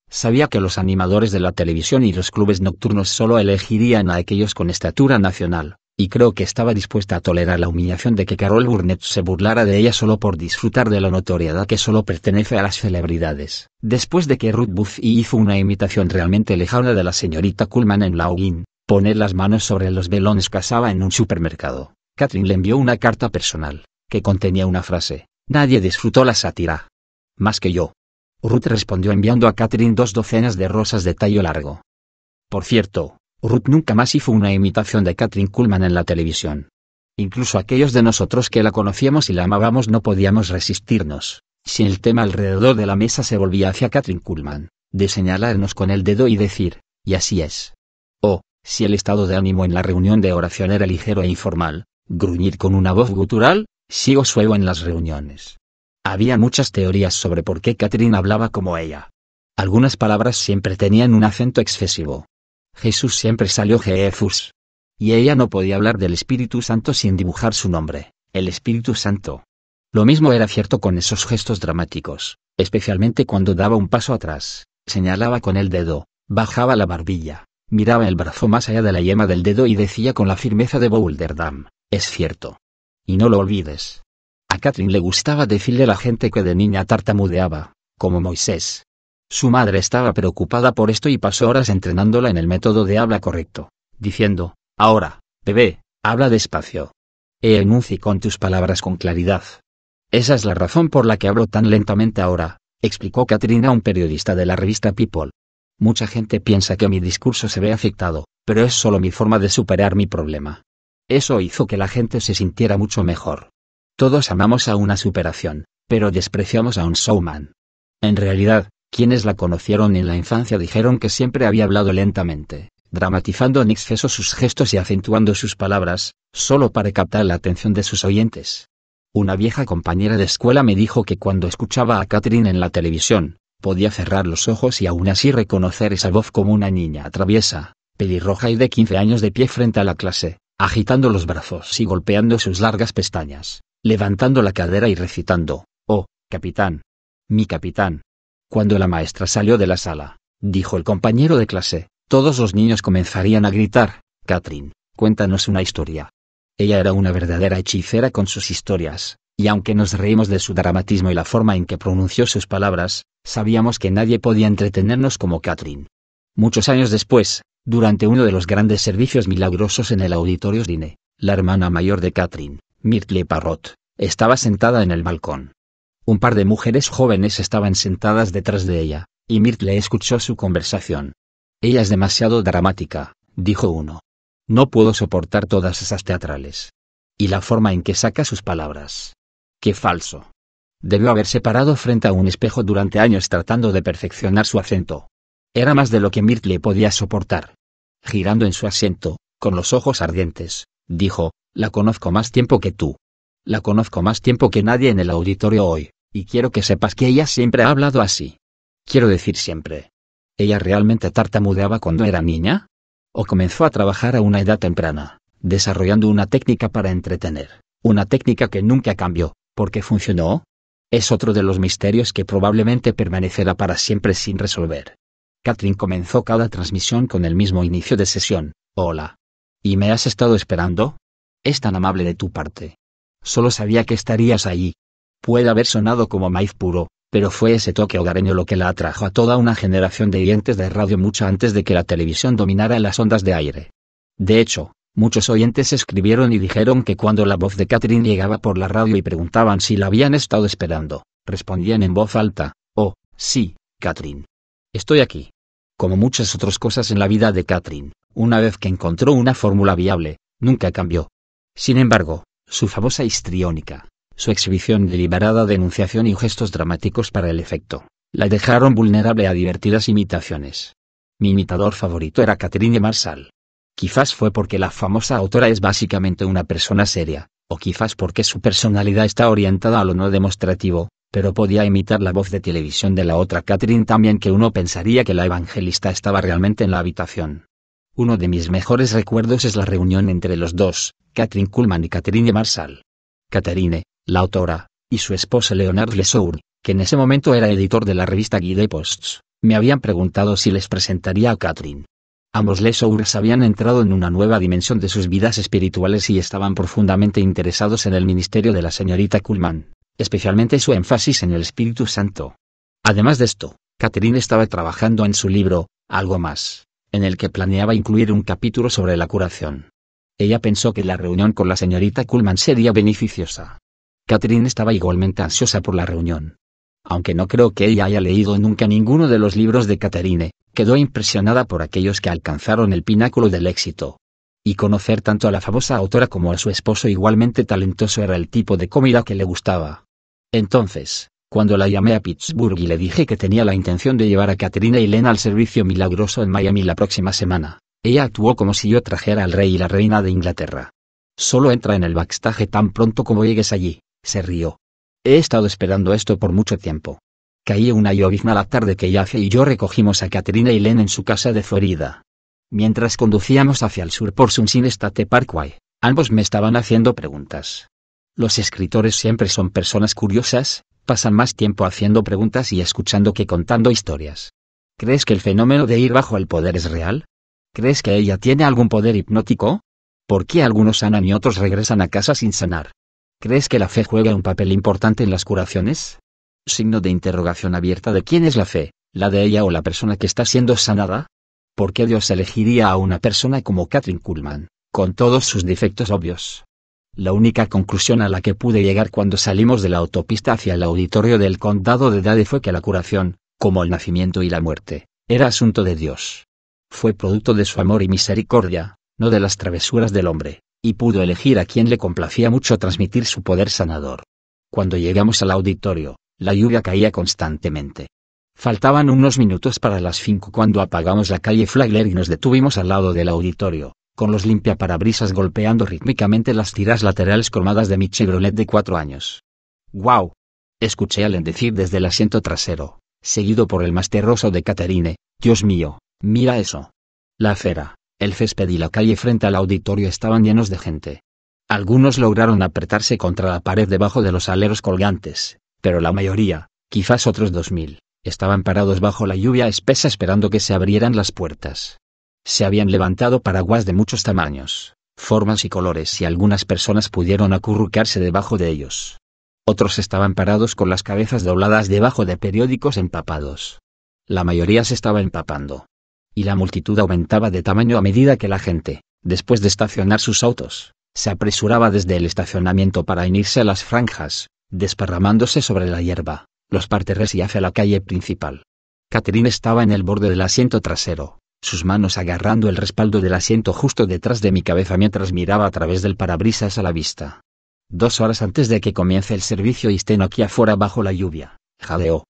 Sabía que los animadores de la televisión y los clubes nocturnos solo elegirían a aquellos con estatura nacional, y creo que estaba dispuesta a tolerar la humillación de que Carol Burnett se burlara de ella solo por disfrutar de la notoriedad que solo pertenece a las celebridades. Después de que Ruth Buffy hizo una imitación realmente lejana de la señorita Kuhlman en Laugin, poner las manos sobre los velones casaba en un supermercado, Catherine le envió una carta personal, que contenía una frase, nadie disfrutó la sátira. Más que yo. Ruth respondió enviando a Catherine dos docenas de rosas de tallo largo. Por cierto, Ruth nunca más hizo una imitación de Katrin Kuhlman en la televisión. Incluso aquellos de nosotros que la conocíamos y la amábamos no podíamos resistirnos. Si el tema alrededor de la mesa se volvía hacia Katrin Kuhlman, de señalarnos con el dedo y decir, y así es. O, si el estado de ánimo en la reunión de oración era ligero e informal, gruñir con una voz gutural, sigo suelo en las reuniones. Había muchas teorías sobre por qué Katrin hablaba como ella. Algunas palabras siempre tenían un acento excesivo, Jesús siempre salió jefus, Y ella no podía hablar del Espíritu Santo sin dibujar su nombre, el Espíritu Santo. Lo mismo era cierto con esos gestos dramáticos, especialmente cuando daba un paso atrás, señalaba con el dedo, bajaba la barbilla, miraba el brazo más allá de la yema del dedo y decía con la firmeza de Boulderdam, es cierto. Y no lo olvides. A Catherine le gustaba decirle a la gente que de niña tartamudeaba, como Moisés, su madre estaba preocupada por esto y pasó horas entrenándola en el método de habla correcto, diciendo, ahora, bebé, habla despacio. E enunci con tus palabras con claridad. Esa es la razón por la que hablo tan lentamente ahora, explicó Katrina a un periodista de la revista People. Mucha gente piensa que mi discurso se ve afectado, pero es solo mi forma de superar mi problema. Eso hizo que la gente se sintiera mucho mejor. Todos amamos a una superación, pero despreciamos a un showman. En realidad, quienes la conocieron en la infancia dijeron que siempre había hablado lentamente, dramatizando en exceso sus gestos y acentuando sus palabras, solo para captar la atención de sus oyentes. Una vieja compañera de escuela me dijo que cuando escuchaba a Catherine en la televisión, podía cerrar los ojos y aún así reconocer esa voz como una niña traviesa, pelirroja y de 15 años de pie frente a la clase, agitando los brazos y golpeando sus largas pestañas, levantando la cadera y recitando, Oh, capitán. Mi capitán. Cuando la maestra salió de la sala, dijo el compañero de clase, todos los niños comenzarían a gritar, Catherine, cuéntanos una historia. Ella era una verdadera hechicera con sus historias, y aunque nos reímos de su dramatismo y la forma en que pronunció sus palabras, sabíamos que nadie podía entretenernos como Catherine. Muchos años después, durante uno de los grandes servicios milagrosos en el Auditorio Dine, la hermana mayor de Catherine, Myrtle Parrot, estaba sentada en el balcón, un par de mujeres jóvenes estaban sentadas detrás de ella, y Mirtle escuchó su conversación. Ella es demasiado dramática, dijo uno. No puedo soportar todas esas teatrales. Y la forma en que saca sus palabras. Qué falso. Debió haberse parado frente a un espejo durante años tratando de perfeccionar su acento. Era más de lo que Mirtle podía soportar. Girando en su asiento, con los ojos ardientes, dijo, la conozco más tiempo que tú. La conozco más tiempo que nadie en el auditorio hoy. Y quiero que sepas que ella siempre ha hablado así. Quiero decir siempre. ¿Ella realmente tartamudeaba cuando era niña? ¿O comenzó a trabajar a una edad temprana, desarrollando una técnica para entretener? Una técnica que nunca cambió, porque funcionó. Es otro de los misterios que probablemente permanecerá para siempre sin resolver. Katrin comenzó cada transmisión con el mismo inicio de sesión. Hola. ¿Y me has estado esperando? Es tan amable de tu parte. Solo sabía que estarías allí, Puede haber sonado como maíz puro, pero fue ese toque hogareño lo que la atrajo a toda una generación de oyentes de radio mucho antes de que la televisión dominara las ondas de aire. De hecho, muchos oyentes escribieron y dijeron que cuando la voz de Catherine llegaba por la radio y preguntaban si la habían estado esperando, respondían en voz alta, oh, sí, Catherine. Estoy aquí. Como muchas otras cosas en la vida de Catherine, una vez que encontró una fórmula viable, nunca cambió. Sin embargo, su famosa histriónica, su exhibición deliberada de enunciación y gestos dramáticos para el efecto, la dejaron vulnerable a divertidas imitaciones. Mi imitador favorito era Catherine Marsal. Quizás fue porque la famosa autora es básicamente una persona seria, o quizás porque su personalidad está orientada a lo no demostrativo, pero podía imitar la voz de televisión de la otra Catherine también que uno pensaría que la evangelista estaba realmente en la habitación. Uno de mis mejores recuerdos es la reunión entre los dos, Catherine Kuhlman y Catherine Marsal. Catherine, la autora, y su esposa Leonard Lesour, que en ese momento era editor de la revista Guide Posts, me habían preguntado si les presentaría a Catherine. Ambos Lesours habían entrado en una nueva dimensión de sus vidas espirituales y estaban profundamente interesados en el ministerio de la señorita Kuhlman, especialmente su énfasis en el Espíritu Santo. Además de esto, Catherine estaba trabajando en su libro, Algo más, en el que planeaba incluir un capítulo sobre la curación. Ella pensó que la reunión con la señorita Kuhlman sería beneficiosa. Catherine estaba igualmente ansiosa por la reunión. Aunque no creo que ella haya leído nunca ninguno de los libros de Catherine, quedó impresionada por aquellos que alcanzaron el pináculo del éxito. Y conocer tanto a la famosa autora como a su esposo igualmente talentoso era el tipo de comida que le gustaba. Entonces, cuando la llamé a Pittsburgh y le dije que tenía la intención de llevar a Catherine y Lena al servicio milagroso en Miami la próxima semana, ella actuó como si yo trajera al rey y la reina de Inglaterra. Solo entra en el backstage tan pronto como llegues allí. Se rió. He estado esperando esto por mucho tiempo. Caí una llovizna la tarde que Yafia y yo recogimos a Katrina y Len en su casa de Florida. Mientras conducíamos hacia el sur por Sunshine State Parkway, ambos me estaban haciendo preguntas. Los escritores siempre son personas curiosas, pasan más tiempo haciendo preguntas y escuchando que contando historias. ¿Crees que el fenómeno de ir bajo el poder es real? ¿Crees que ella tiene algún poder hipnótico? ¿Por qué algunos sanan y otros regresan a casa sin sanar? ¿Crees que la fe juega un papel importante en las curaciones? Signo de interrogación abierta de quién es la fe, la de ella o la persona que está siendo sanada. ¿Por qué Dios elegiría a una persona como Catherine Kuhlman, con todos sus defectos obvios? La única conclusión a la que pude llegar cuando salimos de la autopista hacia el auditorio del condado de Dade fue que la curación, como el nacimiento y la muerte, era asunto de Dios. Fue producto de su amor y misericordia, no de las travesuras del hombre y pudo elegir a quien le complacía mucho transmitir su poder sanador. Cuando llegamos al auditorio, la lluvia caía constantemente. Faltaban unos minutos para las 5 cuando apagamos la calle Flagler y nos detuvimos al lado del auditorio, con los limpiaparabrisas golpeando rítmicamente las tiras laterales colmadas de mi Chevrolet de cuatro años. ¡Guau! Escuché a Len decir desde el asiento trasero, seguido por el más terroso de Caterine, Dios mío, mira eso. La acera, el césped y la calle frente al auditorio estaban llenos de gente. Algunos lograron apretarse contra la pared debajo de los aleros colgantes, pero la mayoría, quizás otros dos mil, estaban parados bajo la lluvia espesa esperando que se abrieran las puertas. Se habían levantado paraguas de muchos tamaños, formas y colores y algunas personas pudieron acurrucarse debajo de ellos. Otros estaban parados con las cabezas dobladas debajo de periódicos empapados. La mayoría se estaba empapando, y la multitud aumentaba de tamaño a medida que la gente, después de estacionar sus autos, se apresuraba desde el estacionamiento para unirse a las franjas, desparramándose sobre la hierba, los parterres y hacia la calle principal. Catherine estaba en el borde del asiento trasero, sus manos agarrando el respaldo del asiento justo detrás de mi cabeza mientras miraba a través del parabrisas a la vista. Dos horas antes de que comience el servicio y estén aquí afuera bajo la lluvia, jadeó,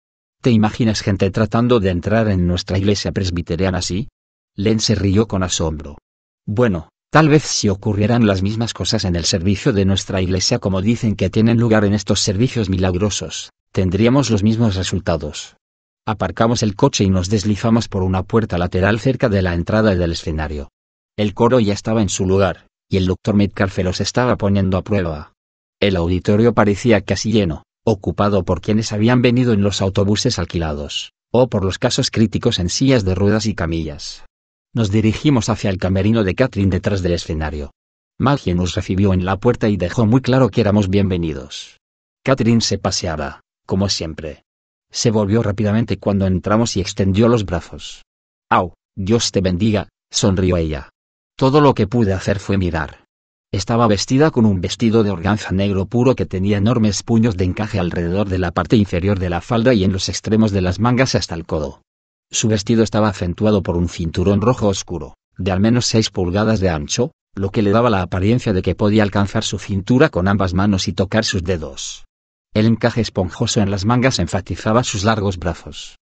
¿Te imaginas gente tratando de entrar en nuestra iglesia presbiteriana así? Len se rió con asombro. Bueno, tal vez si ocurrieran las mismas cosas en el servicio de nuestra iglesia como dicen que tienen lugar en estos servicios milagrosos, tendríamos los mismos resultados. Aparcamos el coche y nos deslizamos por una puerta lateral cerca de la entrada del escenario. El coro ya estaba en su lugar, y el doctor Metcalfe los estaba poniendo a prueba. El auditorio parecía casi lleno ocupado por quienes habían venido en los autobuses alquilados, o por los casos críticos en sillas de ruedas y camillas. Nos dirigimos hacia el camerino de Catherine detrás del escenario. Maggie nos recibió en la puerta y dejó muy claro que éramos bienvenidos. Catherine se paseaba, como siempre. Se volvió rápidamente cuando entramos y extendió los brazos. ¡Au! Dios te bendiga, sonrió ella. Todo lo que pude hacer fue mirar. Estaba vestida con un vestido de organza negro puro que tenía enormes puños de encaje alrededor de la parte inferior de la falda y en los extremos de las mangas hasta el codo. Su vestido estaba acentuado por un cinturón rojo oscuro, de al menos 6 pulgadas de ancho, lo que le daba la apariencia de que podía alcanzar su cintura con ambas manos y tocar sus dedos. El encaje esponjoso en las mangas enfatizaba sus largos brazos.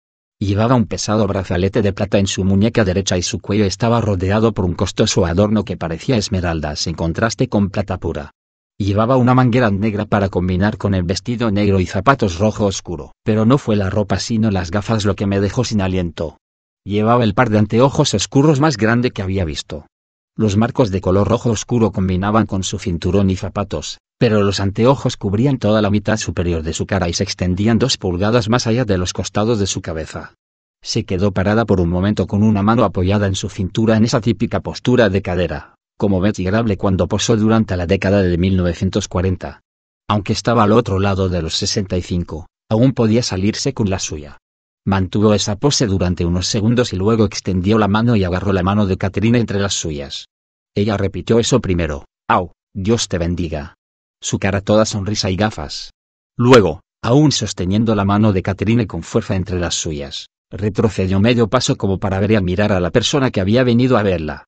Llevaba un pesado brazalete de plata en su muñeca derecha y su cuello estaba rodeado por un costoso adorno que parecía esmeraldas en contraste con plata pura. Llevaba una manguera negra para combinar con el vestido negro y zapatos rojo oscuro. Pero no fue la ropa sino las gafas lo que me dejó sin aliento. Llevaba el par de anteojos oscuros más grande que había visto. Los marcos de color rojo oscuro combinaban con su cinturón y zapatos, pero los anteojos cubrían toda la mitad superior de su cara y se extendían dos pulgadas más allá de los costados de su cabeza. Se quedó parada por un momento con una mano apoyada en su cintura en esa típica postura de cadera, como Betty Grable cuando posó durante la década de 1940. Aunque estaba al otro lado de los 65, aún podía salirse con la suya. Mantuvo esa pose durante unos segundos y luego extendió la mano y agarró la mano de Caterina entre las suyas. Ella repitió eso primero, Au, Dios te bendiga, su cara toda sonrisa y gafas. Luego, aún sosteniendo la mano de Catherine con fuerza entre las suyas, retrocedió medio paso como para ver y admirar a la persona que había venido a verla.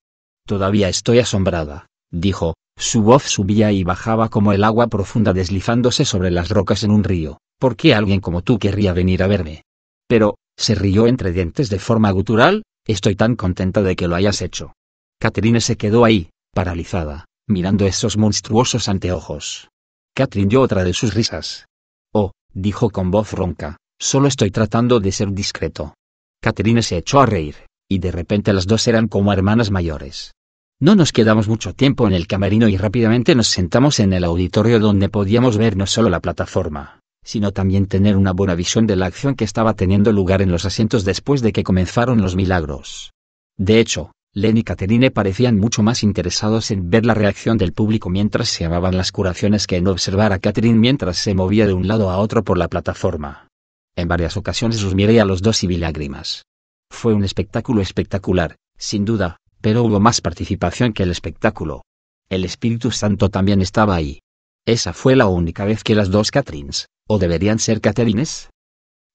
Todavía estoy asombrada, dijo, su voz subía y bajaba como el agua profunda deslizándose sobre las rocas en un río. ¿Por qué alguien como tú querría venir a verme? Pero, se rió entre dientes de forma gutural, estoy tan contenta de que lo hayas hecho. Catherine se quedó ahí, paralizada, mirando esos monstruosos anteojos. Catherine dio otra de sus risas. Oh, dijo con voz ronca, solo estoy tratando de ser discreto. Catherine se echó a reír, y de repente las dos eran como hermanas mayores. No nos quedamos mucho tiempo en el camarino y rápidamente nos sentamos en el auditorio donde podíamos ver no solo la plataforma, sino también tener una buena visión de la acción que estaba teniendo lugar en los asientos después de que comenzaron los milagros. De hecho, Len y Catherine parecían mucho más interesados en ver la reacción del público mientras se amaban las curaciones que en observar a Catherine mientras se movía de un lado a otro por la plataforma. En varias ocasiones los miré a los dos y vi lágrimas. Fue un espectáculo espectacular, sin duda, pero hubo más participación que el espectáculo. El Espíritu Santo también estaba ahí. Esa fue la única vez que las dos Catrines, o deberían ser Caterines,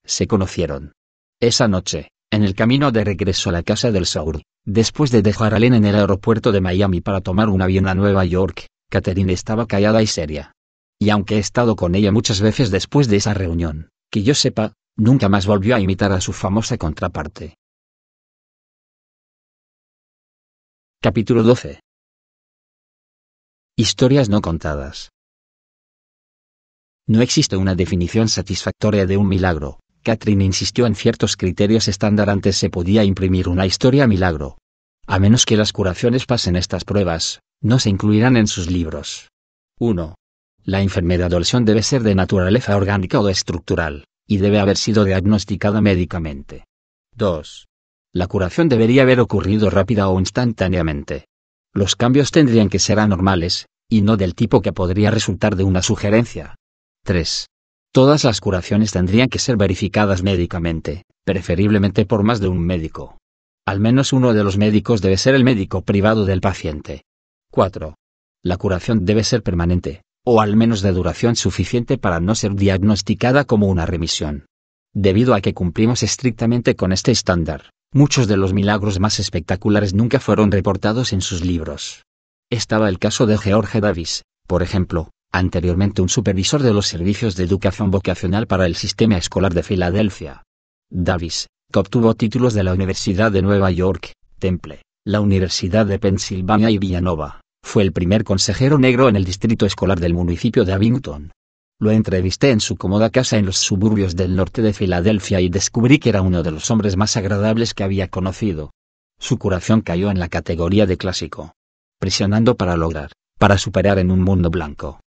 se conocieron. Esa noche, en el camino de regreso a la casa del Saur, después de dejar a Len en el aeropuerto de Miami para tomar un avión a Nueva York, Catherine estaba callada y seria. Y aunque he estado con ella muchas veces después de esa reunión, que yo sepa, nunca más volvió a imitar a su famosa contraparte. Capítulo 12. Historias no contadas. No existe una definición satisfactoria de un milagro, insistió en ciertos criterios estándar antes se podía imprimir una historia milagro. A menos que las curaciones pasen estas pruebas, no se incluirán en sus libros. 1. La enfermedad o lesión debe ser de naturaleza orgánica o estructural, y debe haber sido diagnosticada médicamente. 2. La curación debería haber ocurrido rápida o instantáneamente. Los cambios tendrían que ser anormales, y no del tipo que podría resultar de una sugerencia. 3. Todas las curaciones tendrían que ser verificadas médicamente, preferiblemente por más de un médico. Al menos uno de los médicos debe ser el médico privado del paciente. 4. La curación debe ser permanente, o al menos de duración suficiente para no ser diagnosticada como una remisión. Debido a que cumplimos estrictamente con este estándar, muchos de los milagros más espectaculares nunca fueron reportados en sus libros. Estaba el caso de George Davis, por ejemplo, anteriormente un supervisor de los servicios de educación vocacional para el sistema escolar de Filadelfia. Davis, que obtuvo títulos de la Universidad de Nueva York, Temple, la Universidad de Pensilvania y Villanova, fue el primer consejero negro en el distrito escolar del municipio de Abington. Lo entrevisté en su cómoda casa en los suburbios del norte de Filadelfia y descubrí que era uno de los hombres más agradables que había conocido. Su curación cayó en la categoría de clásico. Presionando para lograr, para superar en un mundo blanco.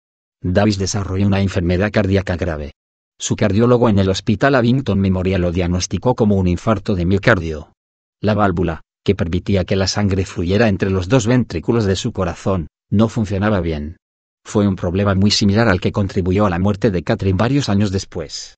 Davis desarrolló una enfermedad cardíaca grave. Su cardiólogo en el Hospital Abington Memorial lo diagnosticó como un infarto de miocardio. La válvula, que permitía que la sangre fluyera entre los dos ventrículos de su corazón, no funcionaba bien. Fue un problema muy similar al que contribuyó a la muerte de Catherine varios años después.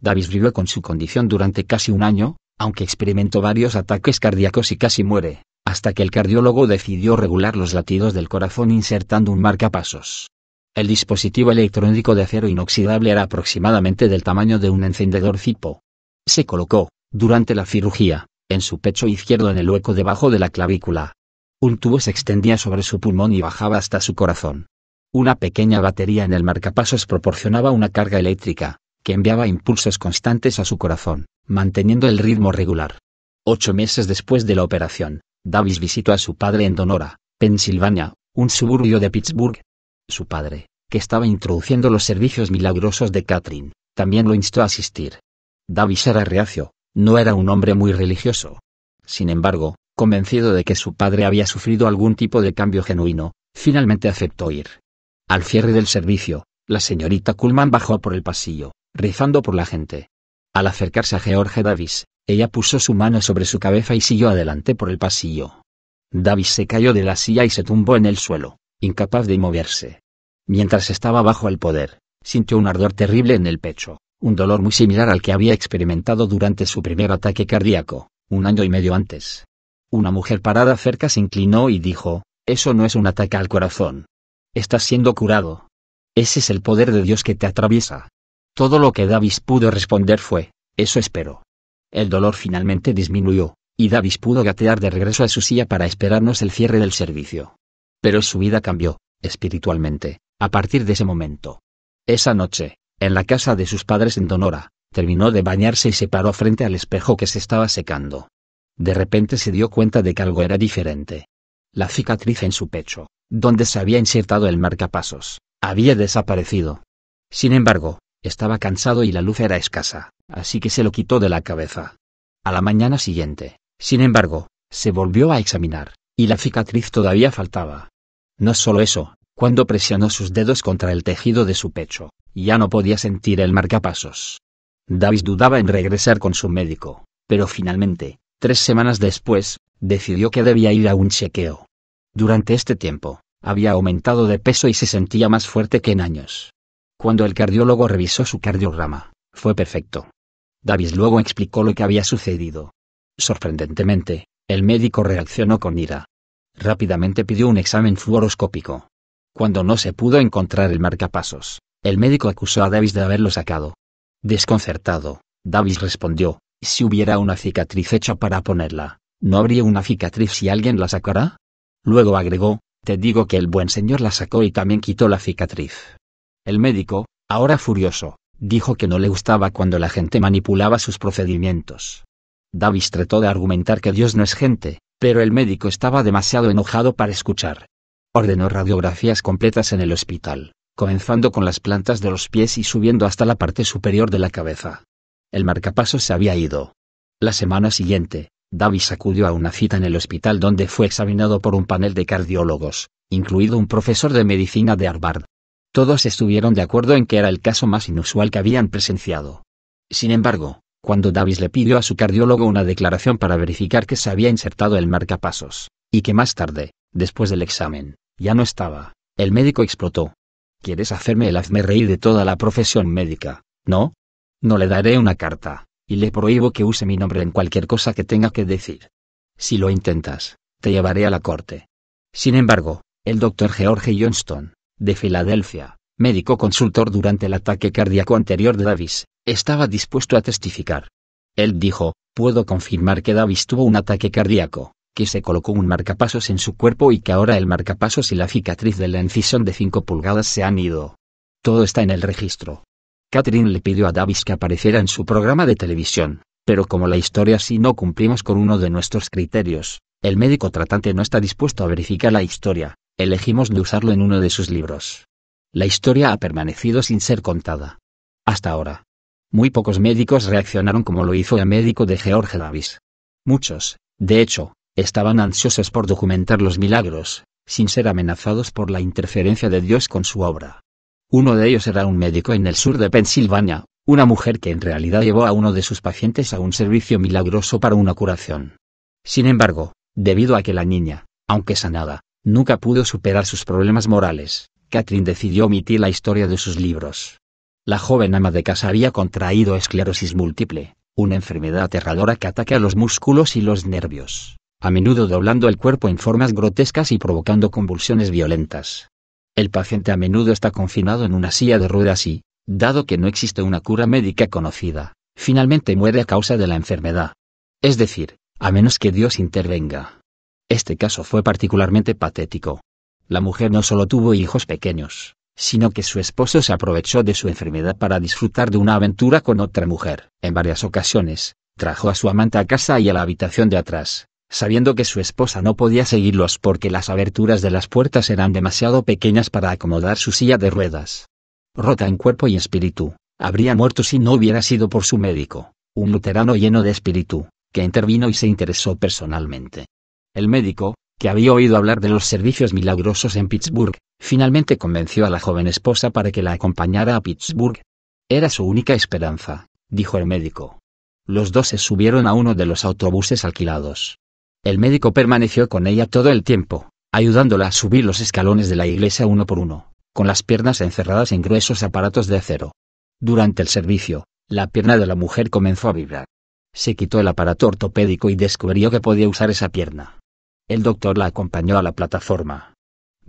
Davis vivió con su condición durante casi un año, aunque experimentó varios ataques cardíacos y casi muere, hasta que el cardiólogo decidió regular los latidos del corazón insertando un marcapasos. El dispositivo electrónico de acero inoxidable era aproximadamente del tamaño de un encendedor Zippo. Se colocó, durante la cirugía, en su pecho izquierdo en el hueco debajo de la clavícula. Un tubo se extendía sobre su pulmón y bajaba hasta su corazón. Una pequeña batería en el marcapasos proporcionaba una carga eléctrica, que enviaba impulsos constantes a su corazón, manteniendo el ritmo regular. Ocho meses después de la operación, Davis visitó a su padre en Donora, Pensilvania, un suburbio de Pittsburgh, su padre, que estaba introduciendo los servicios milagrosos de Catherine, también lo instó a asistir. Davis era reacio, no era un hombre muy religioso. Sin embargo, convencido de que su padre había sufrido algún tipo de cambio genuino, finalmente aceptó ir. Al cierre del servicio, la señorita Kuhlman bajó por el pasillo, rezando por la gente. Al acercarse a George Davis, ella puso su mano sobre su cabeza y siguió adelante por el pasillo. Davis se cayó de la silla y se tumbó en el suelo incapaz de moverse. Mientras estaba bajo el poder, sintió un ardor terrible en el pecho, un dolor muy similar al que había experimentado durante su primer ataque cardíaco, un año y medio antes. Una mujer parada cerca se inclinó y dijo, eso no es un ataque al corazón. Estás siendo curado. Ese es el poder de Dios que te atraviesa. Todo lo que Davis pudo responder fue, eso espero. El dolor finalmente disminuyó, y Davis pudo gatear de regreso a su silla para esperarnos el cierre del servicio. Pero su vida cambió, espiritualmente, a partir de ese momento. Esa noche, en la casa de sus padres en Donora, terminó de bañarse y se paró frente al espejo que se estaba secando. De repente se dio cuenta de que algo era diferente. La cicatriz en su pecho, donde se había insertado el marcapasos, había desaparecido. Sin embargo, estaba cansado y la luz era escasa, así que se lo quitó de la cabeza. A la mañana siguiente, sin embargo, se volvió a examinar, y la cicatriz todavía faltaba. No solo eso, cuando presionó sus dedos contra el tejido de su pecho, ya no podía sentir el marcapasos. Davis dudaba en regresar con su médico, pero finalmente, tres semanas después, decidió que debía ir a un chequeo. Durante este tiempo, había aumentado de peso y se sentía más fuerte que en años. Cuando el cardiólogo revisó su cardiograma, fue perfecto. Davis luego explicó lo que había sucedido. Sorprendentemente, el médico reaccionó con ira. Rápidamente pidió un examen fluoroscópico. Cuando no se pudo encontrar el marcapasos, el médico acusó a Davis de haberlo sacado. Desconcertado, Davis respondió, si hubiera una cicatriz hecha para ponerla, ¿no habría una cicatriz si alguien la sacara? Luego agregó, te digo que el buen señor la sacó y también quitó la cicatriz. El médico, ahora furioso, dijo que no le gustaba cuando la gente manipulaba sus procedimientos. Davis trató de argumentar que Dios no es gente, pero el médico estaba demasiado enojado para escuchar. Ordenó radiografías completas en el hospital, comenzando con las plantas de los pies y subiendo hasta la parte superior de la cabeza. El marcapaso se había ido. La semana siguiente, Davis acudió a una cita en el hospital donde fue examinado por un panel de cardiólogos, incluido un profesor de medicina de Harvard. Todos estuvieron de acuerdo en que era el caso más inusual que habían presenciado. Sin embargo, cuando Davis le pidió a su cardiólogo una declaración para verificar que se había insertado el marcapasos, y que más tarde, después del examen, ya no estaba, el médico explotó. ¿Quieres hacerme el hazme reír de toda la profesión médica? ¿No? No le daré una carta, y le prohíbo que use mi nombre en cualquier cosa que tenga que decir. Si lo intentas, te llevaré a la corte. Sin embargo, el doctor George Johnston, de Filadelfia, médico consultor durante el ataque cardíaco anterior de Davis, estaba dispuesto a testificar. Él dijo, puedo confirmar que Davis tuvo un ataque cardíaco, que se colocó un marcapasos en su cuerpo y que ahora el marcapasos y la cicatriz de la incisión de 5 pulgadas se han ido. Todo está en el registro. Catherine le pidió a Davis que apareciera en su programa de televisión, pero como la historia si no cumplimos con uno de nuestros criterios, el médico tratante no está dispuesto a verificar la historia, elegimos no usarlo en uno de sus libros. La historia ha permanecido sin ser contada. Hasta ahora. Muy pocos médicos reaccionaron como lo hizo el médico de George Davis. Muchos, de hecho, estaban ansiosos por documentar los milagros, sin ser amenazados por la interferencia de Dios con su obra. Uno de ellos era un médico en el sur de Pensilvania, una mujer que en realidad llevó a uno de sus pacientes a un servicio milagroso para una curación. Sin embargo, debido a que la niña, aunque sanada, nunca pudo superar sus problemas morales, Catherine decidió omitir la historia de sus libros. La joven ama de casa había contraído esclerosis múltiple, una enfermedad aterradora que ataca los músculos y los nervios, a menudo doblando el cuerpo en formas grotescas y provocando convulsiones violentas. El paciente a menudo está confinado en una silla de ruedas y, dado que no existe una cura médica conocida, finalmente muere a causa de la enfermedad. Es decir, a menos que Dios intervenga. Este caso fue particularmente patético. La mujer no solo tuvo hijos pequeños, sino que su esposo se aprovechó de su enfermedad para disfrutar de una aventura con otra mujer. En varias ocasiones, trajo a su amante a casa y a la habitación de atrás, sabiendo que su esposa no podía seguirlos porque las aberturas de las puertas eran demasiado pequeñas para acomodar su silla de ruedas. Rota en cuerpo y espíritu, habría muerto si no hubiera sido por su médico, un luterano lleno de espíritu, que intervino y se interesó personalmente. El médico, que había oído hablar de los servicios milagrosos en Pittsburgh, Finalmente convenció a la joven esposa para que la acompañara a Pittsburgh. Era su única esperanza, dijo el médico. Los dos se subieron a uno de los autobuses alquilados. El médico permaneció con ella todo el tiempo, ayudándola a subir los escalones de la iglesia uno por uno, con las piernas encerradas en gruesos aparatos de acero. Durante el servicio, la pierna de la mujer comenzó a vibrar. Se quitó el aparato ortopédico y descubrió que podía usar esa pierna. El doctor la acompañó a la plataforma.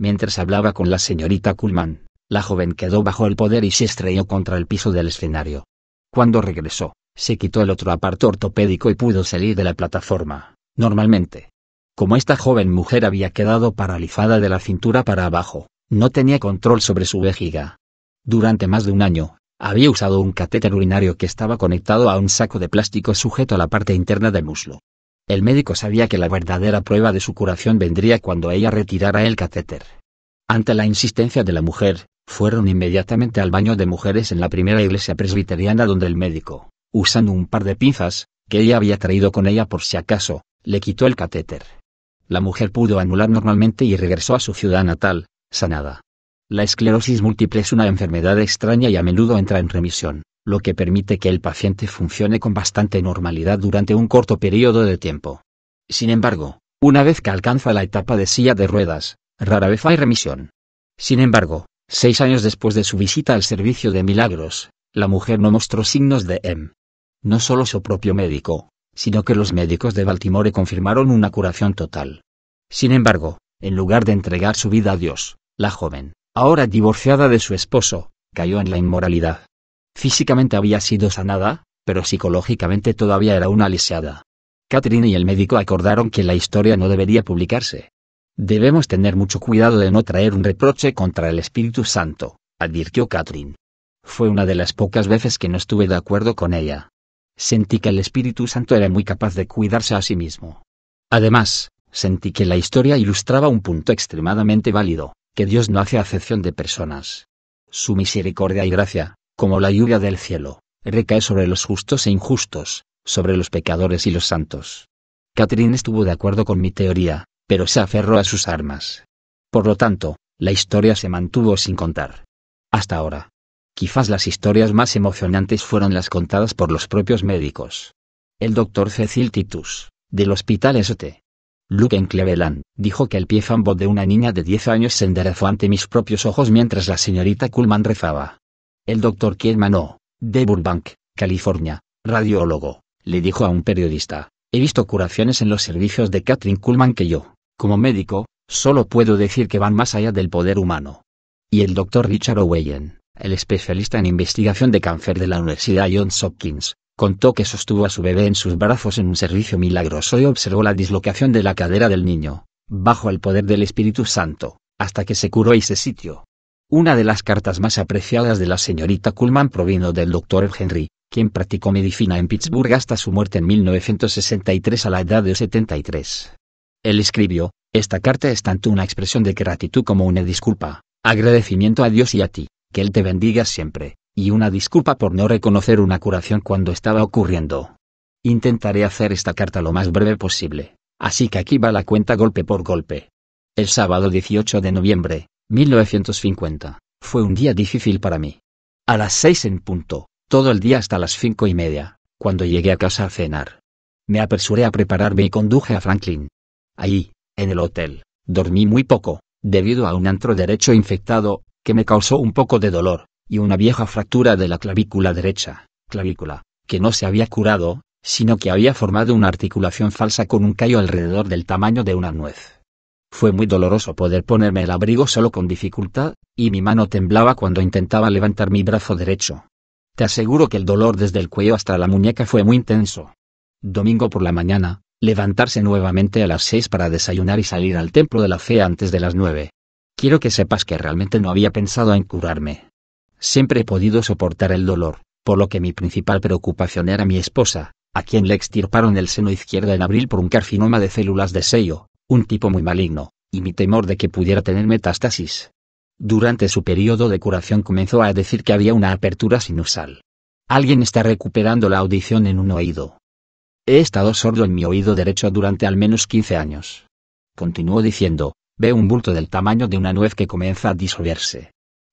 Mientras hablaba con la señorita Kuhlman, la joven quedó bajo el poder y se estrelló contra el piso del escenario. Cuando regresó, se quitó el otro aparto ortopédico y pudo salir de la plataforma, normalmente. Como esta joven mujer había quedado paralizada de la cintura para abajo, no tenía control sobre su vejiga. Durante más de un año, había usado un catéter urinario que estaba conectado a un saco de plástico sujeto a la parte interna del muslo. El médico sabía que la verdadera prueba de su curación vendría cuando ella retirara el catéter. Ante la insistencia de la mujer, fueron inmediatamente al baño de mujeres en la primera iglesia presbiteriana donde el médico, usando un par de pinzas, que ella había traído con ella por si acaso, le quitó el catéter. La mujer pudo anular normalmente y regresó a su ciudad natal, sanada. La esclerosis múltiple es una enfermedad extraña y a menudo entra en remisión, lo que permite que el paciente funcione con bastante normalidad durante un corto periodo de tiempo. Sin embargo, una vez que alcanza la etapa de silla de ruedas, rara vez hay remisión. Sin embargo, seis años después de su visita al servicio de milagros, la mujer no mostró signos de M. No solo su propio médico, sino que los médicos de Baltimore confirmaron una curación total. Sin embargo, en lugar de entregar su vida a Dios, la joven, ahora divorciada de su esposo, cayó en la inmoralidad. Físicamente había sido sanada, pero psicológicamente todavía era una lisiada. Catherine y el médico acordaron que la historia no debería publicarse. Debemos tener mucho cuidado de no traer un reproche contra el Espíritu Santo, advirtió Catherine. Fue una de las pocas veces que no estuve de acuerdo con ella. Sentí que el Espíritu Santo era muy capaz de cuidarse a sí mismo. Además, sentí que la historia ilustraba un punto extremadamente válido, que Dios no hace acepción de personas. Su misericordia y gracia, como la lluvia del cielo, recae sobre los justos e injustos, sobre los pecadores y los santos. Catherine estuvo de acuerdo con mi teoría, pero se aferró a sus armas. Por lo tanto, la historia se mantuvo sin contar. Hasta ahora. Quizás las historias más emocionantes fueron las contadas por los propios médicos. El doctor Cecil Titus, del Hospital St. Luke en Cleveland, dijo que el pie zambo de una niña de 10 años se enderezó ante mis propios ojos mientras la señorita Kullman rezaba. El doctor O, de Burbank, California, radiólogo, le dijo a un periodista, he visto curaciones en los servicios de Catherine Kuhlman que yo, como médico, solo puedo decir que van más allá del poder humano. Y el doctor Richard Owen, el especialista en investigación de cáncer de la Universidad Johns Hopkins, contó que sostuvo a su bebé en sus brazos en un servicio milagroso y observó la dislocación de la cadera del niño, bajo el poder del Espíritu Santo, hasta que se curó ese sitio. Una de las cartas más apreciadas de la señorita Kuhlman provino del doctor Henry, quien practicó medicina en Pittsburgh hasta su muerte en 1963 a la edad de 73. Él escribió, esta carta es tanto una expresión de gratitud como una disculpa, agradecimiento a Dios y a ti, que Él te bendiga siempre, y una disculpa por no reconocer una curación cuando estaba ocurriendo. Intentaré hacer esta carta lo más breve posible, así que aquí va la cuenta golpe por golpe. El sábado 18 de noviembre, 1950. Fue un día difícil para mí. A las seis en punto, todo el día hasta las cinco y media, cuando llegué a casa a cenar. Me apresuré a prepararme y conduje a Franklin. Allí, en el hotel, dormí muy poco, debido a un antro derecho infectado, que me causó un poco de dolor, y una vieja fractura de la clavícula derecha, clavícula, que no se había curado, sino que había formado una articulación falsa con un callo alrededor del tamaño de una nuez. Fue muy doloroso poder ponerme el abrigo solo con dificultad, y mi mano temblaba cuando intentaba levantar mi brazo derecho. Te aseguro que el dolor desde el cuello hasta la muñeca fue muy intenso. Domingo por la mañana, levantarse nuevamente a las seis para desayunar y salir al templo de la fe antes de las nueve. Quiero que sepas que realmente no había pensado en curarme. Siempre he podido soportar el dolor, por lo que mi principal preocupación era mi esposa, a quien le extirparon el seno izquierdo en abril por un carcinoma de células de sello, un tipo muy maligno, y mi temor de que pudiera tener metástasis. Durante su periodo de curación comenzó a decir que había una apertura sinusal. Alguien está recuperando la audición en un oído. He estado sordo en mi oído derecho durante al menos 15 años. Continuó diciendo, ve un bulto del tamaño de una nuez que comienza a disolverse.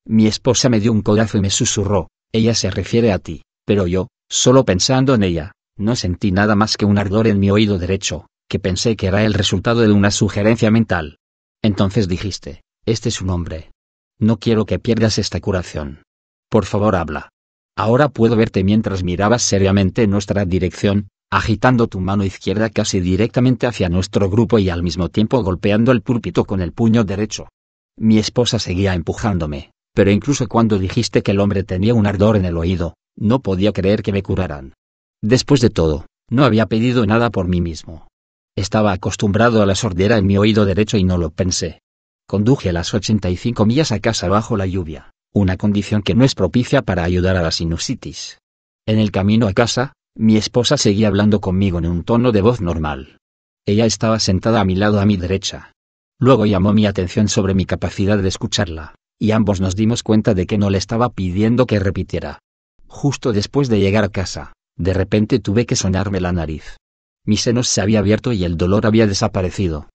Mi esposa me dio un codazo y me susurró, ella se refiere a ti, pero yo, solo pensando en ella, no sentí nada más que un ardor en mi oído derecho, que pensé que era el resultado de una sugerencia mental. Entonces dijiste, este es un hombre. No quiero que pierdas esta curación. Por favor, habla. Ahora puedo verte mientras mirabas seriamente en nuestra dirección, agitando tu mano izquierda casi directamente hacia nuestro grupo y al mismo tiempo golpeando el púlpito con el puño derecho. Mi esposa seguía empujándome, pero incluso cuando dijiste que el hombre tenía un ardor en el oído, no podía creer que me curaran. Después de todo, no había pedido nada por mí mismo. Estaba acostumbrado a la sordera en mi oído derecho y no lo pensé. Conduje las 85 millas a casa bajo la lluvia, una condición que no es propicia para ayudar a la sinusitis. En el camino a casa, mi esposa seguía hablando conmigo en un tono de voz normal. Ella estaba sentada a mi lado a mi derecha. Luego llamó mi atención sobre mi capacidad de escucharla, y ambos nos dimos cuenta de que no le estaba pidiendo que repitiera. Justo después de llegar a casa, de repente tuve que sonarme la nariz. Mi senos se había abierto y el dolor había desaparecido.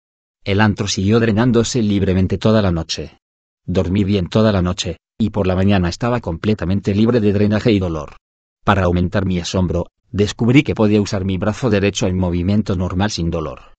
El antro siguió drenándose libremente toda la noche. Dormí bien toda la noche, y por la mañana estaba completamente libre de drenaje y dolor. Para aumentar mi asombro, descubrí que podía usar mi brazo derecho en movimiento normal sin dolor.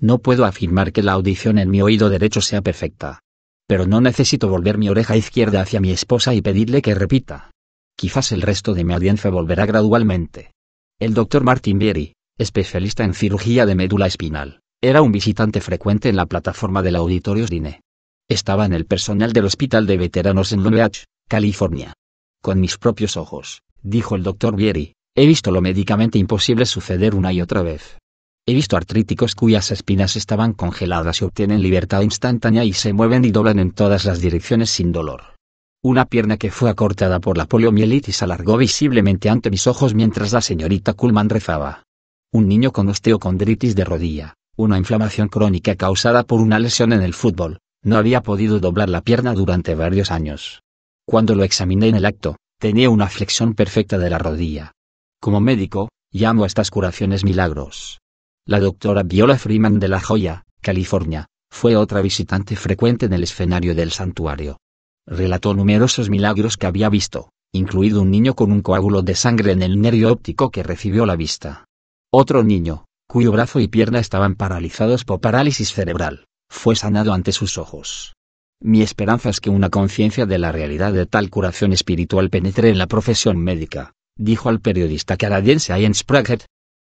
No puedo afirmar que la audición en mi oído derecho sea perfecta. Pero no necesito volver mi oreja izquierda hacia mi esposa y pedirle que repita. Quizás el resto de mi audiencia volverá gradualmente. El doctor Martin Berry, especialista en cirugía de médula espinal, era un visitante frecuente en la plataforma del auditorio Dine. Estaba en el personal del Hospital de Veteranos en Long Beach, California. Con mis propios ojos, dijo el doctor Vieri, he visto lo médicamente imposible suceder una y otra vez. He visto artríticos cuyas espinas estaban congeladas y obtienen libertad instantánea y se mueven y doblan en todas las direcciones sin dolor. Una pierna que fue acortada por la poliomielitis alargó visiblemente ante mis ojos mientras la señorita Kuhlman rezaba un niño con osteocondritis de rodilla, una inflamación crónica causada por una lesión en el fútbol, no había podido doblar la pierna durante varios años. Cuando lo examiné en el acto, tenía una flexión perfecta de la rodilla. Como médico, llamo a estas curaciones milagros. La doctora Viola Freeman de La Joya, California, fue otra visitante frecuente en el escenario del santuario. Relató numerosos milagros que había visto, incluido un niño con un coágulo de sangre en el nervio óptico que recibió la vista. Otro niño, cuyo brazo y pierna estaban paralizados por parálisis cerebral, fue sanado ante sus ojos. Mi esperanza es que una conciencia de la realidad de tal curación espiritual penetre en la profesión médica, dijo al periodista canadiense Ian sprague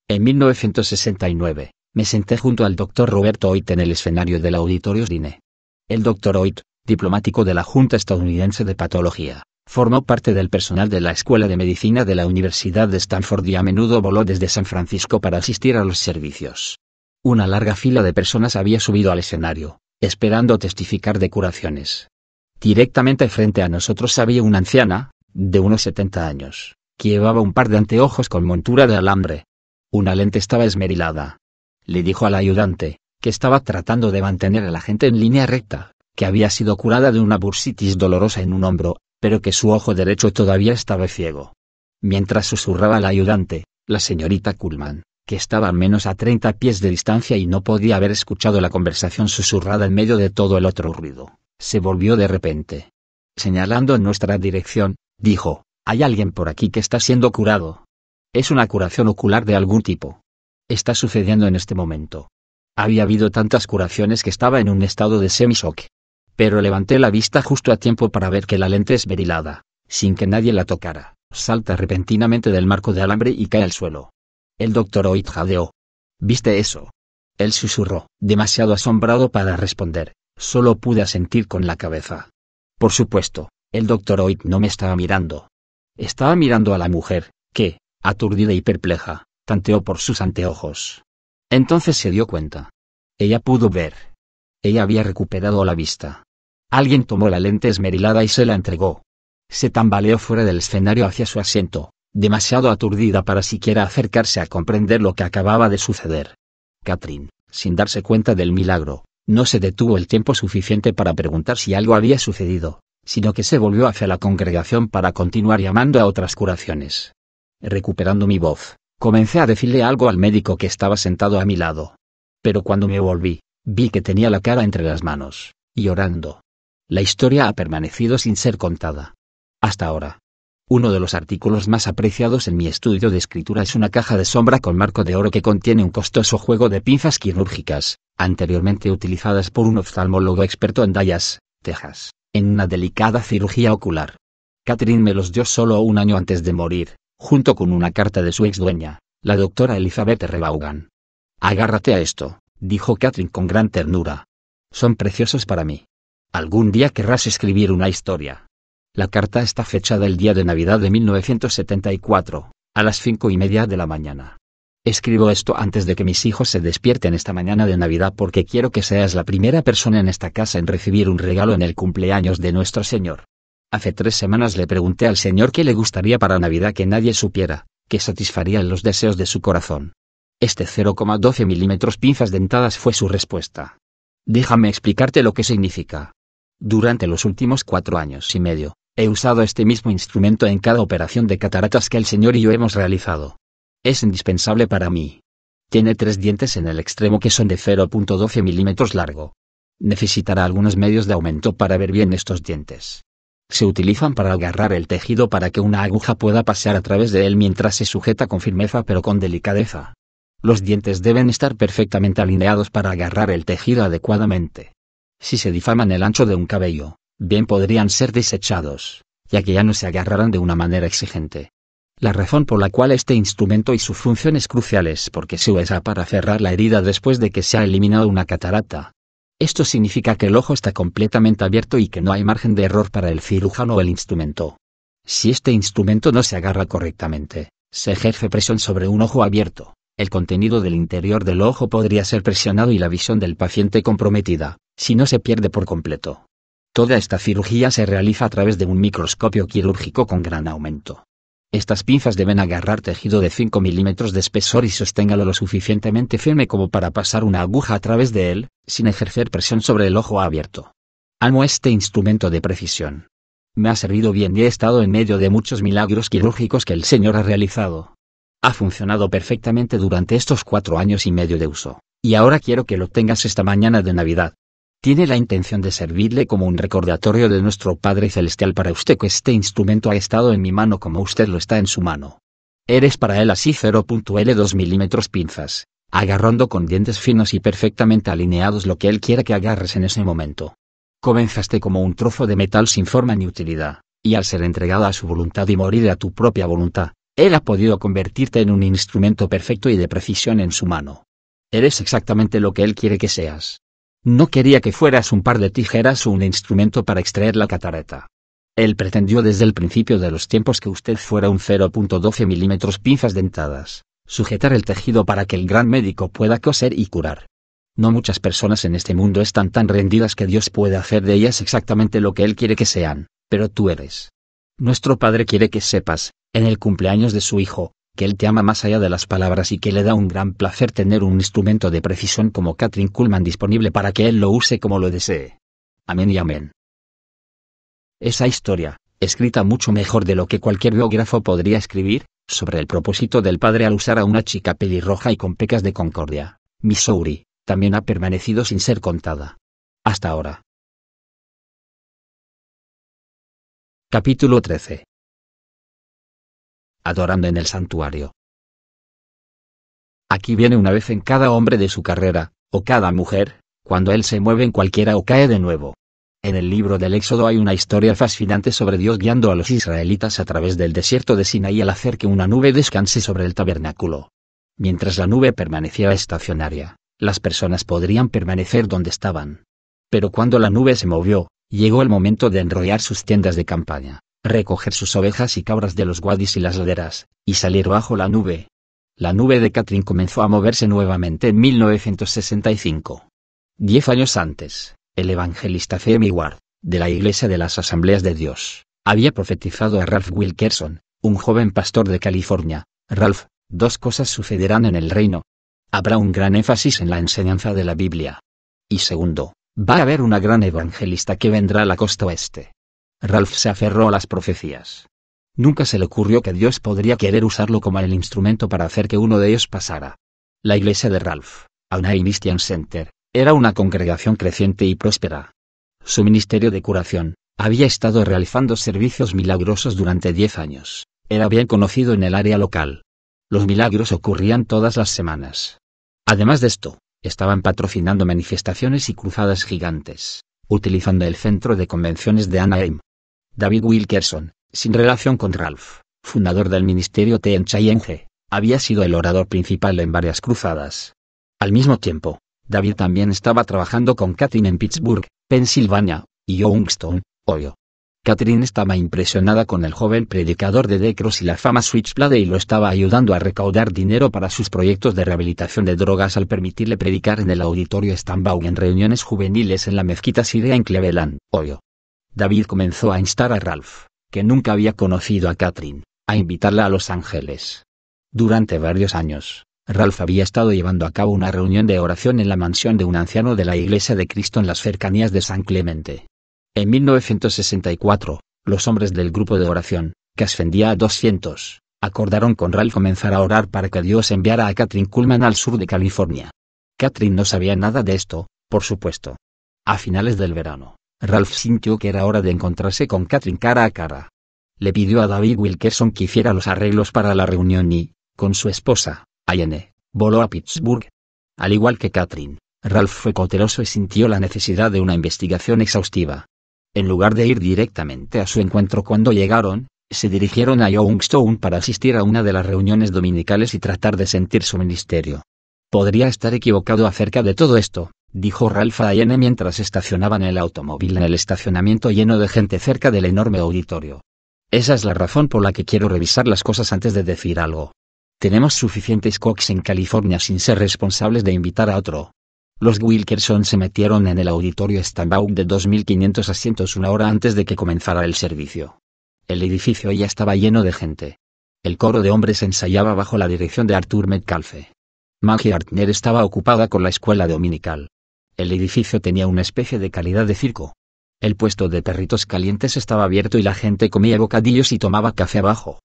En 1969, me senté junto al doctor Roberto Hoyt en el escenario del Auditorio Dine. El doctor Hoyt, diplomático de la Junta Estadounidense de Patología, Formó parte del personal de la Escuela de Medicina de la Universidad de Stanford y a menudo voló desde San Francisco para asistir a los servicios. Una larga fila de personas había subido al escenario, esperando testificar de curaciones. Directamente frente a nosotros había una anciana, de unos 70 años, que llevaba un par de anteojos con montura de alambre. Una lente estaba esmerilada. Le dijo al ayudante, que estaba tratando de mantener a la gente en línea recta, que había sido curada de una bursitis dolorosa en un hombro, pero que su ojo derecho todavía estaba ciego. Mientras susurraba la ayudante, la señorita Kuhlman, que estaba al menos a 30 pies de distancia y no podía haber escuchado la conversación susurrada en medio de todo el otro ruido, se volvió de repente. Señalando en nuestra dirección, dijo, hay alguien por aquí que está siendo curado. Es una curación ocular de algún tipo. Está sucediendo en este momento. Había habido tantas curaciones que estaba en un estado de semi pero levanté la vista justo a tiempo para ver que la lente es verilada, sin que nadie la tocara, salta repentinamente del marco de alambre y cae al suelo. El doctor Oit jadeó. ¿Viste eso? Él susurró, demasiado asombrado para responder, solo pude asentir con la cabeza. Por supuesto, el doctor Oit no me estaba mirando. Estaba mirando a la mujer, que, aturdida y perpleja, tanteó por sus anteojos. Entonces se dio cuenta. Ella pudo ver. Ella había recuperado la vista. Alguien tomó la lente esmerilada y se la entregó. Se tambaleó fuera del escenario hacia su asiento, demasiado aturdida para siquiera acercarse a comprender lo que acababa de suceder. Catherine, sin darse cuenta del milagro, no se detuvo el tiempo suficiente para preguntar si algo había sucedido, sino que se volvió hacia la congregación para continuar llamando a otras curaciones. Recuperando mi voz, comencé a decirle algo al médico que estaba sentado a mi lado. Pero cuando me volví, vi que tenía la cara entre las manos, llorando. La historia ha permanecido sin ser contada. Hasta ahora. Uno de los artículos más apreciados en mi estudio de escritura es una caja de sombra con marco de oro que contiene un costoso juego de pinzas quirúrgicas, anteriormente utilizadas por un oftalmólogo experto en Dallas, Texas, en una delicada cirugía ocular. Catherine me los dio solo un año antes de morir, junto con una carta de su ex dueña, la doctora Elizabeth Rebaugan. Agárrate a esto, dijo Catherine con gran ternura. Son preciosos para mí. Algún día querrás escribir una historia. La carta está fechada el día de Navidad de 1974, a las cinco y media de la mañana. Escribo esto antes de que mis hijos se despierten esta mañana de Navidad porque quiero que seas la primera persona en esta casa en recibir un regalo en el cumpleaños de nuestro Señor. Hace tres semanas le pregunté al Señor qué le gustaría para Navidad que nadie supiera, que satisfaría los deseos de su corazón. Este 0,12 milímetros pinzas dentadas fue su respuesta. Déjame explicarte lo que significa. Durante los últimos cuatro años y medio, he usado este mismo instrumento en cada operación de cataratas que el señor y yo hemos realizado. Es indispensable para mí. Tiene tres dientes en el extremo que son de 0.12 milímetros largo. Necesitará algunos medios de aumento para ver bien estos dientes. Se utilizan para agarrar el tejido para que una aguja pueda pasar a través de él mientras se sujeta con firmeza pero con delicadeza. Los dientes deben estar perfectamente alineados para agarrar el tejido adecuadamente. Si se difaman el ancho de un cabello, bien podrían ser desechados, ya que ya no se agarrarán de una manera exigente. La razón por la cual este instrumento y su función es crucial es porque se usa para cerrar la herida después de que se ha eliminado una catarata. Esto significa que el ojo está completamente abierto y que no hay margen de error para el cirujano o el instrumento. Si este instrumento no se agarra correctamente, se ejerce presión sobre un ojo abierto, el contenido del interior del ojo podría ser presionado y la visión del paciente comprometida, si no se pierde por completo. Toda esta cirugía se realiza a través de un microscopio quirúrgico con gran aumento. Estas pinzas deben agarrar tejido de 5 milímetros de espesor y sosténgalo lo suficientemente firme como para pasar una aguja a través de él, sin ejercer presión sobre el ojo abierto. Amo este instrumento de precisión. Me ha servido bien y he estado en medio de muchos milagros quirúrgicos que el Señor ha realizado. Ha funcionado perfectamente durante estos cuatro años y medio de uso, y ahora quiero que lo tengas esta mañana de Navidad tiene la intención de servirle como un recordatorio de nuestro Padre Celestial para usted que este instrumento ha estado en mi mano como usted lo está en su mano. Eres para él así 0.L2 milímetros pinzas, agarrando con dientes finos y perfectamente alineados lo que él quiera que agarres en ese momento. Comenzaste como un trozo de metal sin forma ni utilidad, y al ser entregado a su voluntad y morir a tu propia voluntad, él ha podido convertirte en un instrumento perfecto y de precisión en su mano. Eres exactamente lo que él quiere que seas. No quería que fueras un par de tijeras o un instrumento para extraer la catarata. Él pretendió desde el principio de los tiempos que usted fuera un 0.12 milímetros pinzas dentadas, sujetar el tejido para que el gran médico pueda coser y curar. No muchas personas en este mundo están tan rendidas que Dios puede hacer de ellas exactamente lo que Él quiere que sean, pero tú eres. Nuestro Padre quiere que sepas, en el cumpleaños de su Hijo, que él te ama más allá de las palabras y que le da un gran placer tener un instrumento de precisión como Catherine Kullman disponible para que él lo use como lo desee. Amén y amén. Esa historia, escrita mucho mejor de lo que cualquier biógrafo podría escribir, sobre el propósito del padre al usar a una chica pelirroja y con pecas de concordia, Missouri, también ha permanecido sin ser contada. Hasta ahora. Capítulo 13 adorando en el santuario. Aquí viene una vez en cada hombre de su carrera, o cada mujer, cuando él se mueve en cualquiera o cae de nuevo. En el libro del Éxodo hay una historia fascinante sobre Dios guiando a los israelitas a través del desierto de Sinaí al hacer que una nube descanse sobre el tabernáculo. Mientras la nube permanecía estacionaria, las personas podrían permanecer donde estaban. Pero cuando la nube se movió, llegó el momento de enrollar sus tiendas de campaña, recoger sus ovejas y cabras de los guadis y las laderas, y salir bajo la nube. La nube de Katrin comenzó a moverse nuevamente en 1965. Diez años antes, el evangelista Femi Ward, de la Iglesia de las Asambleas de Dios, había profetizado a Ralph Wilkerson, un joven pastor de California, Ralph, dos cosas sucederán en el reino. Habrá un gran énfasis en la enseñanza de la Biblia. Y segundo, va a haber una gran evangelista que vendrá a la costa oeste. Ralph se aferró a las profecías. Nunca se le ocurrió que Dios podría querer usarlo como el instrumento para hacer que uno de ellos pasara. La iglesia de Ralph, Anaheim Christian Center, era una congregación creciente y próspera. Su ministerio de curación, había estado realizando servicios milagrosos durante diez años, era bien conocido en el área local. Los milagros ocurrían todas las semanas. Además de esto, estaban patrocinando manifestaciones y cruzadas gigantes, utilizando el centro de convenciones de Anaheim, David Wilkerson, sin relación con Ralph, fundador del ministerio Chayenge, había sido el orador principal en varias cruzadas. Al mismo tiempo, David también estaba trabajando con Catherine en Pittsburgh, Pensilvania, y Youngstown, Ohio. Catherine estaba impresionada con el joven predicador de Decros y la fama Switchblade y lo estaba ayudando a recaudar dinero para sus proyectos de rehabilitación de drogas al permitirle predicar en el auditorio Stanbaugh en reuniones juveniles en la mezquita siria en Cleveland, Ohio. David comenzó a instar a Ralph, que nunca había conocido a Catherine, a invitarla a Los Ángeles. Durante varios años, Ralph había estado llevando a cabo una reunión de oración en la mansión de un anciano de la Iglesia de Cristo en las cercanías de San Clemente. En 1964, los hombres del grupo de oración, que ascendía a 200, acordaron con Ralph comenzar a orar para que Dios enviara a Catherine Kuhlman al sur de California. Catherine no sabía nada de esto, por supuesto. A finales del verano, Ralph sintió que era hora de encontrarse con Catherine cara a cara. Le pidió a David Wilkerson que hiciera los arreglos para la reunión y, con su esposa, Ayane, voló a Pittsburgh. Al igual que Catherine, Ralph fue cauteloso y sintió la necesidad de una investigación exhaustiva. En lugar de ir directamente a su encuentro cuando llegaron, se dirigieron a Youngstown para asistir a una de las reuniones dominicales y tratar de sentir su ministerio. Podría estar equivocado acerca de todo esto, dijo Ralph a mientras estacionaban el automóvil en el estacionamiento lleno de gente cerca del enorme auditorio. Esa es la razón por la que quiero revisar las cosas antes de decir algo. Tenemos suficientes Cox en California sin ser responsables de invitar a otro. Los Wilkerson se metieron en el auditorio Stanbaugh de 2.500 asientos una hora antes de que comenzara el servicio. El edificio ya estaba lleno de gente. El coro de hombres ensayaba bajo la dirección de Arthur Metcalfe. Maggie Artner estaba ocupada con la escuela dominical. El edificio tenía una especie de calidad de circo. El puesto de perritos calientes estaba abierto y la gente comía bocadillos y tomaba café abajo.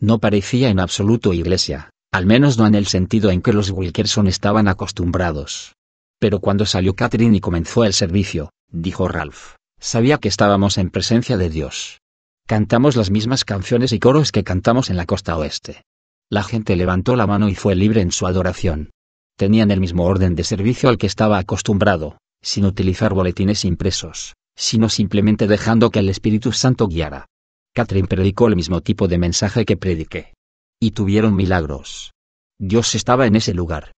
No parecía en absoluto iglesia, al menos no en el sentido en que los Wilkerson estaban acostumbrados. Pero cuando salió Catherine y comenzó el servicio, dijo Ralph, sabía que estábamos en presencia de Dios. Cantamos las mismas canciones y coros que cantamos en la costa oeste. La gente levantó la mano y fue libre en su adoración tenían el mismo orden de servicio al que estaba acostumbrado, sin utilizar boletines impresos, sino simplemente dejando que el Espíritu Santo guiara. Catherine predicó el mismo tipo de mensaje que prediqué. Y tuvieron milagros. Dios estaba en ese lugar.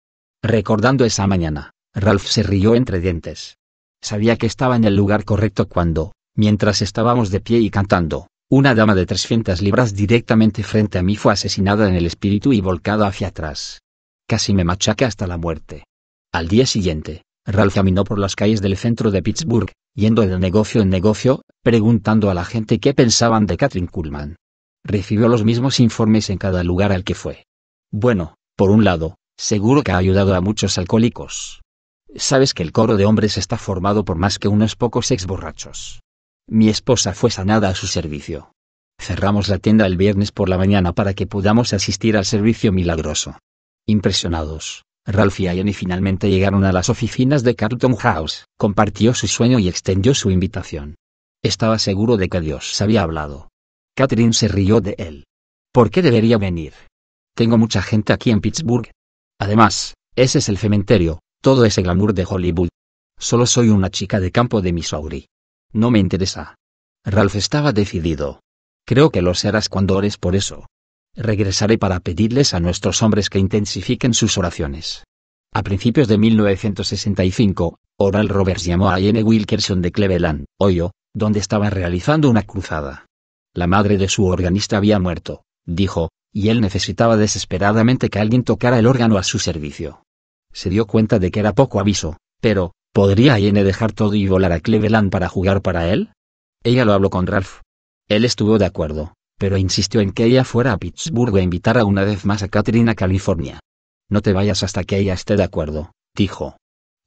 Recordando esa mañana, Ralph se rió entre dientes. Sabía que estaba en el lugar correcto cuando, mientras estábamos de pie y cantando, una dama de 300 libras directamente frente a mí fue asesinada en el espíritu y volcada hacia atrás casi me machaca hasta la muerte. Al día siguiente, Ralph caminó por las calles del centro de Pittsburgh, yendo de negocio en negocio, preguntando a la gente qué pensaban de Catherine Kuhlman. Recibió los mismos informes en cada lugar al que fue. Bueno, por un lado, seguro que ha ayudado a muchos alcohólicos. Sabes que el coro de hombres está formado por más que unos pocos exborrachos. Mi esposa fue sanada a su servicio. Cerramos la tienda el viernes por la mañana para que podamos asistir al servicio milagroso. Impresionados, Ralph y Annie finalmente llegaron a las oficinas de Carlton House, compartió su sueño y extendió su invitación. Estaba seguro de que Dios había hablado. Catherine se rió de él. ¿Por qué debería venir? Tengo mucha gente aquí en Pittsburgh. Además, ese es el cementerio, todo ese glamour de Hollywood. Solo soy una chica de campo de Missouri. No me interesa. Ralph estaba decidido. Creo que lo serás cuando ores por eso regresaré para pedirles a nuestros hombres que intensifiquen sus oraciones. A principios de 1965, Oral Roberts llamó a N. Wilkerson de Cleveland, Ohio, donde estaba realizando una cruzada. La madre de su organista había muerto, dijo, y él necesitaba desesperadamente que alguien tocara el órgano a su servicio. Se dio cuenta de que era poco aviso, pero, ¿podría Iene dejar todo y volar a Cleveland para jugar para él? Ella lo habló con Ralph. Él estuvo de acuerdo, pero insistió en que ella fuera a Pittsburgh e invitara una vez más a Catherine a California. No te vayas hasta que ella esté de acuerdo, dijo.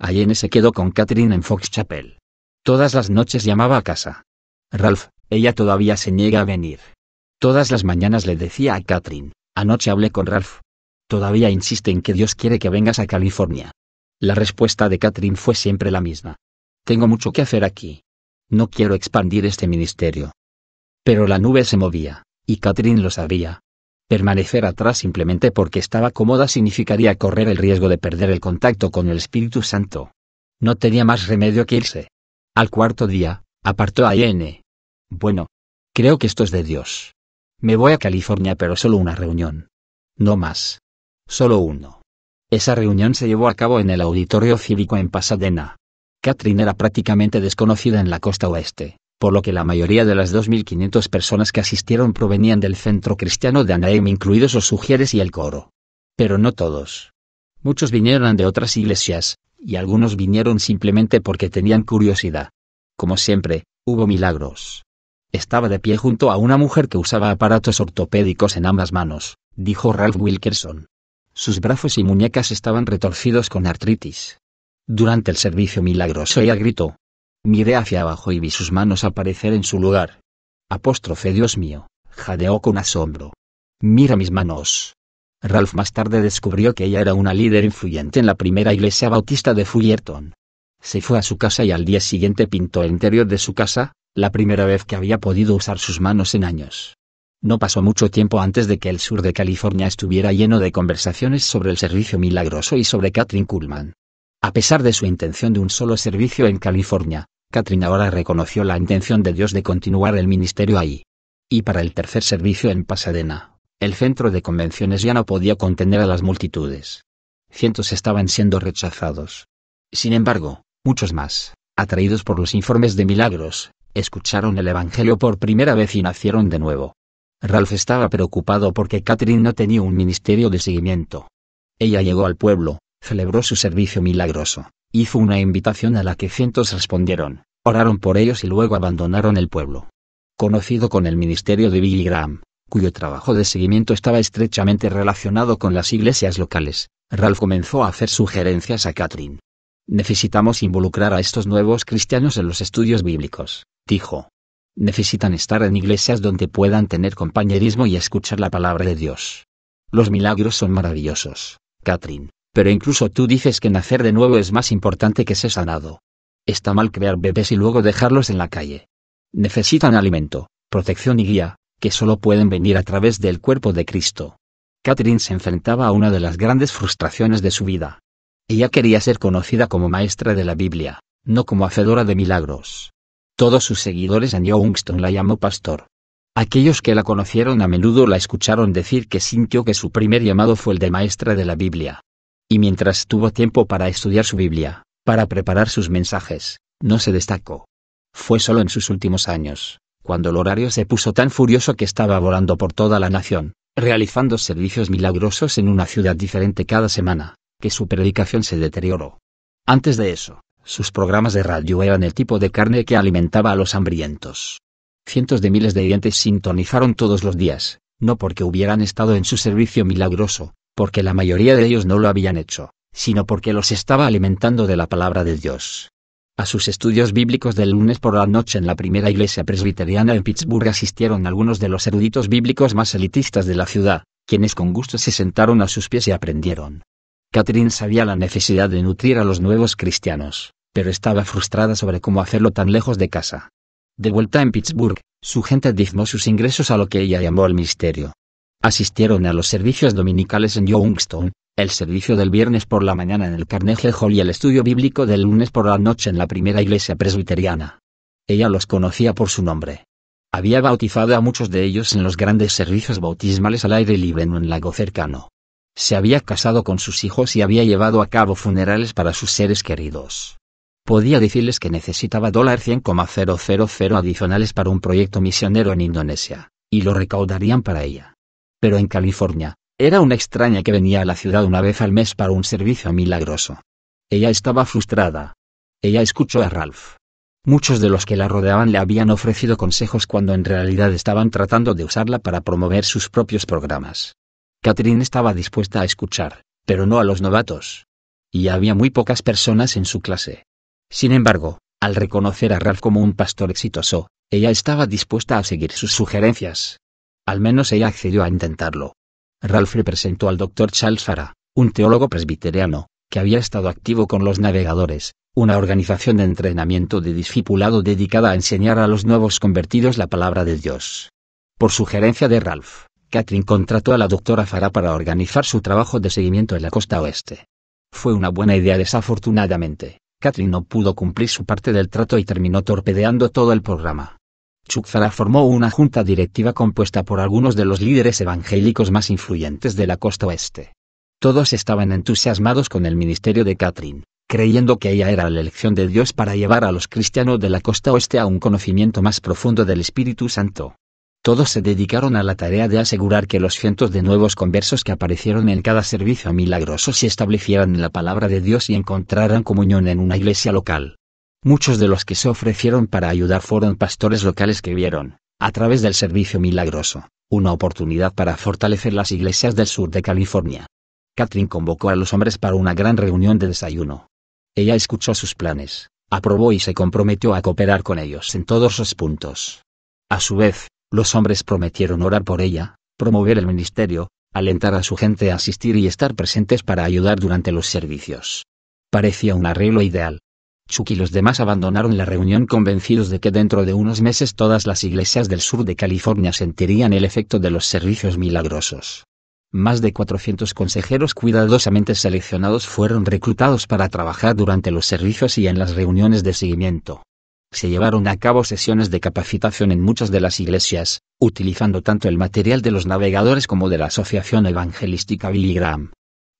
Allende se quedó con Catherine en Fox Chapel. Todas las noches llamaba a casa. Ralph, ella todavía se niega a venir. Todas las mañanas le decía a Catherine, anoche hablé con Ralph. Todavía insiste en que Dios quiere que vengas a California. La respuesta de Catherine fue siempre la misma. Tengo mucho que hacer aquí. No quiero expandir este ministerio, pero la nube se movía, y Catherine lo sabía. Permanecer atrás simplemente porque estaba cómoda significaría correr el riesgo de perder el contacto con el Espíritu Santo. No tenía más remedio que irse. Al cuarto día, apartó a Irene. Bueno, creo que esto es de Dios. Me voy a California pero solo una reunión. No más. Solo uno. Esa reunión se llevó a cabo en el Auditorio Cívico en Pasadena. Catherine era prácticamente desconocida en la costa oeste por lo que la mayoría de las 2.500 personas que asistieron provenían del centro cristiano de Anaheim, incluidos los sugieres y el coro. Pero no todos. Muchos vinieron de otras iglesias, y algunos vinieron simplemente porque tenían curiosidad. Como siempre, hubo milagros. Estaba de pie junto a una mujer que usaba aparatos ortopédicos en ambas manos, dijo Ralph Wilkerson. Sus brazos y muñecas estaban retorcidos con artritis. Durante el servicio milagroso ella gritó, Miré hacia abajo y vi sus manos aparecer en su lugar. Apóstrofe Dios mío, jadeó con asombro. Mira mis manos. Ralph más tarde descubrió que ella era una líder influyente en la primera iglesia bautista de Fullerton. Se fue a su casa y al día siguiente pintó el interior de su casa, la primera vez que había podido usar sus manos en años. No pasó mucho tiempo antes de que el sur de California estuviera lleno de conversaciones sobre el servicio milagroso y sobre Catherine Kuhlman. A pesar de su intención de un solo servicio en California, Catherine ahora reconoció la intención de Dios de continuar el ministerio ahí. Y para el tercer servicio en Pasadena, el centro de convenciones ya no podía contener a las multitudes. Cientos estaban siendo rechazados. Sin embargo, muchos más, atraídos por los informes de milagros, escucharon el Evangelio por primera vez y nacieron de nuevo. Ralph estaba preocupado porque Catherine no tenía un ministerio de seguimiento. Ella llegó al pueblo, celebró su servicio milagroso, hizo una invitación a la que cientos respondieron, oraron por ellos y luego abandonaron el pueblo. Conocido con el ministerio de Billy Graham, cuyo trabajo de seguimiento estaba estrechamente relacionado con las iglesias locales, Ralph comenzó a hacer sugerencias a Catherine. Necesitamos involucrar a estos nuevos cristianos en los estudios bíblicos, dijo. Necesitan estar en iglesias donde puedan tener compañerismo y escuchar la palabra de Dios. Los milagros son maravillosos, Catherine. Pero incluso tú dices que nacer de nuevo es más importante que ser sanado. Está mal crear bebés y luego dejarlos en la calle. Necesitan alimento, protección y guía, que solo pueden venir a través del cuerpo de Cristo. Catherine se enfrentaba a una de las grandes frustraciones de su vida. Ella quería ser conocida como maestra de la Biblia, no como hacedora de milagros. Todos sus seguidores en Youngstown la llamó pastor. Aquellos que la conocieron a menudo la escucharon decir que sintió que su primer llamado fue el de maestra de la Biblia y mientras tuvo tiempo para estudiar su Biblia, para preparar sus mensajes, no se destacó. Fue solo en sus últimos años, cuando el horario se puso tan furioso que estaba volando por toda la nación, realizando servicios milagrosos en una ciudad diferente cada semana, que su predicación se deterioró. Antes de eso, sus programas de radio eran el tipo de carne que alimentaba a los hambrientos. Cientos de miles de dientes sintonizaron todos los días, no porque hubieran estado en su servicio milagroso, porque la mayoría de ellos no lo habían hecho, sino porque los estaba alimentando de la palabra de Dios. A sus estudios bíblicos del lunes por la noche en la primera iglesia presbiteriana en Pittsburgh asistieron algunos de los eruditos bíblicos más elitistas de la ciudad, quienes con gusto se sentaron a sus pies y aprendieron. Catherine sabía la necesidad de nutrir a los nuevos cristianos, pero estaba frustrada sobre cómo hacerlo tan lejos de casa. De vuelta en Pittsburgh, su gente dizmó sus ingresos a lo que ella llamó el misterio, Asistieron a los servicios dominicales en Youngstown, el servicio del viernes por la mañana en el Carnegie Hall y el estudio bíblico del lunes por la noche en la primera iglesia presbiteriana. Ella los conocía por su nombre. Había bautizado a muchos de ellos en los grandes servicios bautismales al aire libre en un lago cercano. Se había casado con sus hijos y había llevado a cabo funerales para sus seres queridos. Podía decirles que necesitaba dólar 100,000 adicionales para un proyecto misionero en Indonesia, y lo recaudarían para ella pero en California, era una extraña que venía a la ciudad una vez al mes para un servicio milagroso. Ella estaba frustrada. Ella escuchó a Ralph. Muchos de los que la rodeaban le habían ofrecido consejos cuando en realidad estaban tratando de usarla para promover sus propios programas. Catherine estaba dispuesta a escuchar, pero no a los novatos. Y había muy pocas personas en su clase. Sin embargo, al reconocer a Ralph como un pastor exitoso, ella estaba dispuesta a seguir sus sugerencias. Al menos ella accedió a intentarlo. Ralph le presentó al doctor Charles Farah, un teólogo presbiteriano, que había estado activo con los navegadores, una organización de entrenamiento de discipulado dedicada a enseñar a los nuevos convertidos la palabra de Dios. Por sugerencia de Ralph, Catherine contrató a la doctora Farah para organizar su trabajo de seguimiento en la costa oeste. Fue una buena idea desafortunadamente, Catherine no pudo cumplir su parte del trato y terminó torpedeando todo el programa. Chukwara formó una junta directiva compuesta por algunos de los líderes evangélicos más influyentes de la costa oeste. Todos estaban entusiasmados con el ministerio de Catherine, creyendo que ella era la elección de Dios para llevar a los cristianos de la costa oeste a un conocimiento más profundo del Espíritu Santo. Todos se dedicaron a la tarea de asegurar que los cientos de nuevos conversos que aparecieron en cada servicio milagroso se establecieran en la palabra de Dios y encontraran comunión en una iglesia local. Muchos de los que se ofrecieron para ayudar fueron pastores locales que vieron, a través del servicio milagroso, una oportunidad para fortalecer las iglesias del sur de California. Catherine convocó a los hombres para una gran reunión de desayuno. Ella escuchó sus planes, aprobó y se comprometió a cooperar con ellos en todos los puntos. A su vez, los hombres prometieron orar por ella, promover el ministerio, alentar a su gente a asistir y estar presentes para ayudar durante los servicios. Parecía un arreglo ideal, Chuck y los demás abandonaron la reunión convencidos de que dentro de unos meses todas las iglesias del sur de California sentirían el efecto de los servicios milagrosos. Más de 400 consejeros cuidadosamente seleccionados fueron reclutados para trabajar durante los servicios y en las reuniones de seguimiento. Se llevaron a cabo sesiones de capacitación en muchas de las iglesias, utilizando tanto el material de los navegadores como de la Asociación Evangelística Billy Graham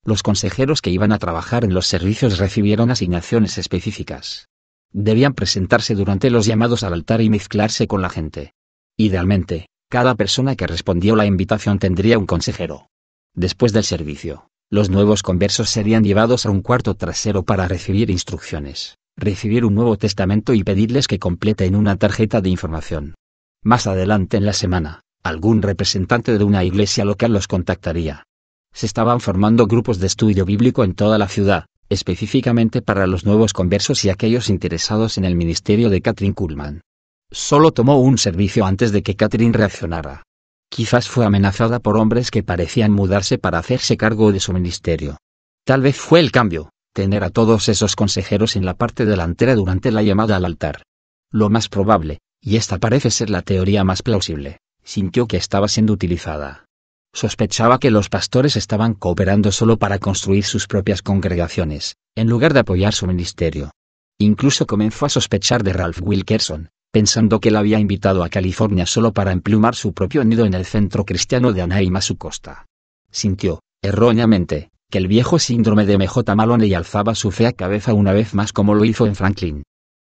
los consejeros que iban a trabajar en los servicios recibieron asignaciones específicas. Debían presentarse durante los llamados al altar y mezclarse con la gente. Idealmente, cada persona que respondió la invitación tendría un consejero. Después del servicio, los nuevos conversos serían llevados a un cuarto trasero para recibir instrucciones, recibir un Nuevo Testamento y pedirles que completen una tarjeta de información. Más adelante en la semana, algún representante de una iglesia local los contactaría, se estaban formando grupos de estudio bíblico en toda la ciudad, específicamente para los nuevos conversos y aquellos interesados en el ministerio de Catherine Kullman. Solo tomó un servicio antes de que Catherine reaccionara. Quizás fue amenazada por hombres que parecían mudarse para hacerse cargo de su ministerio. Tal vez fue el cambio, tener a todos esos consejeros en la parte delantera durante la llamada al altar. Lo más probable, y esta parece ser la teoría más plausible, sintió que estaba siendo utilizada sospechaba que los pastores estaban cooperando solo para construir sus propias congregaciones, en lugar de apoyar su ministerio. Incluso comenzó a sospechar de Ralph Wilkerson, pensando que la había invitado a California solo para emplumar su propio nido en el centro cristiano de Anaheim a su costa. Sintió, erróneamente, que el viejo síndrome de MJ Malone y alzaba su fea cabeza una vez más como lo hizo en Franklin.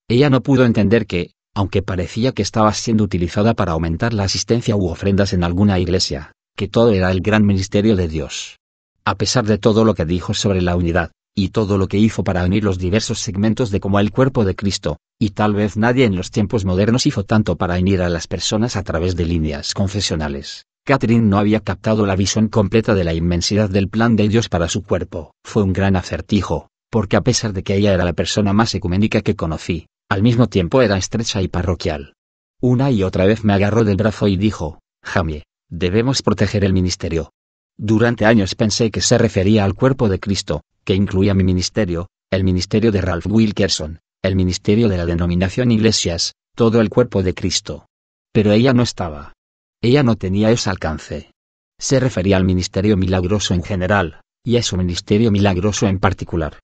Ella no pudo entender que, aunque parecía que estaba siendo utilizada para aumentar la asistencia u ofrendas en alguna iglesia, que todo era el gran ministerio de Dios. A pesar de todo lo que dijo sobre la unidad, y todo lo que hizo para unir los diversos segmentos de como el cuerpo de Cristo, y tal vez nadie en los tiempos modernos hizo tanto para unir a las personas a través de líneas confesionales. Catherine no había captado la visión completa de la inmensidad del plan de Dios para su cuerpo. Fue un gran acertijo, porque a pesar de que ella era la persona más ecuménica que conocí, al mismo tiempo era estrecha y parroquial. Una y otra vez me agarró del brazo y dijo, Jamie, Debemos proteger el ministerio. Durante años pensé que se refería al cuerpo de Cristo, que incluía mi ministerio, el ministerio de Ralph Wilkerson, el ministerio de la denominación Iglesias, todo el cuerpo de Cristo. Pero ella no estaba. Ella no tenía ese alcance. Se refería al ministerio milagroso en general, y a su ministerio milagroso en particular.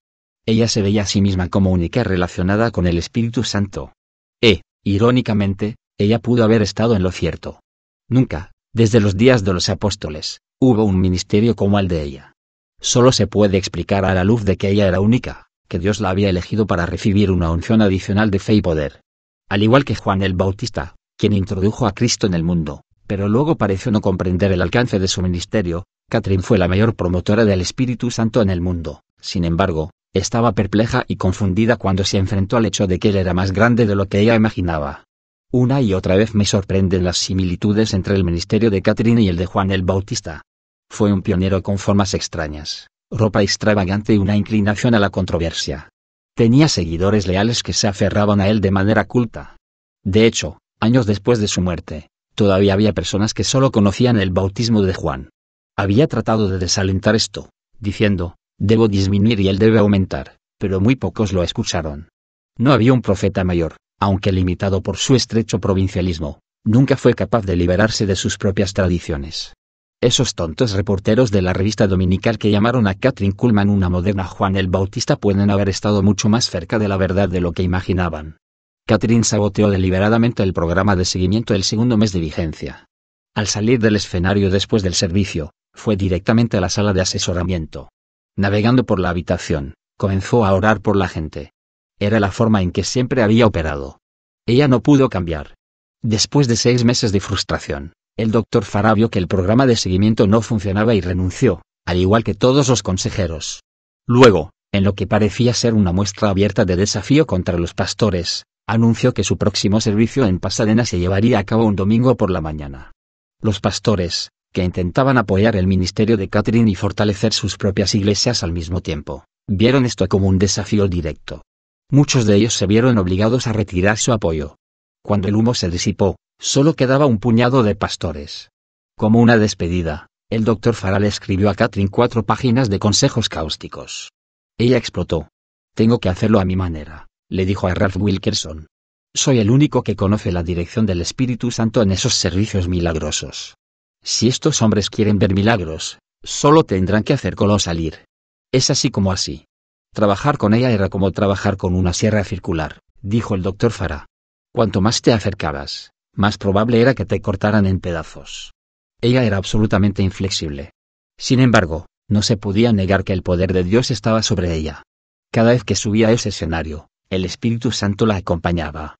Ella se veía a sí misma como única relacionada con el Espíritu Santo. E, irónicamente, ella pudo haber estado en lo cierto. Nunca, desde los días de los apóstoles, hubo un ministerio como el de ella. Solo se puede explicar a la luz de que ella era única, que Dios la había elegido para recibir una unción adicional de fe y poder. Al igual que Juan el Bautista, quien introdujo a Cristo en el mundo, pero luego pareció no comprender el alcance de su ministerio, Catherine fue la mayor promotora del Espíritu Santo en el mundo. Sin embargo, estaba perpleja y confundida cuando se enfrentó al hecho de que él era más grande de lo que ella imaginaba. Una y otra vez me sorprenden las similitudes entre el ministerio de Catherine y el de Juan el Bautista. Fue un pionero con formas extrañas, ropa extravagante y una inclinación a la controversia. Tenía seguidores leales que se aferraban a él de manera culta. De hecho, años después de su muerte, todavía había personas que solo conocían el bautismo de Juan. Había tratado de desalentar esto, diciendo, debo disminuir y él debe aumentar, pero muy pocos lo escucharon. No había un profeta mayor, aunque limitado por su estrecho provincialismo, nunca fue capaz de liberarse de sus propias tradiciones. Esos tontos reporteros de la revista dominical que llamaron a Catherine Kuhlman una moderna Juan el Bautista pueden haber estado mucho más cerca de la verdad de lo que imaginaban. Catherine saboteó deliberadamente el programa de seguimiento el segundo mes de vigencia. Al salir del escenario después del servicio, fue directamente a la sala de asesoramiento. Navegando por la habitación, comenzó a orar por la gente. Era la forma en que siempre había operado. Ella no pudo cambiar. Después de seis meses de frustración, el doctor Farah vio que el programa de seguimiento no funcionaba y renunció, al igual que todos los consejeros. Luego, en lo que parecía ser una muestra abierta de desafío contra los pastores, anunció que su próximo servicio en Pasadena se llevaría a cabo un domingo por la mañana. Los pastores, que intentaban apoyar el ministerio de Catherine y fortalecer sus propias iglesias al mismo tiempo, vieron esto como un desafío directo. Muchos de ellos se vieron obligados a retirar su apoyo. Cuando el humo se disipó, solo quedaba un puñado de pastores. Como una despedida, el doctor Faral escribió a Katrin cuatro páginas de consejos cáusticos. Ella explotó. Tengo que hacerlo a mi manera, le dijo a Ralph Wilkerson. Soy el único que conoce la dirección del Espíritu Santo en esos servicios milagrosos. Si estos hombres quieren ver milagros, solo tendrán que hacer salir. Es así como así. Trabajar con ella era como trabajar con una sierra circular, dijo el doctor Farah. Cuanto más te acercabas, más probable era que te cortaran en pedazos. Ella era absolutamente inflexible. Sin embargo, no se podía negar que el poder de Dios estaba sobre ella. Cada vez que subía a ese escenario, el Espíritu Santo la acompañaba.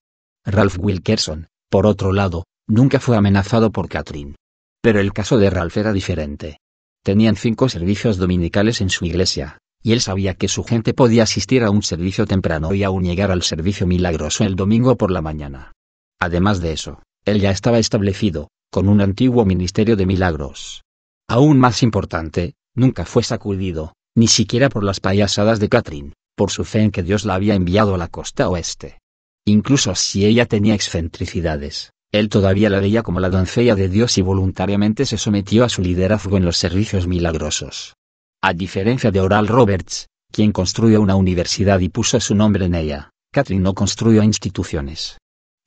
Ralph Wilkerson, por otro lado, nunca fue amenazado por Catherine. Pero el caso de Ralph era diferente. Tenían cinco servicios dominicales en su iglesia, y él sabía que su gente podía asistir a un servicio temprano y aún llegar al servicio milagroso el domingo por la mañana. Además de eso, él ya estaba establecido, con un antiguo ministerio de milagros. Aún más importante, nunca fue sacudido, ni siquiera por las payasadas de Catherine, por su fe en que Dios la había enviado a la costa oeste. Incluso si ella tenía excentricidades, él todavía la veía como la doncella de Dios y voluntariamente se sometió a su liderazgo en los servicios milagrosos. A diferencia de Oral Roberts, quien construyó una universidad y puso su nombre en ella, Catherine no construyó instituciones.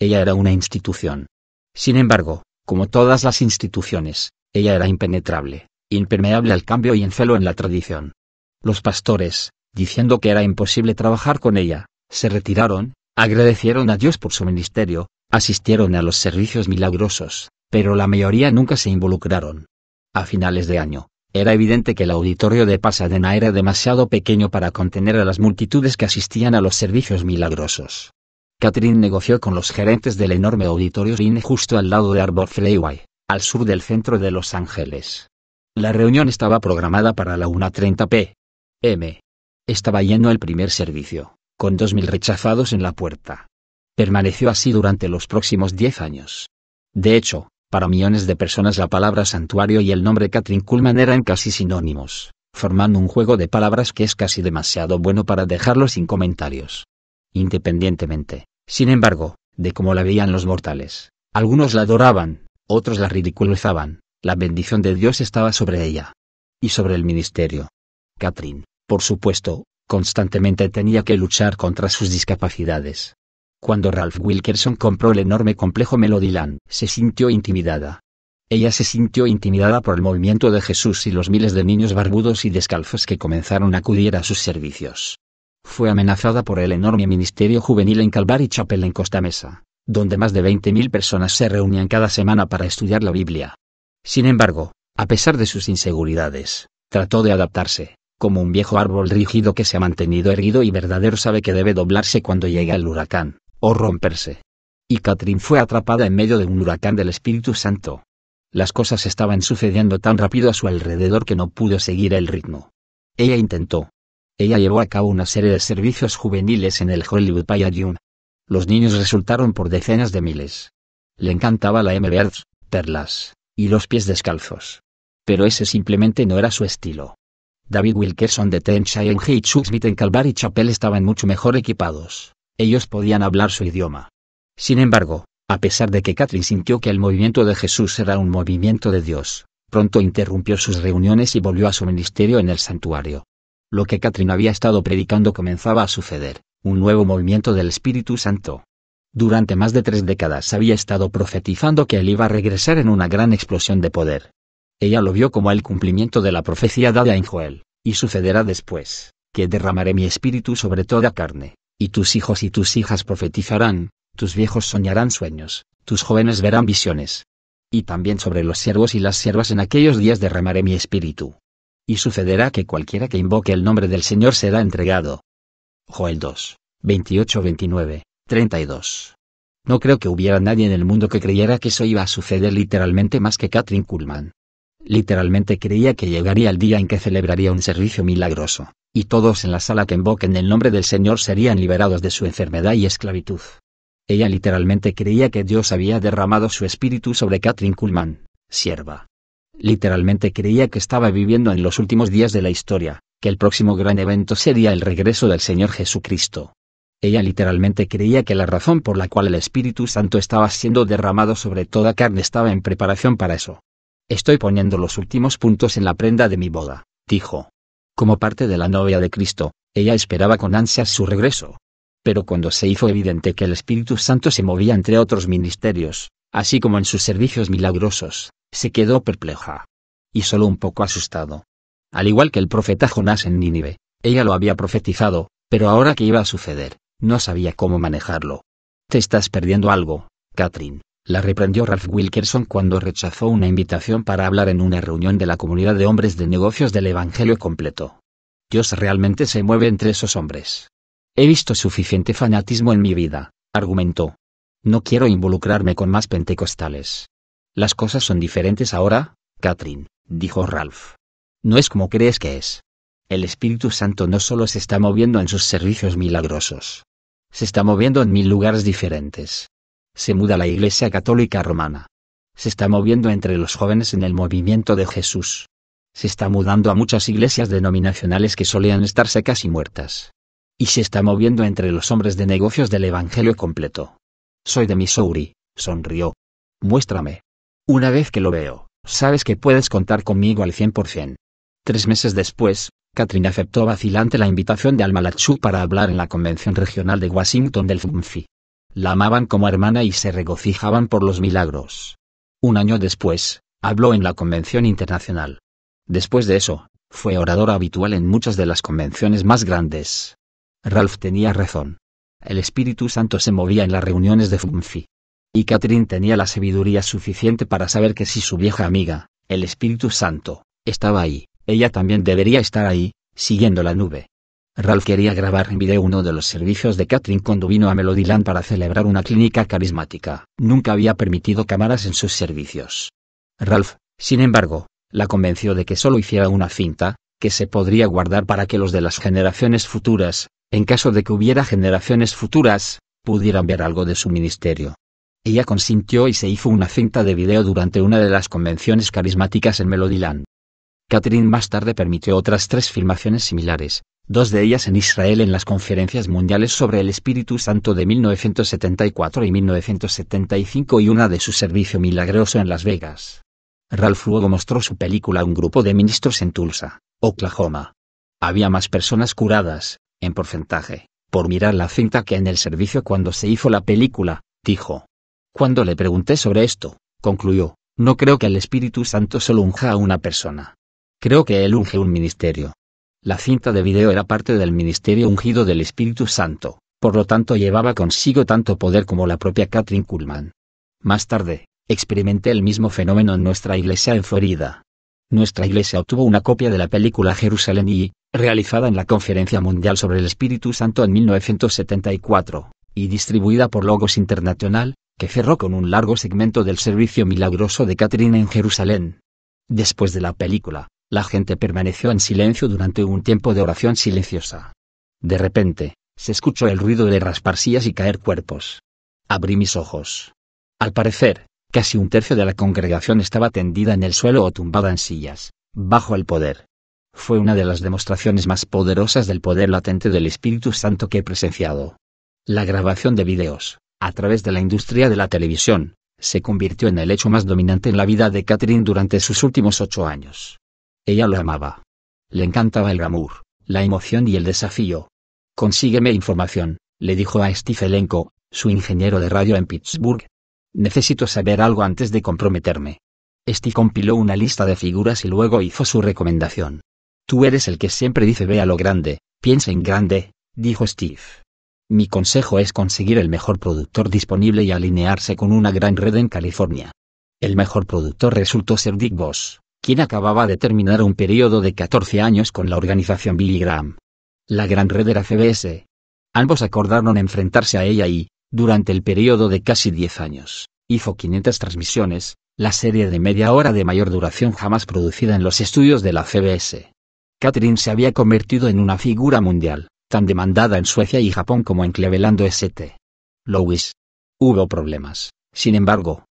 Ella era una institución. Sin embargo, como todas las instituciones, ella era impenetrable, impermeable al cambio y celo en la tradición. Los pastores, diciendo que era imposible trabajar con ella, se retiraron, agradecieron a Dios por su ministerio, asistieron a los servicios milagrosos, pero la mayoría nunca se involucraron. A finales de año, era evidente que el auditorio de Pasadena era demasiado pequeño para contener a las multitudes que asistían a los servicios milagrosos. Catherine negoció con los gerentes del enorme auditorio sin justo al lado de Arbor Freeway, al sur del centro de Los Ángeles. La reunión estaba programada para la 1.30 p.m. Estaba lleno el primer servicio, con 2.000 rechazados en la puerta. Permaneció así durante los próximos 10 años. De hecho, para millones de personas la palabra santuario y el nombre Katrin Kuhlman eran casi sinónimos, formando un juego de palabras que es casi demasiado bueno para dejarlo sin comentarios. Independientemente, sin embargo, de cómo la veían los mortales, algunos la adoraban, otros la ridiculizaban, la bendición de Dios estaba sobre ella. Y sobre el ministerio. Katrin, por supuesto, constantemente tenía que luchar contra sus discapacidades, cuando Ralph Wilkerson compró el enorme complejo Melodyland, se sintió intimidada. Ella se sintió intimidada por el movimiento de Jesús y los miles de niños barbudos y descalzos que comenzaron a acudir a sus servicios. Fue amenazada por el enorme ministerio juvenil en Calvary Chapel en Costa Mesa, donde más de 20.000 personas se reunían cada semana para estudiar la Biblia. Sin embargo, a pesar de sus inseguridades, trató de adaptarse, como un viejo árbol rígido que se ha mantenido erguido y verdadero sabe que debe doblarse cuando llega el huracán o romperse. Y Catherine fue atrapada en medio de un huracán del Espíritu Santo. Las cosas estaban sucediendo tan rápido a su alrededor que no pudo seguir el ritmo. Ella intentó. Ella llevó a cabo una serie de servicios juveniles en el Hollywood Palladium. Los niños resultaron por decenas de miles. Le encantaba la m perlas, y los pies descalzos. Pero ese simplemente no era su estilo. David Wilkerson de Ten en Heath Smith en Calvary Chapel estaban mucho mejor equipados. Ellos podían hablar su idioma. Sin embargo, a pesar de que Catherine sintió que el movimiento de Jesús era un movimiento de Dios, pronto interrumpió sus reuniones y volvió a su ministerio en el santuario. Lo que Catherine había estado predicando comenzaba a suceder, un nuevo movimiento del Espíritu Santo. Durante más de tres décadas había estado profetizando que él iba a regresar en una gran explosión de poder. Ella lo vio como el cumplimiento de la profecía dada a Joel, y sucederá después, que derramaré mi espíritu sobre toda carne. Y tus hijos y tus hijas profetizarán, tus viejos soñarán sueños, tus jóvenes verán visiones. Y también sobre los siervos y las siervas en aquellos días derramaré mi espíritu. Y sucederá que cualquiera que invoque el nombre del Señor será entregado. Joel 2, 28-29, 32. No creo que hubiera nadie en el mundo que creyera que eso iba a suceder literalmente más que Katrin Kuhlman. Literalmente creía que llegaría el día en que celebraría un servicio milagroso, y todos en la sala que invoquen el nombre del Señor serían liberados de su enfermedad y esclavitud. Ella literalmente creía que Dios había derramado su espíritu sobre Catherine Kuhlman, sierva. Literalmente creía que estaba viviendo en los últimos días de la historia, que el próximo gran evento sería el regreso del Señor Jesucristo. Ella literalmente creía que la razón por la cual el Espíritu Santo estaba siendo derramado sobre toda carne estaba en preparación para eso. Estoy poniendo los últimos puntos en la prenda de mi boda, dijo. Como parte de la novia de Cristo, ella esperaba con ansias su regreso. Pero cuando se hizo evidente que el Espíritu Santo se movía entre otros ministerios, así como en sus servicios milagrosos, se quedó perpleja. Y solo un poco asustado. Al igual que el profeta Jonás en Nínive, ella lo había profetizado, pero ahora que iba a suceder, no sabía cómo manejarlo. Te estás perdiendo algo, Catherine. La reprendió Ralph Wilkerson cuando rechazó una invitación para hablar en una reunión de la comunidad de hombres de negocios del Evangelio completo. Dios realmente se mueve entre esos hombres. He visto suficiente fanatismo en mi vida, argumentó. No quiero involucrarme con más pentecostales. Las cosas son diferentes ahora, Catherine, dijo Ralph. No es como crees que es. El Espíritu Santo no solo se está moviendo en sus servicios milagrosos. Se está moviendo en mil lugares diferentes se muda a la Iglesia Católica Romana. Se está moviendo entre los jóvenes en el movimiento de Jesús. Se está mudando a muchas iglesias denominacionales que solían estarse casi muertas. Y se está moviendo entre los hombres de negocios del Evangelio completo. Soy de Missouri, sonrió. Muéstrame. Una vez que lo veo, sabes que puedes contar conmigo al 100%. Tres meses después, Katrina aceptó vacilante la invitación de Almalachu para hablar en la convención regional de Washington del FUMFI la amaban como hermana y se regocijaban por los milagros. Un año después, habló en la Convención Internacional. Después de eso, fue oradora habitual en muchas de las convenciones más grandes. Ralph tenía razón. El Espíritu Santo se movía en las reuniones de Funfi. Y Catherine tenía la sabiduría suficiente para saber que si su vieja amiga, el Espíritu Santo, estaba ahí, ella también debería estar ahí, siguiendo la nube. Ralph quería grabar en video uno de los servicios de Catherine cuando vino a Melodyland para celebrar una clínica carismática. Nunca había permitido cámaras en sus servicios. Ralph, sin embargo, la convenció de que solo hiciera una cinta, que se podría guardar para que los de las generaciones futuras, en caso de que hubiera generaciones futuras, pudieran ver algo de su ministerio. Ella consintió y se hizo una cinta de video durante una de las convenciones carismáticas en Melodyland. Catherine más tarde permitió otras tres filmaciones similares, dos de ellas en Israel en las conferencias mundiales sobre el Espíritu Santo de 1974 y 1975 y una de su servicio milagroso en Las Vegas. Ralph luego mostró su película a un grupo de ministros en Tulsa, Oklahoma. Había más personas curadas, en porcentaje, por mirar la cinta que en el servicio cuando se hizo la película, dijo. Cuando le pregunté sobre esto, concluyó, no creo que el Espíritu Santo solo unja a una persona. Creo que él unge un ministerio. La cinta de video era parte del ministerio ungido del Espíritu Santo, por lo tanto llevaba consigo tanto poder como la propia Catherine Kuhlman. Más tarde, experimenté el mismo fenómeno en nuestra iglesia en Florida. Nuestra iglesia obtuvo una copia de la película Jerusalén y, realizada en la Conferencia Mundial sobre el Espíritu Santo en 1974, y distribuida por Logos Internacional, que cerró con un largo segmento del servicio milagroso de Catherine en Jerusalén. Después de la película, la gente permaneció en silencio durante un tiempo de oración silenciosa. De repente, se escuchó el ruido de raspar sillas y caer cuerpos. Abrí mis ojos. Al parecer, casi un tercio de la congregación estaba tendida en el suelo o tumbada en sillas, bajo el poder. Fue una de las demostraciones más poderosas del poder latente del Espíritu Santo que he presenciado. La grabación de videos, a través de la industria de la televisión, se convirtió en el hecho más dominante en la vida de Catherine durante sus últimos ocho años. Ella lo amaba. Le encantaba el glamour, la emoción y el desafío. Consígueme información, le dijo a Steve Elenco, su ingeniero de radio en Pittsburgh. Necesito saber algo antes de comprometerme. Steve compiló una lista de figuras y luego hizo su recomendación. Tú eres el que siempre dice ve lo grande, piensa en grande, dijo Steve. Mi consejo es conseguir el mejor productor disponible y alinearse con una gran red en California. El mejor productor resultó ser Dick Boss quien acababa de terminar un periodo de 14 años con la organización Billy Graham. La gran red era CBS. Ambos acordaron enfrentarse a ella y, durante el periodo de casi 10 años, hizo 500 transmisiones, la serie de media hora de mayor duración jamás producida en los estudios de la CBS. Catherine se había convertido en una figura mundial, tan demandada en Suecia y Japón como en Cleveland St. Louis. Hubo problemas, sin embargo,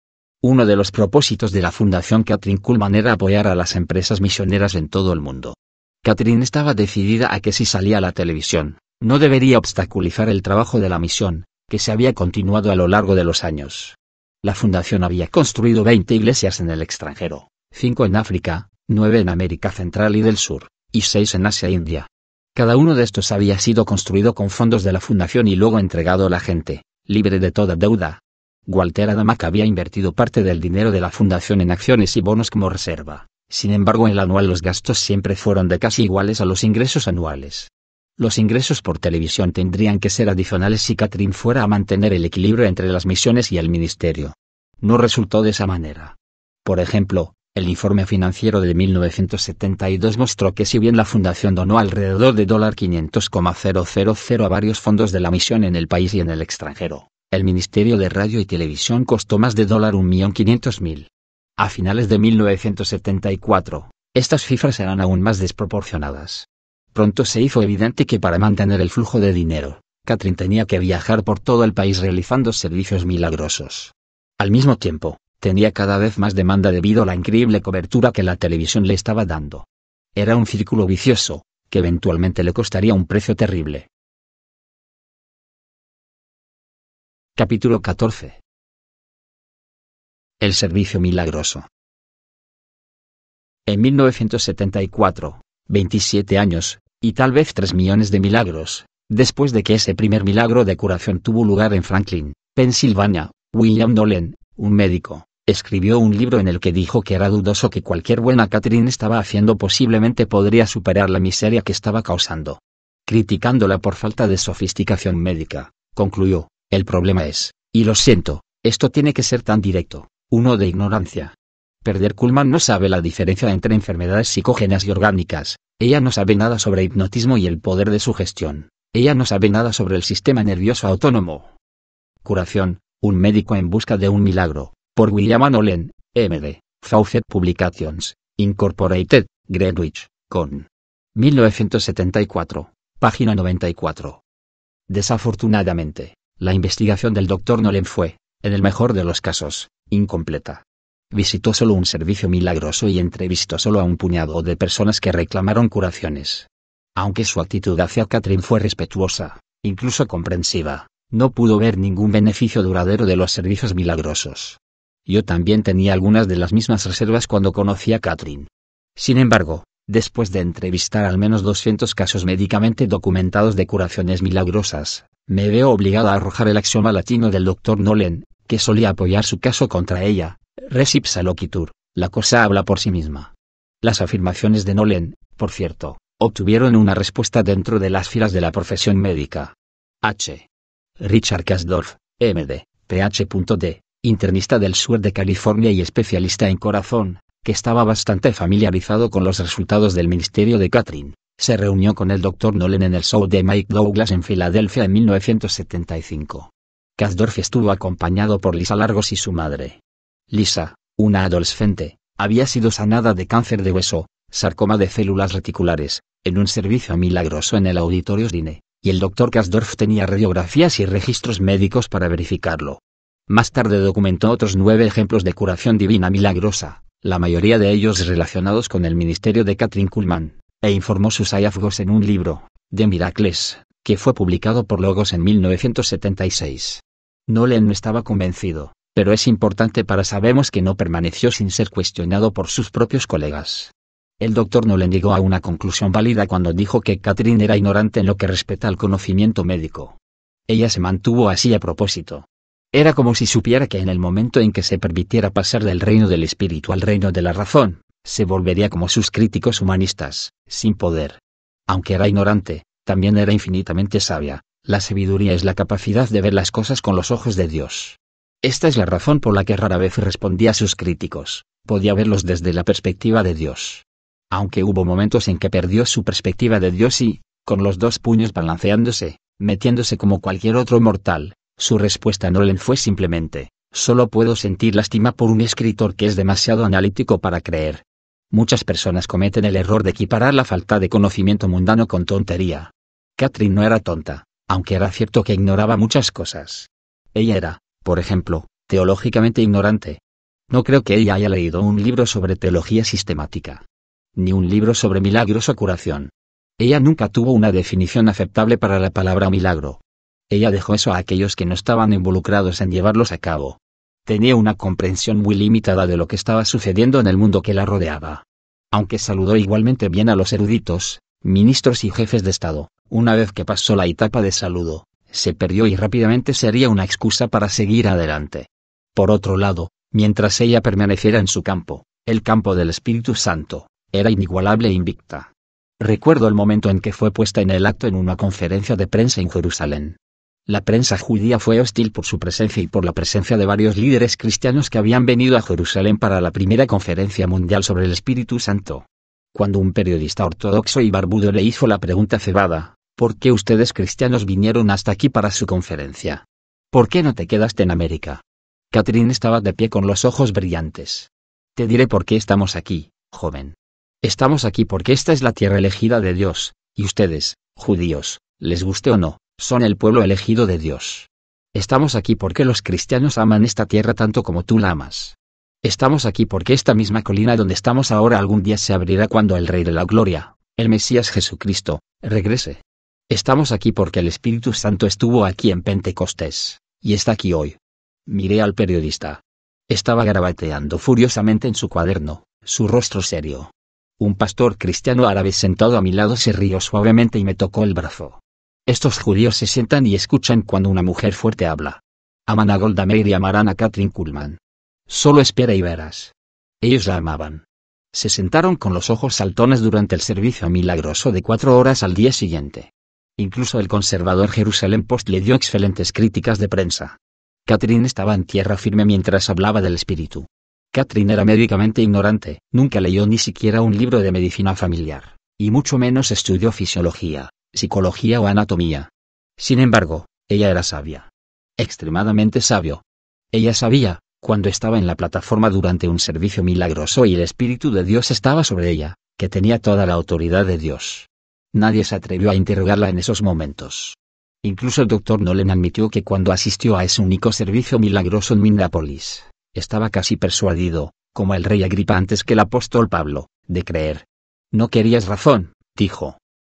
uno de los propósitos de la Fundación Catherine Kuhlman era apoyar a las empresas misioneras en todo el mundo. Catherine estaba decidida a que si salía a la televisión, no debería obstaculizar el trabajo de la misión, que se había continuado a lo largo de los años. La fundación había construido 20 iglesias en el extranjero, 5 en África, 9 en América Central y del Sur, y 6 en Asia e India. Cada uno de estos había sido construido con fondos de la fundación y luego entregado a la gente, libre de toda deuda, Walter Adamac había invertido parte del dinero de la fundación en acciones y bonos como reserva. Sin embargo, en el anual los gastos siempre fueron de casi iguales a los ingresos anuales. Los ingresos por televisión tendrían que ser adicionales si Catherine fuera a mantener el equilibrio entre las misiones y el ministerio. No resultó de esa manera. Por ejemplo, el informe financiero de 1972 mostró que si bien la fundación donó alrededor de $500,000 a varios fondos de la misión en el país y en el extranjero, el Ministerio de Radio y Televisión costó más de $1.500.000. A finales de 1974, estas cifras eran aún más desproporcionadas. Pronto se hizo evidente que para mantener el flujo de dinero, Katrin tenía que viajar por todo el país realizando servicios milagrosos. Al mismo tiempo, tenía cada vez más demanda debido a la increíble cobertura que la televisión le estaba dando. Era un círculo vicioso, que eventualmente le costaría un precio terrible. Capítulo 14. El servicio milagroso. En 1974, 27 años, y tal vez 3 millones de milagros, después de que ese primer milagro de curación tuvo lugar en Franklin, Pensilvania, William Nolan, un médico, escribió un libro en el que dijo que era dudoso que cualquier buena Catherine estaba haciendo posiblemente podría superar la miseria que estaba causando. Criticándola por falta de sofisticación médica, concluyó, el problema es, y lo siento, esto tiene que ser tan directo, uno de ignorancia. Perder Kuhlman no sabe la diferencia entre enfermedades psicógenas y orgánicas, ella no sabe nada sobre hipnotismo y el poder de su gestión, ella no sabe nada sobre el sistema nervioso autónomo. Curación, un médico en busca de un milagro, por William Anolen, MD, Fawcett Publications, Incorporated, Greenwich, con 1974, página 94. Desafortunadamente, la investigación del doctor Nolan fue, en el mejor de los casos, incompleta. Visitó solo un servicio milagroso y entrevistó solo a un puñado de personas que reclamaron curaciones. Aunque su actitud hacia Catherine fue respetuosa, incluso comprensiva, no pudo ver ningún beneficio duradero de los servicios milagrosos. Yo también tenía algunas de las mismas reservas cuando conocí a Catherine. Sin embargo, después de entrevistar al menos 200 casos médicamente documentados de curaciones milagrosas, me veo obligada a arrojar el axioma latino del doctor Nolen, que solía apoyar su caso contra ella, ipsa loquitur, la cosa habla por sí misma. Las afirmaciones de Nolen, por cierto, obtuvieron una respuesta dentro de las filas de la profesión médica. H. Richard Kasdorf, MD, PhD, internista del sur de California y especialista en corazón, que estaba bastante familiarizado con los resultados del ministerio de Katrin, se reunió con el Dr. Nolan en el show de Mike Douglas en Filadelfia en 1975. Kasdorf estuvo acompañado por Lisa Largos y su madre. Lisa, una adolescente, había sido sanada de cáncer de hueso, sarcoma de células reticulares, en un servicio milagroso en el auditorio Dine, y el doctor Kasdorf tenía radiografías y registros médicos para verificarlo. Más tarde documentó otros nueve ejemplos de curación divina milagrosa, la mayoría de ellos relacionados con el ministerio de Katrin Kullman, e informó sus hallazgos en un libro, de Miracles, que fue publicado por Logos en 1976. Nolan no estaba convencido, pero es importante para sabemos que no permaneció sin ser cuestionado por sus propios colegas. El doctor Nolan llegó a una conclusión válida cuando dijo que Katrin era ignorante en lo que respecta al conocimiento médico. Ella se mantuvo así a propósito, era como si supiera que en el momento en que se permitiera pasar del reino del espíritu al reino de la razón, se volvería como sus críticos humanistas, sin poder. Aunque era ignorante, también era infinitamente sabia. La sabiduría es la capacidad de ver las cosas con los ojos de Dios. Esta es la razón por la que rara vez respondía a sus críticos, podía verlos desde la perspectiva de Dios. Aunque hubo momentos en que perdió su perspectiva de Dios y, con los dos puños balanceándose, metiéndose como cualquier otro mortal, su respuesta a Nolan fue simplemente, solo puedo sentir lástima por un escritor que es demasiado analítico para creer. Muchas personas cometen el error de equiparar la falta de conocimiento mundano con tontería. Catherine no era tonta, aunque era cierto que ignoraba muchas cosas. Ella era, por ejemplo, teológicamente ignorante. No creo que ella haya leído un libro sobre teología sistemática. Ni un libro sobre milagros o curación. Ella nunca tuvo una definición aceptable para la palabra milagro. Ella dejó eso a aquellos que no estaban involucrados en llevarlos a cabo. Tenía una comprensión muy limitada de lo que estaba sucediendo en el mundo que la rodeaba. Aunque saludó igualmente bien a los eruditos, ministros y jefes de Estado, una vez que pasó la etapa de saludo, se perdió y rápidamente sería una excusa para seguir adelante. Por otro lado, mientras ella permaneciera en su campo, el campo del Espíritu Santo, era inigualable e invicta. Recuerdo el momento en que fue puesta en el acto en una conferencia de prensa en Jerusalén. La prensa judía fue hostil por su presencia y por la presencia de varios líderes cristianos que habían venido a Jerusalén para la primera conferencia mundial sobre el Espíritu Santo. Cuando un periodista ortodoxo y barbudo le hizo la pregunta cebada, ¿por qué ustedes cristianos vinieron hasta aquí para su conferencia? ¿Por qué no te quedaste en América? Catherine estaba de pie con los ojos brillantes. Te diré por qué estamos aquí, joven. Estamos aquí porque esta es la tierra elegida de Dios, y ustedes, judíos, les guste o no, son el pueblo elegido de Dios. Estamos aquí porque los cristianos aman esta tierra tanto como tú la amas. Estamos aquí porque esta misma colina donde estamos ahora algún día se abrirá cuando el Rey de la Gloria, el Mesías Jesucristo, regrese. Estamos aquí porque el Espíritu Santo estuvo aquí en Pentecostés, y está aquí hoy. Miré al periodista. Estaba garabateando furiosamente en su cuaderno, su rostro serio. Un pastor cristiano árabe sentado a mi lado se rió suavemente y me tocó el brazo. Estos judíos se sientan y escuchan cuando una mujer fuerte habla. Aman a Golda Meir y amarán a Catherine Kuhlman. Solo espera y verás. Ellos la amaban. Se sentaron con los ojos saltones durante el servicio milagroso de cuatro horas al día siguiente. Incluso el conservador Jerusalén Post le dio excelentes críticas de prensa. Catherine estaba en tierra firme mientras hablaba del espíritu. Catherine era médicamente ignorante, nunca leyó ni siquiera un libro de medicina familiar, y mucho menos estudió fisiología, psicología o anatomía. Sin embargo, ella era sabia. Extremadamente sabio. Ella sabía, cuando estaba en la plataforma durante un servicio milagroso y el Espíritu de Dios estaba sobre ella, que tenía toda la autoridad de Dios. Nadie se atrevió a interrogarla en esos momentos. Incluso el doctor Nolan admitió que cuando asistió a ese único servicio milagroso en Minneapolis, estaba casi persuadido, como el rey Agripa antes que el apóstol Pablo, de creer. No querías razón, dijo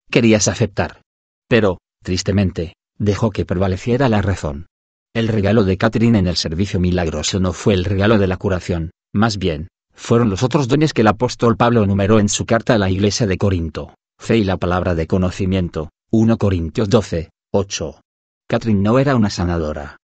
querías aceptar. Pero, tristemente, dejó que prevaleciera la razón. El regalo de Catherine en el servicio milagroso no fue el regalo de la curación, más bien, fueron los otros dones que el apóstol Pablo enumeró en su carta a la iglesia de Corinto, fe y la palabra de conocimiento, 1 Corintios 12, 8. Catherine no era una sanadora.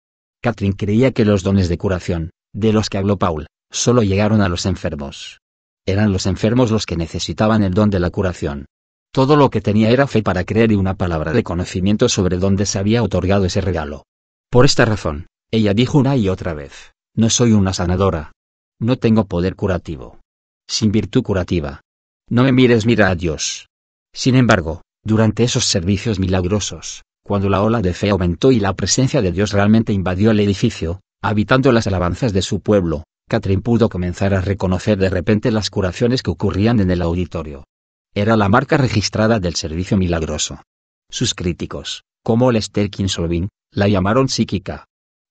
Catherine creía que los dones de curación, de los que habló Paul, solo llegaron a los enfermos. Eran los enfermos los que necesitaban el don de la curación. Todo lo que tenía era fe para creer y una palabra de conocimiento sobre dónde se había otorgado ese regalo. Por esta razón, ella dijo una y otra vez, no soy una sanadora. No tengo poder curativo. Sin virtud curativa. No me mires, mira a Dios. Sin embargo, durante esos servicios milagrosos, cuando la ola de fe aumentó y la presencia de Dios realmente invadió el edificio, habitando las alabanzas de su pueblo, Catherine pudo comenzar a reconocer de repente las curaciones que ocurrían en el auditorio. Era la marca registrada del servicio milagroso. Sus críticos, como Lester Kinsolving, la llamaron psíquica.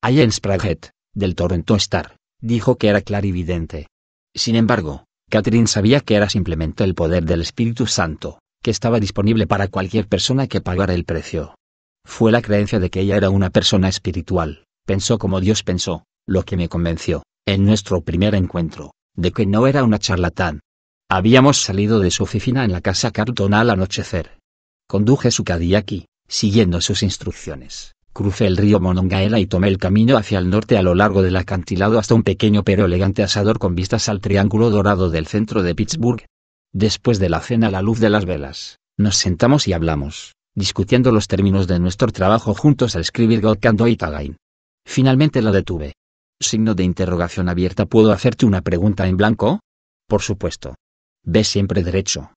Allen Sprague, del Toronto Star, dijo que era clarividente. Sin embargo, Catherine sabía que era simplemente el poder del Espíritu Santo, que estaba disponible para cualquier persona que pagara el precio. Fue la creencia de que ella era una persona espiritual, pensó como Dios pensó, lo que me convenció, en nuestro primer encuentro, de que no era una charlatán. Habíamos salido de su oficina en la casa Carlton al anochecer. Conduje su Cadillac siguiendo sus instrucciones, crucé el río Monongahela y tomé el camino hacia el norte a lo largo del acantilado hasta un pequeño pero elegante asador con vistas al triángulo dorado del centro de Pittsburgh. Después de la cena a la luz de las velas, nos sentamos y hablamos, discutiendo los términos de nuestro trabajo juntos al escribir God y Finalmente la detuve. Signo de interrogación abierta ¿Puedo hacerte una pregunta en blanco? Por supuesto, ve siempre derecho.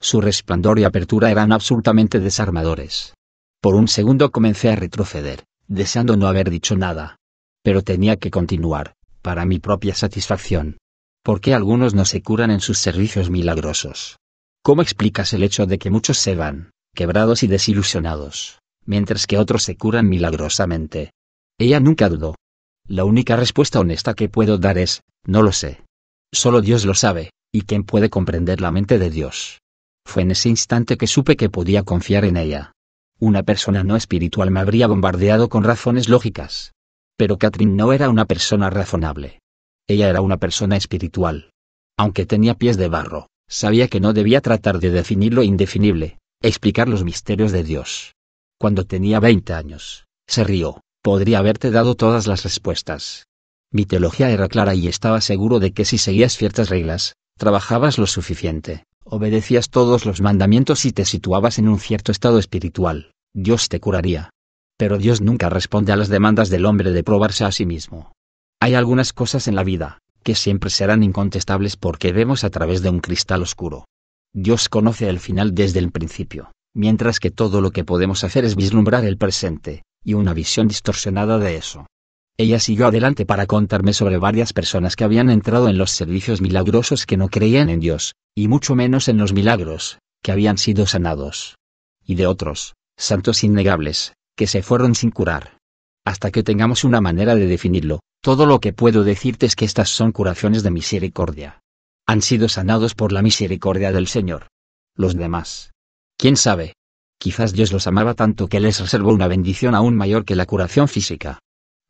Su resplandor y apertura eran absolutamente desarmadores. Por un segundo comencé a retroceder, deseando no haber dicho nada. Pero tenía que continuar, para mi propia satisfacción. ¿Por qué algunos no se curan en sus servicios milagrosos? ¿Cómo explicas el hecho de que muchos se van, quebrados y desilusionados, mientras que otros se curan milagrosamente? Ella nunca dudó. La única respuesta honesta que puedo dar es, no lo sé. Solo Dios lo sabe. ¿Y quién puede comprender la mente de Dios? Fue en ese instante que supe que podía confiar en ella. Una persona no espiritual me habría bombardeado con razones lógicas. Pero Catherine no era una persona razonable. Ella era una persona espiritual. Aunque tenía pies de barro, sabía que no debía tratar de definir lo indefinible, explicar los misterios de Dios. Cuando tenía 20 años, se rió, podría haberte dado todas las respuestas. Mi teología era clara y estaba seguro de que si seguías ciertas reglas, trabajabas lo suficiente, obedecías todos los mandamientos y te situabas en un cierto estado espiritual, Dios te curaría. Pero Dios nunca responde a las demandas del hombre de probarse a sí mismo. Hay algunas cosas en la vida, que siempre serán incontestables porque vemos a través de un cristal oscuro. Dios conoce el final desde el principio, mientras que todo lo que podemos hacer es vislumbrar el presente, y una visión distorsionada de eso. Ella siguió adelante para contarme sobre varias personas que habían entrado en los servicios milagrosos que no creían en Dios, y mucho menos en los milagros, que habían sido sanados. Y de otros, santos innegables, que se fueron sin curar. Hasta que tengamos una manera de definirlo, todo lo que puedo decirte es que estas son curaciones de misericordia. Han sido sanados por la misericordia del Señor. Los demás. ¿Quién sabe? Quizás Dios los amaba tanto que les reservó una bendición aún mayor que la curación física.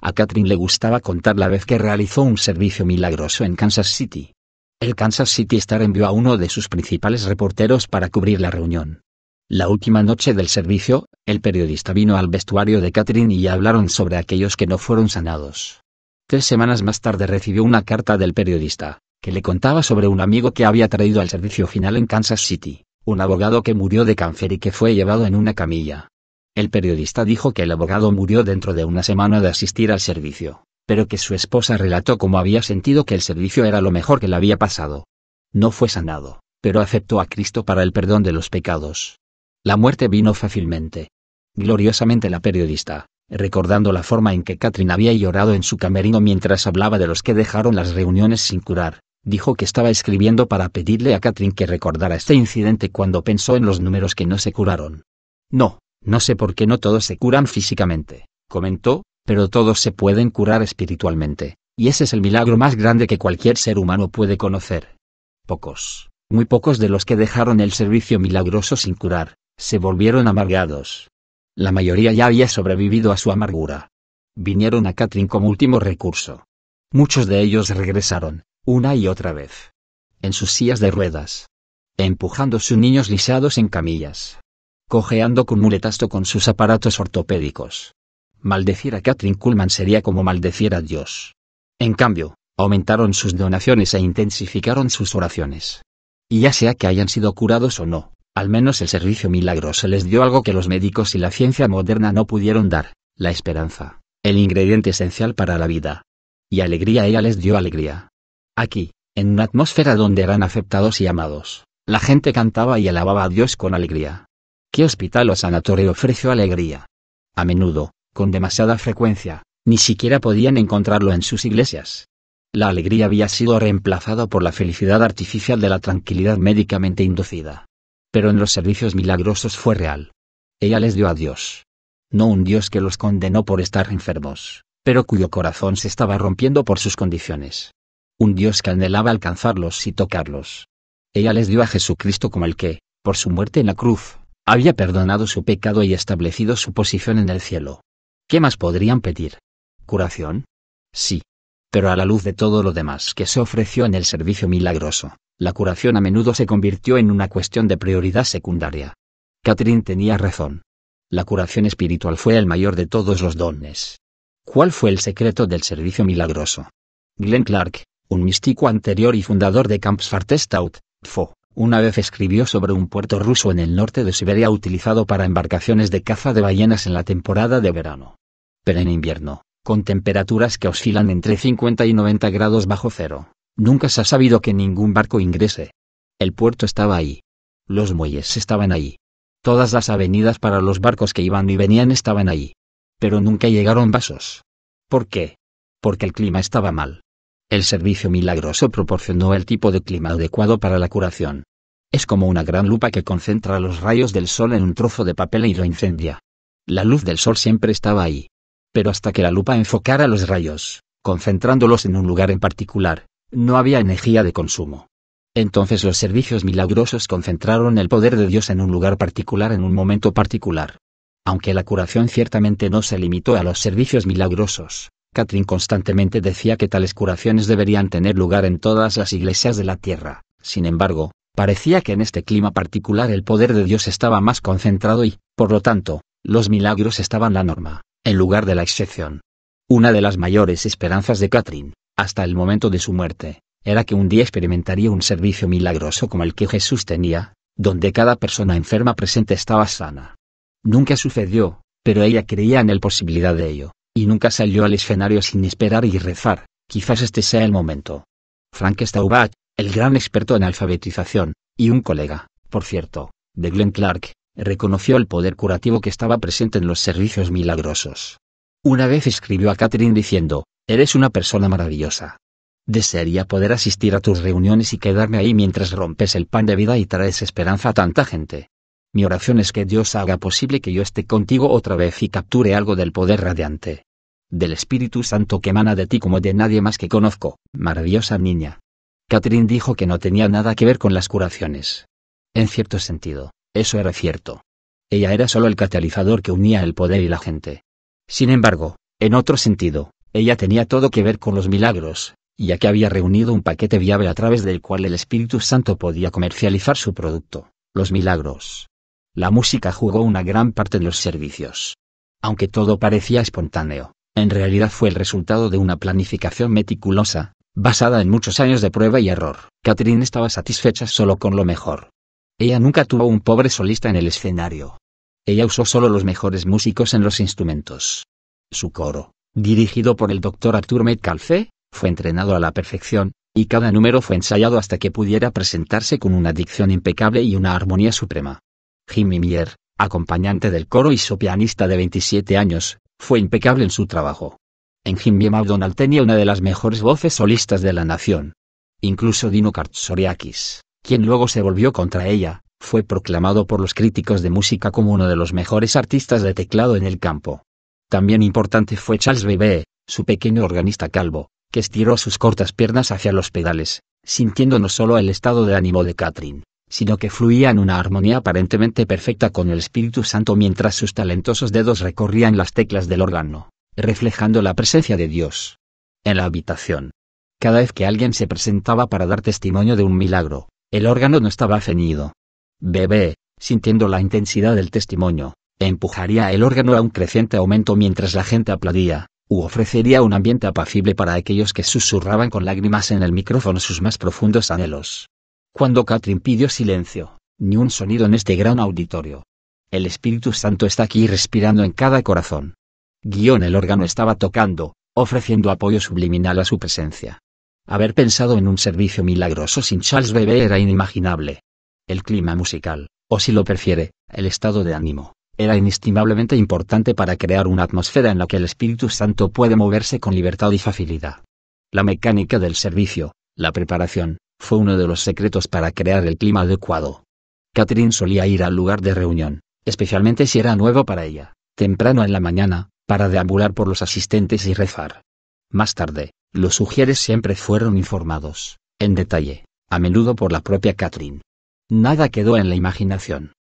A Katherine le gustaba contar la vez que realizó un servicio milagroso en Kansas City. El Kansas City Star envió a uno de sus principales reporteros para cubrir la reunión. La última noche del servicio, el periodista vino al vestuario de Katherine y hablaron sobre aquellos que no fueron sanados. Tres semanas más tarde recibió una carta del periodista, que le contaba sobre un amigo que había traído al servicio final en Kansas City, un abogado que murió de cáncer y que fue llevado en una camilla. El periodista dijo que el abogado murió dentro de una semana de asistir al servicio, pero que su esposa relató cómo había sentido que el servicio era lo mejor que le había pasado. No fue sanado, pero aceptó a Cristo para el perdón de los pecados. La muerte vino fácilmente. Gloriosamente la periodista, recordando la forma en que Katrin había llorado en su camerino mientras hablaba de los que dejaron las reuniones sin curar, dijo que estaba escribiendo para pedirle a Katrin que recordara este incidente cuando pensó en los números que no se curaron. No, no sé por qué no todos se curan físicamente, comentó, pero todos se pueden curar espiritualmente, y ese es el milagro más grande que cualquier ser humano puede conocer. Pocos, muy pocos de los que dejaron el servicio milagroso sin curar, se volvieron amargados. La mayoría ya había sobrevivido a su amargura. Vinieron a Katrin como último recurso. Muchos de ellos regresaron, una y otra vez. En sus sillas de ruedas. Empujando sus niños lisados en camillas cojeando con muletasto con sus aparatos ortopédicos. Maldecir a Catherine Kuhlman sería como maldecir a Dios. En cambio, aumentaron sus donaciones e intensificaron sus oraciones. Y ya sea que hayan sido curados o no, al menos el servicio milagroso les dio algo que los médicos y la ciencia moderna no pudieron dar, la esperanza, el ingrediente esencial para la vida. Y alegría ella les dio alegría. Aquí, en una atmósfera donde eran aceptados y amados, la gente cantaba y alababa a Dios con alegría. ¿Qué hospital o sanatorio ofreció alegría? A menudo, con demasiada frecuencia, ni siquiera podían encontrarlo en sus iglesias. La alegría había sido reemplazada por la felicidad artificial de la tranquilidad médicamente inducida. Pero en los servicios milagrosos fue real. Ella les dio a Dios. No un Dios que los condenó por estar enfermos, pero cuyo corazón se estaba rompiendo por sus condiciones. Un Dios que anhelaba alcanzarlos y tocarlos. Ella les dio a Jesucristo como el que, por su muerte en la cruz, había perdonado su pecado y establecido su posición en el cielo. ¿Qué más podrían pedir? ¿Curación? Sí. Pero a la luz de todo lo demás que se ofreció en el servicio milagroso, la curación a menudo se convirtió en una cuestión de prioridad secundaria. Catherine tenía razón. La curación espiritual fue el mayor de todos los dones. ¿Cuál fue el secreto del servicio milagroso? Glenn Clark, un místico anterior y fundador de Camps Fartestout, Fo, una vez escribió sobre un puerto ruso en el norte de Siberia utilizado para embarcaciones de caza de ballenas en la temporada de verano. Pero en invierno, con temperaturas que oscilan entre 50 y 90 grados bajo cero, nunca se ha sabido que ningún barco ingrese. El puerto estaba ahí. Los muelles estaban ahí. Todas las avenidas para los barcos que iban y venían estaban ahí. Pero nunca llegaron vasos. ¿Por qué? Porque el clima estaba mal. El servicio milagroso proporcionó el tipo de clima adecuado para la curación. Es como una gran lupa que concentra los rayos del sol en un trozo de papel y lo incendia. La luz del sol siempre estaba ahí. Pero hasta que la lupa enfocara los rayos, concentrándolos en un lugar en particular, no había energía de consumo. Entonces los servicios milagrosos concentraron el poder de Dios en un lugar particular en un momento particular. Aunque la curación ciertamente no se limitó a los servicios milagrosos, Catherine constantemente decía que tales curaciones deberían tener lugar en todas las iglesias de la tierra. Sin embargo, parecía que en este clima particular el poder de Dios estaba más concentrado y, por lo tanto, los milagros estaban la norma, en lugar de la excepción. Una de las mayores esperanzas de Catherine, hasta el momento de su muerte, era que un día experimentaría un servicio milagroso como el que Jesús tenía, donde cada persona enferma presente estaba sana. Nunca sucedió, pero ella creía en la posibilidad de ello y nunca salió al escenario sin esperar y rezar, quizás este sea el momento. Frank Staubach, el gran experto en alfabetización, y un colega, por cierto, de Glenn Clark, reconoció el poder curativo que estaba presente en los servicios milagrosos. Una vez escribió a Catherine diciendo, Eres una persona maravillosa. Desearía poder asistir a tus reuniones y quedarme ahí mientras rompes el pan de vida y traes esperanza a tanta gente. Mi oración es que Dios haga posible que yo esté contigo otra vez y capture algo del poder radiante del Espíritu Santo que emana de ti como de nadie más que conozco, maravillosa niña. Catherine dijo que no tenía nada que ver con las curaciones. En cierto sentido, eso era cierto. Ella era solo el catalizador que unía el poder y la gente. Sin embargo, en otro sentido, ella tenía todo que ver con los milagros, ya que había reunido un paquete viable a través del cual el Espíritu Santo podía comercializar su producto, los milagros. La música jugó una gran parte en los servicios. Aunque todo parecía espontáneo, en realidad fue el resultado de una planificación meticulosa, basada en muchos años de prueba y error. Catherine estaba satisfecha solo con lo mejor. Ella nunca tuvo un pobre solista en el escenario. Ella usó solo los mejores músicos en los instrumentos. Su coro, dirigido por el doctor Arthur Metcalfe, fue entrenado a la perfección, y cada número fue ensayado hasta que pudiera presentarse con una dicción impecable y una armonía suprema. Jimmy Mier, acompañante del coro y su pianista de 27 años, fue impecable en su trabajo. En Jimmy McDonald tenía una de las mejores voces solistas de la nación. Incluso Dino Kartzoriakis, quien luego se volvió contra ella, fue proclamado por los críticos de música como uno de los mejores artistas de teclado en el campo. También importante fue Charles Bebé, su pequeño organista calvo, que estiró sus cortas piernas hacia los pedales, sintiendo no solo el estado de ánimo de Catherine, sino que fluía en una armonía aparentemente perfecta con el Espíritu Santo mientras sus talentosos dedos recorrían las teclas del órgano, reflejando la presencia de Dios. En la habitación. Cada vez que alguien se presentaba para dar testimonio de un milagro, el órgano no estaba ceñido. Bebé, sintiendo la intensidad del testimonio, empujaría el órgano a un creciente aumento mientras la gente aplaudía, u ofrecería un ambiente apacible para aquellos que susurraban con lágrimas en el micrófono sus más profundos anhelos. Cuando Catherine pidió silencio, ni un sonido en este gran auditorio. El Espíritu Santo está aquí respirando en cada corazón. Guión el órgano estaba tocando, ofreciendo apoyo subliminal a su presencia. Haber pensado en un servicio milagroso sin Charles Bebé era inimaginable. El clima musical, o si lo prefiere, el estado de ánimo, era inestimablemente importante para crear una atmósfera en la que el Espíritu Santo puede moverse con libertad y facilidad. La mecánica del servicio, la preparación, fue uno de los secretos para crear el clima adecuado. Catherine solía ir al lugar de reunión, especialmente si era nuevo para ella, temprano en la mañana, para deambular por los asistentes y rezar. Más tarde, los sugieres siempre fueron informados, en detalle, a menudo por la propia Catherine. Nada quedó en la imaginación.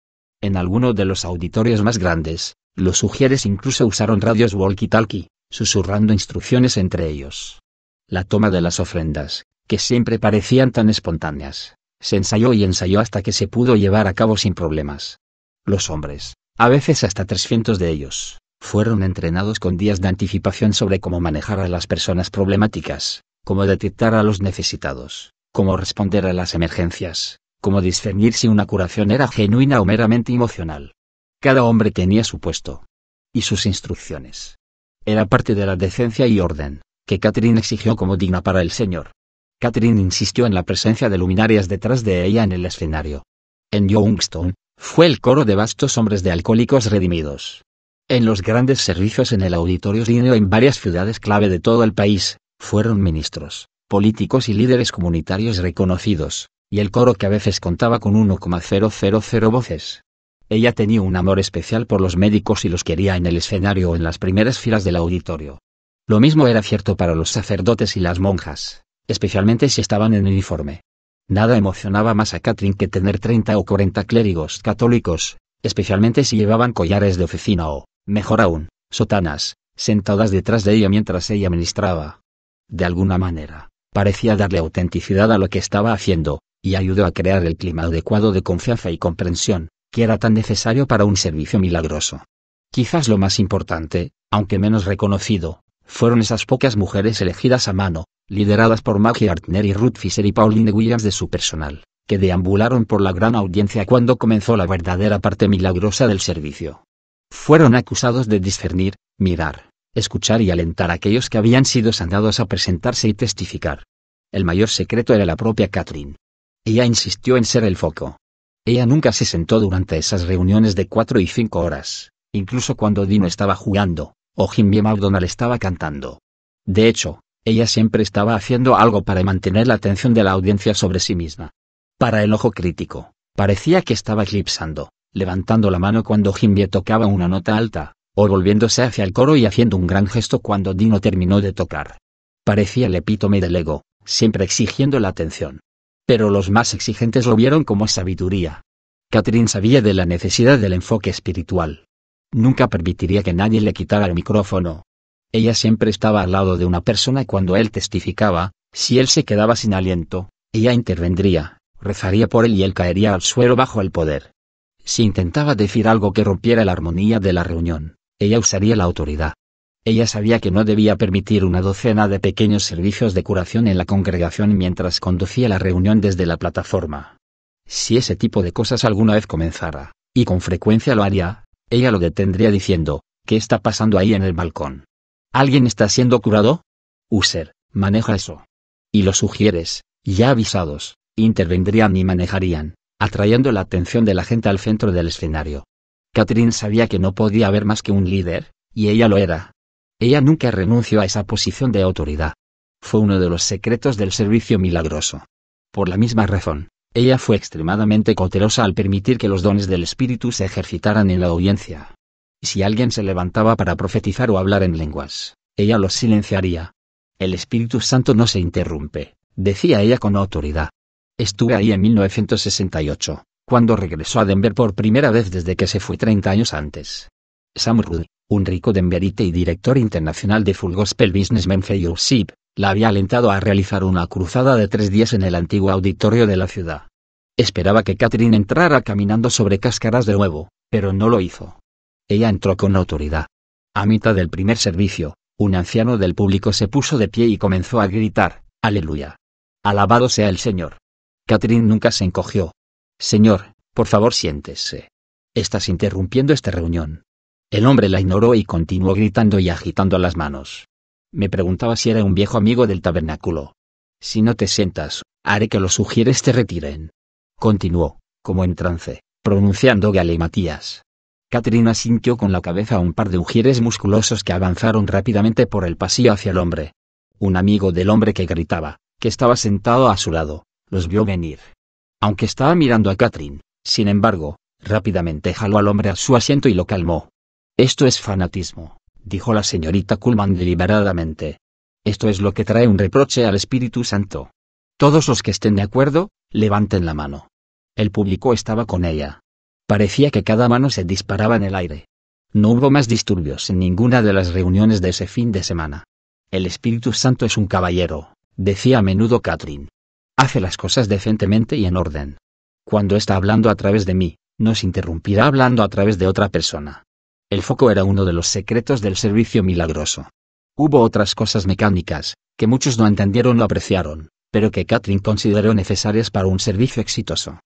En alguno de los auditorios más grandes, los sugieres incluso usaron radios walkie-talkie, susurrando instrucciones entre ellos. La toma de las ofrendas, que siempre parecían tan espontáneas, se ensayó y ensayó hasta que se pudo llevar a cabo sin problemas. Los hombres, a veces hasta 300 de ellos, fueron entrenados con días de anticipación sobre cómo manejar a las personas problemáticas, cómo detectar a los necesitados, cómo responder a las emergencias, cómo discernir si una curación era genuina o meramente emocional. Cada hombre tenía su puesto y sus instrucciones. Era parte de la decencia y orden que Catherine exigió como digna para el Señor. Catherine insistió en la presencia de luminarias detrás de ella en el escenario. En Youngstown, fue el coro de vastos hombres de alcohólicos redimidos. En los grandes servicios en el Auditorio Sineo en varias ciudades clave de todo el país, fueron ministros, políticos y líderes comunitarios reconocidos, y el coro que a veces contaba con 1,000 voces. Ella tenía un amor especial por los médicos y los quería en el escenario o en las primeras filas del auditorio. Lo mismo era cierto para los sacerdotes y las monjas especialmente si estaban en uniforme. Nada emocionaba más a Catherine que tener 30 o 40 clérigos católicos, especialmente si llevaban collares de oficina o, mejor aún, sotanas, sentadas detrás de ella mientras ella ministraba. De alguna manera, parecía darle autenticidad a lo que estaba haciendo, y ayudó a crear el clima adecuado de confianza y comprensión, que era tan necesario para un servicio milagroso. Quizás lo más importante, aunque menos reconocido, fueron esas pocas mujeres elegidas a mano, lideradas por Maggie Artner y Ruth Fisher y Pauline Williams de su personal, que deambularon por la gran audiencia cuando comenzó la verdadera parte milagrosa del servicio. Fueron acusados de discernir, mirar, escuchar y alentar a aquellos que habían sido sanados a presentarse y testificar. El mayor secreto era la propia Catherine. Ella insistió en ser el foco. Ella nunca se sentó durante esas reuniones de cuatro y cinco horas, incluso cuando Dino estaba jugando, o Jimmy McDonald estaba cantando. De hecho, ella siempre estaba haciendo algo para mantener la atención de la audiencia sobre sí misma. Para el ojo crítico, parecía que estaba eclipsando, levantando la mano cuando Jimbie tocaba una nota alta, o volviéndose hacia el coro y haciendo un gran gesto cuando Dino terminó de tocar. Parecía el epítome del ego, siempre exigiendo la atención. Pero los más exigentes lo vieron como sabiduría. Catherine sabía de la necesidad del enfoque espiritual. Nunca permitiría que nadie le quitara el micrófono, ella siempre estaba al lado de una persona cuando él testificaba, si él se quedaba sin aliento, ella intervendría, rezaría por él y él caería al suelo bajo el poder. Si intentaba decir algo que rompiera la armonía de la reunión, ella usaría la autoridad. Ella sabía que no debía permitir una docena de pequeños servicios de curación en la congregación mientras conducía la reunión desde la plataforma. Si ese tipo de cosas alguna vez comenzara, y con frecuencia lo haría, ella lo detendría diciendo, ¿qué está pasando ahí en el balcón? ¿Alguien está siendo curado? User, maneja eso. Y los sugieres, ya avisados, intervendrían y manejarían, atrayendo la atención de la gente al centro del escenario. Catherine sabía que no podía haber más que un líder, y ella lo era. Ella nunca renunció a esa posición de autoridad. Fue uno de los secretos del servicio milagroso. Por la misma razón, ella fue extremadamente cautelosa al permitir que los dones del espíritu se ejercitaran en la audiencia si alguien se levantaba para profetizar o hablar en lenguas, ella los silenciaría. El Espíritu Santo no se interrumpe, decía ella con autoridad. Estuve ahí en 1968, cuando regresó a Denver por primera vez desde que se fue 30 años antes. Sam Rudd, un rico denverite y director internacional de Full Gospel Businessman Fellowship, la había alentado a realizar una cruzada de tres días en el antiguo auditorio de la ciudad. Esperaba que Catherine entrara caminando sobre cáscaras de nuevo, pero no lo hizo. Ella entró con autoridad. A mitad del primer servicio, un anciano del público se puso de pie y comenzó a gritar, Aleluya. Alabado sea el Señor. Catherine nunca se encogió. Señor, por favor siéntese. Estás interrumpiendo esta reunión. El hombre la ignoró y continuó gritando y agitando las manos. Me preguntaba si era un viejo amigo del tabernáculo. Si no te sientas, haré que lo sugieres te retiren. Continuó, como en trance, pronunciando matías. Katrina sintió con la cabeza un par de ujieres musculosos que avanzaron rápidamente por el pasillo hacia el hombre. Un amigo del hombre que gritaba, que estaba sentado a su lado, los vio venir. Aunque estaba mirando a Katrin, sin embargo, rápidamente jaló al hombre a su asiento y lo calmó. Esto es fanatismo, dijo la señorita Kullman deliberadamente. Esto es lo que trae un reproche al Espíritu Santo. Todos los que estén de acuerdo, levanten la mano. El público estaba con ella. Parecía que cada mano se disparaba en el aire. No hubo más disturbios en ninguna de las reuniones de ese fin de semana. El Espíritu Santo es un caballero, decía a menudo Catherine. Hace las cosas decentemente y en orden. Cuando está hablando a través de mí, no se interrumpirá hablando a través de otra persona. El foco era uno de los secretos del servicio milagroso. Hubo otras cosas mecánicas, que muchos no entendieron o apreciaron, pero que Catherine consideró necesarias para un servicio exitoso.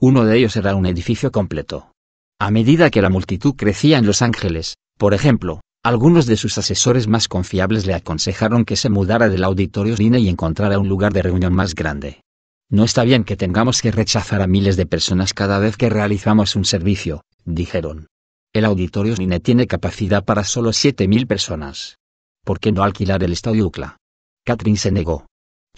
Uno de ellos era un edificio completo. A medida que la multitud crecía en Los Ángeles, por ejemplo, algunos de sus asesores más confiables le aconsejaron que se mudara del auditorio Cine y encontrara un lugar de reunión más grande. No está bien que tengamos que rechazar a miles de personas cada vez que realizamos un servicio, dijeron. El auditorio Cine tiene capacidad para solo 7.000 personas. ¿Por qué no alquilar el estadio UCLA? Catherine se negó.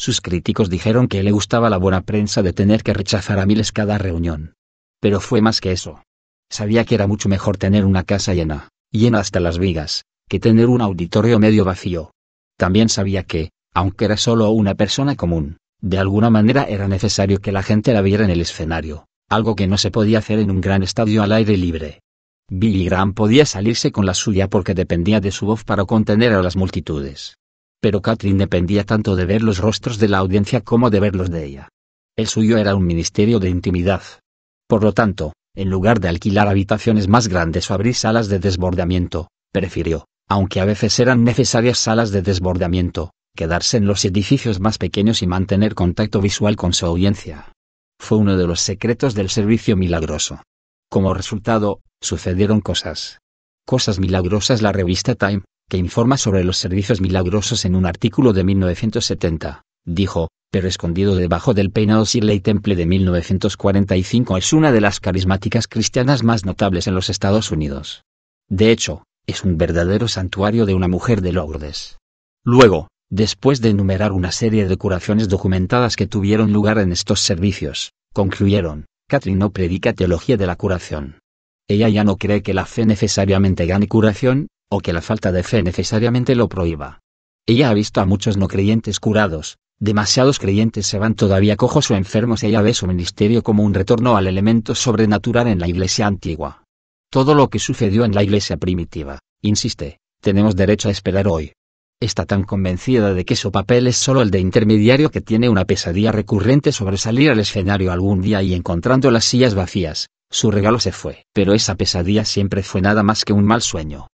Sus críticos dijeron que le gustaba la buena prensa de tener que rechazar a miles cada reunión. Pero fue más que eso. Sabía que era mucho mejor tener una casa llena, llena hasta las vigas, que tener un auditorio medio vacío. También sabía que, aunque era solo una persona común, de alguna manera era necesario que la gente la viera en el escenario, algo que no se podía hacer en un gran estadio al aire libre. Billy Graham podía salirse con la suya porque dependía de su voz para contener a las multitudes pero Catherine dependía tanto de ver los rostros de la audiencia como de verlos de ella. El suyo era un ministerio de intimidad. Por lo tanto, en lugar de alquilar habitaciones más grandes o abrir salas de desbordamiento, prefirió, aunque a veces eran necesarias salas de desbordamiento, quedarse en los edificios más pequeños y mantener contacto visual con su audiencia. Fue uno de los secretos del servicio milagroso. Como resultado, sucedieron cosas. Cosas milagrosas la revista Time, que informa sobre los servicios milagrosos en un artículo de 1970, dijo, pero escondido debajo del peinado Shirley Temple de 1945 es una de las carismáticas cristianas más notables en los Estados Unidos. De hecho, es un verdadero santuario de una mujer de Lourdes. Luego, después de enumerar una serie de curaciones documentadas que tuvieron lugar en estos servicios, concluyeron, Catherine no predica teología de la curación. Ella ya no cree que la fe necesariamente gane curación, o que la falta de fe necesariamente lo prohíba. Ella ha visto a muchos no creyentes curados, demasiados creyentes se van todavía cojos o enfermos y ella ve su ministerio como un retorno al elemento sobrenatural en la iglesia antigua. Todo lo que sucedió en la iglesia primitiva, insiste, tenemos derecho a esperar hoy. Está tan convencida de que su papel es solo el de intermediario que tiene una pesadilla recurrente sobre salir al escenario algún día y encontrando las sillas vacías, su regalo se fue. Pero esa pesadilla siempre fue nada más que un mal sueño.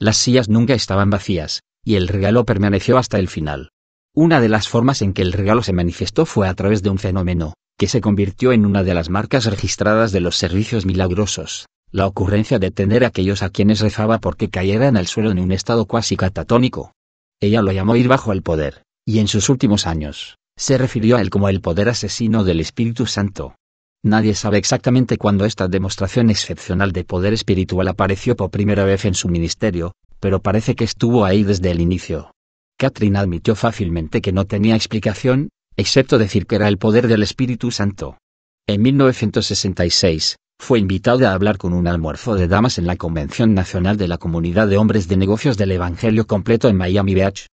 Las sillas nunca estaban vacías, y el regalo permaneció hasta el final. Una de las formas en que el regalo se manifestó fue a través de un fenómeno, que se convirtió en una de las marcas registradas de los servicios milagrosos, la ocurrencia de tener a aquellos a quienes rezaba porque cayeran al suelo en un estado cuasi catatónico. Ella lo llamó ir bajo el poder, y en sus últimos años, se refirió a él como el poder asesino del Espíritu Santo. Nadie sabe exactamente cuándo esta demostración excepcional de poder espiritual apareció por primera vez en su ministerio, pero parece que estuvo ahí desde el inicio. Catherine admitió fácilmente que no tenía explicación, excepto decir que era el poder del Espíritu Santo. En 1966, fue invitada a hablar con un almuerzo de damas en la Convención Nacional de la Comunidad de Hombres de Negocios del Evangelio Completo en Miami Beach.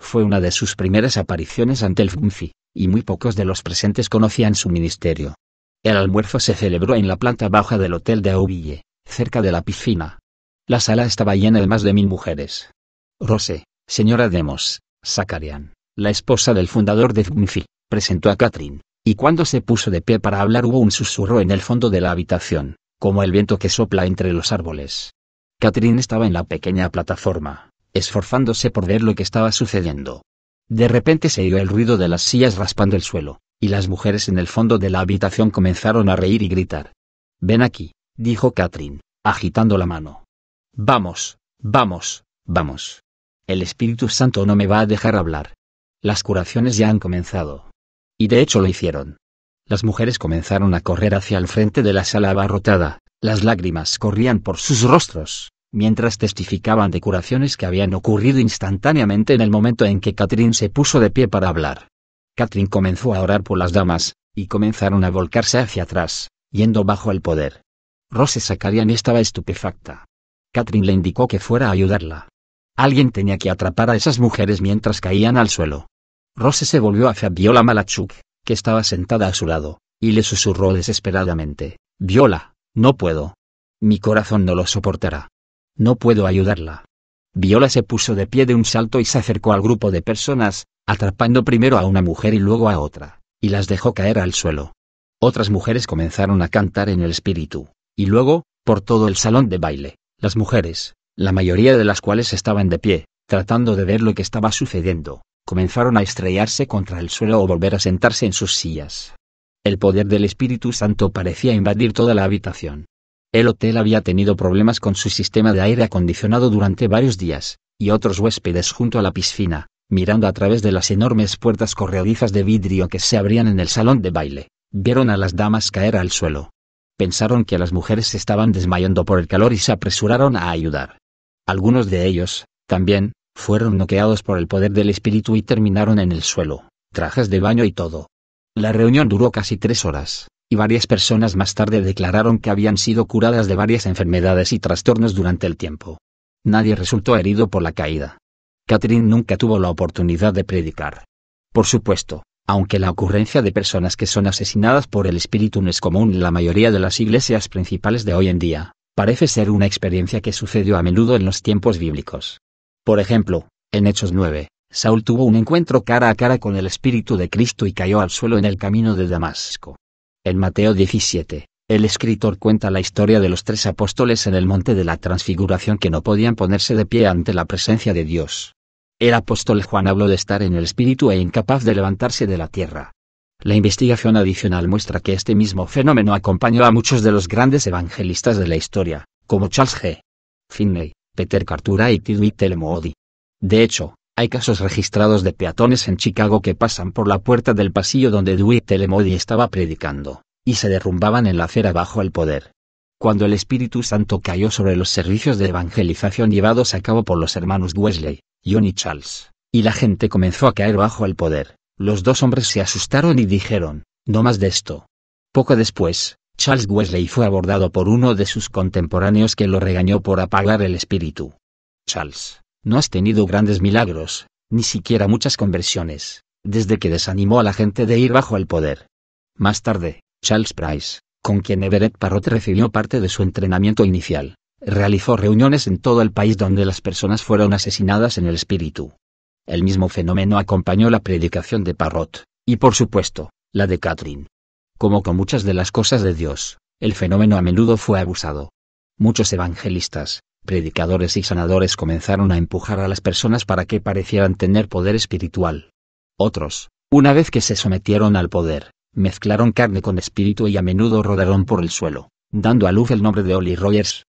Fue una de sus primeras apariciones ante el FUMFI, y muy pocos de los presentes conocían su ministerio. El almuerzo se celebró en la planta baja del Hotel de Aubille, cerca de la piscina. La sala estaba llena de más de mil mujeres. Rose, señora Demos, Sakarian, la esposa del fundador de Zmfi, presentó a Katrin, y cuando se puso de pie para hablar hubo un susurro en el fondo de la habitación, como el viento que sopla entre los árboles. Catherine estaba en la pequeña plataforma, esforzándose por ver lo que estaba sucediendo. De repente se oyó el ruido de las sillas raspando el suelo, y las mujeres en el fondo de la habitación comenzaron a reír y gritar. Ven aquí, dijo Catherine, agitando la mano. Vamos, vamos, vamos. El Espíritu Santo no me va a dejar hablar. Las curaciones ya han comenzado. Y de hecho lo hicieron. Las mujeres comenzaron a correr hacia el frente de la sala abarrotada, las lágrimas corrían por sus rostros, mientras testificaban de curaciones que habían ocurrido instantáneamente en el momento en que Catherine se puso de pie para hablar. Catherine comenzó a orar por las damas, y comenzaron a volcarse hacia atrás, yendo bajo el poder. Rose Sakarian estaba estupefacta. Catherine le indicó que fuera a ayudarla. Alguien tenía que atrapar a esas mujeres mientras caían al suelo. Rose se volvió hacia Viola Malachuk, que estaba sentada a su lado, y le susurró desesperadamente, Viola, no puedo. Mi corazón no lo soportará. No puedo ayudarla. Viola se puso de pie de un salto y se acercó al grupo de personas, atrapando primero a una mujer y luego a otra, y las dejó caer al suelo. Otras mujeres comenzaron a cantar en el espíritu, y luego, por todo el salón de baile, las mujeres, la mayoría de las cuales estaban de pie, tratando de ver lo que estaba sucediendo, comenzaron a estrellarse contra el suelo o volver a sentarse en sus sillas. El poder del Espíritu Santo parecía invadir toda la habitación. El hotel había tenido problemas con su sistema de aire acondicionado durante varios días, y otros huéspedes junto a la piscina, mirando a través de las enormes puertas corredizas de vidrio que se abrían en el salón de baile, vieron a las damas caer al suelo. Pensaron que las mujeres estaban desmayando por el calor y se apresuraron a ayudar. Algunos de ellos, también, fueron noqueados por el poder del espíritu y terminaron en el suelo, trajes de baño y todo. La reunión duró casi tres horas, y varias personas más tarde declararon que habían sido curadas de varias enfermedades y trastornos durante el tiempo. Nadie resultó herido por la caída. Catherine nunca tuvo la oportunidad de predicar. Por supuesto, aunque la ocurrencia de personas que son asesinadas por el espíritu no es común en la mayoría de las iglesias principales de hoy en día, parece ser una experiencia que sucedió a menudo en los tiempos bíblicos. Por ejemplo, en Hechos 9, Saúl tuvo un encuentro cara a cara con el Espíritu de Cristo y cayó al suelo en el camino de Damasco. En Mateo 17, el escritor cuenta la historia de los tres apóstoles en el monte de la transfiguración que no podían ponerse de pie ante la presencia de Dios. El apóstol Juan habló de estar en el espíritu e incapaz de levantarse de la tierra. La investigación adicional muestra que este mismo fenómeno acompañó a muchos de los grandes evangelistas de la historia, como Charles G. Finney, Peter Cartura y Dewey Telemody. De hecho, hay casos registrados de peatones en Chicago que pasan por la puerta del pasillo donde Dewey Telemody estaba predicando, y se derrumbaban en la acera bajo el poder. Cuando el Espíritu Santo cayó sobre los servicios de evangelización llevados a cabo por los hermanos Wesley, Johnny Charles, y la gente comenzó a caer bajo el poder. Los dos hombres se asustaron y dijeron, no más de esto. Poco después, Charles Wesley fue abordado por uno de sus contemporáneos que lo regañó por apagar el espíritu. Charles, no has tenido grandes milagros, ni siquiera muchas conversiones, desde que desanimó a la gente de ir bajo el poder. Más tarde, Charles Price, con quien Everett Parrott recibió parte de su entrenamiento inicial, realizó reuniones en todo el país donde las personas fueron asesinadas en el espíritu. El mismo fenómeno acompañó la predicación de Parrot, y por supuesto, la de Catherine. Como con muchas de las cosas de Dios, el fenómeno a menudo fue abusado. Muchos evangelistas, predicadores y sanadores comenzaron a empujar a las personas para que parecieran tener poder espiritual. Otros, una vez que se sometieron al poder, mezclaron carne con espíritu y a menudo rodaron por el suelo, dando a luz el nombre de Ollie Rogers,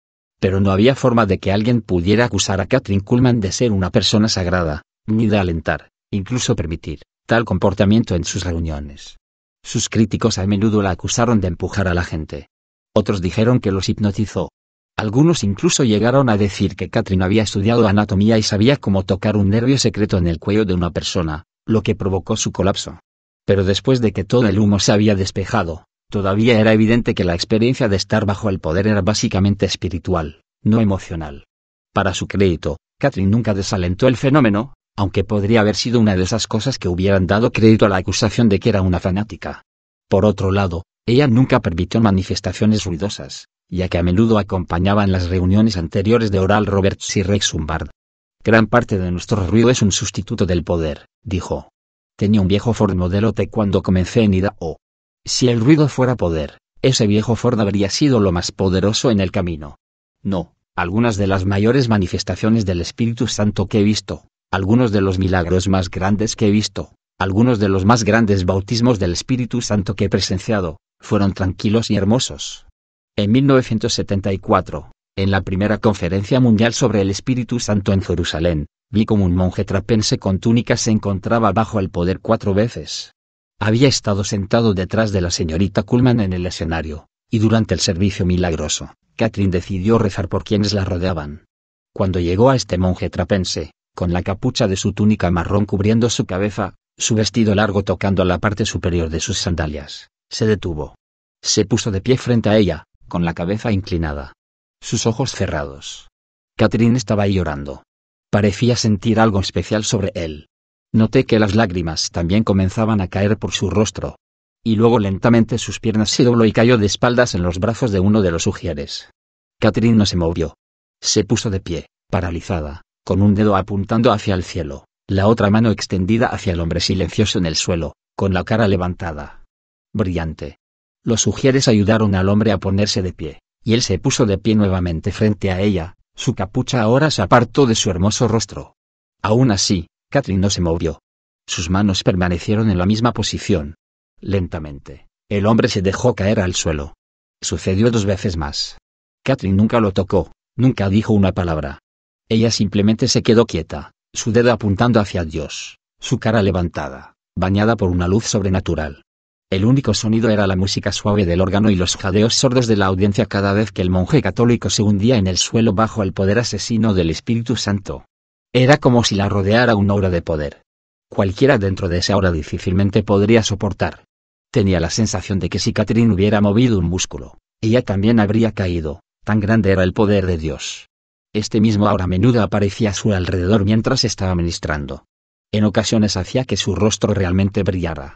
pero no había forma de que alguien pudiera acusar a Katrin Kuhlman de ser una persona sagrada, ni de alentar, incluso permitir, tal comportamiento en sus reuniones. Sus críticos a menudo la acusaron de empujar a la gente. Otros dijeron que los hipnotizó. Algunos incluso llegaron a decir que Katrin había estudiado anatomía y sabía cómo tocar un nervio secreto en el cuello de una persona, lo que provocó su colapso. Pero después de que todo el humo se había despejado, Todavía era evidente que la experiencia de estar bajo el poder era básicamente espiritual, no emocional. Para su crédito, Catherine nunca desalentó el fenómeno, aunque podría haber sido una de esas cosas que hubieran dado crédito a la acusación de que era una fanática. Por otro lado, ella nunca permitió manifestaciones ruidosas, ya que a menudo acompañaba en las reuniones anteriores de Oral Roberts y Rex Humbard. Gran parte de nuestro ruido es un sustituto del poder, dijo. Tenía un viejo Ford modelo T cuando comencé en Idaho, si el ruido fuera poder, ese viejo Ford habría sido lo más poderoso en el camino. No, algunas de las mayores manifestaciones del Espíritu Santo que he visto, algunos de los milagros más grandes que he visto, algunos de los más grandes bautismos del Espíritu Santo que he presenciado, fueron tranquilos y hermosos. En 1974, en la primera conferencia mundial sobre el Espíritu Santo en Jerusalén, vi como un monje trapense con túnica se encontraba bajo el poder cuatro veces había estado sentado detrás de la señorita Kullman en el escenario, y durante el servicio milagroso, Catherine decidió rezar por quienes la rodeaban. Cuando llegó a este monje trapense, con la capucha de su túnica marrón cubriendo su cabeza, su vestido largo tocando la parte superior de sus sandalias, se detuvo. Se puso de pie frente a ella, con la cabeza inclinada. Sus ojos cerrados. Catherine estaba llorando. Parecía sentir algo especial sobre él, Noté que las lágrimas también comenzaban a caer por su rostro. Y luego lentamente sus piernas se dobló y cayó de espaldas en los brazos de uno de los ujieres. Catherine no se movió. Se puso de pie, paralizada, con un dedo apuntando hacia el cielo, la otra mano extendida hacia el hombre silencioso en el suelo, con la cara levantada. Brillante. Los ujieres ayudaron al hombre a ponerse de pie, y él se puso de pie nuevamente frente a ella, su capucha ahora se apartó de su hermoso rostro. Aún así, Catherine no se movió. Sus manos permanecieron en la misma posición. Lentamente, el hombre se dejó caer al suelo. Sucedió dos veces más. Catherine nunca lo tocó, nunca dijo una palabra. Ella simplemente se quedó quieta, su dedo apuntando hacia Dios, su cara levantada, bañada por una luz sobrenatural. El único sonido era la música suave del órgano y los jadeos sordos de la audiencia cada vez que el monje católico se hundía en el suelo bajo el poder asesino del Espíritu Santo. Era como si la rodeara una aura de poder. Cualquiera dentro de esa aura difícilmente podría soportar. Tenía la sensación de que si Catherine hubiera movido un músculo, ella también habría caído, tan grande era el poder de Dios. Este mismo aura menudo aparecía a su alrededor mientras estaba ministrando. En ocasiones hacía que su rostro realmente brillara.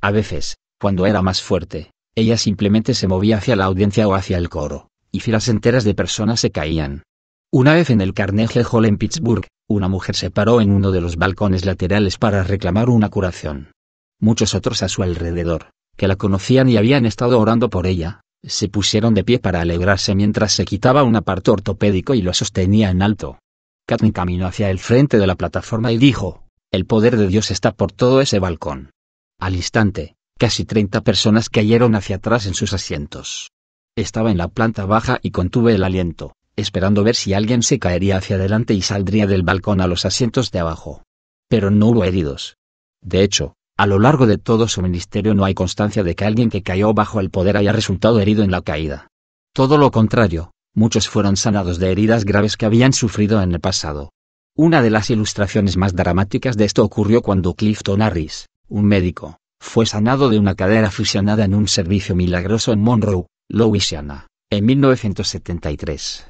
A veces, cuando era más fuerte, ella simplemente se movía hacia la audiencia o hacia el coro, y filas enteras de personas se caían. Una vez en el Carnegie Hall en Pittsburgh, una mujer se paró en uno de los balcones laterales para reclamar una curación. Muchos otros a su alrededor, que la conocían y habían estado orando por ella, se pusieron de pie para alegrarse mientras se quitaba un aparto ortopédico y lo sostenía en alto. Katni caminó hacia el frente de la plataforma y dijo, El poder de Dios está por todo ese balcón. Al instante, casi 30 personas cayeron hacia atrás en sus asientos. Estaba en la planta baja y contuve el aliento esperando ver si alguien se caería hacia adelante y saldría del balcón a los asientos de abajo. Pero no hubo heridos. De hecho, a lo largo de todo su ministerio no hay constancia de que alguien que cayó bajo el poder haya resultado herido en la caída. Todo lo contrario, muchos fueron sanados de heridas graves que habían sufrido en el pasado. Una de las ilustraciones más dramáticas de esto ocurrió cuando Clifton Harris, un médico, fue sanado de una cadera fusionada en un servicio milagroso en Monroe, Louisiana, en 1973.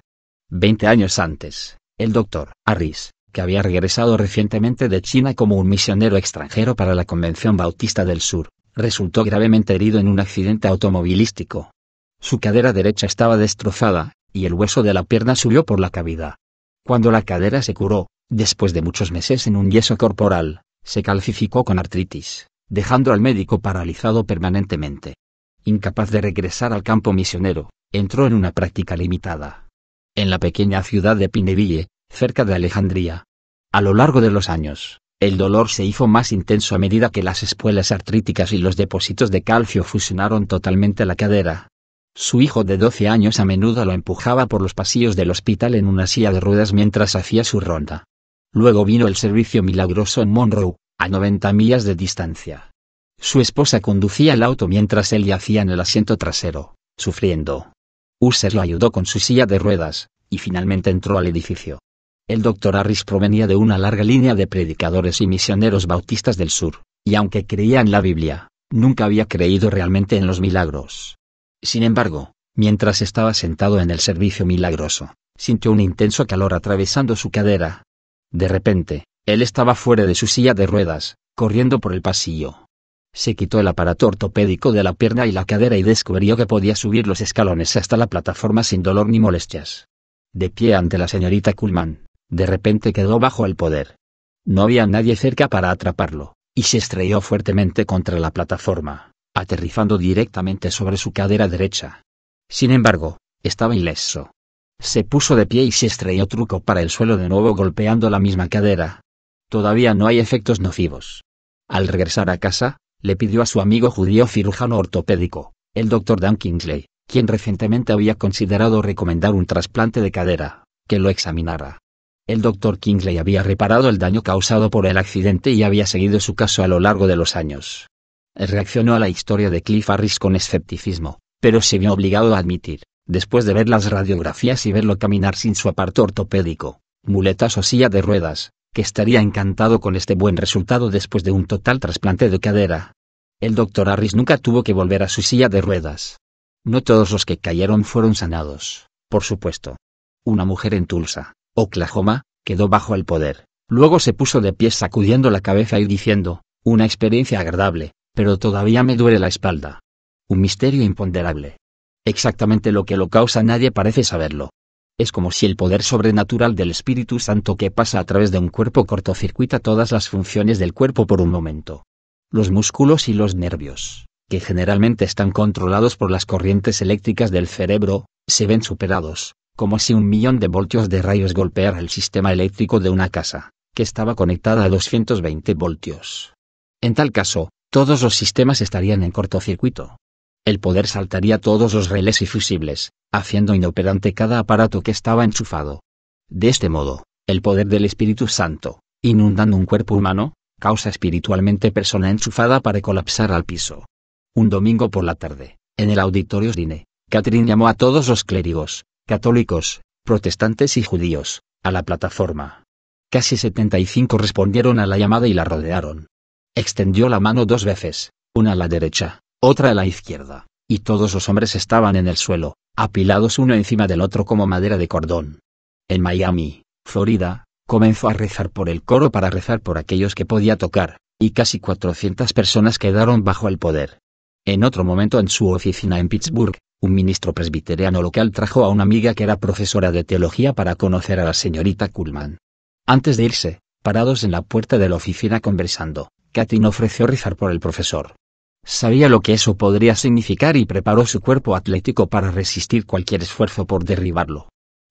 Veinte años antes, el doctor, Harris, que había regresado recientemente de China como un misionero extranjero para la Convención Bautista del Sur, resultó gravemente herido en un accidente automovilístico. Su cadera derecha estaba destrozada, y el hueso de la pierna subió por la cavidad. Cuando la cadera se curó, después de muchos meses en un yeso corporal, se calcificó con artritis, dejando al médico paralizado permanentemente. Incapaz de regresar al campo misionero, entró en una práctica limitada en la pequeña ciudad de Pineville, cerca de Alejandría. A lo largo de los años, el dolor se hizo más intenso a medida que las espuelas artríticas y los depósitos de calcio fusionaron totalmente la cadera. Su hijo de 12 años a menudo lo empujaba por los pasillos del hospital en una silla de ruedas mientras hacía su ronda. Luego vino el servicio milagroso en Monroe, a 90 millas de distancia. Su esposa conducía el auto mientras él yacía en el asiento trasero, sufriendo. Usher lo ayudó con su silla de ruedas, y finalmente entró al edificio. El doctor Harris provenía de una larga línea de predicadores y misioneros bautistas del sur, y aunque creía en la Biblia, nunca había creído realmente en los milagros. Sin embargo, mientras estaba sentado en el servicio milagroso, sintió un intenso calor atravesando su cadera. De repente, él estaba fuera de su silla de ruedas, corriendo por el pasillo. Se quitó el aparato ortopédico de la pierna y la cadera y descubrió que podía subir los escalones hasta la plataforma sin dolor ni molestias. De pie ante la señorita Kuhlman, de repente quedó bajo el poder. No había nadie cerca para atraparlo, y se estrelló fuertemente contra la plataforma, aterrizando directamente sobre su cadera derecha. Sin embargo, estaba ileso. Se puso de pie y se estrelló truco para el suelo de nuevo golpeando la misma cadera. Todavía no hay efectos nocivos. Al regresar a casa, le pidió a su amigo judío cirujano ortopédico, el doctor Dan Kingsley, quien recientemente había considerado recomendar un trasplante de cadera, que lo examinara. El doctor Kingsley había reparado el daño causado por el accidente y había seguido su caso a lo largo de los años. Reaccionó a la historia de Cliff Harris con escepticismo, pero se vio obligado a admitir, después de ver las radiografías y verlo caminar sin su aparto ortopédico, muletas o silla de ruedas, que estaría encantado con este buen resultado después de un total trasplante de cadera. El doctor Harris nunca tuvo que volver a su silla de ruedas. No todos los que cayeron fueron sanados, por supuesto. Una mujer en Tulsa, Oklahoma, quedó bajo el poder. Luego se puso de pie sacudiendo la cabeza y diciendo, una experiencia agradable, pero todavía me duele la espalda. Un misterio imponderable. Exactamente lo que lo causa nadie parece saberlo es como si el poder sobrenatural del Espíritu Santo que pasa a través de un cuerpo cortocircuita todas las funciones del cuerpo por un momento. Los músculos y los nervios, que generalmente están controlados por las corrientes eléctricas del cerebro, se ven superados, como si un millón de voltios de rayos golpeara el sistema eléctrico de una casa, que estaba conectada a 220 voltios. En tal caso, todos los sistemas estarían en cortocircuito el poder saltaría todos los relés y fusibles, haciendo inoperante cada aparato que estaba enchufado. De este modo, el poder del Espíritu Santo, inundando un cuerpo humano, causa espiritualmente persona enchufada para colapsar al piso. Un domingo por la tarde, en el auditorio Dine, Catherine llamó a todos los clérigos, católicos, protestantes y judíos, a la plataforma. Casi 75 respondieron a la llamada y la rodearon. Extendió la mano dos veces, una a la derecha, otra a la izquierda, y todos los hombres estaban en el suelo, apilados uno encima del otro como madera de cordón. En Miami, Florida, comenzó a rezar por el coro para rezar por aquellos que podía tocar, y casi 400 personas quedaron bajo el poder. En otro momento en su oficina en Pittsburgh, un ministro presbiteriano local trajo a una amiga que era profesora de teología para conocer a la señorita Kuhlman. Antes de irse, parados en la puerta de la oficina conversando, Katyn ofreció rezar por el profesor. Sabía lo que eso podría significar y preparó su cuerpo atlético para resistir cualquier esfuerzo por derribarlo.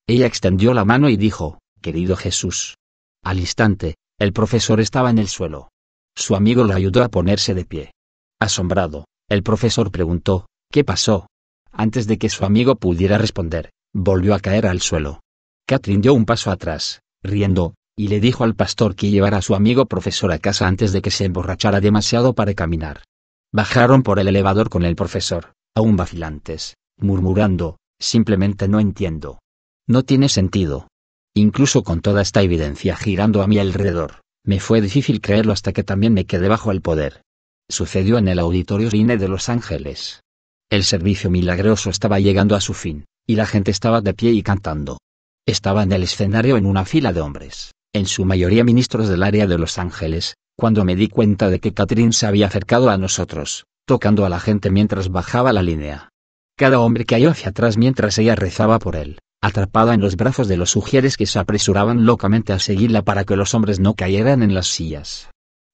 Ella extendió la mano y dijo, Querido Jesús. Al instante, el profesor estaba en el suelo. Su amigo lo ayudó a ponerse de pie. Asombrado, el profesor preguntó, ¿qué pasó? Antes de que su amigo pudiera responder, volvió a caer al suelo. Catherine dio un paso atrás, riendo, y le dijo al pastor que llevara a su amigo profesor a casa antes de que se emborrachara demasiado para caminar. Bajaron por el elevador con el profesor, aún vacilantes, murmurando, simplemente no entiendo. No tiene sentido. Incluso con toda esta evidencia girando a mi alrededor, me fue difícil creerlo hasta que también me quedé bajo el poder. Sucedió en el auditorio Rine de Los Ángeles. El servicio milagroso estaba llegando a su fin, y la gente estaba de pie y cantando. Estaba en el escenario en una fila de hombres, en su mayoría ministros del área de Los Ángeles, cuando me di cuenta de que Catherine se había acercado a nosotros, tocando a la gente mientras bajaba la línea. Cada hombre cayó hacia atrás mientras ella rezaba por él, atrapada en los brazos de los sugieres que se apresuraban locamente a seguirla para que los hombres no cayeran en las sillas.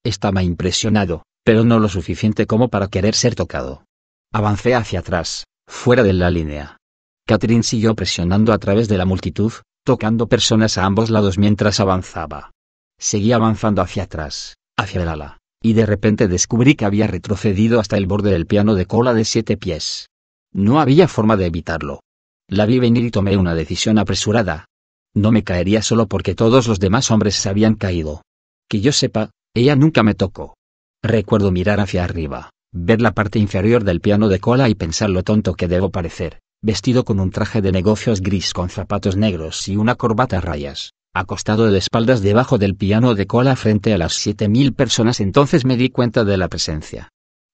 Estaba impresionado, pero no lo suficiente como para querer ser tocado. Avancé hacia atrás, fuera de la línea. Catherine siguió presionando a través de la multitud, tocando personas a ambos lados mientras avanzaba. Seguí avanzando hacia atrás, hacia el ala, y de repente descubrí que había retrocedido hasta el borde del piano de cola de siete pies. No había forma de evitarlo. La vi venir y tomé una decisión apresurada. No me caería solo porque todos los demás hombres se habían caído. Que yo sepa, ella nunca me tocó. Recuerdo mirar hacia arriba, ver la parte inferior del piano de cola y pensar lo tonto que debo parecer, vestido con un traje de negocios gris con zapatos negros y una corbata a rayas, acostado de espaldas debajo del piano de cola frente a las 7000 personas, entonces me di cuenta de la presencia.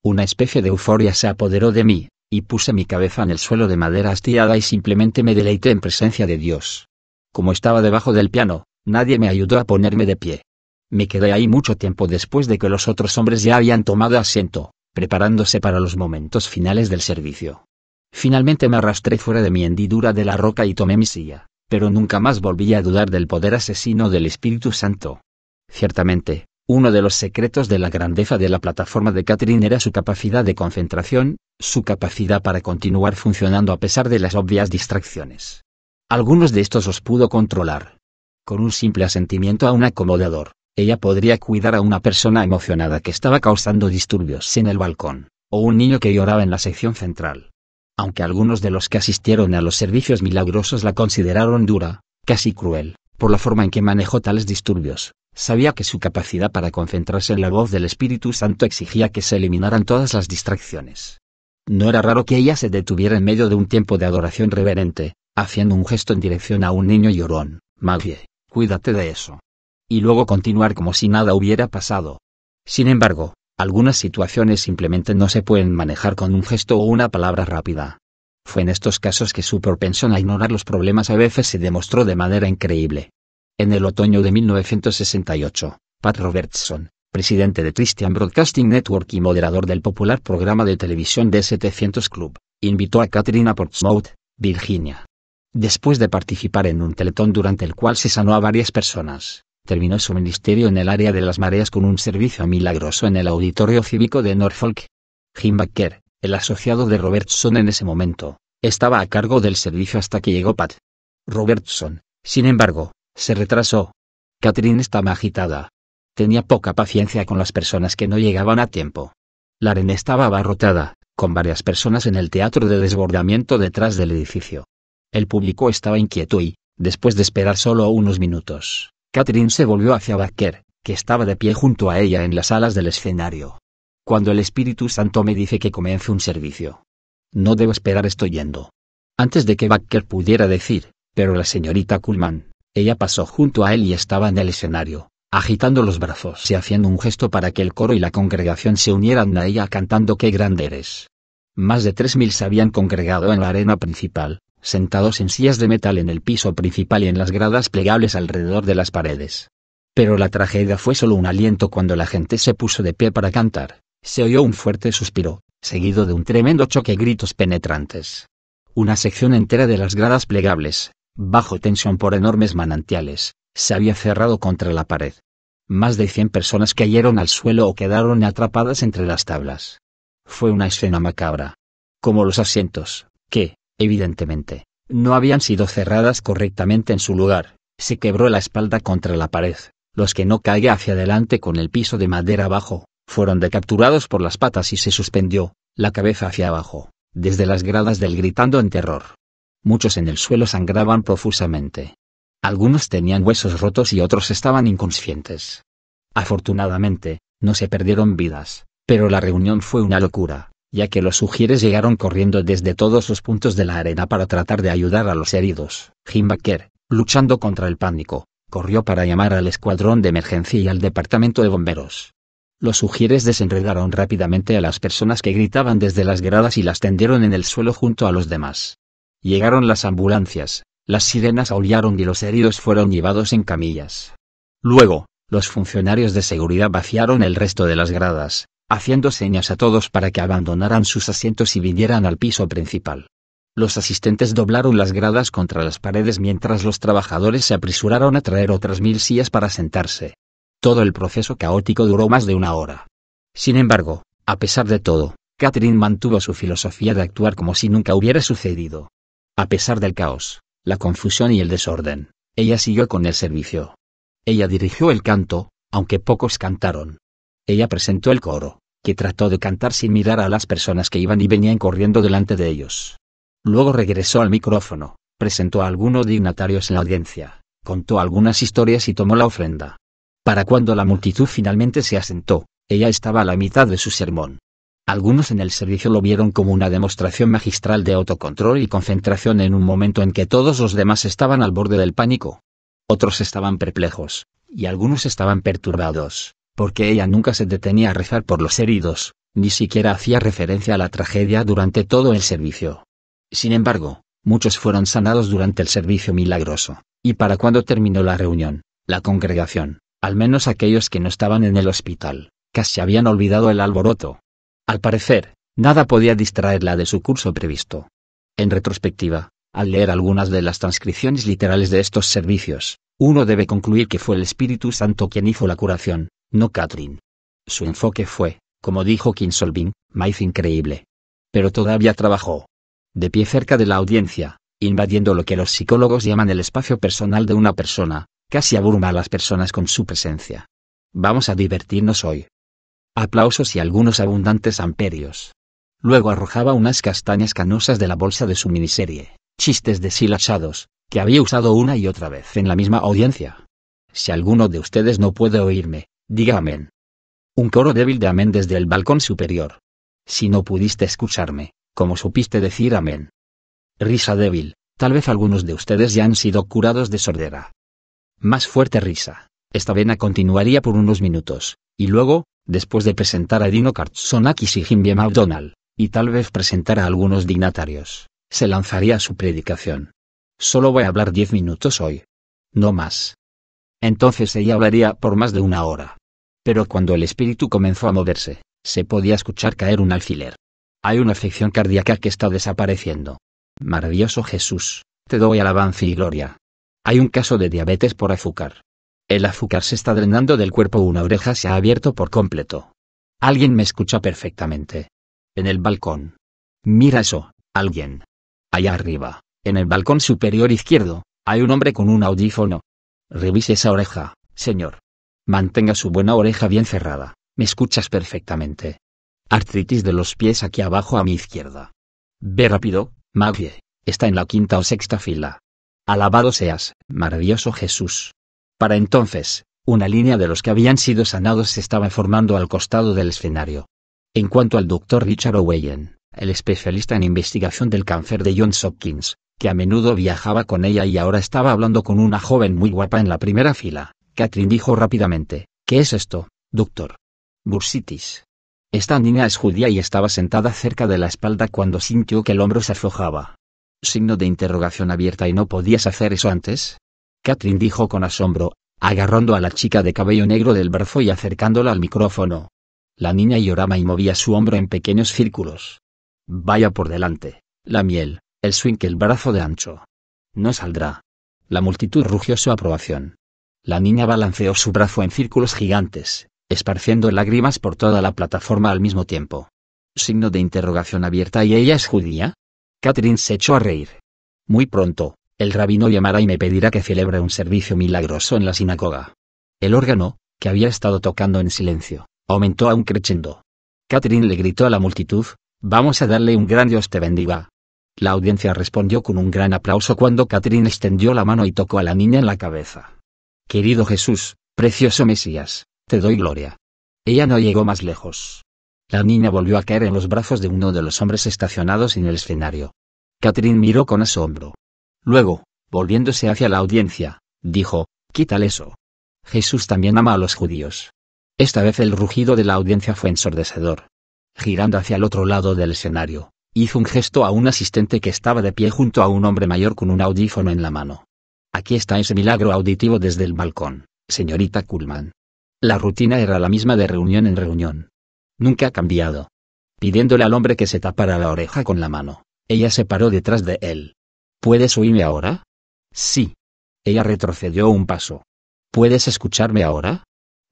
Una especie de euforia se apoderó de mí, y puse mi cabeza en el suelo de madera hastiada y simplemente me deleité en presencia de Dios. Como estaba debajo del piano, nadie me ayudó a ponerme de pie. Me quedé ahí mucho tiempo después de que los otros hombres ya habían tomado asiento, preparándose para los momentos finales del servicio. Finalmente me arrastré fuera de mi hendidura de la roca y tomé mi silla pero nunca más volví a dudar del poder asesino del Espíritu Santo. Ciertamente, uno de los secretos de la grandeza de la plataforma de Catherine era su capacidad de concentración, su capacidad para continuar funcionando a pesar de las obvias distracciones. Algunos de estos os pudo controlar. Con un simple asentimiento a un acomodador, ella podría cuidar a una persona emocionada que estaba causando disturbios en el balcón, o un niño que lloraba en la sección central aunque algunos de los que asistieron a los servicios milagrosos la consideraron dura, casi cruel, por la forma en que manejó tales disturbios. Sabía que su capacidad para concentrarse en la voz del Espíritu Santo exigía que se eliminaran todas las distracciones. No era raro que ella se detuviera en medio de un tiempo de adoración reverente, haciendo un gesto en dirección a un niño llorón, Maggie, cuídate de eso. Y luego continuar como si nada hubiera pasado. Sin embargo, algunas situaciones simplemente no se pueden manejar con un gesto o una palabra rápida. Fue en estos casos que su propensión a ignorar los problemas a veces se demostró de manera increíble. En el otoño de 1968, Pat Robertson, presidente de Christian Broadcasting Network y moderador del popular programa de televisión de 700 Club, invitó a Katrina a Portsmouth, Virginia. Después de participar en un teletón durante el cual se sanó a varias personas, terminó su ministerio en el área de las mareas con un servicio milagroso en el Auditorio Cívico de Norfolk. Jim Baker, el asociado de Robertson en ese momento, estaba a cargo del servicio hasta que llegó Pat. Robertson, sin embargo, se retrasó. Catherine estaba agitada. Tenía poca paciencia con las personas que no llegaban a tiempo. La arena estaba abarrotada, con varias personas en el teatro de desbordamiento detrás del edificio. El público estaba inquieto y, después de esperar solo unos minutos, Catherine se volvió hacia Baker, que estaba de pie junto a ella en las alas del escenario. Cuando el Espíritu Santo me dice que comience un servicio. No debo esperar, estoy yendo. Antes de que Baker pudiera decir, pero la señorita Kuhlman, ella pasó junto a él y estaba en el escenario, agitando los brazos y haciendo un gesto para que el coro y la congregación se unieran a ella cantando Qué grande eres. Más de tres mil se habían congregado en la arena principal, sentados en sillas de metal en el piso principal y en las gradas plegables alrededor de las paredes. Pero la tragedia fue solo un aliento cuando la gente se puso de pie para cantar. Se oyó un fuerte suspiro, seguido de un tremendo choque y gritos penetrantes. Una sección entera de las gradas plegables, bajo tensión por enormes manantiales, se había cerrado contra la pared. Más de 100 personas cayeron al suelo o quedaron atrapadas entre las tablas. Fue una escena macabra. Como los asientos, que, evidentemente, no habían sido cerradas correctamente en su lugar, se quebró la espalda contra la pared, los que no caiga hacia adelante con el piso de madera abajo, fueron decapturados por las patas y se suspendió, la cabeza hacia abajo, desde las gradas del gritando en terror. Muchos en el suelo sangraban profusamente. Algunos tenían huesos rotos y otros estaban inconscientes. Afortunadamente, no se perdieron vidas, pero la reunión fue una locura ya que los sugieres llegaron corriendo desde todos los puntos de la arena para tratar de ayudar a los heridos. Jim Baker, luchando contra el pánico, corrió para llamar al escuadrón de emergencia y al departamento de bomberos. Los sugieres desenredaron rápidamente a las personas que gritaban desde las gradas y las tendieron en el suelo junto a los demás. Llegaron las ambulancias, las sirenas aullaron y los heridos fueron llevados en camillas. Luego, los funcionarios de seguridad vaciaron el resto de las gradas, haciendo señas a todos para que abandonaran sus asientos y vinieran al piso principal. Los asistentes doblaron las gradas contra las paredes mientras los trabajadores se apresuraron a traer otras mil sillas para sentarse. Todo el proceso caótico duró más de una hora. Sin embargo, a pesar de todo, Catherine mantuvo su filosofía de actuar como si nunca hubiera sucedido. A pesar del caos, la confusión y el desorden, ella siguió con el servicio. Ella dirigió el canto, aunque pocos cantaron. Ella presentó el coro, que trató de cantar sin mirar a las personas que iban y venían corriendo delante de ellos. Luego regresó al micrófono, presentó a algunos dignatarios en la audiencia, contó algunas historias y tomó la ofrenda. Para cuando la multitud finalmente se asentó, ella estaba a la mitad de su sermón. Algunos en el servicio lo vieron como una demostración magistral de autocontrol y concentración en un momento en que todos los demás estaban al borde del pánico. Otros estaban perplejos, y algunos estaban perturbados porque ella nunca se detenía a rezar por los heridos, ni siquiera hacía referencia a la tragedia durante todo el servicio. Sin embargo, muchos fueron sanados durante el servicio milagroso, y para cuando terminó la reunión, la congregación, al menos aquellos que no estaban en el hospital, casi habían olvidado el alboroto. Al parecer, nada podía distraerla de su curso previsto. En retrospectiva, al leer algunas de las transcripciones literales de estos servicios, uno debe concluir que fue el Espíritu Santo quien hizo la curación, no Katrin. Su enfoque fue, como dijo Kinsolvin, maíz increíble. Pero todavía trabajó. De pie cerca de la audiencia, invadiendo lo que los psicólogos llaman el espacio personal de una persona, casi aburma a las personas con su presencia. Vamos a divertirnos hoy. Aplausos y algunos abundantes amperios. Luego arrojaba unas castañas canosas de la bolsa de su miniserie, chistes deshilachados, que había usado una y otra vez en la misma audiencia. Si alguno de ustedes no puede oírme, diga amén. Un coro débil de amén desde el balcón superior. Si no pudiste escucharme, ¿cómo supiste decir amén? Risa débil, tal vez algunos de ustedes ya han sido curados de sordera. Más fuerte risa. Esta vena continuaría por unos minutos, y luego, después de presentar a Dino Kartsonakis y Jimmy McDonald, y tal vez presentar a algunos dignatarios, se lanzaría a su predicación. Solo voy a hablar diez minutos hoy. No más. Entonces ella hablaría por más de una hora. Pero cuando el espíritu comenzó a moverse, se podía escuchar caer un alfiler. Hay una afección cardíaca que está desapareciendo. Maravilloso Jesús, te doy alabanza y gloria. Hay un caso de diabetes por azúcar. El azúcar se está drenando del cuerpo, una oreja se ha abierto por completo. Alguien me escucha perfectamente. En el balcón. Mira eso, alguien. Allá arriba, en el balcón superior izquierdo, hay un hombre con un audífono. Revise esa oreja, señor. Mantenga su buena oreja bien cerrada, me escuchas perfectamente. Artritis de los pies aquí abajo a mi izquierda. Ve rápido, Maggie, está en la quinta o sexta fila. Alabado seas, maravilloso Jesús. Para entonces, una línea de los que habían sido sanados se estaba formando al costado del escenario. En cuanto al doctor Richard Owen, el especialista en investigación del cáncer de Johns Hopkins, que a menudo viajaba con ella y ahora estaba hablando con una joven muy guapa en la primera fila, Katrin dijo rápidamente, ¿qué es esto, doctor? Bursitis. Esta niña es judía y estaba sentada cerca de la espalda cuando sintió que el hombro se aflojaba. Signo de interrogación abierta y no podías hacer eso antes. Katrin dijo con asombro, agarrando a la chica de cabello negro del brazo y acercándola al micrófono. La niña lloraba y movía su hombro en pequeños círculos. Vaya por delante, la miel, el swing el brazo de ancho. No saldrá. La multitud rugió su aprobación. La niña balanceó su brazo en círculos gigantes, esparciendo lágrimas por toda la plataforma al mismo tiempo. Signo de interrogación abierta y ella es judía. Catherine se echó a reír. Muy pronto, el rabino llamará y me pedirá que celebre un servicio milagroso en la sinagoga. El órgano, que había estado tocando en silencio, aumentó a un crescendo. Catherine le gritó a la multitud, vamos a darle un gran Dios te bendiga. La audiencia respondió con un gran aplauso cuando Catherine extendió la mano y tocó a la niña en la cabeza. Querido Jesús, precioso Mesías, te doy gloria. Ella no llegó más lejos. La niña volvió a caer en los brazos de uno de los hombres estacionados en el escenario. Catherine miró con asombro. Luego, volviéndose hacia la audiencia, dijo, Quítale eso. Jesús también ama a los judíos. Esta vez el rugido de la audiencia fue ensordecedor. Girando hacia el otro lado del escenario, hizo un gesto a un asistente que estaba de pie junto a un hombre mayor con un audífono en la mano. Aquí está ese milagro auditivo desde el balcón, señorita Kullman. La rutina era la misma de reunión en reunión. Nunca ha cambiado. Pidiéndole al hombre que se tapara la oreja con la mano, ella se paró detrás de él. ¿Puedes oírme ahora? Sí. Ella retrocedió un paso. ¿Puedes escucharme ahora?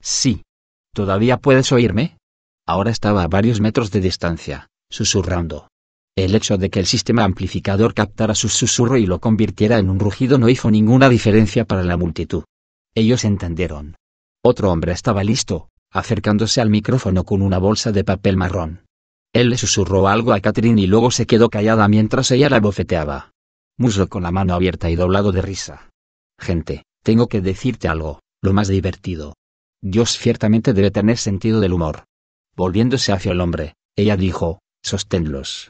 Sí. ¿Todavía puedes oírme? Ahora estaba a varios metros de distancia, susurrando. El hecho de que el sistema amplificador captara su susurro y lo convirtiera en un rugido no hizo ninguna diferencia para la multitud. Ellos entendieron. Otro hombre estaba listo, acercándose al micrófono con una bolsa de papel marrón. Él le susurró algo a Catherine y luego se quedó callada mientras ella la bofeteaba. Muslo con la mano abierta y doblado de risa. Gente, tengo que decirte algo, lo más divertido. Dios ciertamente debe tener sentido del humor. Volviéndose hacia el hombre, ella dijo, sosténlos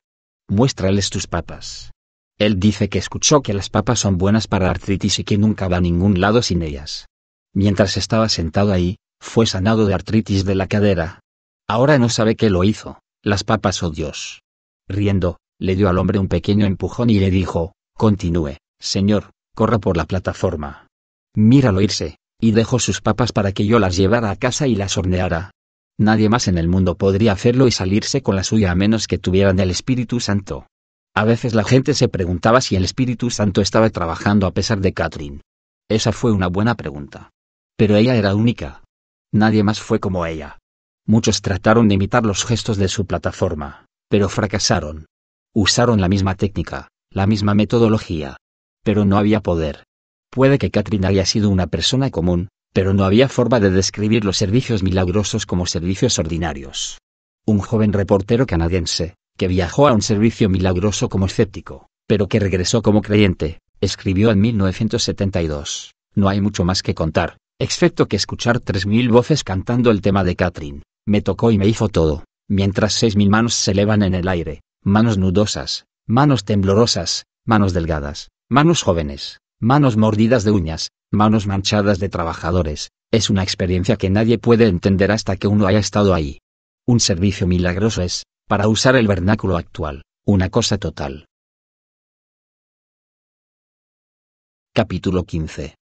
muéstrales tus papas. Él dice que escuchó que las papas son buenas para artritis y que nunca va a ningún lado sin ellas. Mientras estaba sentado ahí, fue sanado de artritis de la cadera. Ahora no sabe qué lo hizo, las papas o oh Dios. Riendo, le dio al hombre un pequeño empujón y le dijo, continúe, señor, corra por la plataforma. Míralo irse, y dejo sus papas para que yo las llevara a casa y las horneara. Nadie más en el mundo podría hacerlo y salirse con la suya a menos que tuvieran el Espíritu Santo. A veces la gente se preguntaba si el Espíritu Santo estaba trabajando a pesar de Catherine. Esa fue una buena pregunta. Pero ella era única. Nadie más fue como ella. Muchos trataron de imitar los gestos de su plataforma, pero fracasaron. Usaron la misma técnica, la misma metodología. Pero no había poder. Puede que Catherine haya sido una persona común, pero no había forma de describir los servicios milagrosos como servicios ordinarios. Un joven reportero canadiense, que viajó a un servicio milagroso como escéptico, pero que regresó como creyente, escribió en 1972, No hay mucho más que contar, excepto que escuchar 3.000 voces cantando el tema de Catherine, me tocó y me hizo todo, mientras seis 6.000 manos se elevan en el aire, manos nudosas, manos temblorosas, manos delgadas, manos jóvenes, Manos mordidas de uñas, manos manchadas de trabajadores, es una experiencia que nadie puede entender hasta que uno haya estado ahí. Un servicio milagroso es, para usar el vernáculo actual, una cosa total. Capítulo 15.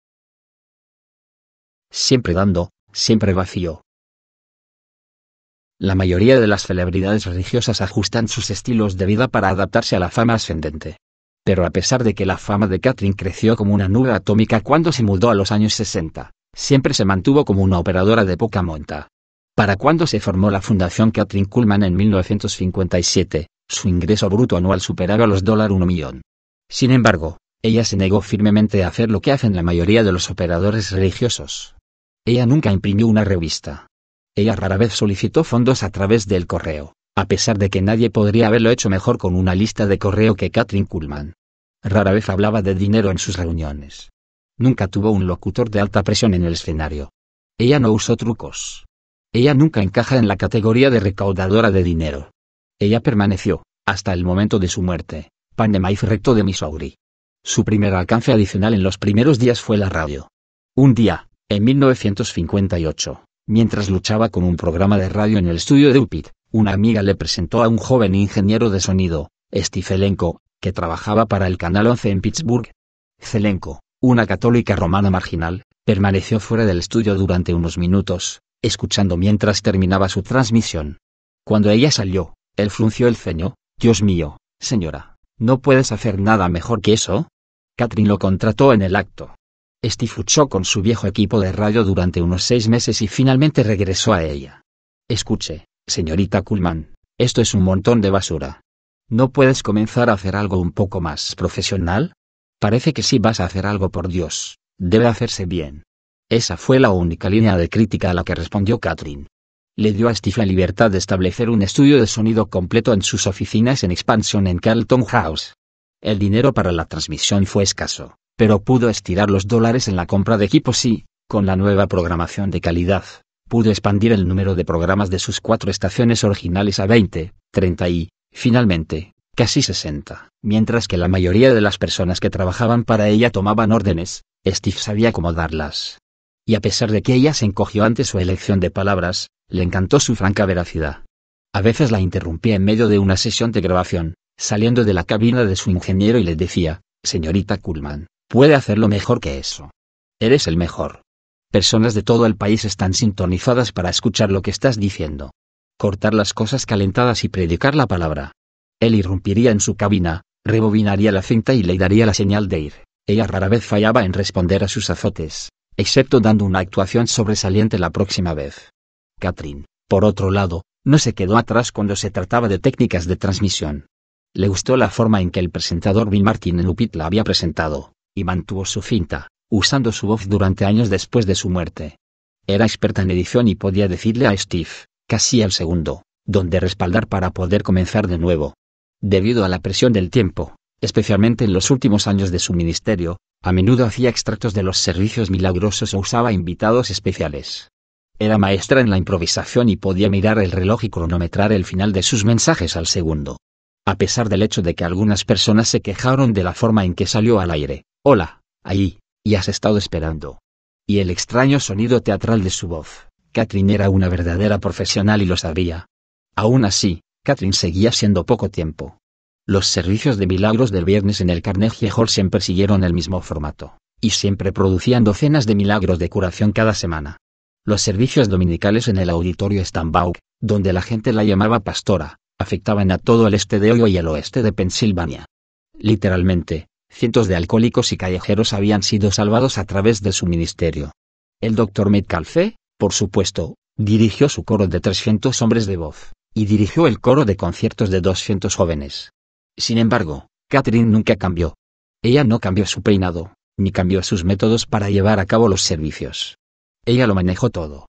Siempre dando, siempre vacío. La mayoría de las celebridades religiosas ajustan sus estilos de vida para adaptarse a la fama ascendente. Pero a pesar de que la fama de Katrin creció como una nube atómica cuando se mudó a los años 60, siempre se mantuvo como una operadora de poca monta. Para cuando se formó la Fundación Katrin Kullman en 1957, su ingreso bruto anual superaba los dólares 1 millón. Sin embargo, ella se negó firmemente a hacer lo que hacen la mayoría de los operadores religiosos. Ella nunca imprimió una revista. Ella rara vez solicitó fondos a través del correo, a pesar de que nadie podría haberlo hecho mejor con una lista de correo que Katrin Kuhlman. Rara vez hablaba de dinero en sus reuniones. Nunca tuvo un locutor de alta presión en el escenario. Ella no usó trucos. Ella nunca encaja en la categoría de recaudadora de dinero. Ella permaneció, hasta el momento de su muerte, pan de maíz recto de Missouri. Su primer alcance adicional en los primeros días fue la radio. Un día, en 1958, mientras luchaba con un programa de radio en el estudio de UPIT, una amiga le presentó a un joven ingeniero de sonido, Steve Zelenko, que trabajaba para el Canal 11 en Pittsburgh. Zelenko, una católica romana marginal, permaneció fuera del estudio durante unos minutos, escuchando mientras terminaba su transmisión. Cuando ella salió, él frunció el ceño, Dios mío, señora, ¿no puedes hacer nada mejor que eso? Catherine lo contrató en el acto. Steve luchó con su viejo equipo de radio durante unos seis meses y finalmente regresó a ella. Escuche, Señorita Kuhlman, esto es un montón de basura. ¿No puedes comenzar a hacer algo un poco más profesional? Parece que sí vas a hacer algo por Dios, debe hacerse bien. Esa fue la única línea de crítica a la que respondió Catherine. Le dio a Steve la libertad de establecer un estudio de sonido completo en sus oficinas en expansión en Carlton House. El dinero para la transmisión fue escaso, pero pudo estirar los dólares en la compra de equipos y, con la nueva programación de calidad, pudo expandir el número de programas de sus cuatro estaciones originales a 20, 30 y, finalmente, casi 60. Mientras que la mayoría de las personas que trabajaban para ella tomaban órdenes, Steve sabía cómo darlas. Y a pesar de que ella se encogió ante su elección de palabras, le encantó su franca veracidad. A veces la interrumpía en medio de una sesión de grabación, saliendo de la cabina de su ingeniero y le decía, señorita Kuhlman, puede hacerlo mejor que eso. Eres el mejor. Personas de todo el país están sintonizadas para escuchar lo que estás diciendo. Cortar las cosas calentadas y predicar la palabra. Él irrumpiría en su cabina, rebobinaría la cinta y le daría la señal de ir. Ella rara vez fallaba en responder a sus azotes, excepto dando una actuación sobresaliente la próxima vez. Catherine, por otro lado, no se quedó atrás cuando se trataba de técnicas de transmisión. Le gustó la forma en que el presentador Bill Martin en Upit la había presentado, y mantuvo su cinta usando su voz durante años después de su muerte. Era experta en edición y podía decirle a Steve, casi al segundo, dónde respaldar para poder comenzar de nuevo. Debido a la presión del tiempo, especialmente en los últimos años de su ministerio, a menudo hacía extractos de los servicios milagrosos o usaba invitados especiales. Era maestra en la improvisación y podía mirar el reloj y cronometrar el final de sus mensajes al segundo. A pesar del hecho de que algunas personas se quejaron de la forma en que salió al aire, hola, ahí, y has estado esperando. Y el extraño sonido teatral de su voz. Catherine era una verdadera profesional y lo sabía. Aún así, Catherine seguía siendo poco tiempo. Los servicios de milagros del viernes en el Carnegie Hall siempre siguieron el mismo formato, y siempre producían docenas de milagros de curación cada semana. Los servicios dominicales en el auditorio Stambaugh, donde la gente la llamaba pastora, afectaban a todo el este de Ohio y al oeste de Pensilvania. Literalmente, cientos de alcohólicos y callejeros habían sido salvados a través de su ministerio. El doctor Metcalfe, por supuesto, dirigió su coro de 300 hombres de voz, y dirigió el coro de conciertos de 200 jóvenes. Sin embargo, Catherine nunca cambió. Ella no cambió su peinado, ni cambió sus métodos para llevar a cabo los servicios. Ella lo manejó todo.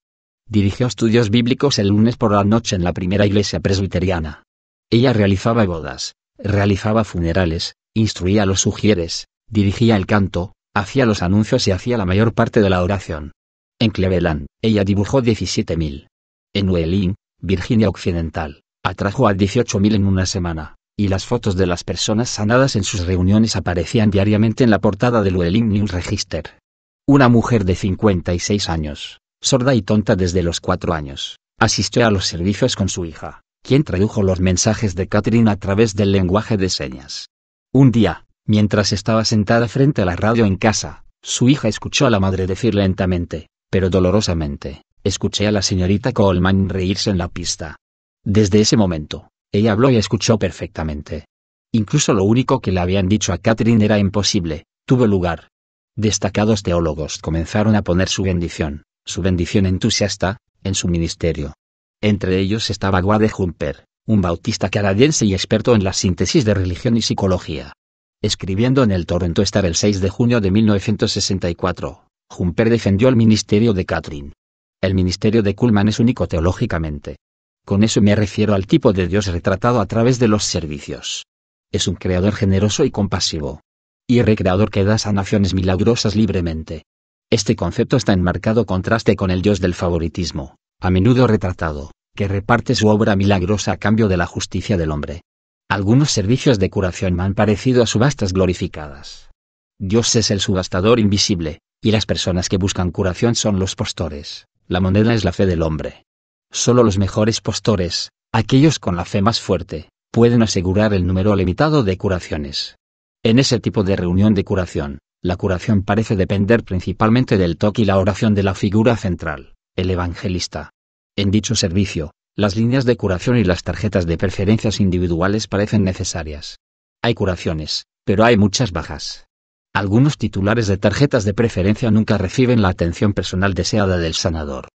Dirigió estudios bíblicos el lunes por la noche en la primera iglesia presbiteriana. Ella realizaba bodas, realizaba funerales, instruía a los sugieres, dirigía el canto, hacía los anuncios y hacía la mayor parte de la oración. En Cleveland, ella dibujó 17.000. En Wheeling, Virginia Occidental, atrajo a 18.000 en una semana, y las fotos de las personas sanadas en sus reuniones aparecían diariamente en la portada del Wheeling News Register. Una mujer de 56 años, sorda y tonta desde los 4 años, asistió a los servicios con su hija, quien tradujo los mensajes de Catherine a través del lenguaje de señas. Un día, mientras estaba sentada frente a la radio en casa, su hija escuchó a la madre decir lentamente, pero dolorosamente, escuché a la señorita Coleman reírse en la pista. Desde ese momento, ella habló y escuchó perfectamente. Incluso lo único que le habían dicho a Catherine era imposible, tuvo lugar. Destacados teólogos comenzaron a poner su bendición, su bendición entusiasta, en su ministerio. Entre ellos estaba Wade Jumper, un bautista canadiense y experto en la síntesis de religión y psicología. Escribiendo en el Toronto Star el 6 de junio de 1964, Jumper defendió el ministerio de Catherine. El ministerio de Kuhlman es único teológicamente. Con eso me refiero al tipo de Dios retratado a través de los servicios. Es un creador generoso y compasivo. Y recreador que da sanaciones milagrosas libremente. Este concepto está en marcado contraste con el Dios del favoritismo, a menudo retratado que reparte su obra milagrosa a cambio de la justicia del hombre. Algunos servicios de curación me han parecido a subastas glorificadas. Dios es el subastador invisible, y las personas que buscan curación son los postores, la moneda es la fe del hombre. Solo los mejores postores, aquellos con la fe más fuerte, pueden asegurar el número limitado de curaciones. En ese tipo de reunión de curación, la curación parece depender principalmente del toque y la oración de la figura central, el evangelista. En dicho servicio, las líneas de curación y las tarjetas de preferencias individuales parecen necesarias. Hay curaciones, pero hay muchas bajas. Algunos titulares de tarjetas de preferencia nunca reciben la atención personal deseada del sanador.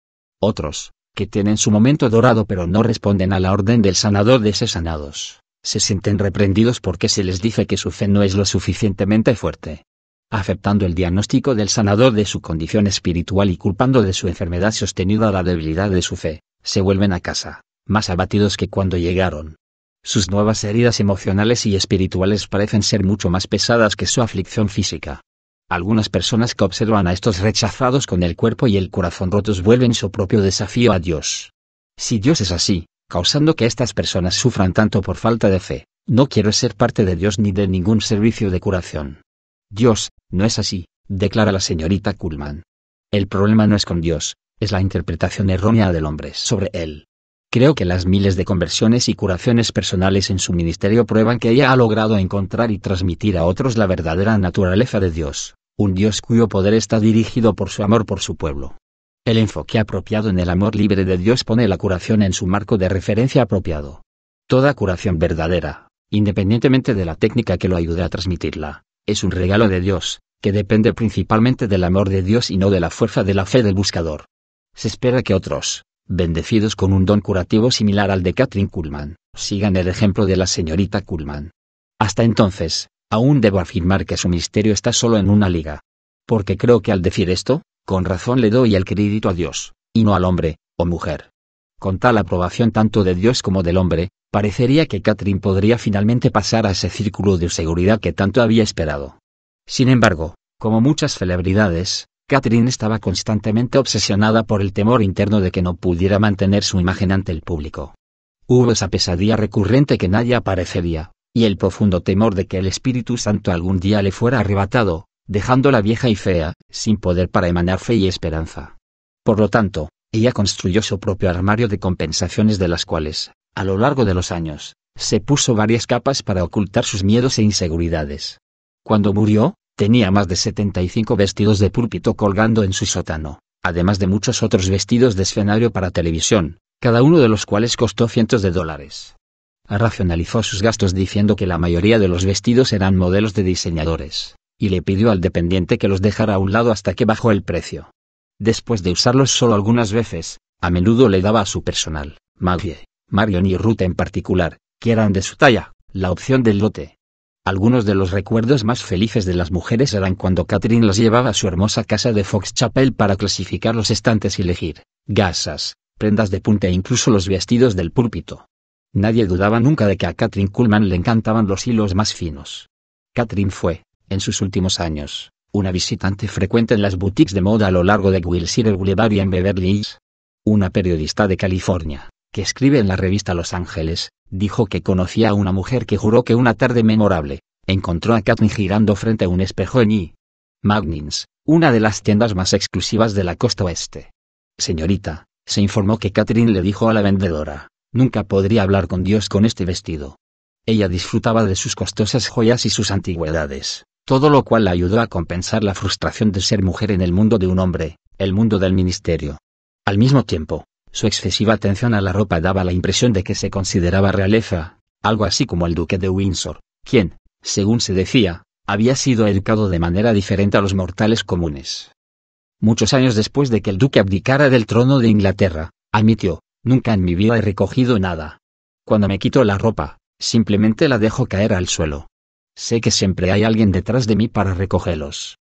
Otros, que tienen su momento dorado pero no responden a la orden del sanador de ser sanados, se sienten reprendidos porque se les dice que su fe no es lo suficientemente fuerte aceptando el diagnóstico del sanador de su condición espiritual y culpando de su enfermedad sostenida la debilidad de su fe, se vuelven a casa, más abatidos que cuando llegaron. Sus nuevas heridas emocionales y espirituales parecen ser mucho más pesadas que su aflicción física. Algunas personas que observan a estos rechazados con el cuerpo y el corazón rotos vuelven su propio desafío a Dios. Si Dios es así, causando que estas personas sufran tanto por falta de fe, no quiero ser parte de Dios ni de ningún servicio de curación. Dios, no es así, declara la señorita Kuhlman. El problema no es con Dios, es la interpretación errónea del hombre sobre él. Creo que las miles de conversiones y curaciones personales en su ministerio prueban que ella ha logrado encontrar y transmitir a otros la verdadera naturaleza de Dios, un Dios cuyo poder está dirigido por su amor por su pueblo. El enfoque apropiado en el amor libre de Dios pone la curación en su marco de referencia apropiado. Toda curación verdadera, independientemente de la técnica que lo ayude a transmitirla, es un regalo de Dios, que depende principalmente del amor de Dios y no de la fuerza de la fe del buscador. Se espera que otros, bendecidos con un don curativo similar al de Catherine Kuhlman, sigan el ejemplo de la señorita Kuhlman. Hasta entonces, aún debo afirmar que su misterio está solo en una liga. Porque creo que al decir esto, con razón le doy el crédito a Dios, y no al hombre, o mujer. Con tal aprobación tanto de Dios como del hombre, parecería que Catherine podría finalmente pasar a ese círculo de seguridad que tanto había esperado. Sin embargo, como muchas celebridades, Catherine estaba constantemente obsesionada por el temor interno de que no pudiera mantener su imagen ante el público. Hubo esa pesadilla recurrente que nadie aparecería, y el profundo temor de que el Espíritu Santo algún día le fuera arrebatado, dejándola vieja y fea, sin poder para emanar fe y esperanza. Por lo tanto, ella construyó su propio armario de compensaciones de las cuales, a lo largo de los años, se puso varias capas para ocultar sus miedos e inseguridades. Cuando murió, tenía más de 75 vestidos de púlpito colgando en su sótano, además de muchos otros vestidos de escenario para televisión, cada uno de los cuales costó cientos de dólares. Racionalizó sus gastos diciendo que la mayoría de los vestidos eran modelos de diseñadores, y le pidió al dependiente que los dejara a un lado hasta que bajó el precio. Después de usarlos solo algunas veces, a menudo le daba a su personal, Marion y Ruth en particular, que eran de su talla, la opción del lote. Algunos de los recuerdos más felices de las mujeres eran cuando Catherine las llevaba a su hermosa casa de Fox Chapel para clasificar los estantes y elegir, gasas, prendas de punta e incluso los vestidos del púlpito. Nadie dudaba nunca de que a Catherine Kuhlman le encantaban los hilos más finos. Catherine fue, en sus últimos años, una visitante frecuente en las boutiques de moda a lo largo de Wilshire Boulevard y en Beverly Hills. Una periodista de California, que escribe en la revista Los Ángeles, dijo que conocía a una mujer que juró que una tarde memorable, encontró a Katniss girando frente a un espejo en y Magnins, una de las tiendas más exclusivas de la costa oeste. Señorita, se informó que Katherine le dijo a la vendedora, nunca podría hablar con Dios con este vestido. Ella disfrutaba de sus costosas joyas y sus antigüedades, todo lo cual la ayudó a compensar la frustración de ser mujer en el mundo de un hombre, el mundo del ministerio. Al mismo tiempo, su excesiva atención a la ropa daba la impresión de que se consideraba realeza, algo así como el duque de Windsor, quien, según se decía, había sido educado de manera diferente a los mortales comunes. Muchos años después de que el duque abdicara del trono de Inglaterra, admitió, nunca en mi vida he recogido nada. Cuando me quito la ropa, simplemente la dejo caer al suelo. Sé que siempre hay alguien detrás de mí para recogerlos.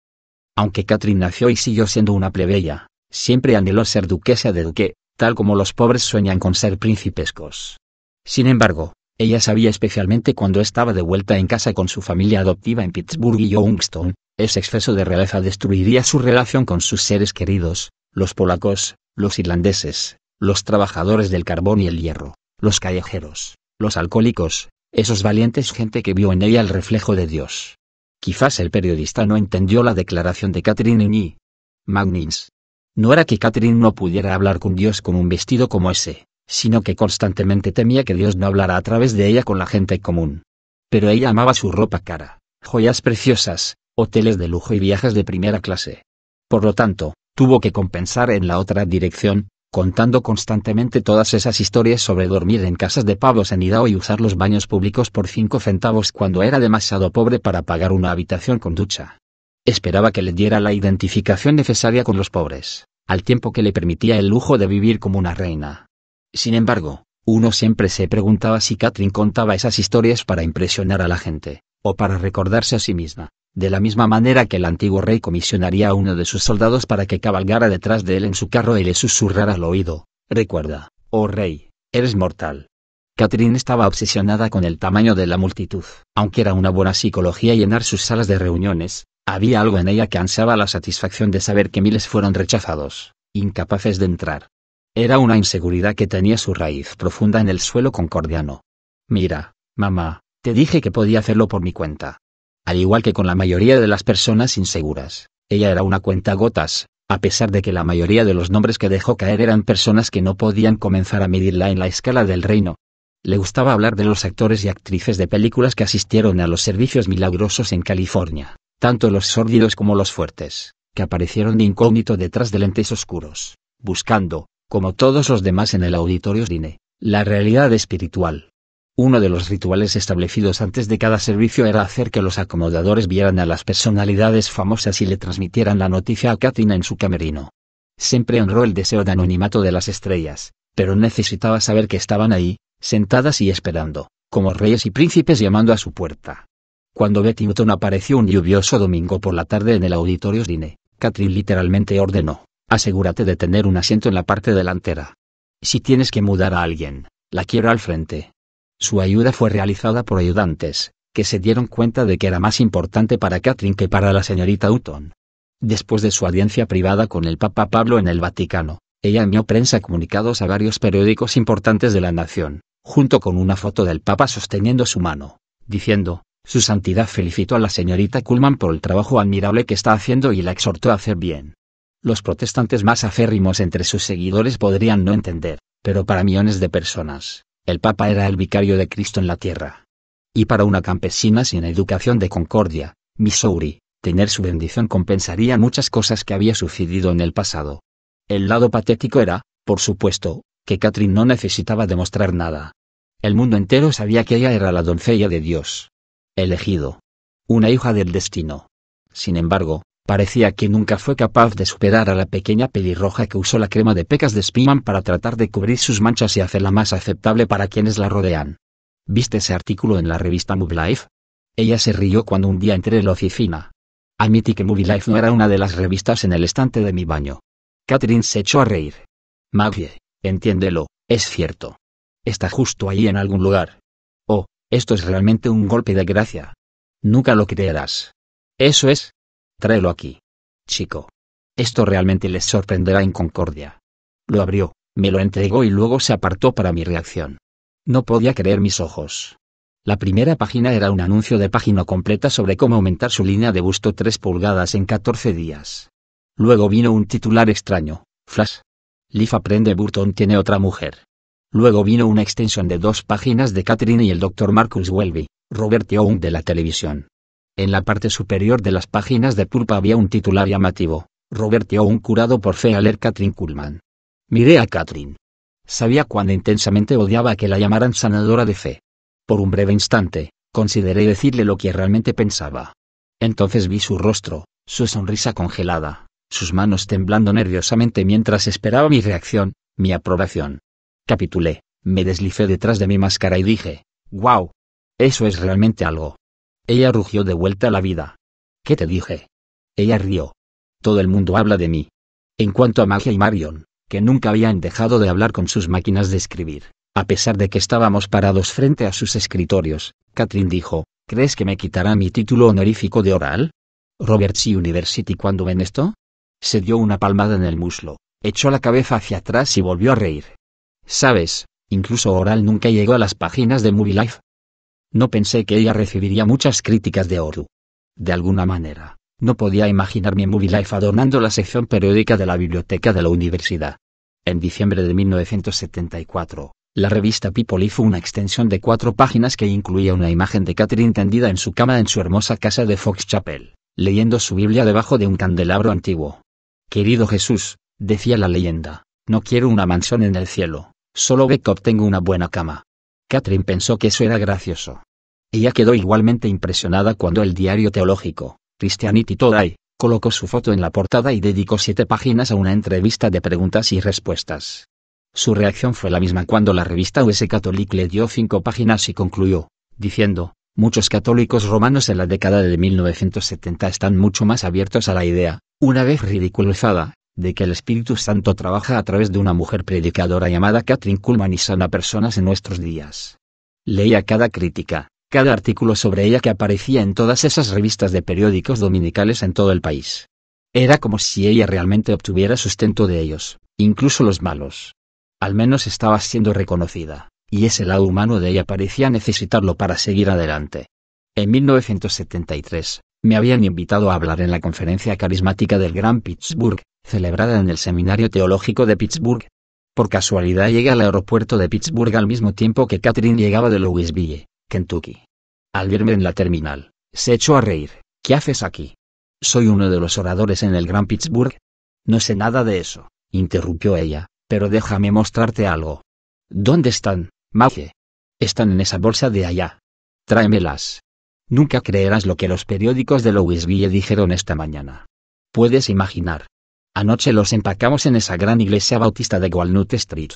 Aunque Catherine nació y siguió siendo una plebeya, siempre anheló ser duquesa de Duque, tal como los pobres sueñan con ser principescos. Sin embargo, ella sabía especialmente cuando estaba de vuelta en casa con su familia adoptiva en Pittsburgh y Youngstown, ese exceso de realeza destruiría su relación con sus seres queridos, los polacos, los irlandeses, los trabajadores del carbón y el hierro, los callejeros, los alcohólicos, esos valientes gente que vio en ella el reflejo de Dios. Quizás el periodista no entendió la declaración de Catherine Magnins. No era que Catherine no pudiera hablar con Dios con un vestido como ese, sino que constantemente temía que Dios no hablara a través de ella con la gente común. Pero ella amaba su ropa cara, joyas preciosas, hoteles de lujo y viajes de primera clase. Por lo tanto, tuvo que compensar en la otra dirección, contando constantemente todas esas historias sobre dormir en casas de Pablo en Idaho y usar los baños públicos por cinco centavos cuando era demasiado pobre para pagar una habitación con ducha. Esperaba que le diera la identificación necesaria con los pobres, al tiempo que le permitía el lujo de vivir como una reina. Sin embargo, uno siempre se preguntaba si Catherine contaba esas historias para impresionar a la gente, o para recordarse a sí misma, de la misma manera que el antiguo rey comisionaría a uno de sus soldados para que cabalgara detrás de él en su carro y le susurrara al oído, recuerda, oh rey, eres mortal. Catherine estaba obsesionada con el tamaño de la multitud, aunque era una buena psicología llenar sus salas de reuniones, había algo en ella que ansiaba la satisfacción de saber que miles fueron rechazados, incapaces de entrar. Era una inseguridad que tenía su raíz profunda en el suelo concordiano. Mira, mamá, te dije que podía hacerlo por mi cuenta. Al igual que con la mayoría de las personas inseguras, ella era una cuenta gotas, a pesar de que la mayoría de los nombres que dejó caer eran personas que no podían comenzar a medirla en la escala del reino. Le gustaba hablar de los actores y actrices de películas que asistieron a los servicios milagrosos en California, tanto los sórdidos como los fuertes, que aparecieron de incógnito detrás de lentes oscuros, buscando, como todos los demás en el auditorio cine, la realidad espiritual. Uno de los rituales establecidos antes de cada servicio era hacer que los acomodadores vieran a las personalidades famosas y le transmitieran la noticia a Katina en su camerino. Siempre honró el deseo de anonimato de las estrellas, pero necesitaba saber que estaban ahí, sentadas y esperando, como reyes y príncipes llamando a su puerta. Cuando Betty Newton apareció un lluvioso domingo por la tarde en el auditorio Dine, Catherine literalmente ordenó, asegúrate de tener un asiento en la parte delantera. Si tienes que mudar a alguien, la quiero al frente. Su ayuda fue realizada por ayudantes, que se dieron cuenta de que era más importante para Catherine que para la señorita Hutton. Después de su audiencia privada con el Papa Pablo en el Vaticano, ella envió prensa comunicados a varios periódicos importantes de la nación, junto con una foto del Papa sosteniendo su mano, diciendo, Su Santidad felicitó a la señorita Kullman por el trabajo admirable que está haciendo y la exhortó a hacer bien. Los protestantes más aférrimos entre sus seguidores podrían no entender, pero para millones de personas, el Papa era el vicario de Cristo en la tierra. Y para una campesina sin educación de Concordia, Missouri, tener su bendición compensaría muchas cosas que había sucedido en el pasado. El lado patético era, por supuesto, que Catherine no necesitaba demostrar nada. El mundo entero sabía que ella era la doncella de Dios. Elegido. Una hija del destino. Sin embargo, parecía que nunca fue capaz de superar a la pequeña pelirroja que usó la crema de pecas de Spiman para tratar de cubrir sus manchas y hacerla más aceptable para quienes la rodean. ¿Viste ese artículo en la revista Movie Life? Ella se rió cuando un día entré en la oficina. Admití que Movie Life no era una de las revistas en el estante de mi baño. Catherine se echó a reír. Maggie. Entiéndelo, es cierto. Está justo ahí en algún lugar. Oh, esto es realmente un golpe de gracia. Nunca lo creerás. Eso es. Tráelo aquí. Chico. Esto realmente les sorprenderá en Concordia. Lo abrió, me lo entregó y luego se apartó para mi reacción. No podía creer mis ojos. La primera página era un anuncio de página completa sobre cómo aumentar su línea de busto 3 pulgadas en 14 días. Luego vino un titular extraño, Flash, Leaf aprende Burton tiene otra mujer. Luego vino una extensión de dos páginas de Catherine y el Dr. Marcus Welby, Robert Young de la televisión. En la parte superior de las páginas de Pulpa había un titular llamativo, Robert Young curado por fe aler Catherine Kuhlman. Miré a Catherine. Sabía cuán intensamente odiaba que la llamaran sanadora de fe. Por un breve instante, consideré decirle lo que realmente pensaba. Entonces vi su rostro, su sonrisa congelada, sus manos temblando nerviosamente mientras esperaba mi reacción, mi aprobación. Capitulé, me deslicé detrás de mi máscara y dije, ¡Wow! Eso es realmente algo. Ella rugió de vuelta a la vida. ¿Qué te dije? Ella rió. Todo el mundo habla de mí. En cuanto a Magia y Marion, que nunca habían dejado de hablar con sus máquinas de escribir, a pesar de que estábamos parados frente a sus escritorios, Katrin dijo, ¿crees que me quitará mi título honorífico de oral? ¿Roberts University cuando ven esto? Se dio una palmada en el muslo, echó la cabeza hacia atrás y volvió a reír. Sabes, incluso Oral nunca llegó a las páginas de Movie Life. No pensé que ella recibiría muchas críticas de Oru. De alguna manera, no podía imaginar mi Movie Life adornando la sección periódica de la biblioteca de la universidad. En diciembre de 1974, la revista People hizo una extensión de cuatro páginas que incluía una imagen de Katherine tendida en su cama en su hermosa casa de Fox Chapel, leyendo su Biblia debajo de un candelabro antiguo. Querido Jesús, decía la leyenda, no quiero una mansión en el cielo, solo ve que obtengo una buena cama. Catherine pensó que eso era gracioso. Ella quedó igualmente impresionada cuando el diario teológico, Christianity Today, colocó su foto en la portada y dedicó siete páginas a una entrevista de preguntas y respuestas. Su reacción fue la misma cuando la revista US Catholic le dio cinco páginas y concluyó, diciendo, Muchos católicos romanos en la década de 1970 están mucho más abiertos a la idea, una vez ridiculizada, de que el Espíritu Santo trabaja a través de una mujer predicadora llamada Catherine Kuhlman y sana personas en nuestros días. Leía cada crítica, cada artículo sobre ella que aparecía en todas esas revistas de periódicos dominicales en todo el país. Era como si ella realmente obtuviera sustento de ellos, incluso los malos. Al menos estaba siendo reconocida y ese lado humano de ella parecía necesitarlo para seguir adelante. En 1973, me habían invitado a hablar en la conferencia carismática del Gran Pittsburgh, celebrada en el Seminario Teológico de Pittsburgh. Por casualidad llegué al aeropuerto de Pittsburgh al mismo tiempo que Catherine llegaba de Louisville, Kentucky. Al verme en la terminal, se echó a reír. ¿Qué haces aquí? Soy uno de los oradores en el Gran Pittsburgh. No sé nada de eso, interrumpió ella, pero déjame mostrarte algo. ¿Dónde están? Mage, Están en esa bolsa de allá. Tráemelas. Nunca creerás lo que los periódicos de Louisville dijeron esta mañana. Puedes imaginar. Anoche los empacamos en esa gran iglesia bautista de Walnut Street.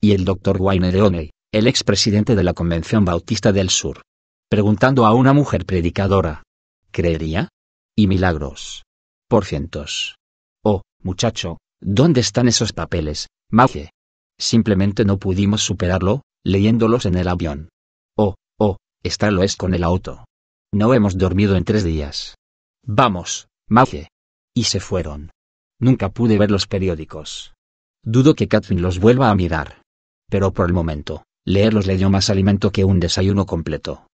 Y el doctor Wayne Leone, el expresidente de la Convención Bautista del Sur. Preguntando a una mujer predicadora. ¿Creería? Y milagros. Por cientos. Oh, muchacho, ¿dónde están esos papeles, Mage? Simplemente no pudimos superarlo, leyéndolos en el avión. Oh, oh, está lo es con el auto. No hemos dormido en tres días. Vamos, Mauge. Y se fueron. Nunca pude ver los periódicos. Dudo que Catherine los vuelva a mirar. Pero por el momento, leerlos le dio más alimento que un desayuno completo.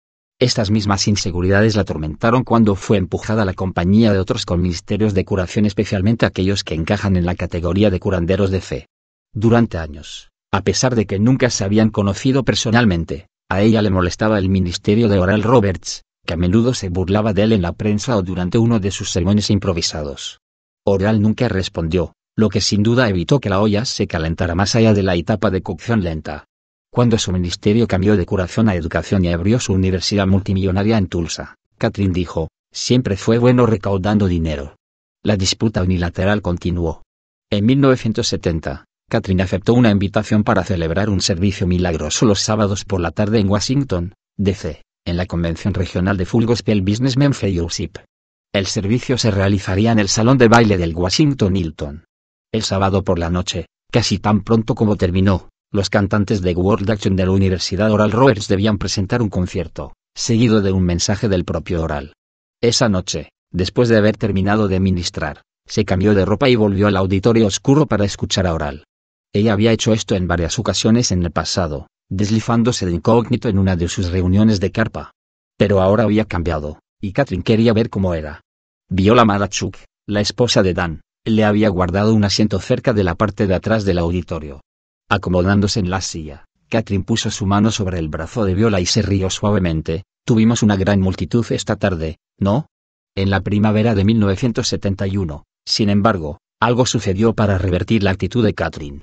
Estas mismas inseguridades la atormentaron cuando fue empujada a la compañía de otros con ministerios de curación, especialmente aquellos que encajan en la categoría de curanderos de fe. Durante años, a pesar de que nunca se habían conocido personalmente, a ella le molestaba el ministerio de Oral Roberts, que a menudo se burlaba de él en la prensa o durante uno de sus sermones improvisados. Oral nunca respondió, lo que sin duda evitó que la olla se calentara más allá de la etapa de cocción lenta. Cuando su ministerio cambió de curación a educación y abrió su universidad multimillonaria en Tulsa, Catherine dijo, siempre fue bueno recaudando dinero. La disputa unilateral continuó. En 1970, Katrin aceptó una invitación para celebrar un servicio milagroso los sábados por la tarde en Washington, D.C., en la Convención Regional de Full Gospel Businessmen Fellowship. El servicio se realizaría en el Salón de Baile del Washington Hilton. El sábado por la noche, casi tan pronto como terminó, los cantantes de World Action de la Universidad Oral Roberts debían presentar un concierto, seguido de un mensaje del propio Oral. Esa noche, después de haber terminado de ministrar, se cambió de ropa y volvió al auditorio oscuro para escuchar a Oral. Ella había hecho esto en varias ocasiones en el pasado, deslizándose de incógnito en una de sus reuniones de carpa. Pero ahora había cambiado, y Catherine quería ver cómo era. Viola Marachuk, la esposa de Dan, le había guardado un asiento cerca de la parte de atrás del auditorio. Acomodándose en la silla, Catherine puso su mano sobre el brazo de Viola y se rió suavemente, tuvimos una gran multitud esta tarde, ¿no? En la primavera de 1971, sin embargo, algo sucedió para revertir la actitud de Catherine.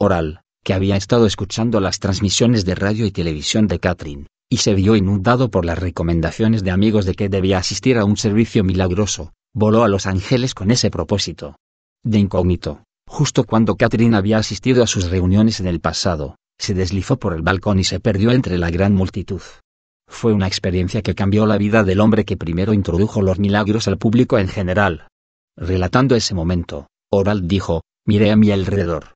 Oral, que había estado escuchando las transmisiones de radio y televisión de Catherine, y se vio inundado por las recomendaciones de amigos de que debía asistir a un servicio milagroso, voló a Los Ángeles con ese propósito. De incógnito, justo cuando Catherine había asistido a sus reuniones en el pasado, se deslizó por el balcón y se perdió entre la gran multitud. Fue una experiencia que cambió la vida del hombre que primero introdujo los milagros al público en general. Relatando ese momento, Oral dijo, miré a mi alrededor,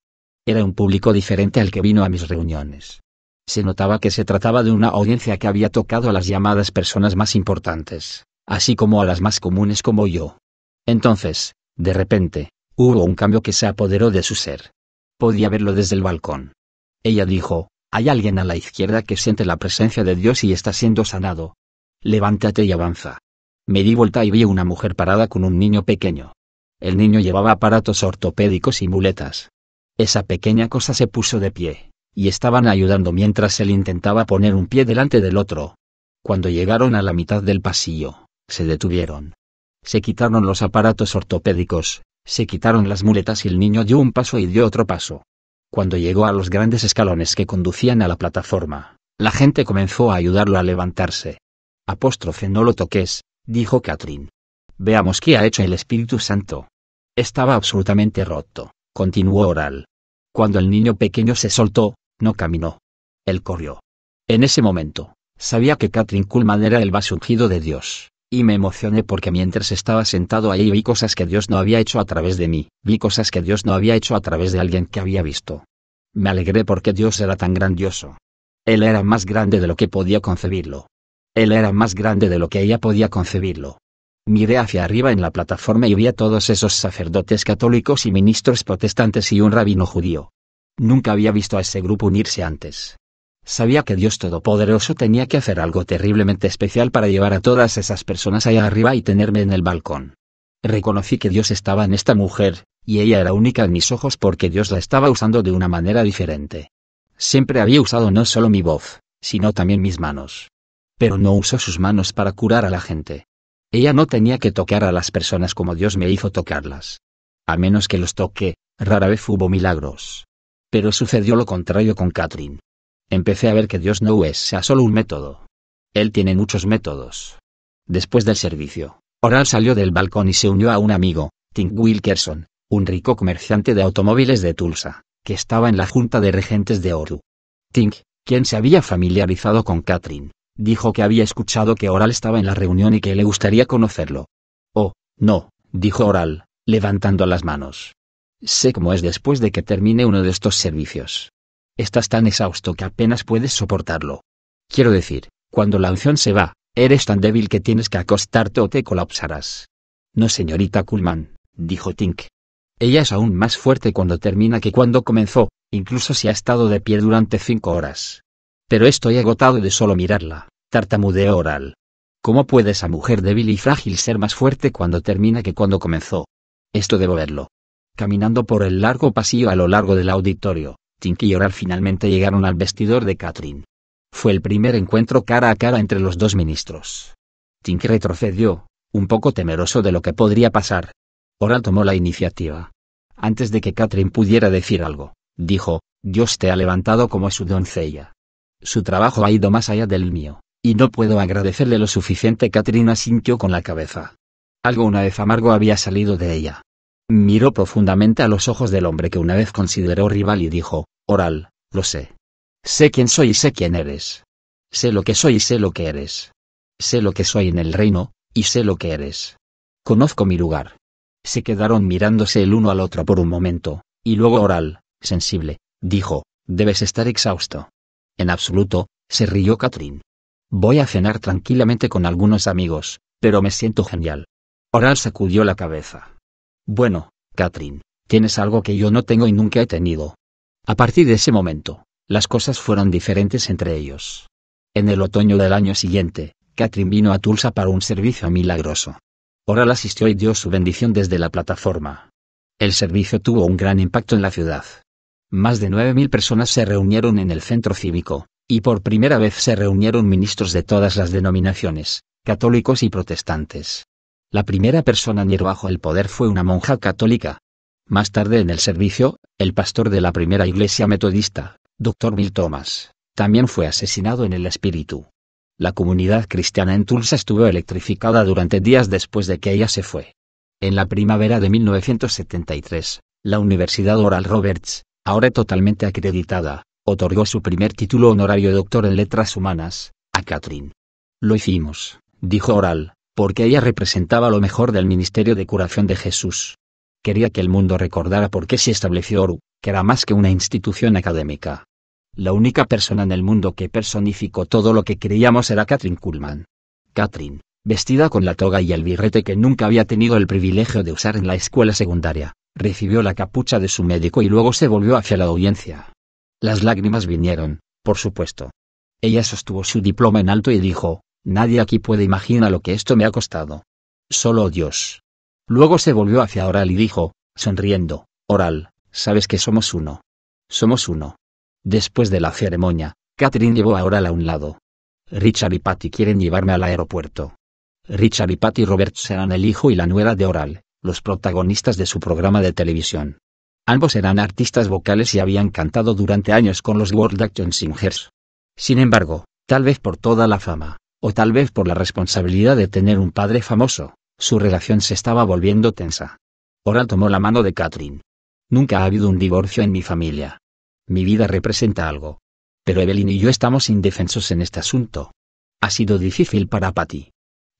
era un público diferente al que vino a mis reuniones. Se notaba que se trataba de una audiencia que había tocado a las llamadas personas más importantes, así como a las más comunes como yo. Entonces, de repente, hubo un cambio que se apoderó de su ser. Podía verlo desde el balcón. Ella dijo, hay alguien a la izquierda que siente la presencia de Dios y está siendo sanado. Levántate y avanza. Me di vuelta y vi una mujer parada con un niño pequeño. El niño llevaba aparatos ortopédicos y muletas. Esa pequeña cosa se puso de pie, y estaban ayudando mientras él intentaba poner un pie delante del otro. Cuando llegaron a la mitad del pasillo, se detuvieron. Se quitaron los aparatos ortopédicos, se quitaron las muletas y el niño dio un paso y dio otro paso. Cuando llegó a los grandes escalones que conducían a la plataforma, la gente comenzó a ayudarlo a levantarse. Apóstrofe no lo toques, dijo Catherine. Veamos qué ha hecho el Espíritu Santo. Estaba absolutamente roto continuó Oral. Cuando el niño pequeño se soltó, no caminó. Él corrió. En ese momento, sabía que Katrin Kuhlman era el vaso ungido de Dios, y me emocioné porque mientras estaba sentado ahí vi cosas que Dios no había hecho a través de mí, vi cosas que Dios no había hecho a través de alguien que había visto. Me alegré porque Dios era tan grandioso. Él era más grande de lo que podía concebirlo. Él era más grande de lo que ella podía concebirlo miré hacia arriba en la plataforma y vi a todos esos sacerdotes católicos y ministros protestantes y un rabino judío. Nunca había visto a ese grupo unirse antes. Sabía que Dios Todopoderoso tenía que hacer algo terriblemente especial para llevar a todas esas personas allá arriba y tenerme en el balcón. Reconocí que Dios estaba en esta mujer, y ella era única en mis ojos porque Dios la estaba usando de una manera diferente. Siempre había usado no solo mi voz, sino también mis manos. Pero no usó sus manos para curar a la gente. Ella no tenía que tocar a las personas como Dios me hizo tocarlas. A menos que los toque, rara vez hubo milagros. Pero sucedió lo contrario con Catherine. Empecé a ver que Dios no es sea solo un método. Él tiene muchos métodos. Después del servicio, Oral salió del balcón y se unió a un amigo, Tink Wilkerson, un rico comerciante de automóviles de Tulsa, que estaba en la junta de regentes de Oru. Tink, quien se había familiarizado con Catherine, dijo que había escuchado que Oral estaba en la reunión y que le gustaría conocerlo. Oh, no, dijo Oral, levantando las manos. Sé cómo es después de que termine uno de estos servicios. Estás tan exhausto que apenas puedes soportarlo. Quiero decir, cuando la unción se va, eres tan débil que tienes que acostarte o te colapsarás. No, señorita Kuhlman, dijo Tink. Ella es aún más fuerte cuando termina que cuando comenzó, incluso si ha estado de pie durante cinco horas. Pero estoy agotado de solo mirarla, tartamudeó oral. ¿Cómo puede esa mujer débil y frágil ser más fuerte cuando termina que cuando comenzó? Esto debo verlo. Caminando por el largo pasillo a lo largo del auditorio, Tink y Oral finalmente llegaron al vestidor de Catherine. Fue el primer encuentro cara a cara entre los dos ministros. Tink retrocedió, un poco temeroso de lo que podría pasar. Oral tomó la iniciativa. Antes de que Catherine pudiera decir algo, dijo, Dios te ha levantado como su doncella. Su trabajo ha ido más allá del mío, y no puedo agradecerle lo suficiente. Katrina sintió con la cabeza. Algo una vez amargo había salido de ella. Miró profundamente a los ojos del hombre que una vez consideró rival y dijo, Oral, lo sé. Sé quién soy y sé quién eres. Sé lo que soy y sé lo que eres. Sé lo que soy en el reino, y sé lo que eres. Conozco mi lugar. Se quedaron mirándose el uno al otro por un momento, y luego Oral, sensible, dijo, debes estar exhausto. En absoluto, se rió Katrin. Voy a cenar tranquilamente con algunos amigos, pero me siento genial. Oral sacudió la cabeza. Bueno, Katrin, tienes algo que yo no tengo y nunca he tenido. A partir de ese momento, las cosas fueron diferentes entre ellos. En el otoño del año siguiente, Katrin vino a Tulsa para un servicio milagroso. Oral asistió y dio su bendición desde la plataforma. El servicio tuvo un gran impacto en la ciudad. Más de 9.000 personas se reunieron en el centro cívico, y por primera vez se reunieron ministros de todas las denominaciones, católicos y protestantes. La primera persona en ir bajo el poder fue una monja católica. Más tarde en el servicio, el pastor de la primera iglesia metodista, Dr. Bill Thomas, también fue asesinado en el espíritu. La comunidad cristiana en Tulsa estuvo electrificada durante días después de que ella se fue. En la primavera de 1973, la Universidad Oral Roberts, ahora totalmente acreditada, otorgó su primer título honorario doctor en letras humanas, a Katrin. Lo hicimos, dijo Oral, porque ella representaba lo mejor del Ministerio de Curación de Jesús. Quería que el mundo recordara por qué se estableció ORU, que era más que una institución académica. La única persona en el mundo que personificó todo lo que creíamos era Catherine Kullman. Catherine, vestida con la toga y el birrete que nunca había tenido el privilegio de usar en la escuela secundaria recibió la capucha de su médico y luego se volvió hacia la audiencia. Las lágrimas vinieron, por supuesto. Ella sostuvo su diploma en alto y dijo, Nadie aquí puede imaginar lo que esto me ha costado. Solo Dios. Luego se volvió hacia Oral y dijo, sonriendo, Oral, sabes que somos uno. Somos uno. Después de la ceremonia, Catherine llevó a Oral a un lado. Richard y Patty quieren llevarme al aeropuerto. Richard y Patty Robert serán el hijo y la nuera de Oral, los protagonistas de su programa de televisión. Ambos eran artistas vocales y habían cantado durante años con los World Action Singers. Sin embargo, tal vez por toda la fama, o tal vez por la responsabilidad de tener un padre famoso, su relación se estaba volviendo tensa. Oral tomó la mano de Catherine. Nunca ha habido un divorcio en mi familia. Mi vida representa algo. Pero Evelyn y yo estamos indefensos en este asunto. Ha sido difícil para Patty.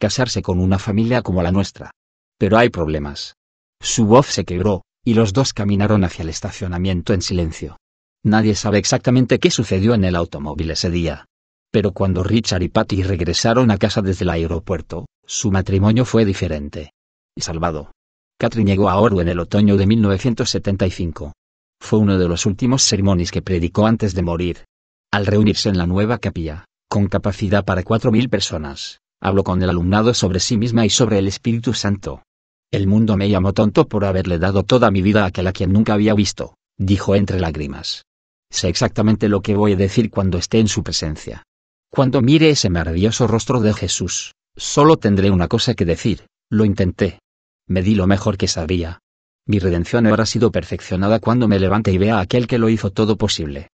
Casarse con una familia como la nuestra pero hay problemas. Su voz se quebró, y los dos caminaron hacia el estacionamiento en silencio. Nadie sabe exactamente qué sucedió en el automóvil ese día. Pero cuando Richard y Patty regresaron a casa desde el aeropuerto, su matrimonio fue diferente. y Salvado. Catherine llegó a Oro en el otoño de 1975. Fue uno de los últimos sermones que predicó antes de morir. Al reunirse en la nueva capilla, con capacidad para 4.000 personas, habló con el alumnado sobre sí misma y sobre el Espíritu Santo. El mundo me llamó tonto por haberle dado toda mi vida a aquel a quien nunca había visto, dijo entre lágrimas. Sé exactamente lo que voy a decir cuando esté en su presencia. Cuando mire ese maravilloso rostro de Jesús, solo tendré una cosa que decir, lo intenté. Me di lo mejor que sabía. Mi redención habrá sido perfeccionada cuando me levante y vea a aquel que lo hizo todo posible.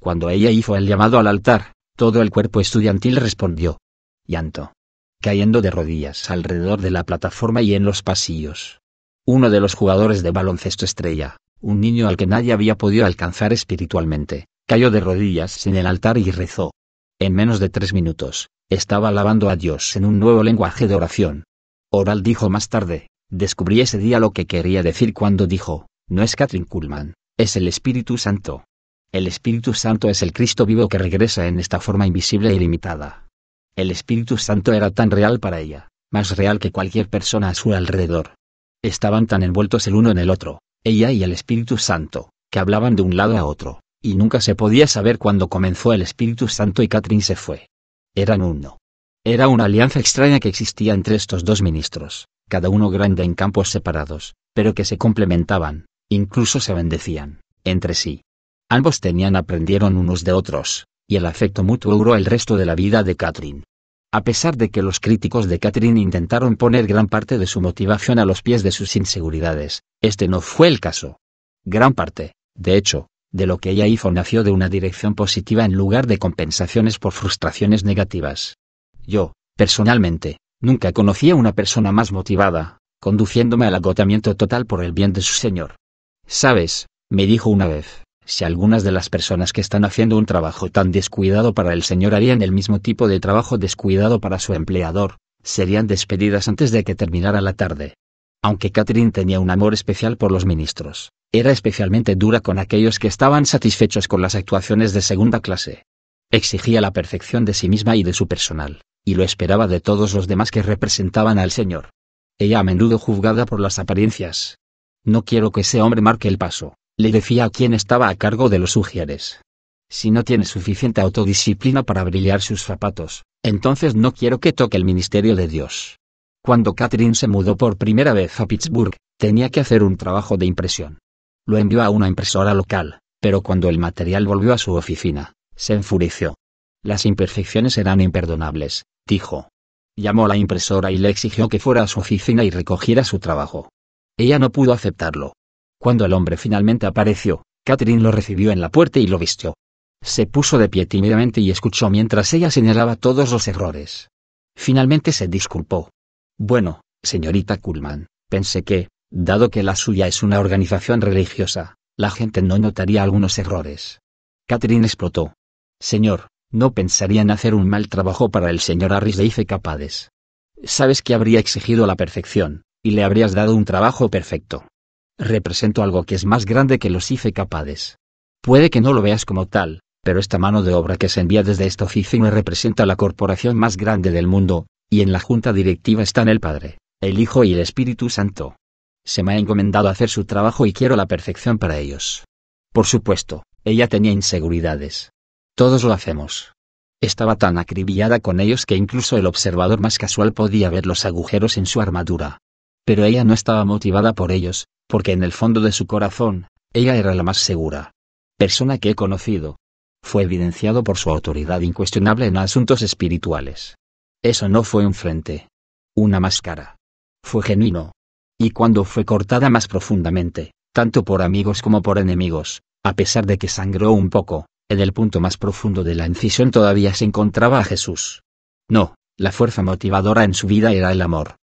Cuando ella hizo el llamado al altar, todo el cuerpo estudiantil respondió. Llanto cayendo de rodillas alrededor de la plataforma y en los pasillos. Uno de los jugadores de baloncesto estrella, un niño al que nadie había podido alcanzar espiritualmente, cayó de rodillas en el altar y rezó. En menos de tres minutos, estaba alabando a Dios en un nuevo lenguaje de oración. Oral dijo más tarde, descubrí ese día lo que quería decir cuando dijo, no es Katrin Kuhlman, es el Espíritu Santo. El Espíritu Santo es el Cristo vivo que regresa en esta forma invisible e ilimitada. El Espíritu Santo era tan real para ella, más real que cualquier persona a su alrededor. Estaban tan envueltos el uno en el otro, ella y el Espíritu Santo, que hablaban de un lado a otro, y nunca se podía saber cuándo comenzó el Espíritu Santo y Catherine se fue. Eran uno. Era una alianza extraña que existía entre estos dos ministros, cada uno grande en campos separados, pero que se complementaban, incluso se bendecían, entre sí. Ambos tenían aprendieron unos de otros, y el afecto mutuo duró el resto de la vida de Catherine. A pesar de que los críticos de Catherine intentaron poner gran parte de su motivación a los pies de sus inseguridades, este no fue el caso. Gran parte, de hecho, de lo que ella hizo nació de una dirección positiva en lugar de compensaciones por frustraciones negativas. Yo, personalmente, nunca conocí a una persona más motivada, conduciéndome al agotamiento total por el bien de su Señor. Sabes, me dijo una vez, si algunas de las personas que están haciendo un trabajo tan descuidado para el Señor harían el mismo tipo de trabajo descuidado para su empleador, serían despedidas antes de que terminara la tarde. Aunque Catherine tenía un amor especial por los ministros, era especialmente dura con aquellos que estaban satisfechos con las actuaciones de segunda clase. Exigía la perfección de sí misma y de su personal, y lo esperaba de todos los demás que representaban al Señor. Ella a menudo juzgada por las apariencias. No quiero que ese hombre marque el paso, le decía a quien estaba a cargo de los sugieres. Si no tiene suficiente autodisciplina para brillar sus zapatos, entonces no quiero que toque el ministerio de Dios. Cuando Catherine se mudó por primera vez a Pittsburgh, tenía que hacer un trabajo de impresión. Lo envió a una impresora local, pero cuando el material volvió a su oficina, se enfureció. Las imperfecciones eran imperdonables, dijo. Llamó a la impresora y le exigió que fuera a su oficina y recogiera su trabajo. Ella no pudo aceptarlo. Cuando el hombre finalmente apareció, Catherine lo recibió en la puerta y lo vistió. Se puso de pie tímidamente y escuchó mientras ella señalaba todos los errores. Finalmente se disculpó. Bueno, señorita Kuhlman, pensé que, dado que la suya es una organización religiosa, la gente no notaría algunos errores. Catherine explotó. Señor, no pensaría en hacer un mal trabajo para el señor Harris de hice capades. Sabes que habría exigido la perfección, y le habrías dado un trabajo perfecto represento algo que es más grande que los hice capades. Puede que no lo veas como tal, pero esta mano de obra que se envía desde esta oficina representa la corporación más grande del mundo, y en la junta directiva están el Padre, el Hijo y el Espíritu Santo. Se me ha encomendado hacer su trabajo y quiero la perfección para ellos. Por supuesto, ella tenía inseguridades. Todos lo hacemos. Estaba tan acribillada con ellos que incluso el observador más casual podía ver los agujeros en su armadura pero ella no estaba motivada por ellos, porque en el fondo de su corazón, ella era la más segura. Persona que he conocido. Fue evidenciado por su autoridad incuestionable en asuntos espirituales. Eso no fue un frente. Una máscara. Fue genuino. Y cuando fue cortada más profundamente, tanto por amigos como por enemigos, a pesar de que sangró un poco, en el punto más profundo de la incisión todavía se encontraba a Jesús. No, la fuerza motivadora en su vida era el amor.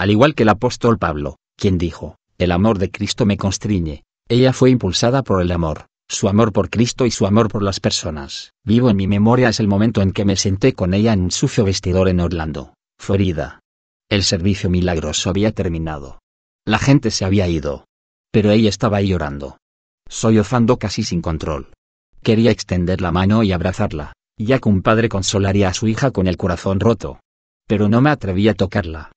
Al igual que el apóstol Pablo, quien dijo, el amor de Cristo me constriñe, ella fue impulsada por el amor, su amor por Cristo y su amor por las personas. Vivo en mi memoria es el momento en que me senté con ella en un sucio vestidor en Orlando, Florida. El servicio milagroso había terminado. La gente se había ido. Pero ella estaba ahí llorando. Sollozando casi sin control. Quería extender la mano y abrazarla, ya que un padre consolaría a su hija con el corazón roto. Pero no me atreví a tocarla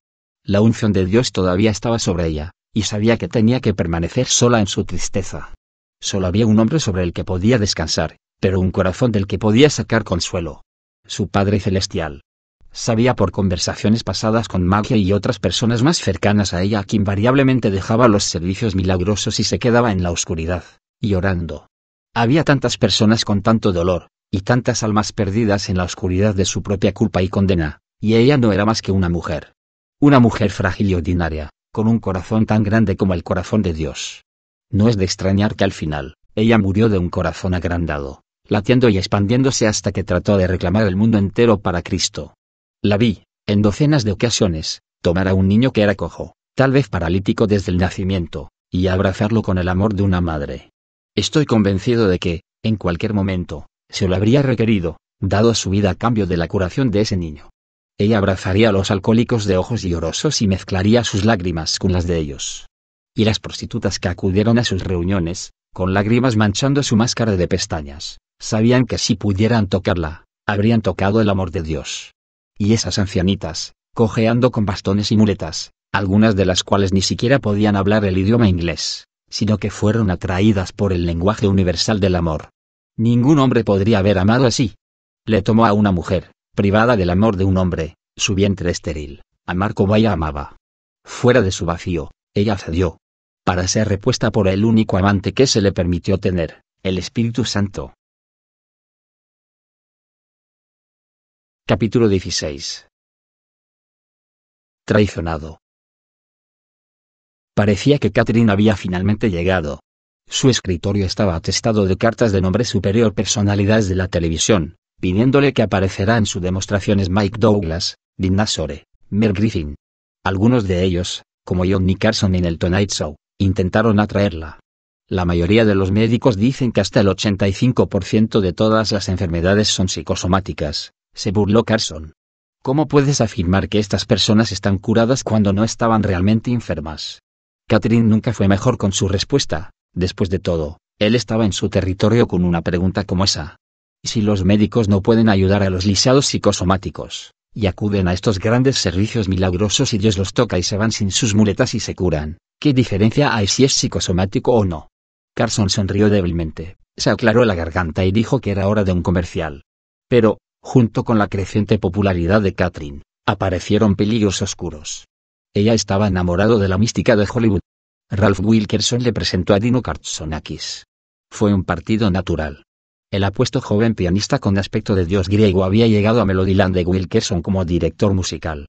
la unción de Dios todavía estaba sobre ella, y sabía que tenía que permanecer sola en su tristeza. Solo había un hombre sobre el que podía descansar, pero un corazón del que podía sacar consuelo. Su Padre Celestial. Sabía por conversaciones pasadas con Magia y otras personas más cercanas a ella que invariablemente dejaba los servicios milagrosos y se quedaba en la oscuridad, llorando. Había tantas personas con tanto dolor, y tantas almas perdidas en la oscuridad de su propia culpa y condena, y ella no era más que una mujer, una mujer frágil y ordinaria, con un corazón tan grande como el corazón de Dios. No es de extrañar que al final, ella murió de un corazón agrandado, latiendo y expandiéndose hasta que trató de reclamar el mundo entero para Cristo. La vi, en docenas de ocasiones, tomar a un niño que era cojo, tal vez paralítico desde el nacimiento, y abrazarlo con el amor de una madre. Estoy convencido de que, en cualquier momento, se lo habría requerido, dado su vida a cambio de la curación de ese niño. Ella abrazaría a los alcohólicos de ojos llorosos y mezclaría sus lágrimas con las de ellos. Y las prostitutas que acudieron a sus reuniones, con lágrimas manchando su máscara de pestañas, sabían que si pudieran tocarla, habrían tocado el amor de Dios. Y esas ancianitas, cojeando con bastones y muletas, algunas de las cuales ni siquiera podían hablar el idioma inglés, sino que fueron atraídas por el lenguaje universal del amor. Ningún hombre podría haber amado así. Le tomó a una mujer, privada del amor de un hombre, su vientre estéril, amar como ella amaba. Fuera de su vacío, ella cedió. Para ser repuesta por el único amante que se le permitió tener, el Espíritu Santo. Capítulo 16 Traicionado. Parecía que Catherine había finalmente llegado. Su escritorio estaba atestado de cartas de nombre superior personalidades de la televisión, pidiéndole que aparecerá en sus demostraciones Mike Douglas, Dina Mer Griffin. Algunos de ellos, como Johnny Carson en el Tonight Show, intentaron atraerla. La mayoría de los médicos dicen que hasta el 85% de todas las enfermedades son psicosomáticas, se burló Carson. ¿Cómo puedes afirmar que estas personas están curadas cuando no estaban realmente enfermas? Catherine nunca fue mejor con su respuesta, después de todo, él estaba en su territorio con una pregunta como esa si los médicos no pueden ayudar a los lisiados psicosomáticos, y acuden a estos grandes servicios milagrosos y Dios los toca y se van sin sus muletas y se curan, ¿qué diferencia hay si es psicosomático o no? Carson sonrió débilmente, se aclaró la garganta y dijo que era hora de un comercial. Pero, junto con la creciente popularidad de Catherine, aparecieron peligros oscuros. Ella estaba enamorado de la mística de Hollywood. Ralph Wilkerson le presentó a Dino Carsonakis. Fue un partido natural. El apuesto joven pianista con aspecto de dios griego había llegado a Melodyland de Wilkerson como director musical.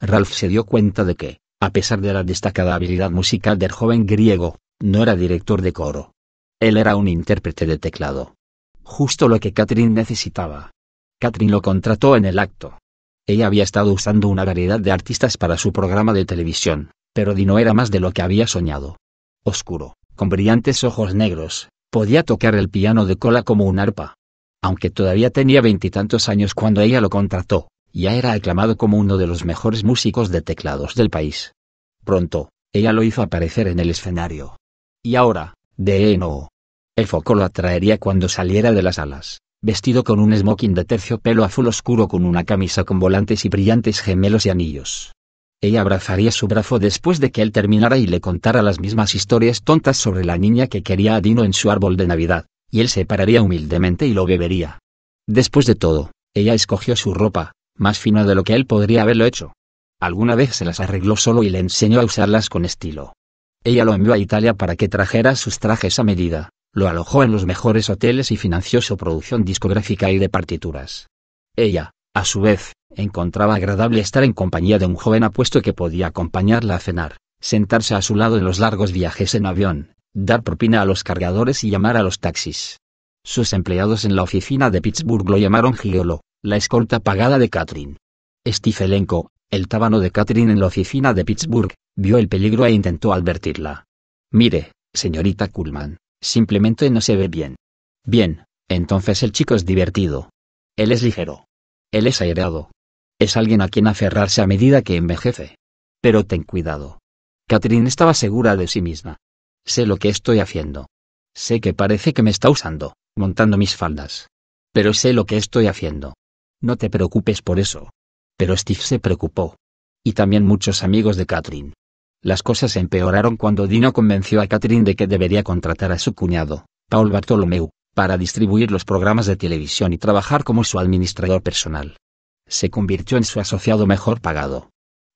Ralph se dio cuenta de que, a pesar de la destacada habilidad musical del joven griego, no era director de coro. Él era un intérprete de teclado. Justo lo que Catherine necesitaba. Catherine lo contrató en el acto. Ella había estado usando una variedad de artistas para su programa de televisión, pero Dino era más de lo que había soñado. Oscuro, con brillantes ojos negros, podía tocar el piano de cola como un arpa. Aunque todavía tenía veintitantos años cuando ella lo contrató, ya era aclamado como uno de los mejores músicos de teclados del país. Pronto, ella lo hizo aparecer en el escenario. Y ahora, de Eno. El foco lo atraería cuando saliera de las alas, vestido con un smoking de terciopelo azul oscuro con una camisa con volantes y brillantes gemelos y anillos. Ella abrazaría su brazo después de que él terminara y le contara las mismas historias tontas sobre la niña que quería a Dino en su árbol de Navidad, y él se pararía humildemente y lo bebería. Después de todo, ella escogió su ropa, más fina de lo que él podría haberlo hecho. Alguna vez se las arregló solo y le enseñó a usarlas con estilo. Ella lo envió a Italia para que trajera sus trajes a medida, lo alojó en los mejores hoteles y financió su producción discográfica y de partituras. Ella, a su vez, Encontraba agradable estar en compañía de un joven apuesto que podía acompañarla a cenar, sentarse a su lado en los largos viajes en avión, dar propina a los cargadores y llamar a los taxis. Sus empleados en la oficina de Pittsburgh lo llamaron Giolo, la escolta pagada de Catherine. Elenco, el tábano de Catherine en la oficina de Pittsburgh, vio el peligro e intentó advertirla. Mire, señorita Kuhlman, simplemente no se ve bien. Bien, entonces el chico es divertido. Él es ligero. Él es aireado. Es alguien a quien aferrarse a medida que envejece. Pero ten cuidado. Catherine estaba segura de sí misma. Sé lo que estoy haciendo. Sé que parece que me está usando, montando mis faldas. Pero sé lo que estoy haciendo. No te preocupes por eso. Pero Steve se preocupó. Y también muchos amigos de Catherine. Las cosas empeoraron cuando Dino convenció a Catherine de que debería contratar a su cuñado, Paul Bartolomeu, para distribuir los programas de televisión y trabajar como su administrador personal se convirtió en su asociado mejor pagado.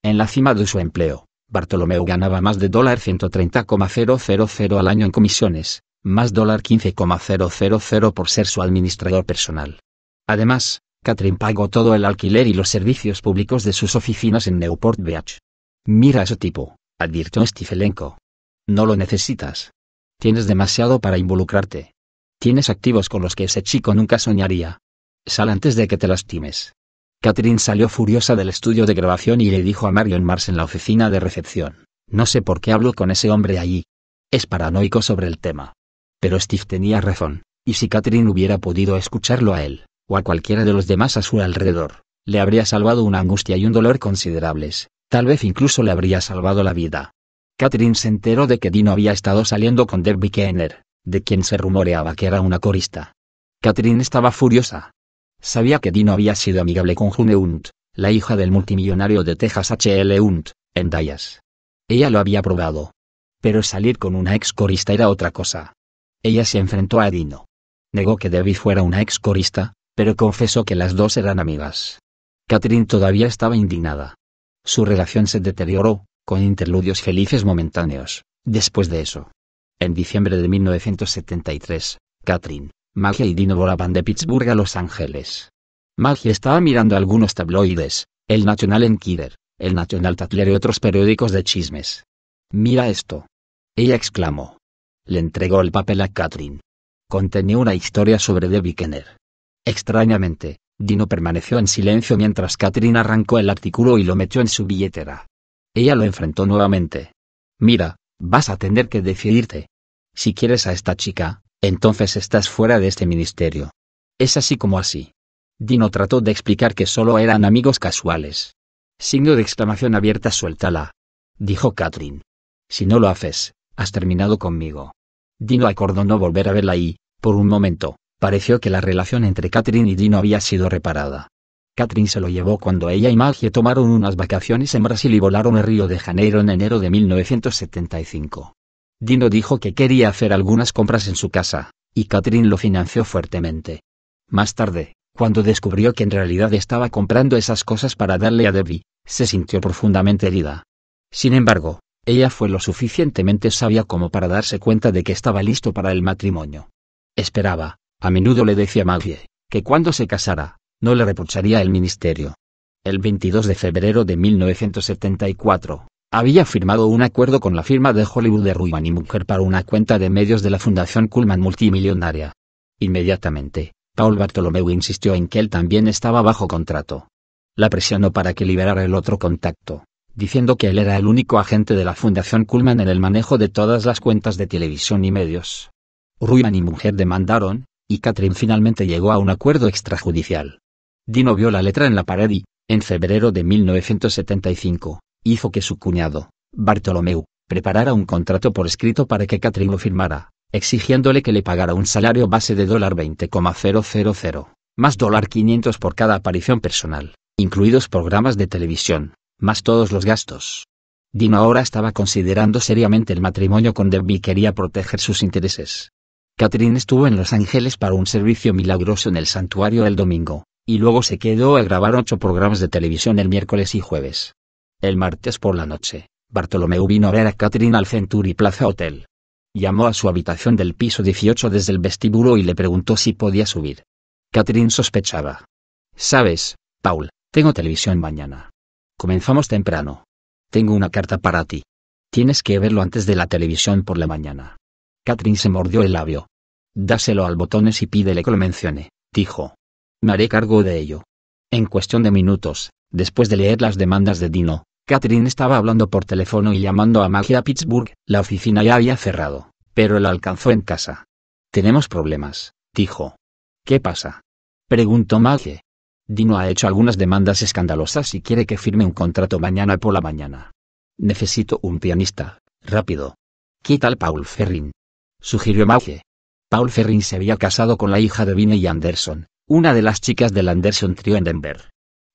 En la cima de su empleo, Bartolomeu ganaba más de $130,000 al año en comisiones, más $15,000 por ser su administrador personal. Además, Katrin pagó todo el alquiler y los servicios públicos de sus oficinas en Newport Beach. Mira a ese tipo, advirtió Stifelenko. No lo necesitas. Tienes demasiado para involucrarte. Tienes activos con los que ese chico nunca soñaría. Sal antes de que te lastimes. Catherine salió furiosa del estudio de grabación y le dijo a Marion Mars en la oficina de recepción, no sé por qué hablo con ese hombre allí. Es paranoico sobre el tema. Pero Steve tenía razón, y si Catherine hubiera podido escucharlo a él, o a cualquiera de los demás a su alrededor, le habría salvado una angustia y un dolor considerables, tal vez incluso le habría salvado la vida. Catherine se enteró de que Dino había estado saliendo con Derby Kenner, de quien se rumoreaba que era una corista. Catherine estaba furiosa, sabía que Dino había sido amigable con June Hunt, la hija del multimillonario de Texas H.L. Hunt, en Dallas. Ella lo había probado. Pero salir con una ex corista era otra cosa. Ella se enfrentó a Dino. Negó que Debbie fuera una ex corista, pero confesó que las dos eran amigas. Catherine todavía estaba indignada. Su relación se deterioró, con interludios felices momentáneos, después de eso. En diciembre de 1973, Catherine, Maggie y Dino volaban de Pittsburgh a Los Ángeles. Maggie estaba mirando algunos tabloides, el National Enquirer, el National Tatler y otros periódicos de chismes. Mira esto. Ella exclamó. Le entregó el papel a Catherine. Contenía una historia sobre Debbie Kenner. Extrañamente, Dino permaneció en silencio mientras Catherine arrancó el artículo y lo metió en su billetera. Ella lo enfrentó nuevamente. Mira, vas a tener que decidirte. Si quieres a esta chica, entonces estás fuera de este ministerio. Es así como así. Dino trató de explicar que solo eran amigos casuales. Signo de exclamación abierta suéltala. Dijo Catherine. Si no lo haces, has terminado conmigo. Dino acordó no volver a verla y, por un momento, pareció que la relación entre Catherine y Dino había sido reparada. Catherine se lo llevó cuando ella y Maggie tomaron unas vacaciones en Brasil y volaron a Río de Janeiro en enero de 1975. Dino dijo que quería hacer algunas compras en su casa, y Catherine lo financió fuertemente. Más tarde, cuando descubrió que en realidad estaba comprando esas cosas para darle a Debbie, se sintió profundamente herida. Sin embargo, ella fue lo suficientemente sabia como para darse cuenta de que estaba listo para el matrimonio. Esperaba, a menudo le decía Maggie, que cuando se casara, no le reprocharía el ministerio. El 22 de febrero de 1974, había firmado un acuerdo con la firma de Hollywood de Ruiman y Mujer para una cuenta de medios de la Fundación Kuhlman multimillonaria. Inmediatamente, Paul Bartolomeu insistió en que él también estaba bajo contrato. La presionó para que liberara el otro contacto, diciendo que él era el único agente de la Fundación Kuhlman en el manejo de todas las cuentas de televisión y medios. Ruiman y Mujer demandaron, y Catherine finalmente llegó a un acuerdo extrajudicial. Dino vio la letra en la pared y, en febrero de 1975, hizo que su cuñado, Bartolomeu, preparara un contrato por escrito para que Catherine lo firmara, exigiéndole que le pagara un salario base de dólar $20,000, más dólar $500 por cada aparición personal, incluidos programas de televisión, más todos los gastos. Dino ahora estaba considerando seriamente el matrimonio con Debbie y quería proteger sus intereses. Catherine estuvo en Los Ángeles para un servicio milagroso en el santuario el domingo, y luego se quedó a grabar ocho programas de televisión el miércoles y jueves. El martes por la noche, Bartolomeu vino a ver a Catherine al Century Plaza Hotel. Llamó a su habitación del piso 18 desde el vestíbulo y le preguntó si podía subir. Catherine sospechaba. Sabes, Paul, tengo televisión mañana. Comenzamos temprano. Tengo una carta para ti. Tienes que verlo antes de la televisión por la mañana. Catherine se mordió el labio. Dáselo al botones y pídele que lo mencione, dijo. Me haré cargo de ello. En cuestión de minutos, después de leer las demandas de Dino, Catherine estaba hablando por teléfono y llamando a Maggie a Pittsburgh, la oficina ya había cerrado, pero la alcanzó en casa. Tenemos problemas, dijo. ¿Qué pasa? preguntó Maggie. Dino ha hecho algunas demandas escandalosas y quiere que firme un contrato mañana por la mañana. Necesito un pianista, rápido. ¿Qué tal Paul Ferrin? sugirió Maggie. Paul Ferrin se había casado con la hija de Vinnie Anderson, una de las chicas del Anderson Trio en Denver.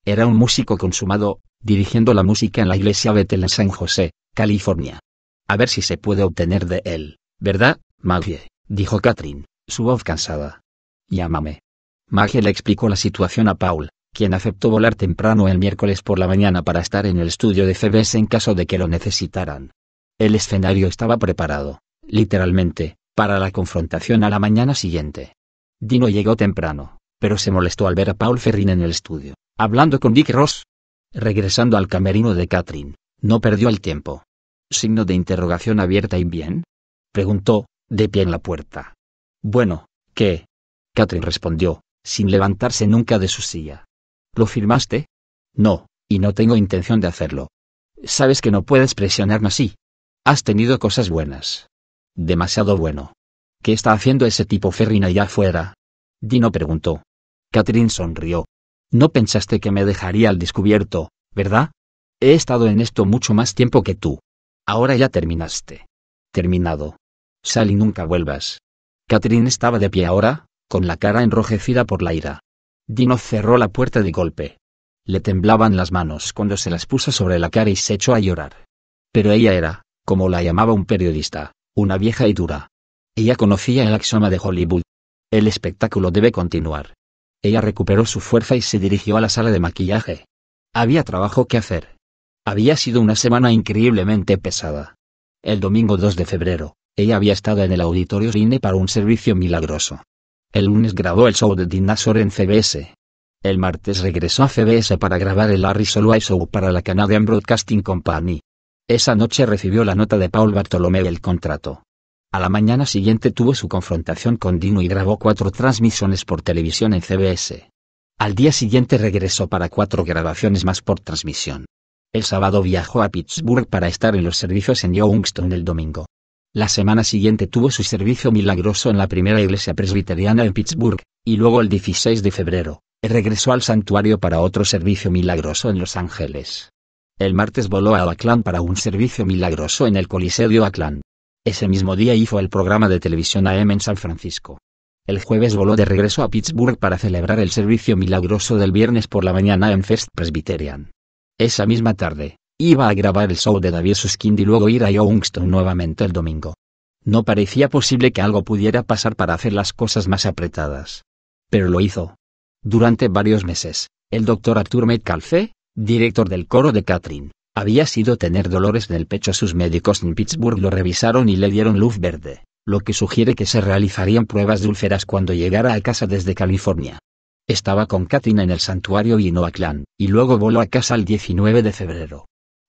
Era un músico consumado, dirigiendo la música en la iglesia Bethel en San José, California. A ver si se puede obtener de él, ¿verdad, Maggie? dijo Catherine, su voz cansada. Llámame. Maggie le explicó la situación a Paul, quien aceptó volar temprano el miércoles por la mañana para estar en el estudio de CBS en caso de que lo necesitaran. El escenario estaba preparado, literalmente, para la confrontación a la mañana siguiente. Dino llegó temprano, pero se molestó al ver a Paul Ferrin en el estudio, Hablando con Dick Ross. Regresando al camerino de Catherine, no perdió el tiempo. Signo de interrogación abierta y bien. Preguntó, de pie en la puerta. Bueno, ¿qué? Catherine respondió, sin levantarse nunca de su silla. ¿Lo firmaste? No, y no tengo intención de hacerlo. Sabes que no puedes presionarme así. Has tenido cosas buenas. Demasiado bueno. ¿Qué está haciendo ese tipo Ferrin allá afuera? Dino preguntó. Catherine sonrió, no pensaste que me dejaría al descubierto, ¿verdad? He estado en esto mucho más tiempo que tú. Ahora ya terminaste. Terminado. Sal y nunca vuelvas. Catherine estaba de pie ahora, con la cara enrojecida por la ira. Dino cerró la puerta de golpe. Le temblaban las manos cuando se las puso sobre la cara y se echó a llorar. Pero ella era, como la llamaba un periodista, una vieja y dura. Ella conocía el axioma de Hollywood. El espectáculo debe continuar. Ella recuperó su fuerza y se dirigió a la sala de maquillaje. Había trabajo que hacer. Había sido una semana increíblemente pesada. El domingo 2 de febrero, ella había estado en el auditorio Cine para un servicio milagroso. El lunes grabó el show de Dinosaur en CBS. El martes regresó a CBS para grabar el Harry Solway Show para la Canadian Broadcasting Company. Esa noche recibió la nota de Paul Bartolomé del contrato. A la mañana siguiente tuvo su confrontación con Dino y grabó cuatro transmisiones por televisión en CBS. Al día siguiente regresó para cuatro grabaciones más por transmisión. El sábado viajó a Pittsburgh para estar en los servicios en Youngstown el domingo. La semana siguiente tuvo su servicio milagroso en la primera iglesia presbiteriana en Pittsburgh, y luego el 16 de febrero, regresó al santuario para otro servicio milagroso en Los Ángeles. El martes voló a Oakland para un servicio milagroso en el Coliseo de Oakland. Ese mismo día hizo el programa de televisión AM en San Francisco. El jueves voló de regreso a Pittsburgh para celebrar el servicio milagroso del viernes por la mañana en First Presbyterian. Esa misma tarde, iba a grabar el show de David Suskind y luego ir a Youngstown nuevamente el domingo. No parecía posible que algo pudiera pasar para hacer las cosas más apretadas. Pero lo hizo. Durante varios meses, el doctor Arthur Metcalfe, director del coro de Catherine, había sido tener dolores en el pecho. Sus médicos en Pittsburgh lo revisaron y le dieron luz verde, lo que sugiere que se realizarían pruebas dulceras cuando llegara a casa desde California. Estaba con Katina en el santuario y a y luego voló a casa el 19 de febrero.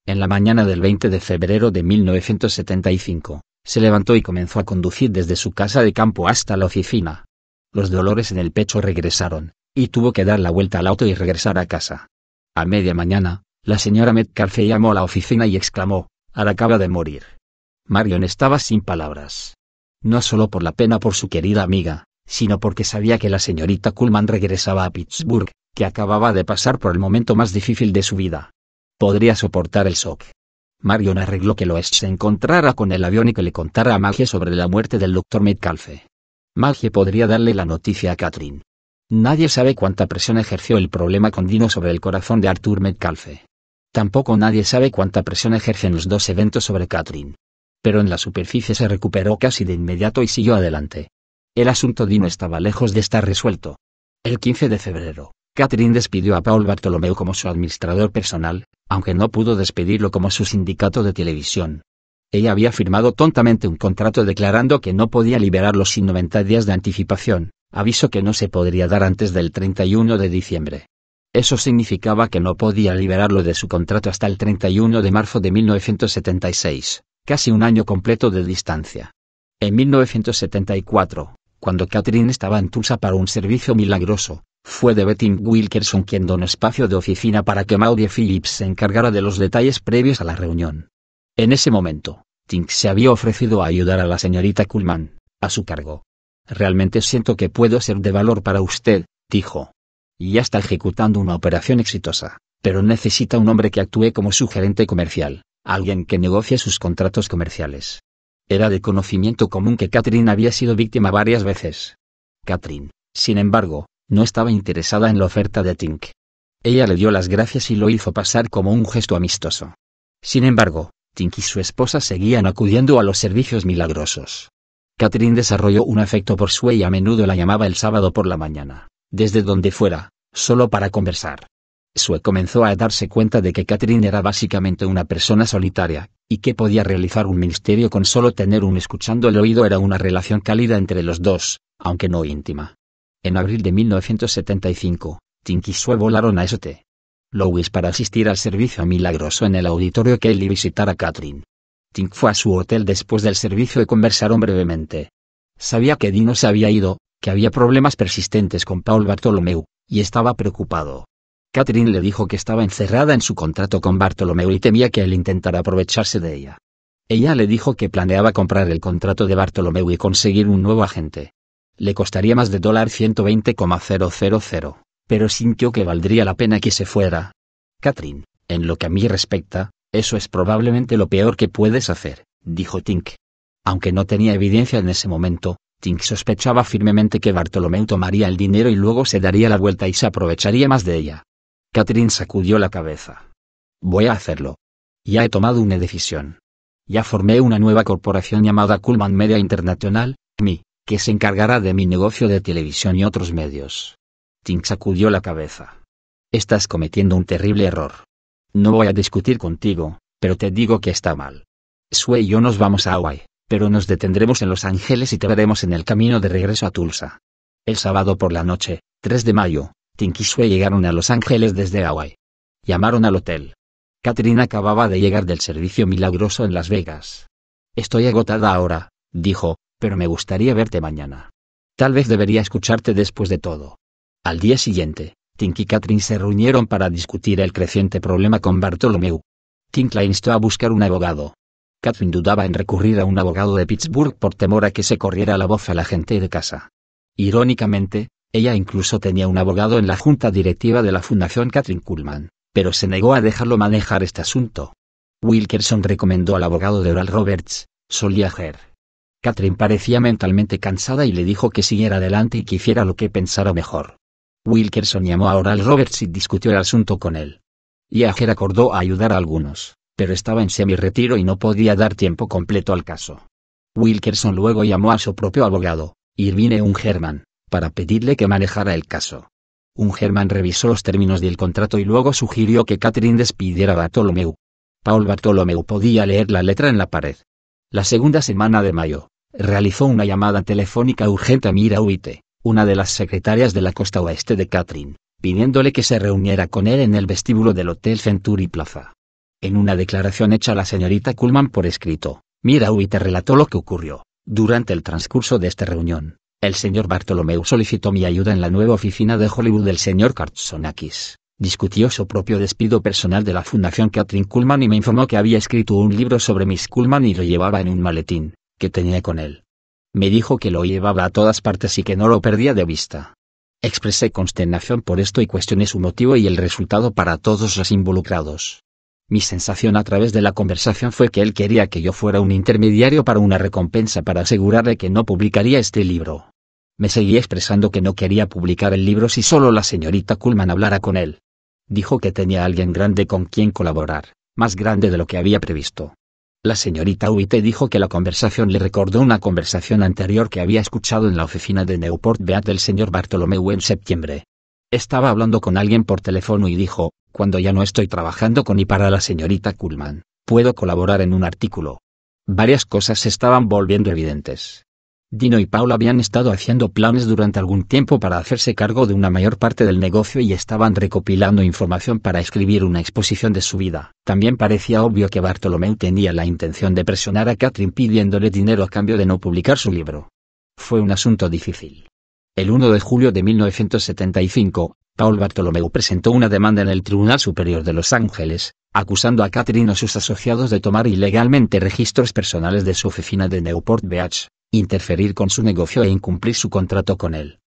En la mañana del 20 de febrero de 1975, se levantó y comenzó a conducir desde su casa de campo hasta la oficina. Los dolores en el pecho regresaron, y tuvo que dar la vuelta al auto y regresar a casa. A media mañana, la señora Metcalfe llamó a la oficina y exclamó, Ara acaba de morir. Marion estaba sin palabras. No solo por la pena por su querida amiga, sino porque sabía que la señorita Kuhlman regresaba a Pittsburgh, que acababa de pasar por el momento más difícil de su vida. Podría soportar el shock. Marion arregló que Loesch se encontrara con el avión y que le contara a Maggie sobre la muerte del doctor Metcalfe. Maggie podría darle la noticia a Catherine. Nadie sabe cuánta presión ejerció el problema con Dino sobre el corazón de Arthur Metcalfe. Tampoco nadie sabe cuánta presión ejercen los dos eventos sobre Catherine. Pero en la superficie se recuperó casi de inmediato y siguió adelante. El asunto Dino estaba lejos de estar resuelto. El 15 de febrero, Catherine despidió a Paul Bartolomeu como su administrador personal, aunque no pudo despedirlo como su sindicato de televisión. Ella había firmado tontamente un contrato declarando que no podía liberarlo sin 90 días de anticipación, aviso que no se podría dar antes del 31 de diciembre. Eso significaba que no podía liberarlo de su contrato hasta el 31 de marzo de 1976, casi un año completo de distancia. En 1974, cuando Catherine estaba en Tulsa para un servicio milagroso, fue de Betting Wilkerson quien donó espacio de oficina para que Maudie Phillips se encargara de los detalles previos a la reunión. En ese momento, Tink se había ofrecido a ayudar a la señorita Kuhlman, a su cargo, Realmente siento que puedo ser de valor para usted, dijo. Y ya está ejecutando una operación exitosa, pero necesita un hombre que actúe como su gerente comercial, alguien que negocie sus contratos comerciales. Era de conocimiento común que Catherine había sido víctima varias veces. Catherine, sin embargo, no estaba interesada en la oferta de Tink. Ella le dio las gracias y lo hizo pasar como un gesto amistoso. Sin embargo, Tink y su esposa seguían acudiendo a los servicios milagrosos. Catherine desarrolló un afecto por Sue y a menudo la llamaba el sábado por la mañana, desde donde fuera, solo para conversar. Sue comenzó a darse cuenta de que Catherine era básicamente una persona solitaria, y que podía realizar un ministerio con solo tener un escuchando el oído era una relación cálida entre los dos, aunque no íntima. En abril de 1975, Tinky y Sue volaron a St. Louis para asistir al servicio milagroso en el auditorio que y visitar a Catherine, Tink fue a su hotel después del servicio y conversaron brevemente. Sabía que Dino se había ido, que había problemas persistentes con Paul Bartolomeu, y estaba preocupado. Catherine le dijo que estaba encerrada en su contrato con Bartolomeu y temía que él intentara aprovecharse de ella. Ella le dijo que planeaba comprar el contrato de Bartolomeu y conseguir un nuevo agente. Le costaría más de dólar 120,000, pero sintió que valdría la pena que se fuera. Catherine, en lo que a mí respecta, eso es probablemente lo peor que puedes hacer, dijo Tink. Aunque no tenía evidencia en ese momento, Tink sospechaba firmemente que Bartolomeu tomaría el dinero y luego se daría la vuelta y se aprovecharía más de ella. Catherine sacudió la cabeza. Voy a hacerlo. Ya he tomado una decisión. Ya formé una nueva corporación llamada Kullman Media Internacional, MI, que se encargará de mi negocio de televisión y otros medios. Tink sacudió la cabeza. Estás cometiendo un terrible error. No voy a discutir contigo, pero te digo que está mal. Sue y yo nos vamos a Hawaii, pero nos detendremos en Los Ángeles y te veremos en el camino de regreso a Tulsa. El sábado por la noche, 3 de mayo, Tink y Sue llegaron a Los Ángeles desde Hawaii. Llamaron al hotel. Catherine acababa de llegar del servicio milagroso en Las Vegas. Estoy agotada ahora, dijo, pero me gustaría verte mañana. Tal vez debería escucharte después de todo. Al día siguiente, Tink y Katrin se reunieron para discutir el creciente problema con Bartolomeu. Tink la instó a buscar un abogado. Katrin dudaba en recurrir a un abogado de Pittsburgh por temor a que se corriera la voz a la gente de casa. Irónicamente, ella incluso tenía un abogado en la junta directiva de la Fundación Katrin Kullman, pero se negó a dejarlo manejar este asunto. Wilkerson recomendó al abogado de Oral Roberts, Soliager. Katrin parecía mentalmente cansada y le dijo que siguiera adelante y que hiciera lo que pensara mejor. Wilkerson llamó a Oral Roberts y discutió el asunto con él. Yager acordó ayudar a algunos, pero estaba en semi-retiro y no podía dar tiempo completo al caso. Wilkerson luego llamó a su propio abogado, Irvine Ungerman, para pedirle que manejara el caso. Ungerman revisó los términos del contrato y luego sugirió que Catherine despidiera a Bartolomeu. Paul Bartolomeu podía leer la letra en la pared. La segunda semana de mayo, realizó una llamada telefónica urgente a Mira Uite, una de las secretarias de la costa oeste de Katrin, pidiéndole que se reuniera con él en el vestíbulo del Hotel Century Plaza. En una declaración hecha a la señorita Kuhlman por escrito, Mira te relató lo que ocurrió. Durante el transcurso de esta reunión, el señor Bartolomeu solicitó mi ayuda en la nueva oficina de Hollywood del señor Kartsonakis. Discutió su propio despido personal de la Fundación Katrin Kuhlman y me informó que había escrito un libro sobre Miss Kullman y lo llevaba en un maletín, que tenía con él. Me dijo que lo llevaba a todas partes y que no lo perdía de vista. Expresé consternación por esto y cuestioné su motivo y el resultado para todos los involucrados. Mi sensación a través de la conversación fue que él quería que yo fuera un intermediario para una recompensa para asegurarle que no publicaría este libro. Me seguí expresando que no quería publicar el libro si solo la señorita Kuhlman hablara con él. Dijo que tenía alguien grande con quien colaborar, más grande de lo que había previsto. La señorita Uite dijo que la conversación le recordó una conversación anterior que había escuchado en la oficina de Newport Beat del señor Bartolomeu en septiembre. Estaba hablando con alguien por teléfono y dijo, cuando ya no estoy trabajando con y para la señorita Kuhlman, puedo colaborar en un artículo. Varias cosas se estaban volviendo evidentes. Dino y Paul habían estado haciendo planes durante algún tiempo para hacerse cargo de una mayor parte del negocio y estaban recopilando información para escribir una exposición de su vida. También parecía obvio que Bartolomeu tenía la intención de presionar a Catherine pidiéndole dinero a cambio de no publicar su libro. Fue un asunto difícil. El 1 de julio de 1975, Paul Bartolomeu presentó una demanda en el Tribunal Superior de Los Ángeles, acusando a Catherine o sus asociados de tomar ilegalmente registros personales de su oficina de Newport Beach, interferir con su negocio e incumplir su contrato con él.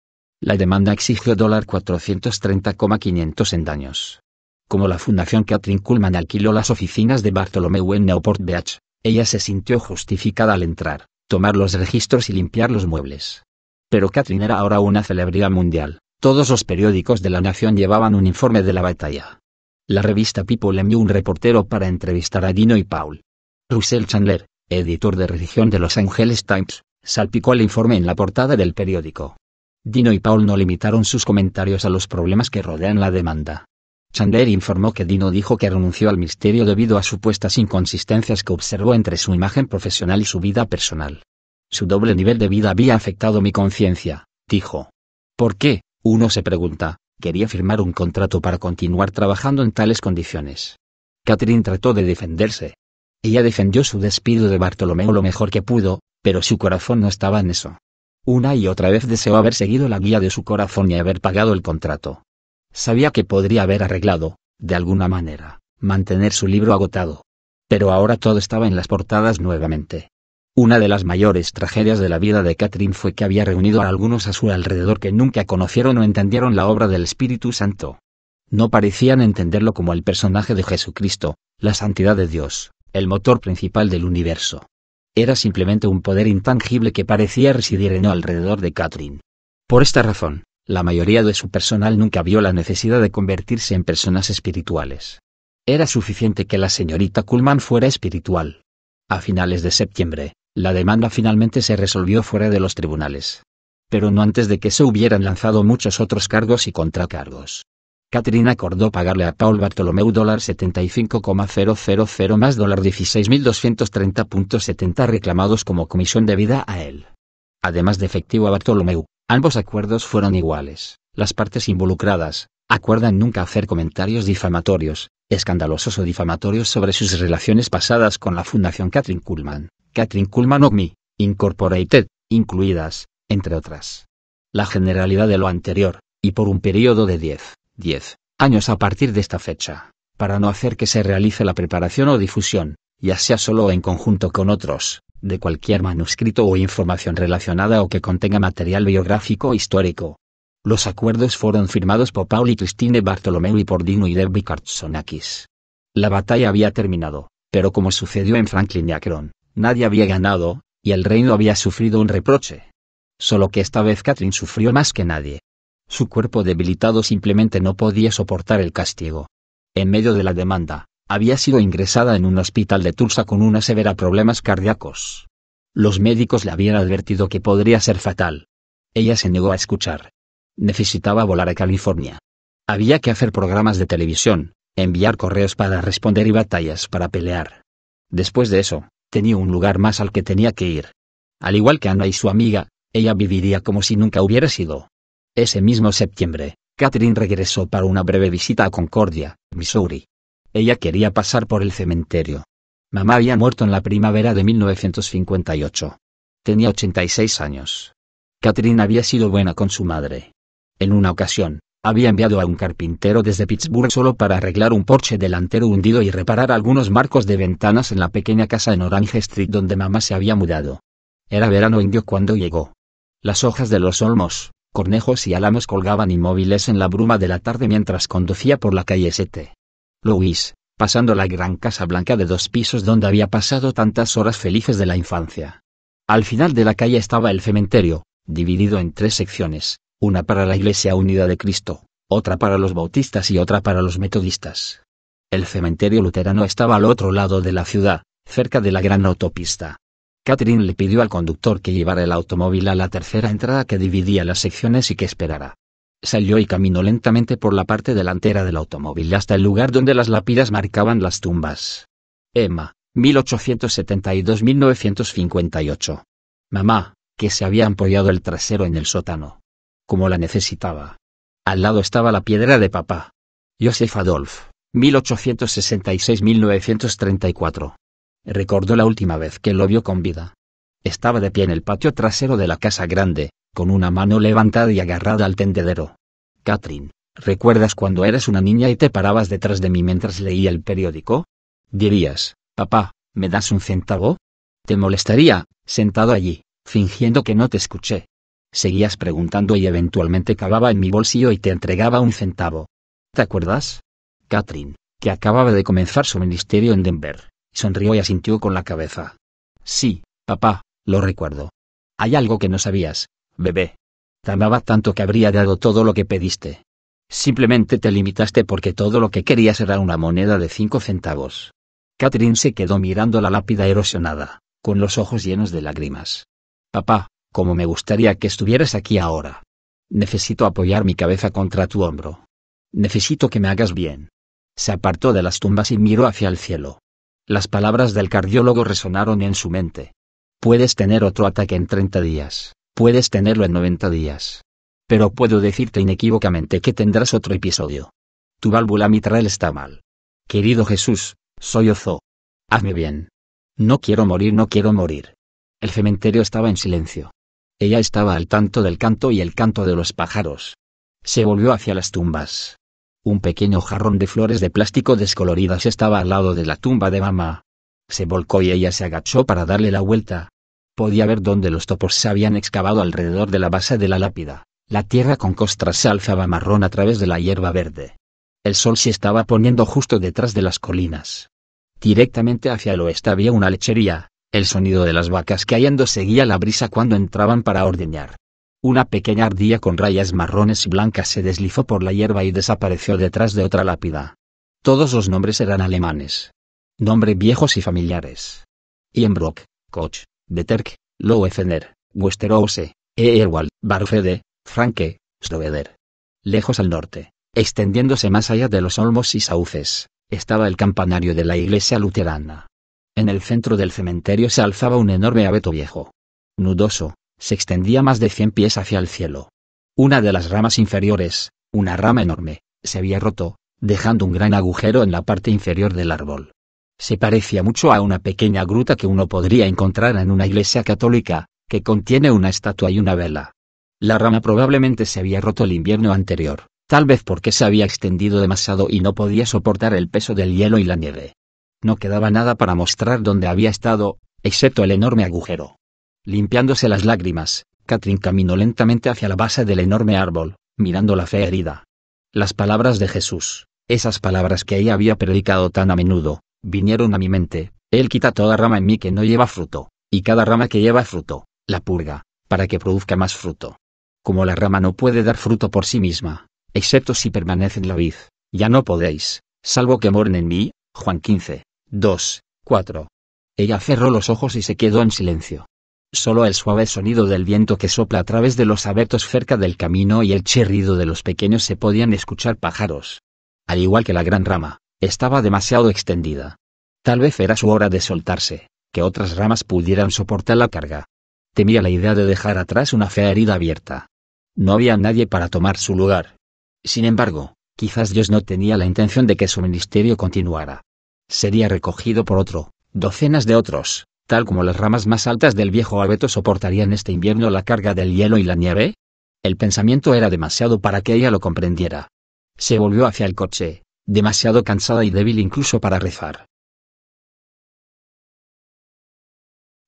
La demanda exigió $430,500 en daños. Como la Fundación Catherine Kuhlman alquiló las oficinas de Bartolomeu en Neoport Beach, ella se sintió justificada al entrar, tomar los registros y limpiar los muebles. Pero Catherine era ahora una celebridad mundial. Todos los periódicos de la nación llevaban un informe de la batalla. La revista People envió un reportero para entrevistar a Dino y Paul. Russell Chandler, editor de religión de Los Angeles Times, salpicó el informe en la portada del periódico. Dino y Paul no limitaron sus comentarios a los problemas que rodean la demanda. Chandler informó que Dino dijo que renunció al misterio debido a supuestas inconsistencias que observó entre su imagen profesional y su vida personal. Su doble nivel de vida había afectado mi conciencia, dijo. ¿Por qué? Uno se pregunta, quería firmar un contrato para continuar trabajando en tales condiciones. Catherine trató de defenderse, ella defendió su despido de Bartolomeo lo mejor que pudo, pero su corazón no estaba en eso. Una y otra vez deseó haber seguido la guía de su corazón y haber pagado el contrato. Sabía que podría haber arreglado, de alguna manera, mantener su libro agotado. Pero ahora todo estaba en las portadas nuevamente. Una de las mayores tragedias de la vida de Catherine fue que había reunido a algunos a su alrededor que nunca conocieron o entendieron la obra del Espíritu Santo. No parecían entenderlo como el personaje de Jesucristo, la santidad de Dios, el motor principal del universo. Era simplemente un poder intangible que parecía residir en o alrededor de Catherine. Por esta razón, la mayoría de su personal nunca vio la necesidad de convertirse en personas espirituales. Era suficiente que la señorita Kuhlman fuera espiritual. A finales de septiembre, la demanda finalmente se resolvió fuera de los tribunales. Pero no antes de que se hubieran lanzado muchos otros cargos y contracargos. Catherine acordó pagarle a Paul Bartolomeu $75,000 más $16.230.70 reclamados como comisión debida a él. Además de efectivo a Bartolomeu, ambos acuerdos fueron iguales. Las partes involucradas, acuerdan nunca hacer comentarios difamatorios, escandalosos o difamatorios sobre sus relaciones pasadas con la Fundación Catherine Kuhlman, Catherine Kuhlman OGMI, Incorporated, incluidas, entre otras. La generalidad de lo anterior, y por un periodo de 10 10 años a partir de esta fecha, para no hacer que se realice la preparación o difusión, ya sea solo o en conjunto con otros, de cualquier manuscrito o información relacionada o que contenga material biográfico o histórico. Los acuerdos fueron firmados por Paul y Christine Bartolomeu y por Dino y Derby Kartsonakis. La batalla había terminado, pero como sucedió en Franklin y Akron, nadie había ganado, y el reino había sufrido un reproche. Solo que esta vez Catherine sufrió más que nadie, su cuerpo debilitado simplemente no podía soportar el castigo. En medio de la demanda, había sido ingresada en un hospital de Tulsa con una severa problemas cardíacos. Los médicos le habían advertido que podría ser fatal. Ella se negó a escuchar. Necesitaba volar a California. Había que hacer programas de televisión, enviar correos para responder y batallas para pelear. Después de eso, tenía un lugar más al que tenía que ir. Al igual que Ana y su amiga, ella viviría como si nunca hubiera sido. Ese mismo septiembre, Catherine regresó para una breve visita a Concordia, Missouri. Ella quería pasar por el cementerio. Mamá había muerto en la primavera de 1958. Tenía 86 años. Catherine había sido buena con su madre. En una ocasión, había enviado a un carpintero desde Pittsburgh solo para arreglar un porche delantero hundido y reparar algunos marcos de ventanas en la pequeña casa en Orange Street donde mamá se había mudado. Era verano indio cuando llegó. Las hojas de los olmos, cornejos y álamos colgaban inmóviles en la bruma de la tarde mientras conducía por la calle 7. Louis, pasando la gran casa blanca de dos pisos donde había pasado tantas horas felices de la infancia. Al final de la calle estaba el cementerio, dividido en tres secciones, una para la Iglesia Unida de Cristo, otra para los bautistas y otra para los metodistas. El cementerio luterano estaba al otro lado de la ciudad, cerca de la gran autopista, Catherine le pidió al conductor que llevara el automóvil a la tercera entrada que dividía las secciones y que esperara. Salió y caminó lentamente por la parte delantera del automóvil hasta el lugar donde las lápidas marcaban las tumbas. Emma, 1872-1958. Mamá, que se había ampollado el trasero en el sótano. Como la necesitaba. Al lado estaba la piedra de papá. Joseph Adolf, 1866-1934. Recordó la última vez que lo vio con vida. Estaba de pie en el patio trasero de la casa grande, con una mano levantada y agarrada al tendedero. Catherine, ¿recuerdas cuando eras una niña y te parabas detrás de mí mientras leía el periódico? Dirías, papá, ¿me das un centavo? Te molestaría, sentado allí, fingiendo que no te escuché. Seguías preguntando y eventualmente cavaba en mi bolsillo y te entregaba un centavo. ¿Te acuerdas? Catherine, que acababa de comenzar su ministerio en Denver, Sonrió y asintió con la cabeza. Sí, papá, lo recuerdo. Hay algo que no sabías, bebé. Te amaba tanto que habría dado todo lo que pediste. Simplemente te limitaste porque todo lo que querías era una moneda de cinco centavos. Catherine se quedó mirando la lápida erosionada, con los ojos llenos de lágrimas. Papá, como me gustaría que estuvieras aquí ahora. Necesito apoyar mi cabeza contra tu hombro. Necesito que me hagas bien. Se apartó de las tumbas y miró hacia el cielo. Las palabras del cardiólogo resonaron en su mente. Puedes tener otro ataque en 30 días, puedes tenerlo en 90 días. Pero puedo decirte inequívocamente que tendrás otro episodio. Tu válvula mitral está mal. Querido Jesús, soy Ozo. Hazme bien. No quiero morir, no quiero morir. El cementerio estaba en silencio. Ella estaba al tanto del canto y el canto de los pájaros. Se volvió hacia las tumbas. Un pequeño jarrón de flores de plástico descoloridas estaba al lado de la tumba de mamá. Se volcó y ella se agachó para darle la vuelta. Podía ver dónde los topos se habían excavado alrededor de la base de la lápida. La tierra con costras se alzaba marrón a través de la hierba verde. El sol se estaba poniendo justo detrás de las colinas. Directamente hacia el oeste había una lechería, el sonido de las vacas que callando seguía la brisa cuando entraban para ordeñar. Una pequeña ardilla con rayas marrones y blancas se deslizó por la hierba y desapareció detrás de otra lápida. Todos los nombres eran alemanes. Nombre viejos y familiares. Ienbrock, Koch, deterk Loefener, Westerose, Eerwald, Barfede, Franke, Stroeder. Lejos al norte, extendiéndose más allá de los olmos y sauces, estaba el campanario de la iglesia luterana. En el centro del cementerio se alzaba un enorme abeto viejo. Nudoso, se extendía más de 100 pies hacia el cielo. Una de las ramas inferiores, una rama enorme, se había roto, dejando un gran agujero en la parte inferior del árbol. Se parecía mucho a una pequeña gruta que uno podría encontrar en una iglesia católica, que contiene una estatua y una vela. La rama probablemente se había roto el invierno anterior, tal vez porque se había extendido demasiado y no podía soportar el peso del hielo y la nieve. No quedaba nada para mostrar dónde había estado, excepto el enorme agujero. Limpiándose las lágrimas, Catherine caminó lentamente hacia la base del enorme árbol, mirando la fe herida. Las palabras de Jesús, esas palabras que ella había predicado tan a menudo, vinieron a mi mente, Él quita toda rama en mí que no lleva fruto, y cada rama que lleva fruto, la purga, para que produzca más fruto. Como la rama no puede dar fruto por sí misma, excepto si permanece en la vid, ya no podéis, salvo que moren en mí, Juan 15, 2, 4. Ella cerró los ojos y se quedó en silencio solo el suave sonido del viento que sopla a través de los abertos cerca del camino y el chirrido de los pequeños se podían escuchar pájaros. Al igual que la gran rama, estaba demasiado extendida. Tal vez era su hora de soltarse, que otras ramas pudieran soportar la carga. Temía la idea de dejar atrás una fea herida abierta. No había nadie para tomar su lugar. Sin embargo, quizás Dios no tenía la intención de que su ministerio continuara. Sería recogido por otro, docenas de otros, tal como las ramas más altas del viejo abeto soportarían este invierno la carga del hielo y la nieve? El pensamiento era demasiado para que ella lo comprendiera. Se volvió hacia el coche, demasiado cansada y débil incluso para rezar.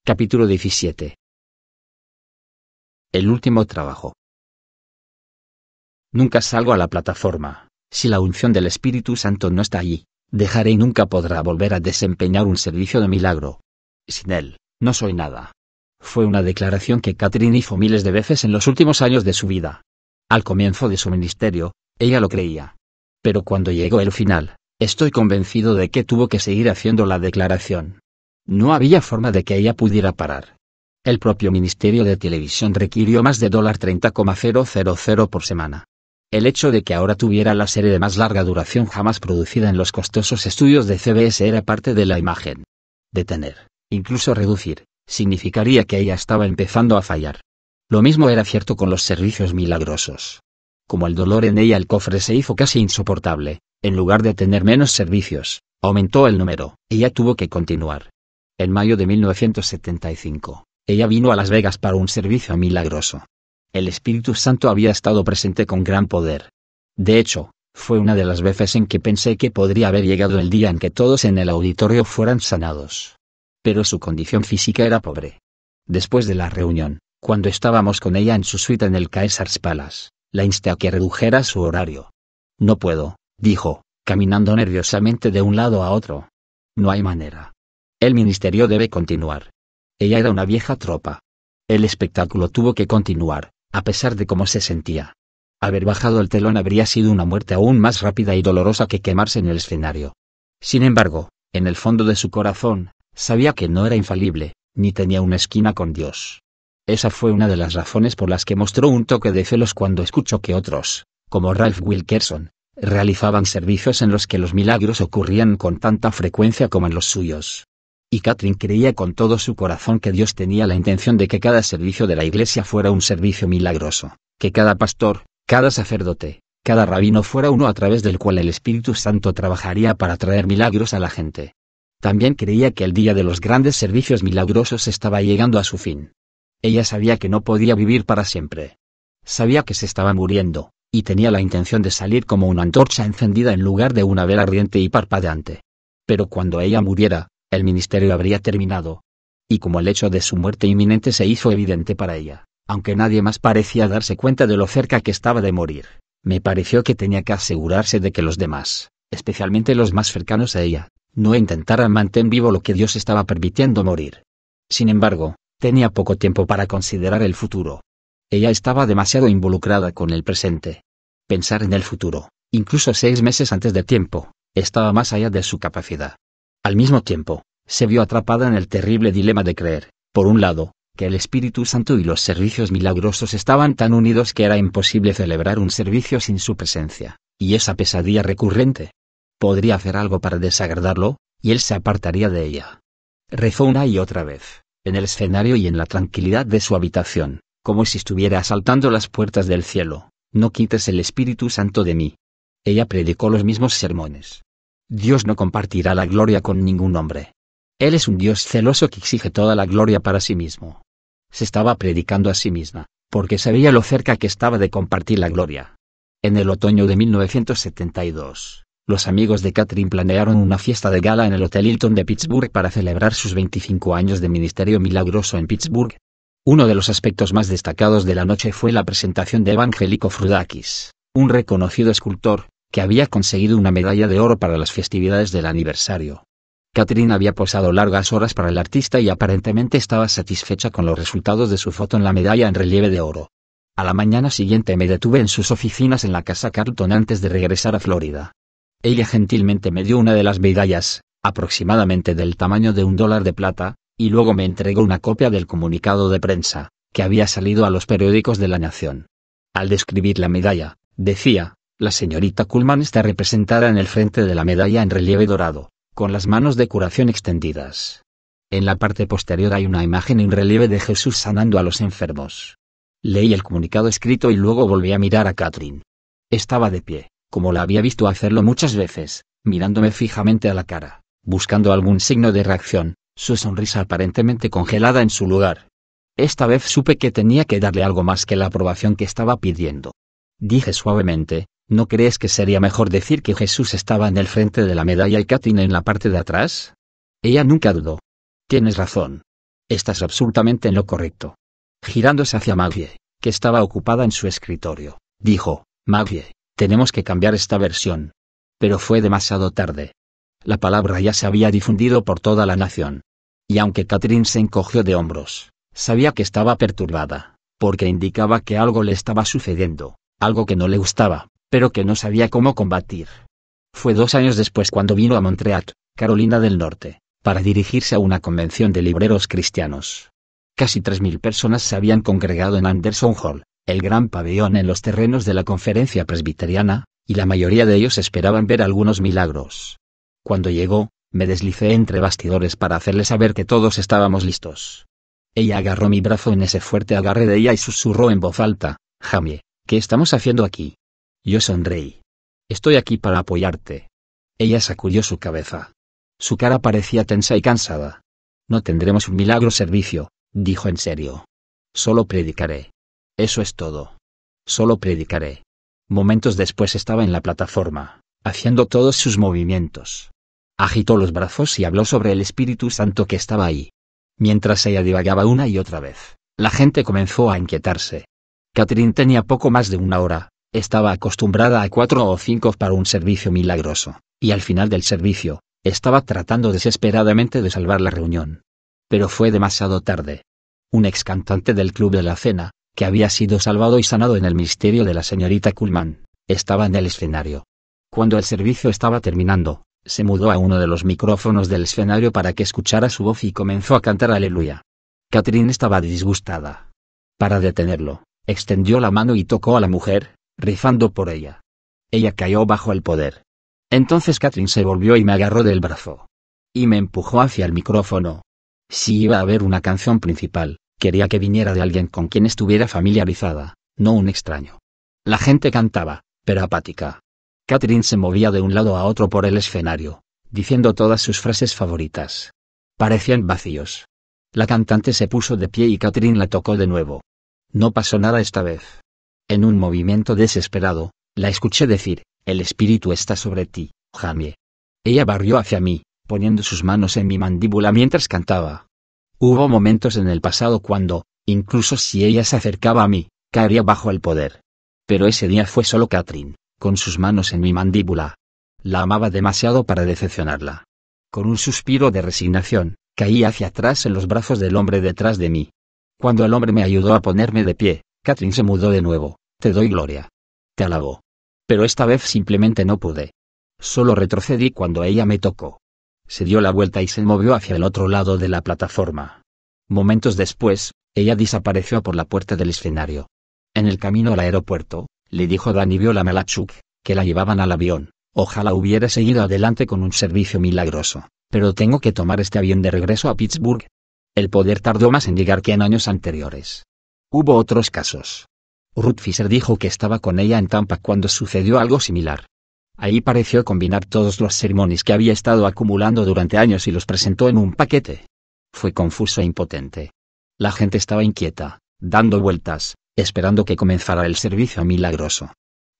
Capítulo 17 El último trabajo. Nunca salgo a la plataforma. Si la unción del Espíritu Santo no está allí, dejaré y nunca podrá volver a desempeñar un servicio de milagro. Sin él, no soy nada. Fue una declaración que Catherine hizo miles de veces en los últimos años de su vida. Al comienzo de su ministerio, ella lo creía. Pero cuando llegó el final, estoy convencido de que tuvo que seguir haciendo la declaración. No había forma de que ella pudiera parar. El propio Ministerio de Televisión requirió más de $30,000 por semana. El hecho de que ahora tuviera la serie de más larga duración jamás producida en los costosos estudios de CBS era parte de la imagen. tener. Incluso reducir, significaría que ella estaba empezando a fallar. Lo mismo era cierto con los servicios milagrosos. Como el dolor en ella el cofre se hizo casi insoportable, en lugar de tener menos servicios, aumentó el número, y ella tuvo que continuar. En mayo de 1975, ella vino a Las Vegas para un servicio milagroso. El Espíritu Santo había estado presente con gran poder. De hecho, fue una de las veces en que pensé que podría haber llegado el día en que todos en el auditorio fueran sanados pero su condición física era pobre. Después de la reunión, cuando estábamos con ella en su suite en el Caesars Palace, la insté a que redujera su horario. No puedo, dijo, caminando nerviosamente de un lado a otro. No hay manera. El ministerio debe continuar. Ella era una vieja tropa. El espectáculo tuvo que continuar, a pesar de cómo se sentía. Haber bajado el telón habría sido una muerte aún más rápida y dolorosa que quemarse en el escenario. Sin embargo, en el fondo de su corazón, Sabía que no era infalible, ni tenía una esquina con Dios. Esa fue una de las razones por las que mostró un toque de celos cuando escuchó que otros, como Ralph Wilkerson, realizaban servicios en los que los milagros ocurrían con tanta frecuencia como en los suyos. Y Catherine creía con todo su corazón que Dios tenía la intención de que cada servicio de la iglesia fuera un servicio milagroso, que cada pastor, cada sacerdote, cada rabino fuera uno a través del cual el Espíritu Santo trabajaría para traer milagros a la gente. También creía que el día de los grandes servicios milagrosos estaba llegando a su fin. Ella sabía que no podía vivir para siempre. Sabía que se estaba muriendo, y tenía la intención de salir como una antorcha encendida en lugar de una vela ardiente y parpadeante. Pero cuando ella muriera, el ministerio habría terminado. Y como el hecho de su muerte inminente se hizo evidente para ella, aunque nadie más parecía darse cuenta de lo cerca que estaba de morir, me pareció que tenía que asegurarse de que los demás, especialmente los más cercanos a ella, no intentara mantener vivo lo que Dios estaba permitiendo morir. Sin embargo, tenía poco tiempo para considerar el futuro. Ella estaba demasiado involucrada con el presente. Pensar en el futuro, incluso seis meses antes de tiempo, estaba más allá de su capacidad. Al mismo tiempo, se vio atrapada en el terrible dilema de creer, por un lado, que el Espíritu Santo y los servicios milagrosos estaban tan unidos que era imposible celebrar un servicio sin su presencia, y esa pesadilla recurrente, podría hacer algo para desagradarlo, y él se apartaría de ella. Rezó una y otra vez, en el escenario y en la tranquilidad de su habitación, como si estuviera asaltando las puertas del cielo, no quites el Espíritu Santo de mí. Ella predicó los mismos sermones. Dios no compartirá la gloria con ningún hombre. Él es un Dios celoso que exige toda la gloria para sí mismo. Se estaba predicando a sí misma, porque sabía lo cerca que estaba de compartir la gloria. En el otoño de 1972, los amigos de Catherine planearon una fiesta de gala en el Hotel Hilton de Pittsburgh para celebrar sus 25 años de ministerio milagroso en Pittsburgh. Uno de los aspectos más destacados de la noche fue la presentación de Evangelico Frudakis, un reconocido escultor, que había conseguido una medalla de oro para las festividades del aniversario. Katherine había posado largas horas para el artista y aparentemente estaba satisfecha con los resultados de su foto en la medalla en relieve de oro. A la mañana siguiente me detuve en sus oficinas en la Casa Carlton antes de regresar a Florida. Ella gentilmente me dio una de las medallas, aproximadamente del tamaño de un dólar de plata, y luego me entregó una copia del comunicado de prensa, que había salido a los periódicos de la nación. Al describir la medalla, decía, la señorita Kuhlman está representada en el frente de la medalla en relieve dorado, con las manos de curación extendidas. En la parte posterior hay una imagen en relieve de Jesús sanando a los enfermos. Leí el comunicado escrito y luego volví a mirar a Catherine. Estaba de pie como la había visto hacerlo muchas veces, mirándome fijamente a la cara, buscando algún signo de reacción, su sonrisa aparentemente congelada en su lugar. Esta vez supe que tenía que darle algo más que la aprobación que estaba pidiendo. Dije suavemente, ¿no crees que sería mejor decir que Jesús estaba en el frente de la medalla y Katine en la parte de atrás? Ella nunca dudó. Tienes razón. Estás absolutamente en lo correcto. Girándose hacia Maggie, que estaba ocupada en su escritorio, dijo, Maggie, tenemos que cambiar esta versión. Pero fue demasiado tarde. La palabra ya se había difundido por toda la nación. Y aunque Catherine se encogió de hombros, sabía que estaba perturbada, porque indicaba que algo le estaba sucediendo, algo que no le gustaba, pero que no sabía cómo combatir. Fue dos años después cuando vino a Montreal, Carolina del Norte, para dirigirse a una convención de libreros cristianos. Casi 3.000 personas se habían congregado en Anderson Hall, el gran pabellón en los terrenos de la conferencia presbiteriana, y la mayoría de ellos esperaban ver algunos milagros. Cuando llegó, me deslicé entre bastidores para hacerle saber que todos estábamos listos. Ella agarró mi brazo en ese fuerte agarre de ella y susurró en voz alta, Jamie, ¿qué estamos haciendo aquí? Yo sonreí. Estoy aquí para apoyarte. Ella sacudió su cabeza. Su cara parecía tensa y cansada. No tendremos un milagro servicio, dijo en serio. Solo predicaré. Eso es todo. Solo predicaré. Momentos después estaba en la plataforma, haciendo todos sus movimientos. Agitó los brazos y habló sobre el Espíritu Santo que estaba ahí. Mientras ella divagaba una y otra vez, la gente comenzó a inquietarse. Catherine tenía poco más de una hora, estaba acostumbrada a cuatro o cinco para un servicio milagroso, y al final del servicio, estaba tratando desesperadamente de salvar la reunión. Pero fue demasiado tarde. Un ex cantante del Club de la Cena, que había sido salvado y sanado en el misterio de la señorita Kuhlman, estaba en el escenario. Cuando el servicio estaba terminando, se mudó a uno de los micrófonos del escenario para que escuchara su voz y comenzó a cantar Aleluya. Catherine estaba disgustada. Para detenerlo, extendió la mano y tocó a la mujer, rizando por ella. Ella cayó bajo el poder. Entonces Catherine se volvió y me agarró del brazo. Y me empujó hacia el micrófono. Si iba a haber una canción principal, Quería que viniera de alguien con quien estuviera familiarizada, no un extraño. La gente cantaba, pero apática. Catherine se movía de un lado a otro por el escenario, diciendo todas sus frases favoritas. Parecían vacíos. La cantante se puso de pie y Catherine la tocó de nuevo. No pasó nada esta vez. En un movimiento desesperado, la escuché decir, El espíritu está sobre ti, Jamie. Ella barrió hacia mí, poniendo sus manos en mi mandíbula mientras cantaba. Hubo momentos en el pasado cuando, incluso si ella se acercaba a mí, caería bajo el poder. Pero ese día fue solo Catherine, con sus manos en mi mandíbula. La amaba demasiado para decepcionarla. Con un suspiro de resignación, caí hacia atrás en los brazos del hombre detrás de mí. Cuando el hombre me ayudó a ponerme de pie, Catherine se mudó de nuevo. Te doy gloria. Te alabo. Pero esta vez simplemente no pude. Solo retrocedí cuando ella me tocó se dio la vuelta y se movió hacia el otro lado de la plataforma. Momentos después, ella desapareció por la puerta del escenario. En el camino al aeropuerto, le dijo Danny Viola Malachuk, que la llevaban al avión. Ojalá hubiera seguido adelante con un servicio milagroso, pero tengo que tomar este avión de regreso a Pittsburgh. El poder tardó más en llegar que en años anteriores. Hubo otros casos. Ruth Fisher dijo que estaba con ella en Tampa cuando sucedió algo similar. Ahí pareció combinar todos los sermones que había estado acumulando durante años y los presentó en un paquete. Fue confuso e impotente. La gente estaba inquieta, dando vueltas, esperando que comenzara el servicio milagroso.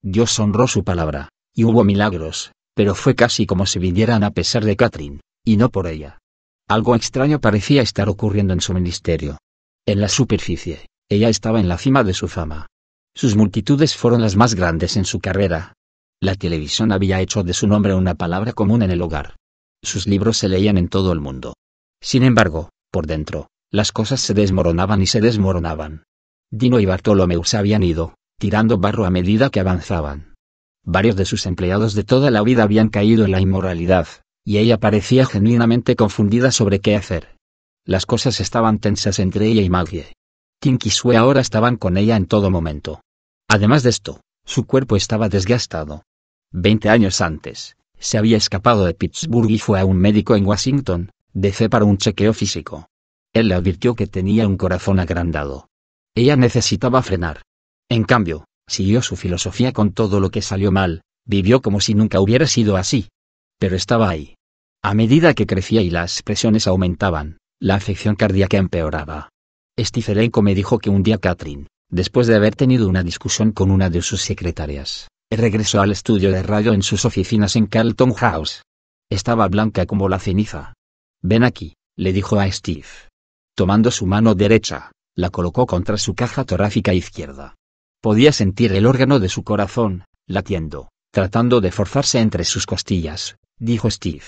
Dios honró su palabra, y hubo milagros, pero fue casi como si vinieran a pesar de Catherine, y no por ella. Algo extraño parecía estar ocurriendo en su ministerio. En la superficie, ella estaba en la cima de su fama. Sus multitudes fueron las más grandes en su carrera, la televisión había hecho de su nombre una palabra común en el hogar. Sus libros se leían en todo el mundo. Sin embargo, por dentro, las cosas se desmoronaban y se desmoronaban. Dino y Bartolomeus habían ido, tirando barro a medida que avanzaban. Varios de sus empleados de toda la vida habían caído en la inmoralidad, y ella parecía genuinamente confundida sobre qué hacer. Las cosas estaban tensas entre ella y Maggie. Tinky Sue ahora estaban con ella en todo momento. Además de esto, su cuerpo estaba desgastado, Veinte años antes, se había escapado de Pittsburgh y fue a un médico en Washington, DC para un chequeo físico. Él le advirtió que tenía un corazón agrandado. Ella necesitaba frenar. En cambio, siguió su filosofía con todo lo que salió mal, vivió como si nunca hubiera sido así. Pero estaba ahí. A medida que crecía y las presiones aumentaban, la afección cardíaca empeoraba. Stifelenko me dijo que un día Catherine, después de haber tenido una discusión con una de sus secretarias, regresó al estudio de radio en sus oficinas en Carlton House. Estaba blanca como la ceniza. Ven aquí, le dijo a Steve. Tomando su mano derecha, la colocó contra su caja torácica izquierda. Podía sentir el órgano de su corazón, latiendo, tratando de forzarse entre sus costillas, dijo Steve.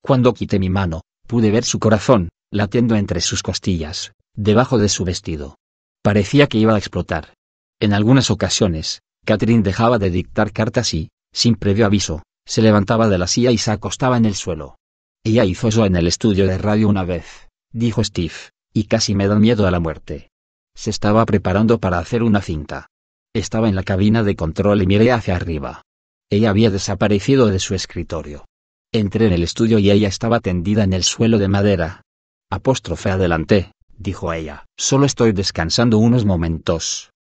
Cuando quité mi mano, pude ver su corazón, latiendo entre sus costillas, debajo de su vestido. Parecía que iba a explotar. En algunas ocasiones, Catherine dejaba de dictar cartas y, sin previo aviso, se levantaba de la silla y se acostaba en el suelo. Ella hizo eso en el estudio de radio una vez, dijo Steve, y casi me da miedo a la muerte. Se estaba preparando para hacer una cinta. Estaba en la cabina de control y miré hacia arriba. Ella había desaparecido de su escritorio. Entré en el estudio y ella estaba tendida en el suelo de madera. Apóstrofe adelante, dijo ella. Solo estoy descansando unos momentos.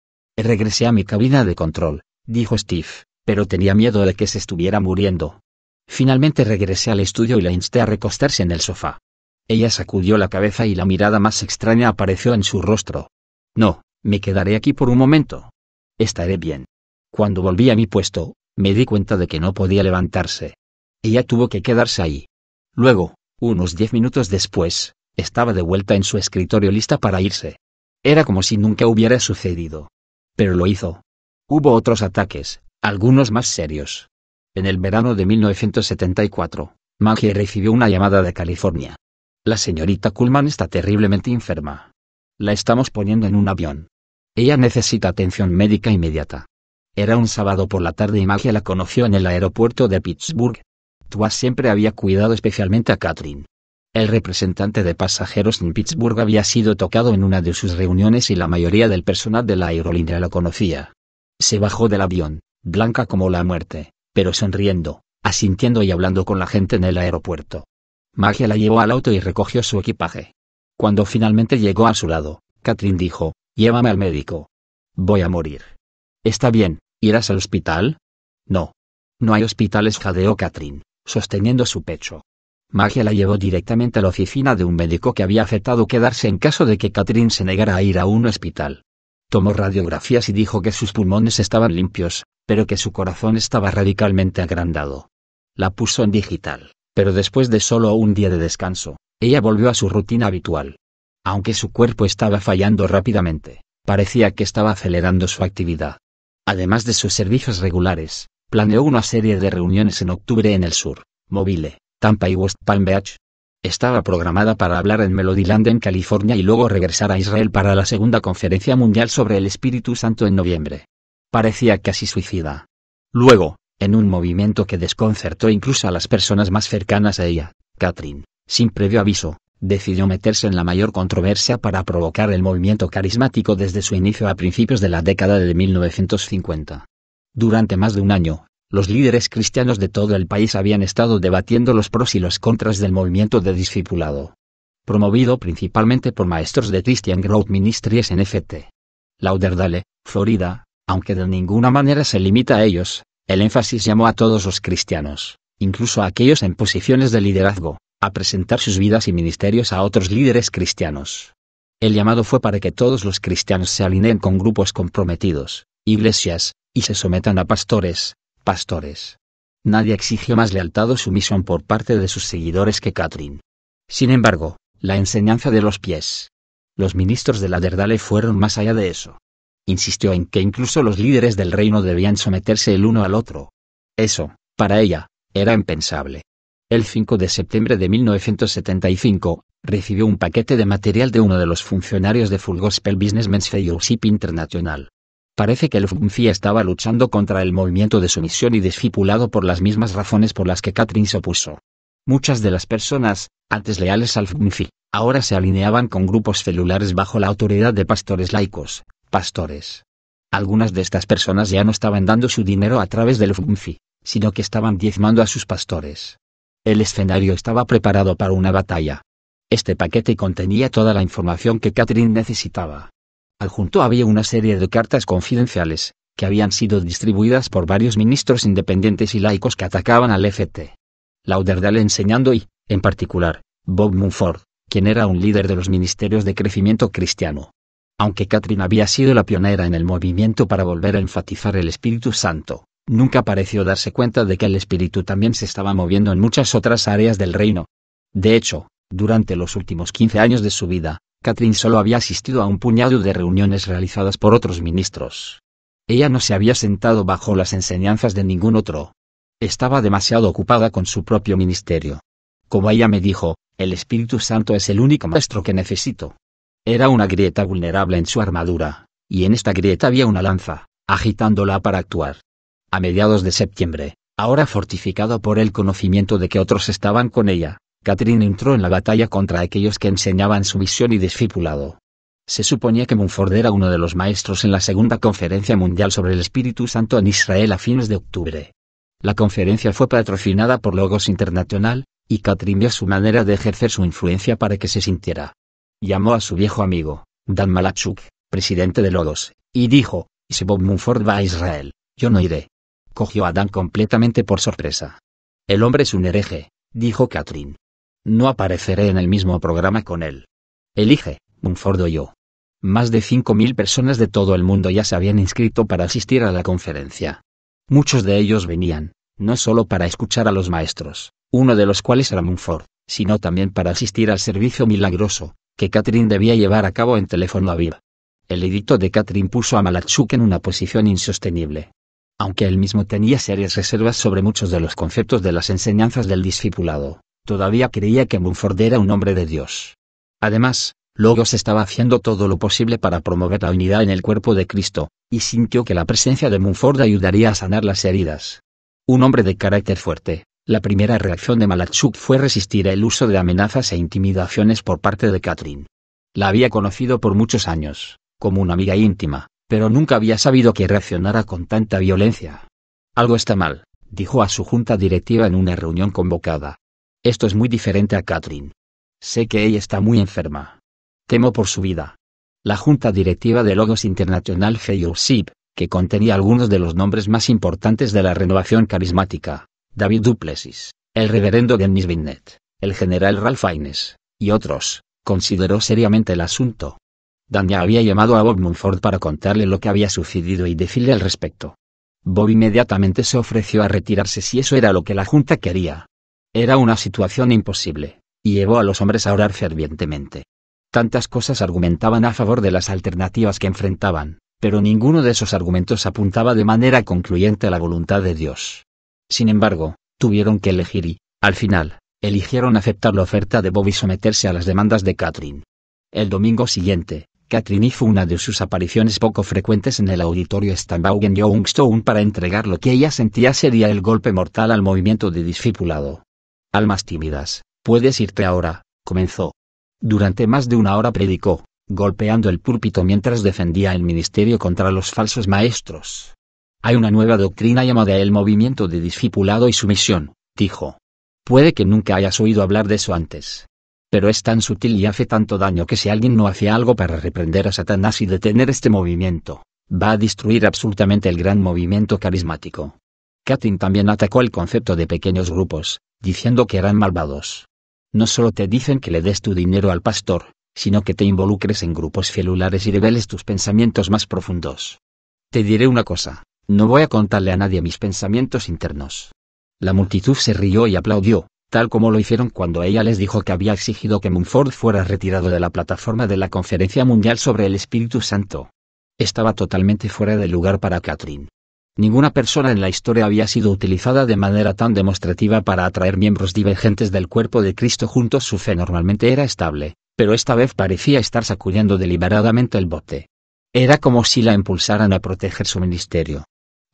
Regresé a mi cabina de control, dijo Steve, pero tenía miedo de que se estuviera muriendo. Finalmente regresé al estudio y la insté a recostarse en el sofá. Ella sacudió la cabeza y la mirada más extraña apareció en su rostro. No, me quedaré aquí por un momento. Estaré bien. Cuando volví a mi puesto, me di cuenta de que no podía levantarse. Ella tuvo que quedarse ahí. Luego, unos diez minutos después, estaba de vuelta en su escritorio lista para irse. Era como si nunca hubiera sucedido pero lo hizo. Hubo otros ataques, algunos más serios. En el verano de 1974, Maggie recibió una llamada de California. La señorita Kuhlman está terriblemente enferma. La estamos poniendo en un avión. Ella necesita atención médica inmediata. Era un sábado por la tarde y Maggie la conoció en el aeropuerto de Pittsburgh. Tua siempre había cuidado especialmente a Catherine. El representante de pasajeros en Pittsburgh había sido tocado en una de sus reuniones y la mayoría del personal de la aerolínea lo conocía. Se bajó del avión, blanca como la muerte, pero sonriendo, asintiendo y hablando con la gente en el aeropuerto. Magia la llevó al auto y recogió su equipaje. Cuando finalmente llegó a su lado, Katrin dijo, llévame al médico. Voy a morir. Está bien, ¿irás al hospital? No. No hay hospitales, jadeó Katrin, sosteniendo su pecho. Magia la llevó directamente a la oficina de un médico que había aceptado quedarse en caso de que Catherine se negara a ir a un hospital. Tomó radiografías y dijo que sus pulmones estaban limpios, pero que su corazón estaba radicalmente agrandado. La puso en digital, pero después de solo un día de descanso, ella volvió a su rutina habitual. Aunque su cuerpo estaba fallando rápidamente, parecía que estaba acelerando su actividad. Además de sus servicios regulares, planeó una serie de reuniones en octubre en el sur, Mobile, Tampa y West Palm Beach. Estaba programada para hablar en Melodyland en California y luego regresar a Israel para la segunda conferencia mundial sobre el Espíritu Santo en noviembre. Parecía casi suicida. Luego, en un movimiento que desconcertó incluso a las personas más cercanas a ella, Catherine, sin previo aviso, decidió meterse en la mayor controversia para provocar el movimiento carismático desde su inicio a principios de la década de 1950. Durante más de un año, los líderes cristianos de todo el país habían estado debatiendo los pros y los contras del movimiento de discipulado. Promovido principalmente por maestros de Christian Growth Ministries en FT. Lauderdale, Florida, aunque de ninguna manera se limita a ellos, el énfasis llamó a todos los cristianos, incluso a aquellos en posiciones de liderazgo, a presentar sus vidas y ministerios a otros líderes cristianos. El llamado fue para que todos los cristianos se alineen con grupos comprometidos, iglesias, y se sometan a pastores, pastores. Nadie exigió más lealtad o sumisión por parte de sus seguidores que Catherine. Sin embargo, la enseñanza de los pies. Los ministros de la Derdale fueron más allá de eso. Insistió en que incluso los líderes del reino debían someterse el uno al otro. Eso, para ella, era impensable. El 5 de septiembre de 1975, recibió un paquete de material de uno de los funcionarios de Full Gospel Businessmen's Fellowship International. Parece que el funfi estaba luchando contra el movimiento de sumisión y discipulado por las mismas razones por las que Katrin se opuso. Muchas de las personas, antes leales al Funfi, ahora se alineaban con grupos celulares bajo la autoridad de pastores laicos, pastores. Algunas de estas personas ya no estaban dando su dinero a través del Funfi, sino que estaban diezmando a sus pastores. El escenario estaba preparado para una batalla. Este paquete contenía toda la información que Katrin necesitaba junto había una serie de cartas confidenciales, que habían sido distribuidas por varios ministros independientes y laicos que atacaban al FT. Lauderdale enseñando y, en particular, Bob Munford, quien era un líder de los ministerios de crecimiento cristiano. Aunque Catherine había sido la pionera en el movimiento para volver a enfatizar el Espíritu Santo, nunca pareció darse cuenta de que el Espíritu también se estaba moviendo en muchas otras áreas del reino. De hecho, durante los últimos 15 años de su vida, Catherine solo había asistido a un puñado de reuniones realizadas por otros ministros. Ella no se había sentado bajo las enseñanzas de ningún otro. Estaba demasiado ocupada con su propio ministerio. Como ella me dijo, el Espíritu Santo es el único maestro que necesito. Era una grieta vulnerable en su armadura, y en esta grieta había una lanza, agitándola para actuar. A mediados de septiembre, ahora fortificado por el conocimiento de que otros estaban con ella, Catherine entró en la batalla contra aquellos que enseñaban su visión y discipulado. Se suponía que Munford era uno de los maestros en la Segunda Conferencia Mundial sobre el Espíritu Santo en Israel a fines de octubre. La conferencia fue patrocinada por Logos Internacional, y Catherine vio su manera de ejercer su influencia para que se sintiera. Llamó a su viejo amigo, Dan Malachuk, presidente de Logos, y dijo, si Bob Munford va a Israel, yo no iré. Cogió a Dan completamente por sorpresa. El hombre es un hereje, dijo Catherine. No apareceré en el mismo programa con él. Elige, o yo. Más de 5.000 personas de todo el mundo ya se habían inscrito para asistir a la conferencia. Muchos de ellos venían, no solo para escuchar a los maestros, uno de los cuales era Munford, sino también para asistir al servicio milagroso, que Catherine debía llevar a cabo en teléfono Viv. El edicto de Catherine puso a Malachuk en una posición insostenible. Aunque él mismo tenía serias reservas sobre muchos de los conceptos de las enseñanzas del discipulado, todavía creía que Munford era un hombre de Dios. Además, Logos estaba haciendo todo lo posible para promover la unidad en el cuerpo de Cristo, y sintió que la presencia de Munford ayudaría a sanar las heridas. Un hombre de carácter fuerte, la primera reacción de Malachuk fue resistir el uso de amenazas e intimidaciones por parte de Catherine. La había conocido por muchos años, como una amiga íntima, pero nunca había sabido que reaccionara con tanta violencia. Algo está mal, dijo a su junta directiva en una reunión convocada, esto es muy diferente a Catherine. Sé que ella está muy enferma. Temo por su vida. La junta directiva de Logos International Fellowship, que contenía algunos de los nombres más importantes de la renovación carismática, David Duplessis, el reverendo Dennis Binnett, el general Ralph Innes, y otros, consideró seriamente el asunto. Dania había llamado a Bob Munford para contarle lo que había sucedido y decirle al respecto. Bob inmediatamente se ofreció a retirarse si eso era lo que la Junta quería, era una situación imposible, y llevó a los hombres a orar fervientemente. Tantas cosas argumentaban a favor de las alternativas que enfrentaban, pero ninguno de esos argumentos apuntaba de manera concluyente a la voluntad de Dios. Sin embargo, tuvieron que elegir y, al final, eligieron aceptar la oferta de Bob y someterse a las demandas de Catherine. El domingo siguiente, Catherine hizo una de sus apariciones poco frecuentes en el auditorio stambaugen y Youngstown para entregar lo que ella sentía sería el golpe mortal al movimiento de discipulado. Almas tímidas, puedes irte ahora, comenzó. Durante más de una hora predicó, golpeando el púlpito mientras defendía el ministerio contra los falsos maestros. Hay una nueva doctrina llamada el movimiento de discipulado y sumisión, dijo. Puede que nunca hayas oído hablar de eso antes. Pero es tan sutil y hace tanto daño que si alguien no hace algo para reprender a Satanás y detener este movimiento, va a destruir absolutamente el gran movimiento carismático. Katyn también atacó el concepto de pequeños grupos, diciendo que eran malvados. No solo te dicen que le des tu dinero al pastor, sino que te involucres en grupos celulares y reveles tus pensamientos más profundos. Te diré una cosa, no voy a contarle a nadie mis pensamientos internos. La multitud se rió y aplaudió, tal como lo hicieron cuando ella les dijo que había exigido que Mumford fuera retirado de la plataforma de la Conferencia Mundial sobre el Espíritu Santo. Estaba totalmente fuera de lugar para Catherine. Ninguna persona en la historia había sido utilizada de manera tan demostrativa para atraer miembros divergentes del cuerpo de Cristo juntos. Su fe normalmente era estable, pero esta vez parecía estar sacudiendo deliberadamente el bote. Era como si la impulsaran a proteger su ministerio.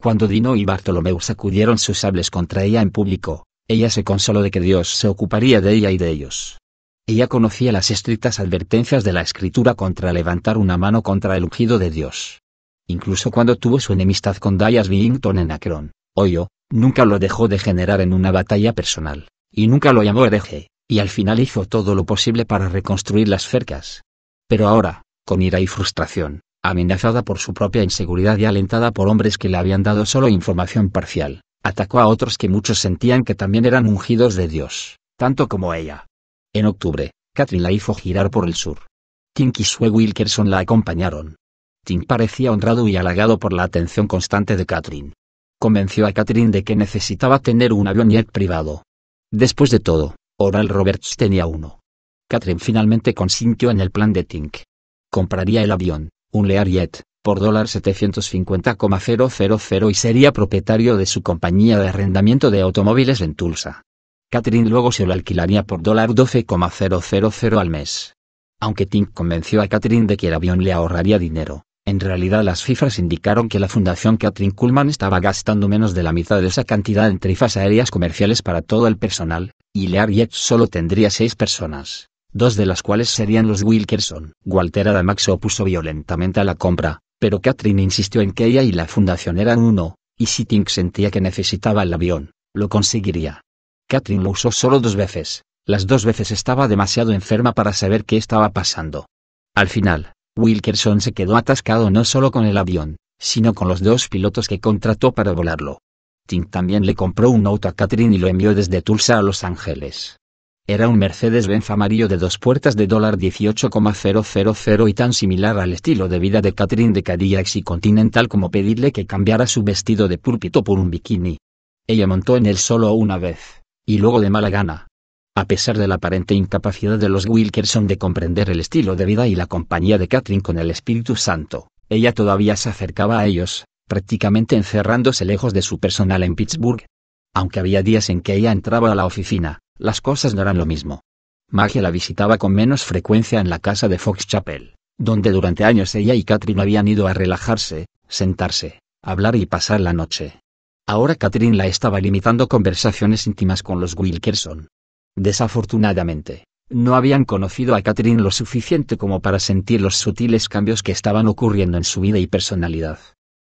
Cuando Dino y Bartolomeu sacudieron sus sables contra ella en público, ella se consoló de que Dios se ocuparía de ella y de ellos. Ella conocía las estrictas advertencias de la escritura contra levantar una mano contra el ungido de Dios. Incluso cuando tuvo su enemistad con Dias Billington en Akron, Ohio, nunca lo dejó de generar en una batalla personal, y nunca lo llamó hereje, y al final hizo todo lo posible para reconstruir las cercas. Pero ahora, con ira y frustración, amenazada por su propia inseguridad y alentada por hombres que le habían dado solo información parcial, atacó a otros que muchos sentían que también eran ungidos de Dios, tanto como ella. En octubre, Catherine la hizo girar por el sur. Tink y Sue Wilkerson la acompañaron, Tink parecía honrado y halagado por la atención constante de Catherine. Convenció a Catherine de que necesitaba tener un avión jet privado. Después de todo, Oral Roberts tenía uno. Catherine finalmente consintió en el plan de Tink. Compraría el avión, un Learjet, por $750,000 y sería propietario de su compañía de arrendamiento de automóviles en Tulsa. Catherine luego se lo alquilaría por $12,000 al mes. Aunque Tink convenció a Catherine de que el avión le ahorraría dinero, en realidad las cifras indicaron que la Fundación Katrin Kuhlman estaba gastando menos de la mitad de esa cantidad en tarifas aéreas comerciales para todo el personal, y Learjet solo tendría seis personas, dos de las cuales serían los Wilkerson. Walter Adamax se opuso violentamente a la compra, pero Katrin insistió en que ella y la Fundación eran uno, y si Tink sentía que necesitaba el avión, lo conseguiría. Katrin lo usó solo dos veces, las dos veces estaba demasiado enferma para saber qué estaba pasando. Al final, Wilkerson se quedó atascado no solo con el avión, sino con los dos pilotos que contrató para volarlo. Tink también le compró un auto a Catherine y lo envió desde Tulsa a Los Ángeles. Era un Mercedes-Benz amarillo de dos puertas de dólar $18,000 y tan similar al estilo de vida de Catherine de Cadillac y Continental como pedirle que cambiara su vestido de púlpito por un bikini. Ella montó en él solo una vez, y luego de mala gana, a pesar de la aparente incapacidad de los Wilkerson de comprender el estilo de vida y la compañía de Catherine con el Espíritu Santo, ella todavía se acercaba a ellos, prácticamente encerrándose lejos de su personal en Pittsburgh. Aunque había días en que ella entraba a la oficina, las cosas no eran lo mismo. Maggie la visitaba con menos frecuencia en la casa de Fox Chapel, donde durante años ella y Catherine habían ido a relajarse, sentarse, hablar y pasar la noche. Ahora Catherine la estaba limitando conversaciones íntimas con los Wilkerson, Desafortunadamente, no habían conocido a Catherine lo suficiente como para sentir los sutiles cambios que estaban ocurriendo en su vida y personalidad.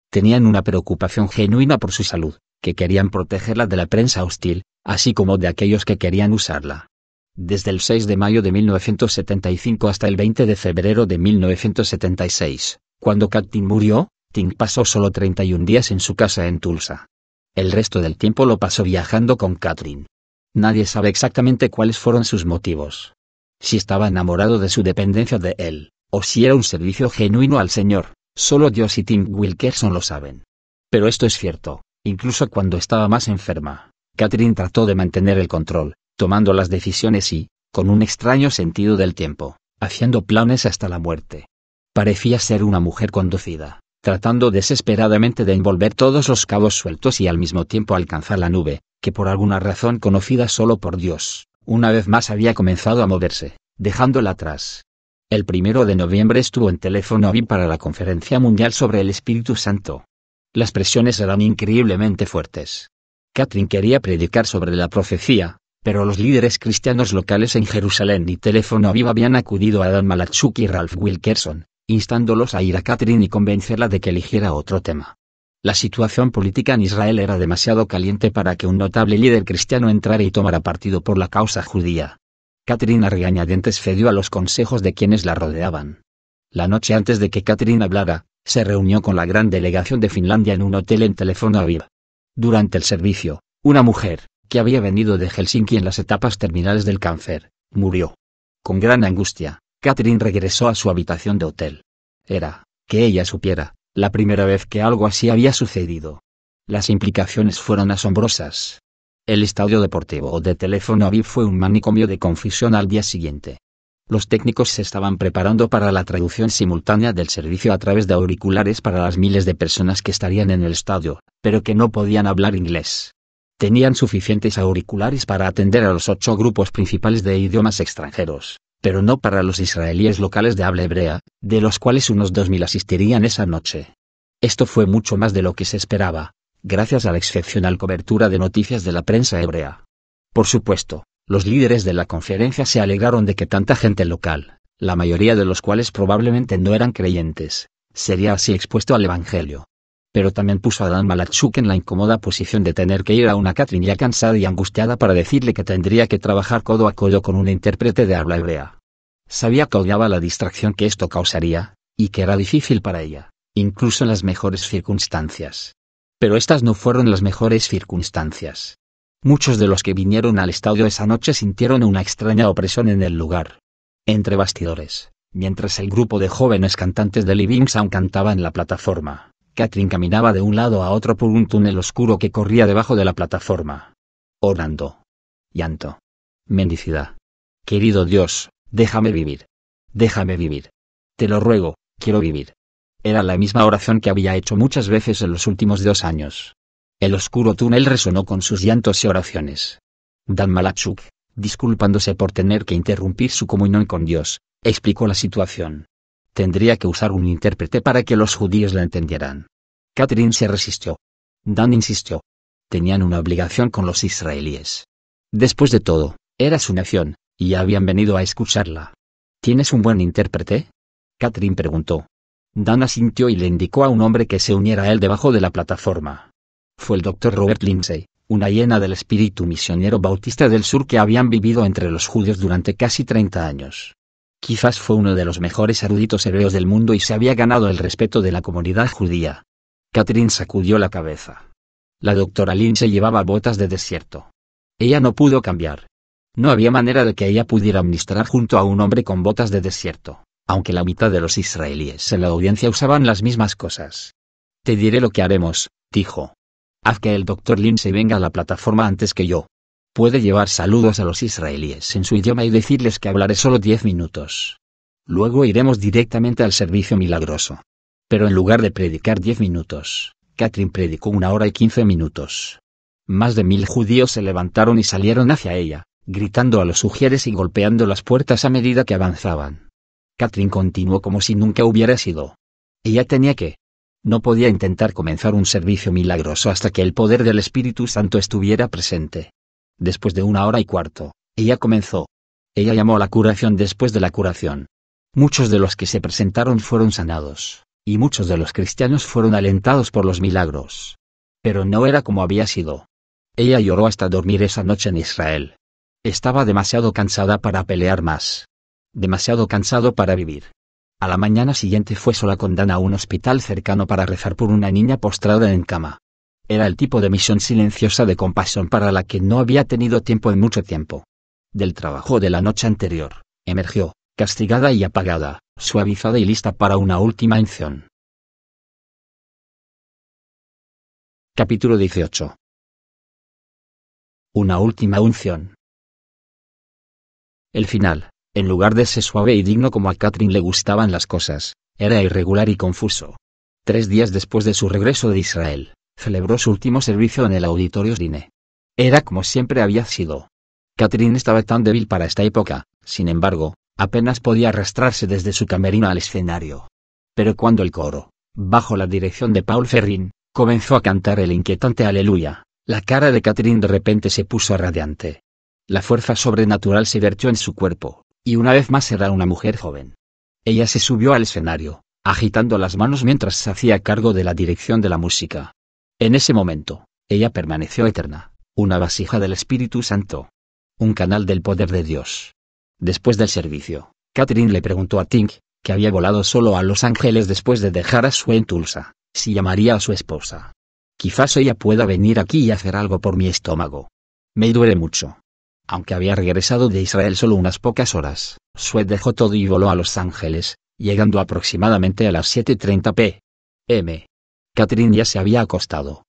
Tenían una preocupación genuina por su salud, que querían protegerla de la prensa hostil, así como de aquellos que querían usarla. Desde el 6 de mayo de 1975 hasta el 20 de febrero de 1976, cuando Katyn murió, Ting pasó solo 31 días en su casa en Tulsa. El resto del tiempo lo pasó viajando con Katrin, Nadie sabe exactamente cuáles fueron sus motivos. Si estaba enamorado de su dependencia de él, o si era un servicio genuino al Señor, solo Dios y Tim Wilkerson lo saben. Pero esto es cierto, incluso cuando estaba más enferma, Catherine trató de mantener el control, tomando las decisiones y, con un extraño sentido del tiempo, haciendo planes hasta la muerte. Parecía ser una mujer conducida, tratando desesperadamente de envolver todos los cabos sueltos y al mismo tiempo alcanzar la nube, que por alguna razón conocida solo por Dios, una vez más había comenzado a moverse, dejándola atrás. El primero de noviembre estuvo en teléfono para la Conferencia Mundial sobre el Espíritu Santo. Las presiones eran increíblemente fuertes. Catherine quería predicar sobre la profecía, pero los líderes cristianos locales en Jerusalén y Teléfono habían acudido a Dan Malachuk y Ralph Wilkerson, instándolos a ir a Catherine y convencerla de que eligiera otro tema. La situación política en Israel era demasiado caliente para que un notable líder cristiano entrara y tomara partido por la causa judía. Catherine a regañadientes cedió a los consejos de quienes la rodeaban. La noche antes de que Catherine hablara, se reunió con la gran delegación de Finlandia en un hotel en Teléfono Aviv. Durante el servicio, una mujer, que había venido de Helsinki en las etapas terminales del cáncer, murió. Con gran angustia, Catherine regresó a su habitación de hotel. Era, que ella supiera, la primera vez que algo así había sucedido. Las implicaciones fueron asombrosas. El estadio deportivo de Teléfono Aviv fue un manicomio de confusión al día siguiente. Los técnicos se estaban preparando para la traducción simultánea del servicio a través de auriculares para las miles de personas que estarían en el estadio, pero que no podían hablar inglés. Tenían suficientes auriculares para atender a los ocho grupos principales de idiomas extranjeros, pero no para los israelíes locales de habla hebrea, de los cuales unos 2.000 asistirían esa noche. Esto fue mucho más de lo que se esperaba, gracias a la excepcional cobertura de noticias de la prensa hebrea. Por supuesto, los líderes de la conferencia se alegraron de que tanta gente local, la mayoría de los cuales probablemente no eran creyentes, sería así expuesto al Evangelio pero también puso a Dan Malachuk en la incómoda posición de tener que ir a una Catherine ya cansada y angustiada para decirle que tendría que trabajar codo a codo con un intérprete de habla hebrea. Sabía que odiaba la distracción que esto causaría, y que era difícil para ella, incluso en las mejores circunstancias. Pero estas no fueron las mejores circunstancias. Muchos de los que vinieron al estadio esa noche sintieron una extraña opresión en el lugar. Entre bastidores, mientras el grupo de jóvenes cantantes de Living Sound cantaba en la plataforma, Katrin caminaba de un lado a otro por un túnel oscuro que corría debajo de la plataforma. Orando. Llanto. Mendicidad. Querido Dios, déjame vivir. Déjame vivir. Te lo ruego, quiero vivir. Era la misma oración que había hecho muchas veces en los últimos dos años. El oscuro túnel resonó con sus llantos y oraciones. Dan Malachuk, disculpándose por tener que interrumpir su comunión con Dios, explicó la situación tendría que usar un intérprete para que los judíos la entendieran. Catherine se resistió. Dan insistió. Tenían una obligación con los israelíes. Después de todo, era su nación, y habían venido a escucharla. ¿Tienes un buen intérprete? Catherine preguntó. Dan asintió y le indicó a un hombre que se uniera a él debajo de la plataforma. Fue el doctor Robert Lindsay, una hiena del espíritu misionero bautista del sur que habían vivido entre los judíos durante casi 30 años. Quizás fue uno de los mejores eruditos hebreos del mundo y se había ganado el respeto de la comunidad judía. Catherine sacudió la cabeza. La doctora Lin se llevaba botas de desierto. Ella no pudo cambiar. No había manera de que ella pudiera administrar junto a un hombre con botas de desierto, aunque la mitad de los israelíes en la audiencia usaban las mismas cosas. Te diré lo que haremos, dijo. Haz que el doctor Lin se venga a la plataforma antes que yo puede llevar saludos a los israelíes en su idioma y decirles que hablaré solo diez minutos. Luego iremos directamente al servicio milagroso. Pero en lugar de predicar diez minutos, Catherine predicó una hora y quince minutos. Más de mil judíos se levantaron y salieron hacia ella, gritando a los sugieres y golpeando las puertas a medida que avanzaban. Katrin continuó como si nunca hubiera sido. Ella tenía que. No podía intentar comenzar un servicio milagroso hasta que el poder del Espíritu Santo estuviera presente. Después de una hora y cuarto, ella comenzó. Ella llamó a la curación después de la curación. Muchos de los que se presentaron fueron sanados, y muchos de los cristianos fueron alentados por los milagros. Pero no era como había sido. Ella lloró hasta dormir esa noche en Israel. Estaba demasiado cansada para pelear más. Demasiado cansado para vivir. A la mañana siguiente fue sola con Dana a un hospital cercano para rezar por una niña postrada en cama. Era el tipo de misión silenciosa de compasión para la que no había tenido tiempo en mucho tiempo. Del trabajo de la noche anterior, emergió, castigada y apagada, suavizada y lista para una última unción. Capítulo 18. Una última unción. El final, en lugar de ser suave y digno como a Catherine le gustaban las cosas, era irregular y confuso. Tres días después de su regreso de Israel, celebró su último servicio en el Auditorio Dine. Era como siempre había sido. Catherine estaba tan débil para esta época, sin embargo, apenas podía arrastrarse desde su camerino al escenario. Pero cuando el coro, bajo la dirección de Paul Ferrin, comenzó a cantar el inquietante Aleluya, la cara de Catherine de repente se puso radiante. La fuerza sobrenatural se vertió en su cuerpo, y una vez más era una mujer joven. Ella se subió al escenario, agitando las manos mientras se hacía cargo de la dirección de la música. En ese momento, ella permaneció eterna, una vasija del Espíritu Santo, un canal del poder de Dios. Después del servicio, Catherine le preguntó a Tink, que había volado solo a Los Ángeles después de dejar a Sue en Tulsa, si llamaría a su esposa. Quizás ella pueda venir aquí y hacer algo por mi estómago. Me duele mucho. Aunque había regresado de Israel solo unas pocas horas, Sue dejó todo y voló a Los Ángeles, llegando aproximadamente a las 7.30 p.m. Catherine ya se había acostado.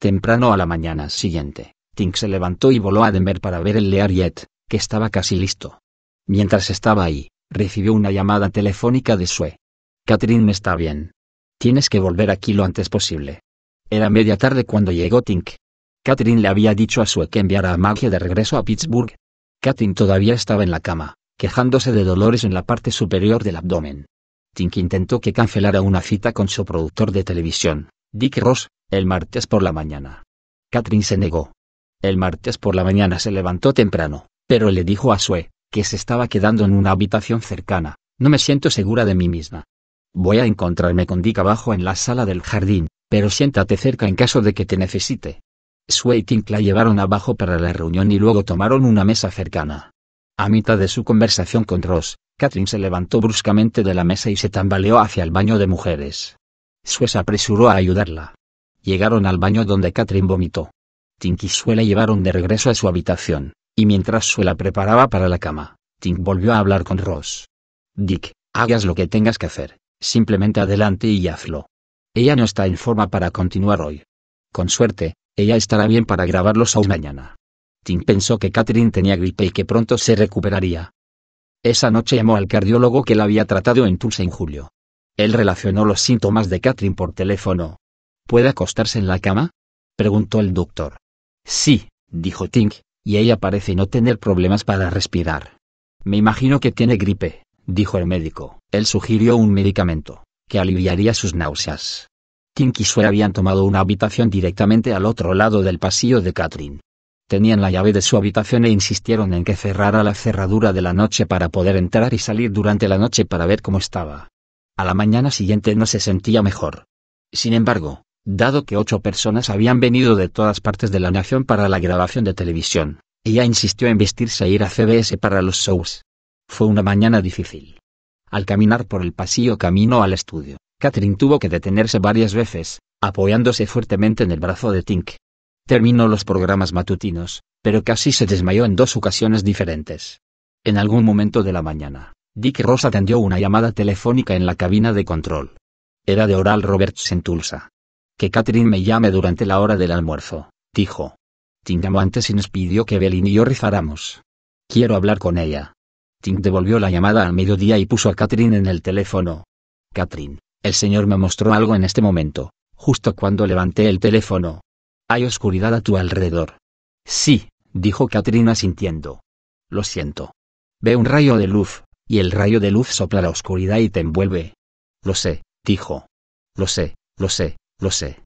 Temprano a la mañana siguiente, Tink se levantó y voló a Denver para ver el Learjet, que estaba casi listo. Mientras estaba ahí, recibió una llamada telefónica de Sue. Catherine está bien. Tienes que volver aquí lo antes posible. Era media tarde cuando llegó Tink. Catherine le había dicho a Sue que enviara a Maggie de regreso a Pittsburgh. Catherine todavía estaba en la cama, quejándose de dolores en la parte superior del abdomen. Tink intentó que cancelara una cita con su productor de televisión, Dick Ross, el martes por la mañana. Katrin se negó. El martes por la mañana se levantó temprano, pero le dijo a Sue, que se estaba quedando en una habitación cercana, no me siento segura de mí misma. Voy a encontrarme con Dick abajo en la sala del jardín, pero siéntate cerca en caso de que te necesite. Sue y Tink la llevaron abajo para la reunión y luego tomaron una mesa cercana. A mitad de su conversación con Ross, Katrin se levantó bruscamente de la mesa y se tambaleó hacia el baño de mujeres. se apresuró a ayudarla. Llegaron al baño donde Catherine vomitó. Tink y Sue la llevaron de regreso a su habitación, y mientras Sue la preparaba para la cama, Tink volvió a hablar con Ross. Dick, hagas lo que tengas que hacer, simplemente adelante y hazlo. Ella no está en forma para continuar hoy. Con suerte, ella estará bien para grabarlos los mañana. Tink pensó que Catherine tenía gripe y que pronto se recuperaría, esa noche llamó al cardiólogo que la había tratado en Tulsa en julio. Él relacionó los síntomas de Catherine por teléfono. ¿Puede acostarse en la cama? preguntó el doctor. Sí, dijo Tink, y ella parece no tener problemas para respirar. Me imagino que tiene gripe, dijo el médico. Él sugirió un medicamento, que aliviaría sus náuseas. Tink y Sue habían tomado una habitación directamente al otro lado del pasillo de Catherine tenían la llave de su habitación e insistieron en que cerrara la cerradura de la noche para poder entrar y salir durante la noche para ver cómo estaba. A la mañana siguiente no se sentía mejor. Sin embargo, dado que ocho personas habían venido de todas partes de la nación para la grabación de televisión, ella insistió en vestirse e ir a CBS para los shows. Fue una mañana difícil. Al caminar por el pasillo camino al estudio, Catherine tuvo que detenerse varias veces, apoyándose fuertemente en el brazo de Tink, Terminó los programas matutinos, pero casi se desmayó en dos ocasiones diferentes. En algún momento de la mañana, Dick Ross atendió una llamada telefónica en la cabina de control. Era de Oral Roberts en Tulsa. Que Catherine me llame durante la hora del almuerzo, dijo. Tim llamó antes y nos pidió que Evelyn y yo rifáramos Quiero hablar con ella. Tim devolvió la llamada al mediodía y puso a Catherine en el teléfono. Catherine, el señor me mostró algo en este momento, justo cuando levanté el teléfono. Hay oscuridad a tu alrededor. Sí, dijo Katrina sintiendo. Lo siento. Ve un rayo de luz, y el rayo de luz sopla la oscuridad y te envuelve. Lo sé, dijo. Lo sé, lo sé, lo sé.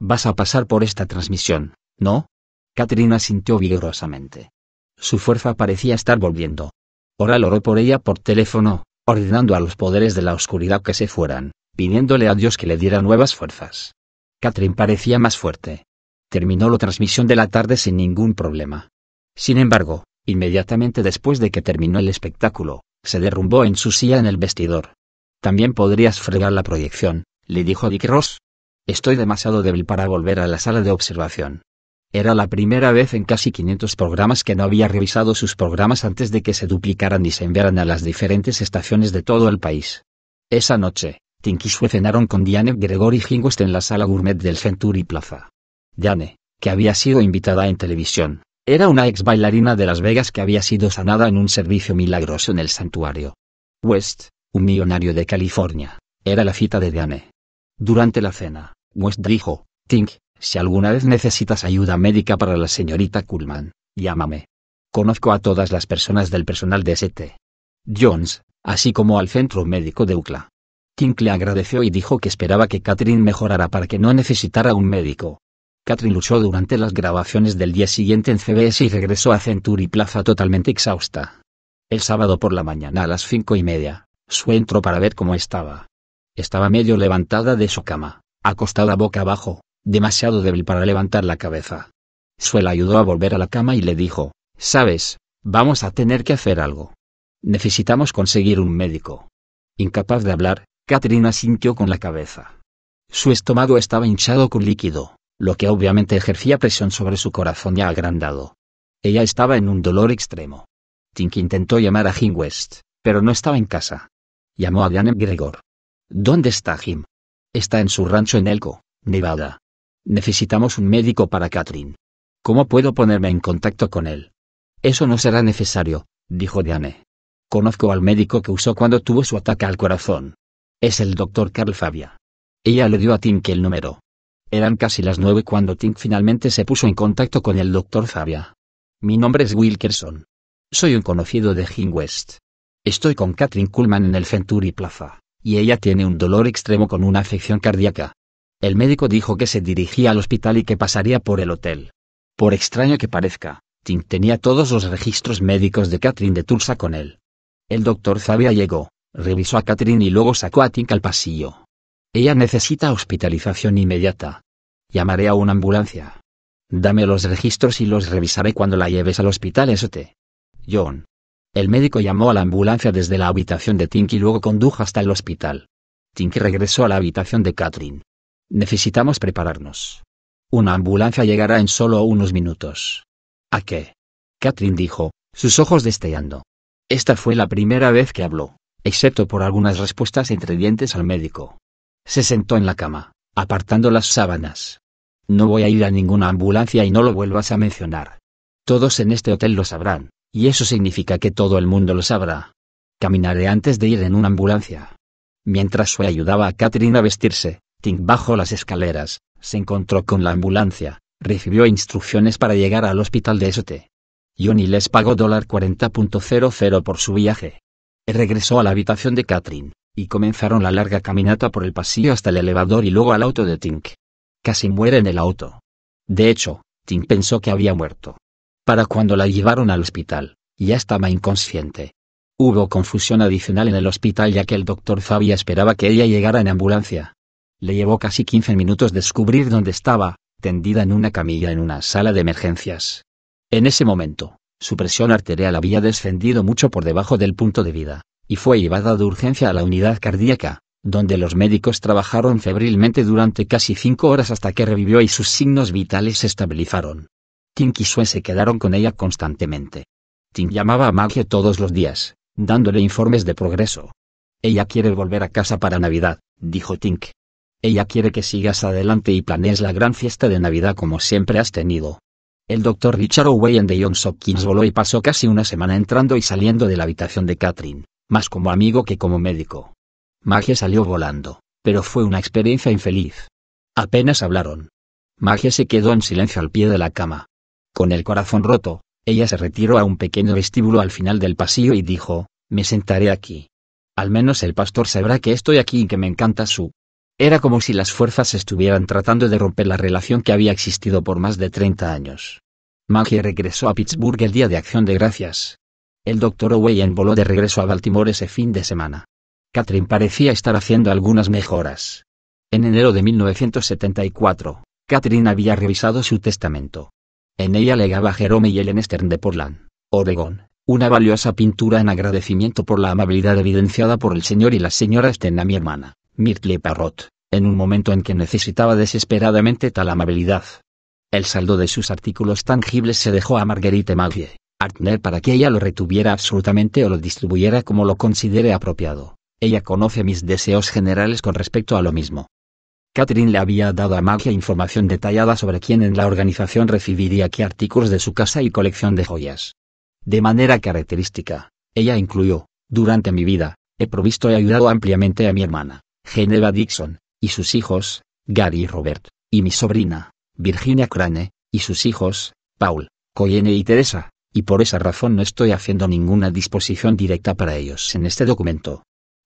Vas a pasar por esta transmisión, ¿no? Katrina sintió vigorosamente. Su fuerza parecía estar volviendo. Oral oró por ella por teléfono, ordenando a los poderes de la oscuridad que se fueran, pidiéndole a Dios que le diera nuevas fuerzas. Katrin parecía más fuerte terminó la transmisión de la tarde sin ningún problema. Sin embargo, inmediatamente después de que terminó el espectáculo, se derrumbó en su silla en el vestidor. También podrías fregar la proyección, le dijo Dick Ross. Estoy demasiado débil para volver a la sala de observación. Era la primera vez en casi 500 programas que no había revisado sus programas antes de que se duplicaran y se enviaran a las diferentes estaciones de todo el país. Esa noche, tinky cenaron con Diane Gregory Hingwest en la sala gourmet del Century Plaza. Diane, que había sido invitada en televisión, era una ex bailarina de Las Vegas que había sido sanada en un servicio milagroso en el santuario. West, un millonario de California, era la cita de Diane. Durante la cena, West dijo, Tink, si alguna vez necesitas ayuda médica para la señorita Kuhlman, llámame. Conozco a todas las personas del personal de St. Jones, así como al centro médico de UCLA. Tink le agradeció y dijo que esperaba que Catherine mejorara para que no necesitara un médico, Katrin luchó durante las grabaciones del día siguiente en CBS y regresó a Century Plaza totalmente exhausta. El sábado por la mañana a las cinco y media, su entró para ver cómo estaba. Estaba medio levantada de su cama, acostada boca abajo, demasiado débil para levantar la cabeza. Sue la ayudó a volver a la cama y le dijo, ¿sabes? Vamos a tener que hacer algo. Necesitamos conseguir un médico. Incapaz de hablar, Katrin asintió con la cabeza. Su estómago estaba hinchado con líquido, lo que obviamente ejercía presión sobre su corazón ya agrandado. Ella estaba en un dolor extremo. Tink intentó llamar a Jim West, pero no estaba en casa. Llamó a Diane Gregor. ¿Dónde está Jim? Está en su rancho en Elko, Nevada. Necesitamos un médico para Katrin. ¿Cómo puedo ponerme en contacto con él? Eso no será necesario, dijo Diane. Conozco al médico que usó cuando tuvo su ataque al corazón. Es el doctor Carl Fabia. Ella le dio a Tink el número. Eran casi las nueve cuando Tink finalmente se puso en contacto con el doctor Zavia. Mi nombre es Wilkerson. Soy un conocido de Jim West. Estoy con Katrin Kullman en el Century Plaza, y ella tiene un dolor extremo con una afección cardíaca. El médico dijo que se dirigía al hospital y que pasaría por el hotel. Por extraño que parezca, Tink tenía todos los registros médicos de Katrin de Tulsa con él. El doctor Zavia llegó, revisó a Katrin y luego sacó a Tink al pasillo. Ella necesita hospitalización inmediata. Llamaré a una ambulancia. Dame los registros y los revisaré cuando la lleves al hospital St. John. El médico llamó a la ambulancia desde la habitación de Tink y luego condujo hasta el hospital. Tink regresó a la habitación de Catherine. Necesitamos prepararnos. Una ambulancia llegará en solo unos minutos. ¿A qué? Catherine dijo, sus ojos destellando. Esta fue la primera vez que habló, excepto por algunas respuestas entre dientes al médico. Se sentó en la cama, apartando las sábanas. No voy a ir a ninguna ambulancia y no lo vuelvas a mencionar. Todos en este hotel lo sabrán, y eso significa que todo el mundo lo sabrá. Caminaré antes de ir en una ambulancia. Mientras Sue ayudaba a Catherine a vestirse, Tink bajó las escaleras, se encontró con la ambulancia, recibió instrucciones para llegar al hospital de St. Johnny les pagó $40.00 por su viaje. Regresó a la habitación de Catherine, y comenzaron la larga caminata por el pasillo hasta el elevador y luego al auto de Tink. Casi muere en el auto. De hecho, Tink pensó que había muerto. Para cuando la llevaron al hospital, ya estaba inconsciente. Hubo confusión adicional en el hospital ya que el doctor Fabia esperaba que ella llegara en ambulancia. Le llevó casi 15 minutos descubrir dónde estaba, tendida en una camilla en una sala de emergencias. En ese momento, su presión arterial había descendido mucho por debajo del punto de vida, y fue llevada de urgencia a la unidad cardíaca, donde los médicos trabajaron febrilmente durante casi cinco horas hasta que revivió y sus signos vitales se estabilizaron. Tink y Sue se quedaron con ella constantemente. Tink llamaba a Maggie todos los días, dándole informes de progreso. Ella quiere volver a casa para Navidad, dijo Tink. Ella quiere que sigas adelante y planees la gran fiesta de Navidad como siempre has tenido. El doctor Richard Owen de Johns Hopkins voló y pasó casi una semana entrando y saliendo de la habitación de Catherine más como amigo que como médico. Magia salió volando, pero fue una experiencia infeliz. Apenas hablaron. Magia se quedó en silencio al pie de la cama. Con el corazón roto, ella se retiró a un pequeño vestíbulo al final del pasillo y dijo, me sentaré aquí. Al menos el pastor sabrá que estoy aquí y que me encanta su... Era como si las fuerzas estuvieran tratando de romper la relación que había existido por más de 30 años. Magia regresó a Pittsburgh el día de acción de gracias, el doctor Owen voló de regreso a Baltimore ese fin de semana. Catherine parecía estar haciendo algunas mejoras. En enero de 1974, Catherine había revisado su testamento. En ella legaba a Jerome y Ellen Stern de Portland, Oregón, una valiosa pintura en agradecimiento por la amabilidad evidenciada por el señor y la señora Stern a mi hermana, Mirtle Parrot, en un momento en que necesitaba desesperadamente tal amabilidad. El saldo de sus artículos tangibles se dejó a Marguerite Magie, partner para que ella lo retuviera absolutamente o lo distribuyera como lo considere apropiado. Ella conoce mis deseos generales con respecto a lo mismo. Catherine le había dado a Magia información detallada sobre quién en la organización recibiría qué artículos de su casa y colección de joyas. De manera característica, ella incluyó, durante mi vida, he provisto y ayudado ampliamente a mi hermana, Geneva Dixon, y sus hijos, Gary y Robert, y mi sobrina, Virginia Crane, y sus hijos, Paul, Coyenne y Teresa, y por esa razón no estoy haciendo ninguna disposición directa para ellos en este documento.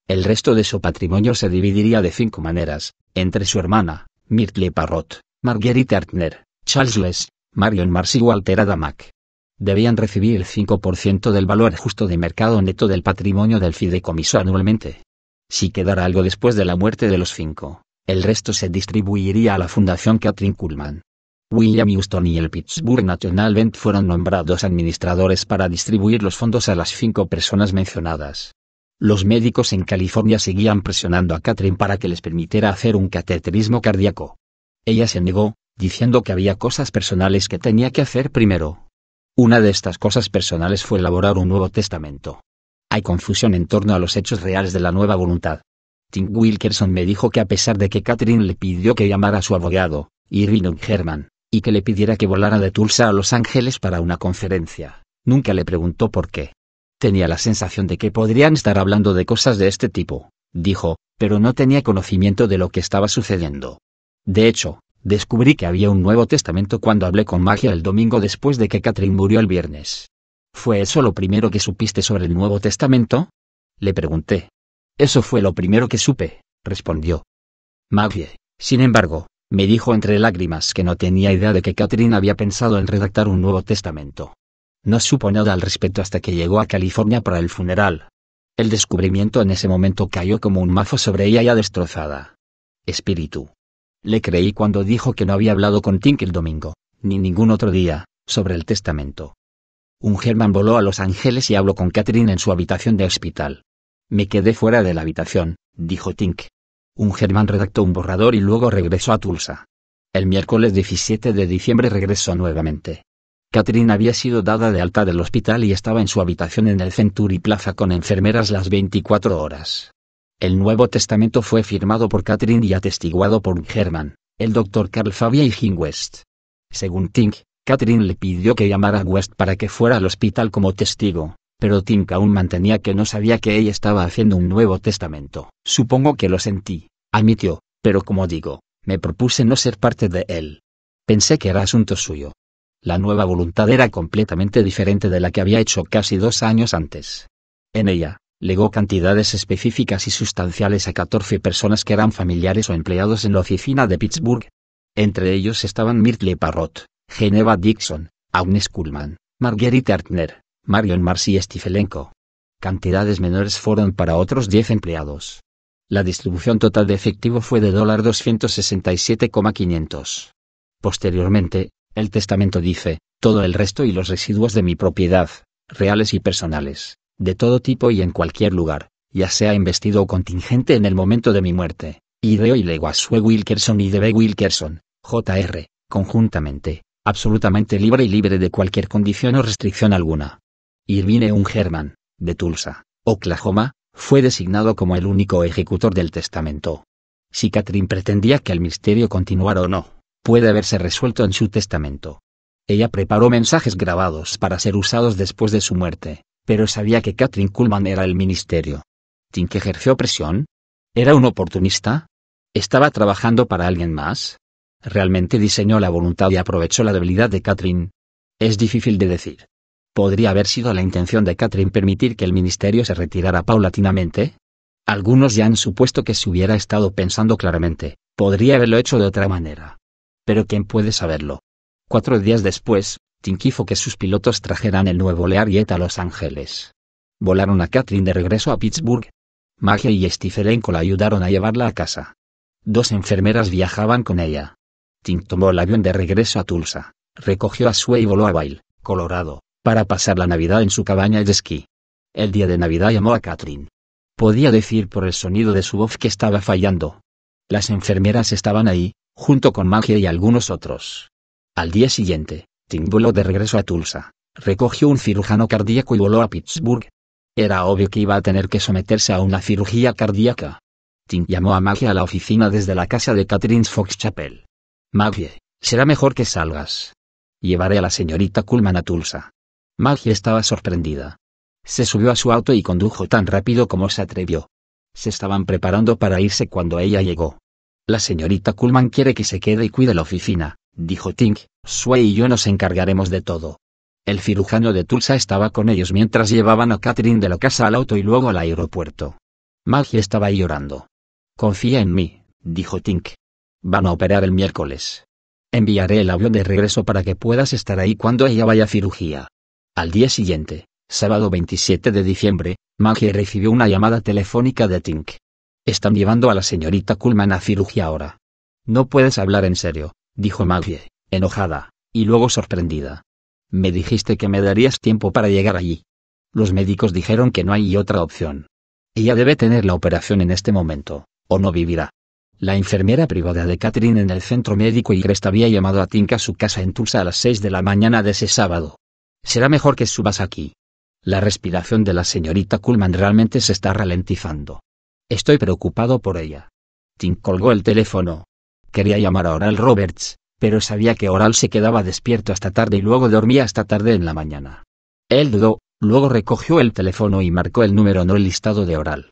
El resto de su patrimonio se dividiría de cinco maneras, entre su hermana, Mirtle Parrot, Marguerite Artner, Charles Les, Marion Mars y Walter Adamack. Debían recibir el 5% del valor justo de mercado neto del patrimonio del fideicomiso anualmente. Si quedara algo después de la muerte de los cinco, el resto se distribuiría a la Fundación Katrin Kullman. William Houston y el Pittsburgh National Bank fueron nombrados administradores para distribuir los fondos a las cinco personas mencionadas. Los médicos en California seguían presionando a Catherine para que les permitiera hacer un cateterismo cardíaco. Ella se negó, diciendo que había cosas personales que tenía que hacer primero. Una de estas cosas personales fue elaborar un Nuevo Testamento. Hay confusión en torno a los hechos reales de la nueva voluntad. Tim Wilkerson me dijo que a pesar de que Catherine le pidió que llamara a su abogado, Irving Herman, y que le pidiera que volara de Tulsa a Los Ángeles para una conferencia. Nunca le preguntó por qué. Tenía la sensación de que podrían estar hablando de cosas de este tipo, dijo, pero no tenía conocimiento de lo que estaba sucediendo. De hecho, descubrí que había un Nuevo Testamento cuando hablé con Magia el domingo después de que Catherine murió el viernes. ¿Fue eso lo primero que supiste sobre el Nuevo Testamento? Le pregunté. Eso fue lo primero que supe, respondió. Magie, sin embargo, me dijo entre lágrimas que no tenía idea de que Catherine había pensado en redactar un Nuevo Testamento. No supo nada al respecto hasta que llegó a California para el funeral. El descubrimiento en ese momento cayó como un mazo sobre ella ya destrozada. Espíritu. Le creí cuando dijo que no había hablado con Tink el domingo, ni ningún otro día, sobre el testamento. Un Germán voló a Los Ángeles y habló con Catherine en su habitación de hospital. Me quedé fuera de la habitación, dijo Tink un Germán redactó un borrador y luego regresó a Tulsa. El miércoles 17 de diciembre regresó nuevamente. Catherine había sido dada de alta del hospital y estaba en su habitación en el Century Plaza con enfermeras las 24 horas. El Nuevo Testamento fue firmado por Catherine y atestiguado por un Germán, el doctor Carl Fabia y Jim West. Según Tink, Catherine le pidió que llamara a West para que fuera al hospital como testigo, pero Tink aún mantenía que no sabía que ella estaba haciendo un Nuevo Testamento. Supongo que lo sentí admitió, pero como digo, me propuse no ser parte de él. Pensé que era asunto suyo. La nueva voluntad era completamente diferente de la que había hecho casi dos años antes. En ella, legó cantidades específicas y sustanciales a 14 personas que eran familiares o empleados en la oficina de Pittsburgh. Entre ellos estaban Mirtle Parrot, Geneva Dixon, Agnes Kuhlman, Marguerite Artner, Marion Marcy y Stifelenko. Cantidades menores fueron para otros 10 empleados. La distribución total de efectivo fue de $267,500. Posteriormente, el testamento dice, todo el resto y los residuos de mi propiedad, reales y personales, de todo tipo y en cualquier lugar, ya sea investido o contingente en el momento de mi muerte, y de hoy Sue Wilkerson y de B. Wilkerson, Jr., conjuntamente, absolutamente libre y libre de cualquier condición o restricción alguna. Irvine un German, de Tulsa, Oklahoma, fue designado como el único ejecutor del testamento. Si Catherine pretendía que el misterio continuara o no, puede haberse resuelto en su testamento. Ella preparó mensajes grabados para ser usados después de su muerte, pero sabía que Catherine Kuhlman era el ministerio. ¿Tin que ejerció presión? ¿Era un oportunista? ¿Estaba trabajando para alguien más? ¿Realmente diseñó la voluntad y aprovechó la debilidad de Catherine? Es difícil de decir. ¿Podría haber sido la intención de Catherine permitir que el ministerio se retirara paulatinamente? Algunos ya han supuesto que se hubiera estado pensando claramente, podría haberlo hecho de otra manera. Pero ¿quién puede saberlo? Cuatro días después, hizo que sus pilotos trajeran el nuevo Learjet a Los Ángeles. Volaron a Catherine de regreso a Pittsburgh. Magia y Stifelenko la ayudaron a llevarla a casa. Dos enfermeras viajaban con ella. Tink tomó el avión de regreso a Tulsa, recogió a Sue y voló a Bail, Colorado para pasar la Navidad en su cabaña de esquí. El día de Navidad llamó a Catherine. Podía decir por el sonido de su voz que estaba fallando. Las enfermeras estaban ahí, junto con Maggie y algunos otros. Al día siguiente, Tim voló de regreso a Tulsa, recogió un cirujano cardíaco y voló a Pittsburgh. Era obvio que iba a tener que someterse a una cirugía cardíaca. Tim llamó a Maggie a la oficina desde la casa de Catherine's Fox Chapel. Maggie, será mejor que salgas. Llevaré a la señorita Culman a Tulsa. Maggie estaba sorprendida. Se subió a su auto y condujo tan rápido como se atrevió. Se estaban preparando para irse cuando ella llegó. La señorita Kullman quiere que se quede y cuide la oficina, dijo Tink, Sue y yo nos encargaremos de todo. El cirujano de Tulsa estaba con ellos mientras llevaban a Katherine de la casa al auto y luego al aeropuerto. Maggie estaba llorando. Confía en mí, dijo Tink. Van a operar el miércoles. Enviaré el avión de regreso para que puedas estar ahí cuando ella vaya a cirugía. Al día siguiente, sábado 27 de diciembre, Maggie recibió una llamada telefónica de Tink. Están llevando a la señorita Culman a cirugía ahora. No puedes hablar en serio, dijo Maggie, enojada, y luego sorprendida. Me dijiste que me darías tiempo para llegar allí. Los médicos dijeron que no hay otra opción. Ella debe tener la operación en este momento, o no vivirá. La enfermera privada de Catherine en el centro médico y había llamado a Tink a su casa en Tulsa a las 6 de la mañana de ese sábado, Será mejor que subas aquí. La respiración de la señorita Kuhlman realmente se está ralentizando. Estoy preocupado por ella. Tim colgó el teléfono. Quería llamar a Oral Roberts, pero sabía que Oral se quedaba despierto hasta tarde y luego dormía hasta tarde en la mañana. Él dudó, luego recogió el teléfono y marcó el número no listado de Oral.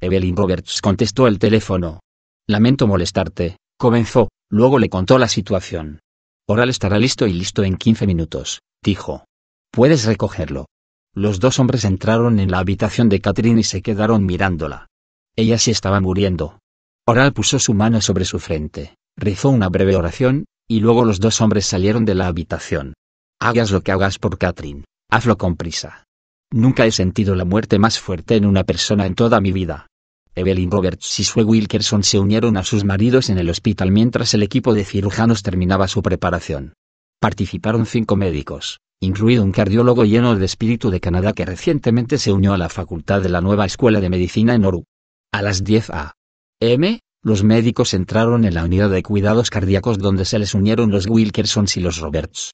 Evelyn Roberts contestó el teléfono. Lamento molestarte, comenzó, luego le contó la situación. Oral estará listo y listo en 15 minutos, dijo. Puedes recogerlo. Los dos hombres entraron en la habitación de Catherine y se quedaron mirándola. Ella se estaba muriendo. Oral puso su mano sobre su frente, rezó una breve oración, y luego los dos hombres salieron de la habitación. Hagas lo que hagas por Catherine, hazlo con prisa. Nunca he sentido la muerte más fuerte en una persona en toda mi vida. Evelyn Roberts y Sue Wilkerson se unieron a sus maridos en el hospital mientras el equipo de cirujanos terminaba su preparación. Participaron cinco médicos, incluido un cardiólogo lleno de espíritu de Canadá que recientemente se unió a la facultad de la nueva Escuela de Medicina en Oru. A las 10 a.m., los médicos entraron en la unidad de cuidados cardíacos donde se les unieron los Wilkerson y los Roberts.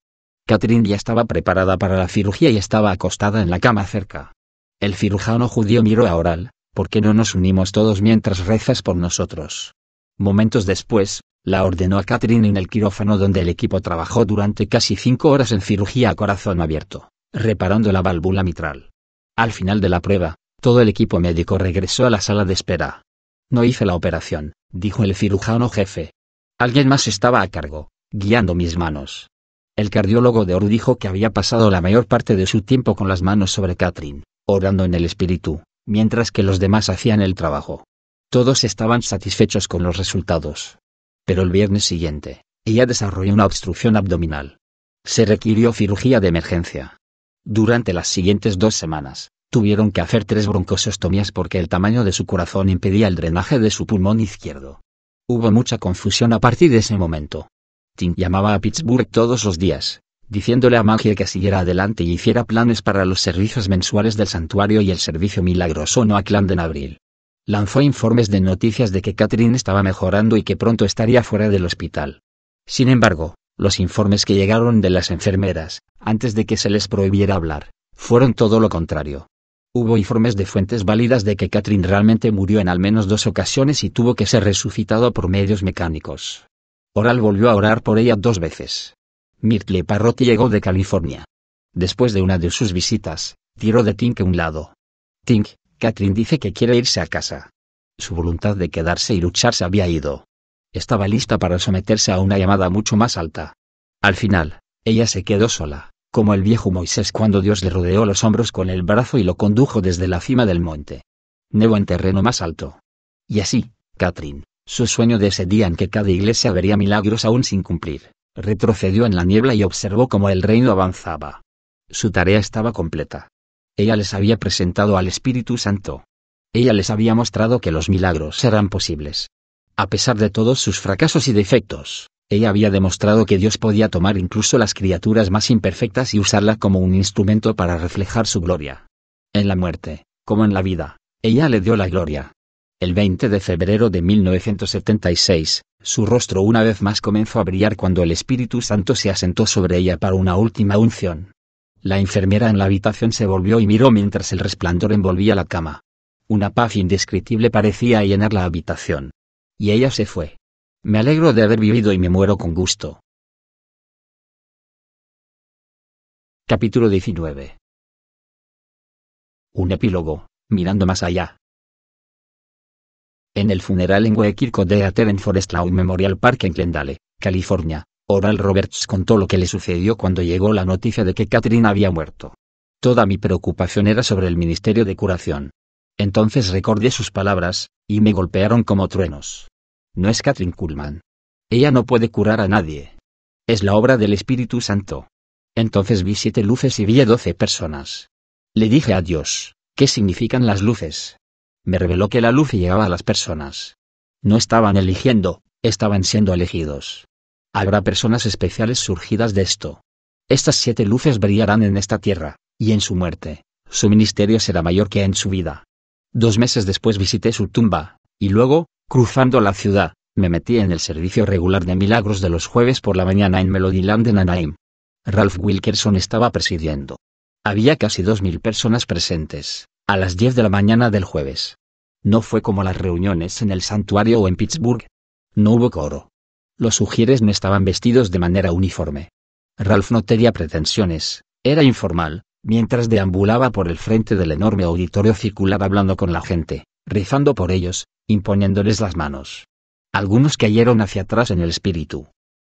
Catherine ya estaba preparada para la cirugía y estaba acostada en la cama cerca. El cirujano judío miró a Oral, ¿por qué no nos unimos todos mientras rezas por nosotros? Momentos después, la ordenó a Catherine en el quirófano donde el equipo trabajó durante casi cinco horas en cirugía a corazón abierto, reparando la válvula mitral. Al final de la prueba, todo el equipo médico regresó a la sala de espera. No hice la operación, dijo el cirujano jefe. Alguien más estaba a cargo, guiando mis manos. El cardiólogo de Oru dijo que había pasado la mayor parte de su tiempo con las manos sobre Catherine, orando en el espíritu, mientras que los demás hacían el trabajo. Todos estaban satisfechos con los resultados pero el viernes siguiente, ella desarrolló una obstrucción abdominal. Se requirió cirugía de emergencia. Durante las siguientes dos semanas, tuvieron que hacer tres broncosostomías porque el tamaño de su corazón impedía el drenaje de su pulmón izquierdo. Hubo mucha confusión a partir de ese momento. Tim llamaba a Pittsburgh todos los días, diciéndole a Maggie que siguiera adelante y hiciera planes para los servicios mensuales del santuario y el servicio milagroso no a en abril lanzó informes de noticias de que Catherine estaba mejorando y que pronto estaría fuera del hospital. Sin embargo, los informes que llegaron de las enfermeras, antes de que se les prohibiera hablar, fueron todo lo contrario. Hubo informes de fuentes válidas de que Catherine realmente murió en al menos dos ocasiones y tuvo que ser resucitado por medios mecánicos. Oral volvió a orar por ella dos veces. Mirtle Parrot llegó de California. Después de una de sus visitas, tiró de Tink a un lado. Tink, Katrin dice que quiere irse a casa. Su voluntad de quedarse y luchar se había ido. Estaba lista para someterse a una llamada mucho más alta. Al final, ella se quedó sola, como el viejo Moisés cuando Dios le rodeó los hombros con el brazo y lo condujo desde la cima del monte. nevo en terreno más alto. Y así, Katrin, su sueño de ese día en que cada iglesia vería milagros aún sin cumplir, retrocedió en la niebla y observó cómo el reino avanzaba. Su tarea estaba completa. Ella les había presentado al Espíritu Santo. Ella les había mostrado que los milagros eran posibles. A pesar de todos sus fracasos y defectos, ella había demostrado que Dios podía tomar incluso las criaturas más imperfectas y usarlas como un instrumento para reflejar su gloria. En la muerte, como en la vida, ella le dio la gloria. El 20 de febrero de 1976, su rostro una vez más comenzó a brillar cuando el Espíritu Santo se asentó sobre ella para una última unción. La enfermera en la habitación se volvió y miró mientras el resplandor envolvía la cama. Una paz indescriptible parecía llenar la habitación. Y ella se fue. Me alegro de haber vivido y me muero con gusto. Capítulo 19. Un epílogo, mirando más allá. En el funeral en Guayaquil de en Forest Lawn Memorial Park en Glendale, California, Oral Roberts contó lo que le sucedió cuando llegó la noticia de que Catherine había muerto. Toda mi preocupación era sobre el Ministerio de Curación. Entonces recordé sus palabras, y me golpearon como truenos. No es Catherine Kuhlman. Ella no puede curar a nadie. Es la obra del Espíritu Santo. Entonces vi siete luces y vi a doce personas. Le dije a Dios, ¿qué significan las luces? Me reveló que la luz llegaba a las personas. No estaban eligiendo, estaban siendo elegidos habrá personas especiales surgidas de esto. Estas siete luces brillarán en esta tierra, y en su muerte, su ministerio será mayor que en su vida. Dos meses después visité su tumba, y luego, cruzando la ciudad, me metí en el servicio regular de milagros de los jueves por la mañana en Melodyland en Anaheim. Ralph Wilkerson estaba presidiendo. Había casi dos mil personas presentes, a las 10 de la mañana del jueves. No fue como las reuniones en el santuario o en Pittsburgh. No hubo coro, los sugieres no estaban vestidos de manera uniforme. Ralph no tenía pretensiones, era informal, mientras deambulaba por el frente del enorme auditorio circular hablando con la gente, rezando por ellos, imponiéndoles las manos. Algunos cayeron hacia atrás en el espíritu.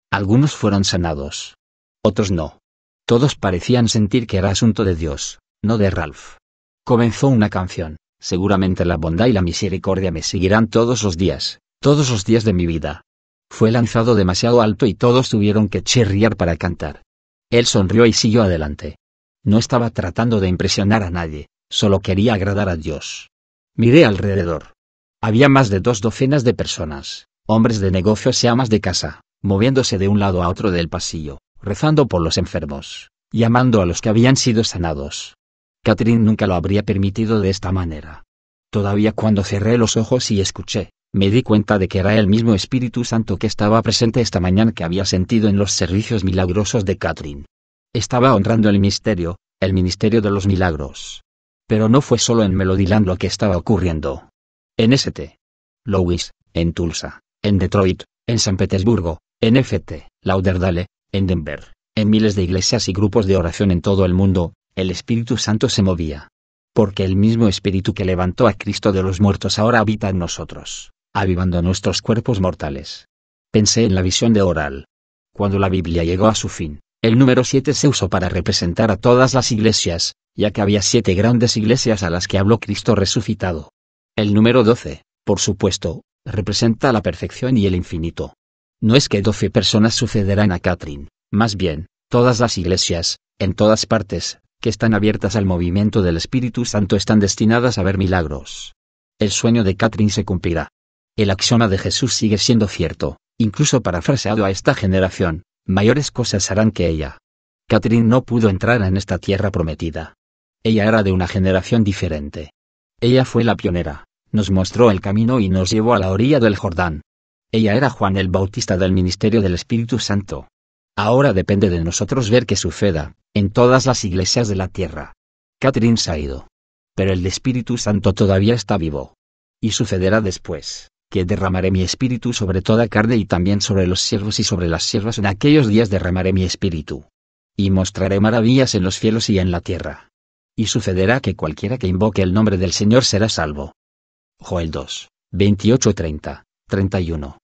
Algunos fueron sanados. Otros no. Todos parecían sentir que era asunto de Dios, no de Ralph. Comenzó una canción, seguramente la bondad y la misericordia me seguirán todos los días, todos los días de mi vida, fue lanzado demasiado alto y todos tuvieron que chirriar para cantar. Él sonrió y siguió adelante. No estaba tratando de impresionar a nadie, solo quería agradar a Dios. Miré alrededor. Había más de dos docenas de personas, hombres de negocios y amas de casa, moviéndose de un lado a otro del pasillo, rezando por los enfermos, llamando a los que habían sido sanados. Catherine nunca lo habría permitido de esta manera. Todavía cuando cerré los ojos y escuché, me di cuenta de que era el mismo Espíritu Santo que estaba presente esta mañana que había sentido en los servicios milagrosos de Catherine. Estaba honrando el misterio, el ministerio de los milagros. Pero no fue solo en Melodilan lo que estaba ocurriendo. En St. Louis, en Tulsa, en Detroit, en San Petersburgo, en Ft. Lauderdale, en Denver, en miles de iglesias y grupos de oración en todo el mundo, el Espíritu Santo se movía. Porque el mismo Espíritu que levantó a Cristo de los muertos ahora habita en nosotros avivando nuestros cuerpos mortales. Pensé en la visión de Oral. Cuando la Biblia llegó a su fin, el número 7 se usó para representar a todas las iglesias, ya que había siete grandes iglesias a las que habló Cristo resucitado. El número 12, por supuesto, representa la perfección y el infinito. No es que 12 personas sucederán a Catherine, más bien, todas las iglesias, en todas partes, que están abiertas al movimiento del Espíritu Santo están destinadas a ver milagros. El sueño de Catherine se cumplirá. El axioma de Jesús sigue siendo cierto, incluso parafraseado a esta generación, mayores cosas harán que ella. Catherine no pudo entrar en esta tierra prometida. Ella era de una generación diferente. Ella fue la pionera, nos mostró el camino y nos llevó a la orilla del Jordán. Ella era Juan el Bautista del ministerio del Espíritu Santo. Ahora depende de nosotros ver que suceda, en todas las iglesias de la tierra. Catherine se ha ido. Pero el Espíritu Santo todavía está vivo. Y sucederá después que derramaré mi espíritu sobre toda carne y también sobre los siervos y sobre las siervas en aquellos días derramaré mi espíritu. Y mostraré maravillas en los cielos y en la tierra. Y sucederá que cualquiera que invoque el nombre del Señor será salvo. Joel 2, 28-30, 31.